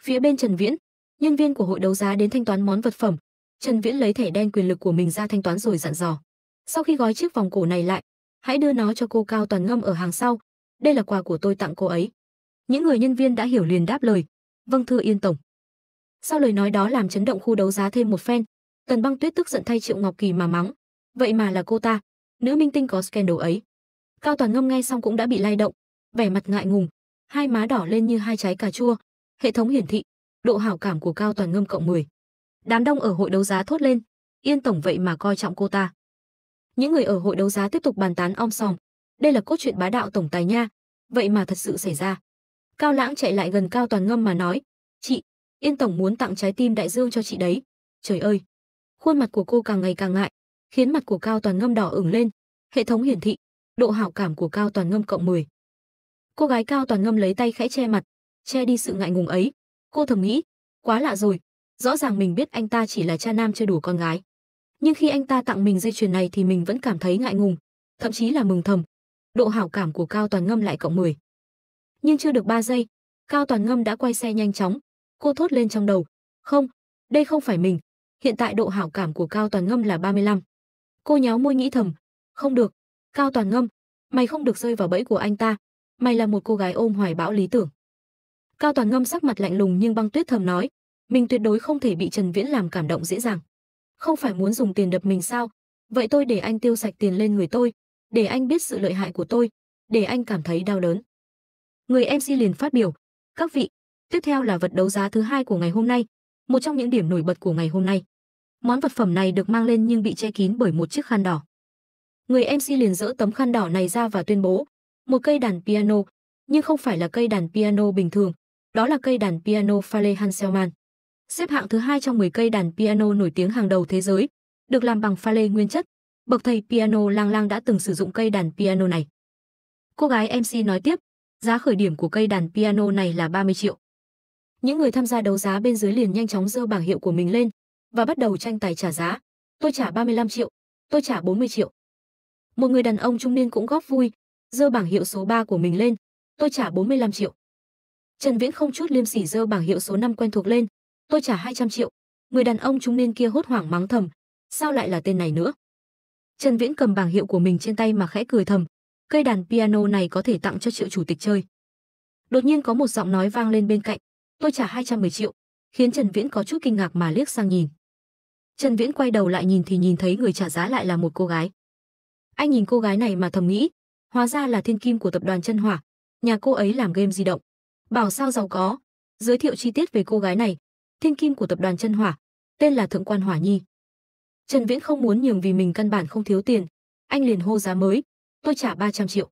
Phía bên Trần Viễn, nhân viên của hội đấu giá đến thanh toán món vật phẩm, Trần Viễn lấy thẻ đen quyền lực của mình ra thanh toán rồi dặn dò. Sau khi gói chiếc vòng cổ này lại, hãy đưa nó cho cô Cao Toàn Ngâm ở hàng sau, đây là quà của tôi tặng cô ấy. Những người nhân viên đã hiểu liền đáp lời, vâng thưa Yên Tổng. Sau lời nói đó làm chấn động khu đấu giá thêm một phen, Tần Băng Tuyết tức giận thay Triệu Ngọc Kỳ mà mắng, vậy mà là cô ta, nữ minh tinh có scandal ấy. Cao Toàn Ngâm nghe xong cũng đã bị lay động, vẻ mặt ngại ngùng, hai má đỏ lên như hai trái cà chua. Hệ thống hiển thị, độ hảo cảm của Cao Toàn Ngâm cộng 10. Đám đông ở hội đấu giá thốt lên, Yên tổng vậy mà coi trọng cô ta. Những người ở hội đấu giá tiếp tục bàn tán om sòm, đây là cốt truyện bá đạo tổng tài nha, vậy mà thật sự xảy ra. Cao Lãng chạy lại gần Cao Toàn Ngâm mà nói, "Chị, Yên tổng muốn tặng trái tim đại dương cho chị đấy." Trời ơi, khuôn mặt của cô càng ngày càng ngại, khiến mặt của Cao Toàn Ngâm đỏ ửng lên. Hệ thống hiển thị, độ hảo cảm của Cao Toàn Ngâm cộng 10 cô gái cao toàn ngâm lấy tay khẽ che mặt che đi sự ngại ngùng ấy cô thầm nghĩ quá lạ rồi rõ ràng mình biết anh ta chỉ là cha nam chơi đùa con gái nhưng khi anh ta tặng mình dây chuyền này thì mình vẫn cảm thấy ngại ngùng thậm chí là mừng thầm độ hảo cảm của cao toàn ngâm lại cộng 10. nhưng chưa được 3 giây cao toàn ngâm đã quay xe nhanh chóng cô thốt lên trong đầu không đây không phải mình hiện tại độ hảo cảm của cao toàn ngâm là 35. cô nhéo môi nghĩ thầm không được cao toàn ngâm mày không được rơi vào bẫy của anh ta mày là một cô gái ôm hoài bão lý tưởng. Cao Toàn Ngâm sắc mặt lạnh lùng nhưng băng tuyết thầm nói, mình tuyệt đối không thể bị Trần Viễn làm cảm động dễ dàng. Không phải muốn dùng tiền đập mình sao? Vậy tôi để anh tiêu sạch tiền lên người tôi, để anh biết sự lợi hại của tôi, để anh cảm thấy đau đớn. Người MC liền phát biểu, các vị, tiếp theo là vật đấu giá thứ hai của ngày hôm nay, một trong những điểm nổi bật của ngày hôm nay. Món vật phẩm này được mang lên nhưng bị che kín bởi một chiếc khăn đỏ. Người MC liền dỡ tấm khăn đỏ này ra và tuyên bố, một cây đàn piano, nhưng không phải là cây đàn piano bình thường, đó là cây đàn piano Fale Hanselmann. Xếp hạng thứ hai trong 10 cây đàn piano nổi tiếng hàng đầu thế giới, được làm bằng Fale nguyên chất. Bậc thầy piano Lang Lang đã từng sử dụng cây đàn piano này. Cô gái MC nói tiếp, giá khởi điểm của cây đàn piano này là 30 triệu. Những người tham gia đấu giá bên dưới liền nhanh chóng dơ bảng hiệu của mình lên và bắt đầu tranh tài trả giá. Tôi trả 35 triệu, tôi trả 40 triệu. Một người đàn ông trung niên cũng góp vui, giơ bảng hiệu số 3 của mình lên. Tôi trả 45 triệu. Trần Viễn không chút liêm sỉ giơ bảng hiệu số 5 quen thuộc lên. Tôi trả 200 triệu. Người đàn ông trung niên kia hốt hoảng mắng thầm. Sao lại là tên này nữa? Trần Viễn cầm bảng hiệu của mình trên tay mà khẽ cười thầm. Cây đàn piano này có thể tặng cho triệu chủ tịch chơi. Đột nhiên có một giọng nói vang lên bên cạnh. Tôi trả 210 triệu. Khiến Trần Viễn có chút kinh ngạc mà liếc sang nhìn. Trần Viễn quay đầu lại nhìn thì nhìn thấy người trả giá lại là một cô gái. Anh nhìn cô gái này mà thầm nghĩ, Hóa ra là thiên kim của tập đoàn chân hỏa, nhà cô ấy làm game di động. Bảo sao giàu có. Giới thiệu chi tiết về cô gái này, thiên kim của tập đoàn chân hỏa, tên là Thượng quan Hỏa Nhi. Trần Viễn không muốn nhường vì mình căn bản không thiếu tiền, anh liền hô giá mới, tôi trả 300 triệu.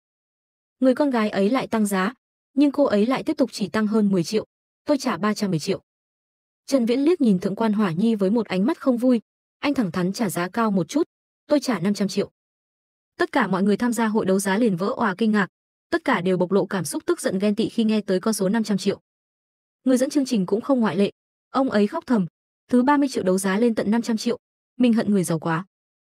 Người con gái ấy lại tăng giá, nhưng cô ấy lại tiếp tục chỉ tăng hơn 10 triệu, tôi trả 310 triệu. Trần Viễn liếc nhìn Thượng quan Hỏa Nhi với một ánh mắt không vui, anh thẳng thắn trả giá cao một chút, tôi trả 500 triệu. Tất cả mọi người tham gia hội đấu giá liền vỡ òa kinh ngạc, tất cả đều bộc lộ cảm xúc tức giận ghen tị khi nghe tới con số 500 triệu. Người dẫn chương trình cũng không ngoại lệ, ông ấy khóc thầm, thứ 30 triệu đấu giá lên tận 500 triệu, mình hận người giàu quá.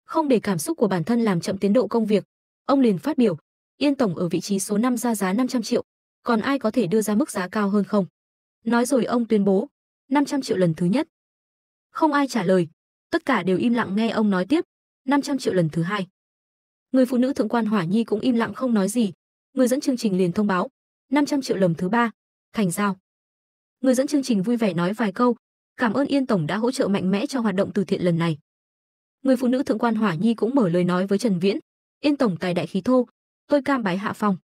Không để cảm xúc của bản thân làm chậm tiến độ công việc, ông liền phát biểu, Yên tổng ở vị trí số 5 ra giá 500 triệu, còn ai có thể đưa ra mức giá cao hơn không? Nói rồi ông tuyên bố, 500 triệu lần thứ nhất. Không ai trả lời, tất cả đều im lặng nghe ông nói tiếp, 500 triệu lần thứ hai người phụ nữ thượng quan hỏa nhi cũng im lặng không nói gì người dẫn chương trình liền thông báo 500 triệu lầm thứ ba thành giao người dẫn chương trình vui vẻ nói vài câu cảm ơn yên tổng đã hỗ trợ mạnh mẽ cho hoạt động từ thiện lần này người phụ nữ thượng quan hỏa nhi cũng mở lời nói với trần viễn yên tổng tài đại khí thô tôi cam bái hạ phòng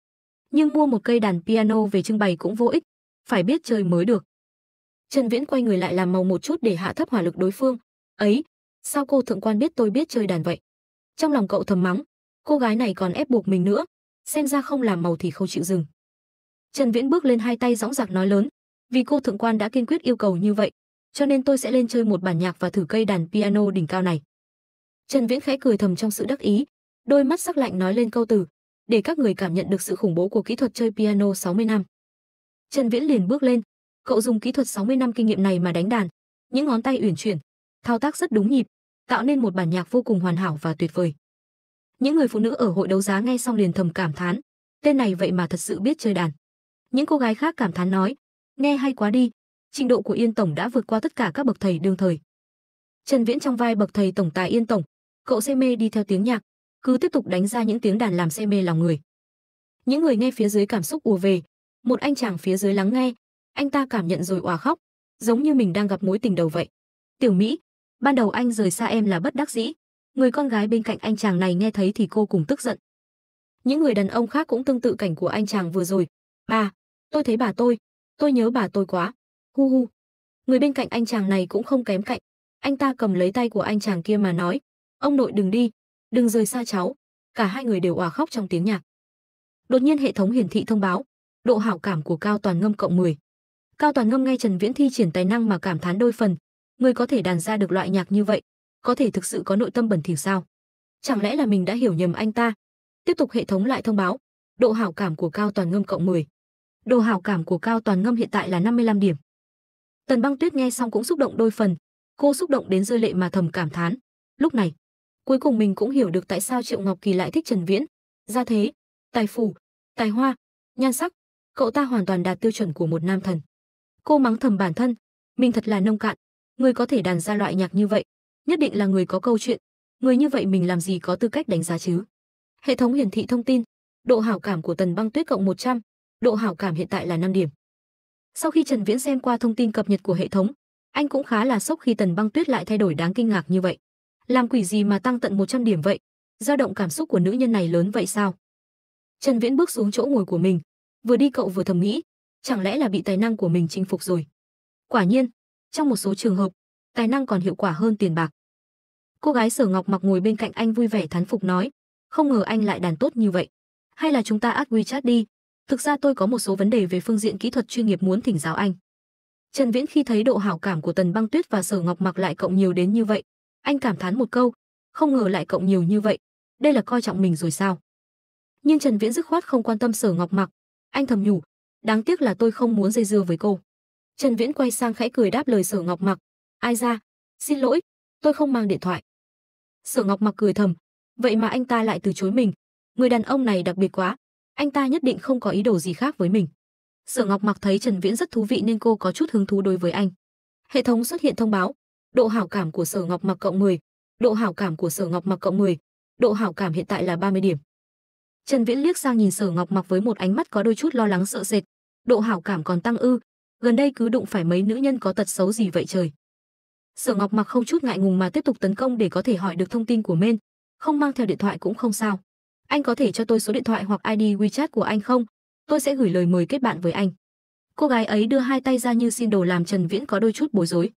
nhưng mua một cây đàn piano về trưng bày cũng vô ích phải biết chơi mới được trần viễn quay người lại làm màu một chút để hạ thấp hỏa lực đối phương ấy sao cô thượng quan biết tôi biết chơi đàn vậy trong lòng cậu thầm mắng Cô gái này còn ép buộc mình nữa, xem ra không làm màu thì không chịu dừng. Trần Viễn bước lên hai tay dõng dạc nói lớn, vì cô thượng quan đã kiên quyết yêu cầu như vậy, cho nên tôi sẽ lên chơi một bản nhạc và thử cây đàn piano đỉnh cao này. Trần Viễn khẽ cười thầm trong sự đắc ý, đôi mắt sắc lạnh nói lên câu từ, để các người cảm nhận được sự khủng bố của kỹ thuật chơi piano 60 năm. Trần Viễn liền bước lên, cậu dùng kỹ thuật 60 năm kinh nghiệm này mà đánh đàn, những ngón tay uyển chuyển, thao tác rất đúng nhịp, tạo nên một bản nhạc vô cùng hoàn hảo và tuyệt vời những người phụ nữ ở hội đấu giá nghe xong liền thầm cảm thán tên này vậy mà thật sự biết chơi đàn những cô gái khác cảm thán nói nghe hay quá đi trình độ của yên tổng đã vượt qua tất cả các bậc thầy đương thời trần viễn trong vai bậc thầy tổng tài yên tổng cậu say mê đi theo tiếng nhạc cứ tiếp tục đánh ra những tiếng đàn làm say mê lòng người những người nghe phía dưới cảm xúc ùa về một anh chàng phía dưới lắng nghe anh ta cảm nhận rồi òa khóc giống như mình đang gặp mối tình đầu vậy tiểu mỹ ban đầu anh rời xa em là bất đắc dĩ Người con gái bên cạnh anh chàng này nghe thấy thì cô cùng tức giận. Những người đàn ông khác cũng tương tự cảnh của anh chàng vừa rồi. Bà, tôi thấy bà tôi, tôi nhớ bà tôi quá. Hu hu. Người bên cạnh anh chàng này cũng không kém cạnh. Anh ta cầm lấy tay của anh chàng kia mà nói, ông nội đừng đi, đừng rời xa cháu. Cả hai người đều òa khóc trong tiếng nhạc. Đột nhiên hệ thống hiển thị thông báo, độ hảo cảm của Cao Toàn Ngâm cộng 10. Cao Toàn Ngâm nghe Trần Viễn thi triển tài năng mà cảm thán đôi phần, người có thể đàn ra được loại nhạc như vậy, có thể thực sự có nội tâm bẩn thỉu sao? Chẳng lẽ là mình đã hiểu nhầm anh ta? Tiếp tục hệ thống lại thông báo, độ hảo cảm của Cao Toàn Ngâm cộng 10. Độ hảo cảm của Cao Toàn Ngâm hiện tại là 55 điểm. Tần Băng Tuyết nghe xong cũng xúc động đôi phần, cô xúc động đến rơi lệ mà thầm cảm thán, lúc này, cuối cùng mình cũng hiểu được tại sao Triệu Ngọc Kỳ lại thích Trần Viễn, gia thế, tài phù, tài hoa, nhan sắc, cậu ta hoàn toàn đạt tiêu chuẩn của một nam thần. Cô mắng thầm bản thân, mình thật là nông cạn, người có thể đàn ra loại nhạc như vậy, nhất định là người có câu chuyện, người như vậy mình làm gì có tư cách đánh giá chứ? Hệ thống hiển thị thông tin, độ hảo cảm của Tần Băng Tuyết cộng 100, độ hảo cảm hiện tại là 5 điểm. Sau khi Trần Viễn xem qua thông tin cập nhật của hệ thống, anh cũng khá là sốc khi Tần Băng Tuyết lại thay đổi đáng kinh ngạc như vậy. Làm quỷ gì mà tăng tận 100 điểm vậy? Dao động cảm xúc của nữ nhân này lớn vậy sao? Trần Viễn bước xuống chỗ ngồi của mình, vừa đi cậu vừa thầm nghĩ, chẳng lẽ là bị tài năng của mình chinh phục rồi? Quả nhiên, trong một số trường hợp, tài năng còn hiệu quả hơn tiền bạc. Cô gái Sở Ngọc mặc ngồi bên cạnh anh vui vẻ thán phục nói, không ngờ anh lại đàn tốt như vậy. Hay là chúng ta add chat đi. Thực ra tôi có một số vấn đề về phương diện kỹ thuật chuyên nghiệp muốn thỉnh giáo anh. Trần Viễn khi thấy độ hảo cảm của Tần Băng Tuyết và Sở Ngọc mặc lại cộng nhiều đến như vậy, anh cảm thán một câu, không ngờ lại cộng nhiều như vậy, đây là coi trọng mình rồi sao? Nhưng Trần Viễn dứt khoát không quan tâm Sở Ngọc mặc, anh thầm nhủ, đáng tiếc là tôi không muốn dây dưa với cô. Trần Viễn quay sang khẽ cười đáp lời Sở Ngọc mặc, ai ra, xin lỗi, tôi không mang điện thoại. Sở Ngọc mặc cười thầm, vậy mà anh ta lại từ chối mình, người đàn ông này đặc biệt quá, anh ta nhất định không có ý đồ gì khác với mình. Sở Ngọc mặc thấy Trần Viễn rất thú vị nên cô có chút hứng thú đối với anh. Hệ thống xuất hiện thông báo, độ hảo cảm của Sở Ngọc mặc cộng 10, độ hảo cảm của Sở Ngọc mặc cộng 10, độ hảo cảm hiện tại là 30 điểm. Trần Viễn liếc sang nhìn Sở Ngọc mặc với một ánh mắt có đôi chút lo lắng sợ sệt, độ hảo cảm còn tăng ư, gần đây cứ đụng phải mấy nữ nhân có tật xấu gì vậy trời. Sở Ngọc mặc không chút ngại ngùng mà tiếp tục tấn công để có thể hỏi được thông tin của Men. không mang theo điện thoại cũng không sao. Anh có thể cho tôi số điện thoại hoặc ID WeChat của anh không? Tôi sẽ gửi lời mời kết bạn với anh. Cô gái ấy đưa hai tay ra như xin đồ làm Trần Viễn có đôi chút bối rối.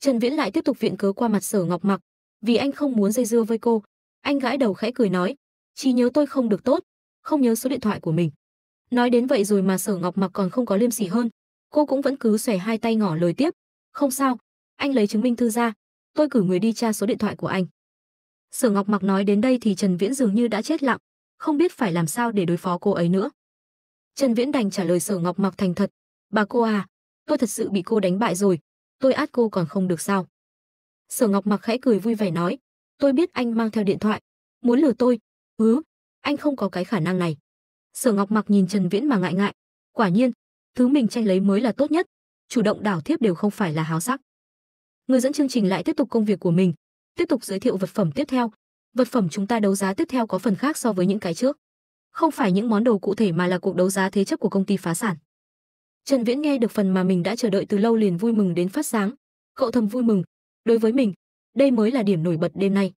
Trần Viễn lại tiếp tục viện cớ qua mặt Sở Ngọc Mặc, vì anh không muốn dây dưa với cô. Anh gãi đầu khẽ cười nói, chỉ nhớ tôi không được tốt, không nhớ số điện thoại của mình. Nói đến vậy rồi mà Sở Ngọc Mặc còn không có liêm sỉ hơn, cô cũng vẫn cứ xòe hai tay ngỏ lời tiếp, không sao, anh lấy chứng minh thư ra tôi cử người đi tra số điện thoại của anh sở ngọc mặc nói đến đây thì trần viễn dường như đã chết lặng không biết phải làm sao để đối phó cô ấy nữa trần viễn đành trả lời sở ngọc mặc thành thật bà cô à tôi thật sự bị cô đánh bại rồi tôi át cô còn không được sao sở ngọc mặc khẽ cười vui vẻ nói tôi biết anh mang theo điện thoại muốn lừa tôi hứ ừ, anh không có cái khả năng này sở ngọc mặc nhìn trần viễn mà ngại ngại quả nhiên thứ mình tranh lấy mới là tốt nhất chủ động đảo thiếp đều không phải là háo sắc người dẫn chương trình lại tiếp tục công việc của mình, tiếp tục giới thiệu vật phẩm tiếp theo. Vật phẩm chúng ta đấu giá tiếp theo có phần khác so với những cái trước. Không phải những món đồ cụ thể mà là cuộc đấu giá thế chấp của công ty phá sản. Trần Viễn nghe được phần mà mình đã chờ đợi từ lâu liền vui mừng đến phát sáng. Cậu thầm vui mừng, đối với mình, đây mới là điểm nổi bật đêm nay.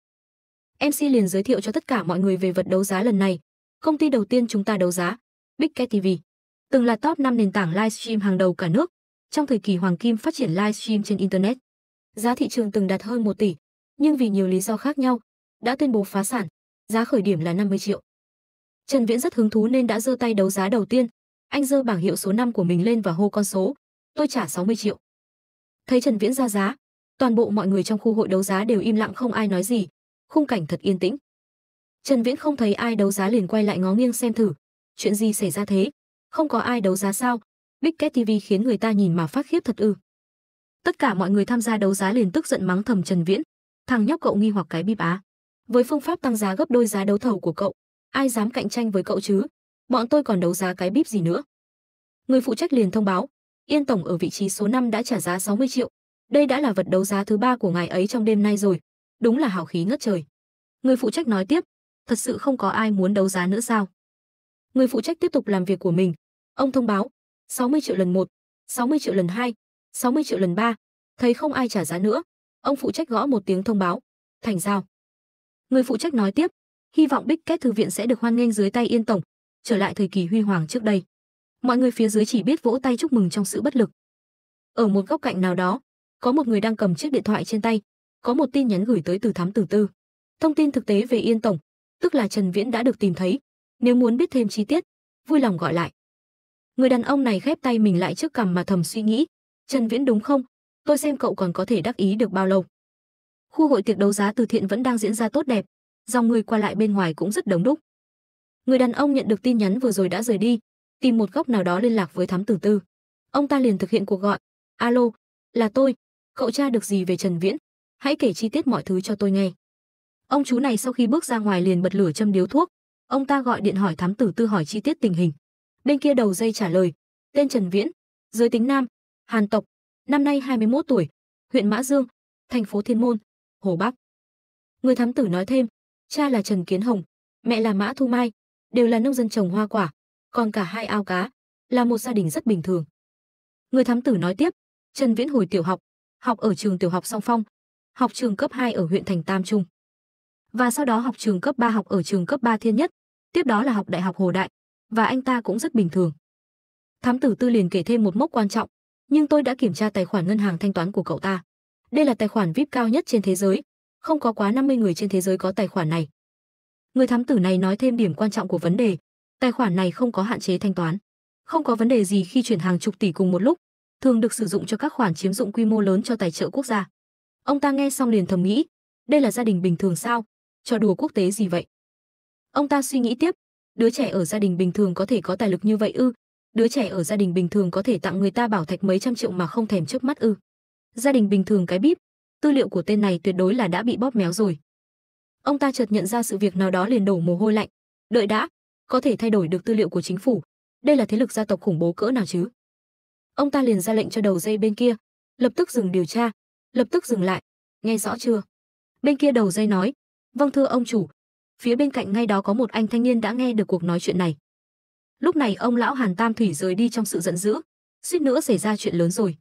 MC liền giới thiệu cho tất cả mọi người về vật đấu giá lần này. Công ty đầu tiên chúng ta đấu giá, Big Cat TV, từng là top 5 nền tảng livestream hàng đầu cả nước trong thời kỳ hoàng kim phát triển livestream trên internet giá thị trường từng đạt hơn 1 tỷ, nhưng vì nhiều lý do khác nhau, đã tuyên bố phá sản, giá khởi điểm là 50 triệu. Trần Viễn rất hứng thú nên đã giơ tay đấu giá đầu tiên, anh giơ bảng hiệu số 5 của mình lên và hô con số, tôi trả 60 triệu. Thấy Trần Viễn ra giá, toàn bộ mọi người trong khu hội đấu giá đều im lặng không ai nói gì, khung cảnh thật yên tĩnh. Trần Viễn không thấy ai đấu giá liền quay lại ngó nghiêng xem thử, chuyện gì xảy ra thế? Không có ai đấu giá sao? Big Cat TV khiến người ta nhìn mà phát khiếp thật ư? Tất cả mọi người tham gia đấu giá liền tức giận mắng thầm Trần Viễn, thằng nhóc cậu nghi hoặc cái bịp á. Với phương pháp tăng giá gấp đôi giá đấu thầu của cậu, ai dám cạnh tranh với cậu chứ? Bọn tôi còn đấu giá cái bíp gì nữa? Người phụ trách liền thông báo, Yên tổng ở vị trí số 5 đã trả giá 60 triệu. Đây đã là vật đấu giá thứ ba của ngài ấy trong đêm nay rồi, đúng là hào khí ngất trời. Người phụ trách nói tiếp, thật sự không có ai muốn đấu giá nữa sao? Người phụ trách tiếp tục làm việc của mình. Ông thông báo, 60 triệu lần 1, 60 triệu lần 2, 60 triệu lần ba. Thấy không ai trả giá nữa, ông phụ trách gõ một tiếng thông báo, thành giao. Người phụ trách nói tiếp, hy vọng Big Cat thư viện sẽ được hoan nghênh dưới tay Yên tổng, trở lại thời kỳ huy hoàng trước đây. Mọi người phía dưới chỉ biết vỗ tay chúc mừng trong sự bất lực. Ở một góc cạnh nào đó, có một người đang cầm chiếc điện thoại trên tay, có một tin nhắn gửi tới từ thám tử tư. Thông tin thực tế về Yên tổng, tức là Trần Viễn đã được tìm thấy, nếu muốn biết thêm chi tiết, vui lòng gọi lại. Người đàn ông này khép tay mình lại trước cằm mà thầm suy nghĩ, Trần Viễn đúng không? Tôi xem cậu còn có thể đắc ý được bao lâu. Khu hội tiệc đấu giá từ thiện vẫn đang diễn ra tốt đẹp, dòng người qua lại bên ngoài cũng rất đông đúc. Người đàn ông nhận được tin nhắn vừa rồi đã rời đi, tìm một góc nào đó liên lạc với thám tử tư. Ông ta liền thực hiện cuộc gọi. Alo, là tôi, cậu tra được gì về Trần Viễn? Hãy kể chi tiết mọi thứ cho tôi nghe. Ông chú này sau khi bước ra ngoài liền bật lửa châm điếu thuốc, ông ta gọi điện hỏi thám tử tư hỏi chi tiết tình hình. Bên kia đầu dây trả lời, tên Trần Viễn, giới tính nam, Hàn tộc, năm nay 21 tuổi, huyện Mã Dương, thành phố Thiên Môn, Hồ Bắc. Người thám tử nói thêm, cha là Trần Kiến Hồng, mẹ là Mã Thu Mai, đều là nông dân trồng hoa quả, còn cả hai ao cá, là một gia đình rất bình thường. Người thám tử nói tiếp, Trần Viễn hồi tiểu học, học ở trường tiểu học Song Phong, học trường cấp 2 ở huyện Thành Tam Trung. Và sau đó học trường cấp 3 học ở trường cấp 3 Thiên Nhất, tiếp đó là học đại học Hồ Đại, và anh ta cũng rất bình thường. Thám tử tư liền kể thêm một mốc quan trọng, nhưng tôi đã kiểm tra tài khoản ngân hàng thanh toán của cậu ta. Đây là tài khoản VIP cao nhất trên thế giới, không có quá 50 người trên thế giới có tài khoản này. Người thám tử này nói thêm điểm quan trọng của vấn đề, tài khoản này không có hạn chế thanh toán, không có vấn đề gì khi chuyển hàng chục tỷ cùng một lúc, thường được sử dụng cho các khoản chiếm dụng quy mô lớn cho tài trợ quốc gia. Ông ta nghe xong liền thầm nghĩ, đây là gia đình bình thường sao, trò đùa quốc tế gì vậy? Ông ta suy nghĩ tiếp, đứa trẻ ở gia đình bình thường có thể có tài lực như vậy ư, đứa trẻ ở gia đình bình thường có thể tặng người ta bảo thạch mấy trăm triệu mà không thèm trước mắt ư gia đình bình thường cái bíp tư liệu của tên này tuyệt đối là đã bị bóp méo rồi ông ta chợt nhận ra sự việc nào đó liền đổ mồ hôi lạnh đợi đã có thể thay đổi được tư liệu của chính phủ đây là thế lực gia tộc khủng bố cỡ nào chứ ông ta liền ra lệnh cho đầu dây bên kia lập tức dừng điều tra lập tức dừng lại nghe rõ chưa bên kia đầu dây nói vâng thưa ông chủ phía bên cạnh ngay đó có một anh thanh niên đã nghe được cuộc nói chuyện này Lúc này ông lão Hàn Tam Thủy rời đi trong sự giận dữ, suýt nữa xảy ra chuyện lớn rồi.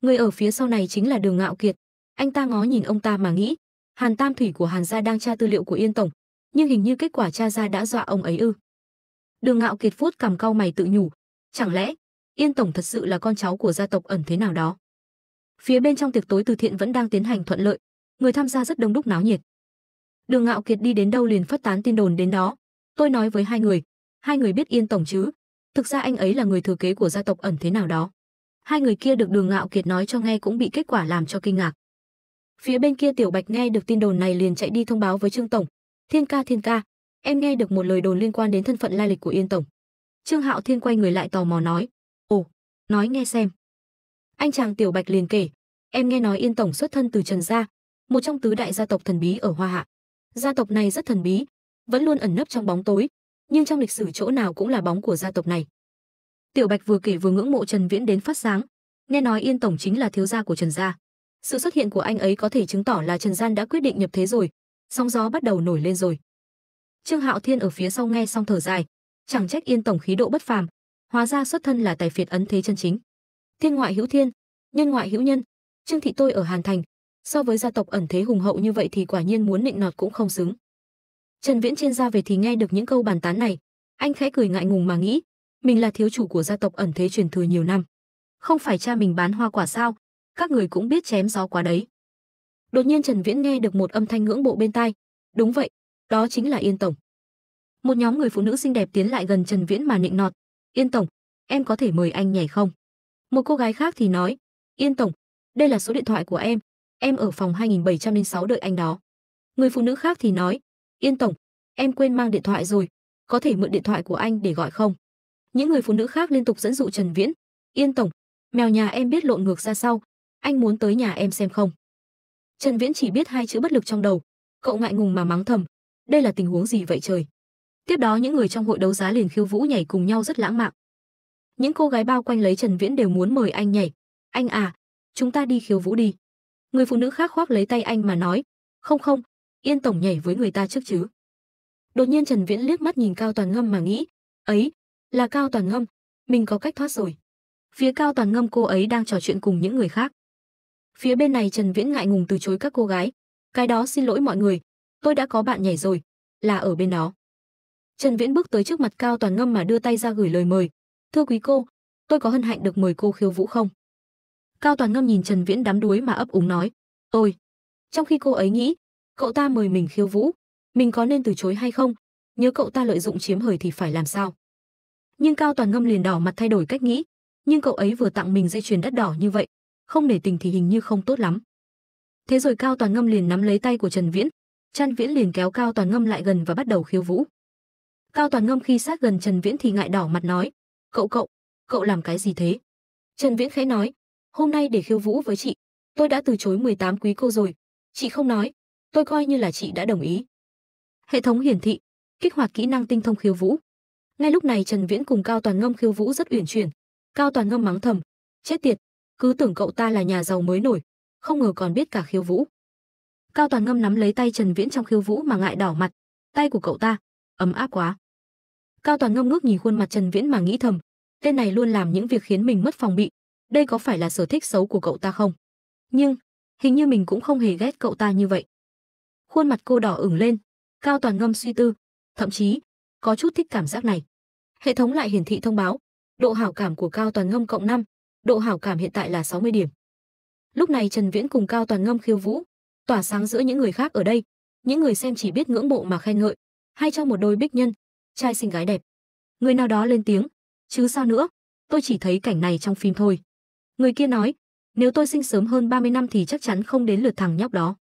Người ở phía sau này chính là Đường Ngạo Kiệt. Anh ta ngó nhìn ông ta mà nghĩ, Hàn Tam Thủy của Hàn gia đang tra tư liệu của Yên tổng, nhưng hình như kết quả tra ra đã dọa ông ấy ư? Đường Ngạo Kiệt phút cầm cau mày tự nhủ, chẳng lẽ Yên tổng thật sự là con cháu của gia tộc ẩn thế nào đó? Phía bên trong tiệc tối từ thiện vẫn đang tiến hành thuận lợi, người tham gia rất đông đúc náo nhiệt. Đường Ngạo Kiệt đi đến đâu liền phát tán tin đồn đến đó. Tôi nói với hai người, hai người biết yên tổng chứ thực ra anh ấy là người thừa kế của gia tộc ẩn thế nào đó hai người kia được đường ngạo kiệt nói cho nghe cũng bị kết quả làm cho kinh ngạc phía bên kia tiểu bạch nghe được tin đồn này liền chạy đi thông báo với trương tổng thiên ca thiên ca em nghe được một lời đồn liên quan đến thân phận lai lịch của yên tổng trương hạo thiên quay người lại tò mò nói ồ nói nghe xem anh chàng tiểu bạch liền kể em nghe nói yên tổng xuất thân từ trần gia một trong tứ đại gia tộc thần bí ở hoa hạ gia tộc này rất thần bí vẫn luôn ẩn nấp trong bóng tối nhưng trong lịch sử chỗ nào cũng là bóng của gia tộc này. Tiểu Bạch vừa kể vừa ngưỡng mộ Trần Viễn đến phát sáng, nghe nói Yên tổng chính là thiếu gia của Trần gia. Sự xuất hiện của anh ấy có thể chứng tỏ là Trần Gian đã quyết định nhập thế rồi, sóng gió bắt đầu nổi lên rồi. Trương Hạo Thiên ở phía sau nghe xong thở dài, chẳng trách Yên tổng khí độ bất phàm, hóa ra xuất thân là tài phiệt ấn thế chân chính. Thiên ngoại hữu thiên, nhân ngoại hữu nhân, Trương thị tôi ở Hàn Thành, so với gia tộc ẩn thế hùng hậu như vậy thì quả nhiên muốn nịnh nọt cũng không xứng. Trần Viễn Chiên ra về thì nghe được những câu bàn tán này, anh khẽ cười ngại ngùng mà nghĩ, mình là thiếu chủ của gia tộc ẩn thế truyền thừa nhiều năm. Không phải cha mình bán hoa quả sao, các người cũng biết chém gió quá đấy. Đột nhiên Trần Viễn nghe được một âm thanh ngưỡng bộ bên tai, đúng vậy, đó chính là Yên tổng. Một nhóm người phụ nữ xinh đẹp tiến lại gần Trần Viễn mà nịnh nọt, "Yên tổng, em có thể mời anh nhảy không?" Một cô gái khác thì nói, "Yên tổng, đây là số điện thoại của em, em ở phòng 2706 đợi anh đó." Người phụ nữ khác thì nói, Yên tổng, em quên mang điện thoại rồi, có thể mượn điện thoại của anh để gọi không? Những người phụ nữ khác liên tục dẫn dụ Trần Viễn. Yên tổng, mèo nhà em biết lộn ngược ra sau, anh muốn tới nhà em xem không? Trần Viễn chỉ biết hai chữ bất lực trong đầu, cậu ngại ngùng mà mắng thầm, đây là tình huống gì vậy trời? Tiếp đó những người trong hội đấu giá liền khiêu vũ nhảy cùng nhau rất lãng mạn. Những cô gái bao quanh lấy Trần Viễn đều muốn mời anh nhảy. Anh à, chúng ta đi khiêu vũ đi. Người phụ nữ khác khoác lấy tay anh mà nói, không không, Yên tổng nhảy với người ta trước chứ. Đột nhiên Trần Viễn liếc mắt nhìn Cao Toàn Ngâm mà nghĩ, ấy, là Cao Toàn Ngâm, mình có cách thoát rồi. Phía Cao Toàn Ngâm cô ấy đang trò chuyện cùng những người khác. Phía bên này Trần Viễn ngại ngùng từ chối các cô gái, cái đó xin lỗi mọi người, tôi đã có bạn nhảy rồi, là ở bên đó. Trần Viễn bước tới trước mặt Cao Toàn Ngâm mà đưa tay ra gửi lời mời. Thưa quý cô, tôi có hân hạnh được mời cô khiêu vũ không? Cao Toàn Ngâm nhìn Trần Viễn đắm đuối mà ấp úng nói, tôi. Trong khi cô ấy nghĩ, cậu ta mời mình khiêu vũ, mình có nên từ chối hay không? Nhớ cậu ta lợi dụng chiếm hời thì phải làm sao? Nhưng Cao Toàn Ngâm liền đỏ mặt thay đổi cách nghĩ, nhưng cậu ấy vừa tặng mình dây chuyền đắt đỏ như vậy, không để tình thì hình như không tốt lắm. Thế rồi Cao Toàn Ngâm liền nắm lấy tay của Trần Viễn, Trần Viễn liền kéo Cao Toàn Ngâm lại gần và bắt đầu khiêu vũ. Cao Toàn Ngâm khi sát gần Trần Viễn thì ngại đỏ mặt nói, "Cậu cậu, cậu làm cái gì thế?" Trần Viễn khẽ nói, "Hôm nay để khiêu vũ với chị, tôi đã từ chối 18 quý cô rồi." Chị không nói, tôi coi như là chị đã đồng ý. Hệ thống hiển thị, kích hoạt kỹ năng tinh thông khiêu vũ. Ngay lúc này Trần Viễn cùng Cao Toàn Ngâm khiêu vũ rất uyển chuyển, Cao Toàn Ngâm mắng thầm, chết tiệt, cứ tưởng cậu ta là nhà giàu mới nổi, không ngờ còn biết cả khiêu vũ. Cao Toàn Ngâm nắm lấy tay Trần Viễn trong khiêu vũ mà ngại đỏ mặt, tay của cậu ta ấm áp quá. Cao Toàn Ngâm ngước nhìn khuôn mặt Trần Viễn mà nghĩ thầm, tên này luôn làm những việc khiến mình mất phòng bị, đây có phải là sở thích xấu của cậu ta không? Nhưng, hình như mình cũng không hề ghét cậu ta như vậy khuôn mặt cô đỏ ửng lên cao toàn ngâm suy tư thậm chí có chút thích cảm giác này hệ thống lại hiển thị thông báo độ hảo cảm của cao toàn ngâm cộng 5, độ hảo cảm hiện tại là 60 điểm lúc này trần viễn cùng cao toàn ngâm khiêu vũ tỏa sáng giữa những người khác ở đây những người xem chỉ biết ngưỡng mộ mà khen ngợi hay cho một đôi bích nhân trai xinh gái đẹp người nào đó lên tiếng chứ sao nữa tôi chỉ thấy cảnh này trong phim thôi người kia nói nếu tôi sinh sớm hơn 30 năm thì chắc chắn không đến lượt thằng nhóc đó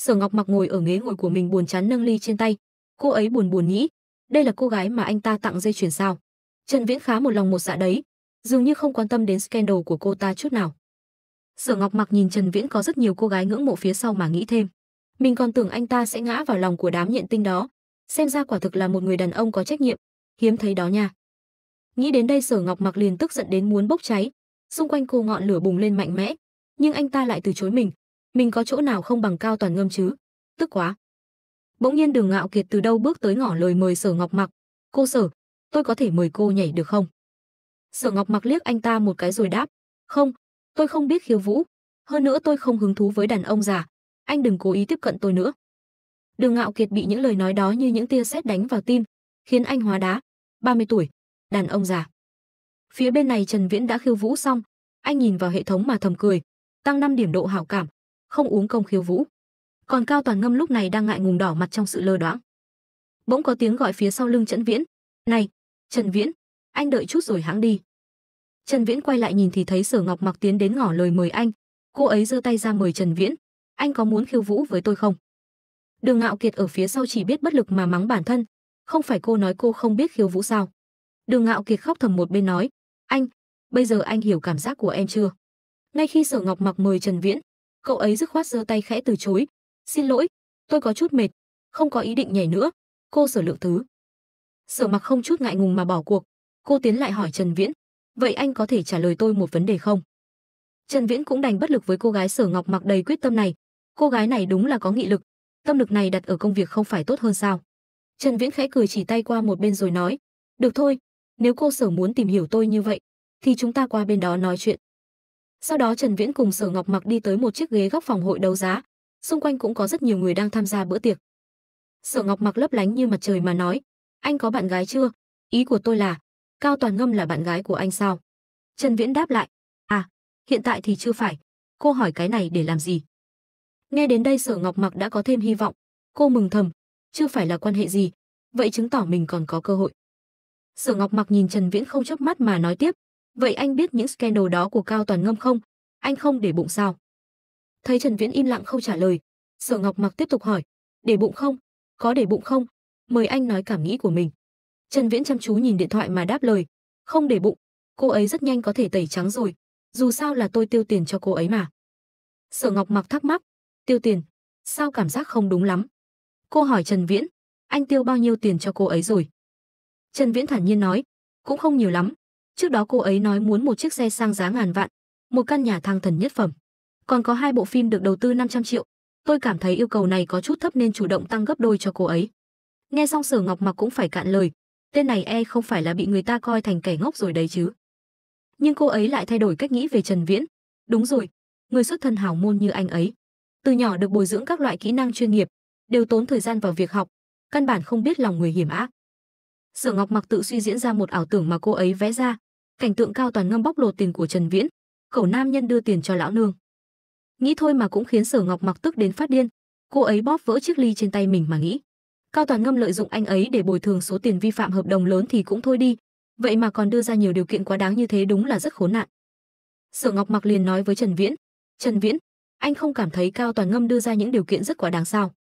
Sở Ngọc Mặc ngồi ở ghế ngồi của mình buồn chán nâng ly trên tay. Cô ấy buồn buồn nghĩ, đây là cô gái mà anh ta tặng dây chuyền sao? Trần Viễn khá một lòng một dạ đấy, dường như không quan tâm đến scandal của cô ta chút nào. Sở Ngọc Mặc nhìn Trần Viễn có rất nhiều cô gái ngưỡng mộ phía sau mà nghĩ thêm, mình còn tưởng anh ta sẽ ngã vào lòng của đám nhện tinh đó, xem ra quả thực là một người đàn ông có trách nhiệm, hiếm thấy đó nha. Nghĩ đến đây Sở Ngọc Mặc liền tức giận đến muốn bốc cháy, xung quanh cô ngọn lửa bùng lên mạnh mẽ, nhưng anh ta lại từ chối mình, mình có chỗ nào không bằng cao toàn ngâm chứ tức quá bỗng nhiên đường ngạo kiệt từ đâu bước tới ngỏ lời mời sở ngọc mặc cô sở tôi có thể mời cô nhảy được không sở ngọc mặc liếc anh ta một cái rồi đáp không tôi không biết khiêu vũ hơn nữa tôi không hứng thú với đàn ông già anh đừng cố ý tiếp cận tôi nữa đường ngạo kiệt bị những lời nói đó như những tia sét đánh vào tim khiến anh hóa đá 30 tuổi đàn ông già phía bên này trần viễn đã khiêu vũ xong anh nhìn vào hệ thống mà thầm cười tăng 5 điểm độ hảo cảm không uống công khiêu vũ. Còn Cao Toàn Ngâm lúc này đang ngại ngùng đỏ mặt trong sự lơ đãng. Bỗng có tiếng gọi phía sau lưng Trần Viễn, "Này, Trần Viễn, anh đợi chút rồi hãng đi." Trần Viễn quay lại nhìn thì thấy Sở Ngọc Mặc tiến đến ngỏ lời mời anh, cô ấy giơ tay ra mời Trần Viễn, "Anh có muốn khiêu vũ với tôi không?" Đường Ngạo Kiệt ở phía sau chỉ biết bất lực mà mắng bản thân, "Không phải cô nói cô không biết khiêu vũ sao?" Đường Ngạo Kiệt khóc thầm một bên nói, "Anh, bây giờ anh hiểu cảm giác của em chưa?" Ngay khi Sở Ngọc Mặc mời Trần Viễn, cậu ấy dứt khoát giơ tay khẽ từ chối xin lỗi tôi có chút mệt không có ý định nhảy nữa cô sở lượng thứ sở mặc không chút ngại ngùng mà bỏ cuộc cô tiến lại hỏi trần viễn vậy anh có thể trả lời tôi một vấn đề không trần viễn cũng đành bất lực với cô gái sở ngọc mặc đầy quyết tâm này cô gái này đúng là có nghị lực tâm lực này đặt ở công việc không phải tốt hơn sao trần viễn khẽ cười chỉ tay qua một bên rồi nói được thôi nếu cô sở muốn tìm hiểu tôi như vậy thì chúng ta qua bên đó nói chuyện sau đó Trần Viễn cùng Sở Ngọc Mặc đi tới một chiếc ghế góc phòng hội đấu giá, xung quanh cũng có rất nhiều người đang tham gia bữa tiệc. Sở Ngọc Mặc lấp lánh như mặt trời mà nói, "Anh có bạn gái chưa? Ý của tôi là, Cao Toàn Ngâm là bạn gái của anh sao?" Trần Viễn đáp lại, "À, hiện tại thì chưa phải, cô hỏi cái này để làm gì?" Nghe đến đây Sở Ngọc Mặc đã có thêm hy vọng, cô mừng thầm, chưa phải là quan hệ gì, vậy chứng tỏ mình còn có cơ hội. Sở Ngọc Mặc nhìn Trần Viễn không chớp mắt mà nói tiếp, Vậy anh biết những scandal đó của Cao Toàn Ngâm không? Anh không để bụng sao? Thấy Trần Viễn im lặng không trả lời, Sở Ngọc Mặc tiếp tục hỏi, để bụng không? Có để bụng không? Mời anh nói cảm nghĩ của mình. Trần Viễn chăm chú nhìn điện thoại mà đáp lời, không để bụng, cô ấy rất nhanh có thể tẩy trắng rồi, dù sao là tôi tiêu tiền cho cô ấy mà. Sở Ngọc Mặc thắc mắc, tiêu tiền, sao cảm giác không đúng lắm? Cô hỏi Trần Viễn, anh tiêu bao nhiêu tiền cho cô ấy rồi? Trần Viễn thản nhiên nói, cũng không nhiều lắm, Trước đó cô ấy nói muốn một chiếc xe sang giá ngàn vạn, một căn nhà thăng thần nhất phẩm. Còn có hai bộ phim được đầu tư 500 triệu. Tôi cảm thấy yêu cầu này có chút thấp nên chủ động tăng gấp đôi cho cô ấy. Nghe xong Sở Ngọc Mặc cũng phải cạn lời, tên này e không phải là bị người ta coi thành kẻ ngốc rồi đấy chứ. Nhưng cô ấy lại thay đổi cách nghĩ về Trần Viễn. Đúng rồi, người xuất thân hào môn như anh ấy, từ nhỏ được bồi dưỡng các loại kỹ năng chuyên nghiệp, đều tốn thời gian vào việc học, căn bản không biết lòng người hiểm ác. Sở Ngọc Mặc tự suy diễn ra một ảo tưởng mà cô ấy vẽ ra, cảnh tượng cao toàn ngâm bóc lột tiền của Trần Viễn, cẩu nam nhân đưa tiền cho lão nương. Nghĩ thôi mà cũng khiến Sở Ngọc Mặc tức đến phát điên, cô ấy bóp vỡ chiếc ly trên tay mình mà nghĩ. Cao Toàn Ngâm lợi dụng anh ấy để bồi thường số tiền vi phạm hợp đồng lớn thì cũng thôi đi, vậy mà còn đưa ra nhiều điều kiện quá đáng như thế đúng là rất khốn nạn. Sở Ngọc Mặc liền nói với Trần Viễn, "Trần Viễn, anh không cảm thấy Cao Toàn Ngâm đưa ra những điều kiện rất quá đáng sao?"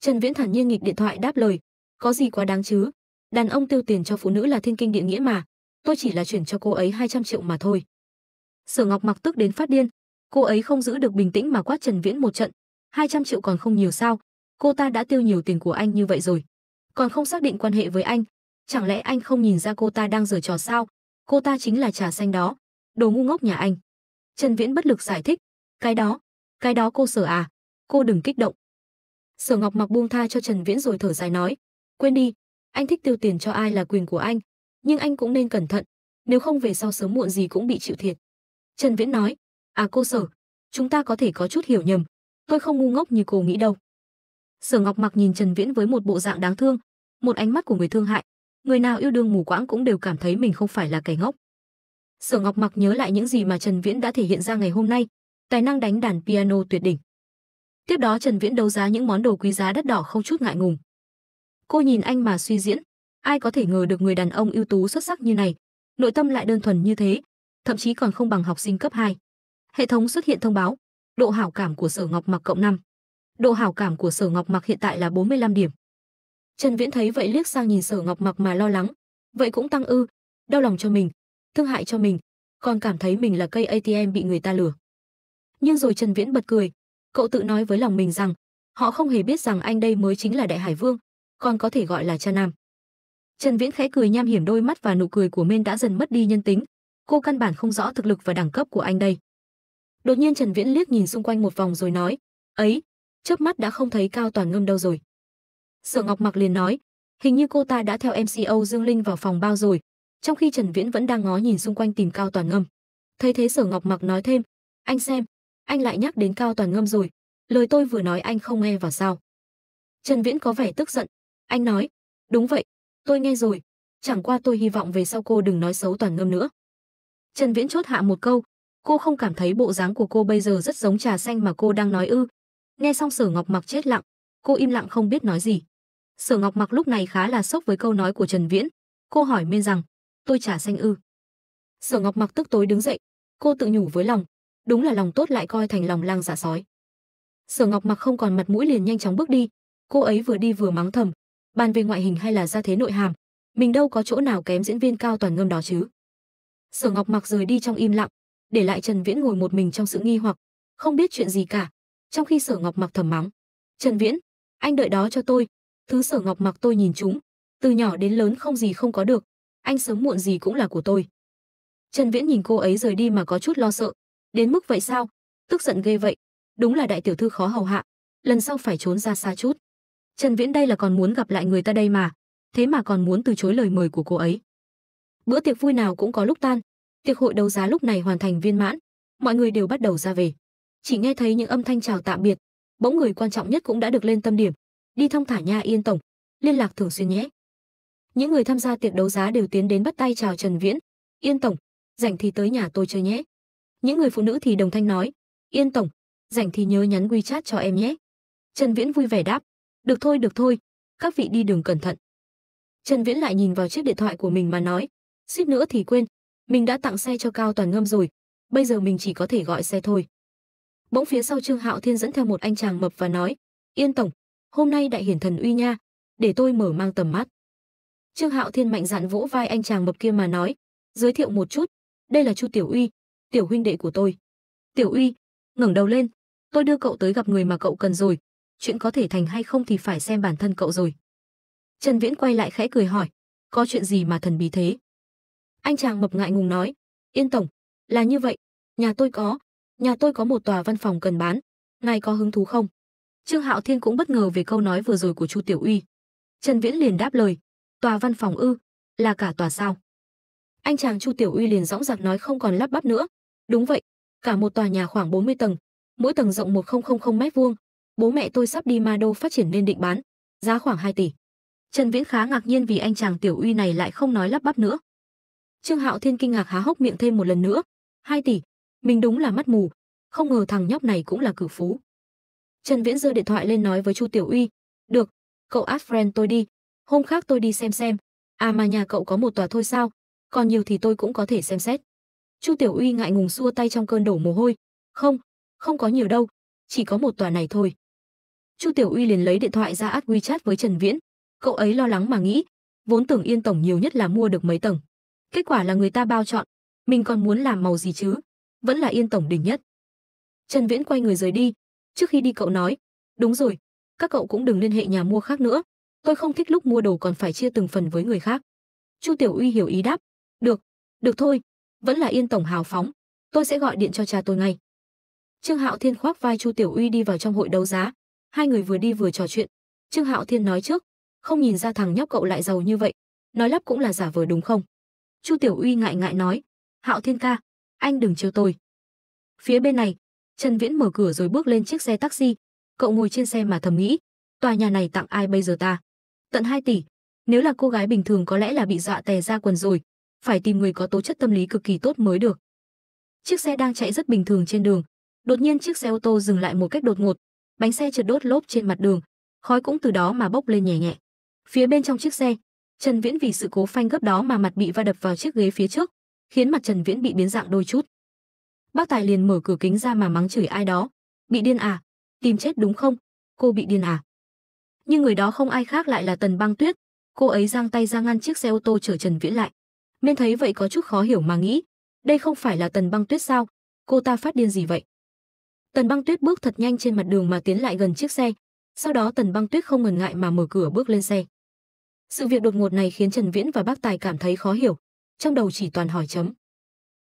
Trần Viễn thản nhiên nghịch điện thoại đáp lời, "Có gì quá đáng chứ? Đàn ông tiêu tiền cho phụ nữ là thiên kinh địa nghĩa mà, tôi chỉ là chuyển cho cô ấy 200 triệu mà thôi. Sở Ngọc mặc tức đến phát điên, cô ấy không giữ được bình tĩnh mà quát Trần Viễn một trận, 200 triệu còn không nhiều sao, cô ta đã tiêu nhiều tiền của anh như vậy rồi. Còn không xác định quan hệ với anh, chẳng lẽ anh không nhìn ra cô ta đang giở trò sao, cô ta chính là trà xanh đó, đồ ngu ngốc nhà anh. Trần Viễn bất lực giải thích, cái đó, cái đó cô sở à, cô đừng kích động. Sở Ngọc mặc buông tha cho Trần Viễn rồi thở dài nói, quên đi, anh thích tiêu tiền cho ai là quyền của anh, nhưng anh cũng nên cẩn thận, nếu không về sau sớm muộn gì cũng bị chịu thiệt. Trần Viễn nói, à cô sở, chúng ta có thể có chút hiểu nhầm, tôi không ngu ngốc như cô nghĩ đâu. Sở Ngọc Mặc nhìn Trần Viễn với một bộ dạng đáng thương, một ánh mắt của người thương hại, người nào yêu đương mù quáng cũng đều cảm thấy mình không phải là kẻ ngốc. Sở Ngọc Mặc nhớ lại những gì mà Trần Viễn đã thể hiện ra ngày hôm nay, tài năng đánh đàn piano tuyệt đỉnh. Tiếp đó Trần Viễn đấu giá những món đồ quý giá đắt đỏ không chút ngại ngùng. Cô nhìn anh mà suy diễn, ai có thể ngờ được người đàn ông ưu tú xuất sắc như này, nội tâm lại đơn thuần như thế, thậm chí còn không bằng học sinh cấp 2. Hệ thống xuất hiện thông báo, độ hảo cảm của Sở Ngọc Mặc cộng 5. Độ hảo cảm của Sở Ngọc Mặc hiện tại là 45 điểm. Trần Viễn thấy vậy liếc sang nhìn Sở Ngọc Mặc mà lo lắng, vậy cũng tăng ư, đau lòng cho mình, thương hại cho mình, còn cảm thấy mình là cây ATM bị người ta lừa. Nhưng rồi Trần Viễn bật cười, cậu tự nói với lòng mình rằng, họ không hề biết rằng anh đây mới chính là Đại Hải Vương, còn có thể gọi là cha nam. Trần Viễn khẽ cười nham hiểm đôi mắt và nụ cười của Mên đã dần mất đi nhân tính. Cô căn bản không rõ thực lực và đẳng cấp của anh đây. Đột nhiên Trần Viễn liếc nhìn xung quanh một vòng rồi nói, "Ấy, chớp mắt đã không thấy Cao Toàn Ngâm đâu rồi." Sở Ngọc Mặc liền nói, "Hình như cô ta đã theo MCO Dương Linh vào phòng bao rồi." Trong khi Trần Viễn vẫn đang ngó nhìn xung quanh tìm Cao Toàn Ngâm. Thấy thế Sở Ngọc Mặc nói thêm, "Anh xem, anh lại nhắc đến Cao Toàn Ngâm rồi, lời tôi vừa nói anh không nghe vào sao?" Trần Viễn có vẻ tức giận, anh nói, "Đúng vậy, Tôi nghe rồi, chẳng qua tôi hy vọng về sau cô đừng nói xấu toàn ngâm nữa. Trần Viễn chốt hạ một câu, cô không cảm thấy bộ dáng của cô bây giờ rất giống trà xanh mà cô đang nói ư. Nghe xong Sở Ngọc mặc chết lặng, cô im lặng không biết nói gì. Sở Ngọc mặc lúc này khá là sốc với câu nói của Trần Viễn, cô hỏi miên rằng, tôi trà xanh ư. Sở Ngọc mặc tức tối đứng dậy, cô tự nhủ với lòng, đúng là lòng tốt lại coi thành lòng lang giả sói. Sở Ngọc mặc không còn mặt mũi liền nhanh chóng bước đi, cô ấy vừa đi vừa mắng thầm, bàn về ngoại hình hay là ra thế nội hàm mình đâu có chỗ nào kém diễn viên cao toàn ngâm đó chứ sở ngọc mặc rời đi trong im lặng để lại trần viễn ngồi một mình trong sự nghi hoặc không biết chuyện gì cả trong khi sở ngọc mặc thầm mắng trần viễn anh đợi đó cho tôi thứ sở ngọc mặc tôi nhìn chúng từ nhỏ đến lớn không gì không có được anh sớm muộn gì cũng là của tôi trần viễn nhìn cô ấy rời đi mà có chút lo sợ đến mức vậy sao tức giận ghê vậy đúng là đại tiểu thư khó hầu hạ lần sau phải trốn ra xa chút Trần Viễn đây là còn muốn gặp lại người ta đây mà, thế mà còn muốn từ chối lời mời của cô ấy. Bữa tiệc vui nào cũng có lúc tan, tiệc hội đấu giá lúc này hoàn thành viên mãn, mọi người đều bắt đầu ra về. Chỉ nghe thấy những âm thanh chào tạm biệt, bỗng người quan trọng nhất cũng đã được lên tâm điểm, đi thông thả nha yên tổng, liên lạc thường xuyên nhé. Những người tham gia tiệc đấu giá đều tiến đến bắt tay chào Trần Viễn, "Yên tổng, rảnh thì tới nhà tôi chơi nhé." Những người phụ nữ thì đồng thanh nói, "Yên tổng, rảnh thì nhớ nhắn WeChat cho em nhé." Trần Viễn vui vẻ đáp, được thôi, được thôi, các vị đi đường cẩn thận. Trần Viễn lại nhìn vào chiếc điện thoại của mình mà nói, suýt nữa thì quên, mình đã tặng xe cho Cao Toàn Ngâm rồi, bây giờ mình chỉ có thể gọi xe thôi. Bỗng phía sau Trương Hạo Thiên dẫn theo một anh chàng mập và nói, yên tổng, hôm nay đại hiển thần uy nha, để tôi mở mang tầm mắt. Trương Hạo Thiên mạnh dạn vỗ vai anh chàng mập kia mà nói, giới thiệu một chút, đây là Chu Tiểu Uy, tiểu huynh đệ của tôi. Tiểu Uy, ngẩng đầu lên, tôi đưa cậu tới gặp người mà cậu cần rồi, chuyện có thể thành hay không thì phải xem bản thân cậu rồi. Trần Viễn quay lại khẽ cười hỏi, có chuyện gì mà thần bí thế? Anh chàng mập ngại ngùng nói, yên tổng, là như vậy, nhà tôi có, nhà tôi có một tòa văn phòng cần bán, ngài có hứng thú không? Trương Hạo Thiên cũng bất ngờ về câu nói vừa rồi của Chu Tiểu Uy. Trần Viễn liền đáp lời, tòa văn phòng ư, là cả tòa sao? Anh chàng Chu Tiểu Uy liền dõng dạc nói không còn lắp bắp nữa. Đúng vậy, cả một tòa nhà khoảng 40 tầng, mỗi tầng rộng 1000 mét vuông, bố mẹ tôi sắp đi ma phát triển nên định bán, giá khoảng 2 tỷ. Trần Viễn khá ngạc nhiên vì anh chàng tiểu uy này lại không nói lắp bắp nữa. Trương Hạo Thiên kinh ngạc há hốc miệng thêm một lần nữa, 2 tỷ, mình đúng là mắt mù, không ngờ thằng nhóc này cũng là cử phú. Trần Viễn giơ điện thoại lên nói với Chu Tiểu Uy, "Được, cậu add friend tôi đi, hôm khác tôi đi xem xem. À mà nhà cậu có một tòa thôi sao, còn nhiều thì tôi cũng có thể xem xét." Chu Tiểu Uy ngại ngùng xua tay trong cơn đổ mồ hôi, "Không, không có nhiều đâu, chỉ có một tòa này thôi." Chu Tiểu Uy liền lấy điện thoại ra át WeChat với Trần Viễn. Cậu ấy lo lắng mà nghĩ, vốn tưởng Yên tổng nhiều nhất là mua được mấy tầng. Kết quả là người ta bao chọn, mình còn muốn làm màu gì chứ? Vẫn là Yên tổng đỉnh nhất. Trần Viễn quay người rời đi, trước khi đi cậu nói, "Đúng rồi, các cậu cũng đừng liên hệ nhà mua khác nữa, tôi không thích lúc mua đồ còn phải chia từng phần với người khác." Chu Tiểu Uy hiểu ý đáp, "Được, được thôi, vẫn là Yên tổng hào phóng, tôi sẽ gọi điện cho cha tôi ngay." Trương Hạo Thiên khoác vai Chu Tiểu Uy đi vào trong hội đấu giá, Hai người vừa đi vừa trò chuyện. Trương Hạo Thiên nói trước, không nhìn ra thằng nhóc cậu lại giàu như vậy, nói lắp cũng là giả vờ đúng không? Chu Tiểu Uy ngại ngại nói, Hạo Thiên ca, anh đừng trêu tôi. Phía bên này, Trần Viễn mở cửa rồi bước lên chiếc xe taxi, cậu ngồi trên xe mà thầm nghĩ, tòa nhà này tặng ai bây giờ ta? Tận 2 tỷ, nếu là cô gái bình thường có lẽ là bị dọa tè ra quần rồi, phải tìm người có tố chất tâm lý cực kỳ tốt mới được. Chiếc xe đang chạy rất bình thường trên đường, đột nhiên chiếc xe ô tô dừng lại một cách đột ngột, bánh xe trượt đốt lốp trên mặt đường, khói cũng từ đó mà bốc lên nhẹ nhẹ. Phía bên trong chiếc xe, Trần Viễn vì sự cố phanh gấp đó mà mặt bị va đập vào chiếc ghế phía trước, khiến mặt Trần Viễn bị biến dạng đôi chút. Bác Tài liền mở cửa kính ra mà mắng chửi ai đó, "Bị điên à? Tìm chết đúng không? Cô bị điên à?" Nhưng người đó không ai khác lại là Tần Băng Tuyết, cô ấy giang tay ra ngăn chiếc xe ô tô chở Trần Viễn lại. Miên thấy vậy có chút khó hiểu mà nghĩ, đây không phải là Tần Băng Tuyết sao? Cô ta phát điên gì vậy? Tần băng tuyết bước thật nhanh trên mặt đường mà tiến lại gần chiếc xe. Sau đó tần băng tuyết không ngần ngại mà mở cửa bước lên xe. Sự việc đột ngột này khiến Trần Viễn và bác Tài cảm thấy khó hiểu, trong đầu chỉ toàn hỏi chấm.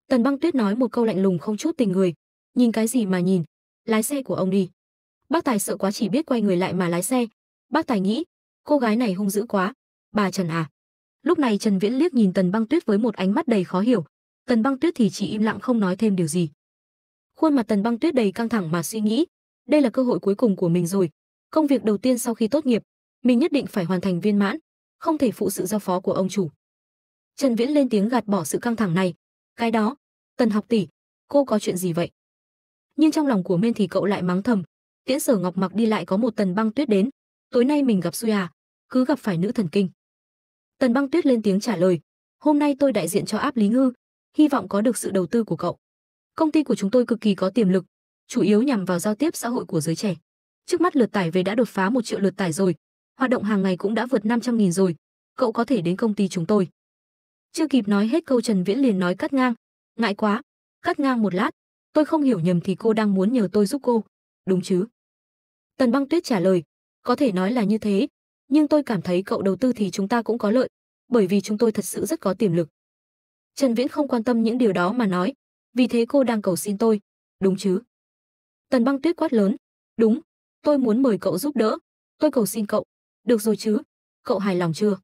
Tần băng tuyết nói một câu lạnh lùng không chút tình người, nhìn cái gì mà nhìn, lái xe của ông đi. Bác Tài sợ quá chỉ biết quay người lại mà lái xe. Bác Tài nghĩ, cô gái này hung dữ quá, bà Trần à. Lúc này Trần Viễn liếc nhìn Tần Băng Tuyết với một ánh mắt đầy khó hiểu, Tần Băng Tuyết thì chỉ im lặng không nói thêm điều gì. Khuôn mặt Tần Băng Tuyết đầy căng thẳng mà suy nghĩ, đây là cơ hội cuối cùng của mình rồi. Công việc đầu tiên sau khi tốt nghiệp, mình nhất định phải hoàn thành viên mãn, không thể phụ sự giao phó của ông chủ. Trần Viễn lên tiếng gạt bỏ sự căng thẳng này, "Cái đó, Tần học tỷ, cô có chuyện gì vậy?" Nhưng trong lòng của Mên thì cậu lại mắng thầm, Tiễn Sở Ngọc mặc đi lại có một Tần Băng Tuyết đến, tối nay mình gặp xui à, cứ gặp phải nữ thần kinh. Tần Băng Tuyết lên tiếng trả lời, "Hôm nay tôi đại diện cho Áp Lý Ngư, hy vọng có được sự đầu tư của cậu." Công ty của chúng tôi cực kỳ có tiềm lực, chủ yếu nhằm vào giao tiếp xã hội của giới trẻ. Trước mắt lượt tải về đã đột phá một triệu lượt tải rồi, hoạt động hàng ngày cũng đã vượt 500.000 rồi, cậu có thể đến công ty chúng tôi. Chưa kịp nói hết câu Trần Viễn liền nói cắt ngang, ngại quá, cắt ngang một lát, tôi không hiểu nhầm thì cô đang muốn nhờ tôi giúp cô, đúng chứ? Tần băng tuyết trả lời, có thể nói là như thế, nhưng tôi cảm thấy cậu đầu tư thì chúng ta cũng có lợi, bởi vì chúng tôi thật sự rất có tiềm lực. Trần Viễn không quan tâm những điều đó mà nói, vì thế cô đang cầu xin tôi, đúng chứ? Tần băng tuyết quát lớn, đúng, tôi muốn mời cậu giúp đỡ, tôi cầu xin cậu, được rồi chứ, cậu hài lòng chưa?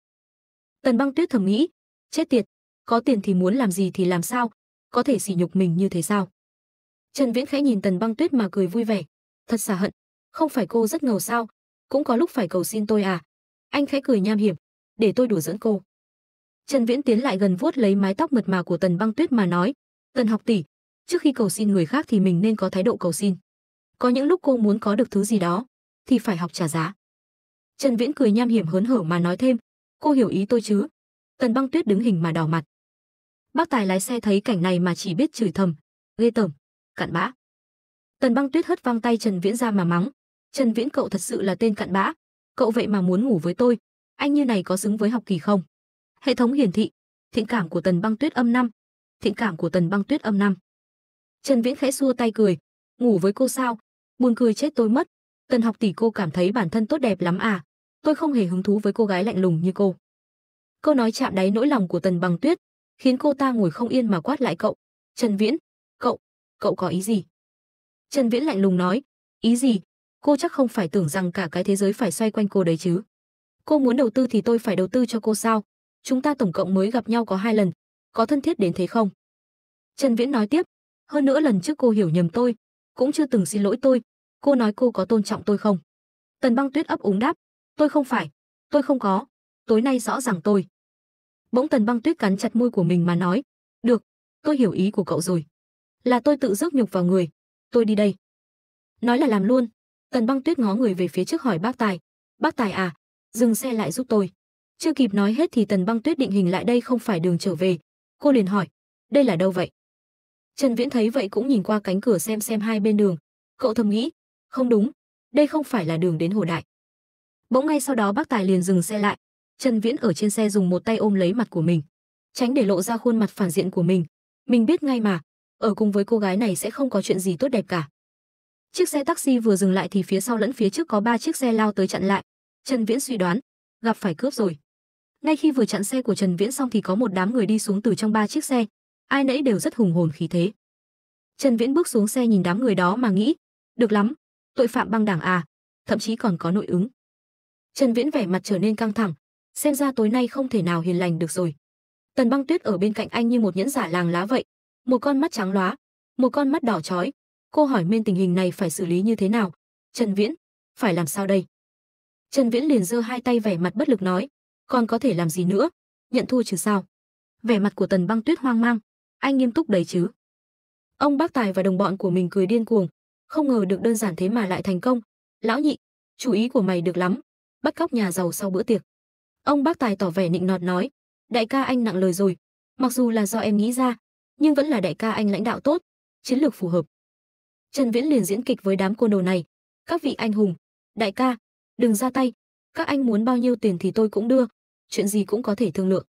Tần băng tuyết thầm nghĩ, chết tiệt, có tiền thì muốn làm gì thì làm sao, có thể sỉ nhục mình như thế sao? Trần Viễn khẽ nhìn tần băng tuyết mà cười vui vẻ, thật xả hận, không phải cô rất ngầu sao, cũng có lúc phải cầu xin tôi à? Anh khẽ cười nham hiểm, để tôi đùa dẫn cô. Trần Viễn tiến lại gần vuốt lấy mái tóc mượt mà của Tần Băng Tuyết mà nói, Tần học tỷ, trước khi cầu xin người khác thì mình nên có thái độ cầu xin. Có những lúc cô muốn có được thứ gì đó, thì phải học trả giá. Trần Viễn cười nham hiểm hớn hở mà nói thêm, cô hiểu ý tôi chứ. Tần băng tuyết đứng hình mà đỏ mặt. Bác tài lái xe thấy cảnh này mà chỉ biết chửi thầm, ghê tởm, cặn bã. Tần băng tuyết hất văng tay Trần Viễn ra mà mắng. Trần Viễn cậu thật sự là tên cặn bã, cậu vậy mà muốn ngủ với tôi, anh như này có xứng với học kỳ không? Hệ thống hiển thị, thiện cảm của Tần băng tuyết âm năm thịnh cảm của Tần Băng Tuyết âm năm. Trần Viễn khẽ xua tay cười, ngủ với cô sao? Buồn cười chết tôi mất. Tần học tỷ cô cảm thấy bản thân tốt đẹp lắm à? Tôi không hề hứng thú với cô gái lạnh lùng như cô. Câu nói chạm đáy nỗi lòng của Tần Băng Tuyết, khiến cô ta ngồi không yên mà quát lại cậu. Trần Viễn, cậu, cậu có ý gì? Trần Viễn lạnh lùng nói, ý gì? Cô chắc không phải tưởng rằng cả cái thế giới phải xoay quanh cô đấy chứ? Cô muốn đầu tư thì tôi phải đầu tư cho cô sao? Chúng ta tổng cộng mới gặp nhau có hai lần, có thân thiết đến thế không? Trần Viễn nói tiếp, hơn nữa lần trước cô hiểu nhầm tôi, cũng chưa từng xin lỗi tôi, cô nói cô có tôn trọng tôi không? Tần băng tuyết ấp úng đáp, tôi không phải, tôi không có, tối nay rõ ràng tôi. Bỗng tần băng tuyết cắn chặt môi của mình mà nói, được, tôi hiểu ý của cậu rồi. Là tôi tự rước nhục vào người, tôi đi đây. Nói là làm luôn, tần băng tuyết ngó người về phía trước hỏi bác Tài, bác Tài à, dừng xe lại giúp tôi. Chưa kịp nói hết thì tần băng tuyết định hình lại đây không phải đường trở về, Cô liền hỏi, đây là đâu vậy? Trần Viễn thấy vậy cũng nhìn qua cánh cửa xem xem hai bên đường. Cậu thầm nghĩ, không đúng, đây không phải là đường đến Hồ Đại. Bỗng ngay sau đó bác Tài liền dừng xe lại. Trần Viễn ở trên xe dùng một tay ôm lấy mặt của mình, tránh để lộ ra khuôn mặt phản diện của mình. Mình biết ngay mà, ở cùng với cô gái này sẽ không có chuyện gì tốt đẹp cả. Chiếc xe taxi vừa dừng lại thì phía sau lẫn phía trước có ba chiếc xe lao tới chặn lại. Trần Viễn suy đoán, gặp phải cướp rồi ngay khi vừa chặn xe của trần viễn xong thì có một đám người đi xuống từ trong ba chiếc xe ai nấy đều rất hùng hồn khí thế trần viễn bước xuống xe nhìn đám người đó mà nghĩ được lắm tội phạm băng đảng à thậm chí còn có nội ứng trần viễn vẻ mặt trở nên căng thẳng xem ra tối nay không thể nào hiền lành được rồi tần băng tuyết ở bên cạnh anh như một nhẫn giả làng lá vậy một con mắt trắng lóa một con mắt đỏ chói cô hỏi men tình hình này phải xử lý như thế nào trần viễn phải làm sao đây trần viễn liền giơ hai tay vẻ mặt bất lực nói còn có thể làm gì nữa nhận thua chứ sao vẻ mặt của tần băng tuyết hoang mang anh nghiêm túc đấy chứ ông bác tài và đồng bọn của mình cười điên cuồng không ngờ được đơn giản thế mà lại thành công lão nhị chú ý của mày được lắm bắt cóc nhà giàu sau bữa tiệc ông bác tài tỏ vẻ nịnh nọt nói đại ca anh nặng lời rồi mặc dù là do em nghĩ ra nhưng vẫn là đại ca anh lãnh đạo tốt chiến lược phù hợp trần viễn liền diễn kịch với đám côn đồ này các vị anh hùng đại ca đừng ra tay các anh muốn bao nhiêu tiền thì tôi cũng đưa chuyện gì cũng có thể thương lượng.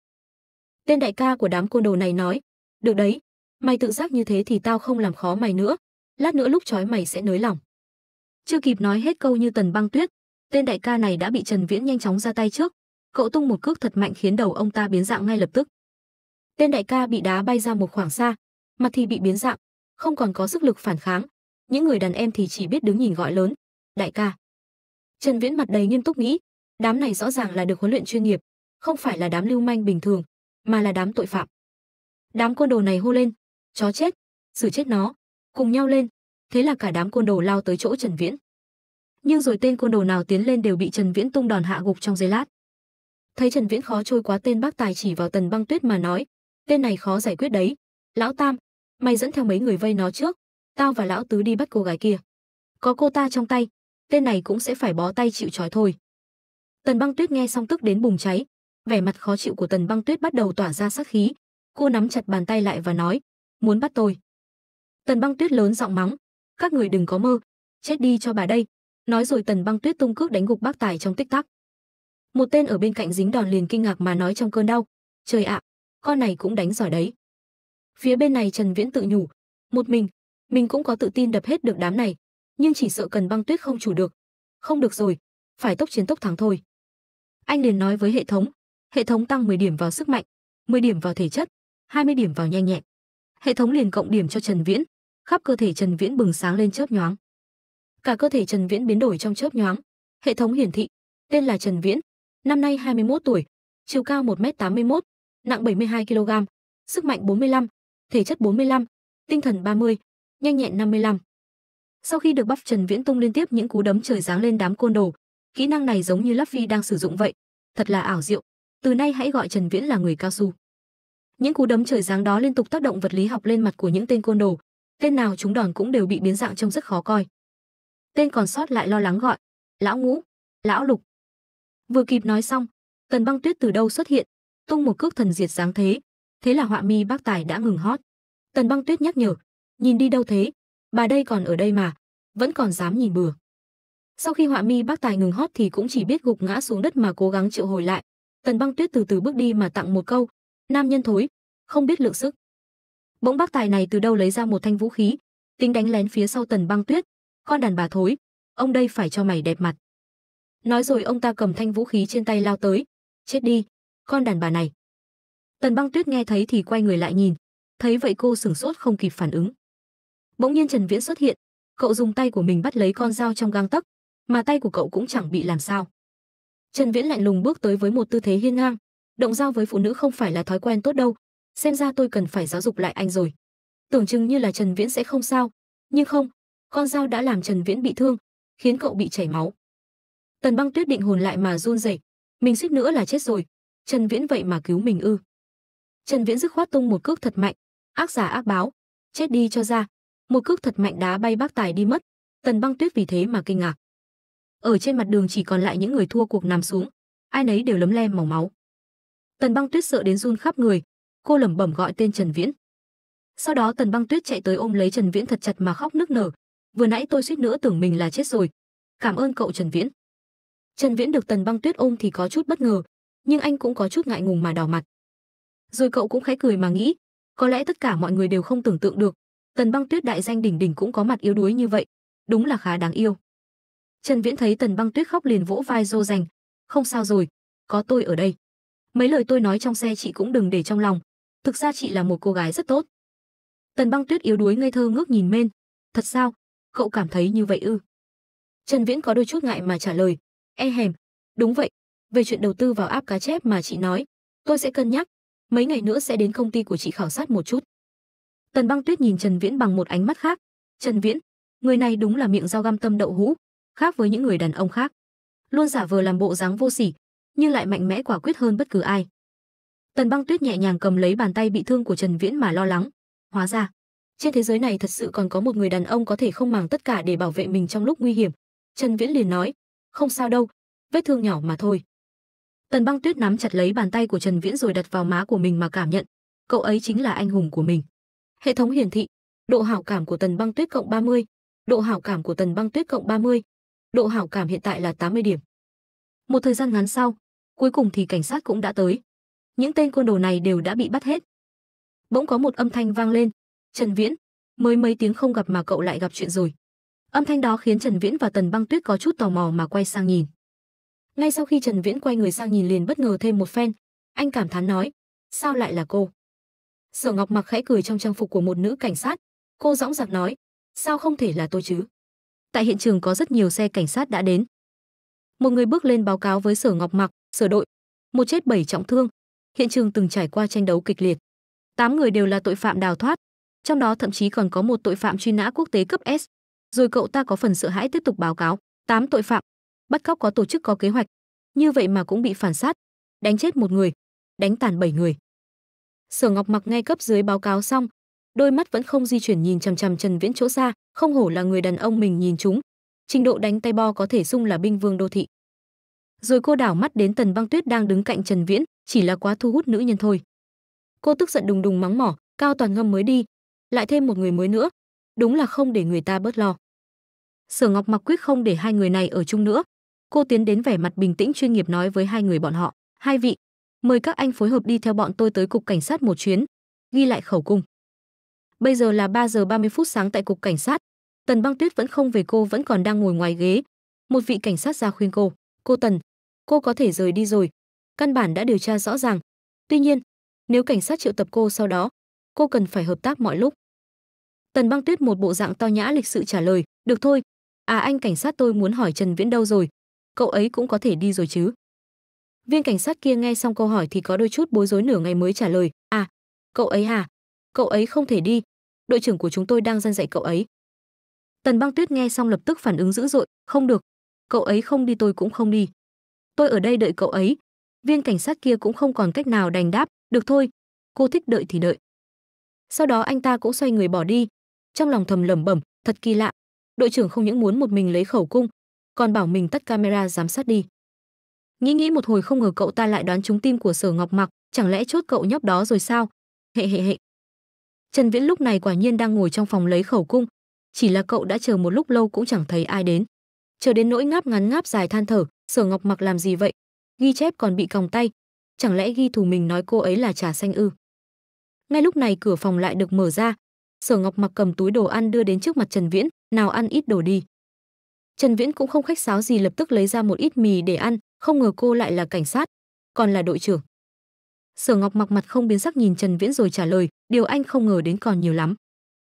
Tên đại ca của đám côn đồ này nói, được đấy, mày tự giác như thế thì tao không làm khó mày nữa, lát nữa lúc chói mày sẽ nới lỏng. Chưa kịp nói hết câu như tần băng tuyết, tên đại ca này đã bị Trần Viễn nhanh chóng ra tay trước, cậu tung một cước thật mạnh khiến đầu ông ta biến dạng ngay lập tức. Tên đại ca bị đá bay ra một khoảng xa, mặt thì bị biến dạng, không còn có sức lực phản kháng. Những người đàn em thì chỉ biết đứng nhìn gọi lớn, đại ca. Trần Viễn mặt đầy nghiêm túc nghĩ, đám này rõ ràng là được huấn luyện chuyên nghiệp, không phải là đám lưu manh bình thường, mà là đám tội phạm. Đám côn đồ này hô lên, chó chết, xử chết nó, cùng nhau lên. Thế là cả đám côn đồ lao tới chỗ Trần Viễn. Nhưng rồi tên côn đồ nào tiến lên đều bị Trần Viễn tung đòn hạ gục trong giây lát. Thấy Trần Viễn khó trôi quá tên bác tài chỉ vào Tần Băng Tuyết mà nói, tên này khó giải quyết đấy. Lão Tam, mày dẫn theo mấy người vây nó trước, tao và lão tứ đi bắt cô gái kia. Có cô ta trong tay, tên này cũng sẽ phải bó tay chịu trói thôi. Tần Băng Tuyết nghe xong tức đến bùng cháy, vẻ mặt khó chịu của tần băng tuyết bắt đầu tỏa ra sát khí cô nắm chặt bàn tay lại và nói muốn bắt tôi tần băng tuyết lớn giọng mắng các người đừng có mơ chết đi cho bà đây nói rồi tần băng tuyết tung cước đánh gục bác tài trong tích tắc một tên ở bên cạnh dính đòn liền kinh ngạc mà nói trong cơn đau trời ạ con này cũng đánh giỏi đấy phía bên này trần viễn tự nhủ một mình mình cũng có tự tin đập hết được đám này nhưng chỉ sợ cần băng tuyết không chủ được không được rồi phải tốc chiến tốc thắng thôi anh liền nói với hệ thống hệ thống tăng 10 điểm vào sức mạnh, 10 điểm vào thể chất, 20 điểm vào nhanh nhẹn. Hệ thống liền cộng điểm cho Trần Viễn, khắp cơ thể Trần Viễn bừng sáng lên chớp nhoáng. Cả cơ thể Trần Viễn biến đổi trong chớp nhoáng. Hệ thống hiển thị, tên là Trần Viễn, năm nay 21 tuổi, chiều cao 1m81, nặng 72 kg, sức mạnh 45, thể chất 45, tinh thần 30, nhanh nhẹn 55. Sau khi được bắp Trần Viễn tung liên tiếp những cú đấm trời giáng lên đám côn đồ, kỹ năng này giống như Luffy đang sử dụng vậy, thật là ảo diệu từ nay hãy gọi Trần Viễn là người cao su. Những cú đấm trời giáng đó liên tục tác động vật lý học lên mặt của những tên côn đồ, tên nào chúng đòn cũng đều bị biến dạng trông rất khó coi. Tên còn sót lại lo lắng gọi, "Lão Ngũ, lão Lục." Vừa kịp nói xong, Tần Băng Tuyết từ đâu xuất hiện, tung một cước thần diệt giáng thế, thế là họa mi bác tài đã ngừng hót. Tần Băng Tuyết nhắc nhở, "Nhìn đi đâu thế? Bà đây còn ở đây mà, vẫn còn dám nhìn bừa." Sau khi họa mi bác tài ngừng hót thì cũng chỉ biết gục ngã xuống đất mà cố gắng triệu hồi lại, Tần Băng Tuyết từ từ bước đi mà tặng một câu, nam nhân thối, không biết lượng sức. Bỗng bác tài này từ đâu lấy ra một thanh vũ khí, tính đánh lén phía sau Tần Băng Tuyết, con đàn bà thối, ông đây phải cho mày đẹp mặt. Nói rồi ông ta cầm thanh vũ khí trên tay lao tới, chết đi, con đàn bà này. Tần Băng Tuyết nghe thấy thì quay người lại nhìn, thấy vậy cô sửng sốt không kịp phản ứng. Bỗng nhiên Trần Viễn xuất hiện, cậu dùng tay của mình bắt lấy con dao trong gang tấc, mà tay của cậu cũng chẳng bị làm sao. Trần Viễn lạnh lùng bước tới với một tư thế hiên ngang. Động dao với phụ nữ không phải là thói quen tốt đâu, xem ra tôi cần phải giáo dục lại anh rồi. Tưởng chừng như là Trần Viễn sẽ không sao, nhưng không, con dao đã làm Trần Viễn bị thương, khiến cậu bị chảy máu. Tần Băng Tuyết định hồn lại mà run rẩy, mình suýt nữa là chết rồi, Trần Viễn vậy mà cứu mình ư? Trần Viễn dứt khoát tung một cước thật mạnh, ác giả ác báo, chết đi cho ra. Một cước thật mạnh đá bay bác tài đi mất, Tần Băng Tuyết vì thế mà kinh ngạc ở trên mặt đường chỉ còn lại những người thua cuộc nằm xuống, ai nấy đều lấm lem màu máu. Tần Băng Tuyết sợ đến run khắp người, cô lẩm bẩm gọi tên Trần Viễn. Sau đó Tần Băng Tuyết chạy tới ôm lấy Trần Viễn thật chặt mà khóc nức nở, vừa nãy tôi suýt nữa tưởng mình là chết rồi. Cảm ơn cậu Trần Viễn. Trần Viễn được Tần Băng Tuyết ôm thì có chút bất ngờ, nhưng anh cũng có chút ngại ngùng mà đỏ mặt. Rồi cậu cũng khẽ cười mà nghĩ, có lẽ tất cả mọi người đều không tưởng tượng được, Tần Băng Tuyết đại danh đỉnh đỉnh cũng có mặt yếu đuối như vậy, đúng là khá đáng yêu. Trần Viễn thấy Tần Băng Tuyết khóc liền vỗ vai Dô Dành, "Không sao rồi, có tôi ở đây. Mấy lời tôi nói trong xe chị cũng đừng để trong lòng, thực ra chị là một cô gái rất tốt." Tần Băng Tuyết yếu đuối ngây thơ ngước nhìn Mên, "Thật sao? Cậu cảm thấy như vậy ư?" Trần Viễn có đôi chút ngại mà trả lời, "E hèm, đúng vậy, về chuyện đầu tư vào áp cá chép mà chị nói, tôi sẽ cân nhắc, mấy ngày nữa sẽ đến công ty của chị khảo sát một chút." Tần Băng Tuyết nhìn Trần Viễn bằng một ánh mắt khác, "Trần Viễn, người này đúng là miệng dao găm tâm đậu hũ, khác với những người đàn ông khác, luôn giả vờ làm bộ dáng vô sỉ, nhưng lại mạnh mẽ quả quyết hơn bất cứ ai. Tần Băng Tuyết nhẹ nhàng cầm lấy bàn tay bị thương của Trần Viễn mà lo lắng, hóa ra, trên thế giới này thật sự còn có một người đàn ông có thể không màng tất cả để bảo vệ mình trong lúc nguy hiểm. Trần Viễn liền nói, không sao đâu, vết thương nhỏ mà thôi. Tần Băng Tuyết nắm chặt lấy bàn tay của Trần Viễn rồi đặt vào má của mình mà cảm nhận, cậu ấy chính là anh hùng của mình. Hệ thống hiển thị, độ hảo cảm của Tần Băng Tuyết cộng 30, độ hảo cảm của Tần Băng Tuyết cộng 30, độ hảo cảm hiện tại là 80 điểm. Một thời gian ngắn sau, cuối cùng thì cảnh sát cũng đã tới. Những tên côn đồ này đều đã bị bắt hết. Bỗng có một âm thanh vang lên, "Trần Viễn, mới mấy tiếng không gặp mà cậu lại gặp chuyện rồi." Âm thanh đó khiến Trần Viễn và Tần Băng Tuyết có chút tò mò mà quay sang nhìn. Ngay sau khi Trần Viễn quay người sang nhìn liền bất ngờ thêm một phen, anh cảm thán nói, "Sao lại là cô?" Sở Ngọc mặc khẽ cười trong trang phục của một nữ cảnh sát, cô dõng dạc nói, "Sao không thể là tôi chứ?" tại hiện trường có rất nhiều xe cảnh sát đã đến. Một người bước lên báo cáo với Sở Ngọc Mặc, Sở đội, một chết bảy trọng thương. Hiện trường từng trải qua tranh đấu kịch liệt. Tám người đều là tội phạm đào thoát, trong đó thậm chí còn có một tội phạm truy nã quốc tế cấp S. Rồi cậu ta có phần sợ hãi tiếp tục báo cáo, tám tội phạm, bắt cóc có tổ chức có kế hoạch, như vậy mà cũng bị phản sát, đánh chết một người, đánh tàn bảy người. Sở Ngọc Mặc ngay cấp dưới báo cáo xong, đôi mắt vẫn không di chuyển nhìn chằm chằm Trần Viễn chỗ xa, không hổ là người đàn ông mình nhìn chúng. Trình độ đánh tay bo có thể xung là binh vương đô thị. Rồi cô đảo mắt đến Tần Băng Tuyết đang đứng cạnh Trần Viễn, chỉ là quá thu hút nữ nhân thôi. Cô tức giận đùng đùng mắng mỏ, cao toàn ngâm mới đi, lại thêm một người mới nữa, đúng là không để người ta bớt lo. Sở Ngọc mặc quyết không để hai người này ở chung nữa. Cô tiến đến vẻ mặt bình tĩnh chuyên nghiệp nói với hai người bọn họ, hai vị, mời các anh phối hợp đi theo bọn tôi tới cục cảnh sát một chuyến, ghi lại khẩu cung. Bây giờ là 3 giờ 30 phút sáng tại cục cảnh sát. Tần Băng Tuyết vẫn không về cô vẫn còn đang ngồi ngoài ghế. Một vị cảnh sát ra khuyên cô, "Cô Tần, cô có thể rời đi rồi. Căn bản đã điều tra rõ ràng. Tuy nhiên, nếu cảnh sát triệu tập cô sau đó, cô cần phải hợp tác mọi lúc." Tần Băng Tuyết một bộ dạng to nhã lịch sự trả lời, "Được thôi. À anh cảnh sát tôi muốn hỏi Trần Viễn đâu rồi? Cậu ấy cũng có thể đi rồi chứ?" Viên cảnh sát kia nghe xong câu hỏi thì có đôi chút bối rối nửa ngày mới trả lời, "À, cậu ấy à, cậu ấy không thể đi đội trưởng của chúng tôi đang dân dạy cậu ấy tần băng tuyết nghe xong lập tức phản ứng dữ dội không được cậu ấy không đi tôi cũng không đi tôi ở đây đợi cậu ấy viên cảnh sát kia cũng không còn cách nào đành đáp được thôi cô thích đợi thì đợi sau đó anh ta cũng xoay người bỏ đi trong lòng thầm lẩm bẩm thật kỳ lạ đội trưởng không những muốn một mình lấy khẩu cung còn bảo mình tắt camera giám sát đi nghĩ nghĩ một hồi không ngờ cậu ta lại đoán trúng tim của sở ngọc mặc chẳng lẽ chốt cậu nhóc đó rồi sao hệ hệ hệ Trần Viễn lúc này quả nhiên đang ngồi trong phòng lấy khẩu cung, chỉ là cậu đã chờ một lúc lâu cũng chẳng thấy ai đến. Chờ đến nỗi ngáp ngắn ngáp dài than thở, Sở Ngọc Mặc làm gì vậy? Ghi chép còn bị còng tay, chẳng lẽ ghi thù mình nói cô ấy là trà xanh ư? Ngay lúc này cửa phòng lại được mở ra, Sở Ngọc Mặc cầm túi đồ ăn đưa đến trước mặt Trần Viễn, "Nào ăn ít đồ đi." Trần Viễn cũng không khách sáo gì lập tức lấy ra một ít mì để ăn, không ngờ cô lại là cảnh sát, còn là đội trưởng sở ngọc mặc mặt không biến sắc nhìn trần viễn rồi trả lời điều anh không ngờ đến còn nhiều lắm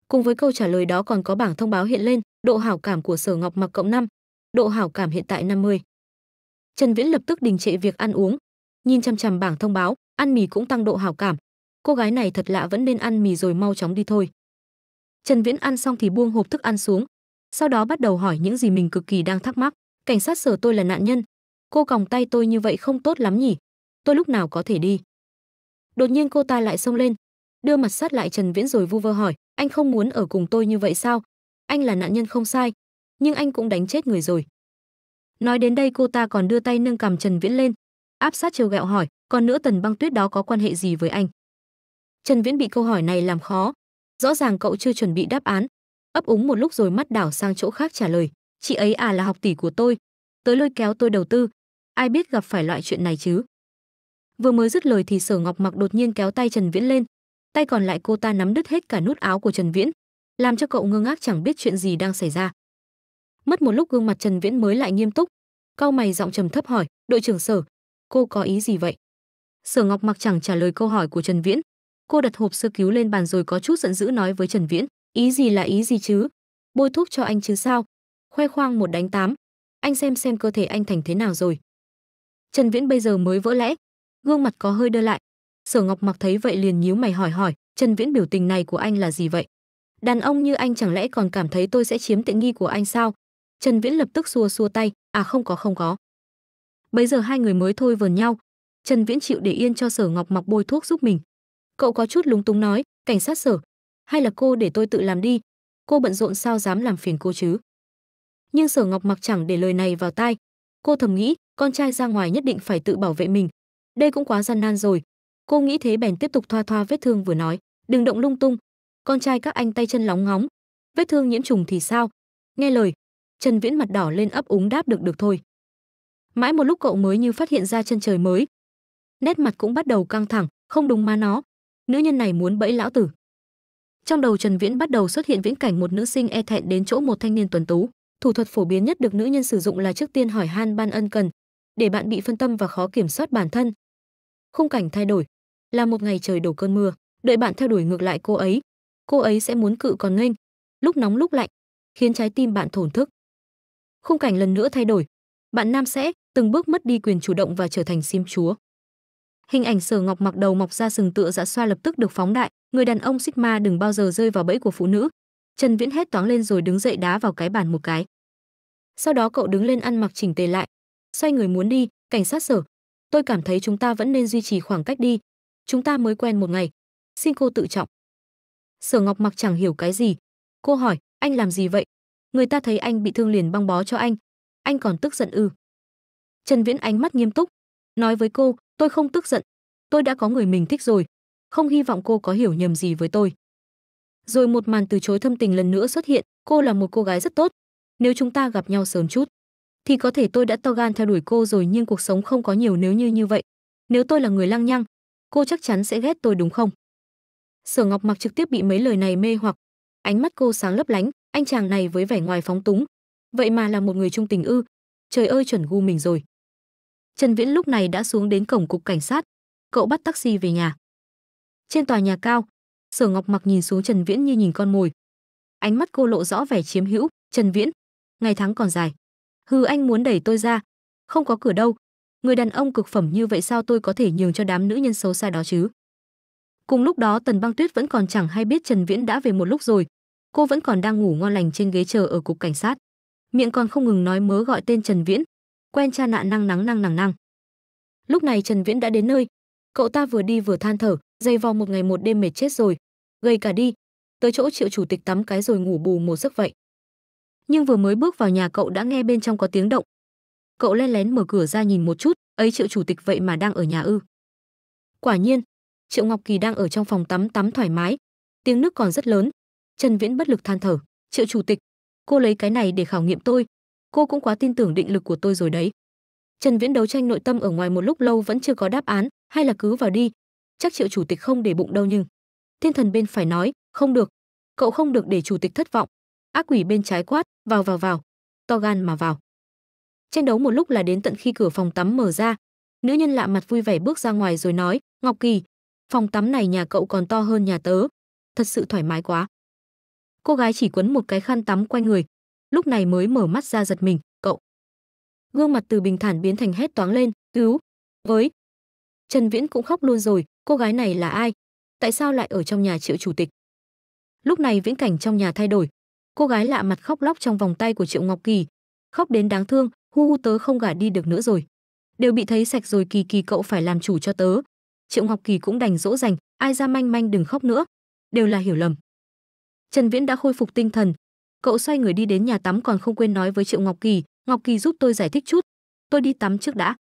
cùng với câu trả lời đó còn có bảng thông báo hiện lên độ hảo cảm của sở ngọc mặc cộng 5, độ hảo cảm hiện tại 50. trần viễn lập tức đình trệ việc ăn uống nhìn chăm chằm bảng thông báo ăn mì cũng tăng độ hảo cảm cô gái này thật lạ vẫn nên ăn mì rồi mau chóng đi thôi trần viễn ăn xong thì buông hộp thức ăn xuống sau đó bắt đầu hỏi những gì mình cực kỳ đang thắc mắc cảnh sát sở tôi là nạn nhân cô còng tay tôi như vậy không tốt lắm nhỉ tôi lúc nào có thể đi đột nhiên cô ta lại xông lên đưa mặt sát lại trần viễn rồi vu vơ hỏi anh không muốn ở cùng tôi như vậy sao anh là nạn nhân không sai nhưng anh cũng đánh chết người rồi nói đến đây cô ta còn đưa tay nâng cầm trần viễn lên áp sát trêu ghẹo hỏi còn nữa tần băng tuyết đó có quan hệ gì với anh trần viễn bị câu hỏi này làm khó rõ ràng cậu chưa chuẩn bị đáp án ấp úng một lúc rồi mắt đảo sang chỗ khác trả lời chị ấy à là học tỷ của tôi tới lôi kéo tôi đầu tư ai biết gặp phải loại chuyện này chứ Vừa mới dứt lời thì Sở Ngọc Mặc đột nhiên kéo tay Trần Viễn lên, tay còn lại cô ta nắm đứt hết cả nút áo của Trần Viễn, làm cho cậu ngơ ngác chẳng biết chuyện gì đang xảy ra. Mất một lúc gương mặt Trần Viễn mới lại nghiêm túc, cau mày giọng trầm thấp hỏi, "Đội trưởng Sở, cô có ý gì vậy?" Sở Ngọc Mặc chẳng trả lời câu hỏi của Trần Viễn, cô đặt hộp sơ cứu lên bàn rồi có chút giận dữ nói với Trần Viễn, "Ý gì là ý gì chứ? Bôi thuốc cho anh chứ sao? Khoe khoang một đánh tám, anh xem xem cơ thể anh thành thế nào rồi." Trần Viễn bây giờ mới vỡ lẽ, gương mặt có hơi đơ lại sở ngọc mặc thấy vậy liền nhíu mày hỏi hỏi trần viễn biểu tình này của anh là gì vậy đàn ông như anh chẳng lẽ còn cảm thấy tôi sẽ chiếm tiện nghi của anh sao trần viễn lập tức xua xua tay à không có không có bấy giờ hai người mới thôi vờn nhau trần viễn chịu để yên cho sở ngọc mặc bôi thuốc giúp mình cậu có chút lúng túng nói cảnh sát sở hay là cô để tôi tự làm đi cô bận rộn sao dám làm phiền cô chứ nhưng sở ngọc mặc chẳng để lời này vào tai cô thầm nghĩ con trai ra ngoài nhất định phải tự bảo vệ mình đây cũng quá gian nan rồi cô nghĩ thế bèn tiếp tục thoa thoa vết thương vừa nói đừng động lung tung con trai các anh tay chân lóng ngóng vết thương nhiễm trùng thì sao nghe lời trần viễn mặt đỏ lên ấp úng đáp được được thôi mãi một lúc cậu mới như phát hiện ra chân trời mới nét mặt cũng bắt đầu căng thẳng không đúng má nó nữ nhân này muốn bẫy lão tử trong đầu trần viễn bắt đầu xuất hiện viễn cảnh một nữ sinh e thẹn đến chỗ một thanh niên tuần tú thủ thuật phổ biến nhất được nữ nhân sử dụng là trước tiên hỏi han ban ân cần để bạn bị phân tâm và khó kiểm soát bản thân khung cảnh thay đổi là một ngày trời đổ cơn mưa đợi bạn theo đuổi ngược lại cô ấy cô ấy sẽ muốn cự còn nghênh lúc nóng lúc lạnh khiến trái tim bạn thổn thức khung cảnh lần nữa thay đổi bạn nam sẽ từng bước mất đi quyền chủ động và trở thành sim chúa hình ảnh sở ngọc mặc đầu mọc ra sừng tựa dạ xoa lập tức được phóng đại người đàn ông sigma đừng bao giờ rơi vào bẫy của phụ nữ trần viễn hét toáng lên rồi đứng dậy đá vào cái bàn một cái sau đó cậu đứng lên ăn mặc chỉnh tề lại xoay người muốn đi cảnh sát sở tôi cảm thấy chúng ta vẫn nên duy trì khoảng cách đi. Chúng ta mới quen một ngày. Xin cô tự trọng. Sở Ngọc mặc chẳng hiểu cái gì. Cô hỏi, anh làm gì vậy? Người ta thấy anh bị thương liền băng bó cho anh. Anh còn tức giận ư? Trần Viễn ánh mắt nghiêm túc. Nói với cô, tôi không tức giận. Tôi đã có người mình thích rồi. Không hy vọng cô có hiểu nhầm gì với tôi. Rồi một màn từ chối thâm tình lần nữa xuất hiện. Cô là một cô gái rất tốt. Nếu chúng ta gặp nhau sớm chút thì có thể tôi đã to gan theo đuổi cô rồi nhưng cuộc sống không có nhiều nếu như như vậy. Nếu tôi là người lăng nhăng, cô chắc chắn sẽ ghét tôi đúng không? Sở Ngọc Mặc trực tiếp bị mấy lời này mê hoặc, ánh mắt cô sáng lấp lánh, anh chàng này với vẻ ngoài phóng túng, vậy mà là một người trung tình ư? Trời ơi chuẩn gu mình rồi. Trần Viễn lúc này đã xuống đến cổng cục cảnh sát, cậu bắt taxi về nhà. Trên tòa nhà cao, Sở Ngọc Mặc nhìn xuống Trần Viễn như nhìn con mồi. Ánh mắt cô lộ rõ vẻ chiếm hữu, "Trần Viễn, ngày tháng còn dài." hừ anh muốn đẩy tôi ra không có cửa đâu người đàn ông cực phẩm như vậy sao tôi có thể nhường cho đám nữ nhân xấu xa đó chứ cùng lúc đó tần băng tuyết vẫn còn chẳng hay biết trần viễn đã về một lúc rồi cô vẫn còn đang ngủ ngon lành trên ghế chờ ở cục cảnh sát miệng còn không ngừng nói mớ gọi tên trần viễn quen cha nạn năng nắng năng nằng năng lúc này trần viễn đã đến nơi cậu ta vừa đi vừa than thở dày vò một ngày một đêm mệt chết rồi gầy cả đi tới chỗ triệu chủ tịch tắm cái rồi ngủ bù một giấc vậy nhưng vừa mới bước vào nhà cậu đã nghe bên trong có tiếng động. Cậu lén lén mở cửa ra nhìn một chút, ấy Triệu chủ tịch vậy mà đang ở nhà ư? Quả nhiên, Triệu Ngọc Kỳ đang ở trong phòng tắm tắm thoải mái, tiếng nước còn rất lớn. Trần Viễn bất lực than thở, "Triệu chủ tịch, cô lấy cái này để khảo nghiệm tôi, cô cũng quá tin tưởng định lực của tôi rồi đấy." Trần Viễn đấu tranh nội tâm ở ngoài một lúc lâu vẫn chưa có đáp án, hay là cứ vào đi. Chắc Triệu chủ tịch không để bụng đâu nhưng. Thiên thần bên phải nói, "Không được, cậu không được để chủ tịch thất vọng, ác quỷ bên trái quát vào vào vào to gan mà vào tranh đấu một lúc là đến tận khi cửa phòng tắm mở ra nữ nhân lạ mặt vui vẻ bước ra ngoài rồi nói ngọc kỳ phòng tắm này nhà cậu còn to hơn nhà tớ thật sự thoải mái quá cô gái chỉ quấn một cái khăn tắm quanh người lúc này mới mở mắt ra giật mình cậu gương mặt từ bình thản biến thành hét toáng lên cứu với trần viễn cũng khóc luôn rồi cô gái này là ai tại sao lại ở trong nhà triệu chủ tịch lúc này viễn cảnh trong nhà thay đổi cô gái lạ mặt khóc lóc trong vòng tay của triệu ngọc kỳ khóc đến đáng thương hu hu tớ không gả đi được nữa rồi đều bị thấy sạch rồi kỳ kỳ cậu phải làm chủ cho tớ triệu ngọc kỳ cũng đành dỗ dành ai ra manh manh đừng khóc nữa đều là hiểu lầm trần viễn đã khôi phục tinh thần cậu xoay người đi đến nhà tắm còn không quên nói với triệu ngọc kỳ ngọc kỳ giúp tôi giải thích chút tôi đi tắm trước đã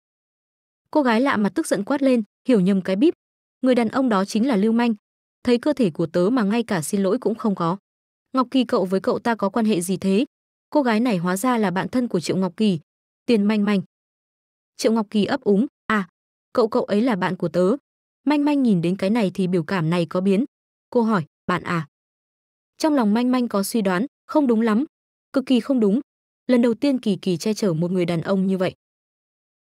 cô gái lạ mặt tức giận quát lên hiểu nhầm cái bíp người đàn ông đó chính là lưu manh thấy cơ thể của tớ mà ngay cả xin lỗi cũng không có Ngọc Kỳ cậu với cậu ta có quan hệ gì thế? Cô gái này hóa ra là bạn thân của Triệu Ngọc Kỳ, Tiền Manh Manh. Triệu Ngọc Kỳ ấp úng, à, cậu cậu ấy là bạn của tớ. Manh Manh nhìn đến cái này thì biểu cảm này có biến. Cô hỏi, bạn à? Trong lòng Manh Manh có suy đoán, không đúng lắm, cực kỳ không đúng. Lần đầu tiên Kỳ Kỳ che chở một người đàn ông như vậy.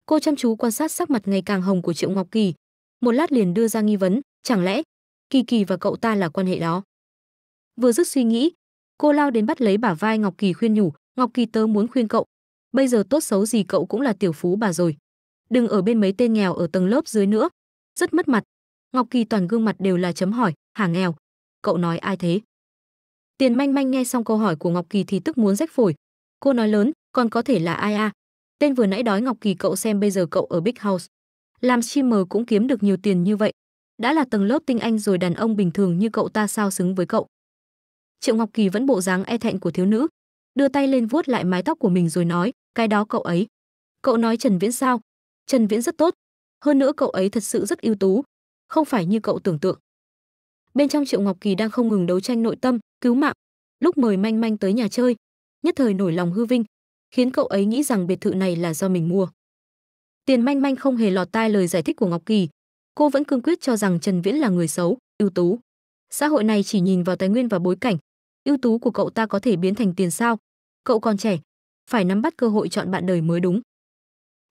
Cô chăm chú quan sát sắc mặt ngày càng hồng của Triệu Ngọc Kỳ, một lát liền đưa ra nghi vấn, chẳng lẽ Kỳ Kỳ và cậu ta là quan hệ đó? Vừa dứt suy nghĩ, cô lao đến bắt lấy bả vai Ngọc Kỳ khuyên nhủ, "Ngọc Kỳ tớ muốn khuyên cậu, bây giờ tốt xấu gì cậu cũng là tiểu phú bà rồi, đừng ở bên mấy tên nghèo ở tầng lớp dưới nữa, rất mất mặt." Ngọc Kỳ toàn gương mặt đều là chấm hỏi, "Hả nghèo? Cậu nói ai thế?" Tiền Manh Manh nghe xong câu hỏi của Ngọc Kỳ thì tức muốn rách phổi. Cô nói lớn, "Còn có thể là ai à? Tên vừa nãy đói Ngọc Kỳ cậu xem bây giờ cậu ở Big House, làm streamer cũng kiếm được nhiều tiền như vậy, đã là tầng lớp tinh anh rồi đàn ông bình thường như cậu ta sao xứng với cậu?" triệu ngọc kỳ vẫn bộ dáng e thẹn của thiếu nữ đưa tay lên vuốt lại mái tóc của mình rồi nói cái đó cậu ấy cậu nói trần viễn sao trần viễn rất tốt hơn nữa cậu ấy thật sự rất ưu tú không phải như cậu tưởng tượng bên trong triệu ngọc kỳ đang không ngừng đấu tranh nội tâm cứu mạng lúc mời manh manh tới nhà chơi nhất thời nổi lòng hư vinh khiến cậu ấy nghĩ rằng biệt thự này là do mình mua tiền manh manh không hề lọt tai lời giải thích của ngọc kỳ cô vẫn cương quyết cho rằng trần viễn là người xấu ưu tú xã hội này chỉ nhìn vào tài nguyên và bối cảnh ưu tú của cậu ta có thể biến thành tiền sao? Cậu còn trẻ, phải nắm bắt cơ hội chọn bạn đời mới đúng.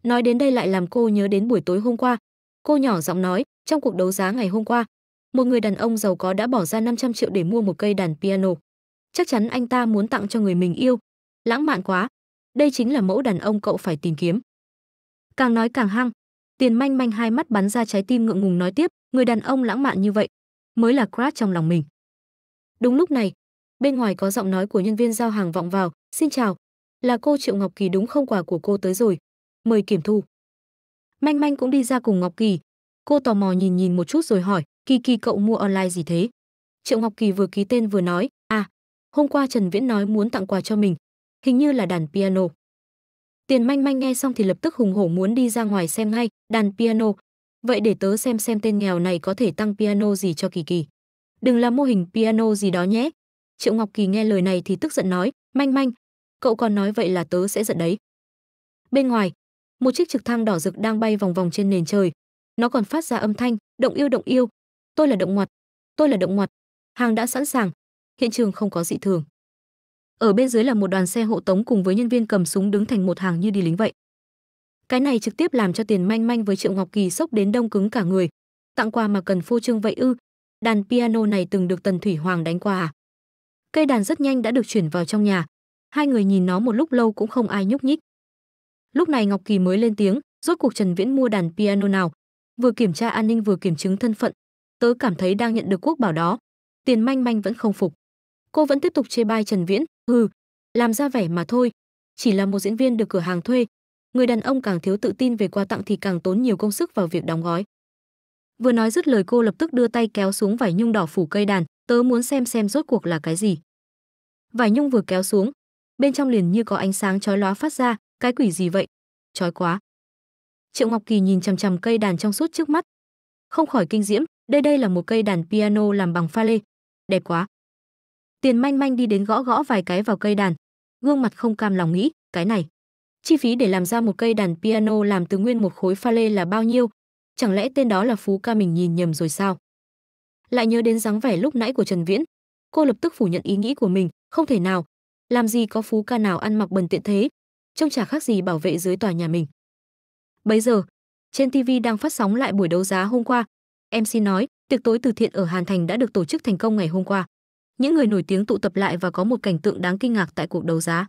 Nói đến đây lại làm cô nhớ đến buổi tối hôm qua. Cô nhỏ giọng nói, trong cuộc đấu giá ngày hôm qua, một người đàn ông giàu có đã bỏ ra 500 triệu để mua một cây đàn piano. Chắc chắn anh ta muốn tặng cho người mình yêu. Lãng mạn quá. Đây chính là mẫu đàn ông cậu phải tìm kiếm. Càng nói càng hăng, Tiền manh manh hai mắt bắn ra trái tim ngượng ngùng nói tiếp, người đàn ông lãng mạn như vậy, mới là crush trong lòng mình. Đúng lúc này, bên ngoài có giọng nói của nhân viên giao hàng vọng vào xin chào là cô triệu ngọc kỳ đúng không quà của cô tới rồi mời kiểm thu manh manh cũng đi ra cùng ngọc kỳ cô tò mò nhìn nhìn một chút rồi hỏi kỳ kỳ cậu mua online gì thế triệu ngọc kỳ vừa ký tên vừa nói à hôm qua trần viễn nói muốn tặng quà cho mình hình như là đàn piano tiền manh manh nghe xong thì lập tức hùng hổ muốn đi ra ngoài xem ngay đàn piano vậy để tớ xem xem tên nghèo này có thể tăng piano gì cho kỳ kỳ đừng là mô hình piano gì đó nhé Triệu Ngọc Kỳ nghe lời này thì tức giận nói, "Manh manh, cậu còn nói vậy là tớ sẽ giận đấy." Bên ngoài, một chiếc trực thăng đỏ rực đang bay vòng vòng trên nền trời. Nó còn phát ra âm thanh, "Động yêu động yêu, tôi là động ngoặt, tôi là động ngoặt." Hàng đã sẵn sàng, hiện trường không có dị thường. Ở bên dưới là một đoàn xe hộ tống cùng với nhân viên cầm súng đứng thành một hàng như đi lính vậy. Cái này trực tiếp làm cho Tiền Manh Manh với Triệu Ngọc Kỳ sốc đến đông cứng cả người. Tặng quà mà cần phô trương vậy ư? Đàn piano này từng được Tần Thủy Hoàng đánh qua à? cây đàn rất nhanh đã được chuyển vào trong nhà hai người nhìn nó một lúc lâu cũng không ai nhúc nhích lúc này ngọc kỳ mới lên tiếng rốt cuộc trần viễn mua đàn piano nào vừa kiểm tra an ninh vừa kiểm chứng thân phận tớ cảm thấy đang nhận được quốc bảo đó tiền manh manh vẫn không phục cô vẫn tiếp tục chê bai trần viễn hừ làm ra vẻ mà thôi chỉ là một diễn viên được cửa hàng thuê người đàn ông càng thiếu tự tin về quà tặng thì càng tốn nhiều công sức vào việc đóng gói Vừa nói dứt lời cô lập tức đưa tay kéo xuống vải nhung đỏ phủ cây đàn, tớ muốn xem xem rốt cuộc là cái gì. Vải nhung vừa kéo xuống, bên trong liền như có ánh sáng chói lóa phát ra, cái quỷ gì vậy? Chói quá. Triệu Ngọc Kỳ nhìn chằm chằm cây đàn trong suốt trước mắt, không khỏi kinh diễm, đây đây là một cây đàn piano làm bằng pha lê, đẹp quá. Tiền manh manh đi đến gõ gõ vài cái vào cây đàn, gương mặt không cam lòng nghĩ, cái này. Chi phí để làm ra một cây đàn piano làm từ nguyên một khối pha lê là bao nhiêu, chẳng lẽ tên đó là phú ca mình nhìn nhầm rồi sao lại nhớ đến dáng vẻ lúc nãy của trần viễn cô lập tức phủ nhận ý nghĩ của mình không thể nào làm gì có phú ca nào ăn mặc bần tiện thế trông chả khác gì bảo vệ dưới tòa nhà mình bấy giờ trên tv đang phát sóng lại buổi đấu giá hôm qua mc nói tiệc tối từ thiện ở hàn thành đã được tổ chức thành công ngày hôm qua những người nổi tiếng tụ tập lại và có một cảnh tượng đáng kinh ngạc tại cuộc đấu giá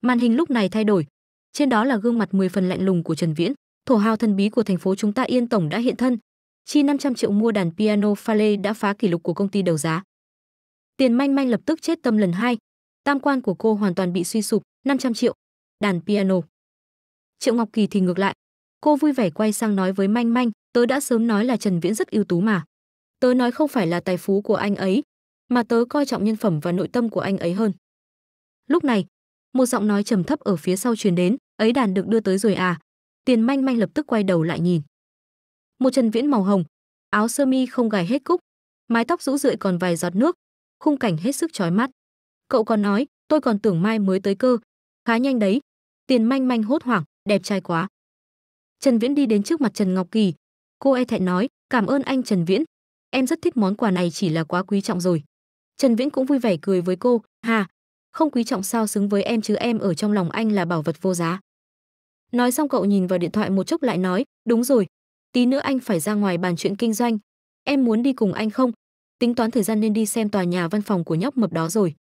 màn hình lúc này thay đổi trên đó là gương mặt 10 phần lạnh lùng của trần viễn thổ hào thần bí của thành phố chúng ta Yên Tổng đã hiện thân. Chi 500 triệu mua đàn piano pha lê đã phá kỷ lục của công ty đầu giá. Tiền manh manh lập tức chết tâm lần hai. Tam quan của cô hoàn toàn bị suy sụp, 500 triệu. Đàn piano. Triệu Ngọc Kỳ thì ngược lại. Cô vui vẻ quay sang nói với manh manh, tớ đã sớm nói là Trần Viễn rất ưu tú mà. Tớ nói không phải là tài phú của anh ấy, mà tớ coi trọng nhân phẩm và nội tâm của anh ấy hơn. Lúc này, một giọng nói trầm thấp ở phía sau truyền đến, ấy đàn được đưa tới rồi à, Tiền Manh Manh lập tức quay đầu lại nhìn. Một chân viễn màu hồng, áo sơ mi không gài hết cúc, mái tóc rũ rượi còn vài giọt nước, khung cảnh hết sức chói mắt. Cậu còn nói, tôi còn tưởng mai mới tới cơ, khá nhanh đấy. Tiền Manh Manh hốt hoảng, đẹp trai quá. Trần Viễn đi đến trước mặt Trần Ngọc Kỳ, cô e thẹn nói, "Cảm ơn anh Trần Viễn, em rất thích món quà này chỉ là quá quý trọng rồi." Trần Viễn cũng vui vẻ cười với cô, "Hà, không quý trọng sao xứng với em chứ em ở trong lòng anh là bảo vật vô giá." Nói xong cậu nhìn vào điện thoại một chốc lại nói, đúng rồi, tí nữa anh phải ra ngoài bàn chuyện kinh doanh. Em muốn đi cùng anh không? Tính toán thời gian nên đi xem tòa nhà văn phòng của nhóc mập đó rồi.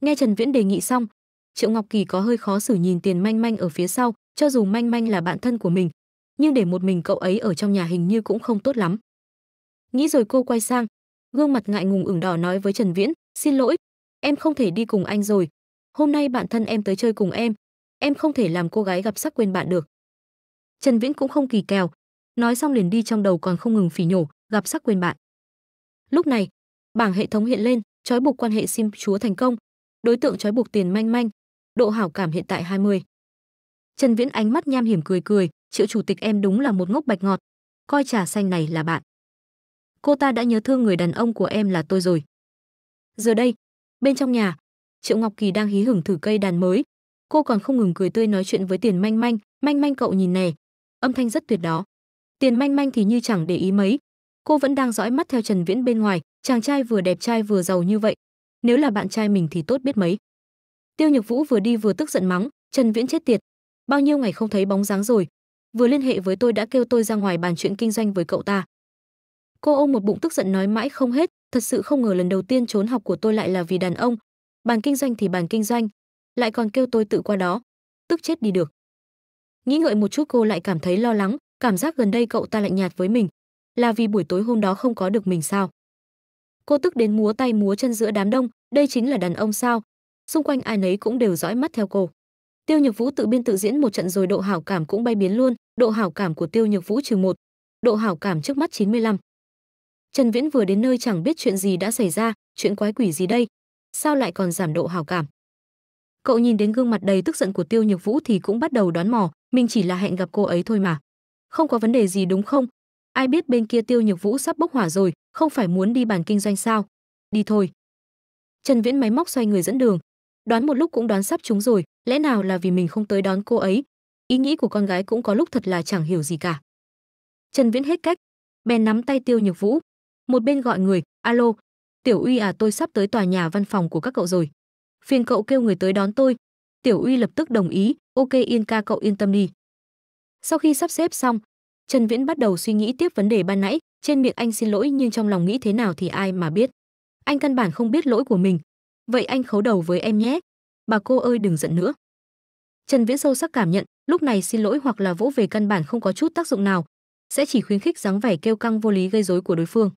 Nghe Trần Viễn đề nghị xong, Triệu Ngọc Kỳ có hơi khó xử nhìn Tiền Manh Manh ở phía sau, cho dù Manh Manh là bạn thân của mình, nhưng để một mình cậu ấy ở trong nhà hình như cũng không tốt lắm. Nghĩ rồi cô quay sang, gương mặt ngại ngùng ửng đỏ nói với Trần Viễn, "Xin lỗi, em không thể đi cùng anh rồi. Hôm nay bạn thân em tới chơi cùng em, em không thể làm cô gái gặp sắc quên bạn được. Trần Viễn cũng không kỳ kèo, nói xong liền đi trong đầu còn không ngừng phỉ nhổ, gặp sắc quên bạn. Lúc này, bảng hệ thống hiện lên, trói buộc quan hệ sim chúa thành công, đối tượng trói buộc tiền manh manh, độ hảo cảm hiện tại 20. Trần Viễn ánh mắt nham hiểm cười cười, triệu chủ tịch em đúng là một ngốc bạch ngọt, coi trà xanh này là bạn. Cô ta đã nhớ thương người đàn ông của em là tôi rồi. Giờ đây, bên trong nhà, Triệu Ngọc Kỳ đang hí hửng thử cây đàn mới, cô còn không ngừng cười tươi nói chuyện với tiền manh manh manh manh cậu nhìn nè âm thanh rất tuyệt đó tiền manh manh thì như chẳng để ý mấy cô vẫn đang dõi mắt theo trần viễn bên ngoài chàng trai vừa đẹp trai vừa giàu như vậy nếu là bạn trai mình thì tốt biết mấy tiêu nhược vũ vừa đi vừa tức giận mắng trần viễn chết tiệt bao nhiêu ngày không thấy bóng dáng rồi vừa liên hệ với tôi đã kêu tôi ra ngoài bàn chuyện kinh doanh với cậu ta cô ôm một bụng tức giận nói mãi không hết thật sự không ngờ lần đầu tiên trốn học của tôi lại là vì đàn ông bàn kinh doanh thì bàn kinh doanh lại còn kêu tôi tự qua đó tức chết đi được nghĩ ngợi một chút cô lại cảm thấy lo lắng cảm giác gần đây cậu ta lạnh nhạt với mình là vì buổi tối hôm đó không có được mình sao cô tức đến múa tay múa chân giữa đám đông đây chính là đàn ông sao xung quanh ai nấy cũng đều dõi mắt theo cô tiêu nhược vũ tự biên tự diễn một trận rồi độ hảo cảm cũng bay biến luôn độ hảo cảm của tiêu nhược vũ trừ một độ hảo cảm trước mắt 95. trần viễn vừa đến nơi chẳng biết chuyện gì đã xảy ra chuyện quái quỷ gì đây sao lại còn giảm độ hảo cảm cậu nhìn đến gương mặt đầy tức giận của tiêu nhược vũ thì cũng bắt đầu đoán mò mình chỉ là hẹn gặp cô ấy thôi mà không có vấn đề gì đúng không ai biết bên kia tiêu nhược vũ sắp bốc hỏa rồi không phải muốn đi bàn kinh doanh sao đi thôi trần viễn máy móc xoay người dẫn đường đoán một lúc cũng đoán sắp chúng rồi lẽ nào là vì mình không tới đón cô ấy ý nghĩ của con gái cũng có lúc thật là chẳng hiểu gì cả trần viễn hết cách bèn nắm tay tiêu nhược vũ một bên gọi người alo tiểu uy à tôi sắp tới tòa nhà văn phòng của các cậu rồi phiền cậu kêu người tới đón tôi. Tiểu Uy lập tức đồng ý, ok Yên ca cậu yên tâm đi. Sau khi sắp xếp xong, Trần Viễn bắt đầu suy nghĩ tiếp vấn đề ban nãy, trên miệng anh xin lỗi nhưng trong lòng nghĩ thế nào thì ai mà biết. Anh căn bản không biết lỗi của mình. Vậy anh khấu đầu với em nhé. Bà cô ơi đừng giận nữa. Trần Viễn sâu sắc cảm nhận, lúc này xin lỗi hoặc là vỗ về căn bản không có chút tác dụng nào, sẽ chỉ khuyến khích dáng vẻ kêu căng vô lý gây rối của đối phương.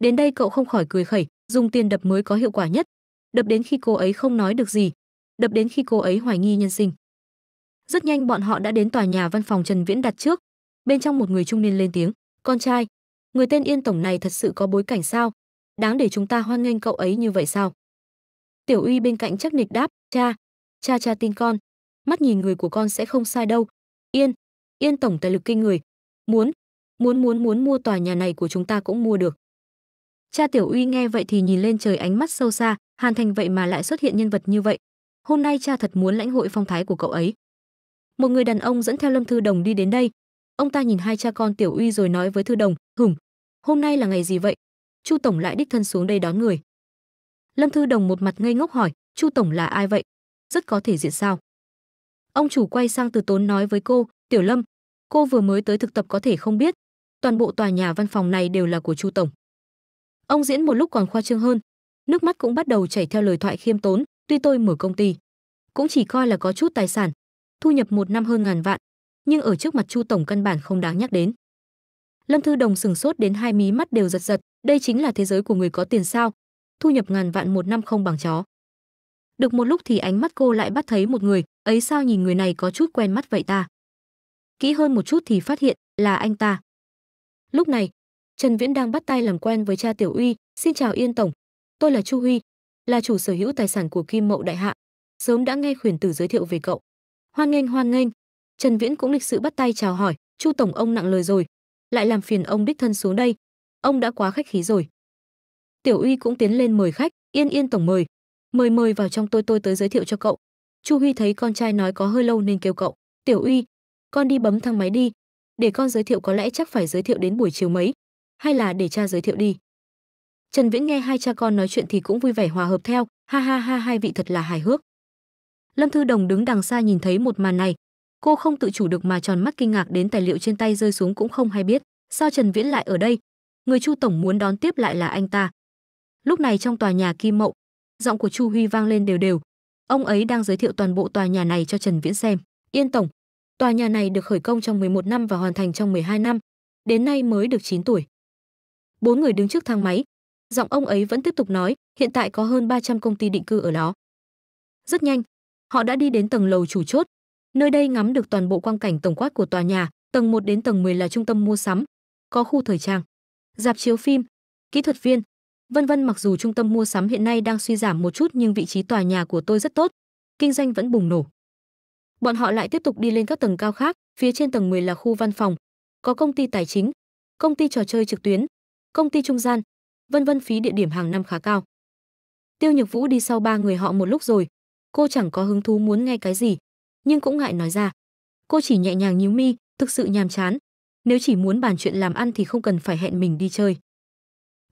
Đến đây cậu không khỏi cười khẩy, dùng tiền đập mới có hiệu quả nhất, đập đến khi cô ấy không nói được gì, đập đến khi cô ấy hoài nghi nhân sinh. Rất nhanh bọn họ đã đến tòa nhà văn phòng Trần Viễn đặt trước. Bên trong một người trung niên lên tiếng, "Con trai, người tên Yên tổng này thật sự có bối cảnh sao? Đáng để chúng ta hoan nghênh cậu ấy như vậy sao?" Tiểu Uy bên cạnh chắc nịch đáp, "Cha, cha cha tin con, mắt nhìn người của con sẽ không sai đâu. Yên, Yên tổng tài lực kinh người, muốn, muốn muốn muốn mua tòa nhà này của chúng ta cũng mua được." Cha Tiểu Uy nghe vậy thì nhìn lên trời ánh mắt sâu xa, Hàn Thành vậy mà lại xuất hiện nhân vật như vậy. Hôm nay cha thật muốn lãnh hội phong thái của cậu ấy. Một người đàn ông dẫn theo Lâm Thư Đồng đi đến đây. Ông ta nhìn hai cha con Tiểu Uy rồi nói với Thư Đồng, "Hửm, hôm nay là ngày gì vậy? Chu tổng lại đích thân xuống đây đón người." Lâm Thư Đồng một mặt ngây ngốc hỏi, "Chu tổng là ai vậy? Rất có thể diện sao?" Ông chủ quay sang từ tốn nói với cô, "Tiểu Lâm, cô vừa mới tới thực tập có thể không biết, toàn bộ tòa nhà văn phòng này đều là của Chu tổng." Ông diễn một lúc còn khoa trương hơn, nước mắt cũng bắt đầu chảy theo lời thoại khiêm tốn, tuy tôi mở công ty, cũng chỉ coi là có chút tài sản, thu nhập một năm hơn ngàn vạn, nhưng ở trước mặt Chu tổng căn bản không đáng nhắc đến. Lâm Thư Đồng sừng sốt đến hai mí mắt đều giật giật, đây chính là thế giới của người có tiền sao? Thu nhập ngàn vạn một năm không bằng chó. Được một lúc thì ánh mắt cô lại bắt thấy một người, ấy sao nhìn người này có chút quen mắt vậy ta? Kỹ hơn một chút thì phát hiện là anh ta. Lúc này, Trần Viễn đang bắt tay làm quen với cha Tiểu Uy, "Xin chào Yên tổng, Tôi là Chu Huy, là chủ sở hữu tài sản của Kim Mậu Đại Hạ. Sớm đã nghe khuyển tử giới thiệu về cậu. Hoan nghênh hoan nghênh. Trần Viễn cũng lịch sự bắt tay chào hỏi, "Chu tổng ông nặng lời rồi, lại làm phiền ông đích thân xuống đây. Ông đã quá khách khí rồi." Tiểu Uy cũng tiến lên mời khách, "Yên Yên tổng mời, mời mời vào trong tôi tôi tới giới thiệu cho cậu." Chu Huy thấy con trai nói có hơi lâu nên kêu cậu, "Tiểu Uy, con đi bấm thang máy đi, để con giới thiệu có lẽ chắc phải giới thiệu đến buổi chiều mấy, hay là để cha giới thiệu đi." Trần Viễn nghe hai cha con nói chuyện thì cũng vui vẻ hòa hợp theo, ha ha ha hai vị thật là hài hước. Lâm Thư Đồng đứng đằng xa nhìn thấy một màn này, cô không tự chủ được mà tròn mắt kinh ngạc đến tài liệu trên tay rơi xuống cũng không hay biết, sao Trần Viễn lại ở đây? Người Chu tổng muốn đón tiếp lại là anh ta. Lúc này trong tòa nhà Kim Mậu, giọng của Chu Huy vang lên đều đều. Ông ấy đang giới thiệu toàn bộ tòa nhà này cho Trần Viễn xem. Yên tổng, tòa nhà này được khởi công trong 11 năm và hoàn thành trong 12 năm, đến nay mới được 9 tuổi. Bốn người đứng trước thang máy, giọng ông ấy vẫn tiếp tục nói, hiện tại có hơn 300 công ty định cư ở đó. Rất nhanh, họ đã đi đến tầng lầu chủ chốt. Nơi đây ngắm được toàn bộ quang cảnh tổng quát của tòa nhà, tầng 1 đến tầng 10 là trung tâm mua sắm, có khu thời trang, dạp chiếu phim, kỹ thuật viên, vân vân mặc dù trung tâm mua sắm hiện nay đang suy giảm một chút nhưng vị trí tòa nhà của tôi rất tốt, kinh doanh vẫn bùng nổ. Bọn họ lại tiếp tục đi lên các tầng cao khác, phía trên tầng 10 là khu văn phòng, có công ty tài chính, công ty trò chơi trực tuyến, công ty trung gian, vân vân phí địa điểm hàng năm khá cao. Tiêu Nhược Vũ đi sau ba người họ một lúc rồi, cô chẳng có hứng thú muốn nghe cái gì, nhưng cũng ngại nói ra. Cô chỉ nhẹ nhàng nhíu mi, thực sự nhàm chán. Nếu chỉ muốn bàn chuyện làm ăn thì không cần phải hẹn mình đi chơi.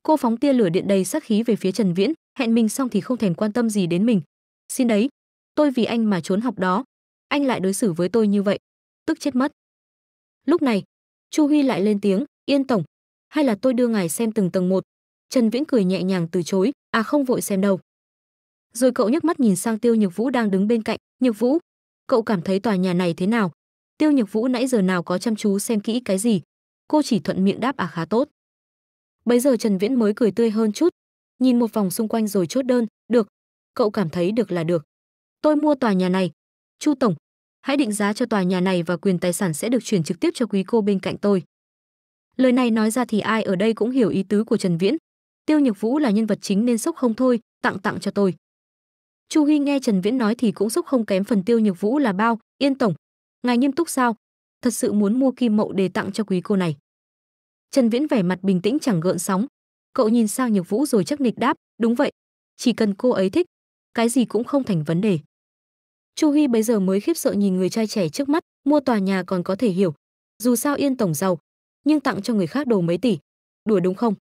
Cô phóng tia lửa điện đầy sát khí về phía Trần Viễn, hẹn mình xong thì không thèm quan tâm gì đến mình. Xin đấy, tôi vì anh mà trốn học đó, anh lại đối xử với tôi như vậy, tức chết mất. Lúc này, Chu Huy lại lên tiếng, "Yên tổng, hay là tôi đưa ngài xem từng tầng một, Trần Viễn cười nhẹ nhàng từ chối, "À không vội xem đâu." Rồi cậu nhấc mắt nhìn sang Tiêu Nhược Vũ đang đứng bên cạnh, "Nhược Vũ, cậu cảm thấy tòa nhà này thế nào?" Tiêu Nhược Vũ nãy giờ nào có chăm chú xem kỹ cái gì, cô chỉ thuận miệng đáp à khá tốt. Bây giờ Trần Viễn mới cười tươi hơn chút, nhìn một vòng xung quanh rồi chốt đơn, "Được, cậu cảm thấy được là được. Tôi mua tòa nhà này. Chu tổng, hãy định giá cho tòa nhà này và quyền tài sản sẽ được chuyển trực tiếp cho quý cô bên cạnh tôi." Lời này nói ra thì ai ở đây cũng hiểu ý tứ của Trần Viễn, Tiêu Nhược Vũ là nhân vật chính nên sốc không thôi, tặng tặng cho tôi. Chu Huy nghe Trần Viễn nói thì cũng sốc không kém phần Tiêu Nhược Vũ là bao, yên tổng, ngài nghiêm túc sao? Thật sự muốn mua kim mậu để tặng cho quý cô này. Trần Viễn vẻ mặt bình tĩnh chẳng gợn sóng, cậu nhìn sang Nhược Vũ rồi chắc nịch đáp, đúng vậy, chỉ cần cô ấy thích, cái gì cũng không thành vấn đề. Chu Huy bây giờ mới khiếp sợ nhìn người trai trẻ trước mắt, mua tòa nhà còn có thể hiểu, dù sao Yên tổng giàu, nhưng tặng cho người khác đồ mấy tỷ, đùa đúng không?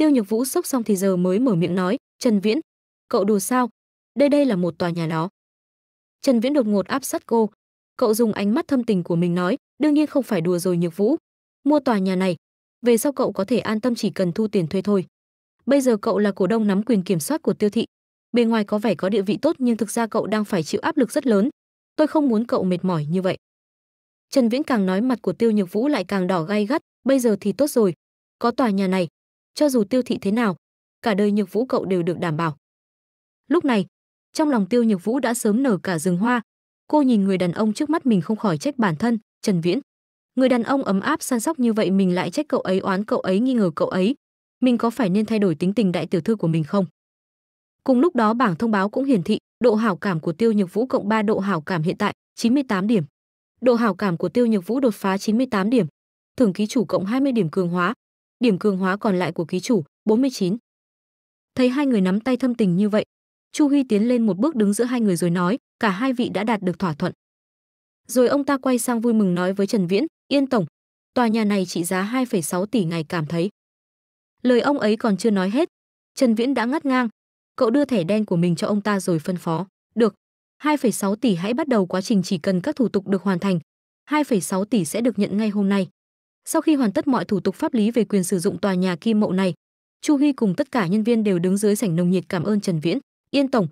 Tiêu Nhược Vũ sốc xong thì giờ mới mở miệng nói, "Trần Viễn, cậu đùa sao? Đây đây là một tòa nhà đó." Trần Viễn đột ngột áp sát cô, cậu dùng ánh mắt thâm tình của mình nói, "Đương nhiên không phải đùa rồi Nhược Vũ, mua tòa nhà này, về sau cậu có thể an tâm chỉ cần thu tiền thuê thôi. Bây giờ cậu là cổ đông nắm quyền kiểm soát của Tiêu thị, bên ngoài có vẻ có địa vị tốt nhưng thực ra cậu đang phải chịu áp lực rất lớn, tôi không muốn cậu mệt mỏi như vậy." Trần Viễn càng nói mặt của Tiêu Nhược Vũ lại càng đỏ gay gắt, "Bây giờ thì tốt rồi, có tòa nhà này, cho dù tiêu thị thế nào cả đời nhược vũ cậu đều được đảm bảo lúc này trong lòng tiêu nhược vũ đã sớm nở cả rừng hoa cô nhìn người đàn ông trước mắt mình không khỏi trách bản thân trần viễn người đàn ông ấm áp săn sóc như vậy mình lại trách cậu ấy oán cậu ấy nghi ngờ cậu ấy mình có phải nên thay đổi tính tình đại tiểu thư của mình không cùng lúc đó bảng thông báo cũng hiển thị độ hảo cảm của tiêu nhược vũ cộng 3 độ hảo cảm hiện tại 98 điểm độ hảo cảm của tiêu nhược vũ đột phá 98 điểm thưởng ký chủ cộng 20 điểm cường hóa điểm cường hóa còn lại của ký chủ 49. Thấy hai người nắm tay thâm tình như vậy, Chu Huy tiến lên một bước đứng giữa hai người rồi nói, cả hai vị đã đạt được thỏa thuận. Rồi ông ta quay sang vui mừng nói với Trần Viễn, "Yên tổng, tòa nhà này trị giá 2,6 tỷ ngày cảm thấy." Lời ông ấy còn chưa nói hết, Trần Viễn đã ngắt ngang, cậu đưa thẻ đen của mình cho ông ta rồi phân phó, "Được, 2,6 tỷ hãy bắt đầu quá trình chỉ cần các thủ tục được hoàn thành, 2,6 tỷ sẽ được nhận ngay hôm nay." Sau khi hoàn tất mọi thủ tục pháp lý về quyền sử dụng tòa nhà Kim Mậu này, Chu Huy cùng tất cả nhân viên đều đứng dưới sảnh nồng nhiệt cảm ơn Trần Viễn, "Yên tổng,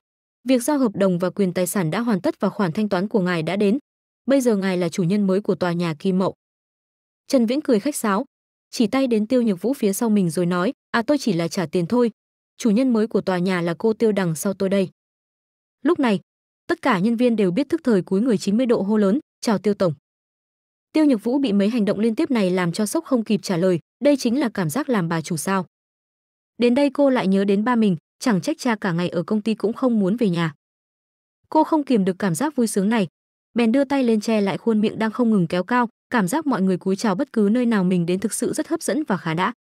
việc giao hợp đồng và quyền tài sản đã hoàn tất và khoản thanh toán của ngài đã đến. Bây giờ ngài là chủ nhân mới của tòa nhà Kim Mậu." Trần Viễn cười khách sáo, chỉ tay đến Tiêu Nhược Vũ phía sau mình rồi nói, "À tôi chỉ là trả tiền thôi, chủ nhân mới của tòa nhà là cô Tiêu đằng sau tôi đây." Lúc này, tất cả nhân viên đều biết thức thời cúi người 90 độ hô lớn, "Chào Tiêu tổng." Tiêu Nhược Vũ bị mấy hành động liên tiếp này làm cho sốc không kịp trả lời, đây chính là cảm giác làm bà chủ sao? Đến đây cô lại nhớ đến ba mình, chẳng trách cha cả ngày ở công ty cũng không muốn về nhà. Cô không kiềm được cảm giác vui sướng này, bèn đưa tay lên che lại khuôn miệng đang không ngừng kéo cao, cảm giác mọi người cúi chào bất cứ nơi nào mình đến thực sự rất hấp dẫn và khá đã.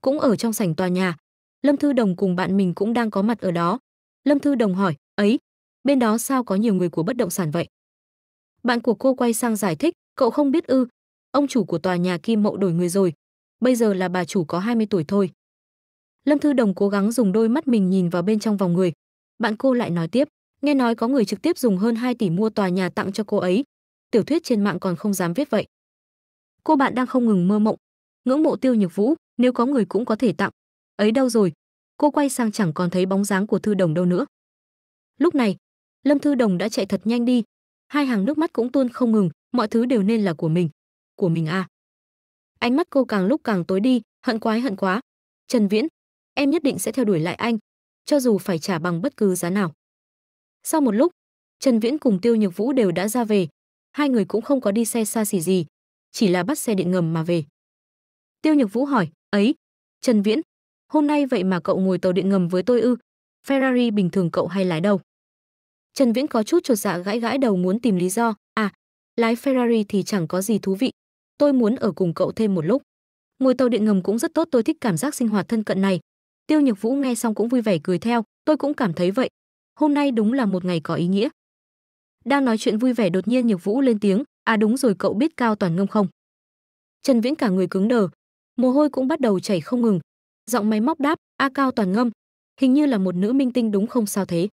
Cũng ở trong sảnh tòa nhà, Lâm Thư Đồng cùng bạn mình cũng đang có mặt ở đó. Lâm Thư Đồng hỏi, ấy, bên đó sao có nhiều người của bất động sản vậy? Bạn của cô quay sang giải thích, cậu không biết ư, ông chủ của tòa nhà Kim Mậu đổi người rồi, bây giờ là bà chủ có 20 tuổi thôi. Lâm Thư Đồng cố gắng dùng đôi mắt mình nhìn vào bên trong vòng người. Bạn cô lại nói tiếp, nghe nói có người trực tiếp dùng hơn 2 tỷ mua tòa nhà tặng cho cô ấy. Tiểu thuyết trên mạng còn không dám viết vậy. Cô bạn đang không ngừng mơ mộng, ngưỡng mộ Tiêu Nhược Vũ, nếu có người cũng có thể tặng. Ấy đâu rồi? Cô quay sang chẳng còn thấy bóng dáng của Thư Đồng đâu nữa. Lúc này, Lâm Thư Đồng đã chạy thật nhanh đi, hai hàng nước mắt cũng tuôn không ngừng, mọi thứ đều nên là của mình. Của mình à. Ánh mắt cô càng lúc càng tối đi, hận quái hận quá. Trần Viễn, em nhất định sẽ theo đuổi lại anh, cho dù phải trả bằng bất cứ giá nào. Sau một lúc, Trần Viễn cùng Tiêu Nhược Vũ đều đã ra về, hai người cũng không có đi xe xa xỉ gì, chỉ là bắt xe điện ngầm mà về. Tiêu Nhược Vũ hỏi, ấy, Trần Viễn, hôm nay vậy mà cậu ngồi tàu điện ngầm với tôi ư? Ferrari bình thường cậu hay lái đâu? Trần Viễn có chút chột dạ gãi gãi đầu muốn tìm lý do, à, lái Ferrari thì chẳng có gì thú vị, tôi muốn ở cùng cậu thêm một lúc. Ngồi tàu điện ngầm cũng rất tốt, tôi thích cảm giác sinh hoạt thân cận này. Tiêu Nhược Vũ nghe xong cũng vui vẻ cười theo, tôi cũng cảm thấy vậy. Hôm nay đúng là một ngày có ý nghĩa. Đang nói chuyện vui vẻ đột nhiên Nhược Vũ lên tiếng, à đúng rồi cậu biết Cao Toàn Ngâm không? Trần Viễn cả người cứng đờ, mồ hôi cũng bắt đầu chảy không ngừng. Giọng máy móc đáp, a Cao Toàn Ngâm, hình như là một nữ minh tinh đúng không sao thế?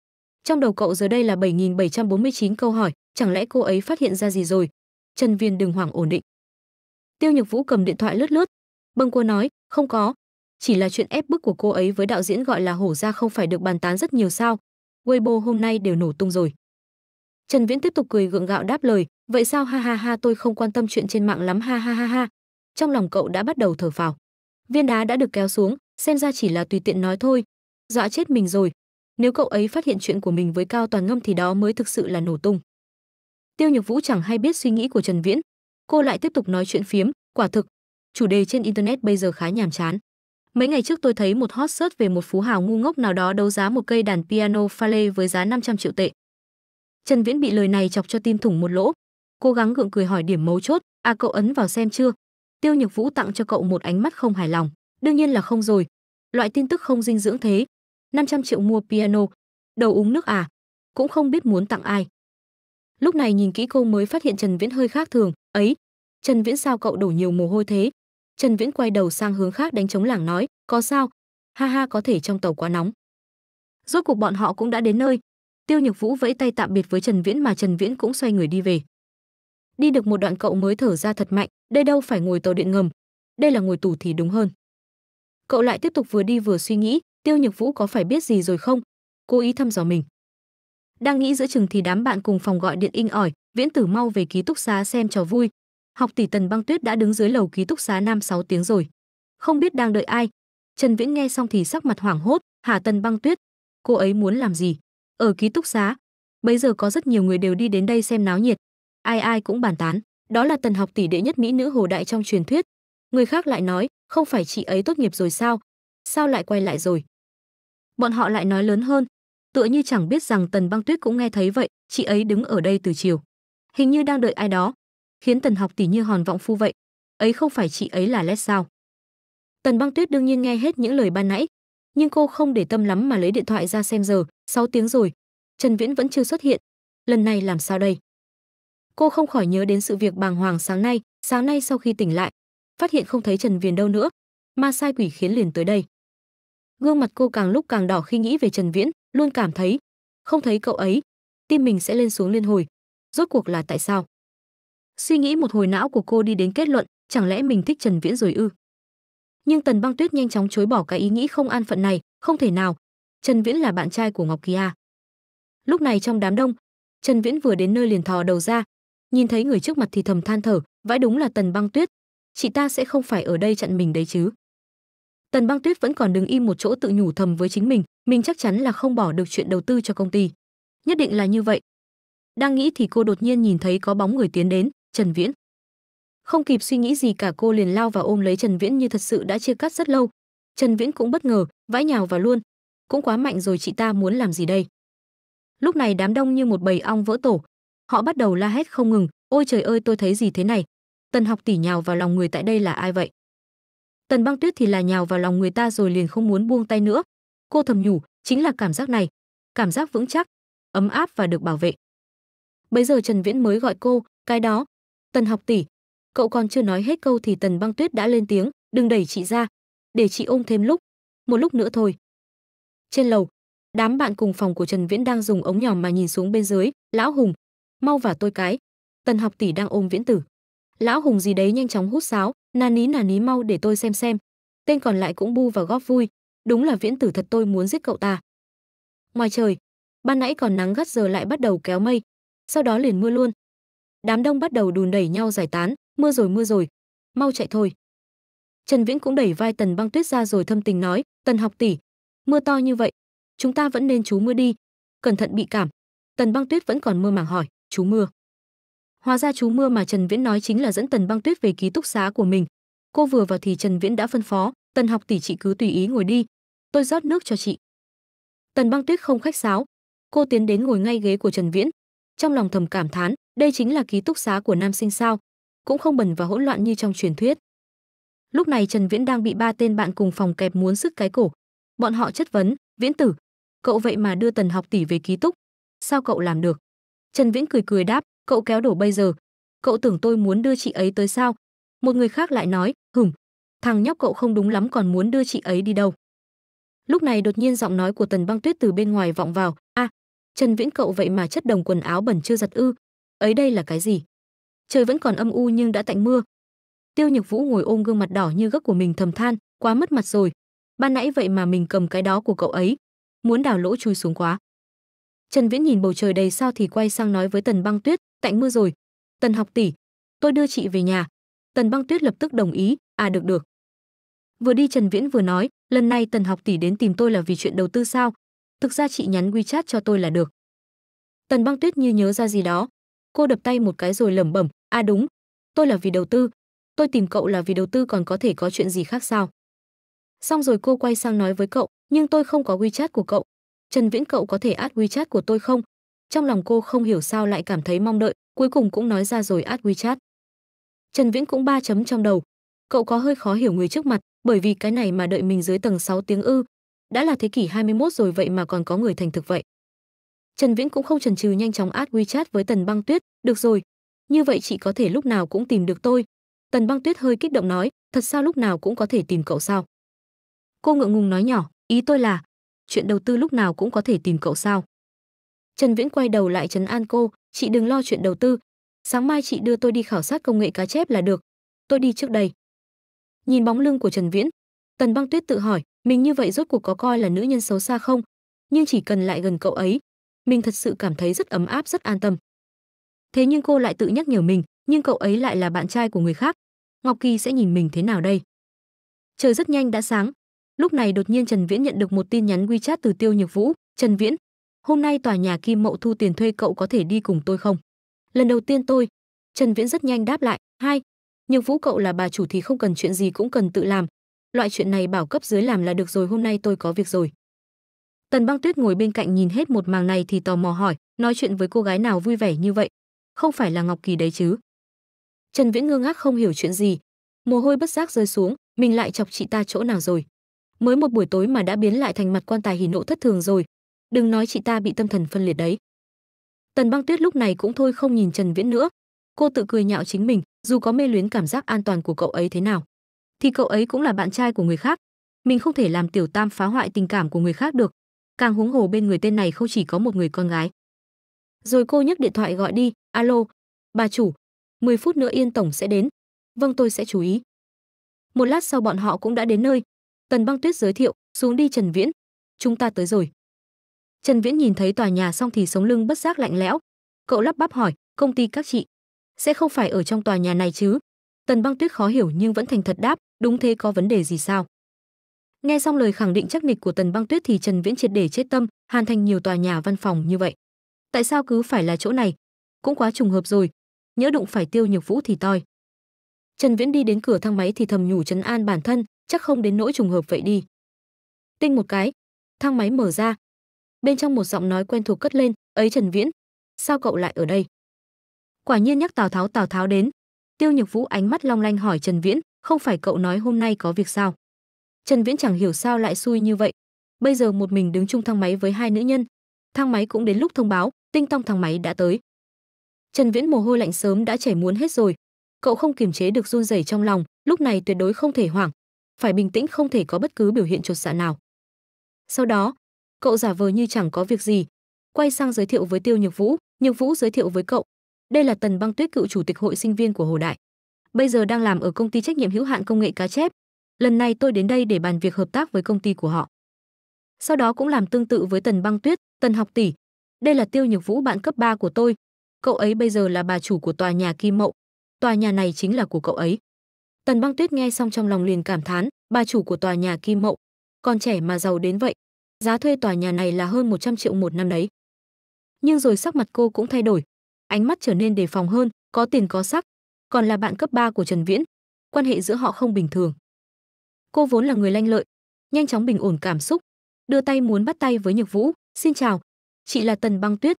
trong đầu cậu giờ đây là 7749 câu hỏi, chẳng lẽ cô ấy phát hiện ra gì rồi? Trần Viên đừng hoảng ổn định. Tiêu Nhược Vũ cầm điện thoại lướt lướt, bâng cua nói, không có, chỉ là chuyện ép bức của cô ấy với đạo diễn gọi là hổ ra không phải được bàn tán rất nhiều sao? Weibo hôm nay đều nổ tung rồi. Trần Viễn tiếp tục cười gượng gạo đáp lời, vậy sao ha ha ha tôi không quan tâm chuyện trên mạng lắm ha ha ha ha. Trong lòng cậu đã bắt đầu thở phào. Viên đá đã được kéo xuống, xem ra chỉ là tùy tiện nói thôi. Dọa chết mình rồi, nếu cậu ấy phát hiện chuyện của mình với Cao Toàn Ngâm thì đó mới thực sự là nổ tung. Tiêu Nhược Vũ chẳng hay biết suy nghĩ của Trần Viễn, cô lại tiếp tục nói chuyện phiếm, quả thực, chủ đề trên internet bây giờ khá nhàm chán. Mấy ngày trước tôi thấy một hot search về một phú hào ngu ngốc nào đó đấu giá một cây đàn piano pha lê với giá 500 triệu tệ. Trần Viễn bị lời này chọc cho tim thủng một lỗ, cố gắng gượng cười hỏi điểm mấu chốt, "À cậu ấn vào xem chưa?" Tiêu Nhược Vũ tặng cho cậu một ánh mắt không hài lòng, đương nhiên là không rồi. Loại tin tức không dinh dưỡng thế, 500 triệu mua piano. Đầu uống nước à? Cũng không biết muốn tặng ai. Lúc này nhìn kỹ cô mới phát hiện Trần Viễn hơi khác thường, ấy. Trần Viễn sao cậu đổ nhiều mồ hôi thế? Trần Viễn quay đầu sang hướng khác đánh trống lảng nói, có sao? Ha ha có thể trong tàu quá nóng. Rốt cuộc bọn họ cũng đã đến nơi. Tiêu Nhược Vũ vẫy tay tạm biệt với Trần Viễn mà Trần Viễn cũng xoay người đi về. Đi được một đoạn cậu mới thở ra thật mạnh, đây đâu phải ngồi tàu điện ngầm, đây là ngồi tù thì đúng hơn. Cậu lại tiếp tục vừa đi vừa suy nghĩ, Tiêu Nhược Vũ có phải biết gì rồi không? Cố ý thăm dò mình. Đang nghĩ giữa chừng thì đám bạn cùng phòng gọi điện in ỏi, Viễn Tử mau về ký túc xá xem trò vui. Học tỷ Tần Băng Tuyết đã đứng dưới lầu ký túc xá nam 6 tiếng rồi. Không biết đang đợi ai. Trần Viễn nghe xong thì sắc mặt hoảng hốt, Hà Tần Băng Tuyết, cô ấy muốn làm gì? Ở ký túc xá, bây giờ có rất nhiều người đều đi đến đây xem náo nhiệt, ai ai cũng bàn tán, đó là Tần học tỷ đệ nhất mỹ nữ hồ đại trong truyền thuyết. Người khác lại nói, không phải chị ấy tốt nghiệp rồi sao? Sao lại quay lại rồi? bọn họ lại nói lớn hơn tựa như chẳng biết rằng tần băng tuyết cũng nghe thấy vậy chị ấy đứng ở đây từ chiều hình như đang đợi ai đó khiến tần học tỷ như hòn vọng phu vậy ấy không phải chị ấy là lét sao tần băng tuyết đương nhiên nghe hết những lời ban nãy nhưng cô không để tâm lắm mà lấy điện thoại ra xem giờ 6 tiếng rồi trần viễn vẫn chưa xuất hiện lần này làm sao đây cô không khỏi nhớ đến sự việc bàng hoàng sáng nay sáng nay sau khi tỉnh lại phát hiện không thấy trần viền đâu nữa ma sai quỷ khiến liền tới đây gương mặt cô càng lúc càng đỏ khi nghĩ về trần viễn luôn cảm thấy không thấy cậu ấy tim mình sẽ lên xuống liên hồi rốt cuộc là tại sao suy nghĩ một hồi não của cô đi đến kết luận chẳng lẽ mình thích trần viễn rồi ư nhưng tần băng tuyết nhanh chóng chối bỏ cái ý nghĩ không an phận này không thể nào trần viễn là bạn trai của ngọc kỳ a à. lúc này trong đám đông trần viễn vừa đến nơi liền thò đầu ra nhìn thấy người trước mặt thì thầm than thở vãi đúng là tần băng tuyết chị ta sẽ không phải ở đây chặn mình đấy chứ Tần Băng Tuyết vẫn còn đứng im một chỗ tự nhủ thầm với chính mình, mình chắc chắn là không bỏ được chuyện đầu tư cho công ty. Nhất định là như vậy. Đang nghĩ thì cô đột nhiên nhìn thấy có bóng người tiến đến, Trần Viễn. Không kịp suy nghĩ gì cả cô liền lao vào ôm lấy Trần Viễn như thật sự đã chia cắt rất lâu. Trần Viễn cũng bất ngờ, vãi nhào vào luôn. Cũng quá mạnh rồi chị ta muốn làm gì đây? Lúc này đám đông như một bầy ong vỡ tổ. Họ bắt đầu la hét không ngừng, ôi trời ơi tôi thấy gì thế này? Tần học tỷ nhào vào lòng người tại đây là ai vậy? Tần Băng Tuyết thì là nhào vào lòng người ta rồi liền không muốn buông tay nữa. Cô thầm nhủ, chính là cảm giác này, cảm giác vững chắc, ấm áp và được bảo vệ. Bấy giờ Trần Viễn mới gọi cô, cái đó, Tần học tỷ, cậu còn chưa nói hết câu thì Tần Băng Tuyết đã lên tiếng, đừng đẩy chị ra, để chị ôm thêm lúc, một lúc nữa thôi. Trên lầu, đám bạn cùng phòng của Trần Viễn đang dùng ống nhỏ mà nhìn xuống bên dưới, lão Hùng, mau vào tôi cái. Tần học tỷ đang ôm Viễn Tử. Lão Hùng gì đấy nhanh chóng hút sáo, nà ní nà ní mau để tôi xem xem tên còn lại cũng bu vào góp vui đúng là viễn tử thật tôi muốn giết cậu ta ngoài trời ban nãy còn nắng gắt giờ lại bắt đầu kéo mây sau đó liền mưa luôn đám đông bắt đầu đùn đẩy nhau giải tán mưa rồi mưa rồi mau chạy thôi trần viễn cũng đẩy vai tần băng tuyết ra rồi thâm tình nói tần học tỷ mưa to như vậy chúng ta vẫn nên chú mưa đi cẩn thận bị cảm tần băng tuyết vẫn còn mưa màng hỏi chú mưa Hóa ra chú mưa mà Trần Viễn nói chính là dẫn Tần Băng Tuyết về ký túc xá của mình. Cô vừa vào thì Trần Viễn đã phân phó, "Tần học tỷ chị cứ tùy ý ngồi đi, tôi rót nước cho chị." Tần Băng Tuyết không khách sáo, cô tiến đến ngồi ngay ghế của Trần Viễn. Trong lòng thầm cảm thán, đây chính là ký túc xá của nam sinh sao, cũng không bẩn và hỗn loạn như trong truyền thuyết. Lúc này Trần Viễn đang bị ba tên bạn cùng phòng kẹp muốn sức cái cổ. Bọn họ chất vấn, "Viễn tử, cậu vậy mà đưa Tần học tỷ về ký túc, sao cậu làm được?" Trần Viễn cười cười đáp, cậu kéo đổ bây giờ. Cậu tưởng tôi muốn đưa chị ấy tới sao? Một người khác lại nói, hửng, thằng nhóc cậu không đúng lắm còn muốn đưa chị ấy đi đâu. Lúc này đột nhiên giọng nói của Tần Băng Tuyết từ bên ngoài vọng vào, "A, à, Trần Viễn cậu vậy mà chất đồng quần áo bẩn chưa giặt ư? Ấy đây là cái gì?" Trời vẫn còn âm u nhưng đã tạnh mưa. Tiêu Nhược Vũ ngồi ôm gương mặt đỏ như gấc của mình thầm than, quá mất mặt rồi. Ban nãy vậy mà mình cầm cái đó của cậu ấy, muốn đào lỗ chui xuống quá. Trần Viễn nhìn bầu trời đầy sao thì quay sang nói với Tần Băng Tuyết, "Tạnh mưa rồi. Tần học tỷ, tôi đưa chị về nhà." Tần Băng Tuyết lập tức đồng ý, "À được được." Vừa đi Trần Viễn vừa nói, "Lần này Tần học tỷ đến tìm tôi là vì chuyện đầu tư sao? Thực ra chị nhắn WeChat cho tôi là được." Tần Băng Tuyết như nhớ ra gì đó, cô đập tay một cái rồi lẩm bẩm, "À đúng, tôi là vì đầu tư. Tôi tìm cậu là vì đầu tư còn có thể có chuyện gì khác sao?" Xong rồi cô quay sang nói với cậu, "Nhưng tôi không có WeChat của cậu, Trần Viễn cậu có thể add WeChat của tôi không? Trong lòng cô không hiểu sao lại cảm thấy mong đợi, cuối cùng cũng nói ra rồi add WeChat. Trần Viễn cũng ba chấm trong đầu. Cậu có hơi khó hiểu người trước mặt, bởi vì cái này mà đợi mình dưới tầng 6 tiếng ư? Đã là thế kỷ 21 rồi vậy mà còn có người thành thực vậy. Trần Viễn cũng không chần chừ nhanh chóng add WeChat với Tần Băng Tuyết, "Được rồi, như vậy chị có thể lúc nào cũng tìm được tôi." Tần Băng Tuyết hơi kích động nói, "Thật sao lúc nào cũng có thể tìm cậu sao?" Cô ngượng ngùng nói nhỏ, "Ý tôi là, chuyện đầu tư lúc nào cũng có thể tìm cậu sao? Trần Viễn quay đầu lại trấn an cô, chị đừng lo chuyện đầu tư. Sáng mai chị đưa tôi đi khảo sát công nghệ cá chép là được. Tôi đi trước đây. Nhìn bóng lưng của Trần Viễn, Tần Băng Tuyết tự hỏi, mình như vậy rốt cuộc có coi là nữ nhân xấu xa không? Nhưng chỉ cần lại gần cậu ấy, mình thật sự cảm thấy rất ấm áp, rất an tâm. Thế nhưng cô lại tự nhắc nhở mình, nhưng cậu ấy lại là bạn trai của người khác. Ngọc Kỳ sẽ nhìn mình thế nào đây? Trời rất nhanh đã sáng, Lúc này đột nhiên Trần Viễn nhận được một tin nhắn WeChat từ Tiêu Nhược Vũ, "Trần Viễn, hôm nay tòa nhà Kim Mậu thu tiền thuê cậu có thể đi cùng tôi không?" "Lần đầu tiên tôi." Trần Viễn rất nhanh đáp lại, "Hai, Nhược Vũ cậu là bà chủ thì không cần chuyện gì cũng cần tự làm, loại chuyện này bảo cấp dưới làm là được rồi, hôm nay tôi có việc rồi." Tần Băng Tuyết ngồi bên cạnh nhìn hết một màng này thì tò mò hỏi, "Nói chuyện với cô gái nào vui vẻ như vậy? Không phải là Ngọc Kỳ đấy chứ?" Trần Viễn ngơ ngác không hiểu chuyện gì, mồ hôi bất giác rơi xuống, mình lại chọc chị ta chỗ nào rồi? mới một buổi tối mà đã biến lại thành mặt quan tài hỉ nộ thất thường rồi đừng nói chị ta bị tâm thần phân liệt đấy tần băng tuyết lúc này cũng thôi không nhìn trần viễn nữa cô tự cười nhạo chính mình dù có mê luyến cảm giác an toàn của cậu ấy thế nào thì cậu ấy cũng là bạn trai của người khác mình không thể làm tiểu tam phá hoại tình cảm của người khác được càng huống hồ bên người tên này không chỉ có một người con gái rồi cô nhấc điện thoại gọi đi alo bà chủ 10 phút nữa yên tổng sẽ đến vâng tôi sẽ chú ý một lát sau bọn họ cũng đã đến nơi Tần Băng Tuyết giới thiệu, "Xuống đi Trần Viễn, chúng ta tới rồi." Trần Viễn nhìn thấy tòa nhà xong thì sống lưng bất giác lạnh lẽo. Cậu lắp bắp hỏi, "Công ty các chị sẽ không phải ở trong tòa nhà này chứ?" Tần Băng Tuyết khó hiểu nhưng vẫn thành thật đáp, "Đúng thế có vấn đề gì sao?" Nghe xong lời khẳng định chắc nịch của Tần Băng Tuyết thì Trần Viễn triệt để chết tâm, hoàn thành nhiều tòa nhà văn phòng như vậy. Tại sao cứ phải là chỗ này? Cũng quá trùng hợp rồi. nhớ đụng phải Tiêu Nhược Vũ thì toi. Trần Viễn đi đến cửa thang máy thì thầm nhủ trấn an bản thân, chắc không đến nỗi trùng hợp vậy đi. Tinh một cái, thang máy mở ra. Bên trong một giọng nói quen thuộc cất lên, ấy Trần Viễn, sao cậu lại ở đây? Quả nhiên nhắc Tào Tháo Tào Tháo đến. Tiêu Nhược Vũ ánh mắt long lanh hỏi Trần Viễn, không phải cậu nói hôm nay có việc sao? Trần Viễn chẳng hiểu sao lại xui như vậy. Bây giờ một mình đứng chung thang máy với hai nữ nhân, thang máy cũng đến lúc thông báo, tinh tông thang máy đã tới. Trần Viễn mồ hôi lạnh sớm đã chảy muốn hết rồi, cậu không kiềm chế được run rẩy trong lòng, lúc này tuyệt đối không thể hoảng, phải bình tĩnh không thể có bất cứ biểu hiện chột dạ nào. Sau đó, cậu giả vờ như chẳng có việc gì, quay sang giới thiệu với Tiêu Nhược Vũ, Nhược Vũ giới thiệu với cậu, đây là Tần Băng Tuyết cựu chủ tịch hội sinh viên của Hồ Đại. Bây giờ đang làm ở công ty trách nhiệm hữu hạn công nghệ cá chép. Lần này tôi đến đây để bàn việc hợp tác với công ty của họ. Sau đó cũng làm tương tự với Tần Băng Tuyết, Tần học tỷ. Đây là Tiêu Nhược Vũ bạn cấp 3 của tôi. Cậu ấy bây giờ là bà chủ của tòa nhà Kim Mậu. Tòa nhà này chính là của cậu ấy. Tần Băng Tuyết nghe xong trong lòng liền cảm thán, bà chủ của tòa nhà Kim Mậu, còn trẻ mà giàu đến vậy. Giá thuê tòa nhà này là hơn 100 triệu một năm đấy. Nhưng rồi sắc mặt cô cũng thay đổi, ánh mắt trở nên đề phòng hơn, có tiền có sắc, còn là bạn cấp 3 của Trần Viễn, quan hệ giữa họ không bình thường. Cô vốn là người lanh lợi, nhanh chóng bình ổn cảm xúc, đưa tay muốn bắt tay với Nhược Vũ, "Xin chào, chị là Tần Băng Tuyết,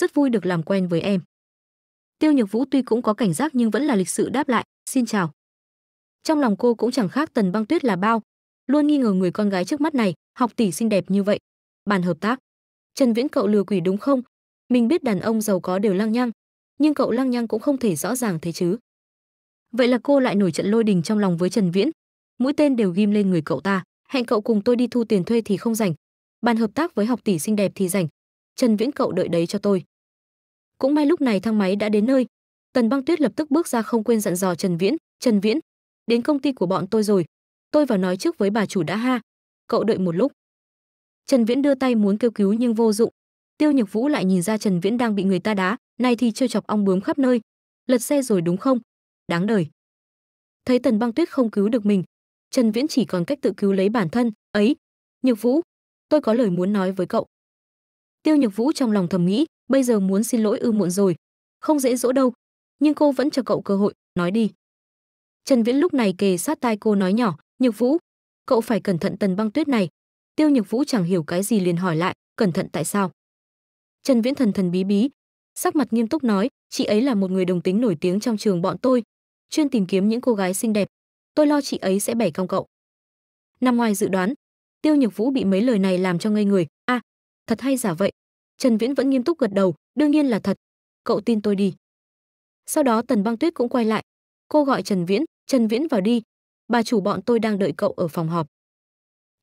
rất vui được làm quen với em." Tiêu Nhược Vũ tuy cũng có cảnh giác nhưng vẫn là lịch sự đáp lại, "Xin chào." trong lòng cô cũng chẳng khác tần băng tuyết là bao luôn nghi ngờ người con gái trước mắt này học tỷ xinh đẹp như vậy bàn hợp tác trần viễn cậu lừa quỷ đúng không mình biết đàn ông giàu có đều lăng nhăng nhưng cậu lăng nhăng cũng không thể rõ ràng thế chứ vậy là cô lại nổi trận lôi đình trong lòng với trần viễn mũi tên đều ghim lên người cậu ta hẹn cậu cùng tôi đi thu tiền thuê thì không rảnh bàn hợp tác với học tỷ xinh đẹp thì rảnh trần viễn cậu đợi đấy cho tôi cũng may lúc này thang máy đã đến nơi tần băng tuyết lập tức bước ra không quên dặn dò trần viễn trần viễn đến công ty của bọn tôi rồi tôi vào nói trước với bà chủ đã ha cậu đợi một lúc trần viễn đưa tay muốn kêu cứu nhưng vô dụng tiêu nhược vũ lại nhìn ra trần viễn đang bị người ta đá này thì trêu chọc ong bướm khắp nơi lật xe rồi đúng không đáng đời thấy tần băng tuyết không cứu được mình trần viễn chỉ còn cách tự cứu lấy bản thân ấy nhược vũ tôi có lời muốn nói với cậu tiêu nhược vũ trong lòng thầm nghĩ bây giờ muốn xin lỗi ư muộn rồi không dễ dỗ đâu nhưng cô vẫn cho cậu cơ hội nói đi Trần Viễn lúc này kề sát tai cô nói nhỏ, "Nhược Vũ, cậu phải cẩn thận Tần Băng Tuyết này." Tiêu Nhược Vũ chẳng hiểu cái gì liền hỏi lại, "Cẩn thận tại sao?" Trần Viễn thần thần bí bí, sắc mặt nghiêm túc nói, "Chị ấy là một người đồng tính nổi tiếng trong trường bọn tôi, chuyên tìm kiếm những cô gái xinh đẹp, tôi lo chị ấy sẽ bẻ cong cậu." Nằm ngoài dự đoán, Tiêu Nhược Vũ bị mấy lời này làm cho ngây người, "A, à, thật hay giả vậy?" Trần Viễn vẫn nghiêm túc gật đầu, "Đương nhiên là thật, cậu tin tôi đi." Sau đó Tần Băng Tuyết cũng quay lại, cô gọi Trần Viễn, Trần Viễn vào đi, bà chủ bọn tôi đang đợi cậu ở phòng họp.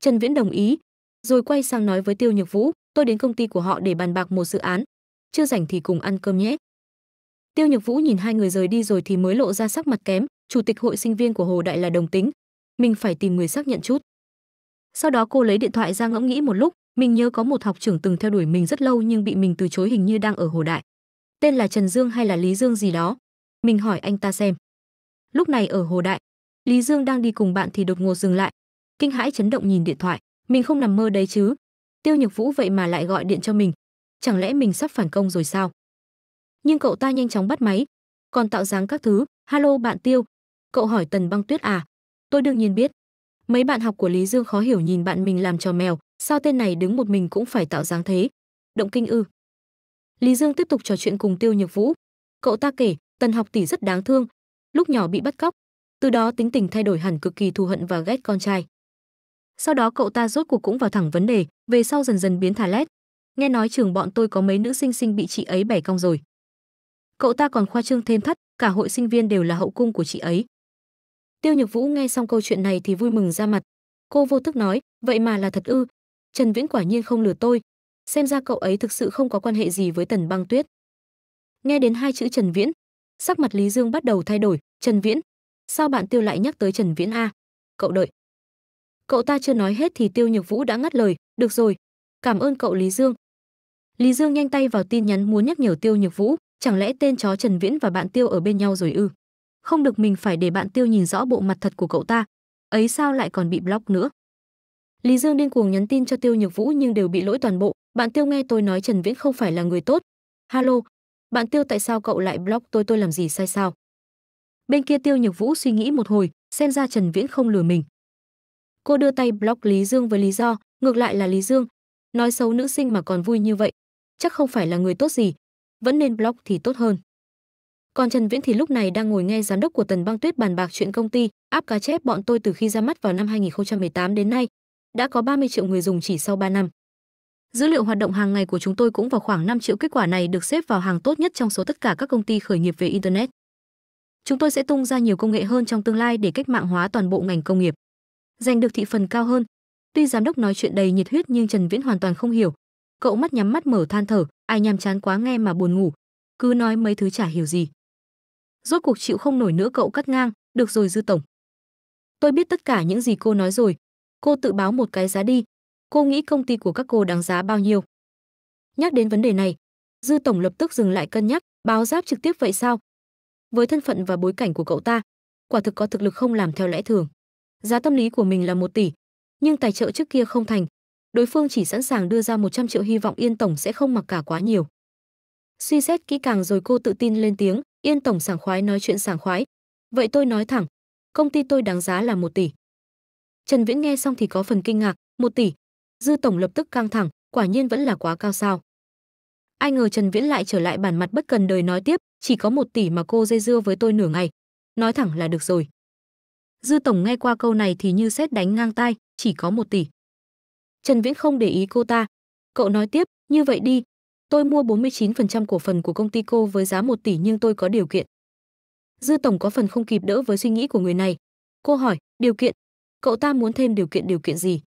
Trần Viễn đồng ý, rồi quay sang nói với Tiêu Nhược Vũ, tôi đến công ty của họ để bàn bạc một dự án, chưa rảnh thì cùng ăn cơm nhé. Tiêu Nhược Vũ nhìn hai người rời đi rồi thì mới lộ ra sắc mặt kém, chủ tịch hội sinh viên của Hồ Đại là đồng tính, mình phải tìm người xác nhận chút. Sau đó cô lấy điện thoại ra ngẫm nghĩ một lúc, mình nhớ có một học trưởng từng theo đuổi mình rất lâu nhưng bị mình từ chối hình như đang ở Hồ Đại. Tên là Trần Dương hay là Lý Dương gì đó. Mình hỏi anh ta xem. Lúc này ở Hồ Đại, Lý Dương đang đi cùng bạn thì đột ngột dừng lại, kinh hãi chấn động nhìn điện thoại, mình không nằm mơ đấy chứ? Tiêu Nhược Vũ vậy mà lại gọi điện cho mình, chẳng lẽ mình sắp phản công rồi sao? Nhưng cậu ta nhanh chóng bắt máy, còn tạo dáng các thứ, "Hello bạn Tiêu, cậu hỏi Tần Băng Tuyết à?" Tôi đương nhiên biết. Mấy bạn học của Lý Dương khó hiểu nhìn bạn mình làm trò mèo, sao tên này đứng một mình cũng phải tạo dáng thế? Động kinh ư? Lý Dương tiếp tục trò chuyện cùng Tiêu Nhược Vũ. Cậu ta kể, Tần học tỷ rất đáng thương, lúc nhỏ bị bắt cóc. Từ đó tính tình thay đổi hẳn cực kỳ thù hận và ghét con trai. Sau đó cậu ta rốt cuộc cũng vào thẳng vấn đề, về sau dần dần biến thả lét. Nghe nói trường bọn tôi có mấy nữ sinh sinh bị chị ấy bẻ cong rồi. Cậu ta còn khoa trương thêm thắt, cả hội sinh viên đều là hậu cung của chị ấy. Tiêu Nhược Vũ nghe xong câu chuyện này thì vui mừng ra mặt. Cô vô thức nói, vậy mà là thật ư? Trần Viễn quả nhiên không lừa tôi, xem ra cậu ấy thực sự không có quan hệ gì với Tần Băng Tuyết. Nghe đến hai chữ Trần Viễn, sắc mặt Lý Dương bắt đầu thay đổi, Trần Viễn, sao bạn Tiêu lại nhắc tới Trần Viễn a? Cậu đợi. Cậu ta chưa nói hết thì Tiêu Nhược Vũ đã ngắt lời, "Được rồi, cảm ơn cậu Lý Dương." Lý Dương nhanh tay vào tin nhắn muốn nhắc nhở Tiêu Nhược Vũ, chẳng lẽ tên chó Trần Viễn và bạn Tiêu ở bên nhau rồi ư? Không được mình phải để bạn Tiêu nhìn rõ bộ mặt thật của cậu ta, ấy sao lại còn bị block nữa. Lý Dương điên cuồng nhắn tin cho Tiêu Nhược Vũ nhưng đều bị lỗi toàn bộ, bạn Tiêu nghe tôi nói Trần Viễn không phải là người tốt. Halo, bạn Tiêu tại sao cậu lại block tôi tôi làm gì sai sao? bên kia tiêu nhược vũ suy nghĩ một hồi xem ra trần viễn không lừa mình cô đưa tay block lý dương với lý do ngược lại là lý dương nói xấu nữ sinh mà còn vui như vậy chắc không phải là người tốt gì vẫn nên block thì tốt hơn còn trần viễn thì lúc này đang ngồi nghe giám đốc của tần băng tuyết bàn bạc chuyện công ty áp cá chép bọn tôi từ khi ra mắt vào năm 2018 đến nay đã có 30 triệu người dùng chỉ sau 3 năm dữ liệu hoạt động hàng ngày của chúng tôi cũng vào khoảng 5 triệu kết quả này được xếp vào hàng tốt nhất trong số tất cả các công ty khởi nghiệp về internet Chúng tôi sẽ tung ra nhiều công nghệ hơn trong tương lai để cách mạng hóa toàn bộ ngành công nghiệp, giành được thị phần cao hơn. Tuy giám đốc nói chuyện đầy nhiệt huyết nhưng Trần Viễn hoàn toàn không hiểu. Cậu mắt nhắm mắt mở than thở, ai nhàm chán quá nghe mà buồn ngủ, cứ nói mấy thứ chả hiểu gì. Rốt cuộc chịu không nổi nữa cậu cắt ngang, "Được rồi dư tổng. Tôi biết tất cả những gì cô nói rồi, cô tự báo một cái giá đi. Cô nghĩ công ty của các cô đáng giá bao nhiêu?" Nhắc đến vấn đề này, Dư tổng lập tức dừng lại cân nhắc, báo giáp trực tiếp vậy sao? với thân phận và bối cảnh của cậu ta quả thực có thực lực không làm theo lẽ thường giá tâm lý của mình là một tỷ nhưng tài trợ trước kia không thành đối phương chỉ sẵn sàng đưa ra 100 triệu hy vọng yên tổng sẽ không mặc cả quá nhiều suy xét kỹ càng rồi cô tự tin lên tiếng yên tổng sảng khoái nói chuyện sảng khoái vậy tôi nói thẳng công ty tôi đáng giá là một tỷ trần viễn nghe xong thì có phần kinh ngạc một tỷ dư tổng lập tức căng thẳng quả nhiên vẫn là quá cao sao ai ngờ trần viễn lại trở lại bản mặt bất cần đời nói tiếp chỉ có một tỷ mà cô dây dưa với tôi nửa ngày nói thẳng là được rồi dư tổng nghe qua câu này thì như xét đánh ngang tai chỉ có một tỷ trần viễn không để ý cô ta cậu nói tiếp như vậy đi tôi mua 49% cổ phần của công ty cô với giá 1 tỷ nhưng tôi có điều kiện dư tổng có phần không kịp đỡ với suy nghĩ của người này cô hỏi điều kiện cậu ta muốn thêm điều kiện điều kiện gì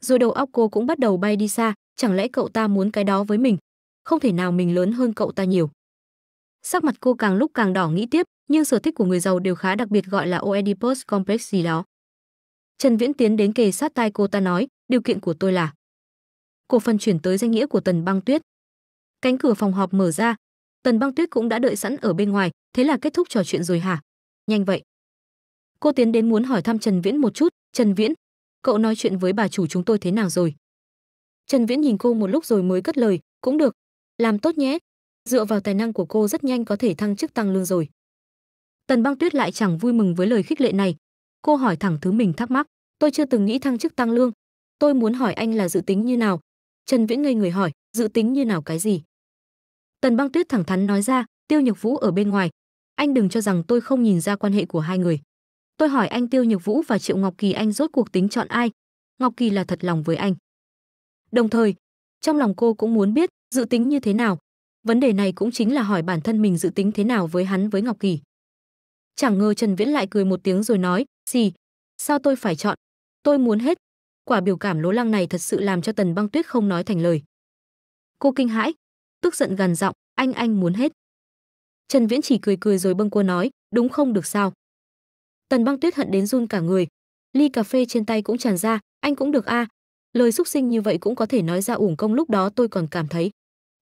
rồi đầu óc cô cũng bắt đầu bay đi xa chẳng lẽ cậu ta muốn cái đó với mình không thể nào mình lớn hơn cậu ta nhiều. Sắc mặt cô càng lúc càng đỏ nghĩ tiếp, nhưng sở thích của người giàu đều khá đặc biệt gọi là Oedipus complex gì đó. Trần Viễn tiến đến kề sát tai cô ta nói, điều kiện của tôi là cổ phần chuyển tới danh nghĩa của Tần Băng Tuyết. Cánh cửa phòng họp mở ra, Tần Băng Tuyết cũng đã đợi sẵn ở bên ngoài, thế là kết thúc trò chuyện rồi hả? Nhanh vậy. Cô tiến đến muốn hỏi thăm Trần Viễn một chút, "Trần Viễn, cậu nói chuyện với bà chủ chúng tôi thế nào rồi?" Trần Viễn nhìn cô một lúc rồi mới cất lời, "Cũng được, làm tốt nhé, dựa vào tài năng của cô rất nhanh có thể thăng chức tăng lương rồi. Tần Băng Tuyết lại chẳng vui mừng với lời khích lệ này. Cô hỏi thẳng thứ mình thắc mắc, tôi chưa từng nghĩ thăng chức tăng lương. Tôi muốn hỏi anh là dự tính như nào? Trần Viễn ngây người hỏi, dự tính như nào cái gì? Tần Băng Tuyết thẳng thắn nói ra, Tiêu Nhược Vũ ở bên ngoài. Anh đừng cho rằng tôi không nhìn ra quan hệ của hai người. Tôi hỏi anh Tiêu Nhược Vũ và Triệu Ngọc Kỳ anh rốt cuộc tính chọn ai? Ngọc Kỳ là thật lòng với anh. Đồng thời, trong lòng cô cũng muốn biết dự tính như thế nào vấn đề này cũng chính là hỏi bản thân mình dự tính thế nào với hắn với ngọc kỳ chẳng ngờ trần viễn lại cười một tiếng rồi nói gì sao tôi phải chọn tôi muốn hết quả biểu cảm lố lăng này thật sự làm cho tần băng tuyết không nói thành lời cô kinh hãi tức giận gằn giọng anh anh muốn hết trần viễn chỉ cười cười rồi bâng cua nói đúng không được sao tần băng tuyết hận đến run cả người ly cà phê trên tay cũng tràn ra anh cũng được a à. lời xúc sinh như vậy cũng có thể nói ra uổng công lúc đó tôi còn cảm thấy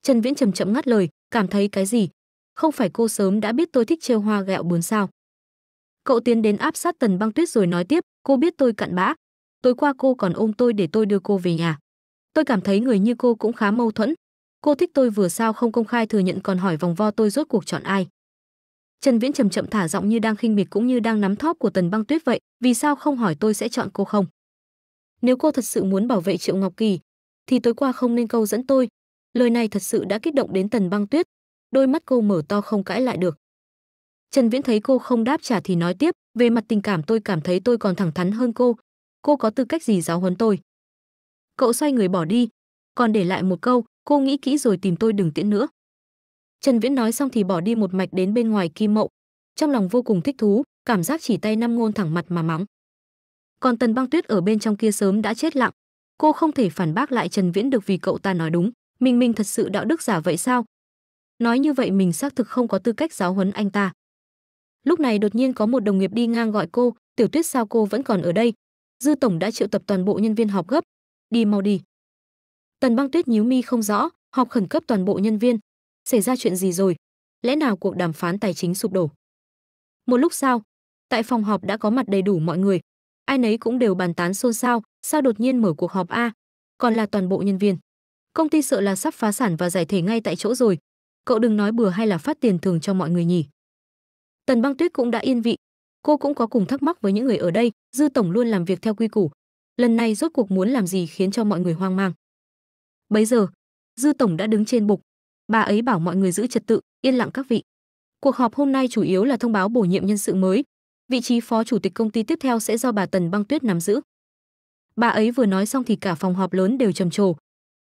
Trần Viễn chậm chậm ngắt lời, cảm thấy cái gì? Không phải cô sớm đã biết tôi thích trêu hoa gẹo bướm sao? Cậu tiến đến áp sát Tần Băng Tuyết rồi nói tiếp, cô biết tôi cặn bã. Tối qua cô còn ôm tôi để tôi đưa cô về nhà. Tôi cảm thấy người như cô cũng khá mâu thuẫn. Cô thích tôi vừa sao không công khai thừa nhận còn hỏi vòng vo tôi rốt cuộc chọn ai? Trần Viễn chậm chậm thả giọng như đang khinh miệt cũng như đang nắm thóp của Tần Băng Tuyết vậy, vì sao không hỏi tôi sẽ chọn cô không? Nếu cô thật sự muốn bảo vệ Triệu Ngọc Kỳ, thì tối qua không nên câu dẫn tôi, Lời này thật sự đã kích động đến Tần Băng Tuyết, đôi mắt cô mở to không cãi lại được. Trần Viễn thấy cô không đáp trả thì nói tiếp, về mặt tình cảm tôi cảm thấy tôi còn thẳng thắn hơn cô, cô có tư cách gì giáo huấn tôi? Cậu xoay người bỏ đi, còn để lại một câu, cô nghĩ kỹ rồi tìm tôi đừng tiễn nữa. Trần Viễn nói xong thì bỏ đi một mạch đến bên ngoài Kim Mậu, trong lòng vô cùng thích thú, cảm giác chỉ tay năm ngôn thẳng mặt mà mắng. Còn Tần Băng Tuyết ở bên trong kia sớm đã chết lặng, cô không thể phản bác lại Trần Viễn được vì cậu ta nói đúng. Mình mình thật sự đạo đức giả vậy sao? Nói như vậy mình xác thực không có tư cách giáo huấn anh ta. Lúc này đột nhiên có một đồng nghiệp đi ngang gọi cô, "Tiểu Tuyết sao cô vẫn còn ở đây? Dư tổng đã triệu tập toàn bộ nhân viên họp gấp, đi mau đi." Tần Băng Tuyết nhíu mi không rõ, họp khẩn cấp toàn bộ nhân viên, xảy ra chuyện gì rồi? Lẽ nào cuộc đàm phán tài chính sụp đổ? Một lúc sau, tại phòng họp đã có mặt đầy đủ mọi người, ai nấy cũng đều bàn tán xôn xao, sao đột nhiên mở cuộc họp a? Còn là toàn bộ nhân viên công ty sợ là sắp phá sản và giải thể ngay tại chỗ rồi. Cậu đừng nói bừa hay là phát tiền thường cho mọi người nhỉ. Tần băng tuyết cũng đã yên vị. Cô cũng có cùng thắc mắc với những người ở đây, dư tổng luôn làm việc theo quy củ. Lần này rốt cuộc muốn làm gì khiến cho mọi người hoang mang. Bấy giờ, dư tổng đã đứng trên bục. Bà ấy bảo mọi người giữ trật tự, yên lặng các vị. Cuộc họp hôm nay chủ yếu là thông báo bổ nhiệm nhân sự mới. Vị trí phó chủ tịch công ty tiếp theo sẽ do bà Tần Băng Tuyết nắm giữ. Bà ấy vừa nói xong thì cả phòng họp lớn đều trầm trồ,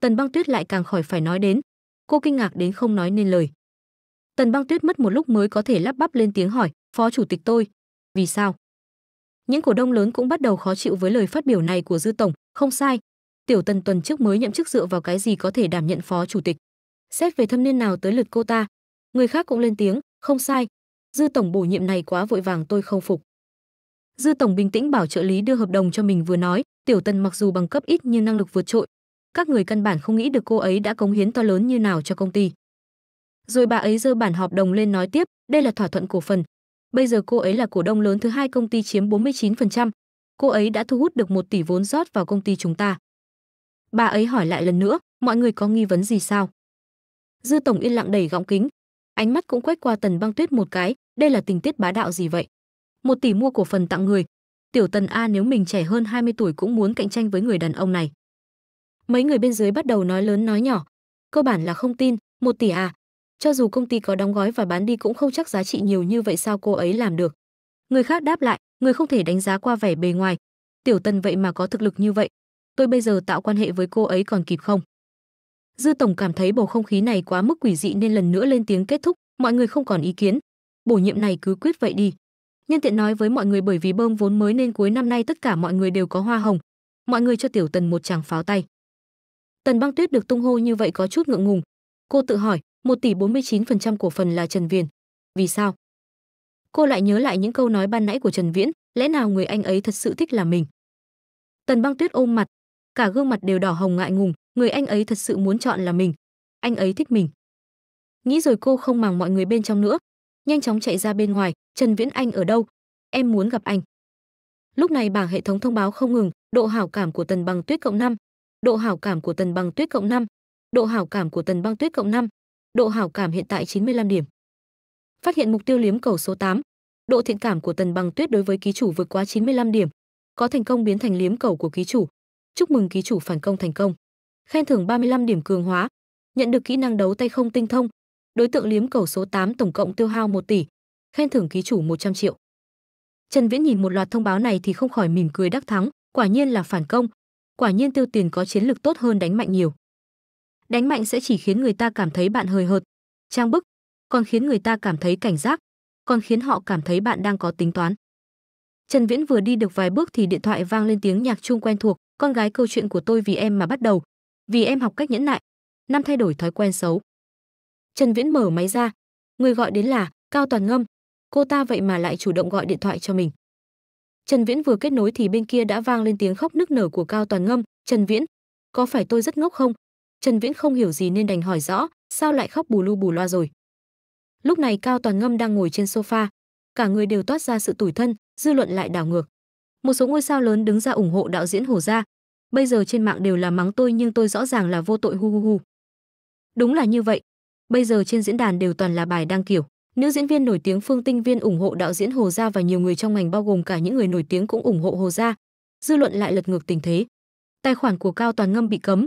Tần Băng Tuyết lại càng khỏi phải nói đến. Cô kinh ngạc đến không nói nên lời. Tần Băng Tuyết mất một lúc mới có thể lắp bắp lên tiếng hỏi, "Phó chủ tịch tôi, vì sao?" Những cổ đông lớn cũng bắt đầu khó chịu với lời phát biểu này của dư tổng, không sai. Tiểu Tần tuần trước mới nhậm chức dựa vào cái gì có thể đảm nhận phó chủ tịch? Xét về thâm niên nào tới lượt cô ta, người khác cũng lên tiếng, "Không sai, dư tổng bổ nhiệm này quá vội vàng tôi không phục." Dư tổng bình tĩnh bảo trợ lý đưa hợp đồng cho mình vừa nói, Tiểu Tần mặc dù bằng cấp ít nhưng năng lực vượt trội, các người căn bản không nghĩ được cô ấy đã cống hiến to lớn như nào cho công ty. Rồi bà ấy giơ bản hợp đồng lên nói tiếp, đây là thỏa thuận cổ phần. Bây giờ cô ấy là cổ đông lớn thứ hai công ty chiếm 49%. Cô ấy đã thu hút được 1 tỷ vốn rót vào công ty chúng ta. Bà ấy hỏi lại lần nữa, mọi người có nghi vấn gì sao? Dư Tổng yên lặng đẩy gọng kính, ánh mắt cũng quét qua Tần Băng Tuyết một cái, đây là tình tiết bá đạo gì vậy? Một tỷ mua cổ phần tặng người, Tiểu Tần A nếu mình trẻ hơn 20 tuổi cũng muốn cạnh tranh với người đàn ông này mấy người bên dưới bắt đầu nói lớn nói nhỏ cơ bản là không tin một tỷ à cho dù công ty có đóng gói và bán đi cũng không chắc giá trị nhiều như vậy sao cô ấy làm được người khác đáp lại người không thể đánh giá qua vẻ bề ngoài tiểu tần vậy mà có thực lực như vậy tôi bây giờ tạo quan hệ với cô ấy còn kịp không dư tổng cảm thấy bầu không khí này quá mức quỷ dị nên lần nữa lên tiếng kết thúc mọi người không còn ý kiến bổ nhiệm này cứ quyết vậy đi nhân tiện nói với mọi người bởi vì bơm vốn mới nên cuối năm nay tất cả mọi người đều có hoa hồng mọi người cho tiểu tần một tràng pháo tay Tần Băng Tuyết được tung hô như vậy có chút ngượng ngùng. Cô tự hỏi, 1 tỷ 49% cổ phần là Trần Viễn. Vì sao? Cô lại nhớ lại những câu nói ban nãy của Trần Viễn, lẽ nào người anh ấy thật sự thích là mình? Tần Băng Tuyết ôm mặt, cả gương mặt đều đỏ hồng ngại ngùng, người anh ấy thật sự muốn chọn là mình. Anh ấy thích mình. Nghĩ rồi cô không màng mọi người bên trong nữa, nhanh chóng chạy ra bên ngoài, Trần Viễn Anh ở đâu? Em muốn gặp anh. Lúc này bảng hệ thống thông báo không ngừng, độ hảo cảm của Tần băng Tuyết cộng 5, Độ hảo cảm của Tần Băng Tuyết cộng 5. Độ hảo cảm của Tần Băng Tuyết cộng 5. Độ hảo cảm hiện tại 95 điểm. Phát hiện mục tiêu liếm cầu số 8. Độ thiện cảm của Tần Băng Tuyết đối với ký chủ vượt quá 95 điểm. Có thành công biến thành liếm cầu của ký chủ. Chúc mừng ký chủ phản công thành công. Khen thưởng 35 điểm cường hóa. Nhận được kỹ năng đấu tay không tinh thông. Đối tượng liếm cầu số 8 tổng cộng tiêu hao 1 tỷ. Khen thưởng ký chủ 100 triệu. Trần Viễn nhìn một loạt thông báo này thì không khỏi mỉm cười đắc thắng, quả nhiên là phản công, quả nhiên tiêu tiền có chiến lược tốt hơn đánh mạnh nhiều đánh mạnh sẽ chỉ khiến người ta cảm thấy bạn hời hợt trang bức còn khiến người ta cảm thấy cảnh giác còn khiến họ cảm thấy bạn đang có tính toán trần viễn vừa đi được vài bước thì điện thoại vang lên tiếng nhạc chung quen thuộc con gái câu chuyện của tôi vì em mà bắt đầu vì em học cách nhẫn nại năm thay đổi thói quen xấu trần viễn mở máy ra người gọi đến là cao toàn ngâm cô ta vậy mà lại chủ động gọi điện thoại cho mình Trần Viễn vừa kết nối thì bên kia đã vang lên tiếng khóc nức nở của Cao Toàn Ngâm, "Trần Viễn, có phải tôi rất ngốc không?" Trần Viễn không hiểu gì nên đành hỏi rõ, "Sao lại khóc bù lu bù loa rồi?" Lúc này Cao Toàn Ngâm đang ngồi trên sofa, cả người đều toát ra sự tủi thân, dư luận lại đảo ngược. Một số ngôi sao lớn đứng ra ủng hộ đạo diễn Hồ Gia. Bây giờ trên mạng đều là mắng tôi nhưng tôi rõ ràng là vô tội hu hu hu. Đúng là như vậy. Bây giờ trên diễn đàn đều toàn là bài đăng kiểu Nữ diễn viên nổi tiếng Phương Tinh Viên ủng hộ đạo diễn Hồ Gia và nhiều người trong ngành bao gồm cả những người nổi tiếng cũng ủng hộ Hồ Gia. Dư luận lại lật ngược tình thế. Tài khoản của Cao Toàn Ngâm bị cấm.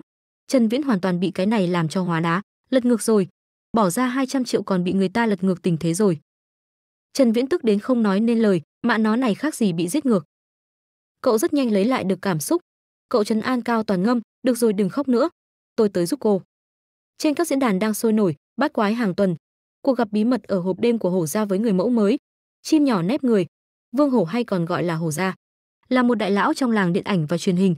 Trần Viễn hoàn toàn bị cái này làm cho hóa đá, lật ngược rồi. Bỏ ra 200 triệu còn bị người ta lật ngược tình thế rồi. Trần Viễn tức đến không nói nên lời, mạ nó này khác gì bị giết ngược. Cậu rất nhanh lấy lại được cảm xúc. Cậu Trần an Cao Toàn Ngâm, được rồi đừng khóc nữa. Tôi tới giúp cô. Trên các diễn đàn đang sôi nổi, bát quái hàng tuần, cuộc gặp bí mật ở hộp đêm của hổ gia với người mẫu mới chim nhỏ nép người vương hổ hay còn gọi là hổ gia là một đại lão trong làng điện ảnh và truyền hình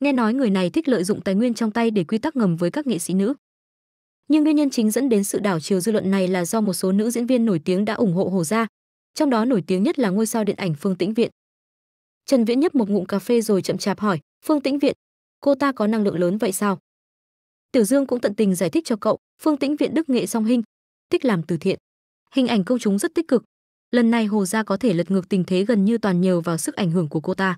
nghe nói người này thích lợi dụng tài nguyên trong tay để quy tắc ngầm với các nghệ sĩ nữ nhưng nguyên nhân chính dẫn đến sự đảo chiều dư luận này là do một số nữ diễn viên nổi tiếng đã ủng hộ hổ gia trong đó nổi tiếng nhất là ngôi sao điện ảnh phương tĩnh viện trần viễn nhấp một ngụm cà phê rồi chậm chạp hỏi phương tĩnh viện cô ta có năng lượng lớn vậy sao Tiểu Dương cũng tận tình giải thích cho cậu, Phương Tĩnh Viện Đức Nghệ song hình, thích làm từ thiện. Hình ảnh công chúng rất tích cực. Lần này Hồ Gia có thể lật ngược tình thế gần như toàn nhờ vào sức ảnh hưởng của cô ta.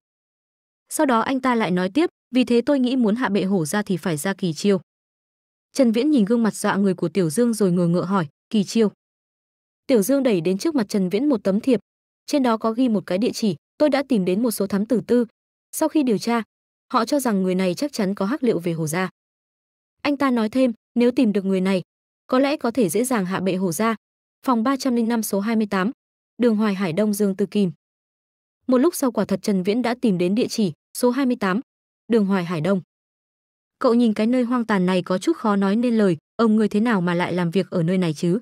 Sau đó anh ta lại nói tiếp, vì thế tôi nghĩ muốn hạ bệ Hồ Gia thì phải ra kỳ chiêu. Trần Viễn nhìn gương mặt dọa người của Tiểu Dương rồi ngờ ngợ hỏi, kỳ chiêu. Tiểu Dương đẩy đến trước mặt Trần Viễn một tấm thiệp, trên đó có ghi một cái địa chỉ, tôi đã tìm đến một số thám tử tư. Sau khi điều tra, họ cho rằng người này chắc chắn có hắc liệu về Hồ Gia. Anh ta nói thêm, nếu tìm được người này, có lẽ có thể dễ dàng hạ bệ hổ ra. Phòng 305 số 28, đường Hoài Hải Đông Dương Từ Kim. Một lúc sau quả thật Trần Viễn đã tìm đến địa chỉ, số 28, đường Hoài Hải Đông. Cậu nhìn cái nơi hoang tàn này có chút khó nói nên lời, ông người thế nào mà lại làm việc ở nơi này chứ?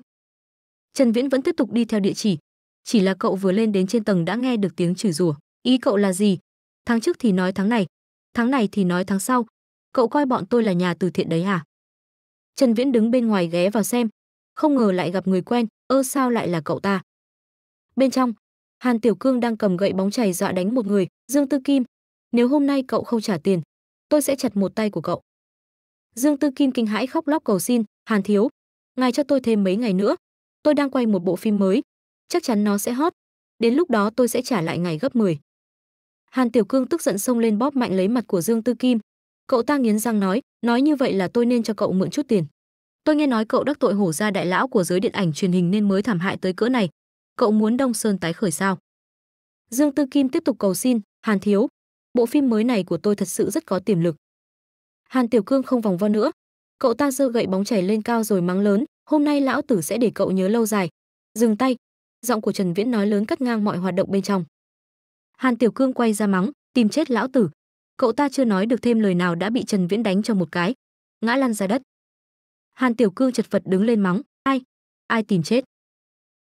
Trần Viễn vẫn tiếp tục đi theo địa chỉ, chỉ là cậu vừa lên đến trên tầng đã nghe được tiếng chửi rủa. Ý cậu là gì? Tháng trước thì nói tháng này, tháng này thì nói tháng sau. Cậu coi bọn tôi là nhà từ thiện đấy à? Trần Viễn đứng bên ngoài ghé vào xem, không ngờ lại gặp người quen, ơ sao lại là cậu ta. Bên trong, Hàn Tiểu Cương đang cầm gậy bóng chày dọa đánh một người, Dương Tư Kim. Nếu hôm nay cậu không trả tiền, tôi sẽ chặt một tay của cậu. Dương Tư Kim kinh hãi khóc lóc cầu xin, Hàn Thiếu, ngài cho tôi thêm mấy ngày nữa. Tôi đang quay một bộ phim mới, chắc chắn nó sẽ hot. Đến lúc đó tôi sẽ trả lại ngày gấp 10. Hàn Tiểu Cương tức giận xông lên bóp mạnh lấy mặt của Dương Tư Kim, Cậu ta nghiến răng nói, nói như vậy là tôi nên cho cậu mượn chút tiền. Tôi nghe nói cậu đắc tội hổ gia đại lão của giới điện ảnh truyền hình nên mới thảm hại tới cỡ này. Cậu muốn Đông Sơn tái khởi sao? Dương Tư Kim tiếp tục cầu xin, Hàn Thiếu, bộ phim mới này của tôi thật sự rất có tiềm lực. Hàn Tiểu Cương không vòng vo nữa, cậu ta giơ gậy bóng chảy lên cao rồi mắng lớn, hôm nay lão tử sẽ để cậu nhớ lâu dài. Dừng tay, giọng của Trần Viễn nói lớn cắt ngang mọi hoạt động bên trong. Hàn Tiểu Cương quay ra mắng, tìm chết lão tử, cậu ta chưa nói được thêm lời nào đã bị Trần Viễn đánh cho một cái, ngã lăn ra đất. Hàn Tiểu Cương chật vật đứng lên mắng, "Ai? Ai tìm chết?"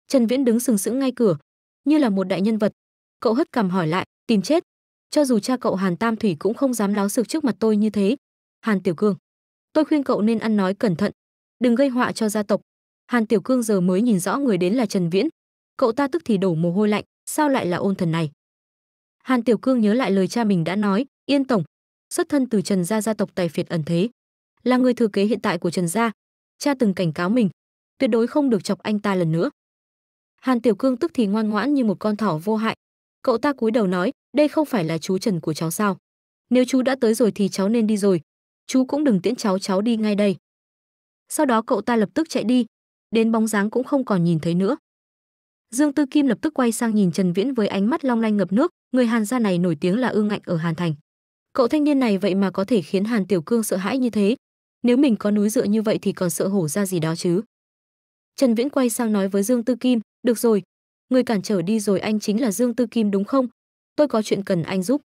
Trần Viễn đứng sừng sững ngay cửa, như là một đại nhân vật. Cậu hất cằm hỏi lại, "Tìm chết? Cho dù cha cậu Hàn Tam Thủy cũng không dám láo sực trước mặt tôi như thế." Hàn Tiểu Cương, "Tôi khuyên cậu nên ăn nói cẩn thận, đừng gây họa cho gia tộc." Hàn Tiểu Cương giờ mới nhìn rõ người đến là Trần Viễn, cậu ta tức thì đổ mồ hôi lạnh, sao lại là ôn thần này? Hàn Tiểu Cương nhớ lại lời cha mình đã nói, Yên Tổng, xuất thân từ Trần gia gia tộc tài phiệt ẩn thế, là người thừa kế hiện tại của Trần gia. Cha từng cảnh cáo mình, tuyệt đối không được chọc anh ta lần nữa. Hàn Tiểu Cương tức thì ngoan ngoãn như một con thỏ vô hại. Cậu ta cúi đầu nói, đây không phải là chú Trần của cháu sao? Nếu chú đã tới rồi thì cháu nên đi rồi. Chú cũng đừng tiễn cháu cháu đi ngay đây. Sau đó cậu ta lập tức chạy đi, đến bóng dáng cũng không còn nhìn thấy nữa. Dương Tư Kim lập tức quay sang nhìn Trần Viễn với ánh mắt long lanh ngập nước, người Hàn gia này nổi tiếng là ương ngạnh ở Hàn Thành. Cậu thanh niên này vậy mà có thể khiến Hàn Tiểu Cương sợ hãi như thế. Nếu mình có núi dựa như vậy thì còn sợ hổ ra gì đó chứ. Trần Viễn quay sang nói với Dương Tư Kim, được rồi, người cản trở đi rồi anh chính là Dương Tư Kim đúng không? Tôi có chuyện cần anh giúp.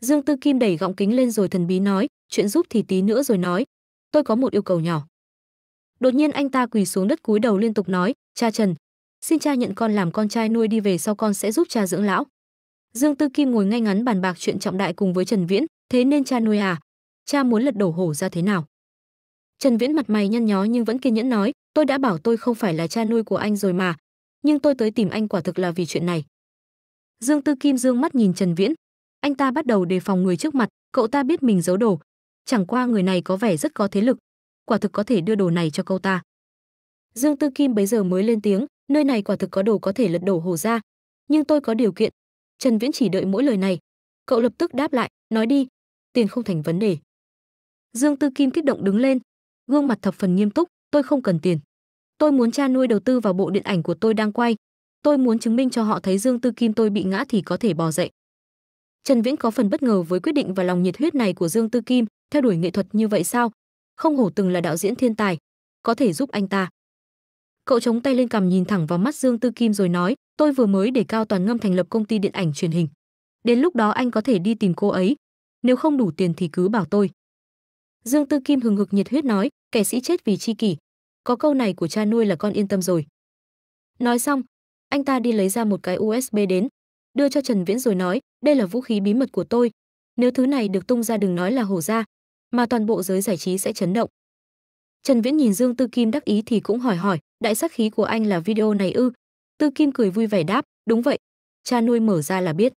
Dương Tư Kim đẩy gọng kính lên rồi thần bí nói, chuyện giúp thì tí nữa rồi nói. Tôi có một yêu cầu nhỏ. Đột nhiên anh ta quỳ xuống đất cúi đầu liên tục nói, cha Trần, xin cha nhận con làm con trai nuôi đi về sau con sẽ giúp cha dưỡng lão. Dương Tư Kim ngồi ngay ngắn bàn bạc chuyện trọng đại cùng với Trần Viễn, thế nên cha nuôi à? Cha muốn lật đổ hổ ra thế nào? Trần Viễn mặt mày nhăn nhó nhưng vẫn kiên nhẫn nói, tôi đã bảo tôi không phải là cha nuôi của anh rồi mà, nhưng tôi tới tìm anh quả thực là vì chuyện này. Dương Tư Kim dương mắt nhìn Trần Viễn, anh ta bắt đầu đề phòng người trước mặt, cậu ta biết mình giấu đồ, chẳng qua người này có vẻ rất có thế lực, quả thực có thể đưa đồ này cho cậu ta. Dương Tư Kim bấy giờ mới lên tiếng, nơi này quả thực có đồ có thể lật đổ hồ ra, nhưng tôi có điều kiện, Trần Viễn chỉ đợi mỗi lời này. Cậu lập tức đáp lại, nói đi, tiền không thành vấn đề. Dương Tư Kim kích động đứng lên, gương mặt thập phần nghiêm túc, tôi không cần tiền. Tôi muốn cha nuôi đầu tư vào bộ điện ảnh của tôi đang quay. Tôi muốn chứng minh cho họ thấy Dương Tư Kim tôi bị ngã thì có thể bò dậy. Trần Viễn có phần bất ngờ với quyết định và lòng nhiệt huyết này của Dương Tư Kim, theo đuổi nghệ thuật như vậy sao? Không hổ từng là đạo diễn thiên tài, có thể giúp anh ta cậu chống tay lên cằm nhìn thẳng vào mắt dương tư kim rồi nói tôi vừa mới để cao toàn ngâm thành lập công ty điện ảnh truyền hình đến lúc đó anh có thể đi tìm cô ấy nếu không đủ tiền thì cứ bảo tôi dương tư kim hừng hực nhiệt huyết nói kẻ sĩ chết vì chi kỷ có câu này của cha nuôi là con yên tâm rồi nói xong anh ta đi lấy ra một cái usb đến đưa cho trần viễn rồi nói đây là vũ khí bí mật của tôi nếu thứ này được tung ra đừng nói là hổ ra mà toàn bộ giới giải trí sẽ chấn động Trần Viễn nhìn Dương Tư Kim đắc ý thì cũng hỏi hỏi, đại sắc khí của anh là video này ư? Tư Kim cười vui vẻ đáp, đúng vậy, cha nuôi mở ra là biết.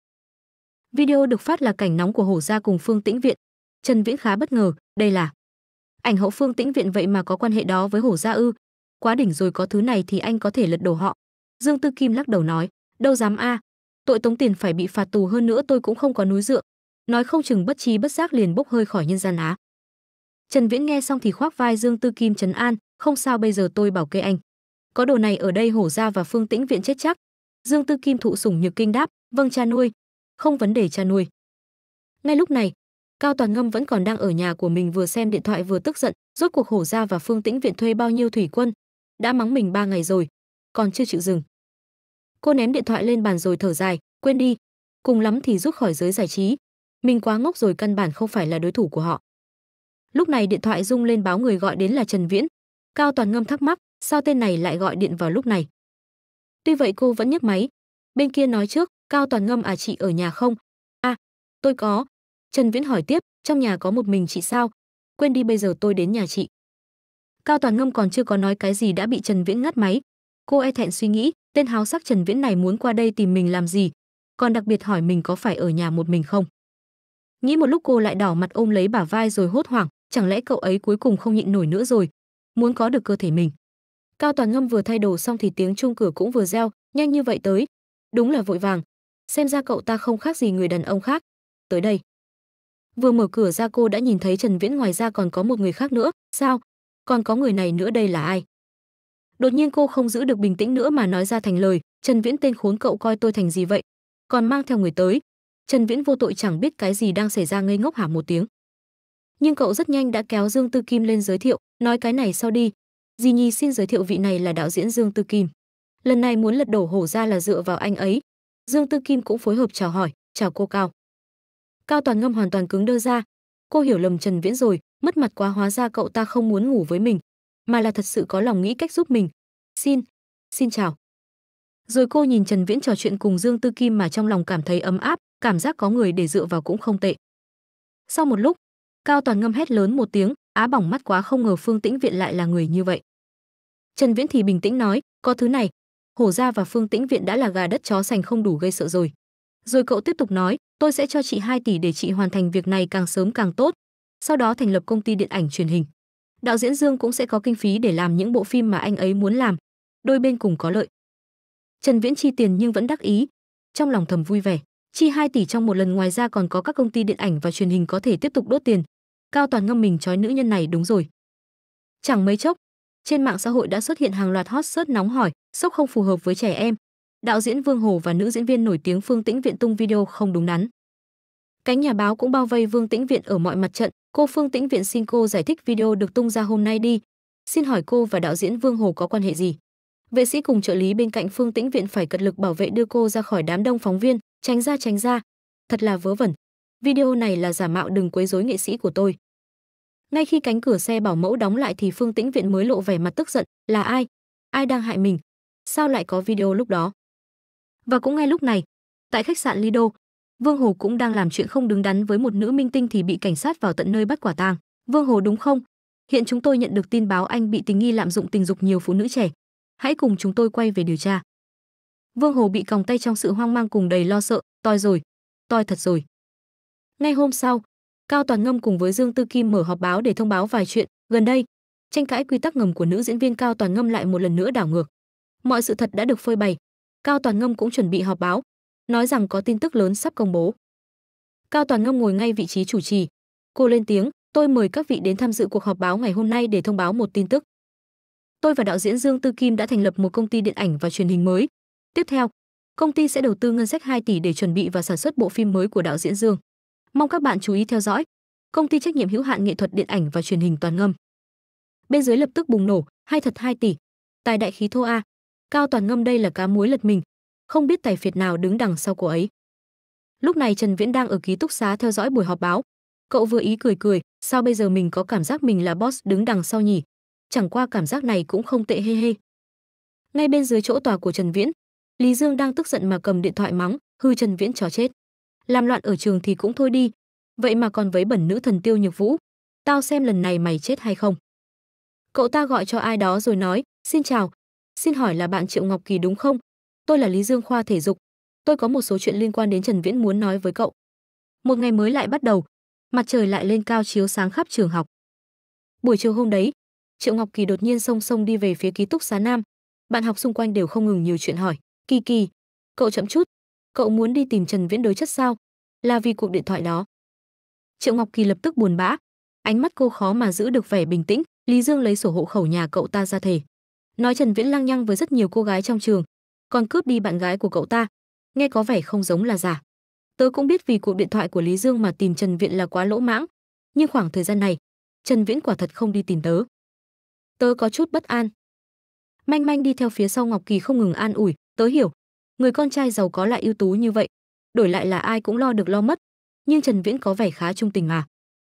Video được phát là cảnh nóng của Hồ Gia cùng Phương Tĩnh Viện. Trần Viễn khá bất ngờ, đây là ảnh hậu Phương Tĩnh Viện vậy mà có quan hệ đó với Hồ Gia ư? Quá đỉnh rồi có thứ này thì anh có thể lật đổ họ. Dương Tư Kim lắc đầu nói, đâu dám a, à. tội tống tiền phải bị phạt tù hơn nữa tôi cũng không có núi dựa. Nói không chừng bất trí bất giác liền bốc hơi khỏi nhân gian á. Trần Viễn nghe xong thì khoác vai Dương Tư Kim trấn an, không sao bây giờ tôi bảo kê anh. Có đồ này ở đây hổ Gia và Phương Tĩnh viện chết chắc. Dương Tư Kim thụ sủng nhược kinh đáp, vâng cha nuôi, không vấn đề cha nuôi. Ngay lúc này, Cao Toàn Ngâm vẫn còn đang ở nhà của mình vừa xem điện thoại vừa tức giận, rốt cuộc hổ Gia và Phương Tĩnh viện thuê bao nhiêu thủy quân, đã mắng mình ba ngày rồi, còn chưa chịu dừng. Cô ném điện thoại lên bàn rồi thở dài, quên đi, cùng lắm thì rút khỏi giới giải trí. Mình quá ngốc rồi căn bản không phải là đối thủ của họ. Lúc này điện thoại rung lên báo người gọi đến là Trần Viễn. Cao Toàn Ngâm thắc mắc, sao tên này lại gọi điện vào lúc này? Tuy vậy cô vẫn nhấc máy. Bên kia nói trước, Cao Toàn Ngâm à chị ở nhà không? À, tôi có. Trần Viễn hỏi tiếp, trong nhà có một mình chị sao? Quên đi bây giờ tôi đến nhà chị. Cao Toàn Ngâm còn chưa có nói cái gì đã bị Trần Viễn ngắt máy. Cô e thẹn suy nghĩ, tên háo sắc Trần Viễn này muốn qua đây tìm mình làm gì, còn đặc biệt hỏi mình có phải ở nhà một mình không. Nghĩ một lúc cô lại đỏ mặt ôm lấy bả vai rồi hốt hoảng, chẳng lẽ cậu ấy cuối cùng không nhịn nổi nữa rồi, muốn có được cơ thể mình. Cao Toàn Ngâm vừa thay đồ xong thì tiếng chuông cửa cũng vừa reo, nhanh như vậy tới. Đúng là vội vàng, xem ra cậu ta không khác gì người đàn ông khác. Tới đây. Vừa mở cửa ra cô đã nhìn thấy Trần Viễn ngoài ra còn có một người khác nữa, sao? Còn có người này nữa đây là ai? Đột nhiên cô không giữ được bình tĩnh nữa mà nói ra thành lời, Trần Viễn tên khốn cậu coi tôi thành gì vậy? Còn mang theo người tới. Trần Viễn vô tội chẳng biết cái gì đang xảy ra ngây ngốc hả một tiếng nhưng cậu rất nhanh đã kéo Dương Tư Kim lên giới thiệu, nói cái này sau đi. Di Nhi xin giới thiệu vị này là đạo diễn Dương Tư Kim. Lần này muốn lật đổ hổ ra là dựa vào anh ấy. Dương Tư Kim cũng phối hợp chào hỏi, chào cô Cao. Cao Toàn Ngâm hoàn toàn cứng đơ ra. Cô hiểu lầm Trần Viễn rồi, mất mặt quá hóa ra cậu ta không muốn ngủ với mình, mà là thật sự có lòng nghĩ cách giúp mình. Xin, xin chào. Rồi cô nhìn Trần Viễn trò chuyện cùng Dương Tư Kim mà trong lòng cảm thấy ấm áp, cảm giác có người để dựa vào cũng không tệ. Sau một lúc, cao toàn ngâm hét lớn một tiếng á bỏng mắt quá không ngờ phương tĩnh viện lại là người như vậy trần viễn thì bình tĩnh nói có thứ này hổ gia và phương tĩnh viện đã là gà đất chó sành không đủ gây sợ rồi rồi cậu tiếp tục nói tôi sẽ cho chị 2 tỷ để chị hoàn thành việc này càng sớm càng tốt sau đó thành lập công ty điện ảnh truyền hình đạo diễn dương cũng sẽ có kinh phí để làm những bộ phim mà anh ấy muốn làm đôi bên cùng có lợi trần viễn chi tiền nhưng vẫn đắc ý trong lòng thầm vui vẻ chi 2 tỷ trong một lần ngoài ra còn có các công ty điện ảnh và truyền hình có thể tiếp tục đốt tiền Cao Toàn ngâm mình trói nữ nhân này đúng rồi. Chẳng mấy chốc, trên mạng xã hội đã xuất hiện hàng loạt hot search nóng hỏi, sốc không phù hợp với trẻ em. Đạo diễn Vương Hồ và nữ diễn viên nổi tiếng Phương Tĩnh Viện tung video không đúng đắn. Cánh nhà báo cũng bao vây Vương Tĩnh Viện ở mọi mặt trận, cô Phương Tĩnh Viện xin cô giải thích video được tung ra hôm nay đi. Xin hỏi cô và đạo diễn Vương Hồ có quan hệ gì? Vệ sĩ cùng trợ lý bên cạnh Phương Tĩnh Viện phải cật lực bảo vệ đưa cô ra khỏi đám đông phóng viên, tránh ra tránh ra. Thật là vớ vẩn video này là giả mạo đừng quấy rối nghệ sĩ của tôi. Ngay khi cánh cửa xe bảo mẫu đóng lại thì Phương Tĩnh Viện mới lộ vẻ mặt tức giận, là ai? Ai đang hại mình? Sao lại có video lúc đó? Và cũng ngay lúc này, tại khách sạn Lido, Vương Hồ cũng đang làm chuyện không đứng đắn với một nữ minh tinh thì bị cảnh sát vào tận nơi bắt quả tang. Vương Hồ đúng không? Hiện chúng tôi nhận được tin báo anh bị tình nghi lạm dụng tình dục nhiều phụ nữ trẻ. Hãy cùng chúng tôi quay về điều tra. Vương Hồ bị còng tay trong sự hoang mang cùng đầy lo sợ, toi rồi, toi thật rồi. Ngay hôm sau, Cao Toàn Ngâm cùng với Dương Tư Kim mở họp báo để thông báo vài chuyện, gần đây, tranh cãi quy tắc ngầm của nữ diễn viên Cao Toàn Ngâm lại một lần nữa đảo ngược. Mọi sự thật đã được phơi bày. Cao Toàn Ngâm cũng chuẩn bị họp báo, nói rằng có tin tức lớn sắp công bố. Cao Toàn Ngâm ngồi ngay vị trí chủ trì. Cô lên tiếng, tôi mời các vị đến tham dự cuộc họp báo ngày hôm nay để thông báo một tin tức. Tôi và đạo diễn Dương Tư Kim đã thành lập một công ty điện ảnh và truyền hình mới. Tiếp theo, công ty sẽ đầu tư ngân sách 2 tỷ để chuẩn bị và sản xuất bộ phim mới của đạo diễn Dương. Mong các bạn chú ý theo dõi. Công ty trách nhiệm hữu hạn nghệ thuật điện ảnh và truyền hình Toàn Ngâm. Bên dưới lập tức bùng nổ, hay thật 2 tỷ. Tài đại khí thô a. Cao Toàn Ngâm đây là cá muối lật mình, không biết tài phiệt nào đứng đằng sau cô ấy. Lúc này Trần Viễn đang ở ký túc xá theo dõi buổi họp báo. Cậu vừa ý cười cười, sao bây giờ mình có cảm giác mình là boss đứng đằng sau nhỉ? Chẳng qua cảm giác này cũng không tệ hê hê. Ngay bên dưới chỗ tòa của Trần Viễn, Lý Dương đang tức giận mà cầm điện thoại mắng, hư Trần Viễn chó chết làm loạn ở trường thì cũng thôi đi, vậy mà còn với bẩn nữ thần Tiêu Nhược Vũ, tao xem lần này mày chết hay không. Cậu ta gọi cho ai đó rồi nói, xin chào, xin hỏi là bạn Triệu Ngọc Kỳ đúng không? Tôi là Lý Dương khoa thể dục, tôi có một số chuyện liên quan đến Trần Viễn muốn nói với cậu. Một ngày mới lại bắt đầu, mặt trời lại lên cao chiếu sáng khắp trường học. Buổi chiều hôm đấy, Triệu Ngọc Kỳ đột nhiên song song đi về phía ký túc xá Nam. Bạn học xung quanh đều không ngừng nhiều chuyện hỏi, "Kỳ Kỳ, cậu chậm chút, cậu muốn đi tìm Trần Viễn đối chất sao? Là vì cuộc điện thoại đó. Triệu Ngọc Kỳ lập tức buồn bã, ánh mắt cô khó mà giữ được vẻ bình tĩnh, Lý Dương lấy sổ hộ khẩu nhà cậu ta ra thể. Nói Trần Viễn lăng nhăng với rất nhiều cô gái trong trường, còn cướp đi bạn gái của cậu ta, nghe có vẻ không giống là giả. Tớ cũng biết vì cuộc điện thoại của Lý Dương mà tìm Trần Viễn là quá lỗ mãng, nhưng khoảng thời gian này, Trần Viễn quả thật không đi tìm tớ. Tớ có chút bất an. Manh manh đi theo phía sau Ngọc Kỳ không ngừng an ủi, tớ hiểu, người con trai giàu có lại ưu tú như vậy đổi lại là ai cũng lo được lo mất nhưng trần viễn có vẻ khá trung tình mà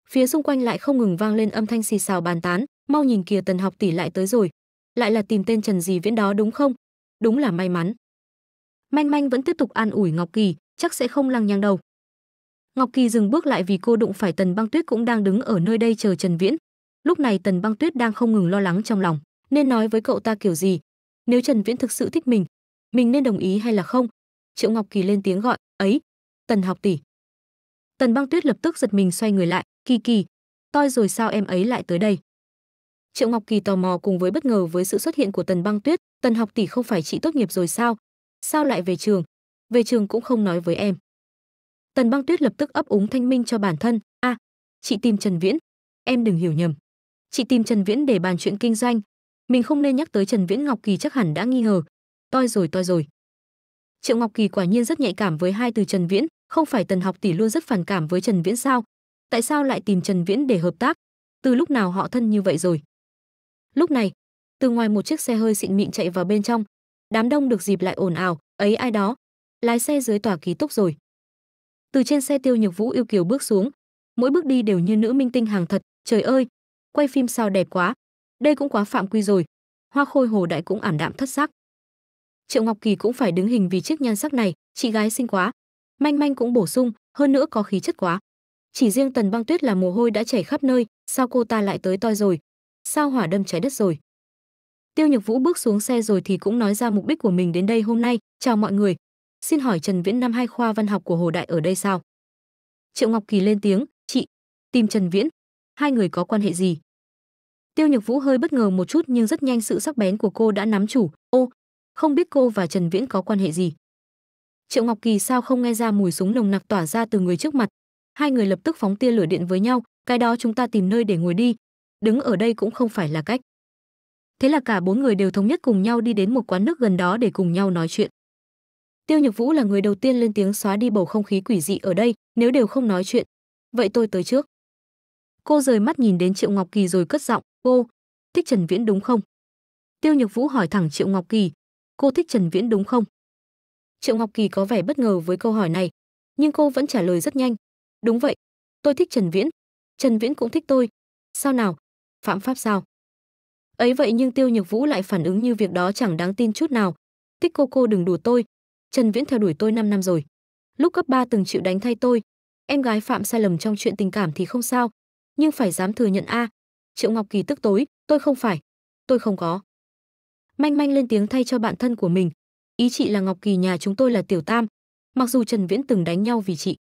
phía xung quanh lại không ngừng vang lên âm thanh xì xào bàn tán mau nhìn kìa tần học tỷ lại tới rồi lại là tìm tên trần gì viễn đó đúng không đúng là may mắn manh manh vẫn tiếp tục an ủi ngọc kỳ chắc sẽ không lăng nhăng đâu ngọc kỳ dừng bước lại vì cô đụng phải tần băng tuyết cũng đang đứng ở nơi đây chờ trần viễn lúc này tần băng tuyết đang không ngừng lo lắng trong lòng nên nói với cậu ta kiểu gì nếu trần viễn thực sự thích mình mình nên đồng ý hay là không triệu ngọc kỳ lên tiếng gọi ấy tần học tỷ tần băng tuyết lập tức giật mình xoay người lại kỳ kỳ toi rồi sao em ấy lại tới đây triệu ngọc kỳ tò mò cùng với bất ngờ với sự xuất hiện của tần băng tuyết tần học tỷ không phải chị tốt nghiệp rồi sao sao lại về trường về trường cũng không nói với em tần băng tuyết lập tức ấp úng thanh minh cho bản thân a à, chị tìm trần viễn em đừng hiểu nhầm chị tìm trần viễn để bàn chuyện kinh doanh mình không nên nhắc tới trần viễn ngọc kỳ chắc hẳn đã nghi ngờ toi rồi toi rồi triệu ngọc kỳ quả nhiên rất nhạy cảm với hai từ trần viễn không phải tần học tỷ luôn rất phản cảm với trần viễn sao tại sao lại tìm trần viễn để hợp tác từ lúc nào họ thân như vậy rồi lúc này từ ngoài một chiếc xe hơi xịn mịn chạy vào bên trong đám đông được dịp lại ồn ào ấy ai đó lái xe dưới tòa ký túc rồi từ trên xe tiêu nhược vũ yêu kiều bước xuống mỗi bước đi đều như nữ minh tinh hàng thật trời ơi quay phim sao đẹp quá đây cũng quá phạm quy rồi hoa khôi hồ đại cũng ảm đạm thất sắc triệu ngọc kỳ cũng phải đứng hình vì chiếc nhan sắc này chị gái xinh quá manh manh cũng bổ sung hơn nữa có khí chất quá chỉ riêng tần băng tuyết là mồ hôi đã chảy khắp nơi sao cô ta lại tới toi rồi sao hỏa đâm trái đất rồi tiêu nhược vũ bước xuống xe rồi thì cũng nói ra mục đích của mình đến đây hôm nay chào mọi người xin hỏi trần viễn năm hai khoa văn học của hồ đại ở đây sao triệu ngọc kỳ lên tiếng chị tìm trần viễn hai người có quan hệ gì tiêu nhược vũ hơi bất ngờ một chút nhưng rất nhanh sự sắc bén của cô đã nắm chủ ô không biết cô và Trần Viễn có quan hệ gì. Triệu Ngọc Kỳ sao không nghe ra mùi súng nồng nặc tỏa ra từ người trước mặt. Hai người lập tức phóng tia lửa điện với nhau, cái đó chúng ta tìm nơi để ngồi đi, đứng ở đây cũng không phải là cách. Thế là cả bốn người đều thống nhất cùng nhau đi đến một quán nước gần đó để cùng nhau nói chuyện. Tiêu Nhược Vũ là người đầu tiên lên tiếng xóa đi bầu không khí quỷ dị ở đây, nếu đều không nói chuyện. Vậy tôi tới trước. Cô rời mắt nhìn đến Triệu Ngọc Kỳ rồi cất giọng, cô, thích Trần Viễn đúng không? Tiêu Nhược Vũ hỏi thẳng Triệu Ngọc Kỳ, cô thích Trần Viễn đúng không? Triệu Ngọc Kỳ có vẻ bất ngờ với câu hỏi này, nhưng cô vẫn trả lời rất nhanh. Đúng vậy, tôi thích Trần Viễn. Trần Viễn cũng thích tôi. Sao nào? Phạm pháp sao? Ấy vậy nhưng Tiêu Nhược Vũ lại phản ứng như việc đó chẳng đáng tin chút nào. Tích cô cô đừng đùa tôi. Trần Viễn theo đuổi tôi 5 năm rồi. Lúc cấp 3 từng chịu đánh thay tôi. Em gái phạm sai lầm trong chuyện tình cảm thì không sao. Nhưng phải dám thừa nhận a à. Triệu Ngọc Kỳ tức tối. Tôi không phải. Tôi không có manh manh lên tiếng thay cho bạn thân của mình ý chị là ngọc kỳ nhà chúng tôi là tiểu tam mặc dù trần viễn từng đánh nhau vì chị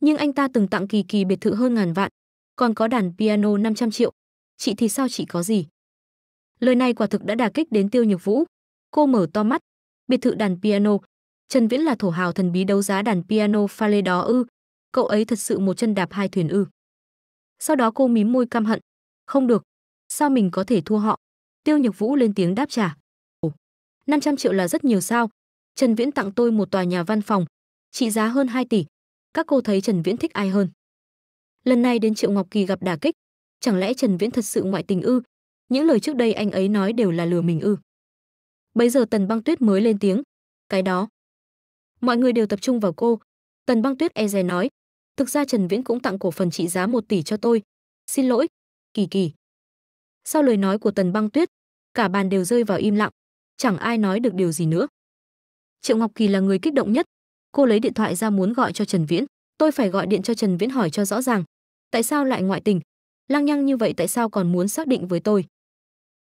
nhưng anh ta từng tặng kỳ kỳ biệt thự hơn ngàn vạn còn có đàn piano 500 triệu chị thì sao chị có gì lời này quả thực đã đà kích đến tiêu nhược vũ cô mở to mắt biệt thự đàn piano trần viễn là thổ hào thần bí đấu giá đàn piano pha lê đó ư cậu ấy thật sự một chân đạp hai thuyền ư sau đó cô mím môi căm hận không được sao mình có thể thua họ tiêu nhược vũ lên tiếng đáp trả 500 triệu là rất nhiều sao. Trần Viễn tặng tôi một tòa nhà văn phòng, trị giá hơn 2 tỷ. Các cô thấy Trần Viễn thích ai hơn? Lần này đến Triệu Ngọc Kỳ gặp đả kích, chẳng lẽ Trần Viễn thật sự ngoại tình ư? Những lời trước đây anh ấy nói đều là lừa mình ư? Bây giờ Tần Băng Tuyết mới lên tiếng, cái đó. Mọi người đều tập trung vào cô, Tần Băng Tuyết e dè nói, thực ra Trần Viễn cũng tặng cổ phần trị giá 1 tỷ cho tôi. Xin lỗi, Kỳ Kỳ. Sau lời nói của Tần Băng Tuyết, cả bàn đều rơi vào im lặng chẳng ai nói được điều gì nữa. Triệu Ngọc Kỳ là người kích động nhất, cô lấy điện thoại ra muốn gọi cho Trần Viễn, tôi phải gọi điện cho Trần Viễn hỏi cho rõ ràng, tại sao lại ngoại tình, lăng nhăng như vậy tại sao còn muốn xác định với tôi.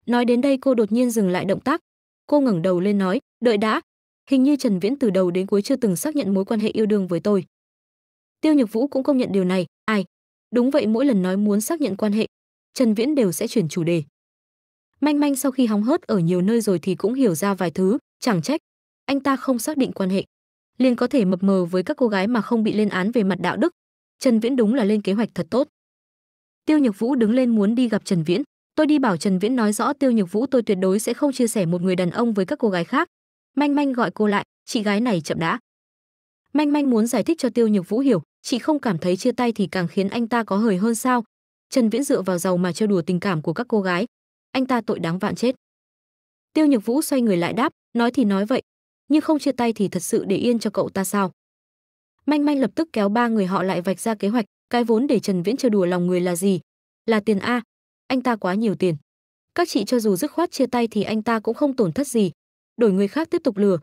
Nói đến đây cô đột nhiên dừng lại động tác, cô ngẩng đầu lên nói, đợi đã, hình như Trần Viễn từ đầu đến cuối chưa từng xác nhận mối quan hệ yêu đương với tôi. Tiêu Nhược Vũ cũng công nhận điều này, ai? Đúng vậy mỗi lần nói muốn xác nhận quan hệ, Trần Viễn đều sẽ chuyển chủ đề. Manh manh sau khi hóng hớt ở nhiều nơi rồi thì cũng hiểu ra vài thứ, chẳng trách. Anh ta không xác định quan hệ. Liền có thể mập mờ với các cô gái mà không bị lên án về mặt đạo đức. Trần Viễn đúng là lên kế hoạch thật tốt. Tiêu Nhược Vũ đứng lên muốn đi gặp Trần Viễn. Tôi đi bảo Trần Viễn nói rõ Tiêu Nhược Vũ tôi tuyệt đối sẽ không chia sẻ một người đàn ông với các cô gái khác. Manh manh gọi cô lại, chị gái này chậm đã. Manh manh muốn giải thích cho Tiêu Nhược Vũ hiểu, chị không cảm thấy chia tay thì càng khiến anh ta có hời hơn sao? Trần Viễn dựa vào giàu mà chơi đùa tình cảm của các cô gái, anh ta tội đáng vạn chết tiêu nhược vũ xoay người lại đáp nói thì nói vậy nhưng không chia tay thì thật sự để yên cho cậu ta sao manh manh lập tức kéo ba người họ lại vạch ra kế hoạch cái vốn để trần viễn chơi đùa lòng người là gì là tiền a anh ta quá nhiều tiền các chị cho dù dứt khoát chia tay thì anh ta cũng không tổn thất gì đổi người khác tiếp tục lừa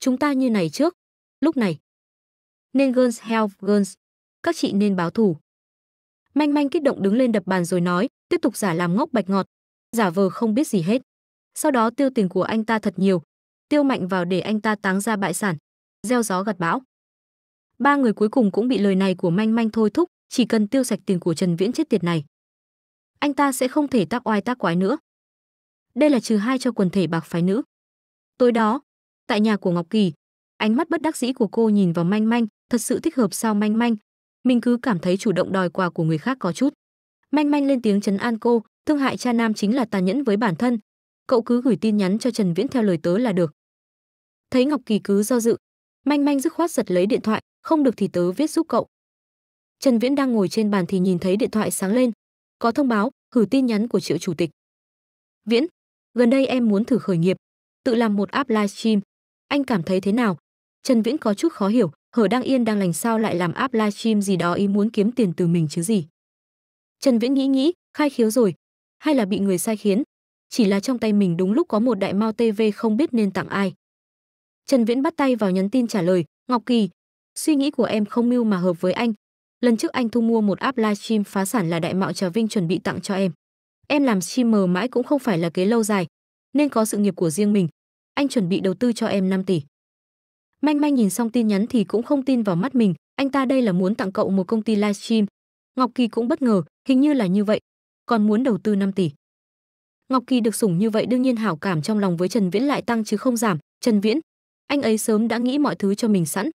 chúng ta như này trước lúc này nên girls help girls các chị nên báo thủ manh manh kích động đứng lên đập bàn rồi nói tiếp tục giả làm ngốc bạch ngọt giả vờ không biết gì hết. Sau đó tiêu tiền của anh ta thật nhiều, tiêu mạnh vào để anh ta táng ra bại sản, gieo gió gặt bão. Ba người cuối cùng cũng bị lời này của Manh Manh thôi thúc, chỉ cần tiêu sạch tiền của Trần Viễn chết tiệt này. Anh ta sẽ không thể tác oai tác quái nữa. Đây là trừ hai cho quần thể bạc phái nữ. Tối đó, tại nhà của Ngọc Kỳ, ánh mắt bất đắc dĩ của cô nhìn vào Manh Manh, thật sự thích hợp sao Manh Manh. Mình cứ cảm thấy chủ động đòi quà của người khác có chút. Manh Manh lên tiếng chấn an cô, thương hại cha nam chính là tàn nhẫn với bản thân cậu cứ gửi tin nhắn cho trần viễn theo lời tớ là được thấy ngọc kỳ cứ do dự manh manh dứt khoát giật lấy điện thoại không được thì tớ viết giúp cậu trần viễn đang ngồi trên bàn thì nhìn thấy điện thoại sáng lên có thông báo gửi tin nhắn của triệu chủ tịch viễn gần đây em muốn thử khởi nghiệp tự làm một app livestream anh cảm thấy thế nào trần viễn có chút khó hiểu hở đang yên đang lành sao lại làm app livestream gì đó ý muốn kiếm tiền từ mình chứ gì trần viễn nghĩ nghĩ khai khiếu rồi hay là bị người sai khiến chỉ là trong tay mình đúng lúc có một đại mao tv không biết nên tặng ai trần viễn bắt tay vào nhắn tin trả lời ngọc kỳ suy nghĩ của em không mưu mà hợp với anh lần trước anh thu mua một app livestream phá sản là đại mạo trà vinh chuẩn bị tặng cho em em làm streamer mãi cũng không phải là kế lâu dài nên có sự nghiệp của riêng mình anh chuẩn bị đầu tư cho em 5 tỷ manh manh nhìn xong tin nhắn thì cũng không tin vào mắt mình anh ta đây là muốn tặng cậu một công ty livestream ngọc kỳ cũng bất ngờ hình như là như vậy còn muốn đầu tư 5 tỷ. Ngọc Kỳ được sủng như vậy đương nhiên hảo cảm trong lòng với Trần Viễn lại tăng chứ không giảm, Trần Viễn, anh ấy sớm đã nghĩ mọi thứ cho mình sẵn,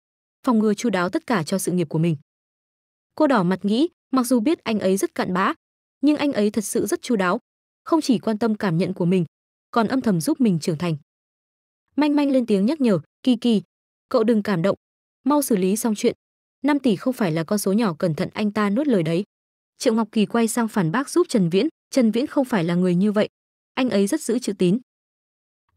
phòng ngừa chu đáo tất cả cho sự nghiệp của mình. Cô đỏ mặt nghĩ, mặc dù biết anh ấy rất cặn bã, nhưng anh ấy thật sự rất chu đáo, không chỉ quan tâm cảm nhận của mình, còn âm thầm giúp mình trưởng thành. Manh manh lên tiếng nhắc nhở, "Kỳ Kỳ, cậu đừng cảm động, mau xử lý xong chuyện, 5 tỷ không phải là con số nhỏ, cẩn thận anh ta nuốt lời đấy." triệu ngọc kỳ quay sang phản bác giúp trần viễn trần viễn không phải là người như vậy anh ấy rất giữ chữ tín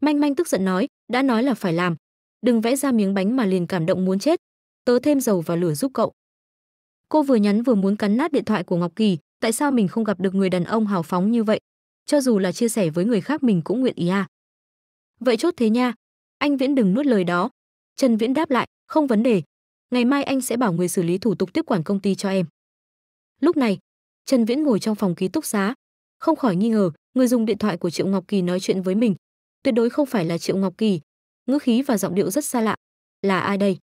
manh manh tức giận nói đã nói là phải làm đừng vẽ ra miếng bánh mà liền cảm động muốn chết tớ thêm dầu vào lửa giúp cậu cô vừa nhắn vừa muốn cắn nát điện thoại của ngọc kỳ tại sao mình không gặp được người đàn ông hào phóng như vậy cho dù là chia sẻ với người khác mình cũng nguyện ý à vậy chốt thế nha anh viễn đừng nuốt lời đó trần viễn đáp lại không vấn đề ngày mai anh sẽ bảo người xử lý thủ tục tiếp quản công ty cho em lúc này Trần Viễn ngồi trong phòng ký túc xá, không khỏi nghi ngờ, người dùng điện thoại của Triệu Ngọc Kỳ nói chuyện với mình, tuyệt đối không phải là Triệu Ngọc Kỳ, ngữ khí và giọng điệu rất xa lạ. Là ai đây?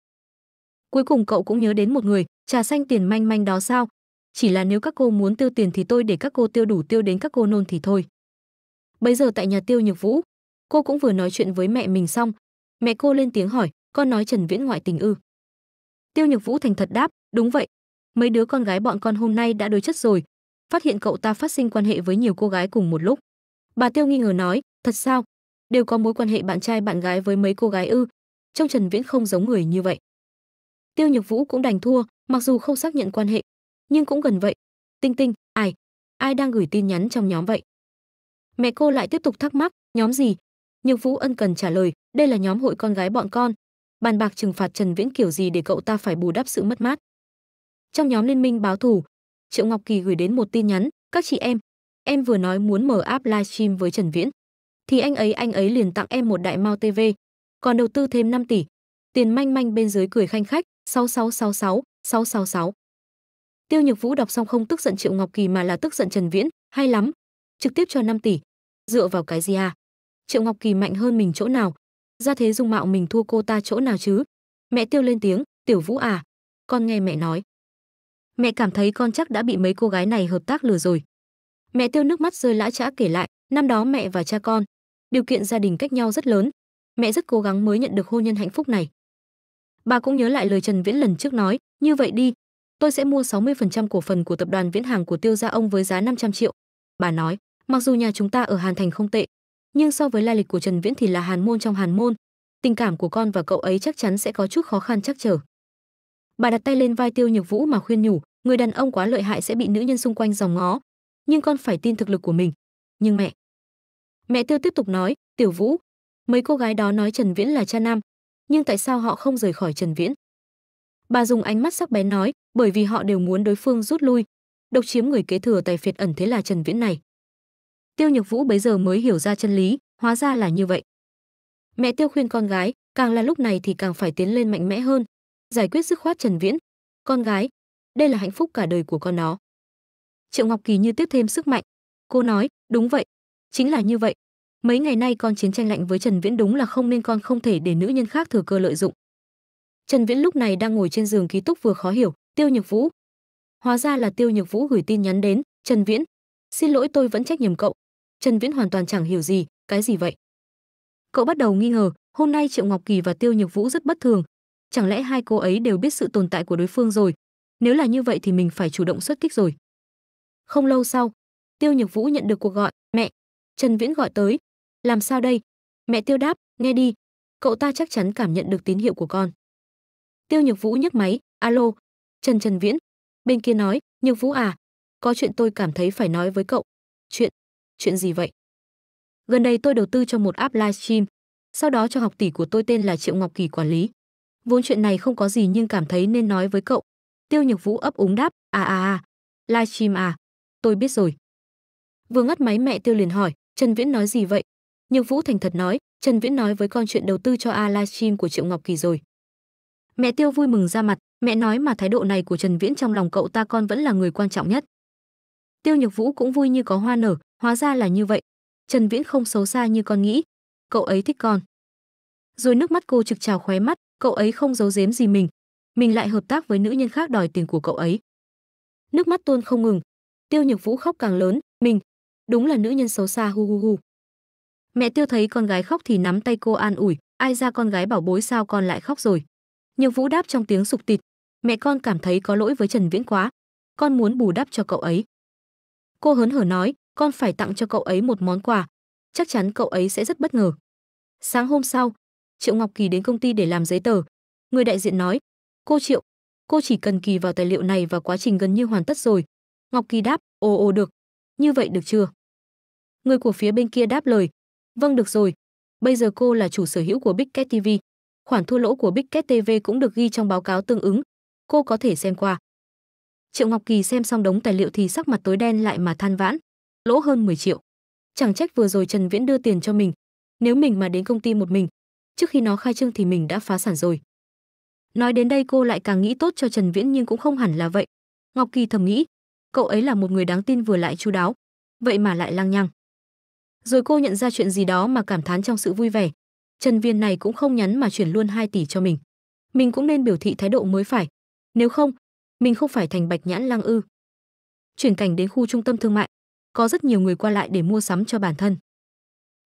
Cuối cùng cậu cũng nhớ đến một người, trà xanh tiền manh manh đó sao? Chỉ là nếu các cô muốn tiêu tiền thì tôi để các cô tiêu đủ tiêu đến các cô nôn thì thôi. Bây giờ tại nhà Tiêu Nhược Vũ, cô cũng vừa nói chuyện với mẹ mình xong, mẹ cô lên tiếng hỏi, con nói Trần Viễn ngoại tình ư? Tiêu Nhược Vũ thành thật đáp, đúng vậy. Mấy đứa con gái bọn con hôm nay đã đối chất rồi, phát hiện cậu ta phát sinh quan hệ với nhiều cô gái cùng một lúc. Bà Tiêu nghi ngờ nói, thật sao? Đều có mối quan hệ bạn trai bạn gái với mấy cô gái ư? Trong Trần Viễn không giống người như vậy. Tiêu Nhược Vũ cũng đành thua, mặc dù không xác nhận quan hệ, nhưng cũng gần vậy. Tinh Tinh, ai? Ai đang gửi tin nhắn trong nhóm vậy? Mẹ cô lại tiếp tục thắc mắc, nhóm gì? Nhược Vũ ân cần trả lời, đây là nhóm hội con gái bọn con. Bàn bạc trừng phạt Trần Viễn kiểu gì để cậu ta phải bù đắp sự mất mát. Trong nhóm liên minh báo thù, Triệu Ngọc Kỳ gửi đến một tin nhắn, "Các chị em, em vừa nói muốn mở app livestream với Trần Viễn, thì anh ấy anh ấy liền tặng em một đại mao TV, còn đầu tư thêm 5 tỷ." Tiền manh manh bên dưới cười khanh khách, "6666, 666." Tiêu Nhược Vũ đọc xong không tức giận Triệu Ngọc Kỳ mà là tức giận Trần Viễn, "Hay lắm, trực tiếp cho 5 tỷ. Dựa vào cái gì à? Triệu Ngọc Kỳ mạnh hơn mình chỗ nào? Ra thế dung mạo mình thua cô ta chỗ nào chứ?" Mẹ Tiêu lên tiếng, "Tiểu Vũ à, con nghe mẹ nói, mẹ cảm thấy con chắc đã bị mấy cô gái này hợp tác lừa rồi mẹ tiêu nước mắt rơi lã chã kể lại năm đó mẹ và cha con điều kiện gia đình cách nhau rất lớn mẹ rất cố gắng mới nhận được hôn nhân hạnh phúc này bà cũng nhớ lại lời trần viễn lần trước nói như vậy đi tôi sẽ mua 60% cổ phần của tập đoàn viễn hàng của tiêu gia ông với giá 500 triệu bà nói mặc dù nhà chúng ta ở hàn thành không tệ nhưng so với lai lịch của trần viễn thì là hàn môn trong hàn môn tình cảm của con và cậu ấy chắc chắn sẽ có chút khó khăn chắc trở bà đặt tay lên vai tiêu nhược vũ mà khuyên nhủ người đàn ông quá lợi hại sẽ bị nữ nhân xung quanh dòng ngó nhưng con phải tin thực lực của mình nhưng mẹ mẹ tiêu tiếp tục nói tiểu vũ mấy cô gái đó nói trần viễn là cha nam nhưng tại sao họ không rời khỏi trần viễn bà dùng ánh mắt sắc bén nói bởi vì họ đều muốn đối phương rút lui độc chiếm người kế thừa tài phiệt ẩn thế là trần viễn này tiêu nhược vũ bấy giờ mới hiểu ra chân lý hóa ra là như vậy mẹ tiêu khuyên con gái càng là lúc này thì càng phải tiến lên mạnh mẽ hơn giải quyết dứt khoát Trần Viễn. Con gái, đây là hạnh phúc cả đời của con nó. Triệu Ngọc Kỳ như tiếp thêm sức mạnh. Cô nói, đúng vậy, chính là như vậy. Mấy ngày nay con chiến tranh lạnh với Trần Viễn đúng là không nên con không thể để nữ nhân khác thừa cơ lợi dụng. Trần Viễn lúc này đang ngồi trên giường ký túc vừa khó hiểu, Tiêu Nhược Vũ. Hóa ra là Tiêu Nhược Vũ gửi tin nhắn đến, Trần Viễn, xin lỗi tôi vẫn trách nhầm cậu. Trần Viễn hoàn toàn chẳng hiểu gì, cái gì vậy? Cậu bắt đầu nghi ngờ, hôm nay Triệu Ngọc Kỳ và Tiêu Nhược Vũ rất bất thường, chẳng lẽ hai cô ấy đều biết sự tồn tại của đối phương rồi nếu là như vậy thì mình phải chủ động xuất kích rồi không lâu sau tiêu nhược vũ nhận được cuộc gọi mẹ trần viễn gọi tới làm sao đây mẹ tiêu đáp nghe đi cậu ta chắc chắn cảm nhận được tín hiệu của con tiêu nhược vũ nhấc máy alo trần trần viễn bên kia nói nhược vũ à có chuyện tôi cảm thấy phải nói với cậu chuyện chuyện gì vậy gần đây tôi đầu tư cho một app livestream sau đó cho học tỷ của tôi tên là triệu ngọc kỳ quản lý Vốn chuyện này không có gì nhưng cảm thấy nên nói với cậu. Tiêu Nhược Vũ ấp úng đáp, "À à à, livestream à, tôi biết rồi." Vừa ngắt máy mẹ Tiêu liền hỏi, "Trần Viễn nói gì vậy?" Nhược Vũ thành thật nói, "Trần Viễn nói với con chuyện đầu tư cho A livestream của Triệu Ngọc Kỳ rồi." Mẹ Tiêu vui mừng ra mặt, mẹ nói mà thái độ này của Trần Viễn trong lòng cậu ta con vẫn là người quan trọng nhất. Tiêu Nhược Vũ cũng vui như có hoa nở, hóa ra là như vậy. Trần Viễn không xấu xa như con nghĩ, cậu ấy thích con. Rồi nước mắt cô trực trào khóe mắt, cậu ấy không giấu giếm gì mình mình lại hợp tác với nữ nhân khác đòi tiền của cậu ấy nước mắt tuôn không ngừng tiêu nhược vũ khóc càng lớn mình đúng là nữ nhân xấu xa hu hu hu mẹ tiêu thấy con gái khóc thì nắm tay cô an ủi ai ra con gái bảo bối sao con lại khóc rồi nhược vũ đáp trong tiếng sục tịt mẹ con cảm thấy có lỗi với trần viễn quá con muốn bù đắp cho cậu ấy cô hớn hở nói con phải tặng cho cậu ấy một món quà chắc chắn cậu ấy sẽ rất bất ngờ sáng hôm sau Triệu Ngọc Kỳ đến công ty để làm giấy tờ. Người đại diện nói, cô Triệu, cô chỉ cần kỳ vào tài liệu này và quá trình gần như hoàn tất rồi. Ngọc Kỳ đáp, ồ ồ được, như vậy được chưa? Người của phía bên kia đáp lời, vâng được rồi, bây giờ cô là chủ sở hữu của Big Cat TV. Khoản thua lỗ của Big Cat TV cũng được ghi trong báo cáo tương ứng, cô có thể xem qua. Triệu Ngọc Kỳ xem xong đống tài liệu thì sắc mặt tối đen lại mà than vãn, lỗ hơn 10 triệu. Chẳng trách vừa rồi Trần Viễn đưa tiền cho mình, nếu mình mà đến công ty một mình, trước khi nó khai trương thì mình đã phá sản rồi. Nói đến đây cô lại càng nghĩ tốt cho Trần Viễn nhưng cũng không hẳn là vậy. Ngọc Kỳ thầm nghĩ, cậu ấy là một người đáng tin vừa lại chu đáo, vậy mà lại lang nhăng. Rồi cô nhận ra chuyện gì đó mà cảm thán trong sự vui vẻ. Trần Viên này cũng không nhắn mà chuyển luôn 2 tỷ cho mình. Mình cũng nên biểu thị thái độ mới phải, nếu không, mình không phải thành Bạch Nhãn lang ư? Chuyển cảnh đến khu trung tâm thương mại, có rất nhiều người qua lại để mua sắm cho bản thân.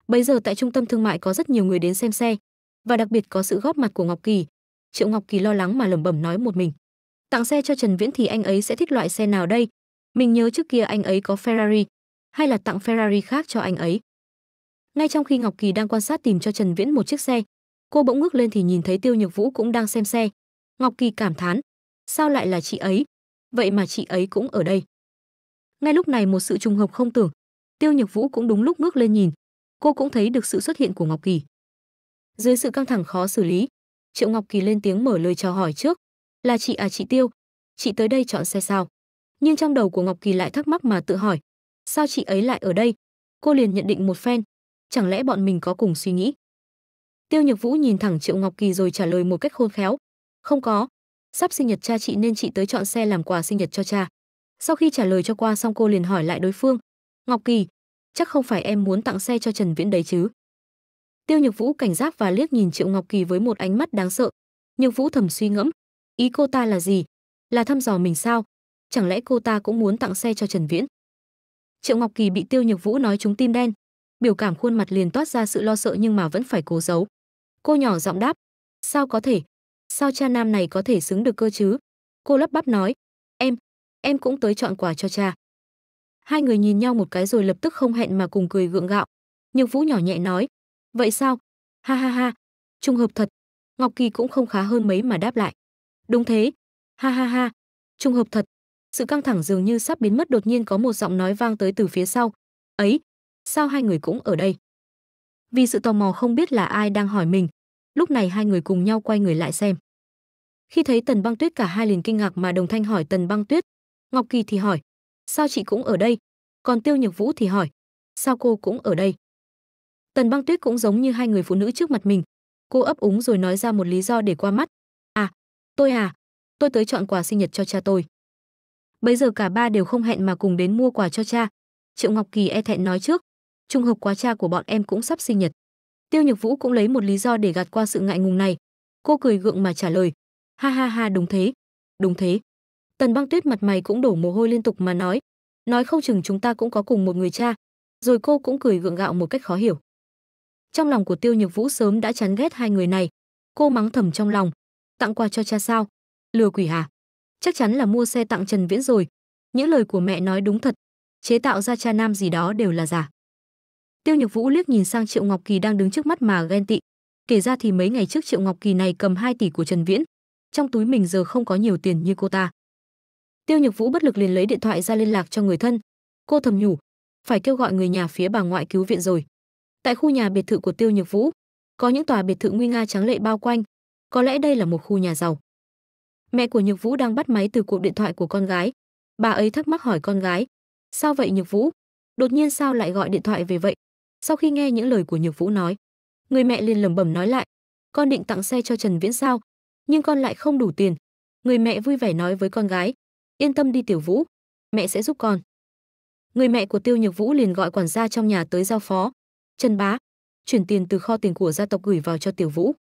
Bây giờ tại trung tâm thương mại có rất nhiều người đến xem xe, và đặc biệt có sự góp mặt của Ngọc Kỳ. Triệu Ngọc Kỳ lo lắng mà lẩm bẩm nói một mình. Tặng xe cho Trần Viễn thì anh ấy sẽ thích loại xe nào đây? Mình nhớ trước kia anh ấy có Ferrari, hay là tặng Ferrari khác cho anh ấy. Ngay trong khi Ngọc Kỳ đang quan sát tìm cho Trần Viễn một chiếc xe, cô bỗng ngước lên thì nhìn thấy Tiêu Nhược Vũ cũng đang xem xe. Ngọc Kỳ cảm thán, sao lại là chị ấy? Vậy mà chị ấy cũng ở đây. Ngay lúc này một sự trùng hợp không tưởng, Tiêu Nhược Vũ cũng đúng lúc ngước lên nhìn, cô cũng thấy được sự xuất hiện của Ngọc Kỳ. Dưới sự căng thẳng khó xử lý, Triệu Ngọc Kỳ lên tiếng mở lời chào hỏi trước, "Là chị à chị Tiêu, chị tới đây chọn xe sao?" Nhưng trong đầu của Ngọc Kỳ lại thắc mắc mà tự hỏi, sao chị ấy lại ở đây? Cô liền nhận định một phen, chẳng lẽ bọn mình có cùng suy nghĩ? Tiêu Nhược Vũ nhìn thẳng Triệu Ngọc Kỳ rồi trả lời một cách khôn khéo, "Không có, sắp sinh nhật cha chị nên chị tới chọn xe làm quà sinh nhật cho cha." Sau khi trả lời cho qua xong cô liền hỏi lại đối phương, "Ngọc Kỳ, chắc không phải em muốn tặng xe cho Trần Viễn đấy chứ?" Tiêu Nhược Vũ cảnh giác và liếc nhìn Triệu Ngọc Kỳ với một ánh mắt đáng sợ. Nhược Vũ thầm suy ngẫm, ý cô ta là gì? Là thăm dò mình sao? Chẳng lẽ cô ta cũng muốn tặng xe cho Trần Viễn? Triệu Ngọc Kỳ bị Tiêu Nhược Vũ nói trúng tim đen, biểu cảm khuôn mặt liền toát ra sự lo sợ nhưng mà vẫn phải cố giấu. Cô nhỏ giọng đáp, "Sao có thể? Sao cha nam này có thể xứng được cơ chứ?" Cô lắp bắp nói, "Em, em cũng tới chọn quà cho cha." Hai người nhìn nhau một cái rồi lập tức không hẹn mà cùng cười gượng gạo. Nhược Vũ nhỏ nhẹ nói, Vậy sao? Ha ha ha, trùng hợp thật. Ngọc Kỳ cũng không khá hơn mấy mà đáp lại. Đúng thế. Ha ha ha, trùng hợp thật. Sự căng thẳng dường như sắp biến mất đột nhiên có một giọng nói vang tới từ phía sau. Ấy, sao hai người cũng ở đây? Vì sự tò mò không biết là ai đang hỏi mình, lúc này hai người cùng nhau quay người lại xem. Khi thấy Tần Băng Tuyết cả hai liền kinh ngạc mà đồng thanh hỏi Tần Băng Tuyết, Ngọc Kỳ thì hỏi, sao chị cũng ở đây? Còn Tiêu Nhược Vũ thì hỏi, sao cô cũng ở đây? tần băng tuyết cũng giống như hai người phụ nữ trước mặt mình cô ấp úng rồi nói ra một lý do để qua mắt à tôi à tôi tới chọn quà sinh nhật cho cha tôi Bây giờ cả ba đều không hẹn mà cùng đến mua quà cho cha triệu ngọc kỳ e thẹn nói trước trùng hợp quá cha của bọn em cũng sắp sinh nhật tiêu nhược vũ cũng lấy một lý do để gạt qua sự ngại ngùng này cô cười gượng mà trả lời ha ha ha đúng thế đúng thế tần băng tuyết mặt mày cũng đổ mồ hôi liên tục mà nói nói không chừng chúng ta cũng có cùng một người cha rồi cô cũng cười gượng gạo một cách khó hiểu trong lòng của Tiêu Nhược Vũ sớm đã chán ghét hai người này. Cô mắng thầm trong lòng, tặng quà cho cha sao? Lừa quỷ hả? Chắc chắn là mua xe tặng Trần Viễn rồi. Những lời của mẹ nói đúng thật, chế tạo ra cha nam gì đó đều là giả. Tiêu Nhược Vũ liếc nhìn sang Triệu Ngọc Kỳ đang đứng trước mắt mà ghen tị. Kể ra thì mấy ngày trước Triệu Ngọc Kỳ này cầm 2 tỷ của Trần Viễn, trong túi mình giờ không có nhiều tiền như cô ta. Tiêu Nhược Vũ bất lực liền lấy điện thoại ra liên lạc cho người thân. Cô thầm nhủ, phải kêu gọi người nhà phía bà ngoại cứu viện rồi. Tại khu nhà biệt thự của Tiêu Nhược Vũ, có những tòa biệt thự nguy nga trắng lệ bao quanh, có lẽ đây là một khu nhà giàu. Mẹ của Nhược Vũ đang bắt máy từ cuộc điện thoại của con gái. Bà ấy thắc mắc hỏi con gái, "Sao vậy Nhược Vũ? Đột nhiên sao lại gọi điện thoại về vậy?" Sau khi nghe những lời của Nhược Vũ nói, người mẹ liền lẩm bẩm nói lại, "Con định tặng xe cho Trần Viễn sao, nhưng con lại không đủ tiền." Người mẹ vui vẻ nói với con gái, "Yên tâm đi Tiểu Vũ, mẹ sẽ giúp con." Người mẹ của Tiêu Nhược Vũ liền gọi quản gia trong nhà tới giao phó, Trần Bá, chuyển tiền từ kho tiền của gia tộc gửi vào cho Tiểu Vũ.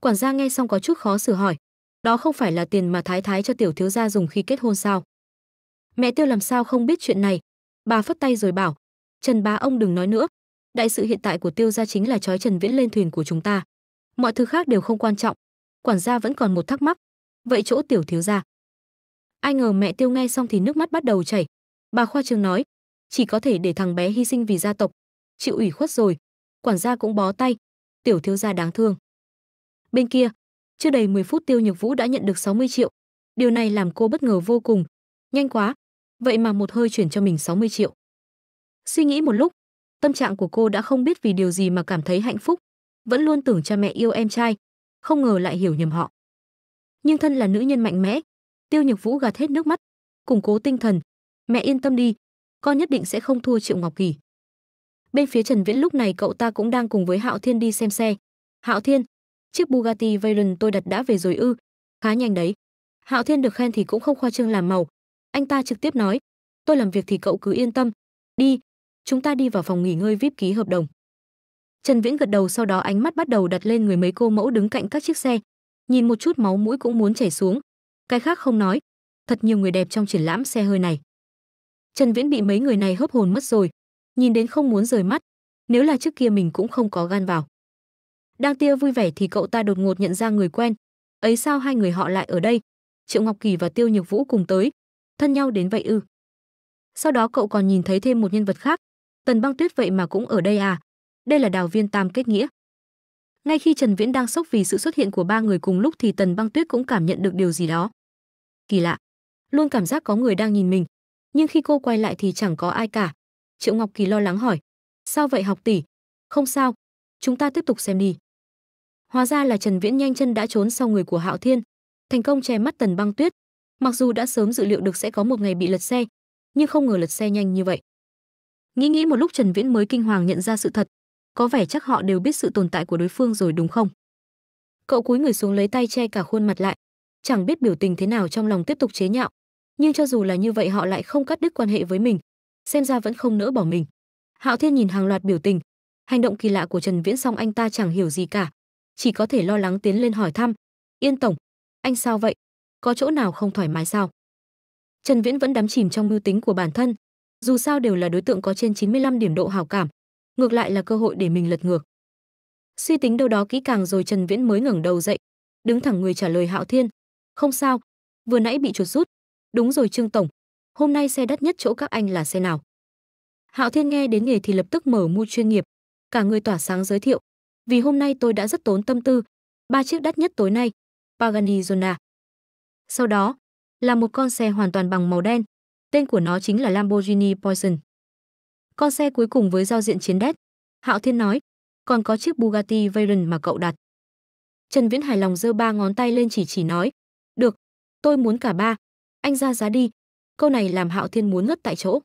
Quản gia nghe xong có chút khó xử hỏi, đó không phải là tiền mà thái thái cho tiểu thiếu gia dùng khi kết hôn sao? Mẹ Tiêu làm sao không biết chuyện này? Bà phất tay rồi bảo, Trần Bá ông đừng nói nữa, đại sự hiện tại của Tiêu gia chính là trói Trần Viễn lên thuyền của chúng ta. Mọi thứ khác đều không quan trọng. Quản gia vẫn còn một thắc mắc, vậy chỗ tiểu thiếu gia? Ai ngờ mẹ Tiêu nghe xong thì nước mắt bắt đầu chảy. Bà khoa trương nói, chỉ có thể để thằng bé hy sinh vì gia tộc, chịu ủy khuất rồi quản gia cũng bó tay tiểu thiếu gia đáng thương bên kia chưa đầy 10 phút tiêu nhược vũ đã nhận được 60 triệu điều này làm cô bất ngờ vô cùng nhanh quá vậy mà một hơi chuyển cho mình 60 triệu suy nghĩ một lúc tâm trạng của cô đã không biết vì điều gì mà cảm thấy hạnh phúc vẫn luôn tưởng cha mẹ yêu em trai không ngờ lại hiểu nhầm họ nhưng thân là nữ nhân mạnh mẽ tiêu nhược vũ gạt hết nước mắt củng cố tinh thần mẹ yên tâm đi con nhất định sẽ không thua triệu ngọc kỳ Bên phía Trần Viễn lúc này cậu ta cũng đang cùng với Hạo Thiên đi xem xe. Hạo Thiên, chiếc Bugatti Veyron tôi đặt đã về rồi ư? Khá nhanh đấy. Hạo Thiên được khen thì cũng không khoa trương làm màu. Anh ta trực tiếp nói, tôi làm việc thì cậu cứ yên tâm. Đi, chúng ta đi vào phòng nghỉ ngơi VIP ký hợp đồng. Trần Viễn gật đầu sau đó ánh mắt bắt đầu đặt lên người mấy cô mẫu đứng cạnh các chiếc xe. Nhìn một chút máu mũi cũng muốn chảy xuống. Cái khác không nói, thật nhiều người đẹp trong triển lãm xe hơi này. Trần Viễn bị mấy người này hớp hồn mất rồi, nhìn đến không muốn rời mắt nếu là trước kia mình cũng không có gan vào đang tia vui vẻ thì cậu ta đột ngột nhận ra người quen ấy sao hai người họ lại ở đây triệu ngọc kỳ và tiêu nhược vũ cùng tới thân nhau đến vậy ư sau đó cậu còn nhìn thấy thêm một nhân vật khác tần băng tuyết vậy mà cũng ở đây à đây là đào viên tam kết nghĩa ngay khi trần viễn đang sốc vì sự xuất hiện của ba người cùng lúc thì tần băng tuyết cũng cảm nhận được điều gì đó kỳ lạ luôn cảm giác có người đang nhìn mình nhưng khi cô quay lại thì chẳng có ai cả Triệu Ngọc Kỳ lo lắng hỏi. Sao vậy học tỷ? Không sao, chúng ta tiếp tục xem đi. Hóa ra là Trần Viễn nhanh chân đã trốn sau người của Hạo Thiên, thành công che mắt Tần Băng Tuyết. Mặc dù đã sớm dự liệu được sẽ có một ngày bị lật xe, nhưng không ngờ lật xe nhanh như vậy. Nghĩ nghĩ một lúc Trần Viễn mới kinh hoàng nhận ra sự thật, có vẻ chắc họ đều biết sự tồn tại của đối phương rồi đúng không? Cậu cúi người xuống lấy tay che cả khuôn mặt lại, chẳng biết biểu tình thế nào trong lòng tiếp tục chế nhạo, nhưng cho dù là như vậy họ lại không cắt đứt quan hệ với mình, xem ra vẫn không nỡ bỏ mình hạo thiên nhìn hàng loạt biểu tình hành động kỳ lạ của trần viễn xong anh ta chẳng hiểu gì cả chỉ có thể lo lắng tiến lên hỏi thăm yên tổng anh sao vậy có chỗ nào không thoải mái sao trần viễn vẫn đắm chìm trong mưu tính của bản thân dù sao đều là đối tượng có trên 95 điểm độ hảo cảm ngược lại là cơ hội để mình lật ngược suy tính đâu đó kỹ càng rồi trần viễn mới ngẩng đầu dậy đứng thẳng người trả lời hạo thiên không sao vừa nãy bị chuột rút đúng rồi trương tổng hôm nay xe đắt nhất chỗ các anh là xe nào? Hạo Thiên nghe đến nghề thì lập tức mở mưu chuyên nghiệp, cả người tỏa sáng giới thiệu. Vì hôm nay tôi đã rất tốn tâm tư, ba chiếc đắt nhất tối nay, Pagani Zona. Sau đó, là một con xe hoàn toàn bằng màu đen, tên của nó chính là Lamborghini Poison. Con xe cuối cùng với giao diện chiến đét, Hạo Thiên nói, còn có chiếc Bugatti Veyron mà cậu đặt. Trần Viễn hài lòng giơ ba ngón tay lên chỉ chỉ nói, được, tôi muốn cả ba, anh ra giá đi, câu này làm hạo thiên muốn ngất tại chỗ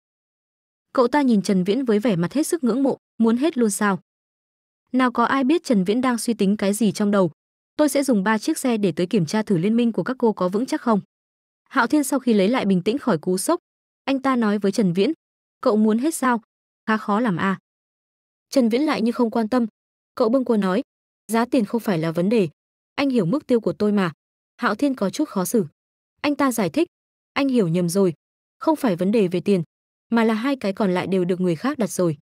cậu ta nhìn trần viễn với vẻ mặt hết sức ngưỡng mộ muốn hết luôn sao nào có ai biết trần viễn đang suy tính cái gì trong đầu tôi sẽ dùng ba chiếc xe để tới kiểm tra thử liên minh của các cô có vững chắc không hạo thiên sau khi lấy lại bình tĩnh khỏi cú sốc anh ta nói với trần viễn cậu muốn hết sao khá khó làm à trần viễn lại như không quan tâm cậu bưng cua nói giá tiền không phải là vấn đề anh hiểu mức tiêu của tôi mà hạo thiên có chút khó xử anh ta giải thích anh hiểu nhầm rồi không phải vấn đề về tiền, mà là hai cái còn lại đều được người khác đặt rồi.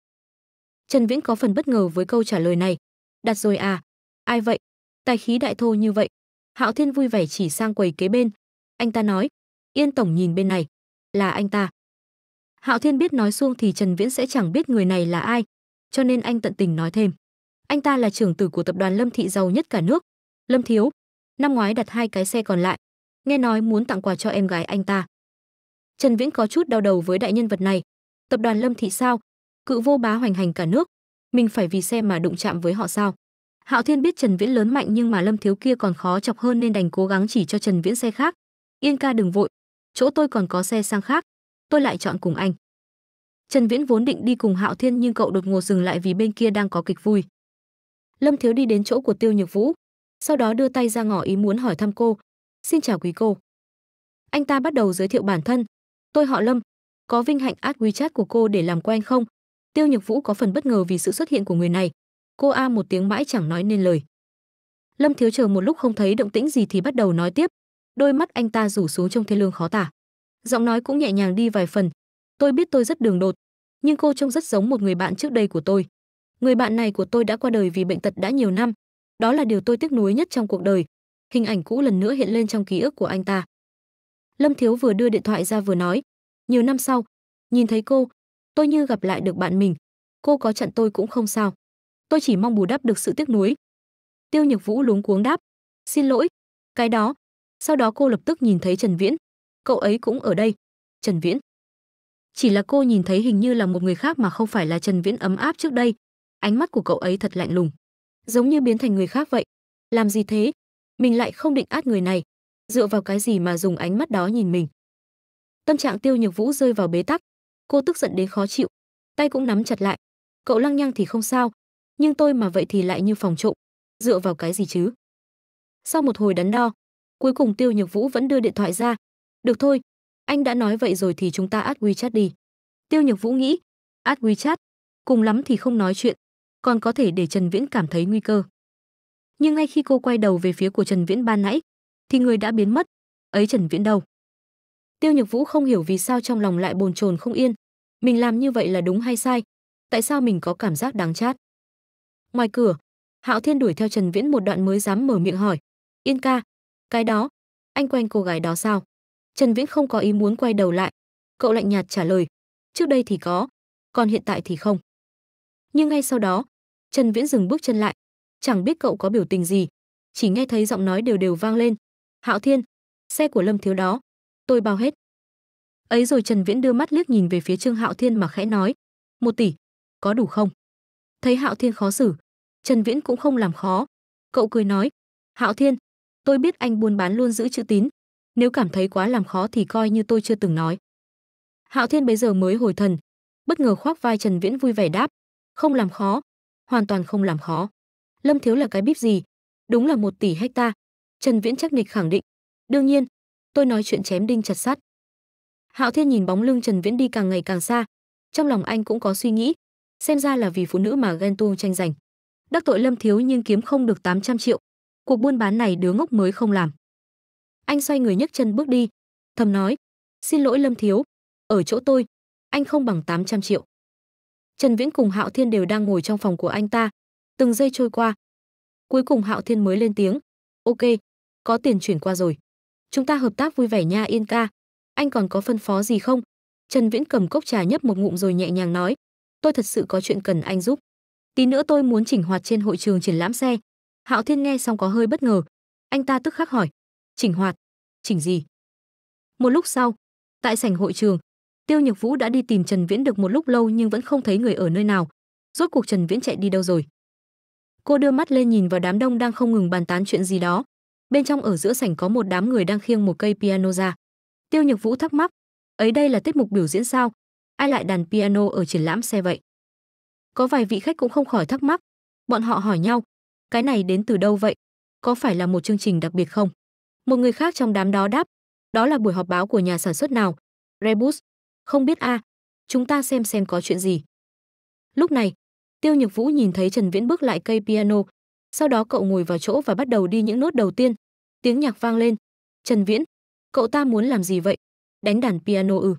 Trần Viễn có phần bất ngờ với câu trả lời này. Đặt rồi à? Ai vậy? Tài khí đại thô như vậy. Hạo Thiên vui vẻ chỉ sang quầy kế bên. Anh ta nói, Yên Tổng nhìn bên này. Là anh ta. Hạo Thiên biết nói xuông thì Trần Viễn sẽ chẳng biết người này là ai, cho nên anh tận tình nói thêm. Anh ta là trưởng tử của tập đoàn Lâm Thị giàu nhất cả nước. Lâm Thiếu, năm ngoái đặt hai cái xe còn lại. Nghe nói muốn tặng quà cho em gái anh ta. Trần Viễn có chút đau đầu với đại nhân vật này. Tập đoàn Lâm Thị sao? Cự vô bá hoành hành cả nước, mình phải vì xe mà đụng chạm với họ sao? Hạo Thiên biết Trần Viễn lớn mạnh nhưng mà Lâm thiếu kia còn khó chọc hơn nên đành cố gắng chỉ cho Trần Viễn xe khác. Yên ca đừng vội, chỗ tôi còn có xe sang khác, tôi lại chọn cùng anh. Trần Viễn vốn định đi cùng Hạo Thiên nhưng cậu đột ngột dừng lại vì bên kia đang có kịch vui. Lâm Thiếu đi đến chỗ của Tiêu Nhược Vũ, sau đó đưa tay ra ngỏ ý muốn hỏi thăm cô. "Xin chào quý cô." Anh ta bắt đầu giới thiệu bản thân, Tôi họ Lâm, có vinh hạnh add chat của cô để làm quen không? Tiêu Nhược Vũ có phần bất ngờ vì sự xuất hiện của người này. Cô a một tiếng mãi chẳng nói nên lời. Lâm Thiếu chờ một lúc không thấy động tĩnh gì thì bắt đầu nói tiếp, đôi mắt anh ta rủ xuống trong thê lương khó tả. Giọng nói cũng nhẹ nhàng đi vài phần. Tôi biết tôi rất đường đột, nhưng cô trông rất giống một người bạn trước đây của tôi. Người bạn này của tôi đã qua đời vì bệnh tật đã nhiều năm. Đó là điều tôi tiếc nuối nhất trong cuộc đời. Hình ảnh cũ lần nữa hiện lên trong ký ức của anh ta. Lâm Thiếu vừa đưa điện thoại ra vừa nói, nhiều năm sau, nhìn thấy cô, tôi như gặp lại được bạn mình, cô có chặn tôi cũng không sao. Tôi chỉ mong bù đắp được sự tiếc nuối. Tiêu Nhược Vũ lúng cuống đáp, xin lỗi, cái đó. Sau đó cô lập tức nhìn thấy Trần Viễn, cậu ấy cũng ở đây. Trần Viễn. Chỉ là cô nhìn thấy hình như là một người khác mà không phải là Trần Viễn ấm áp trước đây. Ánh mắt của cậu ấy thật lạnh lùng, giống như biến thành người khác vậy. Làm gì thế? Mình lại không định át người này, dựa vào cái gì mà dùng ánh mắt đó nhìn mình. Tâm trạng Tiêu Nhược Vũ rơi vào bế tắc, cô tức giận đến khó chịu, tay cũng nắm chặt lại. Cậu lăng nhăng thì không sao, nhưng tôi mà vậy thì lại như phòng trộm, dựa vào cái gì chứ? Sau một hồi đắn đo, cuối cùng Tiêu Nhược Vũ vẫn đưa điện thoại ra. Được thôi, anh đã nói vậy rồi thì chúng ta add WeChat đi. Tiêu Nhược Vũ nghĩ, add WeChat, cùng lắm thì không nói chuyện, còn có thể để Trần Viễn cảm thấy nguy cơ. Nhưng ngay khi cô quay đầu về phía của Trần Viễn ban nãy, thì người đã biến mất ấy trần viễn đâu tiêu nhược vũ không hiểu vì sao trong lòng lại bồn chồn không yên mình làm như vậy là đúng hay sai tại sao mình có cảm giác đáng chát ngoài cửa hạo thiên đuổi theo trần viễn một đoạn mới dám mở miệng hỏi yên ca cái đó anh quen cô gái đó sao trần viễn không có ý muốn quay đầu lại cậu lạnh nhạt trả lời trước đây thì có còn hiện tại thì không nhưng ngay sau đó trần viễn dừng bước chân lại chẳng biết cậu có biểu tình gì chỉ nghe thấy giọng nói đều đều vang lên Hạo Thiên, xe của Lâm thiếu đó, tôi bao hết. Ấy rồi Trần Viễn đưa mắt liếc nhìn về phía Trương Hạo Thiên mà khẽ nói, một tỷ, có đủ không? Thấy Hạo Thiên khó xử, Trần Viễn cũng không làm khó, cậu cười nói, Hạo Thiên, tôi biết anh buôn bán luôn giữ chữ tín, nếu cảm thấy quá làm khó thì coi như tôi chưa từng nói. Hạo Thiên bây giờ mới hồi thần, bất ngờ khoác vai Trần Viễn vui vẻ đáp, không làm khó, hoàn toàn không làm khó. Lâm Thiếu là cái bíp gì? Đúng là một tỷ hecta, Trần Viễn chắc nịch khẳng định. Đương nhiên, tôi nói chuyện chém đinh chặt sắt. Hạo Thiên nhìn bóng lưng Trần Viễn đi càng ngày càng xa, trong lòng anh cũng có suy nghĩ, xem ra là vì phụ nữ mà ghen tuông tranh giành. Đắc tội Lâm Thiếu nhưng kiếm không được 800 triệu, cuộc buôn bán này đứa ngốc mới không làm. Anh xoay người nhấc chân bước đi, thầm nói, "Xin lỗi Lâm Thiếu, ở chỗ tôi, anh không bằng 800 triệu." Trần Viễn cùng Hạo Thiên đều đang ngồi trong phòng của anh ta, từng giây trôi qua. Cuối cùng Hạo Thiên mới lên tiếng, "Ok, có tiền chuyển qua rồi. Chúng ta hợp tác vui vẻ nha Yên ca. Anh còn có phân phó gì không? Trần Viễn cầm cốc trà nhấp một ngụm rồi nhẹ nhàng nói, tôi thật sự có chuyện cần anh giúp. Tí nữa tôi muốn chỉnh hoạt trên hội trường triển lãm xe. Hạo Thiên nghe xong có hơi bất ngờ. Anh ta tức khắc hỏi, chỉnh hoạt, chỉnh gì? Một lúc sau, tại sảnh hội trường, Tiêu Nhược Vũ đã đi tìm Trần Viễn được một lúc lâu nhưng vẫn không thấy người ở nơi nào. Rốt cuộc Trần Viễn chạy đi đâu rồi? Cô đưa mắt lên nhìn vào đám đông đang không ngừng bàn tán chuyện gì đó bên trong ở giữa sảnh có một đám người đang khiêng một cây piano ra. Tiêu Nhược Vũ thắc mắc, ấy đây là tiết mục biểu diễn sao? Ai lại đàn piano ở triển lãm xe vậy? Có vài vị khách cũng không khỏi thắc mắc, bọn họ hỏi nhau, cái này đến từ đâu vậy? Có phải là một chương trình đặc biệt không? Một người khác trong đám đó đáp, đó là buổi họp báo của nhà sản xuất nào? Rebus, không biết a, à, chúng ta xem xem có chuyện gì. Lúc này, Tiêu Nhược Vũ nhìn thấy Trần Viễn bước lại cây piano, sau đó cậu ngồi vào chỗ và bắt đầu đi những nốt đầu tiên, Tiếng nhạc vang lên. Trần Viễn, cậu ta muốn làm gì vậy? Đánh đàn piano ư?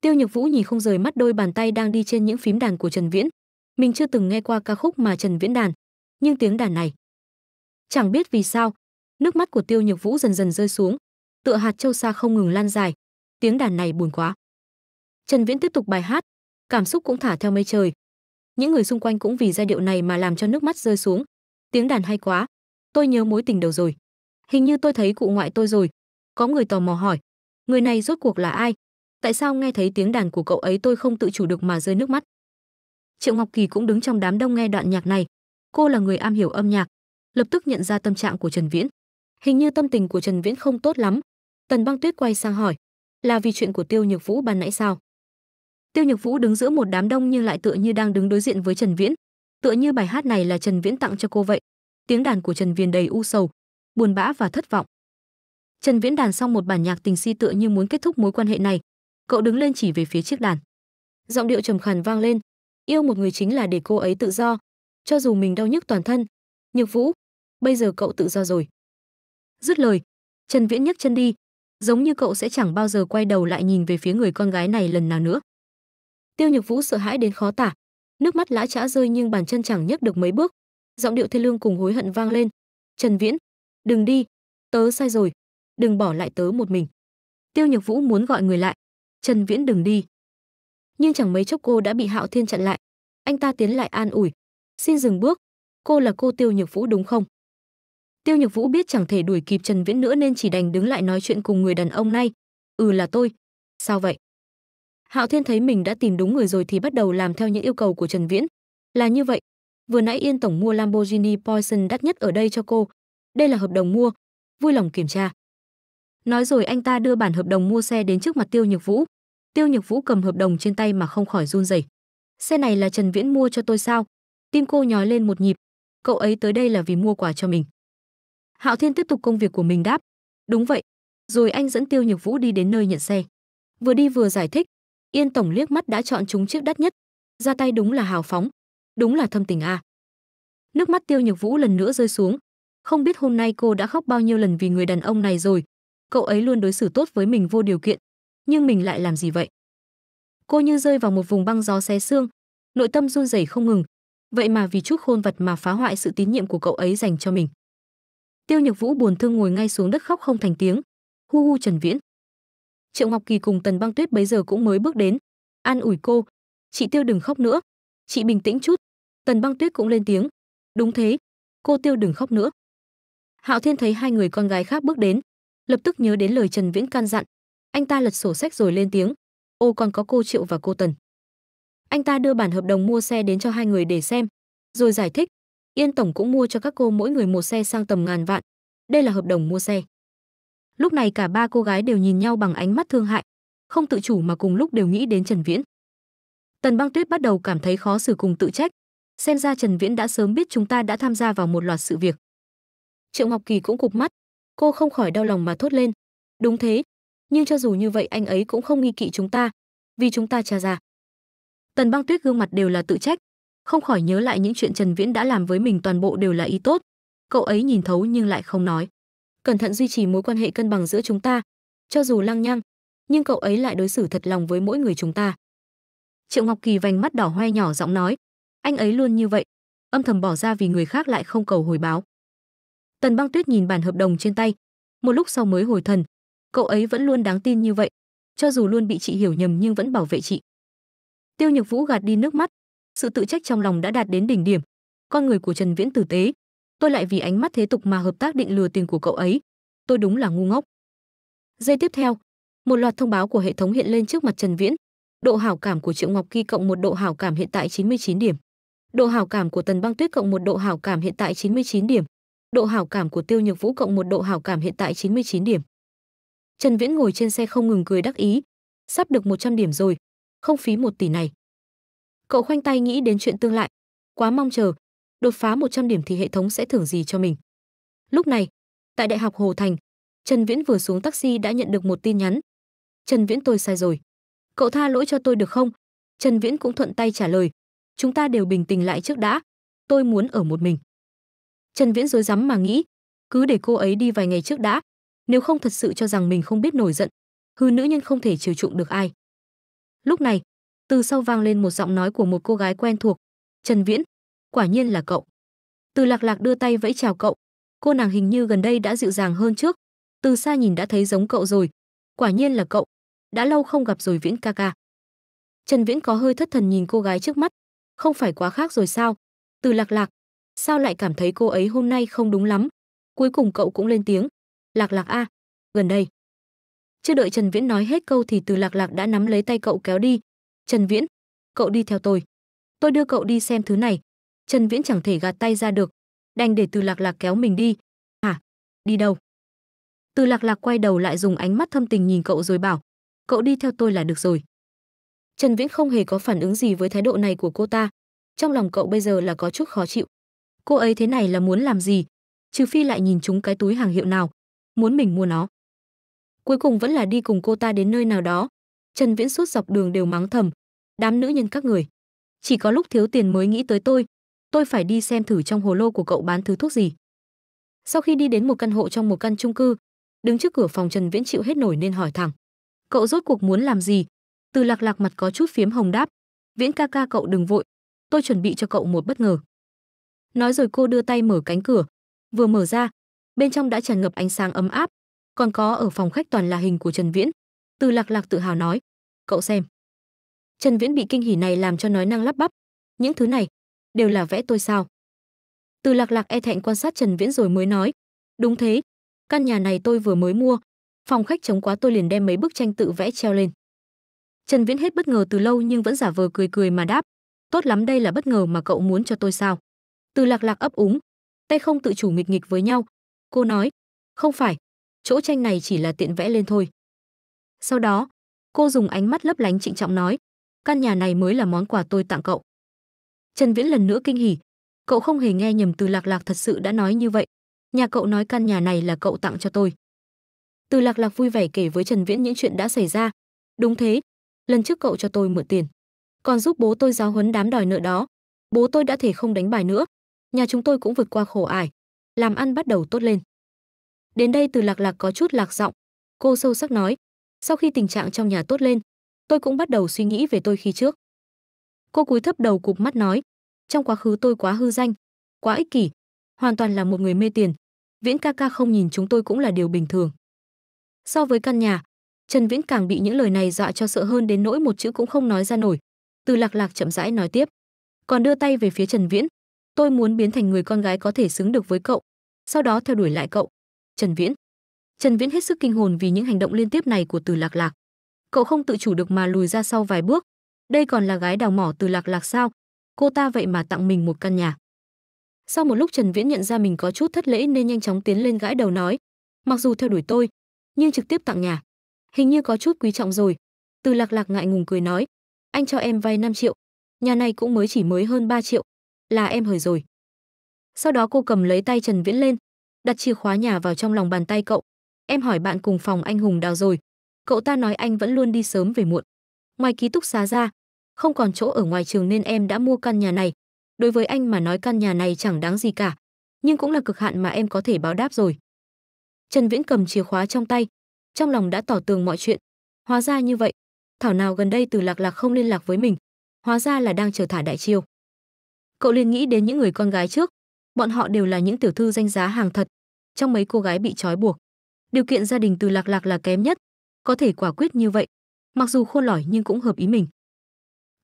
Tiêu Nhược Vũ nhìn không rời mắt đôi bàn tay đang đi trên những phím đàn của Trần Viễn. Mình chưa từng nghe qua ca khúc mà Trần Viễn đàn, nhưng tiếng đàn này. Chẳng biết vì sao, nước mắt của Tiêu Nhược Vũ dần dần rơi xuống, tựa hạt châu sa không ngừng lan dài. Tiếng đàn này buồn quá. Trần Viễn tiếp tục bài hát, cảm xúc cũng thả theo mây trời. Những người xung quanh cũng vì giai điệu này mà làm cho nước mắt rơi xuống. Tiếng đàn hay quá, tôi nhớ mối tình đầu rồi. Hình như tôi thấy cụ ngoại tôi rồi. Có người tò mò hỏi, người này rốt cuộc là ai? Tại sao nghe thấy tiếng đàn của cậu ấy tôi không tự chủ được mà rơi nước mắt? Triệu Ngọc Kỳ cũng đứng trong đám đông nghe đoạn nhạc này. Cô là người am hiểu âm nhạc, lập tức nhận ra tâm trạng của Trần Viễn. Hình như tâm tình của Trần Viễn không tốt lắm. Tần Băng Tuyết quay sang hỏi, là vì chuyện của Tiêu Nhược Vũ ban nãy sao? Tiêu Nhược Vũ đứng giữa một đám đông nhưng lại tựa như đang đứng đối diện với Trần Viễn, tựa như bài hát này là Trần Viễn tặng cho cô vậy. Tiếng đàn của Trần Viễn đầy u sầu, buồn bã và thất vọng. Trần Viễn đàn xong một bản nhạc tình si tựa như muốn kết thúc mối quan hệ này, cậu đứng lên chỉ về phía chiếc đàn. Giọng điệu trầm khàn vang lên, yêu một người chính là để cô ấy tự do, cho dù mình đau nhức toàn thân. Nhược Vũ, bây giờ cậu tự do rồi. Dứt lời, Trần Viễn nhấc chân đi, giống như cậu sẽ chẳng bao giờ quay đầu lại nhìn về phía người con gái này lần nào nữa. Tiêu Nhược Vũ sợ hãi đến khó tả, nước mắt lã chã rơi nhưng bàn chân chẳng nhấc được mấy bước. Giọng điệu thê lương cùng hối hận vang lên, "Trần Viễn, Đừng đi, tớ sai rồi, đừng bỏ lại tớ một mình. Tiêu Nhược Vũ muốn gọi người lại, Trần Viễn đừng đi. Nhưng chẳng mấy chốc cô đã bị Hạo Thiên chặn lại. Anh ta tiến lại an ủi, "Xin dừng bước, cô là cô Tiêu Nhược Vũ đúng không?" Tiêu Nhược Vũ biết chẳng thể đuổi kịp Trần Viễn nữa nên chỉ đành đứng lại nói chuyện cùng người đàn ông này. "Ừ là tôi." "Sao vậy?" Hạo Thiên thấy mình đã tìm đúng người rồi thì bắt đầu làm theo những yêu cầu của Trần Viễn. "Là như vậy, vừa nãy Yên tổng mua Lamborghini Poison đắt nhất ở đây cho cô, đây là hợp đồng mua vui lòng kiểm tra nói rồi anh ta đưa bản hợp đồng mua xe đến trước mặt tiêu nhược vũ tiêu nhược vũ cầm hợp đồng trên tay mà không khỏi run rẩy xe này là trần viễn mua cho tôi sao tim cô nhói lên một nhịp cậu ấy tới đây là vì mua quà cho mình hạo thiên tiếp tục công việc của mình đáp đúng vậy rồi anh dẫn tiêu nhược vũ đi đến nơi nhận xe vừa đi vừa giải thích yên tổng liếc mắt đã chọn chúng chiếc đắt nhất ra tay đúng là hào phóng đúng là thâm tình a à. nước mắt tiêu nhược vũ lần nữa rơi xuống không biết hôm nay cô đã khóc bao nhiêu lần vì người đàn ông này rồi. Cậu ấy luôn đối xử tốt với mình vô điều kiện, nhưng mình lại làm gì vậy? Cô như rơi vào một vùng băng gió xé xương, nội tâm run rẩy không ngừng. Vậy mà vì chút khôn vật mà phá hoại sự tín nhiệm của cậu ấy dành cho mình. Tiêu Nhược Vũ buồn thương ngồi ngay xuống đất khóc không thành tiếng. Hu hu Trần Viễn. Triệu Ngọc Kỳ cùng Tần Băng Tuyết bấy giờ cũng mới bước đến, an ủi cô, "Chị Tiêu đừng khóc nữa, chị bình tĩnh chút." Tần Băng Tuyết cũng lên tiếng, "Đúng thế, cô Tiêu đừng khóc nữa." hạo thiên thấy hai người con gái khác bước đến lập tức nhớ đến lời trần viễn can dặn anh ta lật sổ sách rồi lên tiếng ô còn có cô triệu và cô tần anh ta đưa bản hợp đồng mua xe đến cho hai người để xem rồi giải thích yên tổng cũng mua cho các cô mỗi người một xe sang tầm ngàn vạn đây là hợp đồng mua xe lúc này cả ba cô gái đều nhìn nhau bằng ánh mắt thương hại không tự chủ mà cùng lúc đều nghĩ đến trần viễn tần băng tuyết bắt đầu cảm thấy khó xử cùng tự trách xem ra trần viễn đã sớm biết chúng ta đã tham gia vào một loạt sự việc Triệu Ngọc Kỳ cũng cụp mắt, cô không khỏi đau lòng mà thốt lên. Đúng thế, nhưng cho dù như vậy anh ấy cũng không nghi kỵ chúng ta, vì chúng ta cha già. Tần Băng Tuyết gương mặt đều là tự trách, không khỏi nhớ lại những chuyện Trần Viễn đã làm với mình toàn bộ đều là ý tốt. Cậu ấy nhìn thấu nhưng lại không nói. Cẩn thận duy trì mối quan hệ cân bằng giữa chúng ta, cho dù lăng nhăng, nhưng cậu ấy lại đối xử thật lòng với mỗi người chúng ta. Triệu Ngọc Kỳ vành mắt đỏ hoe nhỏ giọng nói, anh ấy luôn như vậy, âm thầm bỏ ra vì người khác lại không cầu hồi báo. Tần Băng Tuyết nhìn bản hợp đồng trên tay, một lúc sau mới hồi thần. Cậu ấy vẫn luôn đáng tin như vậy, cho dù luôn bị chị hiểu nhầm nhưng vẫn bảo vệ chị. Tiêu Nhược Vũ gạt đi nước mắt, sự tự trách trong lòng đã đạt đến đỉnh điểm. Con người của Trần Viễn tử tế, tôi lại vì ánh mắt thế tục mà hợp tác định lừa tiền của cậu ấy. Tôi đúng là ngu ngốc. Giây tiếp theo, một loạt thông báo của hệ thống hiện lên trước mặt Trần Viễn. Độ hảo cảm của Triệu Ngọc Kỳ cộng một độ hảo cảm hiện tại 99 điểm. Độ hảo cảm của Tần Băng Tuyết cộng một độ hảo cảm hiện tại 99 điểm độ hảo cảm của Tiêu Nhược Vũ cộng một độ hảo cảm hiện tại 99 điểm. Trần Viễn ngồi trên xe không ngừng cười đắc ý, sắp được 100 điểm rồi, không phí một tỷ này. Cậu khoanh tay nghĩ đến chuyện tương lai, quá mong chờ, đột phá 100 điểm thì hệ thống sẽ thưởng gì cho mình. Lúc này, tại Đại học Hồ Thành, Trần Viễn vừa xuống taxi đã nhận được một tin nhắn. Trần Viễn tôi sai rồi. Cậu tha lỗi cho tôi được không? Trần Viễn cũng thuận tay trả lời. Chúng ta đều bình tĩnh lại trước đã. Tôi muốn ở một mình. Trần Viễn rối rắm mà nghĩ, cứ để cô ấy đi vài ngày trước đã, nếu không thật sự cho rằng mình không biết nổi giận, hư nữ nhân không thể chiều chuộng được ai. Lúc này, từ sau vang lên một giọng nói của một cô gái quen thuộc, "Trần Viễn, quả nhiên là cậu." Từ Lạc Lạc đưa tay vẫy chào cậu, cô nàng hình như gần đây đã dịu dàng hơn trước, từ xa nhìn đã thấy giống cậu rồi, quả nhiên là cậu, đã lâu không gặp rồi Viễn ca ca. Trần Viễn có hơi thất thần nhìn cô gái trước mắt, không phải quá khác rồi sao? Từ Lạc Lạc, sao lại cảm thấy cô ấy hôm nay không đúng lắm. Cuối cùng cậu cũng lên tiếng, "Lạc Lạc a, à, gần đây." Chưa đợi Trần Viễn nói hết câu thì Từ Lạc Lạc đã nắm lấy tay cậu kéo đi. "Trần Viễn, cậu đi theo tôi. Tôi đưa cậu đi xem thứ này." Trần Viễn chẳng thể gạt tay ra được, đành để Từ Lạc Lạc kéo mình đi. "Hả? Đi đâu?" Từ Lạc Lạc quay đầu lại dùng ánh mắt thâm tình nhìn cậu rồi bảo, "Cậu đi theo tôi là được rồi." Trần Viễn không hề có phản ứng gì với thái độ này của cô ta, trong lòng cậu bây giờ là có chút khó chịu cô ấy thế này là muốn làm gì? Trừ phi lại nhìn chúng cái túi hàng hiệu nào, muốn mình mua nó. Cuối cùng vẫn là đi cùng cô ta đến nơi nào đó. Trần Viễn suốt dọc đường đều mắng thầm, đám nữ nhân các người. Chỉ có lúc thiếu tiền mới nghĩ tới tôi, tôi phải đi xem thử trong hồ lô của cậu bán thứ thuốc gì. Sau khi đi đến một căn hộ trong một căn chung cư, đứng trước cửa phòng Trần Viễn chịu hết nổi nên hỏi thẳng. Cậu rốt cuộc muốn làm gì? Từ lạc lạc mặt có chút phiếm hồng đáp. Viễn ca ca cậu đừng vội, tôi chuẩn bị cho cậu một bất ngờ. Nói rồi cô đưa tay mở cánh cửa. Vừa mở ra, bên trong đã tràn ngập ánh sáng ấm áp. Còn có ở phòng khách toàn là hình của Trần Viễn. Từ lạc lạc tự hào nói, cậu xem. Trần Viễn bị kinh hỉ này làm cho nói năng lắp bắp. Những thứ này, đều là vẽ tôi sao? Từ lạc lạc e thẹn quan sát Trần Viễn rồi mới nói, đúng thế, căn nhà này tôi vừa mới mua, phòng khách trống quá tôi liền đem mấy bức tranh tự vẽ treo lên. Trần Viễn hết bất ngờ từ lâu nhưng vẫn giả vờ cười cười mà đáp, tốt lắm đây là bất ngờ mà cậu muốn cho tôi sao? Từ lạc lạc ấp úng, tay không tự chủ nghịch nghịch với nhau. Cô nói, không phải, chỗ tranh này chỉ là tiện vẽ lên thôi. Sau đó, cô dùng ánh mắt lấp lánh trịnh trọng nói, căn nhà này mới là món quà tôi tặng cậu. Trần Viễn lần nữa kinh hỉ, cậu không hề nghe nhầm từ lạc lạc thật sự đã nói như vậy. Nhà cậu nói căn nhà này là cậu tặng cho tôi. Từ lạc lạc vui vẻ kể với Trần Viễn những chuyện đã xảy ra. Đúng thế, lần trước cậu cho tôi mượn tiền. Còn giúp bố tôi giáo huấn đám đòi nợ đó. Bố tôi đã thể không đánh bài nữa, nhà chúng tôi cũng vượt qua khổ ải, làm ăn bắt đầu tốt lên. Đến đây từ lạc lạc có chút lạc giọng, cô sâu sắc nói, sau khi tình trạng trong nhà tốt lên, tôi cũng bắt đầu suy nghĩ về tôi khi trước. Cô cúi thấp đầu cụp mắt nói, trong quá khứ tôi quá hư danh, quá ích kỷ, hoàn toàn là một người mê tiền. Viễn ca ca không nhìn chúng tôi cũng là điều bình thường. So với căn nhà, Trần Viễn càng bị những lời này dọa cho sợ hơn đến nỗi một chữ cũng không nói ra nổi. Từ lạc lạc chậm rãi nói tiếp, còn đưa tay về phía Trần Viễn, tôi muốn biến thành người con gái có thể xứng được với cậu sau đó theo đuổi lại cậu trần viễn trần viễn hết sức kinh hồn vì những hành động liên tiếp này của từ lạc lạc cậu không tự chủ được mà lùi ra sau vài bước đây còn là gái đào mỏ từ lạc lạc sao cô ta vậy mà tặng mình một căn nhà sau một lúc trần viễn nhận ra mình có chút thất lễ nên nhanh chóng tiến lên gãi đầu nói mặc dù theo đuổi tôi nhưng trực tiếp tặng nhà hình như có chút quý trọng rồi từ lạc lạc ngại ngùng cười nói anh cho em vay 5 triệu nhà này cũng mới chỉ mới hơn 3 triệu là em hời rồi sau đó cô cầm lấy tay trần viễn lên đặt chìa khóa nhà vào trong lòng bàn tay cậu em hỏi bạn cùng phòng anh hùng đào rồi cậu ta nói anh vẫn luôn đi sớm về muộn ngoài ký túc xá ra không còn chỗ ở ngoài trường nên em đã mua căn nhà này đối với anh mà nói căn nhà này chẳng đáng gì cả nhưng cũng là cực hạn mà em có thể báo đáp rồi trần viễn cầm chìa khóa trong tay trong lòng đã tỏ tường mọi chuyện hóa ra như vậy thảo nào gần đây từ lạc lạc không liên lạc với mình hóa ra là đang chờ thả đại chiêu Cậu liền nghĩ đến những người con gái trước, bọn họ đều là những tiểu thư danh giá hàng thật, trong mấy cô gái bị trói buộc. Điều kiện gia đình từ Lạc Lạc là kém nhất, có thể quả quyết như vậy, mặc dù khôn lỏi nhưng cũng hợp ý mình.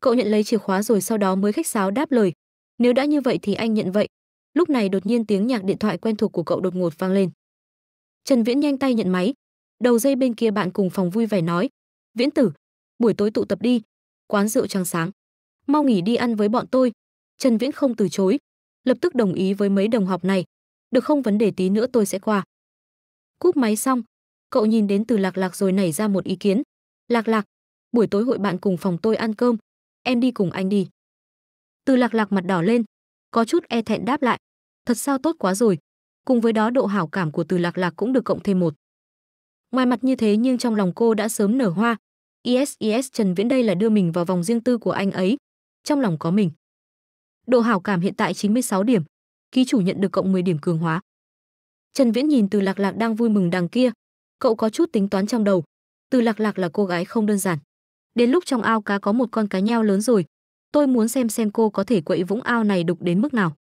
Cậu nhận lấy chìa khóa rồi sau đó mới khách sáo đáp lời, nếu đã như vậy thì anh nhận vậy. Lúc này đột nhiên tiếng nhạc điện thoại quen thuộc của cậu đột ngột vang lên. Trần Viễn nhanh tay nhận máy, đầu dây bên kia bạn cùng phòng vui vẻ nói, "Viễn tử, buổi tối tụ tập đi, quán rượu trăng sáng. Mau nghỉ đi ăn với bọn tôi, Trần Viễn không từ chối, lập tức đồng ý với mấy đồng học này. Được không vấn đề tí nữa tôi sẽ qua. Cúp máy xong, cậu nhìn đến từ Lạc Lạc rồi nảy ra một ý kiến. Lạc Lạc, buổi tối hội bạn cùng phòng tôi ăn cơm, em đi cùng anh đi. Từ Lạc Lạc mặt đỏ lên, có chút e thẹn đáp lại. Thật sao tốt quá rồi. Cùng với đó độ hảo cảm của từ Lạc Lạc cũng được cộng thêm một. Ngoài mặt như thế nhưng trong lòng cô đã sớm nở hoa. ISIS Trần Viễn đây là đưa mình vào vòng riêng tư của anh ấy. Trong lòng có mình. Độ hảo cảm hiện tại 96 điểm. Ký chủ nhận được cộng 10 điểm cường hóa. Trần Viễn nhìn Từ Lạc Lạc đang vui mừng đằng kia, cậu có chút tính toán trong đầu. Từ Lạc Lạc là cô gái không đơn giản. Đến lúc trong ao cá có một con cá nheo lớn rồi, tôi muốn xem xem cô có thể quậy vũng ao này đục đến mức nào.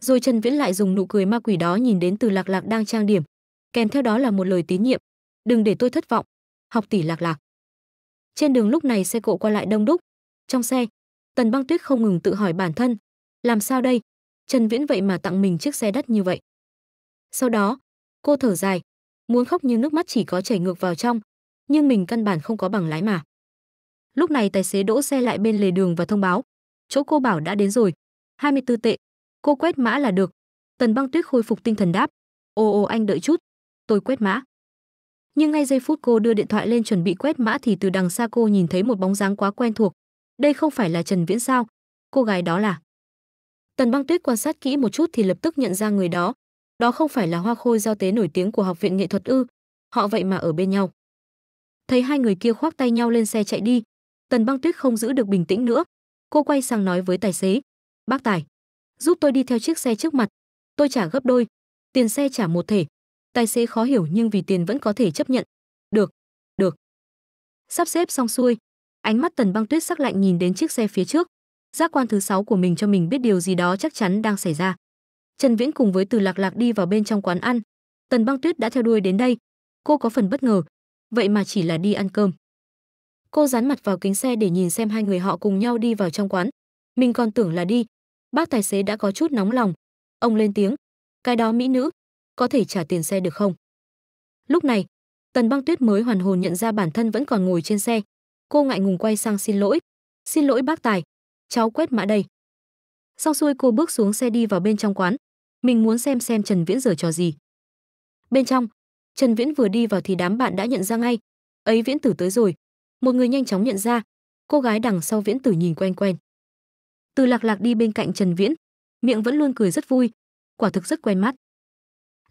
Rồi Trần Viễn lại dùng nụ cười ma quỷ đó nhìn đến Từ Lạc Lạc đang trang điểm, kèm theo đó là một lời tín nhiệm, đừng để tôi thất vọng, học tỷ Lạc Lạc. Trên đường lúc này xe cộ qua lại đông đúc, trong xe, Tần Băng Tuyết không ngừng tự hỏi bản thân, làm sao đây? Trần Viễn vậy mà tặng mình chiếc xe đắt như vậy. Sau đó, cô thở dài, muốn khóc nhưng nước mắt chỉ có chảy ngược vào trong, nhưng mình căn bản không có bằng lái mà. Lúc này tài xế đỗ xe lại bên lề đường và thông báo, chỗ cô bảo đã đến rồi, 24 tệ, cô quét mã là được. Tần Băng Tuyết khôi phục tinh thần đáp, "Ô ô anh đợi chút, tôi quét mã." Nhưng ngay giây phút cô đưa điện thoại lên chuẩn bị quét mã thì từ đằng xa cô nhìn thấy một bóng dáng quá quen thuộc, đây không phải là Trần Viễn sao? Cô gái đó là? Tần Băng Tuyết quan sát kỹ một chút thì lập tức nhận ra người đó. Đó không phải là Hoa Khôi giao tế nổi tiếng của Học viện Nghệ thuật ư? Họ vậy mà ở bên nhau. Thấy hai người kia khoác tay nhau lên xe chạy đi, Tần Băng Tuyết không giữ được bình tĩnh nữa. Cô quay sang nói với tài xế, "Bác Tài, giúp tôi đi theo chiếc xe trước mặt, tôi trả gấp đôi, tiền xe trả một thể." Tài xế khó hiểu nhưng vì tiền vẫn có thể chấp nhận. "Được, được." Sắp xếp xong xuôi, ánh mắt tần băng tuyết sắc lạnh nhìn đến chiếc xe phía trước giác quan thứ sáu của mình cho mình biết điều gì đó chắc chắn đang xảy ra trần viễn cùng với từ lạc lạc đi vào bên trong quán ăn tần băng tuyết đã theo đuôi đến đây cô có phần bất ngờ vậy mà chỉ là đi ăn cơm cô dán mặt vào kính xe để nhìn xem hai người họ cùng nhau đi vào trong quán mình còn tưởng là đi bác tài xế đã có chút nóng lòng ông lên tiếng cái đó mỹ nữ có thể trả tiền xe được không lúc này tần băng tuyết mới hoàn hồn nhận ra bản thân vẫn còn ngồi trên xe Cô ngại ngùng quay sang xin lỗi. Xin lỗi bác Tài, cháu quét mã đây. sau xuôi cô bước xuống xe đi vào bên trong quán. Mình muốn xem xem Trần Viễn giở trò gì. Bên trong, Trần Viễn vừa đi vào thì đám bạn đã nhận ra ngay. Ấy Viễn Tử tới rồi. Một người nhanh chóng nhận ra. Cô gái đằng sau Viễn Tử nhìn quen quen. Từ lạc lạc đi bên cạnh Trần Viễn, miệng vẫn luôn cười rất vui, quả thực rất quen mắt.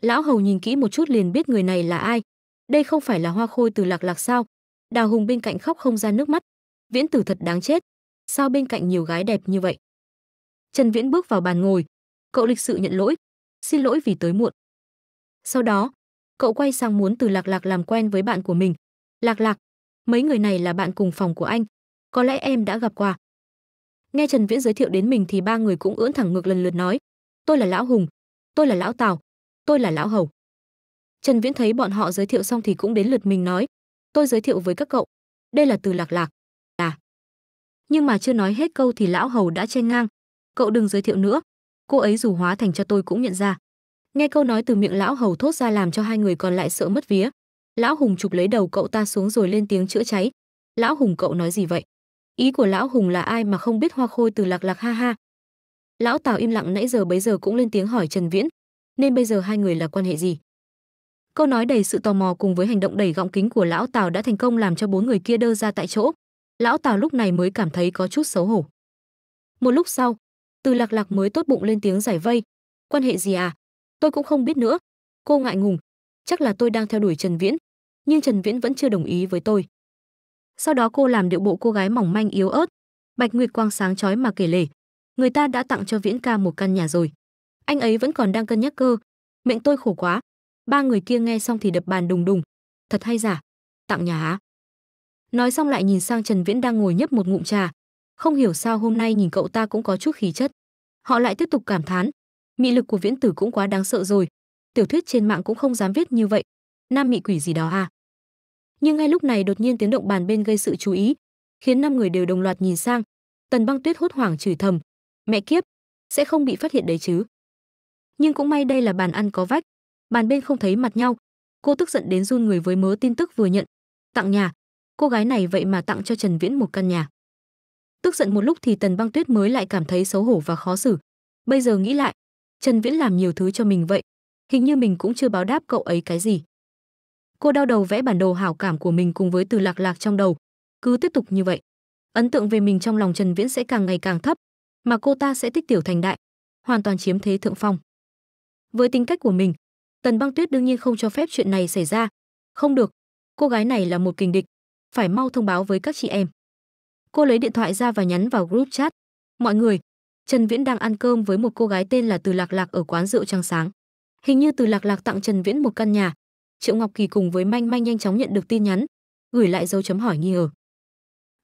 Lão Hầu nhìn kỹ một chút liền biết người này là ai. Đây không phải là Hoa Khôi từ lạc lạc sao? Đào Hùng bên cạnh khóc không ra nước mắt. Viễn Tử thật đáng chết, sao bên cạnh nhiều gái đẹp như vậy? Trần Viễn bước vào bàn ngồi, cậu lịch sự nhận lỗi, xin lỗi vì tới muộn. Sau đó, cậu quay sang muốn từ Lạc Lạc làm quen với bạn của mình. Lạc Lạc, mấy người này là bạn cùng phòng của anh, có lẽ em đã gặp qua. Nghe Trần Viễn giới thiệu đến mình thì ba người cũng ưỡn thẳng ngược lần lượt nói, tôi là lão Hùng, tôi là lão Tào, tôi là lão Hầu. Trần Viễn thấy bọn họ giới thiệu xong thì cũng đến lượt mình nói, tôi giới thiệu với các cậu đây là từ lạc lạc à nhưng mà chưa nói hết câu thì lão hầu đã chen ngang cậu đừng giới thiệu nữa cô ấy dù hóa thành cho tôi cũng nhận ra nghe câu nói từ miệng lão hầu thốt ra làm cho hai người còn lại sợ mất vía lão hùng chụp lấy đầu cậu ta xuống rồi lên tiếng chữa cháy lão hùng cậu nói gì vậy ý của lão hùng là ai mà không biết hoa khôi từ lạc lạc ha ha lão tào im lặng nãy giờ bấy giờ cũng lên tiếng hỏi trần viễn nên bây giờ hai người là quan hệ gì Câu nói đầy sự tò mò cùng với hành động đẩy gọng kính của lão Tào đã thành công làm cho bốn người kia đơ ra tại chỗ. Lão Tào lúc này mới cảm thấy có chút xấu hổ. Một lúc sau, Từ Lạc Lạc mới tốt bụng lên tiếng giải vây. Quan hệ gì à? Tôi cũng không biết nữa. Cô ngại ngùng. Chắc là tôi đang theo đuổi Trần Viễn. Nhưng Trần Viễn vẫn chưa đồng ý với tôi. Sau đó cô làm điệu bộ cô gái mỏng manh yếu ớt. Bạch Nguyệt quang sáng chói mà kể lể. Người ta đã tặng cho Viễn ca một căn nhà rồi. Anh ấy vẫn còn đang cân nhắc cơ. Mệnh tôi khổ quá, ba người kia nghe xong thì đập bàn đùng đùng thật hay giả tặng nhà há nói xong lại nhìn sang trần viễn đang ngồi nhấp một ngụm trà không hiểu sao hôm nay nhìn cậu ta cũng có chút khí chất họ lại tiếp tục cảm thán mị lực của viễn tử cũng quá đáng sợ rồi tiểu thuyết trên mạng cũng không dám viết như vậy nam mị quỷ gì đó à nhưng ngay lúc này đột nhiên tiếng động bàn bên gây sự chú ý khiến năm người đều đồng loạt nhìn sang tần băng tuyết hốt hoảng chửi thầm mẹ kiếp sẽ không bị phát hiện đấy chứ nhưng cũng may đây là bàn ăn có vách bàn bên không thấy mặt nhau cô tức giận đến run người với mớ tin tức vừa nhận tặng nhà cô gái này vậy mà tặng cho trần viễn một căn nhà tức giận một lúc thì tần băng tuyết mới lại cảm thấy xấu hổ và khó xử bây giờ nghĩ lại trần viễn làm nhiều thứ cho mình vậy hình như mình cũng chưa báo đáp cậu ấy cái gì cô đau đầu vẽ bản đồ hảo cảm của mình cùng với từ lạc lạc trong đầu cứ tiếp tục như vậy ấn tượng về mình trong lòng trần viễn sẽ càng ngày càng thấp mà cô ta sẽ tích tiểu thành đại hoàn toàn chiếm thế thượng phong với tính cách của mình Tần Băng Tuyết đương nhiên không cho phép chuyện này xảy ra. Không được, cô gái này là một kình địch, phải mau thông báo với các chị em. Cô lấy điện thoại ra và nhắn vào group chat. Mọi người, Trần Viễn đang ăn cơm với một cô gái tên là Từ Lạc Lạc ở quán rượu Trăng Sáng. Hình như Từ Lạc Lạc tặng Trần Viễn một căn nhà. Triệu Ngọc Kỳ cùng với Manh Manh nhanh chóng nhận được tin nhắn, gửi lại dấu chấm hỏi nghi ngờ.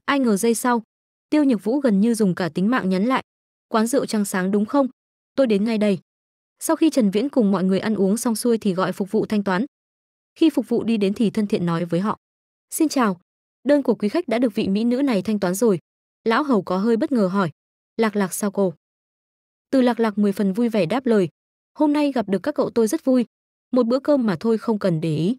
Ai ngờ giây sau, Tiêu Nhược Vũ gần như dùng cả tính mạng nhắn lại. Quán rượu Trăng Sáng đúng không? Tôi đến ngay đây. Sau khi Trần Viễn cùng mọi người ăn uống xong xuôi thì gọi phục vụ thanh toán. Khi phục vụ đi đến thì thân thiện nói với họ: "Xin chào, đơn của quý khách đã được vị mỹ nữ này thanh toán rồi." Lão Hầu có hơi bất ngờ hỏi: "Lạc Lạc sao cô?" Từ Lạc Lạc mười phần vui vẻ đáp lời: "Hôm nay gặp được các cậu tôi rất vui, một bữa cơm mà thôi không cần để ý."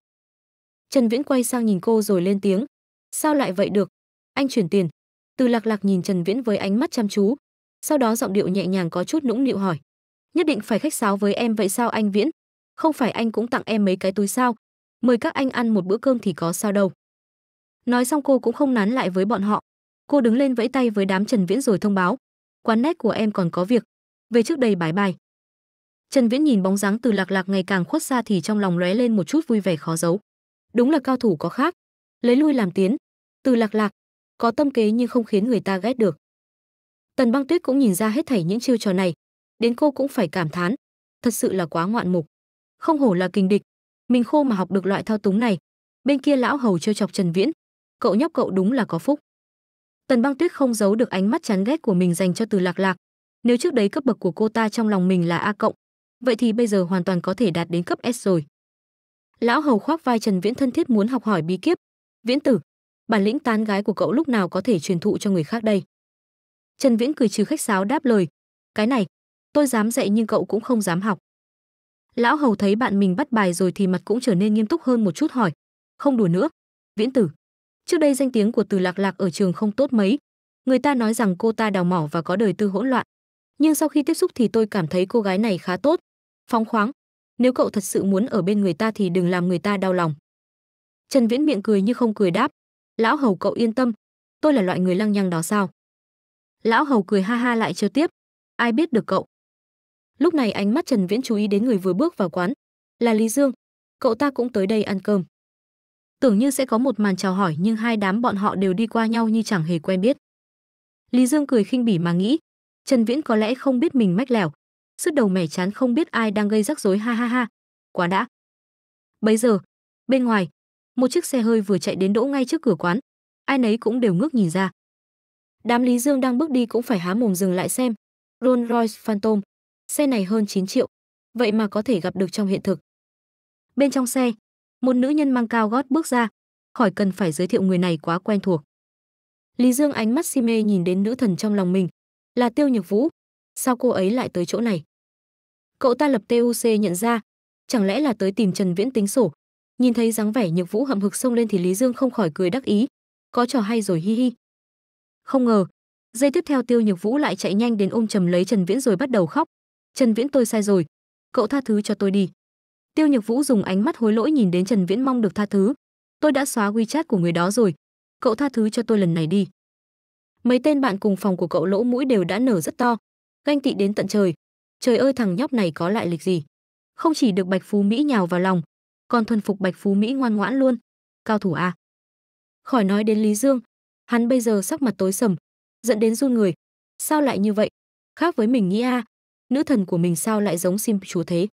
Trần Viễn quay sang nhìn cô rồi lên tiếng: "Sao lại vậy được? Anh chuyển tiền." Từ Lạc Lạc nhìn Trần Viễn với ánh mắt chăm chú, sau đó giọng điệu nhẹ nhàng có chút nũng nịu hỏi: nhất định phải khách sáo với em vậy sao anh Viễn? Không phải anh cũng tặng em mấy cái túi sao? Mời các anh ăn một bữa cơm thì có sao đâu. Nói xong cô cũng không nán lại với bọn họ. Cô đứng lên vẫy tay với đám Trần Viễn rồi thông báo. Quán nét của em còn có việc. Về trước đây bài bài. Trần Viễn nhìn bóng dáng từ lạc lạc ngày càng khuất xa thì trong lòng lóe lên một chút vui vẻ khó giấu. Đúng là cao thủ có khác. Lấy lui làm tiến. Từ lạc lạc. Có tâm kế nhưng không khiến người ta ghét được. Tần băng tuyết cũng nhìn ra hết thảy những chiêu trò này, đến cô cũng phải cảm thán, thật sự là quá ngoạn mục. Không hổ là kình địch, mình khô mà học được loại thao túng này. Bên kia lão hầu trêu chọc Trần Viễn, cậu nhóc cậu đúng là có phúc. Tần Băng Tuyết không giấu được ánh mắt chán ghét của mình dành cho Từ Lạc Lạc. Nếu trước đấy cấp bậc của cô ta trong lòng mình là A cộng, vậy thì bây giờ hoàn toàn có thể đạt đến cấp S rồi. Lão hầu khoác vai Trần Viễn thân thiết muốn học hỏi bí kíp. Viễn tử, bản lĩnh tán gái của cậu lúc nào có thể truyền thụ cho người khác đây? Trần Viễn cười trừ khách sáo đáp lời, cái này, tôi dám dạy nhưng cậu cũng không dám học. Lão hầu thấy bạn mình bắt bài rồi thì mặt cũng trở nên nghiêm túc hơn một chút hỏi, không đùa nữa, viễn tử. Trước đây danh tiếng của từ lạc lạc ở trường không tốt mấy, người ta nói rằng cô ta đào mỏ và có đời tư hỗn loạn. Nhưng sau khi tiếp xúc thì tôi cảm thấy cô gái này khá tốt, phóng khoáng. Nếu cậu thật sự muốn ở bên người ta thì đừng làm người ta đau lòng. Trần Viễn miệng cười như không cười đáp, lão hầu cậu yên tâm, tôi là loại người lăng nhăng đó sao? Lão hầu cười ha ha lại chưa tiếp, ai biết được cậu. Lúc này ánh mắt Trần Viễn chú ý đến người vừa bước vào quán, là Lý Dương. Cậu ta cũng tới đây ăn cơm. Tưởng như sẽ có một màn chào hỏi nhưng hai đám bọn họ đều đi qua nhau như chẳng hề quen biết. Lý Dương cười khinh bỉ mà nghĩ, Trần Viễn có lẽ không biết mình mách lẻo, sứt đầu mẻ chán không biết ai đang gây rắc rối ha ha ha, quá đã. bây giờ, bên ngoài, một chiếc xe hơi vừa chạy đến đỗ ngay trước cửa quán, ai nấy cũng đều ngước nhìn ra. Đám Lý Dương đang bước đi cũng phải há mồm dừng lại xem. Rolls Royce Phantom xe này hơn 9 triệu, vậy mà có thể gặp được trong hiện thực. Bên trong xe, một nữ nhân mang cao gót bước ra, khỏi cần phải giới thiệu người này quá quen thuộc. Lý Dương ánh mắt si mê nhìn đến nữ thần trong lòng mình, là Tiêu Nhược Vũ, sao cô ấy lại tới chỗ này? Cậu ta lập TUC nhận ra, chẳng lẽ là tới tìm Trần Viễn tính sổ. Nhìn thấy dáng vẻ Nhược Vũ hậm hực xông lên thì Lý Dương không khỏi cười đắc ý, có trò hay rồi hi hi. Không ngờ, giây tiếp theo Tiêu Nhược Vũ lại chạy nhanh đến ôm chầm lấy Trần Viễn rồi bắt đầu khóc, trần viễn tôi sai rồi cậu tha thứ cho tôi đi tiêu nhược vũ dùng ánh mắt hối lỗi nhìn đến trần viễn mong được tha thứ tôi đã xóa wechat của người đó rồi cậu tha thứ cho tôi lần này đi mấy tên bạn cùng phòng của cậu lỗ mũi đều đã nở rất to ganh tị đến tận trời trời ơi thằng nhóc này có lại lịch gì không chỉ được bạch phú mỹ nhào vào lòng còn thuần phục bạch phú mỹ ngoan ngoãn luôn cao thủ à khỏi nói đến lý dương hắn bây giờ sắc mặt tối sầm dẫn đến run người sao lại như vậy khác với mình nghĩ a à, nữ thần của mình sao lại giống sim chúa thế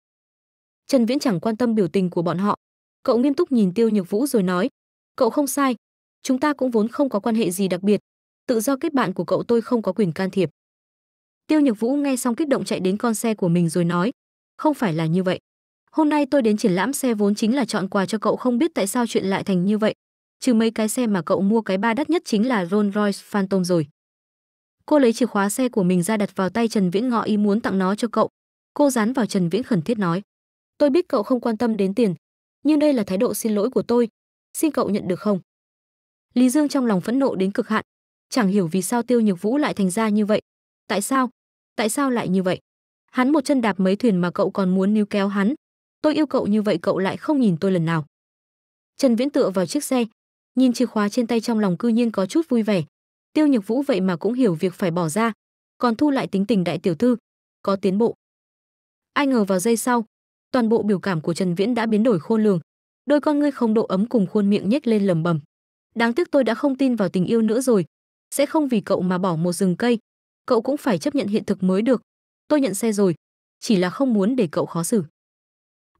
trần viễn chẳng quan tâm biểu tình của bọn họ cậu nghiêm túc nhìn tiêu nhược vũ rồi nói cậu không sai chúng ta cũng vốn không có quan hệ gì đặc biệt tự do kết bạn của cậu tôi không có quyền can thiệp tiêu nhược vũ nghe xong kích động chạy đến con xe của mình rồi nói không phải là như vậy hôm nay tôi đến triển lãm xe vốn chính là chọn quà cho cậu không biết tại sao chuyện lại thành như vậy trừ mấy cái xe mà cậu mua cái ba đắt nhất chính là rolls royce phantom rồi cô lấy chìa khóa xe của mình ra đặt vào tay trần viễn ngọ ý muốn tặng nó cho cậu cô dán vào trần viễn khẩn thiết nói tôi biết cậu không quan tâm đến tiền nhưng đây là thái độ xin lỗi của tôi xin cậu nhận được không lý dương trong lòng phẫn nộ đến cực hạn chẳng hiểu vì sao tiêu nhược vũ lại thành ra như vậy tại sao tại sao lại như vậy hắn một chân đạp mấy thuyền mà cậu còn muốn níu kéo hắn tôi yêu cậu như vậy cậu lại không nhìn tôi lần nào trần viễn tựa vào chiếc xe nhìn chìa khóa trên tay trong lòng cư nhiên có chút vui vẻ tiêu nhược vũ vậy mà cũng hiểu việc phải bỏ ra còn thu lại tính tình đại tiểu thư có tiến bộ ai ngờ vào giây sau toàn bộ biểu cảm của trần viễn đã biến đổi khôn lường đôi con ngươi không độ ấm cùng khuôn miệng nhếch lên lầm bầm đáng tiếc tôi đã không tin vào tình yêu nữa rồi sẽ không vì cậu mà bỏ một rừng cây cậu cũng phải chấp nhận hiện thực mới được tôi nhận xe rồi chỉ là không muốn để cậu khó xử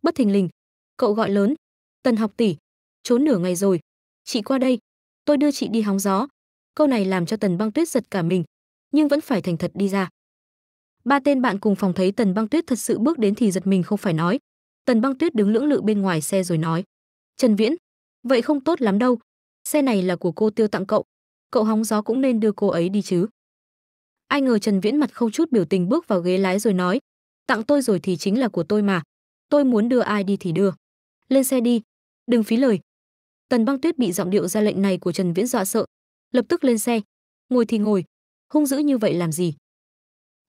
bất thình lình cậu gọi lớn tần học tỷ trốn nửa ngày rồi chị qua đây tôi đưa chị đi hóng gió câu này làm cho tần băng tuyết giật cả mình nhưng vẫn phải thành thật đi ra ba tên bạn cùng phòng thấy tần băng tuyết thật sự bước đến thì giật mình không phải nói tần băng tuyết đứng lưỡng lự bên ngoài xe rồi nói trần viễn vậy không tốt lắm đâu xe này là của cô tiêu tặng cậu cậu hóng gió cũng nên đưa cô ấy đi chứ ai ngờ trần viễn mặt không chút biểu tình bước vào ghế lái rồi nói tặng tôi rồi thì chính là của tôi mà tôi muốn đưa ai đi thì đưa lên xe đi đừng phí lời tần băng tuyết bị giọng điệu ra lệnh này của trần viễn dọa sợ lập tức lên xe ngồi thì ngồi hung dữ như vậy làm gì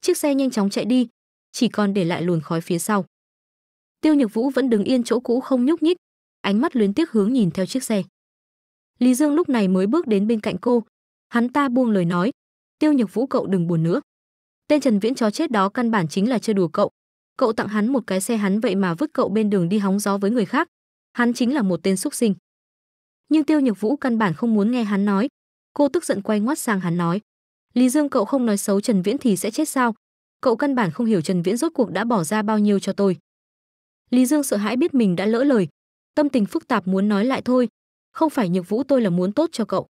chiếc xe nhanh chóng chạy đi chỉ còn để lại luồn khói phía sau tiêu nhược vũ vẫn đứng yên chỗ cũ không nhúc nhích ánh mắt luyến tiếc hướng nhìn theo chiếc xe lý dương lúc này mới bước đến bên cạnh cô hắn ta buông lời nói tiêu nhược vũ cậu đừng buồn nữa tên trần viễn chó chết đó căn bản chính là chơi đùa cậu cậu tặng hắn một cái xe hắn vậy mà vứt cậu bên đường đi hóng gió với người khác hắn chính là một tên xúc sinh nhưng tiêu nhược vũ căn bản không muốn nghe hắn nói Cô tức giận quay ngoắt sang hắn nói, Lý Dương cậu không nói xấu Trần Viễn thì sẽ chết sao? Cậu căn bản không hiểu Trần Viễn rốt cuộc đã bỏ ra bao nhiêu cho tôi. Lý Dương sợ hãi biết mình đã lỡ lời, tâm tình phức tạp muốn nói lại thôi, không phải Nhược Vũ tôi là muốn tốt cho cậu.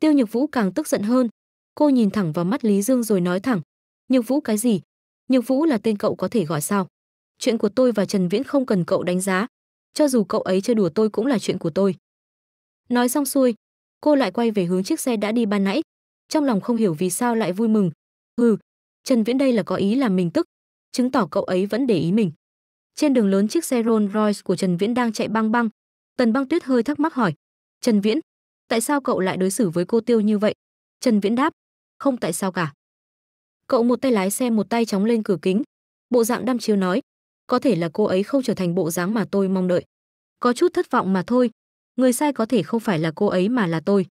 Tiêu Nhược Vũ càng tức giận hơn, cô nhìn thẳng vào mắt Lý Dương rồi nói thẳng, "Nhược Vũ cái gì? Nhược Vũ là tên cậu có thể gọi sao? Chuyện của tôi và Trần Viễn không cần cậu đánh giá, cho dù cậu ấy chơi đùa tôi cũng là chuyện của tôi." Nói xong xuôi, cô lại quay về hướng chiếc xe đã đi ban nãy trong lòng không hiểu vì sao lại vui mừng hừ trần viễn đây là có ý làm mình tức chứng tỏ cậu ấy vẫn để ý mình trên đường lớn chiếc xe rolls royce của trần viễn đang chạy băng băng tần băng tuyết hơi thắc mắc hỏi trần viễn tại sao cậu lại đối xử với cô tiêu như vậy trần viễn đáp không tại sao cả cậu một tay lái xe một tay chóng lên cửa kính bộ dạng đăm chiếu nói có thể là cô ấy không trở thành bộ dáng mà tôi mong đợi có chút thất vọng mà thôi người sai có thể không phải là cô ấy mà là tôi.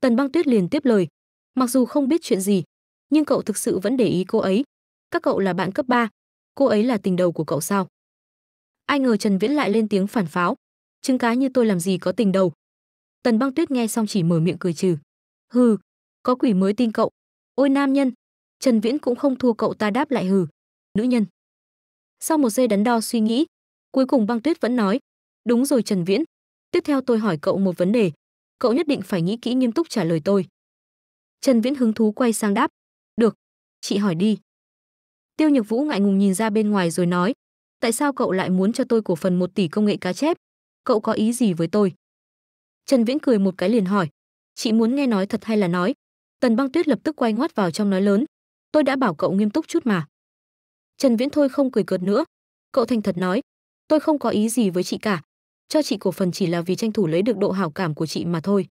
Tần băng tuyết liền tiếp lời, mặc dù không biết chuyện gì, nhưng cậu thực sự vẫn để ý cô ấy. Các cậu là bạn cấp 3, cô ấy là tình đầu của cậu sao? Ai ngờ Trần Viễn lại lên tiếng phản pháo, chứng cá như tôi làm gì có tình đầu. Tần băng tuyết nghe xong chỉ mở miệng cười trừ. Hừ, có quỷ mới tin cậu. Ôi nam nhân, Trần Viễn cũng không thua cậu ta đáp lại hừ. Nữ nhân. Sau một giây đắn đo suy nghĩ, cuối cùng băng tuyết vẫn nói. Đúng rồi Trần Viễn, Tiếp theo tôi hỏi cậu một vấn đề, cậu nhất định phải nghĩ kỹ nghiêm túc trả lời tôi. Trần Viễn hứng thú quay sang đáp, "Được, chị hỏi đi." Tiêu Nhược Vũ ngại ngùng nhìn ra bên ngoài rồi nói, "Tại sao cậu lại muốn cho tôi cổ phần một tỷ công nghệ cá chép? Cậu có ý gì với tôi?" Trần Viễn cười một cái liền hỏi, "Chị muốn nghe nói thật hay là nói?" Tần Băng Tuyết lập tức quay ngoắt vào trong nói lớn, "Tôi đã bảo cậu nghiêm túc chút mà." Trần Viễn thôi không cười cợt nữa, cậu thành thật nói, "Tôi không có ý gì với chị cả, cho chị cổ phần chỉ là vì tranh thủ lấy được độ hảo cảm của chị mà thôi.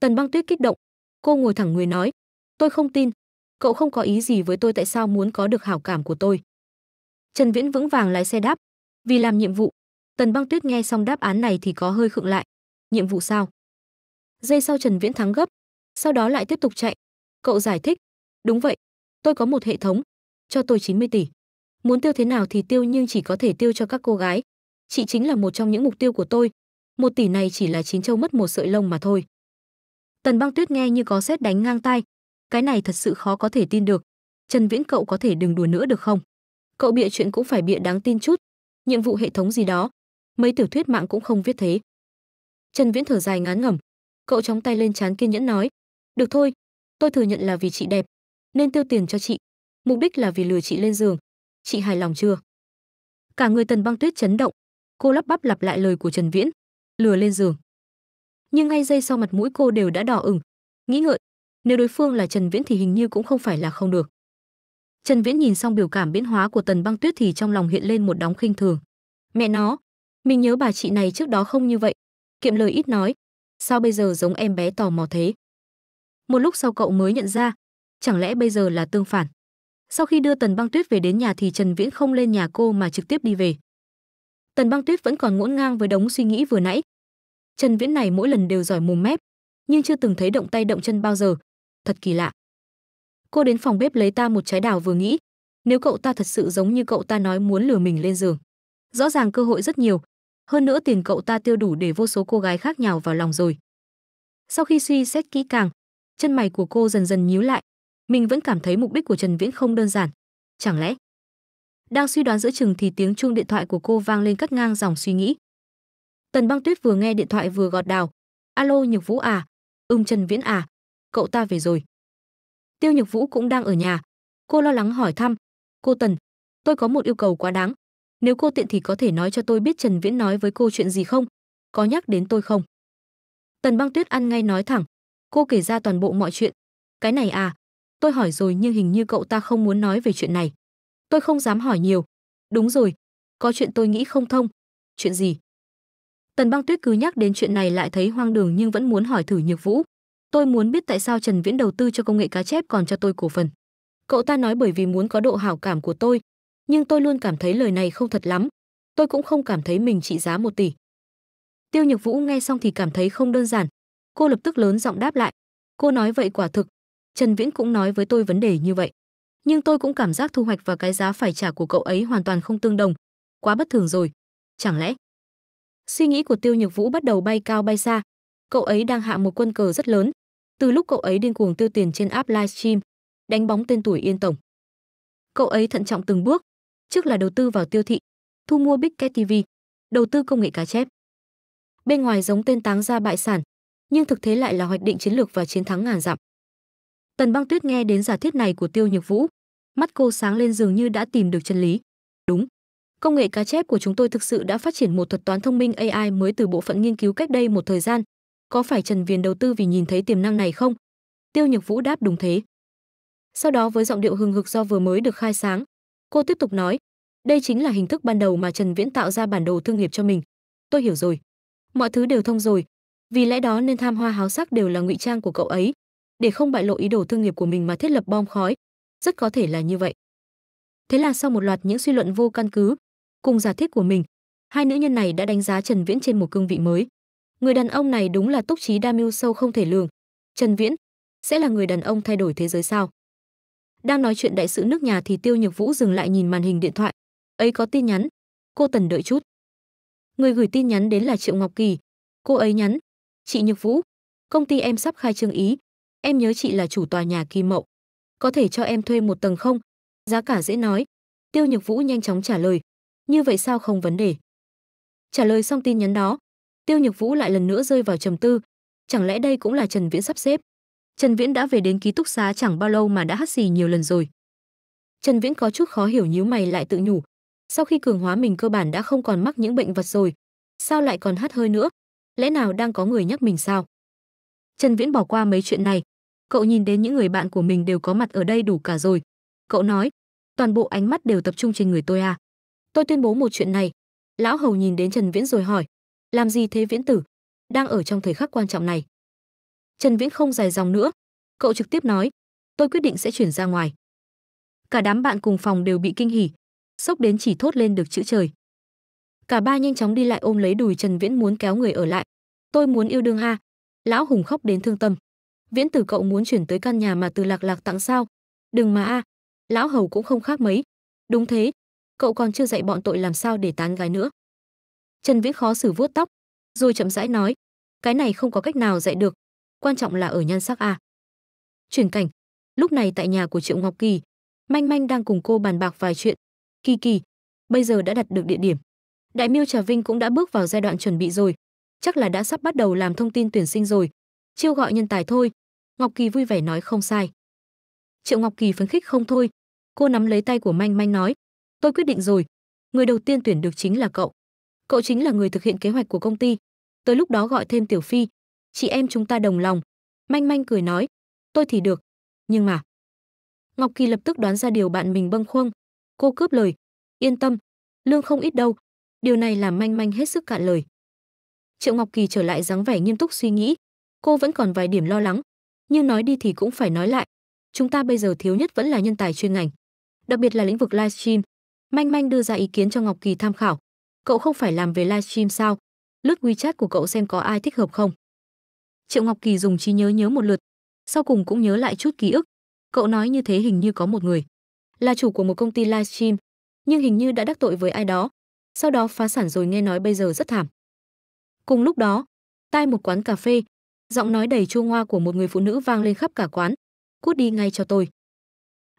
Tần băng tuyết kích động, cô ngồi thẳng người nói, tôi không tin, cậu không có ý gì với tôi tại sao muốn có được hảo cảm của tôi. Trần Viễn vững vàng lái xe đáp, vì làm nhiệm vụ. Tần băng tuyết nghe xong đáp án này thì có hơi khựng lại. Nhiệm vụ sao? Giây sau Trần Viễn thắng gấp, sau đó lại tiếp tục chạy. Cậu giải thích, đúng vậy, tôi có một hệ thống, cho tôi 90 tỷ. Muốn tiêu thế nào thì tiêu nhưng chỉ có thể tiêu cho các cô gái, chị chính là một trong những mục tiêu của tôi. Một tỷ này chỉ là chín châu mất một sợi lông mà thôi. Tần băng tuyết nghe như có sét đánh ngang tai. Cái này thật sự khó có thể tin được. Trần Viễn cậu có thể đừng đùa nữa được không? Cậu bịa chuyện cũng phải bịa đáng tin chút. Nhiệm vụ hệ thống gì đó. Mấy tiểu thuyết mạng cũng không viết thế. Trần Viễn thở dài ngán ngẩm. Cậu chống tay lên chán kiên nhẫn nói. Được thôi, tôi thừa nhận là vì chị đẹp. Nên tiêu tiền cho chị. Mục đích là vì lừa chị lên giường. Chị hài lòng chưa? Cả người tần băng tuyết chấn động cô lắp bắp lặp lại lời của Trần Viễn, lừa lên giường. Nhưng ngay giây sau mặt mũi cô đều đã đỏ ửng, nghĩ ngợi, nếu đối phương là Trần Viễn thì hình như cũng không phải là không được. Trần Viễn nhìn xong biểu cảm biến hóa của Tần Băng Tuyết thì trong lòng hiện lên một đóng khinh thường. Mẹ nó, mình nhớ bà chị này trước đó không như vậy, kiệm lời ít nói, sao bây giờ giống em bé tò mò thế? Một lúc sau cậu mới nhận ra, chẳng lẽ bây giờ là tương phản. Sau khi đưa Tần Băng Tuyết về đến nhà thì Trần Viễn không lên nhà cô mà trực tiếp đi về tần băng tuyết vẫn còn ngổn ngang với đống suy nghĩ vừa nãy trần viễn này mỗi lần đều giỏi mồm mép nhưng chưa từng thấy động tay động chân bao giờ thật kỳ lạ cô đến phòng bếp lấy ta một trái đào vừa nghĩ nếu cậu ta thật sự giống như cậu ta nói muốn lừa mình lên giường rõ ràng cơ hội rất nhiều hơn nữa tiền cậu ta tiêu đủ để vô số cô gái khác nhào vào lòng rồi sau khi suy xét kỹ càng chân mày của cô dần dần nhíu lại mình vẫn cảm thấy mục đích của trần viễn không đơn giản chẳng lẽ đang suy đoán giữa chừng thì tiếng chuông điện thoại của cô vang lên cắt ngang dòng suy nghĩ. Tần Băng Tuyết vừa nghe điện thoại vừa gọt đào. "Alo Nhược Vũ à? Ưng Trần Viễn à? Cậu ta về rồi." Tiêu Nhược Vũ cũng đang ở nhà. Cô lo lắng hỏi thăm, "Cô Tần, tôi có một yêu cầu quá đáng. Nếu cô tiện thì có thể nói cho tôi biết Trần Viễn nói với cô chuyện gì không? Có nhắc đến tôi không?" Tần Băng Tuyết ăn ngay nói thẳng, cô kể ra toàn bộ mọi chuyện. "Cái này à, tôi hỏi rồi nhưng hình như cậu ta không muốn nói về chuyện này." Tôi không dám hỏi nhiều. Đúng rồi, có chuyện tôi nghĩ không thông. Chuyện gì? Tần Băng Tuyết cứ nhắc đến chuyện này lại thấy hoang đường nhưng vẫn muốn hỏi thử Nhược Vũ. Tôi muốn biết tại sao Trần Viễn đầu tư cho công nghệ cá chép còn cho tôi cổ phần. Cậu ta nói bởi vì muốn có độ hảo cảm của tôi, nhưng tôi luôn cảm thấy lời này không thật lắm. Tôi cũng không cảm thấy mình trị giá một tỷ. Tiêu Nhược Vũ nghe xong thì cảm thấy không đơn giản. Cô lập tức lớn giọng đáp lại. Cô nói vậy quả thực. Trần Viễn cũng nói với tôi vấn đề như vậy nhưng tôi cũng cảm giác thu hoạch và cái giá phải trả của cậu ấy hoàn toàn không tương đồng quá bất thường rồi chẳng lẽ suy nghĩ của tiêu nhược vũ bắt đầu bay cao bay xa cậu ấy đang hạ một quân cờ rất lớn từ lúc cậu ấy điên cuồng tiêu tiền trên app livestream đánh bóng tên tuổi yên tổng cậu ấy thận trọng từng bước trước là đầu tư vào tiêu thị thu mua big cat tv đầu tư công nghệ cá chép bên ngoài giống tên táng ra bại sản nhưng thực thế lại là hoạch định chiến lược và chiến thắng ngàn dặm Tần Băng Tuyết nghe đến giả thiết này của Tiêu Nhược Vũ, mắt cô sáng lên dường như đã tìm được chân lý. Đúng, công nghệ cá chép của chúng tôi thực sự đã phát triển một thuật toán thông minh AI mới từ bộ phận nghiên cứu cách đây một thời gian. Có phải Trần Viền đầu tư vì nhìn thấy tiềm năng này không? Tiêu Nhược Vũ đáp đúng thế. Sau đó với giọng điệu hừng hực do vừa mới được khai sáng, cô tiếp tục nói, đây chính là hình thức ban đầu mà Trần Viễn tạo ra bản đồ thương nghiệp cho mình. Tôi hiểu rồi. Mọi thứ đều thông rồi, vì lẽ đó nên tham hoa háo sắc đều là ngụy trang của cậu ấy, để không bại lộ ý đồ thương nghiệp của mình mà thiết lập bom khói. Rất có thể là như vậy. Thế là sau một loạt những suy luận vô căn cứ, cùng giả thiết của mình, hai nữ nhân này đã đánh giá Trần Viễn trên một cương vị mới. Người đàn ông này đúng là túc trí đa mưu sâu không thể lường. Trần Viễn sẽ là người đàn ông thay đổi thế giới sao? Đang nói chuyện đại sự nước nhà thì Tiêu Nhược Vũ dừng lại nhìn màn hình điện thoại. Ấy có tin nhắn. Cô Tần đợi chút. Người gửi tin nhắn đến là Triệu Ngọc Kỳ. Cô ấy nhắn. Chị Nhược Vũ, công ty em sắp khai trương ý, Em nhớ chị là chủ tòa nhà kỳ mộng, Có thể cho em thuê một tầng không? Giá cả dễ nói. Tiêu Nhược Vũ nhanh chóng trả lời. Như vậy sao không vấn đề? Trả lời xong tin nhắn đó, Tiêu Nhược Vũ lại lần nữa rơi vào trầm tư. Chẳng lẽ đây cũng là Trần Viễn sắp xếp? Trần Viễn đã về đến ký túc xá chẳng bao lâu mà đã hắt xì nhiều lần rồi. Trần Viễn có chút khó hiểu nhíu mày lại tự nhủ. Sau khi cường hóa mình cơ bản đã không còn mắc những bệnh vật rồi, sao lại còn hắt hơi nữa? Lẽ nào đang có người nhắc mình sao? Trần Viễn bỏ qua mấy chuyện này, Cậu nhìn đến những người bạn của mình đều có mặt ở đây đủ cả rồi. Cậu nói, toàn bộ ánh mắt đều tập trung trên người tôi à. Tôi tuyên bố một chuyện này. Lão Hầu nhìn đến Trần Viễn rồi hỏi, làm gì thế Viễn tử? Đang ở trong thời khắc quan trọng này. Trần Viễn không dài dòng nữa. Cậu trực tiếp nói, tôi quyết định sẽ chuyển ra ngoài. Cả đám bạn cùng phòng đều bị kinh hỉ, sốc đến chỉ thốt lên được chữ trời. Cả ba nhanh chóng đi lại ôm lấy đùi Trần Viễn muốn kéo người ở lại. Tôi muốn yêu đương ha, Lão Hùng khóc đến thương tâm viễn tử cậu muốn chuyển tới căn nhà mà từ lạc lạc tặng sao đừng mà a à. lão hầu cũng không khác mấy đúng thế cậu còn chưa dạy bọn tội làm sao để tán gái nữa trần viễn khó xử vuốt tóc rồi chậm rãi nói cái này không có cách nào dạy được quan trọng là ở nhan sắc a à. chuyển cảnh lúc này tại nhà của triệu ngọc kỳ manh manh đang cùng cô bàn bạc vài chuyện kỳ kỳ bây giờ đã đặt được địa điểm đại miêu trà vinh cũng đã bước vào giai đoạn chuẩn bị rồi chắc là đã sắp bắt đầu làm thông tin tuyển sinh rồi chiêu gọi nhân tài thôi Ngọc Kỳ vui vẻ nói không sai. Triệu Ngọc Kỳ phấn khích không thôi, cô nắm lấy tay của Manh Manh nói, tôi quyết định rồi, người đầu tiên tuyển được chính là cậu. Cậu chính là người thực hiện kế hoạch của công ty. Tới lúc đó gọi thêm Tiểu Phi, chị em chúng ta đồng lòng. Manh Manh cười nói, tôi thì được, nhưng mà Ngọc Kỳ lập tức đoán ra điều bạn mình bâng khuâng, cô cướp lời, yên tâm, lương không ít đâu. Điều này làm Manh Manh hết sức cạn lời. Triệu Ngọc Kỳ trở lại dáng vẻ nghiêm túc suy nghĩ, cô vẫn còn vài điểm lo lắng, như nói đi thì cũng phải nói lại, chúng ta bây giờ thiếu nhất vẫn là nhân tài chuyên ngành, đặc biệt là lĩnh vực livestream. Manh Manh đưa ra ý kiến cho Ngọc Kỳ tham khảo. Cậu không phải làm về livestream sao? Lướt WeChat của cậu xem có ai thích hợp không. Triệu Ngọc Kỳ dùng trí nhớ nhớ một lượt, sau cùng cũng nhớ lại chút ký ức. Cậu nói như thế hình như có một người, là chủ của một công ty livestream, nhưng hình như đã đắc tội với ai đó, sau đó phá sản rồi nghe nói bây giờ rất thảm. Cùng lúc đó, tại một quán cà phê, giọng nói đầy chua ngoa của một người phụ nữ vang lên khắp cả quán cút đi ngay cho tôi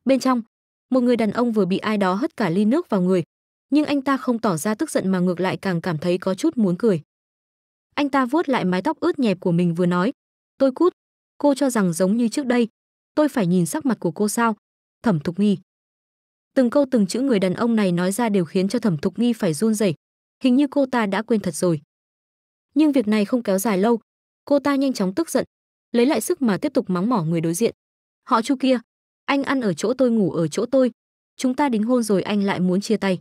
bên trong một người đàn ông vừa bị ai đó hất cả ly nước vào người nhưng anh ta không tỏ ra tức giận mà ngược lại càng cảm thấy có chút muốn cười anh ta vuốt lại mái tóc ướt nhẹp của mình vừa nói tôi cút cô cho rằng giống như trước đây tôi phải nhìn sắc mặt của cô sao thẩm thục nghi từng câu từng chữ người đàn ông này nói ra đều khiến cho thẩm thục nghi phải run rẩy hình như cô ta đã quên thật rồi nhưng việc này không kéo dài lâu cô ta nhanh chóng tức giận lấy lại sức mà tiếp tục mắng mỏ người đối diện họ chu kia anh ăn ở chỗ tôi ngủ ở chỗ tôi chúng ta đính hôn rồi anh lại muốn chia tay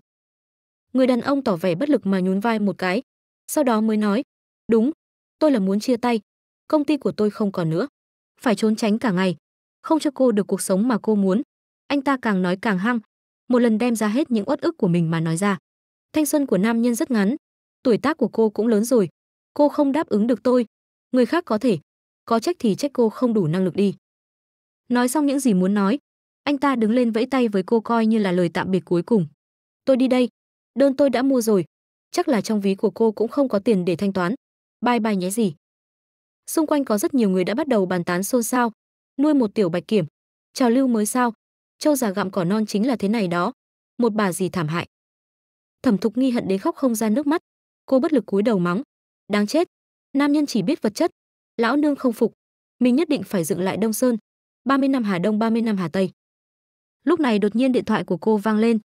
người đàn ông tỏ vẻ bất lực mà nhún vai một cái sau đó mới nói đúng tôi là muốn chia tay công ty của tôi không còn nữa phải trốn tránh cả ngày không cho cô được cuộc sống mà cô muốn anh ta càng nói càng hăng một lần đem ra hết những uất ức của mình mà nói ra thanh xuân của nam nhân rất ngắn tuổi tác của cô cũng lớn rồi cô không đáp ứng được tôi người khác có thể có trách thì trách cô không đủ năng lực đi nói xong những gì muốn nói anh ta đứng lên vẫy tay với cô coi như là lời tạm biệt cuối cùng tôi đi đây đơn tôi đã mua rồi chắc là trong ví của cô cũng không có tiền để thanh toán bye bye nhé gì xung quanh có rất nhiều người đã bắt đầu bàn tán xôn xao nuôi một tiểu bạch kiểm trào lưu mới sao châu già gặm cỏ non chính là thế này đó một bà gì thảm hại thẩm thục nghi hận đến khóc không ra nước mắt cô bất lực cúi đầu mắng đáng chết Nam nhân chỉ biết vật chất. Lão nương không phục, mình nhất định phải dựng lại Đông Sơn. 30 năm Hà Đông, 30 năm Hà Tây. Lúc này đột nhiên điện thoại của cô vang lên.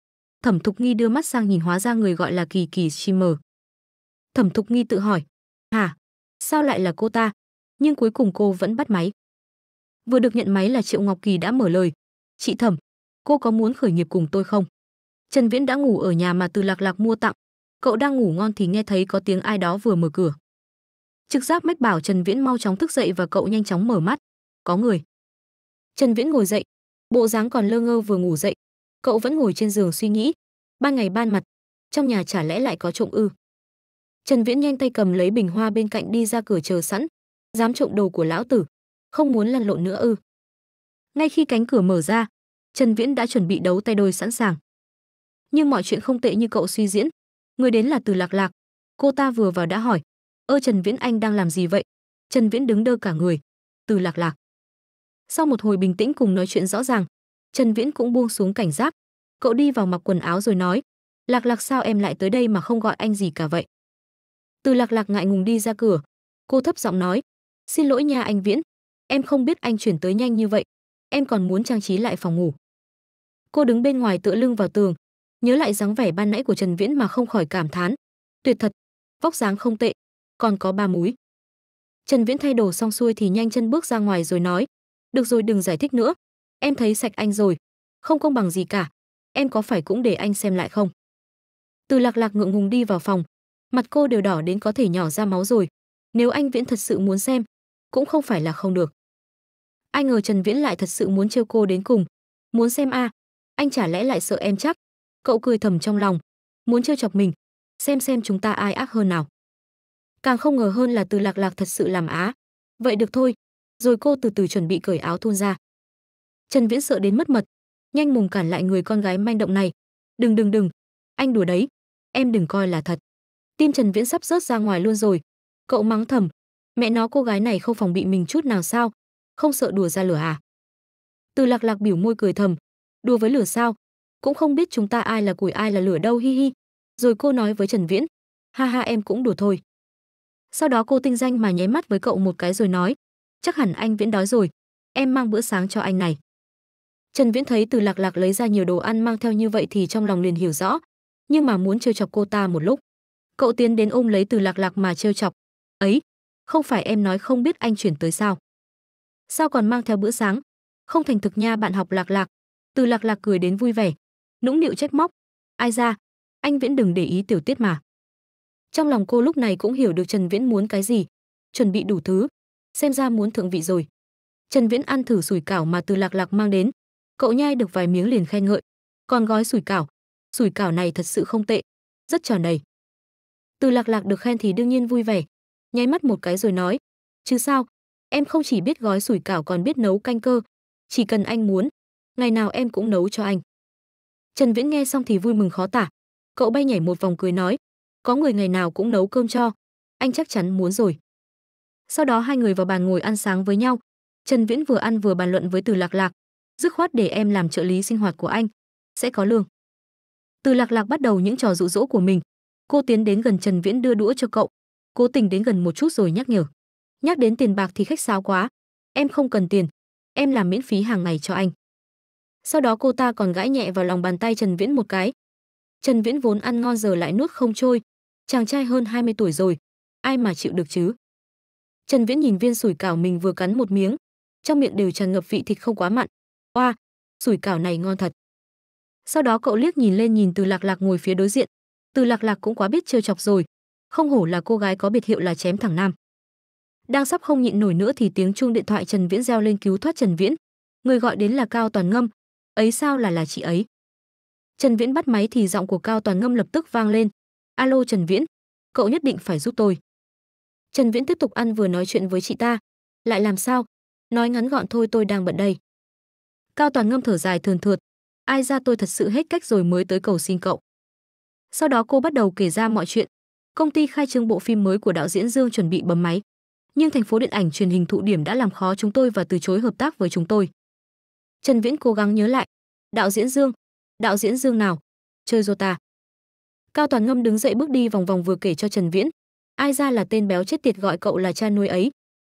Thẩm Thục Nghi đưa mắt sang nhìn hóa ra người gọi là Kỳ Kỳ Shimmer. Thẩm Thục Nghi tự hỏi, "Hả? Sao lại là cô ta?" Nhưng cuối cùng cô vẫn bắt máy. Vừa được nhận máy là Triệu Ngọc Kỳ đã mở lời, "Chị Thẩm, cô có muốn khởi nghiệp cùng tôi không?" Trần Viễn đã ngủ ở nhà mà Từ Lạc Lạc mua tặng. Cậu đang ngủ ngon thì nghe thấy có tiếng ai đó vừa mở cửa trực giác mách bảo trần viễn mau chóng thức dậy và cậu nhanh chóng mở mắt có người trần viễn ngồi dậy bộ dáng còn lơ ngơ vừa ngủ dậy cậu vẫn ngồi trên giường suy nghĩ ban ngày ban mặt trong nhà chả lẽ lại có trộm ư trần viễn nhanh tay cầm lấy bình hoa bên cạnh đi ra cửa chờ sẵn dám trộm đồ của lão tử không muốn lăn lộn nữa ư ngay khi cánh cửa mở ra trần viễn đã chuẩn bị đấu tay đôi sẵn sàng nhưng mọi chuyện không tệ như cậu suy diễn người đến là từ lạc lạc cô ta vừa vào đã hỏi ơ Trần Viễn Anh đang làm gì vậy? Trần Viễn đứng đơ cả người. Từ lạc lạc. Sau một hồi bình tĩnh cùng nói chuyện rõ ràng, Trần Viễn cũng buông xuống cảnh giác. Cậu đi vào mặc quần áo rồi nói, lạc lạc sao em lại tới đây mà không gọi anh gì cả vậy? Từ lạc lạc ngại ngùng đi ra cửa. Cô thấp giọng nói, xin lỗi nha anh Viễn, em không biết anh chuyển tới nhanh như vậy, em còn muốn trang trí lại phòng ngủ. Cô đứng bên ngoài tựa lưng vào tường, nhớ lại dáng vẻ ban nãy của Trần Viễn mà không khỏi cảm thán. Tuyệt thật, vóc dáng không tệ, còn có ba múi trần viễn thay đồ xong xuôi thì nhanh chân bước ra ngoài rồi nói được rồi đừng giải thích nữa em thấy sạch anh rồi không công bằng gì cả em có phải cũng để anh xem lại không từ lạc lạc ngượng ngùng đi vào phòng mặt cô đều đỏ đến có thể nhỏ ra máu rồi nếu anh viễn thật sự muốn xem cũng không phải là không được ai ngờ trần viễn lại thật sự muốn trêu cô đến cùng muốn xem a à, anh chả lẽ lại sợ em chắc cậu cười thầm trong lòng muốn trêu chọc mình xem xem chúng ta ai ác hơn nào càng không ngờ hơn là từ lạc lạc thật sự làm á vậy được thôi rồi cô từ từ chuẩn bị cởi áo thun ra trần viễn sợ đến mất mật nhanh mùng cản lại người con gái manh động này đừng đừng đừng anh đùa đấy em đừng coi là thật tim trần viễn sắp rớt ra ngoài luôn rồi cậu mắng thầm mẹ nó cô gái này không phòng bị mình chút nào sao không sợ đùa ra lửa à từ lạc lạc biểu môi cười thầm đùa với lửa sao cũng không biết chúng ta ai là củi ai là lửa đâu hi hi rồi cô nói với trần viễn ha ha em cũng đùa thôi sau đó cô tinh danh mà nháy mắt với cậu một cái rồi nói, chắc hẳn anh Viễn đói rồi, em mang bữa sáng cho anh này. Trần Viễn thấy từ lạc lạc lấy ra nhiều đồ ăn mang theo như vậy thì trong lòng liền hiểu rõ, nhưng mà muốn trêu chọc cô ta một lúc. Cậu tiến đến ôm lấy từ lạc lạc mà trêu chọc. Ấy, không phải em nói không biết anh chuyển tới sao? Sao còn mang theo bữa sáng? Không thành thực nha bạn học lạc lạc. Từ lạc lạc cười đến vui vẻ, nũng nịu trách móc. Ai ra, anh Viễn đừng để ý tiểu tiết mà. Trong lòng cô lúc này cũng hiểu được Trần Viễn muốn cái gì, chuẩn bị đủ thứ, xem ra muốn thượng vị rồi. Trần Viễn ăn thử sủi cảo mà từ Lạc Lạc mang đến, cậu nhai được vài miếng liền khen ngợi, còn gói sủi cảo, sủi cảo này thật sự không tệ, rất tròn đầy. Từ Lạc Lạc được khen thì đương nhiên vui vẻ, nháy mắt một cái rồi nói, "Chứ sao, em không chỉ biết gói sủi cảo còn biết nấu canh cơ, chỉ cần anh muốn, ngày nào em cũng nấu cho anh." Trần Viễn nghe xong thì vui mừng khó tả, cậu bay nhảy một vòng cười nói, có người ngày nào cũng nấu cơm cho, anh chắc chắn muốn rồi. Sau đó hai người vào bàn ngồi ăn sáng với nhau. Trần Viễn vừa ăn vừa bàn luận với Từ Lạc Lạc, dứt khoát để em làm trợ lý sinh hoạt của anh, sẽ có lương. Từ Lạc Lạc bắt đầu những trò dụ dỗ của mình. Cô tiến đến gần Trần Viễn đưa đũa cho cậu, cố tình đến gần một chút rồi nhắc nhở. Nhắc đến tiền bạc thì khách sáo quá, em không cần tiền, em làm miễn phí hàng ngày cho anh. Sau đó cô ta còn gãi nhẹ vào lòng bàn tay Trần Viễn một cái. Trần Viễn vốn ăn ngon giờ lại nuốt không trôi, chàng trai hơn 20 tuổi rồi, ai mà chịu được chứ? Trần Viễn nhìn viên sủi cảo mình vừa cắn một miếng, trong miệng đều tràn ngập vị thịt không quá mặn. Oa, sủi cảo này ngon thật. Sau đó cậu liếc nhìn lên nhìn Từ Lạc Lạc ngồi phía đối diện. Từ Lạc Lạc cũng quá biết trêu chọc rồi, không hổ là cô gái có biệt hiệu là chém thẳng nam. Đang sắp không nhịn nổi nữa thì tiếng chuông điện thoại Trần Viễn reo lên cứu thoát Trần Viễn. Người gọi đến là Cao Toàn Ngâm, ấy sao là là chị ấy. Trần Viễn bắt máy thì giọng của Cao Toàn Ngâm lập tức vang lên, Alo Trần Viễn, cậu nhất định phải giúp tôi. Trần Viễn tiếp tục ăn vừa nói chuyện với chị ta. Lại làm sao? Nói ngắn gọn thôi tôi đang bận đây. Cao Toàn ngâm thở dài thường thượt. Ai ra tôi thật sự hết cách rồi mới tới cầu xin cậu. Sau đó cô bắt đầu kể ra mọi chuyện. Công ty khai trương bộ phim mới của đạo diễn Dương chuẩn bị bấm máy. Nhưng thành phố điện ảnh truyền hình thụ điểm đã làm khó chúng tôi và từ chối hợp tác với chúng tôi. Trần Viễn cố gắng nhớ lại. Đạo diễn Dương. Đạo diễn Dương nào? Chơi Dota. Cao Toàn Ngâm đứng dậy bước đi vòng vòng vừa kể cho Trần Viễn, ai ra là tên béo chết tiệt gọi cậu là cha nuôi ấy,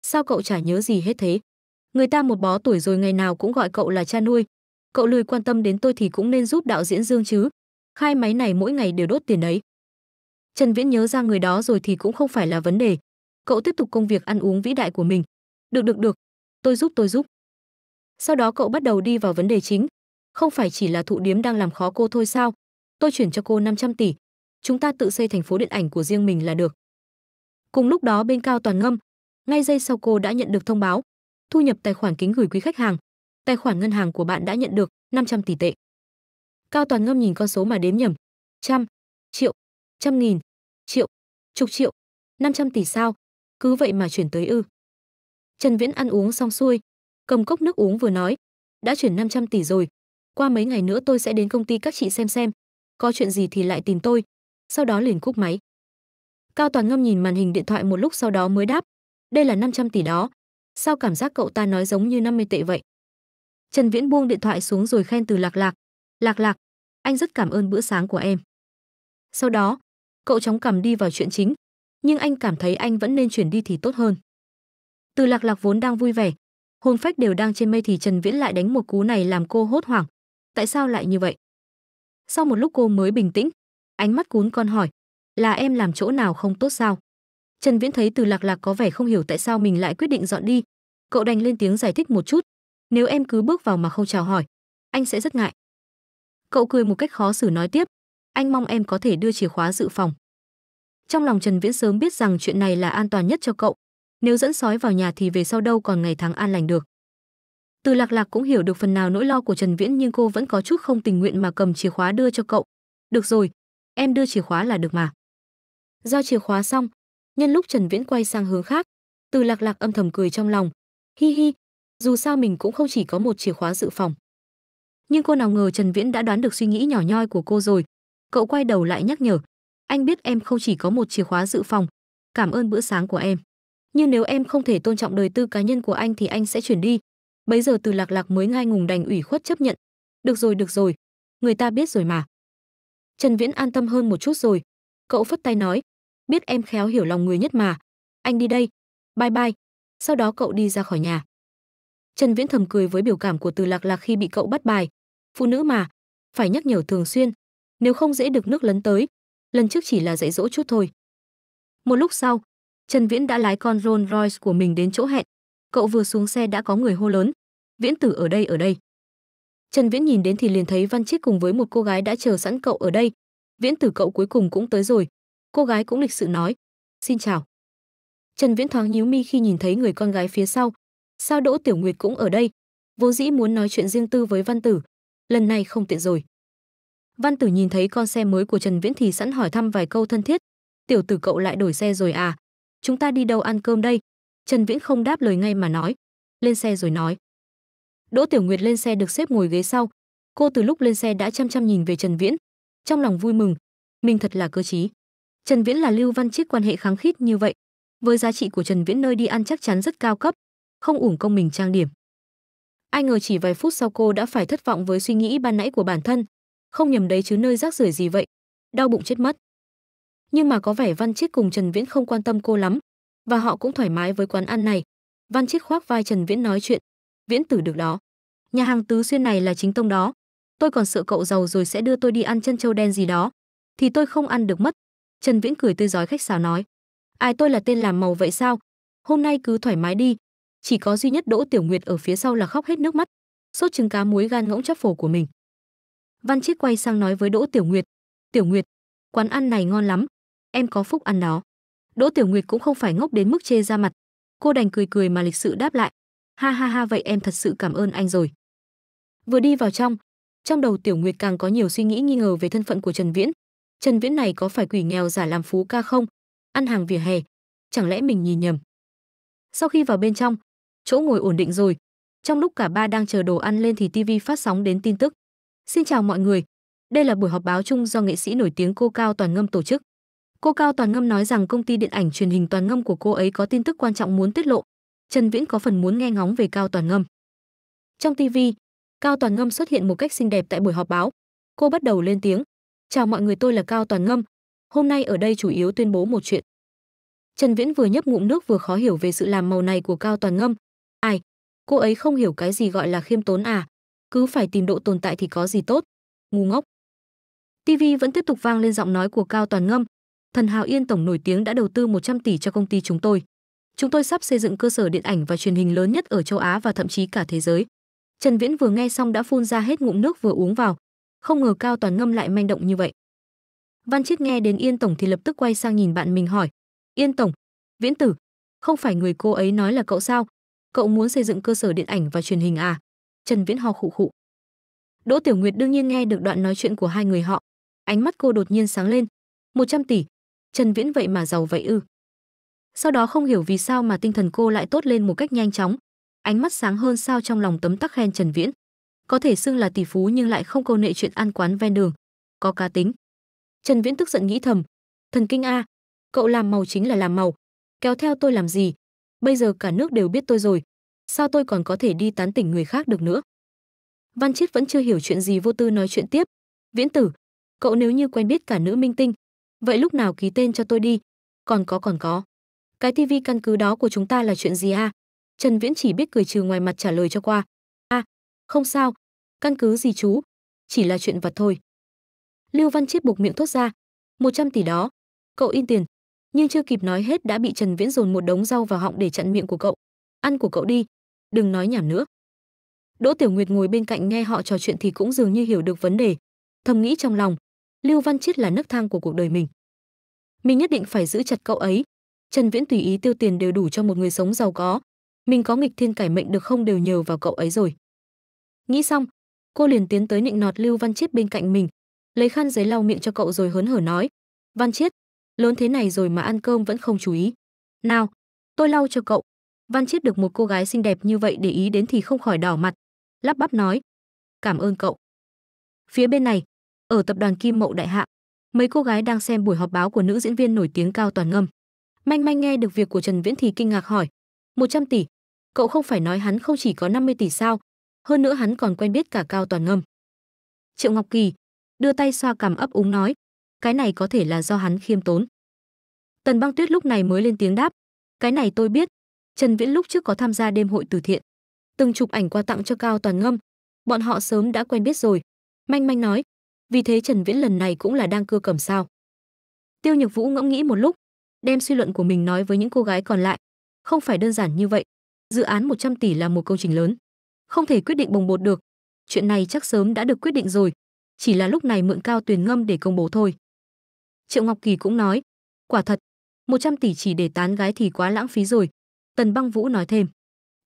sao cậu chả nhớ gì hết thế? Người ta một bó tuổi rồi ngày nào cũng gọi cậu là cha nuôi. Cậu lười quan tâm đến tôi thì cũng nên giúp đạo diễn Dương chứ. Khai máy này mỗi ngày đều đốt tiền ấy. Trần Viễn nhớ ra người đó rồi thì cũng không phải là vấn đề. Cậu tiếp tục công việc ăn uống vĩ đại của mình. Được được được, tôi giúp tôi giúp. Sau đó cậu bắt đầu đi vào vấn đề chính. Không phải chỉ là thụ điếm đang làm khó cô thôi sao? Tôi chuyển cho cô 500 tỷ, chúng ta tự xây thành phố điện ảnh của riêng mình là được. Cùng lúc đó bên Cao Toàn Ngâm, ngay giây sau cô đã nhận được thông báo, thu nhập tài khoản kính gửi quý khách hàng, tài khoản ngân hàng của bạn đã nhận được 500 tỷ tệ. Cao Toàn Ngâm nhìn con số mà đếm nhầm, trăm, triệu, trăm nghìn, triệu, chục triệu, 500 tỷ sao, cứ vậy mà chuyển tới ư. Trần Viễn ăn uống xong xuôi, cầm cốc nước uống vừa nói, đã chuyển 500 tỷ rồi, qua mấy ngày nữa tôi sẽ đến công ty các chị xem xem, có chuyện gì thì lại tìm tôi, sau đó liền cúp máy. Cao Toàn ngâm nhìn màn hình điện thoại một lúc sau đó mới đáp, đây là 500 tỷ đó, sao cảm giác cậu ta nói giống như 50 tệ vậy? Trần Viễn buông điện thoại xuống rồi khen từ Lạc Lạc, "Lạc Lạc, anh rất cảm ơn bữa sáng của em." Sau đó, cậu chóng cầm đi vào chuyện chính, nhưng anh cảm thấy anh vẫn nên chuyển đi thì tốt hơn. Từ Lạc Lạc vốn đang vui vẻ, hồn phách đều đang trên mây thì Trần Viễn lại đánh một cú này làm cô hốt hoảng, tại sao lại như vậy? Sau một lúc cô mới bình tĩnh, ánh mắt cún con hỏi, là em làm chỗ nào không tốt sao? Trần Viễn thấy Từ Lạc Lạc có vẻ không hiểu tại sao mình lại quyết định dọn đi, cậu đành lên tiếng giải thích một chút, nếu em cứ bước vào mà không chào hỏi, anh sẽ rất ngại. Cậu cười một cách khó xử nói tiếp, anh mong em có thể đưa chìa khóa dự phòng. Trong lòng Trần Viễn sớm biết rằng chuyện này là an toàn nhất cho cậu, nếu dẫn sói vào nhà thì về sau đâu còn ngày tháng an lành được. Từ Lạc Lạc cũng hiểu được phần nào nỗi lo của Trần Viễn nhưng cô vẫn có chút không tình nguyện mà cầm chìa khóa đưa cho cậu. Được rồi, em đưa chìa khóa là được mà. Giao chìa khóa xong, nhân lúc Trần Viễn quay sang hướng khác, từ lạc lạc âm thầm cười trong lòng, hi hi, dù sao mình cũng không chỉ có một chìa khóa dự phòng. Nhưng cô nào ngờ Trần Viễn đã đoán được suy nghĩ nhỏ nhoi của cô rồi, cậu quay đầu lại nhắc nhở, anh biết em không chỉ có một chìa khóa dự phòng, cảm ơn bữa sáng của em. Nhưng nếu em không thể tôn trọng đời tư cá nhân của anh thì anh sẽ chuyển đi. Bấy giờ từ lạc lạc mới ngai ngùng đành ủy khuất chấp nhận. Được rồi, được rồi, người ta biết rồi mà. Trần Viễn an tâm hơn một chút rồi. Cậu phất tay nói, biết em khéo hiểu lòng người nhất mà. Anh đi đây. Bye bye. Sau đó cậu đi ra khỏi nhà. Trần Viễn thầm cười với biểu cảm của Từ Lạc Lạc khi bị cậu bắt bài. Phụ nữ mà, phải nhắc nhở thường xuyên, nếu không dễ được nước lấn tới. Lần trước chỉ là dạy dỗ chút thôi. Một lúc sau, Trần Viễn đã lái con Rolls Royce của mình đến chỗ hẹn. Cậu vừa xuống xe đã có người hô lớn. Viễn tử ở đây ở đây. Trần Viễn nhìn đến thì liền thấy Văn Chiết cùng với một cô gái đã chờ sẵn cậu ở đây. Viễn tử cậu cuối cùng cũng tới rồi. Cô gái cũng lịch sự nói, "Xin chào." Trần Viễn thoáng nhíu mi khi nhìn thấy người con gái phía sau. Sao Đỗ Tiểu Nguyệt cũng ở đây? Vô dĩ muốn nói chuyện riêng tư với Văn Tử, lần này không tiện rồi. Văn Tử nhìn thấy con xe mới của Trần Viễn thì sẵn hỏi thăm vài câu thân thiết. "Tiểu tử cậu lại đổi xe rồi à? Chúng ta đi đâu ăn cơm đây?" Trần Viễn không đáp lời ngay mà nói, "Lên xe rồi nói." Đỗ Tiểu Nguyệt lên xe được xếp ngồi ghế sau. Cô từ lúc lên xe đã chăm chăm nhìn về Trần Viễn, trong lòng vui mừng, mình thật là cơ trí. Trần Viễn là Lưu Văn Chiết quan hệ kháng khít như vậy, với giá trị của Trần Viễn nơi đi ăn chắc chắn rất cao cấp, không uổng công mình trang điểm. Ai ngờ chỉ vài phút sau cô đã phải thất vọng với suy nghĩ ban nãy của bản thân, không nhầm đấy chứ nơi rác rưởi gì vậy, đau bụng chết mất. Nhưng mà có vẻ Văn Chiết cùng Trần Viễn không quan tâm cô lắm, và họ cũng thoải mái với quán ăn này. Văn Chiết khoác vai Trần Viễn nói chuyện, viễn tử được đó nhà hàng tứ xuyên này là chính tông đó tôi còn sợ cậu giàu rồi sẽ đưa tôi đi ăn chân trâu đen gì đó thì tôi không ăn được mất trần viễn cười tươi giói khách sáo nói ai tôi là tên làm màu vậy sao hôm nay cứ thoải mái đi chỉ có duy nhất đỗ tiểu nguyệt ở phía sau là khóc hết nước mắt sốt trứng cá muối gan ngỗng chấp phổ của mình văn chiết quay sang nói với đỗ tiểu nguyệt tiểu nguyệt quán ăn này ngon lắm em có phúc ăn đó đỗ tiểu nguyệt cũng không phải ngốc đến mức chê ra mặt cô đành cười cười mà lịch sự đáp lại ha ha ha vậy em thật sự cảm ơn anh rồi. Vừa đi vào trong, trong đầu Tiểu Nguyệt càng có nhiều suy nghĩ nghi ngờ về thân phận của Trần Viễn. Trần Viễn này có phải quỷ nghèo giả làm phú ca không? Ăn hàng vỉa hè, chẳng lẽ mình nhìn nhầm? Sau khi vào bên trong, chỗ ngồi ổn định rồi. Trong lúc cả ba đang chờ đồ ăn lên thì TV phát sóng đến tin tức. Xin chào mọi người, đây là buổi họp báo chung do nghệ sĩ nổi tiếng cô Cao Toàn Ngâm tổ chức. Cô Cao Toàn Ngâm nói rằng công ty điện ảnh truyền hình Toàn Ngâm của cô ấy có tin tức quan trọng muốn tiết lộ, Trần Viễn có phần muốn nghe ngóng về Cao Toàn Ngâm. Trong TV, Cao Toàn Ngâm xuất hiện một cách xinh đẹp tại buổi họp báo. Cô bắt đầu lên tiếng. Chào mọi người tôi là Cao Toàn Ngâm. Hôm nay ở đây chủ yếu tuyên bố một chuyện. Trần Viễn vừa nhấp ngụm nước vừa khó hiểu về sự làm màu này của Cao Toàn Ngâm. Ai? Cô ấy không hiểu cái gì gọi là khiêm tốn à? Cứ phải tìm độ tồn tại thì có gì tốt? Ngu ngốc. TV vẫn tiếp tục vang lên giọng nói của Cao Toàn Ngâm. Thần Hào Yên tổng nổi tiếng đã đầu tư 100 tỷ cho công ty chúng tôi. Chúng tôi sắp xây dựng cơ sở điện ảnh và truyền hình lớn nhất ở châu Á và thậm chí cả thế giới. Trần Viễn vừa nghe xong đã phun ra hết ngụm nước vừa uống vào, không ngờ Cao Toàn Ngâm lại manh động như vậy. Văn Chiết nghe đến Yên tổng thì lập tức quay sang nhìn bạn mình hỏi: "Yên tổng, Viễn tử, không phải người cô ấy nói là cậu sao? Cậu muốn xây dựng cơ sở điện ảnh và truyền hình à?" Trần Viễn ho khụ khụ. Đỗ Tiểu Nguyệt đương nhiên nghe được đoạn nói chuyện của hai người họ, ánh mắt cô đột nhiên sáng lên. 100 tỷ, Trần Viễn vậy mà giàu vậy ư? sau đó không hiểu vì sao mà tinh thần cô lại tốt lên một cách nhanh chóng ánh mắt sáng hơn sao trong lòng tấm tắc khen trần viễn có thể xưng là tỷ phú nhưng lại không câu nệ chuyện ăn quán ven đường có cá tính trần viễn tức giận nghĩ thầm thần kinh a cậu làm màu chính là làm màu kéo theo tôi làm gì bây giờ cả nước đều biết tôi rồi sao tôi còn có thể đi tán tỉnh người khác được nữa văn chiết vẫn chưa hiểu chuyện gì vô tư nói chuyện tiếp viễn tử cậu nếu như quen biết cả nữ minh tinh vậy lúc nào ký tên cho tôi đi còn có còn có cái tivi căn cứ đó của chúng ta là chuyện gì a trần viễn chỉ biết cười trừ ngoài mặt trả lời cho qua a không sao căn cứ gì chú chỉ là chuyện vật thôi lưu văn chiết buộc miệng thốt ra 100 tỷ đó cậu in tiền nhưng chưa kịp nói hết đã bị trần viễn dồn một đống rau vào họng để chặn miệng của cậu ăn của cậu đi đừng nói nhảm nữa đỗ tiểu nguyệt ngồi bên cạnh nghe họ trò chuyện thì cũng dường như hiểu được vấn đề thầm nghĩ trong lòng lưu văn chiết là nấc thang của cuộc đời mình mình nhất định phải giữ chặt cậu ấy Trần Viễn tùy ý tiêu tiền đều đủ cho một người sống giàu có. Mình có nghịch thiên cải mệnh được không đều nhờ vào cậu ấy rồi. Nghĩ xong, cô liền tiến tới nịnh nọt Lưu Văn Chiết bên cạnh mình, lấy khăn giấy lau miệng cho cậu rồi hớn hở nói: "Văn Chiết, lớn thế này rồi mà ăn cơm vẫn không chú ý. Nào, tôi lau cho cậu." Văn Chiết được một cô gái xinh đẹp như vậy để ý đến thì không khỏi đỏ mặt, lắp bắp nói: "Cảm ơn cậu." Phía bên này, ở tập đoàn Kim Mậu Đại Hạ, mấy cô gái đang xem buổi họp báo của nữ diễn viên nổi tiếng Cao Toàn Ngâm. Manh Manh nghe được việc của Trần Viễn thì kinh ngạc hỏi: "100 tỷ? Cậu không phải nói hắn không chỉ có 50 tỷ sao? Hơn nữa hắn còn quen biết cả Cao Toàn Ngâm." Triệu Ngọc Kỳ đưa tay xoa cằm ấp úng nói: "Cái này có thể là do hắn khiêm tốn." Tần Băng Tuyết lúc này mới lên tiếng đáp: "Cái này tôi biết, Trần Viễn lúc trước có tham gia đêm hội từ thiện, từng chụp ảnh qua tặng cho Cao Toàn Ngâm, bọn họ sớm đã quen biết rồi." Manh Manh nói: "Vì thế Trần Viễn lần này cũng là đang cưa cầm sao?" Tiêu Nhược Vũ ngẫm nghĩ một lúc, đem suy luận của mình nói với những cô gái còn lại. Không phải đơn giản như vậy. Dự án 100 tỷ là một công trình lớn, không thể quyết định bồng bột được. Chuyện này chắc sớm đã được quyết định rồi, chỉ là lúc này mượn cao tuyển ngâm để công bố thôi. Triệu Ngọc Kỳ cũng nói, quả thật, 100 tỷ chỉ để tán gái thì quá lãng phí rồi. Tần Băng Vũ nói thêm,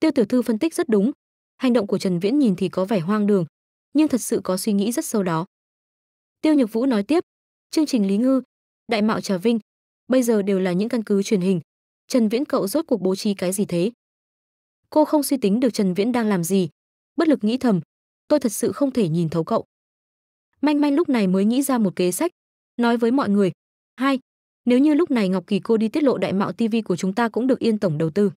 Tiêu Tiểu Thư phân tích rất đúng, hành động của Trần Viễn nhìn thì có vẻ hoang đường, nhưng thật sự có suy nghĩ rất sâu đó. Tiêu Nhược Vũ nói tiếp, chương trình Lý Ngư, Đại Mạo Trà Vinh, bây giờ đều là những căn cứ truyền hình trần viễn cậu rốt cuộc bố trí cái gì thế cô không suy tính được trần viễn đang làm gì bất lực nghĩ thầm tôi thật sự không thể nhìn thấu cậu manh manh lúc này mới nghĩ ra một kế sách nói với mọi người hai nếu như lúc này ngọc kỳ cô đi tiết lộ đại mạo tv của chúng ta cũng được yên tổng đầu tư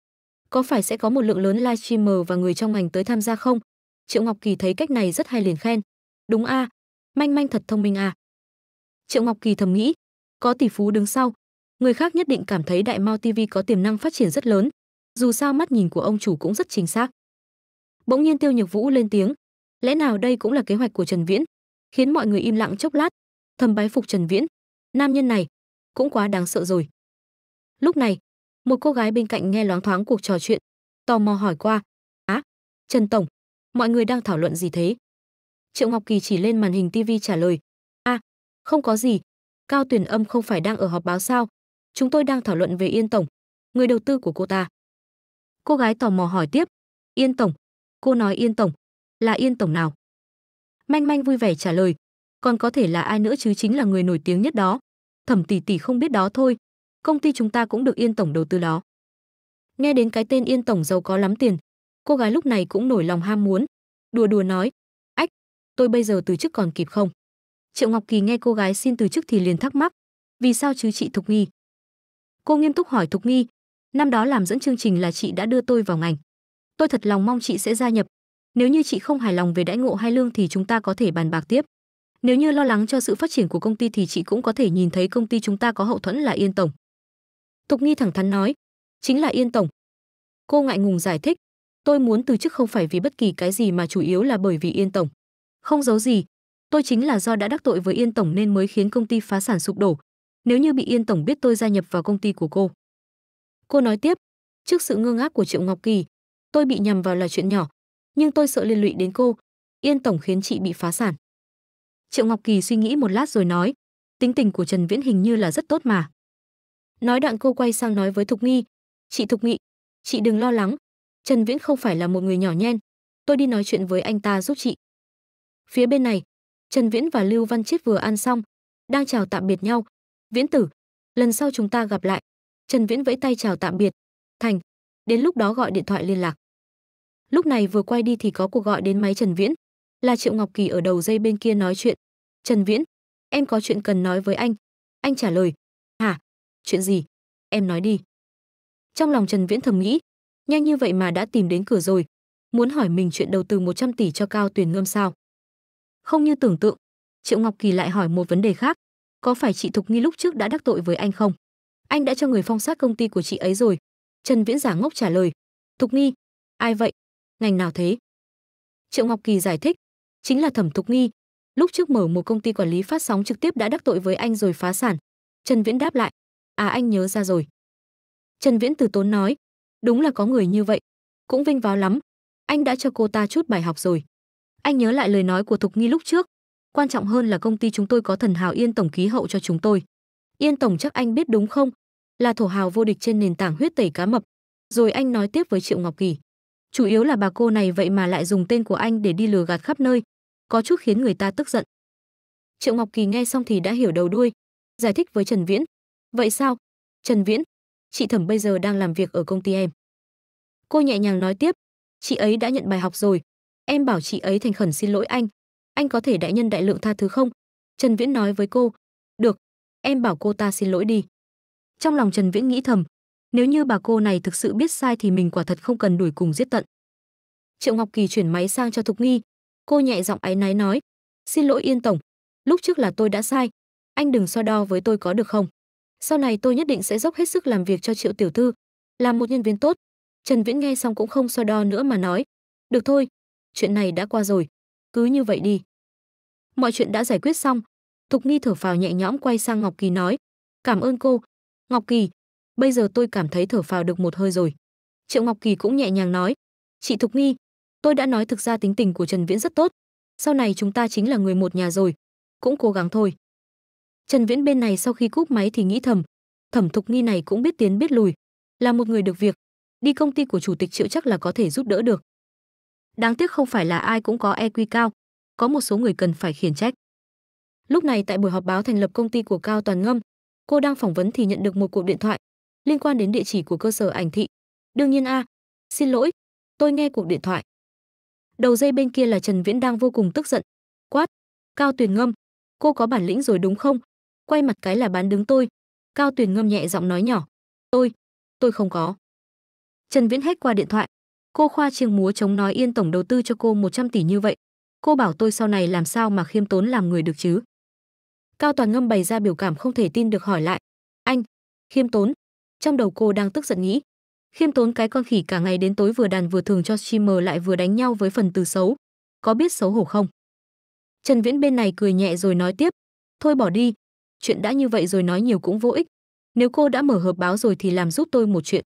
có phải sẽ có một lượng lớn livestreamer và người trong ngành tới tham gia không triệu ngọc kỳ thấy cách này rất hay liền khen đúng a à, manh manh thật thông minh a à. triệu ngọc kỳ thầm nghĩ có tỷ phú đứng sau người khác nhất định cảm thấy đại Mao TV có tiềm năng phát triển rất lớn, dù sao mắt nhìn của ông chủ cũng rất chính xác. Bỗng nhiên Tiêu Nhược Vũ lên tiếng, lẽ nào đây cũng là kế hoạch của Trần Viễn, khiến mọi người im lặng chốc lát, thầm bái phục Trần Viễn, nam nhân này cũng quá đáng sợ rồi. Lúc này, một cô gái bên cạnh nghe loáng thoáng cuộc trò chuyện, tò mò hỏi qua, "Á, Trần tổng, mọi người đang thảo luận gì thế?" Triệu Ngọc Kỳ chỉ lên màn hình tv trả lời, "A, à, không có gì, Cao Tuyển Âm không phải đang ở họp báo sao, chúng tôi đang thảo luận về Yên Tổng, người đầu tư của cô ta. Cô gái tò mò hỏi tiếp, Yên Tổng, cô nói Yên Tổng, là Yên Tổng nào? Manh Manh vui vẻ trả lời, còn có thể là ai nữa chứ chính là người nổi tiếng nhất đó. Thẩm tỷ tỷ không biết đó thôi, công ty chúng ta cũng được Yên Tổng đầu tư đó. Nghe đến cái tên Yên Tổng giàu có lắm tiền, cô gái lúc này cũng nổi lòng ham muốn, đùa đùa nói, ách, tôi bây giờ từ chức còn kịp không? Triệu Ngọc Kỳ nghe cô gái xin từ chức thì liền thắc mắc, vì sao chứ chị Thục Nghi? Cô nghiêm túc hỏi Thục Nghi, năm đó làm dẫn chương trình là chị đã đưa tôi vào ngành. Tôi thật lòng mong chị sẽ gia nhập. Nếu như chị không hài lòng về đãi ngộ hay lương thì chúng ta có thể bàn bạc tiếp. Nếu như lo lắng cho sự phát triển của công ty thì chị cũng có thể nhìn thấy công ty chúng ta có hậu thuẫn là Yên tổng. Thục Nghi thẳng thắn nói, chính là Yên tổng. Cô ngại ngùng giải thích, tôi muốn từ chức không phải vì bất kỳ cái gì mà chủ yếu là bởi vì Yên tổng. Không giấu gì, tôi chính là do đã đắc tội với Yên tổng nên mới khiến công ty phá sản sụp đổ, nếu như bị Yên tổng biết tôi gia nhập vào công ty của cô. Cô nói tiếp, trước sự ngơ ngác của Triệu Ngọc Kỳ, tôi bị nhầm vào là chuyện nhỏ, nhưng tôi sợ liên lụy đến cô, Yên tổng khiến chị bị phá sản. Triệu Ngọc Kỳ suy nghĩ một lát rồi nói, tính tình của Trần Viễn hình như là rất tốt mà. Nói đoạn cô quay sang nói với Thục Nghi, "Chị Thục Nghị, chị đừng lo lắng, Trần Viễn không phải là một người nhỏ nhen, tôi đi nói chuyện với anh ta giúp chị." Phía bên này, Trần Viễn và Lưu Văn Chiết vừa ăn xong, đang chào tạm biệt nhau, Viễn Tử, lần sau chúng ta gặp lại. Trần Viễn vẫy tay chào tạm biệt. Thành, đến lúc đó gọi điện thoại liên lạc. Lúc này vừa quay đi thì có cuộc gọi đến máy Trần Viễn, là Triệu Ngọc Kỳ ở đầu dây bên kia nói chuyện. Trần Viễn, em có chuyện cần nói với anh. Anh trả lời, hả, chuyện gì? Em nói đi. Trong lòng Trần Viễn thầm nghĩ, nhanh như vậy mà đã tìm đến cửa rồi, muốn hỏi mình chuyện đầu tư 100 tỷ cho Cao Tuyền Ngâm sao? Không như tưởng tượng, Triệu Ngọc Kỳ lại hỏi một vấn đề khác, có phải chị Thục Nghi lúc trước đã đắc tội với anh không? Anh đã cho người phong sát công ty của chị ấy rồi. Trần Viễn giả ngốc trả lời. Thục Nghi, ai vậy? Ngành nào thế? Triệu Ngọc Kỳ giải thích, chính là Thẩm Thục Nghi. Lúc trước mở một công ty quản lý phát sóng trực tiếp đã đắc tội với anh rồi phá sản. Trần Viễn đáp lại, à anh nhớ ra rồi. Trần Viễn từ tốn nói, đúng là có người như vậy, cũng vinh váo lắm. Anh đã cho cô ta chút bài học rồi. Anh nhớ lại lời nói của Thục Nghi lúc trước, quan trọng hơn là công ty chúng tôi có thần hào Yên tổng ký hậu cho chúng tôi. Yên tổng chắc anh biết đúng không? Là thổ hào vô địch trên nền tảng huyết tẩy cá mập. Rồi anh nói tiếp với Triệu Ngọc Kỳ. Chủ yếu là bà cô này vậy mà lại dùng tên của anh để đi lừa gạt khắp nơi, có chút khiến người ta tức giận. Triệu Ngọc Kỳ nghe xong thì đã hiểu đầu đuôi, giải thích với Trần Viễn. Vậy sao? Trần Viễn, chị Thẩm bây giờ đang làm việc ở công ty em. Cô nhẹ nhàng nói tiếp, chị ấy đã nhận bài học rồi, em bảo chị ấy thành khẩn xin lỗi anh, anh có thể đại nhân đại lượng tha thứ không trần viễn nói với cô được em bảo cô ta xin lỗi đi trong lòng trần viễn nghĩ thầm nếu như bà cô này thực sự biết sai thì mình quả thật không cần đuổi cùng giết tận triệu ngọc kỳ chuyển máy sang cho thục nghi cô nhẹ giọng áy náy nói xin lỗi yên tổng lúc trước là tôi đã sai anh đừng so đo với tôi có được không sau này tôi nhất định sẽ dốc hết sức làm việc cho triệu tiểu thư làm một nhân viên tốt trần viễn nghe xong cũng không so đo nữa mà nói được thôi chuyện này đã qua rồi cứ như vậy đi mọi chuyện đã giải quyết xong thục nghi thở phào nhẹ nhõm quay sang ngọc kỳ nói cảm ơn cô ngọc kỳ bây giờ tôi cảm thấy thở phào được một hơi rồi triệu ngọc kỳ cũng nhẹ nhàng nói chị thục nghi tôi đã nói thực ra tính tình của trần viễn rất tốt sau này chúng ta chính là người một nhà rồi cũng cố gắng thôi trần viễn bên này sau khi cúp máy thì nghĩ thầm thẩm thục nghi này cũng biết tiến biết lùi là một người được việc đi công ty của chủ tịch triệu chắc là có thể giúp đỡ được đáng tiếc không phải là ai cũng có eq cao có một số người cần phải khiển trách. Lúc này tại buổi họp báo thành lập công ty của Cao Toàn Ngâm, cô đang phỏng vấn thì nhận được một cuộc điện thoại liên quan đến địa chỉ của cơ sở ảnh thị. Đương nhiên a, à, xin lỗi, tôi nghe cuộc điện thoại. Đầu dây bên kia là Trần Viễn đang vô cùng tức giận, quát, Cao Tuyền Ngâm, cô có bản lĩnh rồi đúng không? Quay mặt cái là bán đứng tôi. Cao Tuyền Ngâm nhẹ giọng nói nhỏ, tôi, tôi không có. Trần Viễn hét qua điện thoại, cô khoa trường múa chống nói yên tổng đầu tư cho cô 100 tỷ như vậy, cô bảo tôi sau này làm sao mà khiêm tốn làm người được chứ cao toàn ngâm bày ra biểu cảm không thể tin được hỏi lại anh khiêm tốn trong đầu cô đang tức giận nghĩ khiêm tốn cái con khỉ cả ngày đến tối vừa đàn vừa thường cho streamer lại vừa đánh nhau với phần từ xấu có biết xấu hổ không trần viễn bên này cười nhẹ rồi nói tiếp thôi bỏ đi chuyện đã như vậy rồi nói nhiều cũng vô ích nếu cô đã mở hộp báo rồi thì làm giúp tôi một chuyện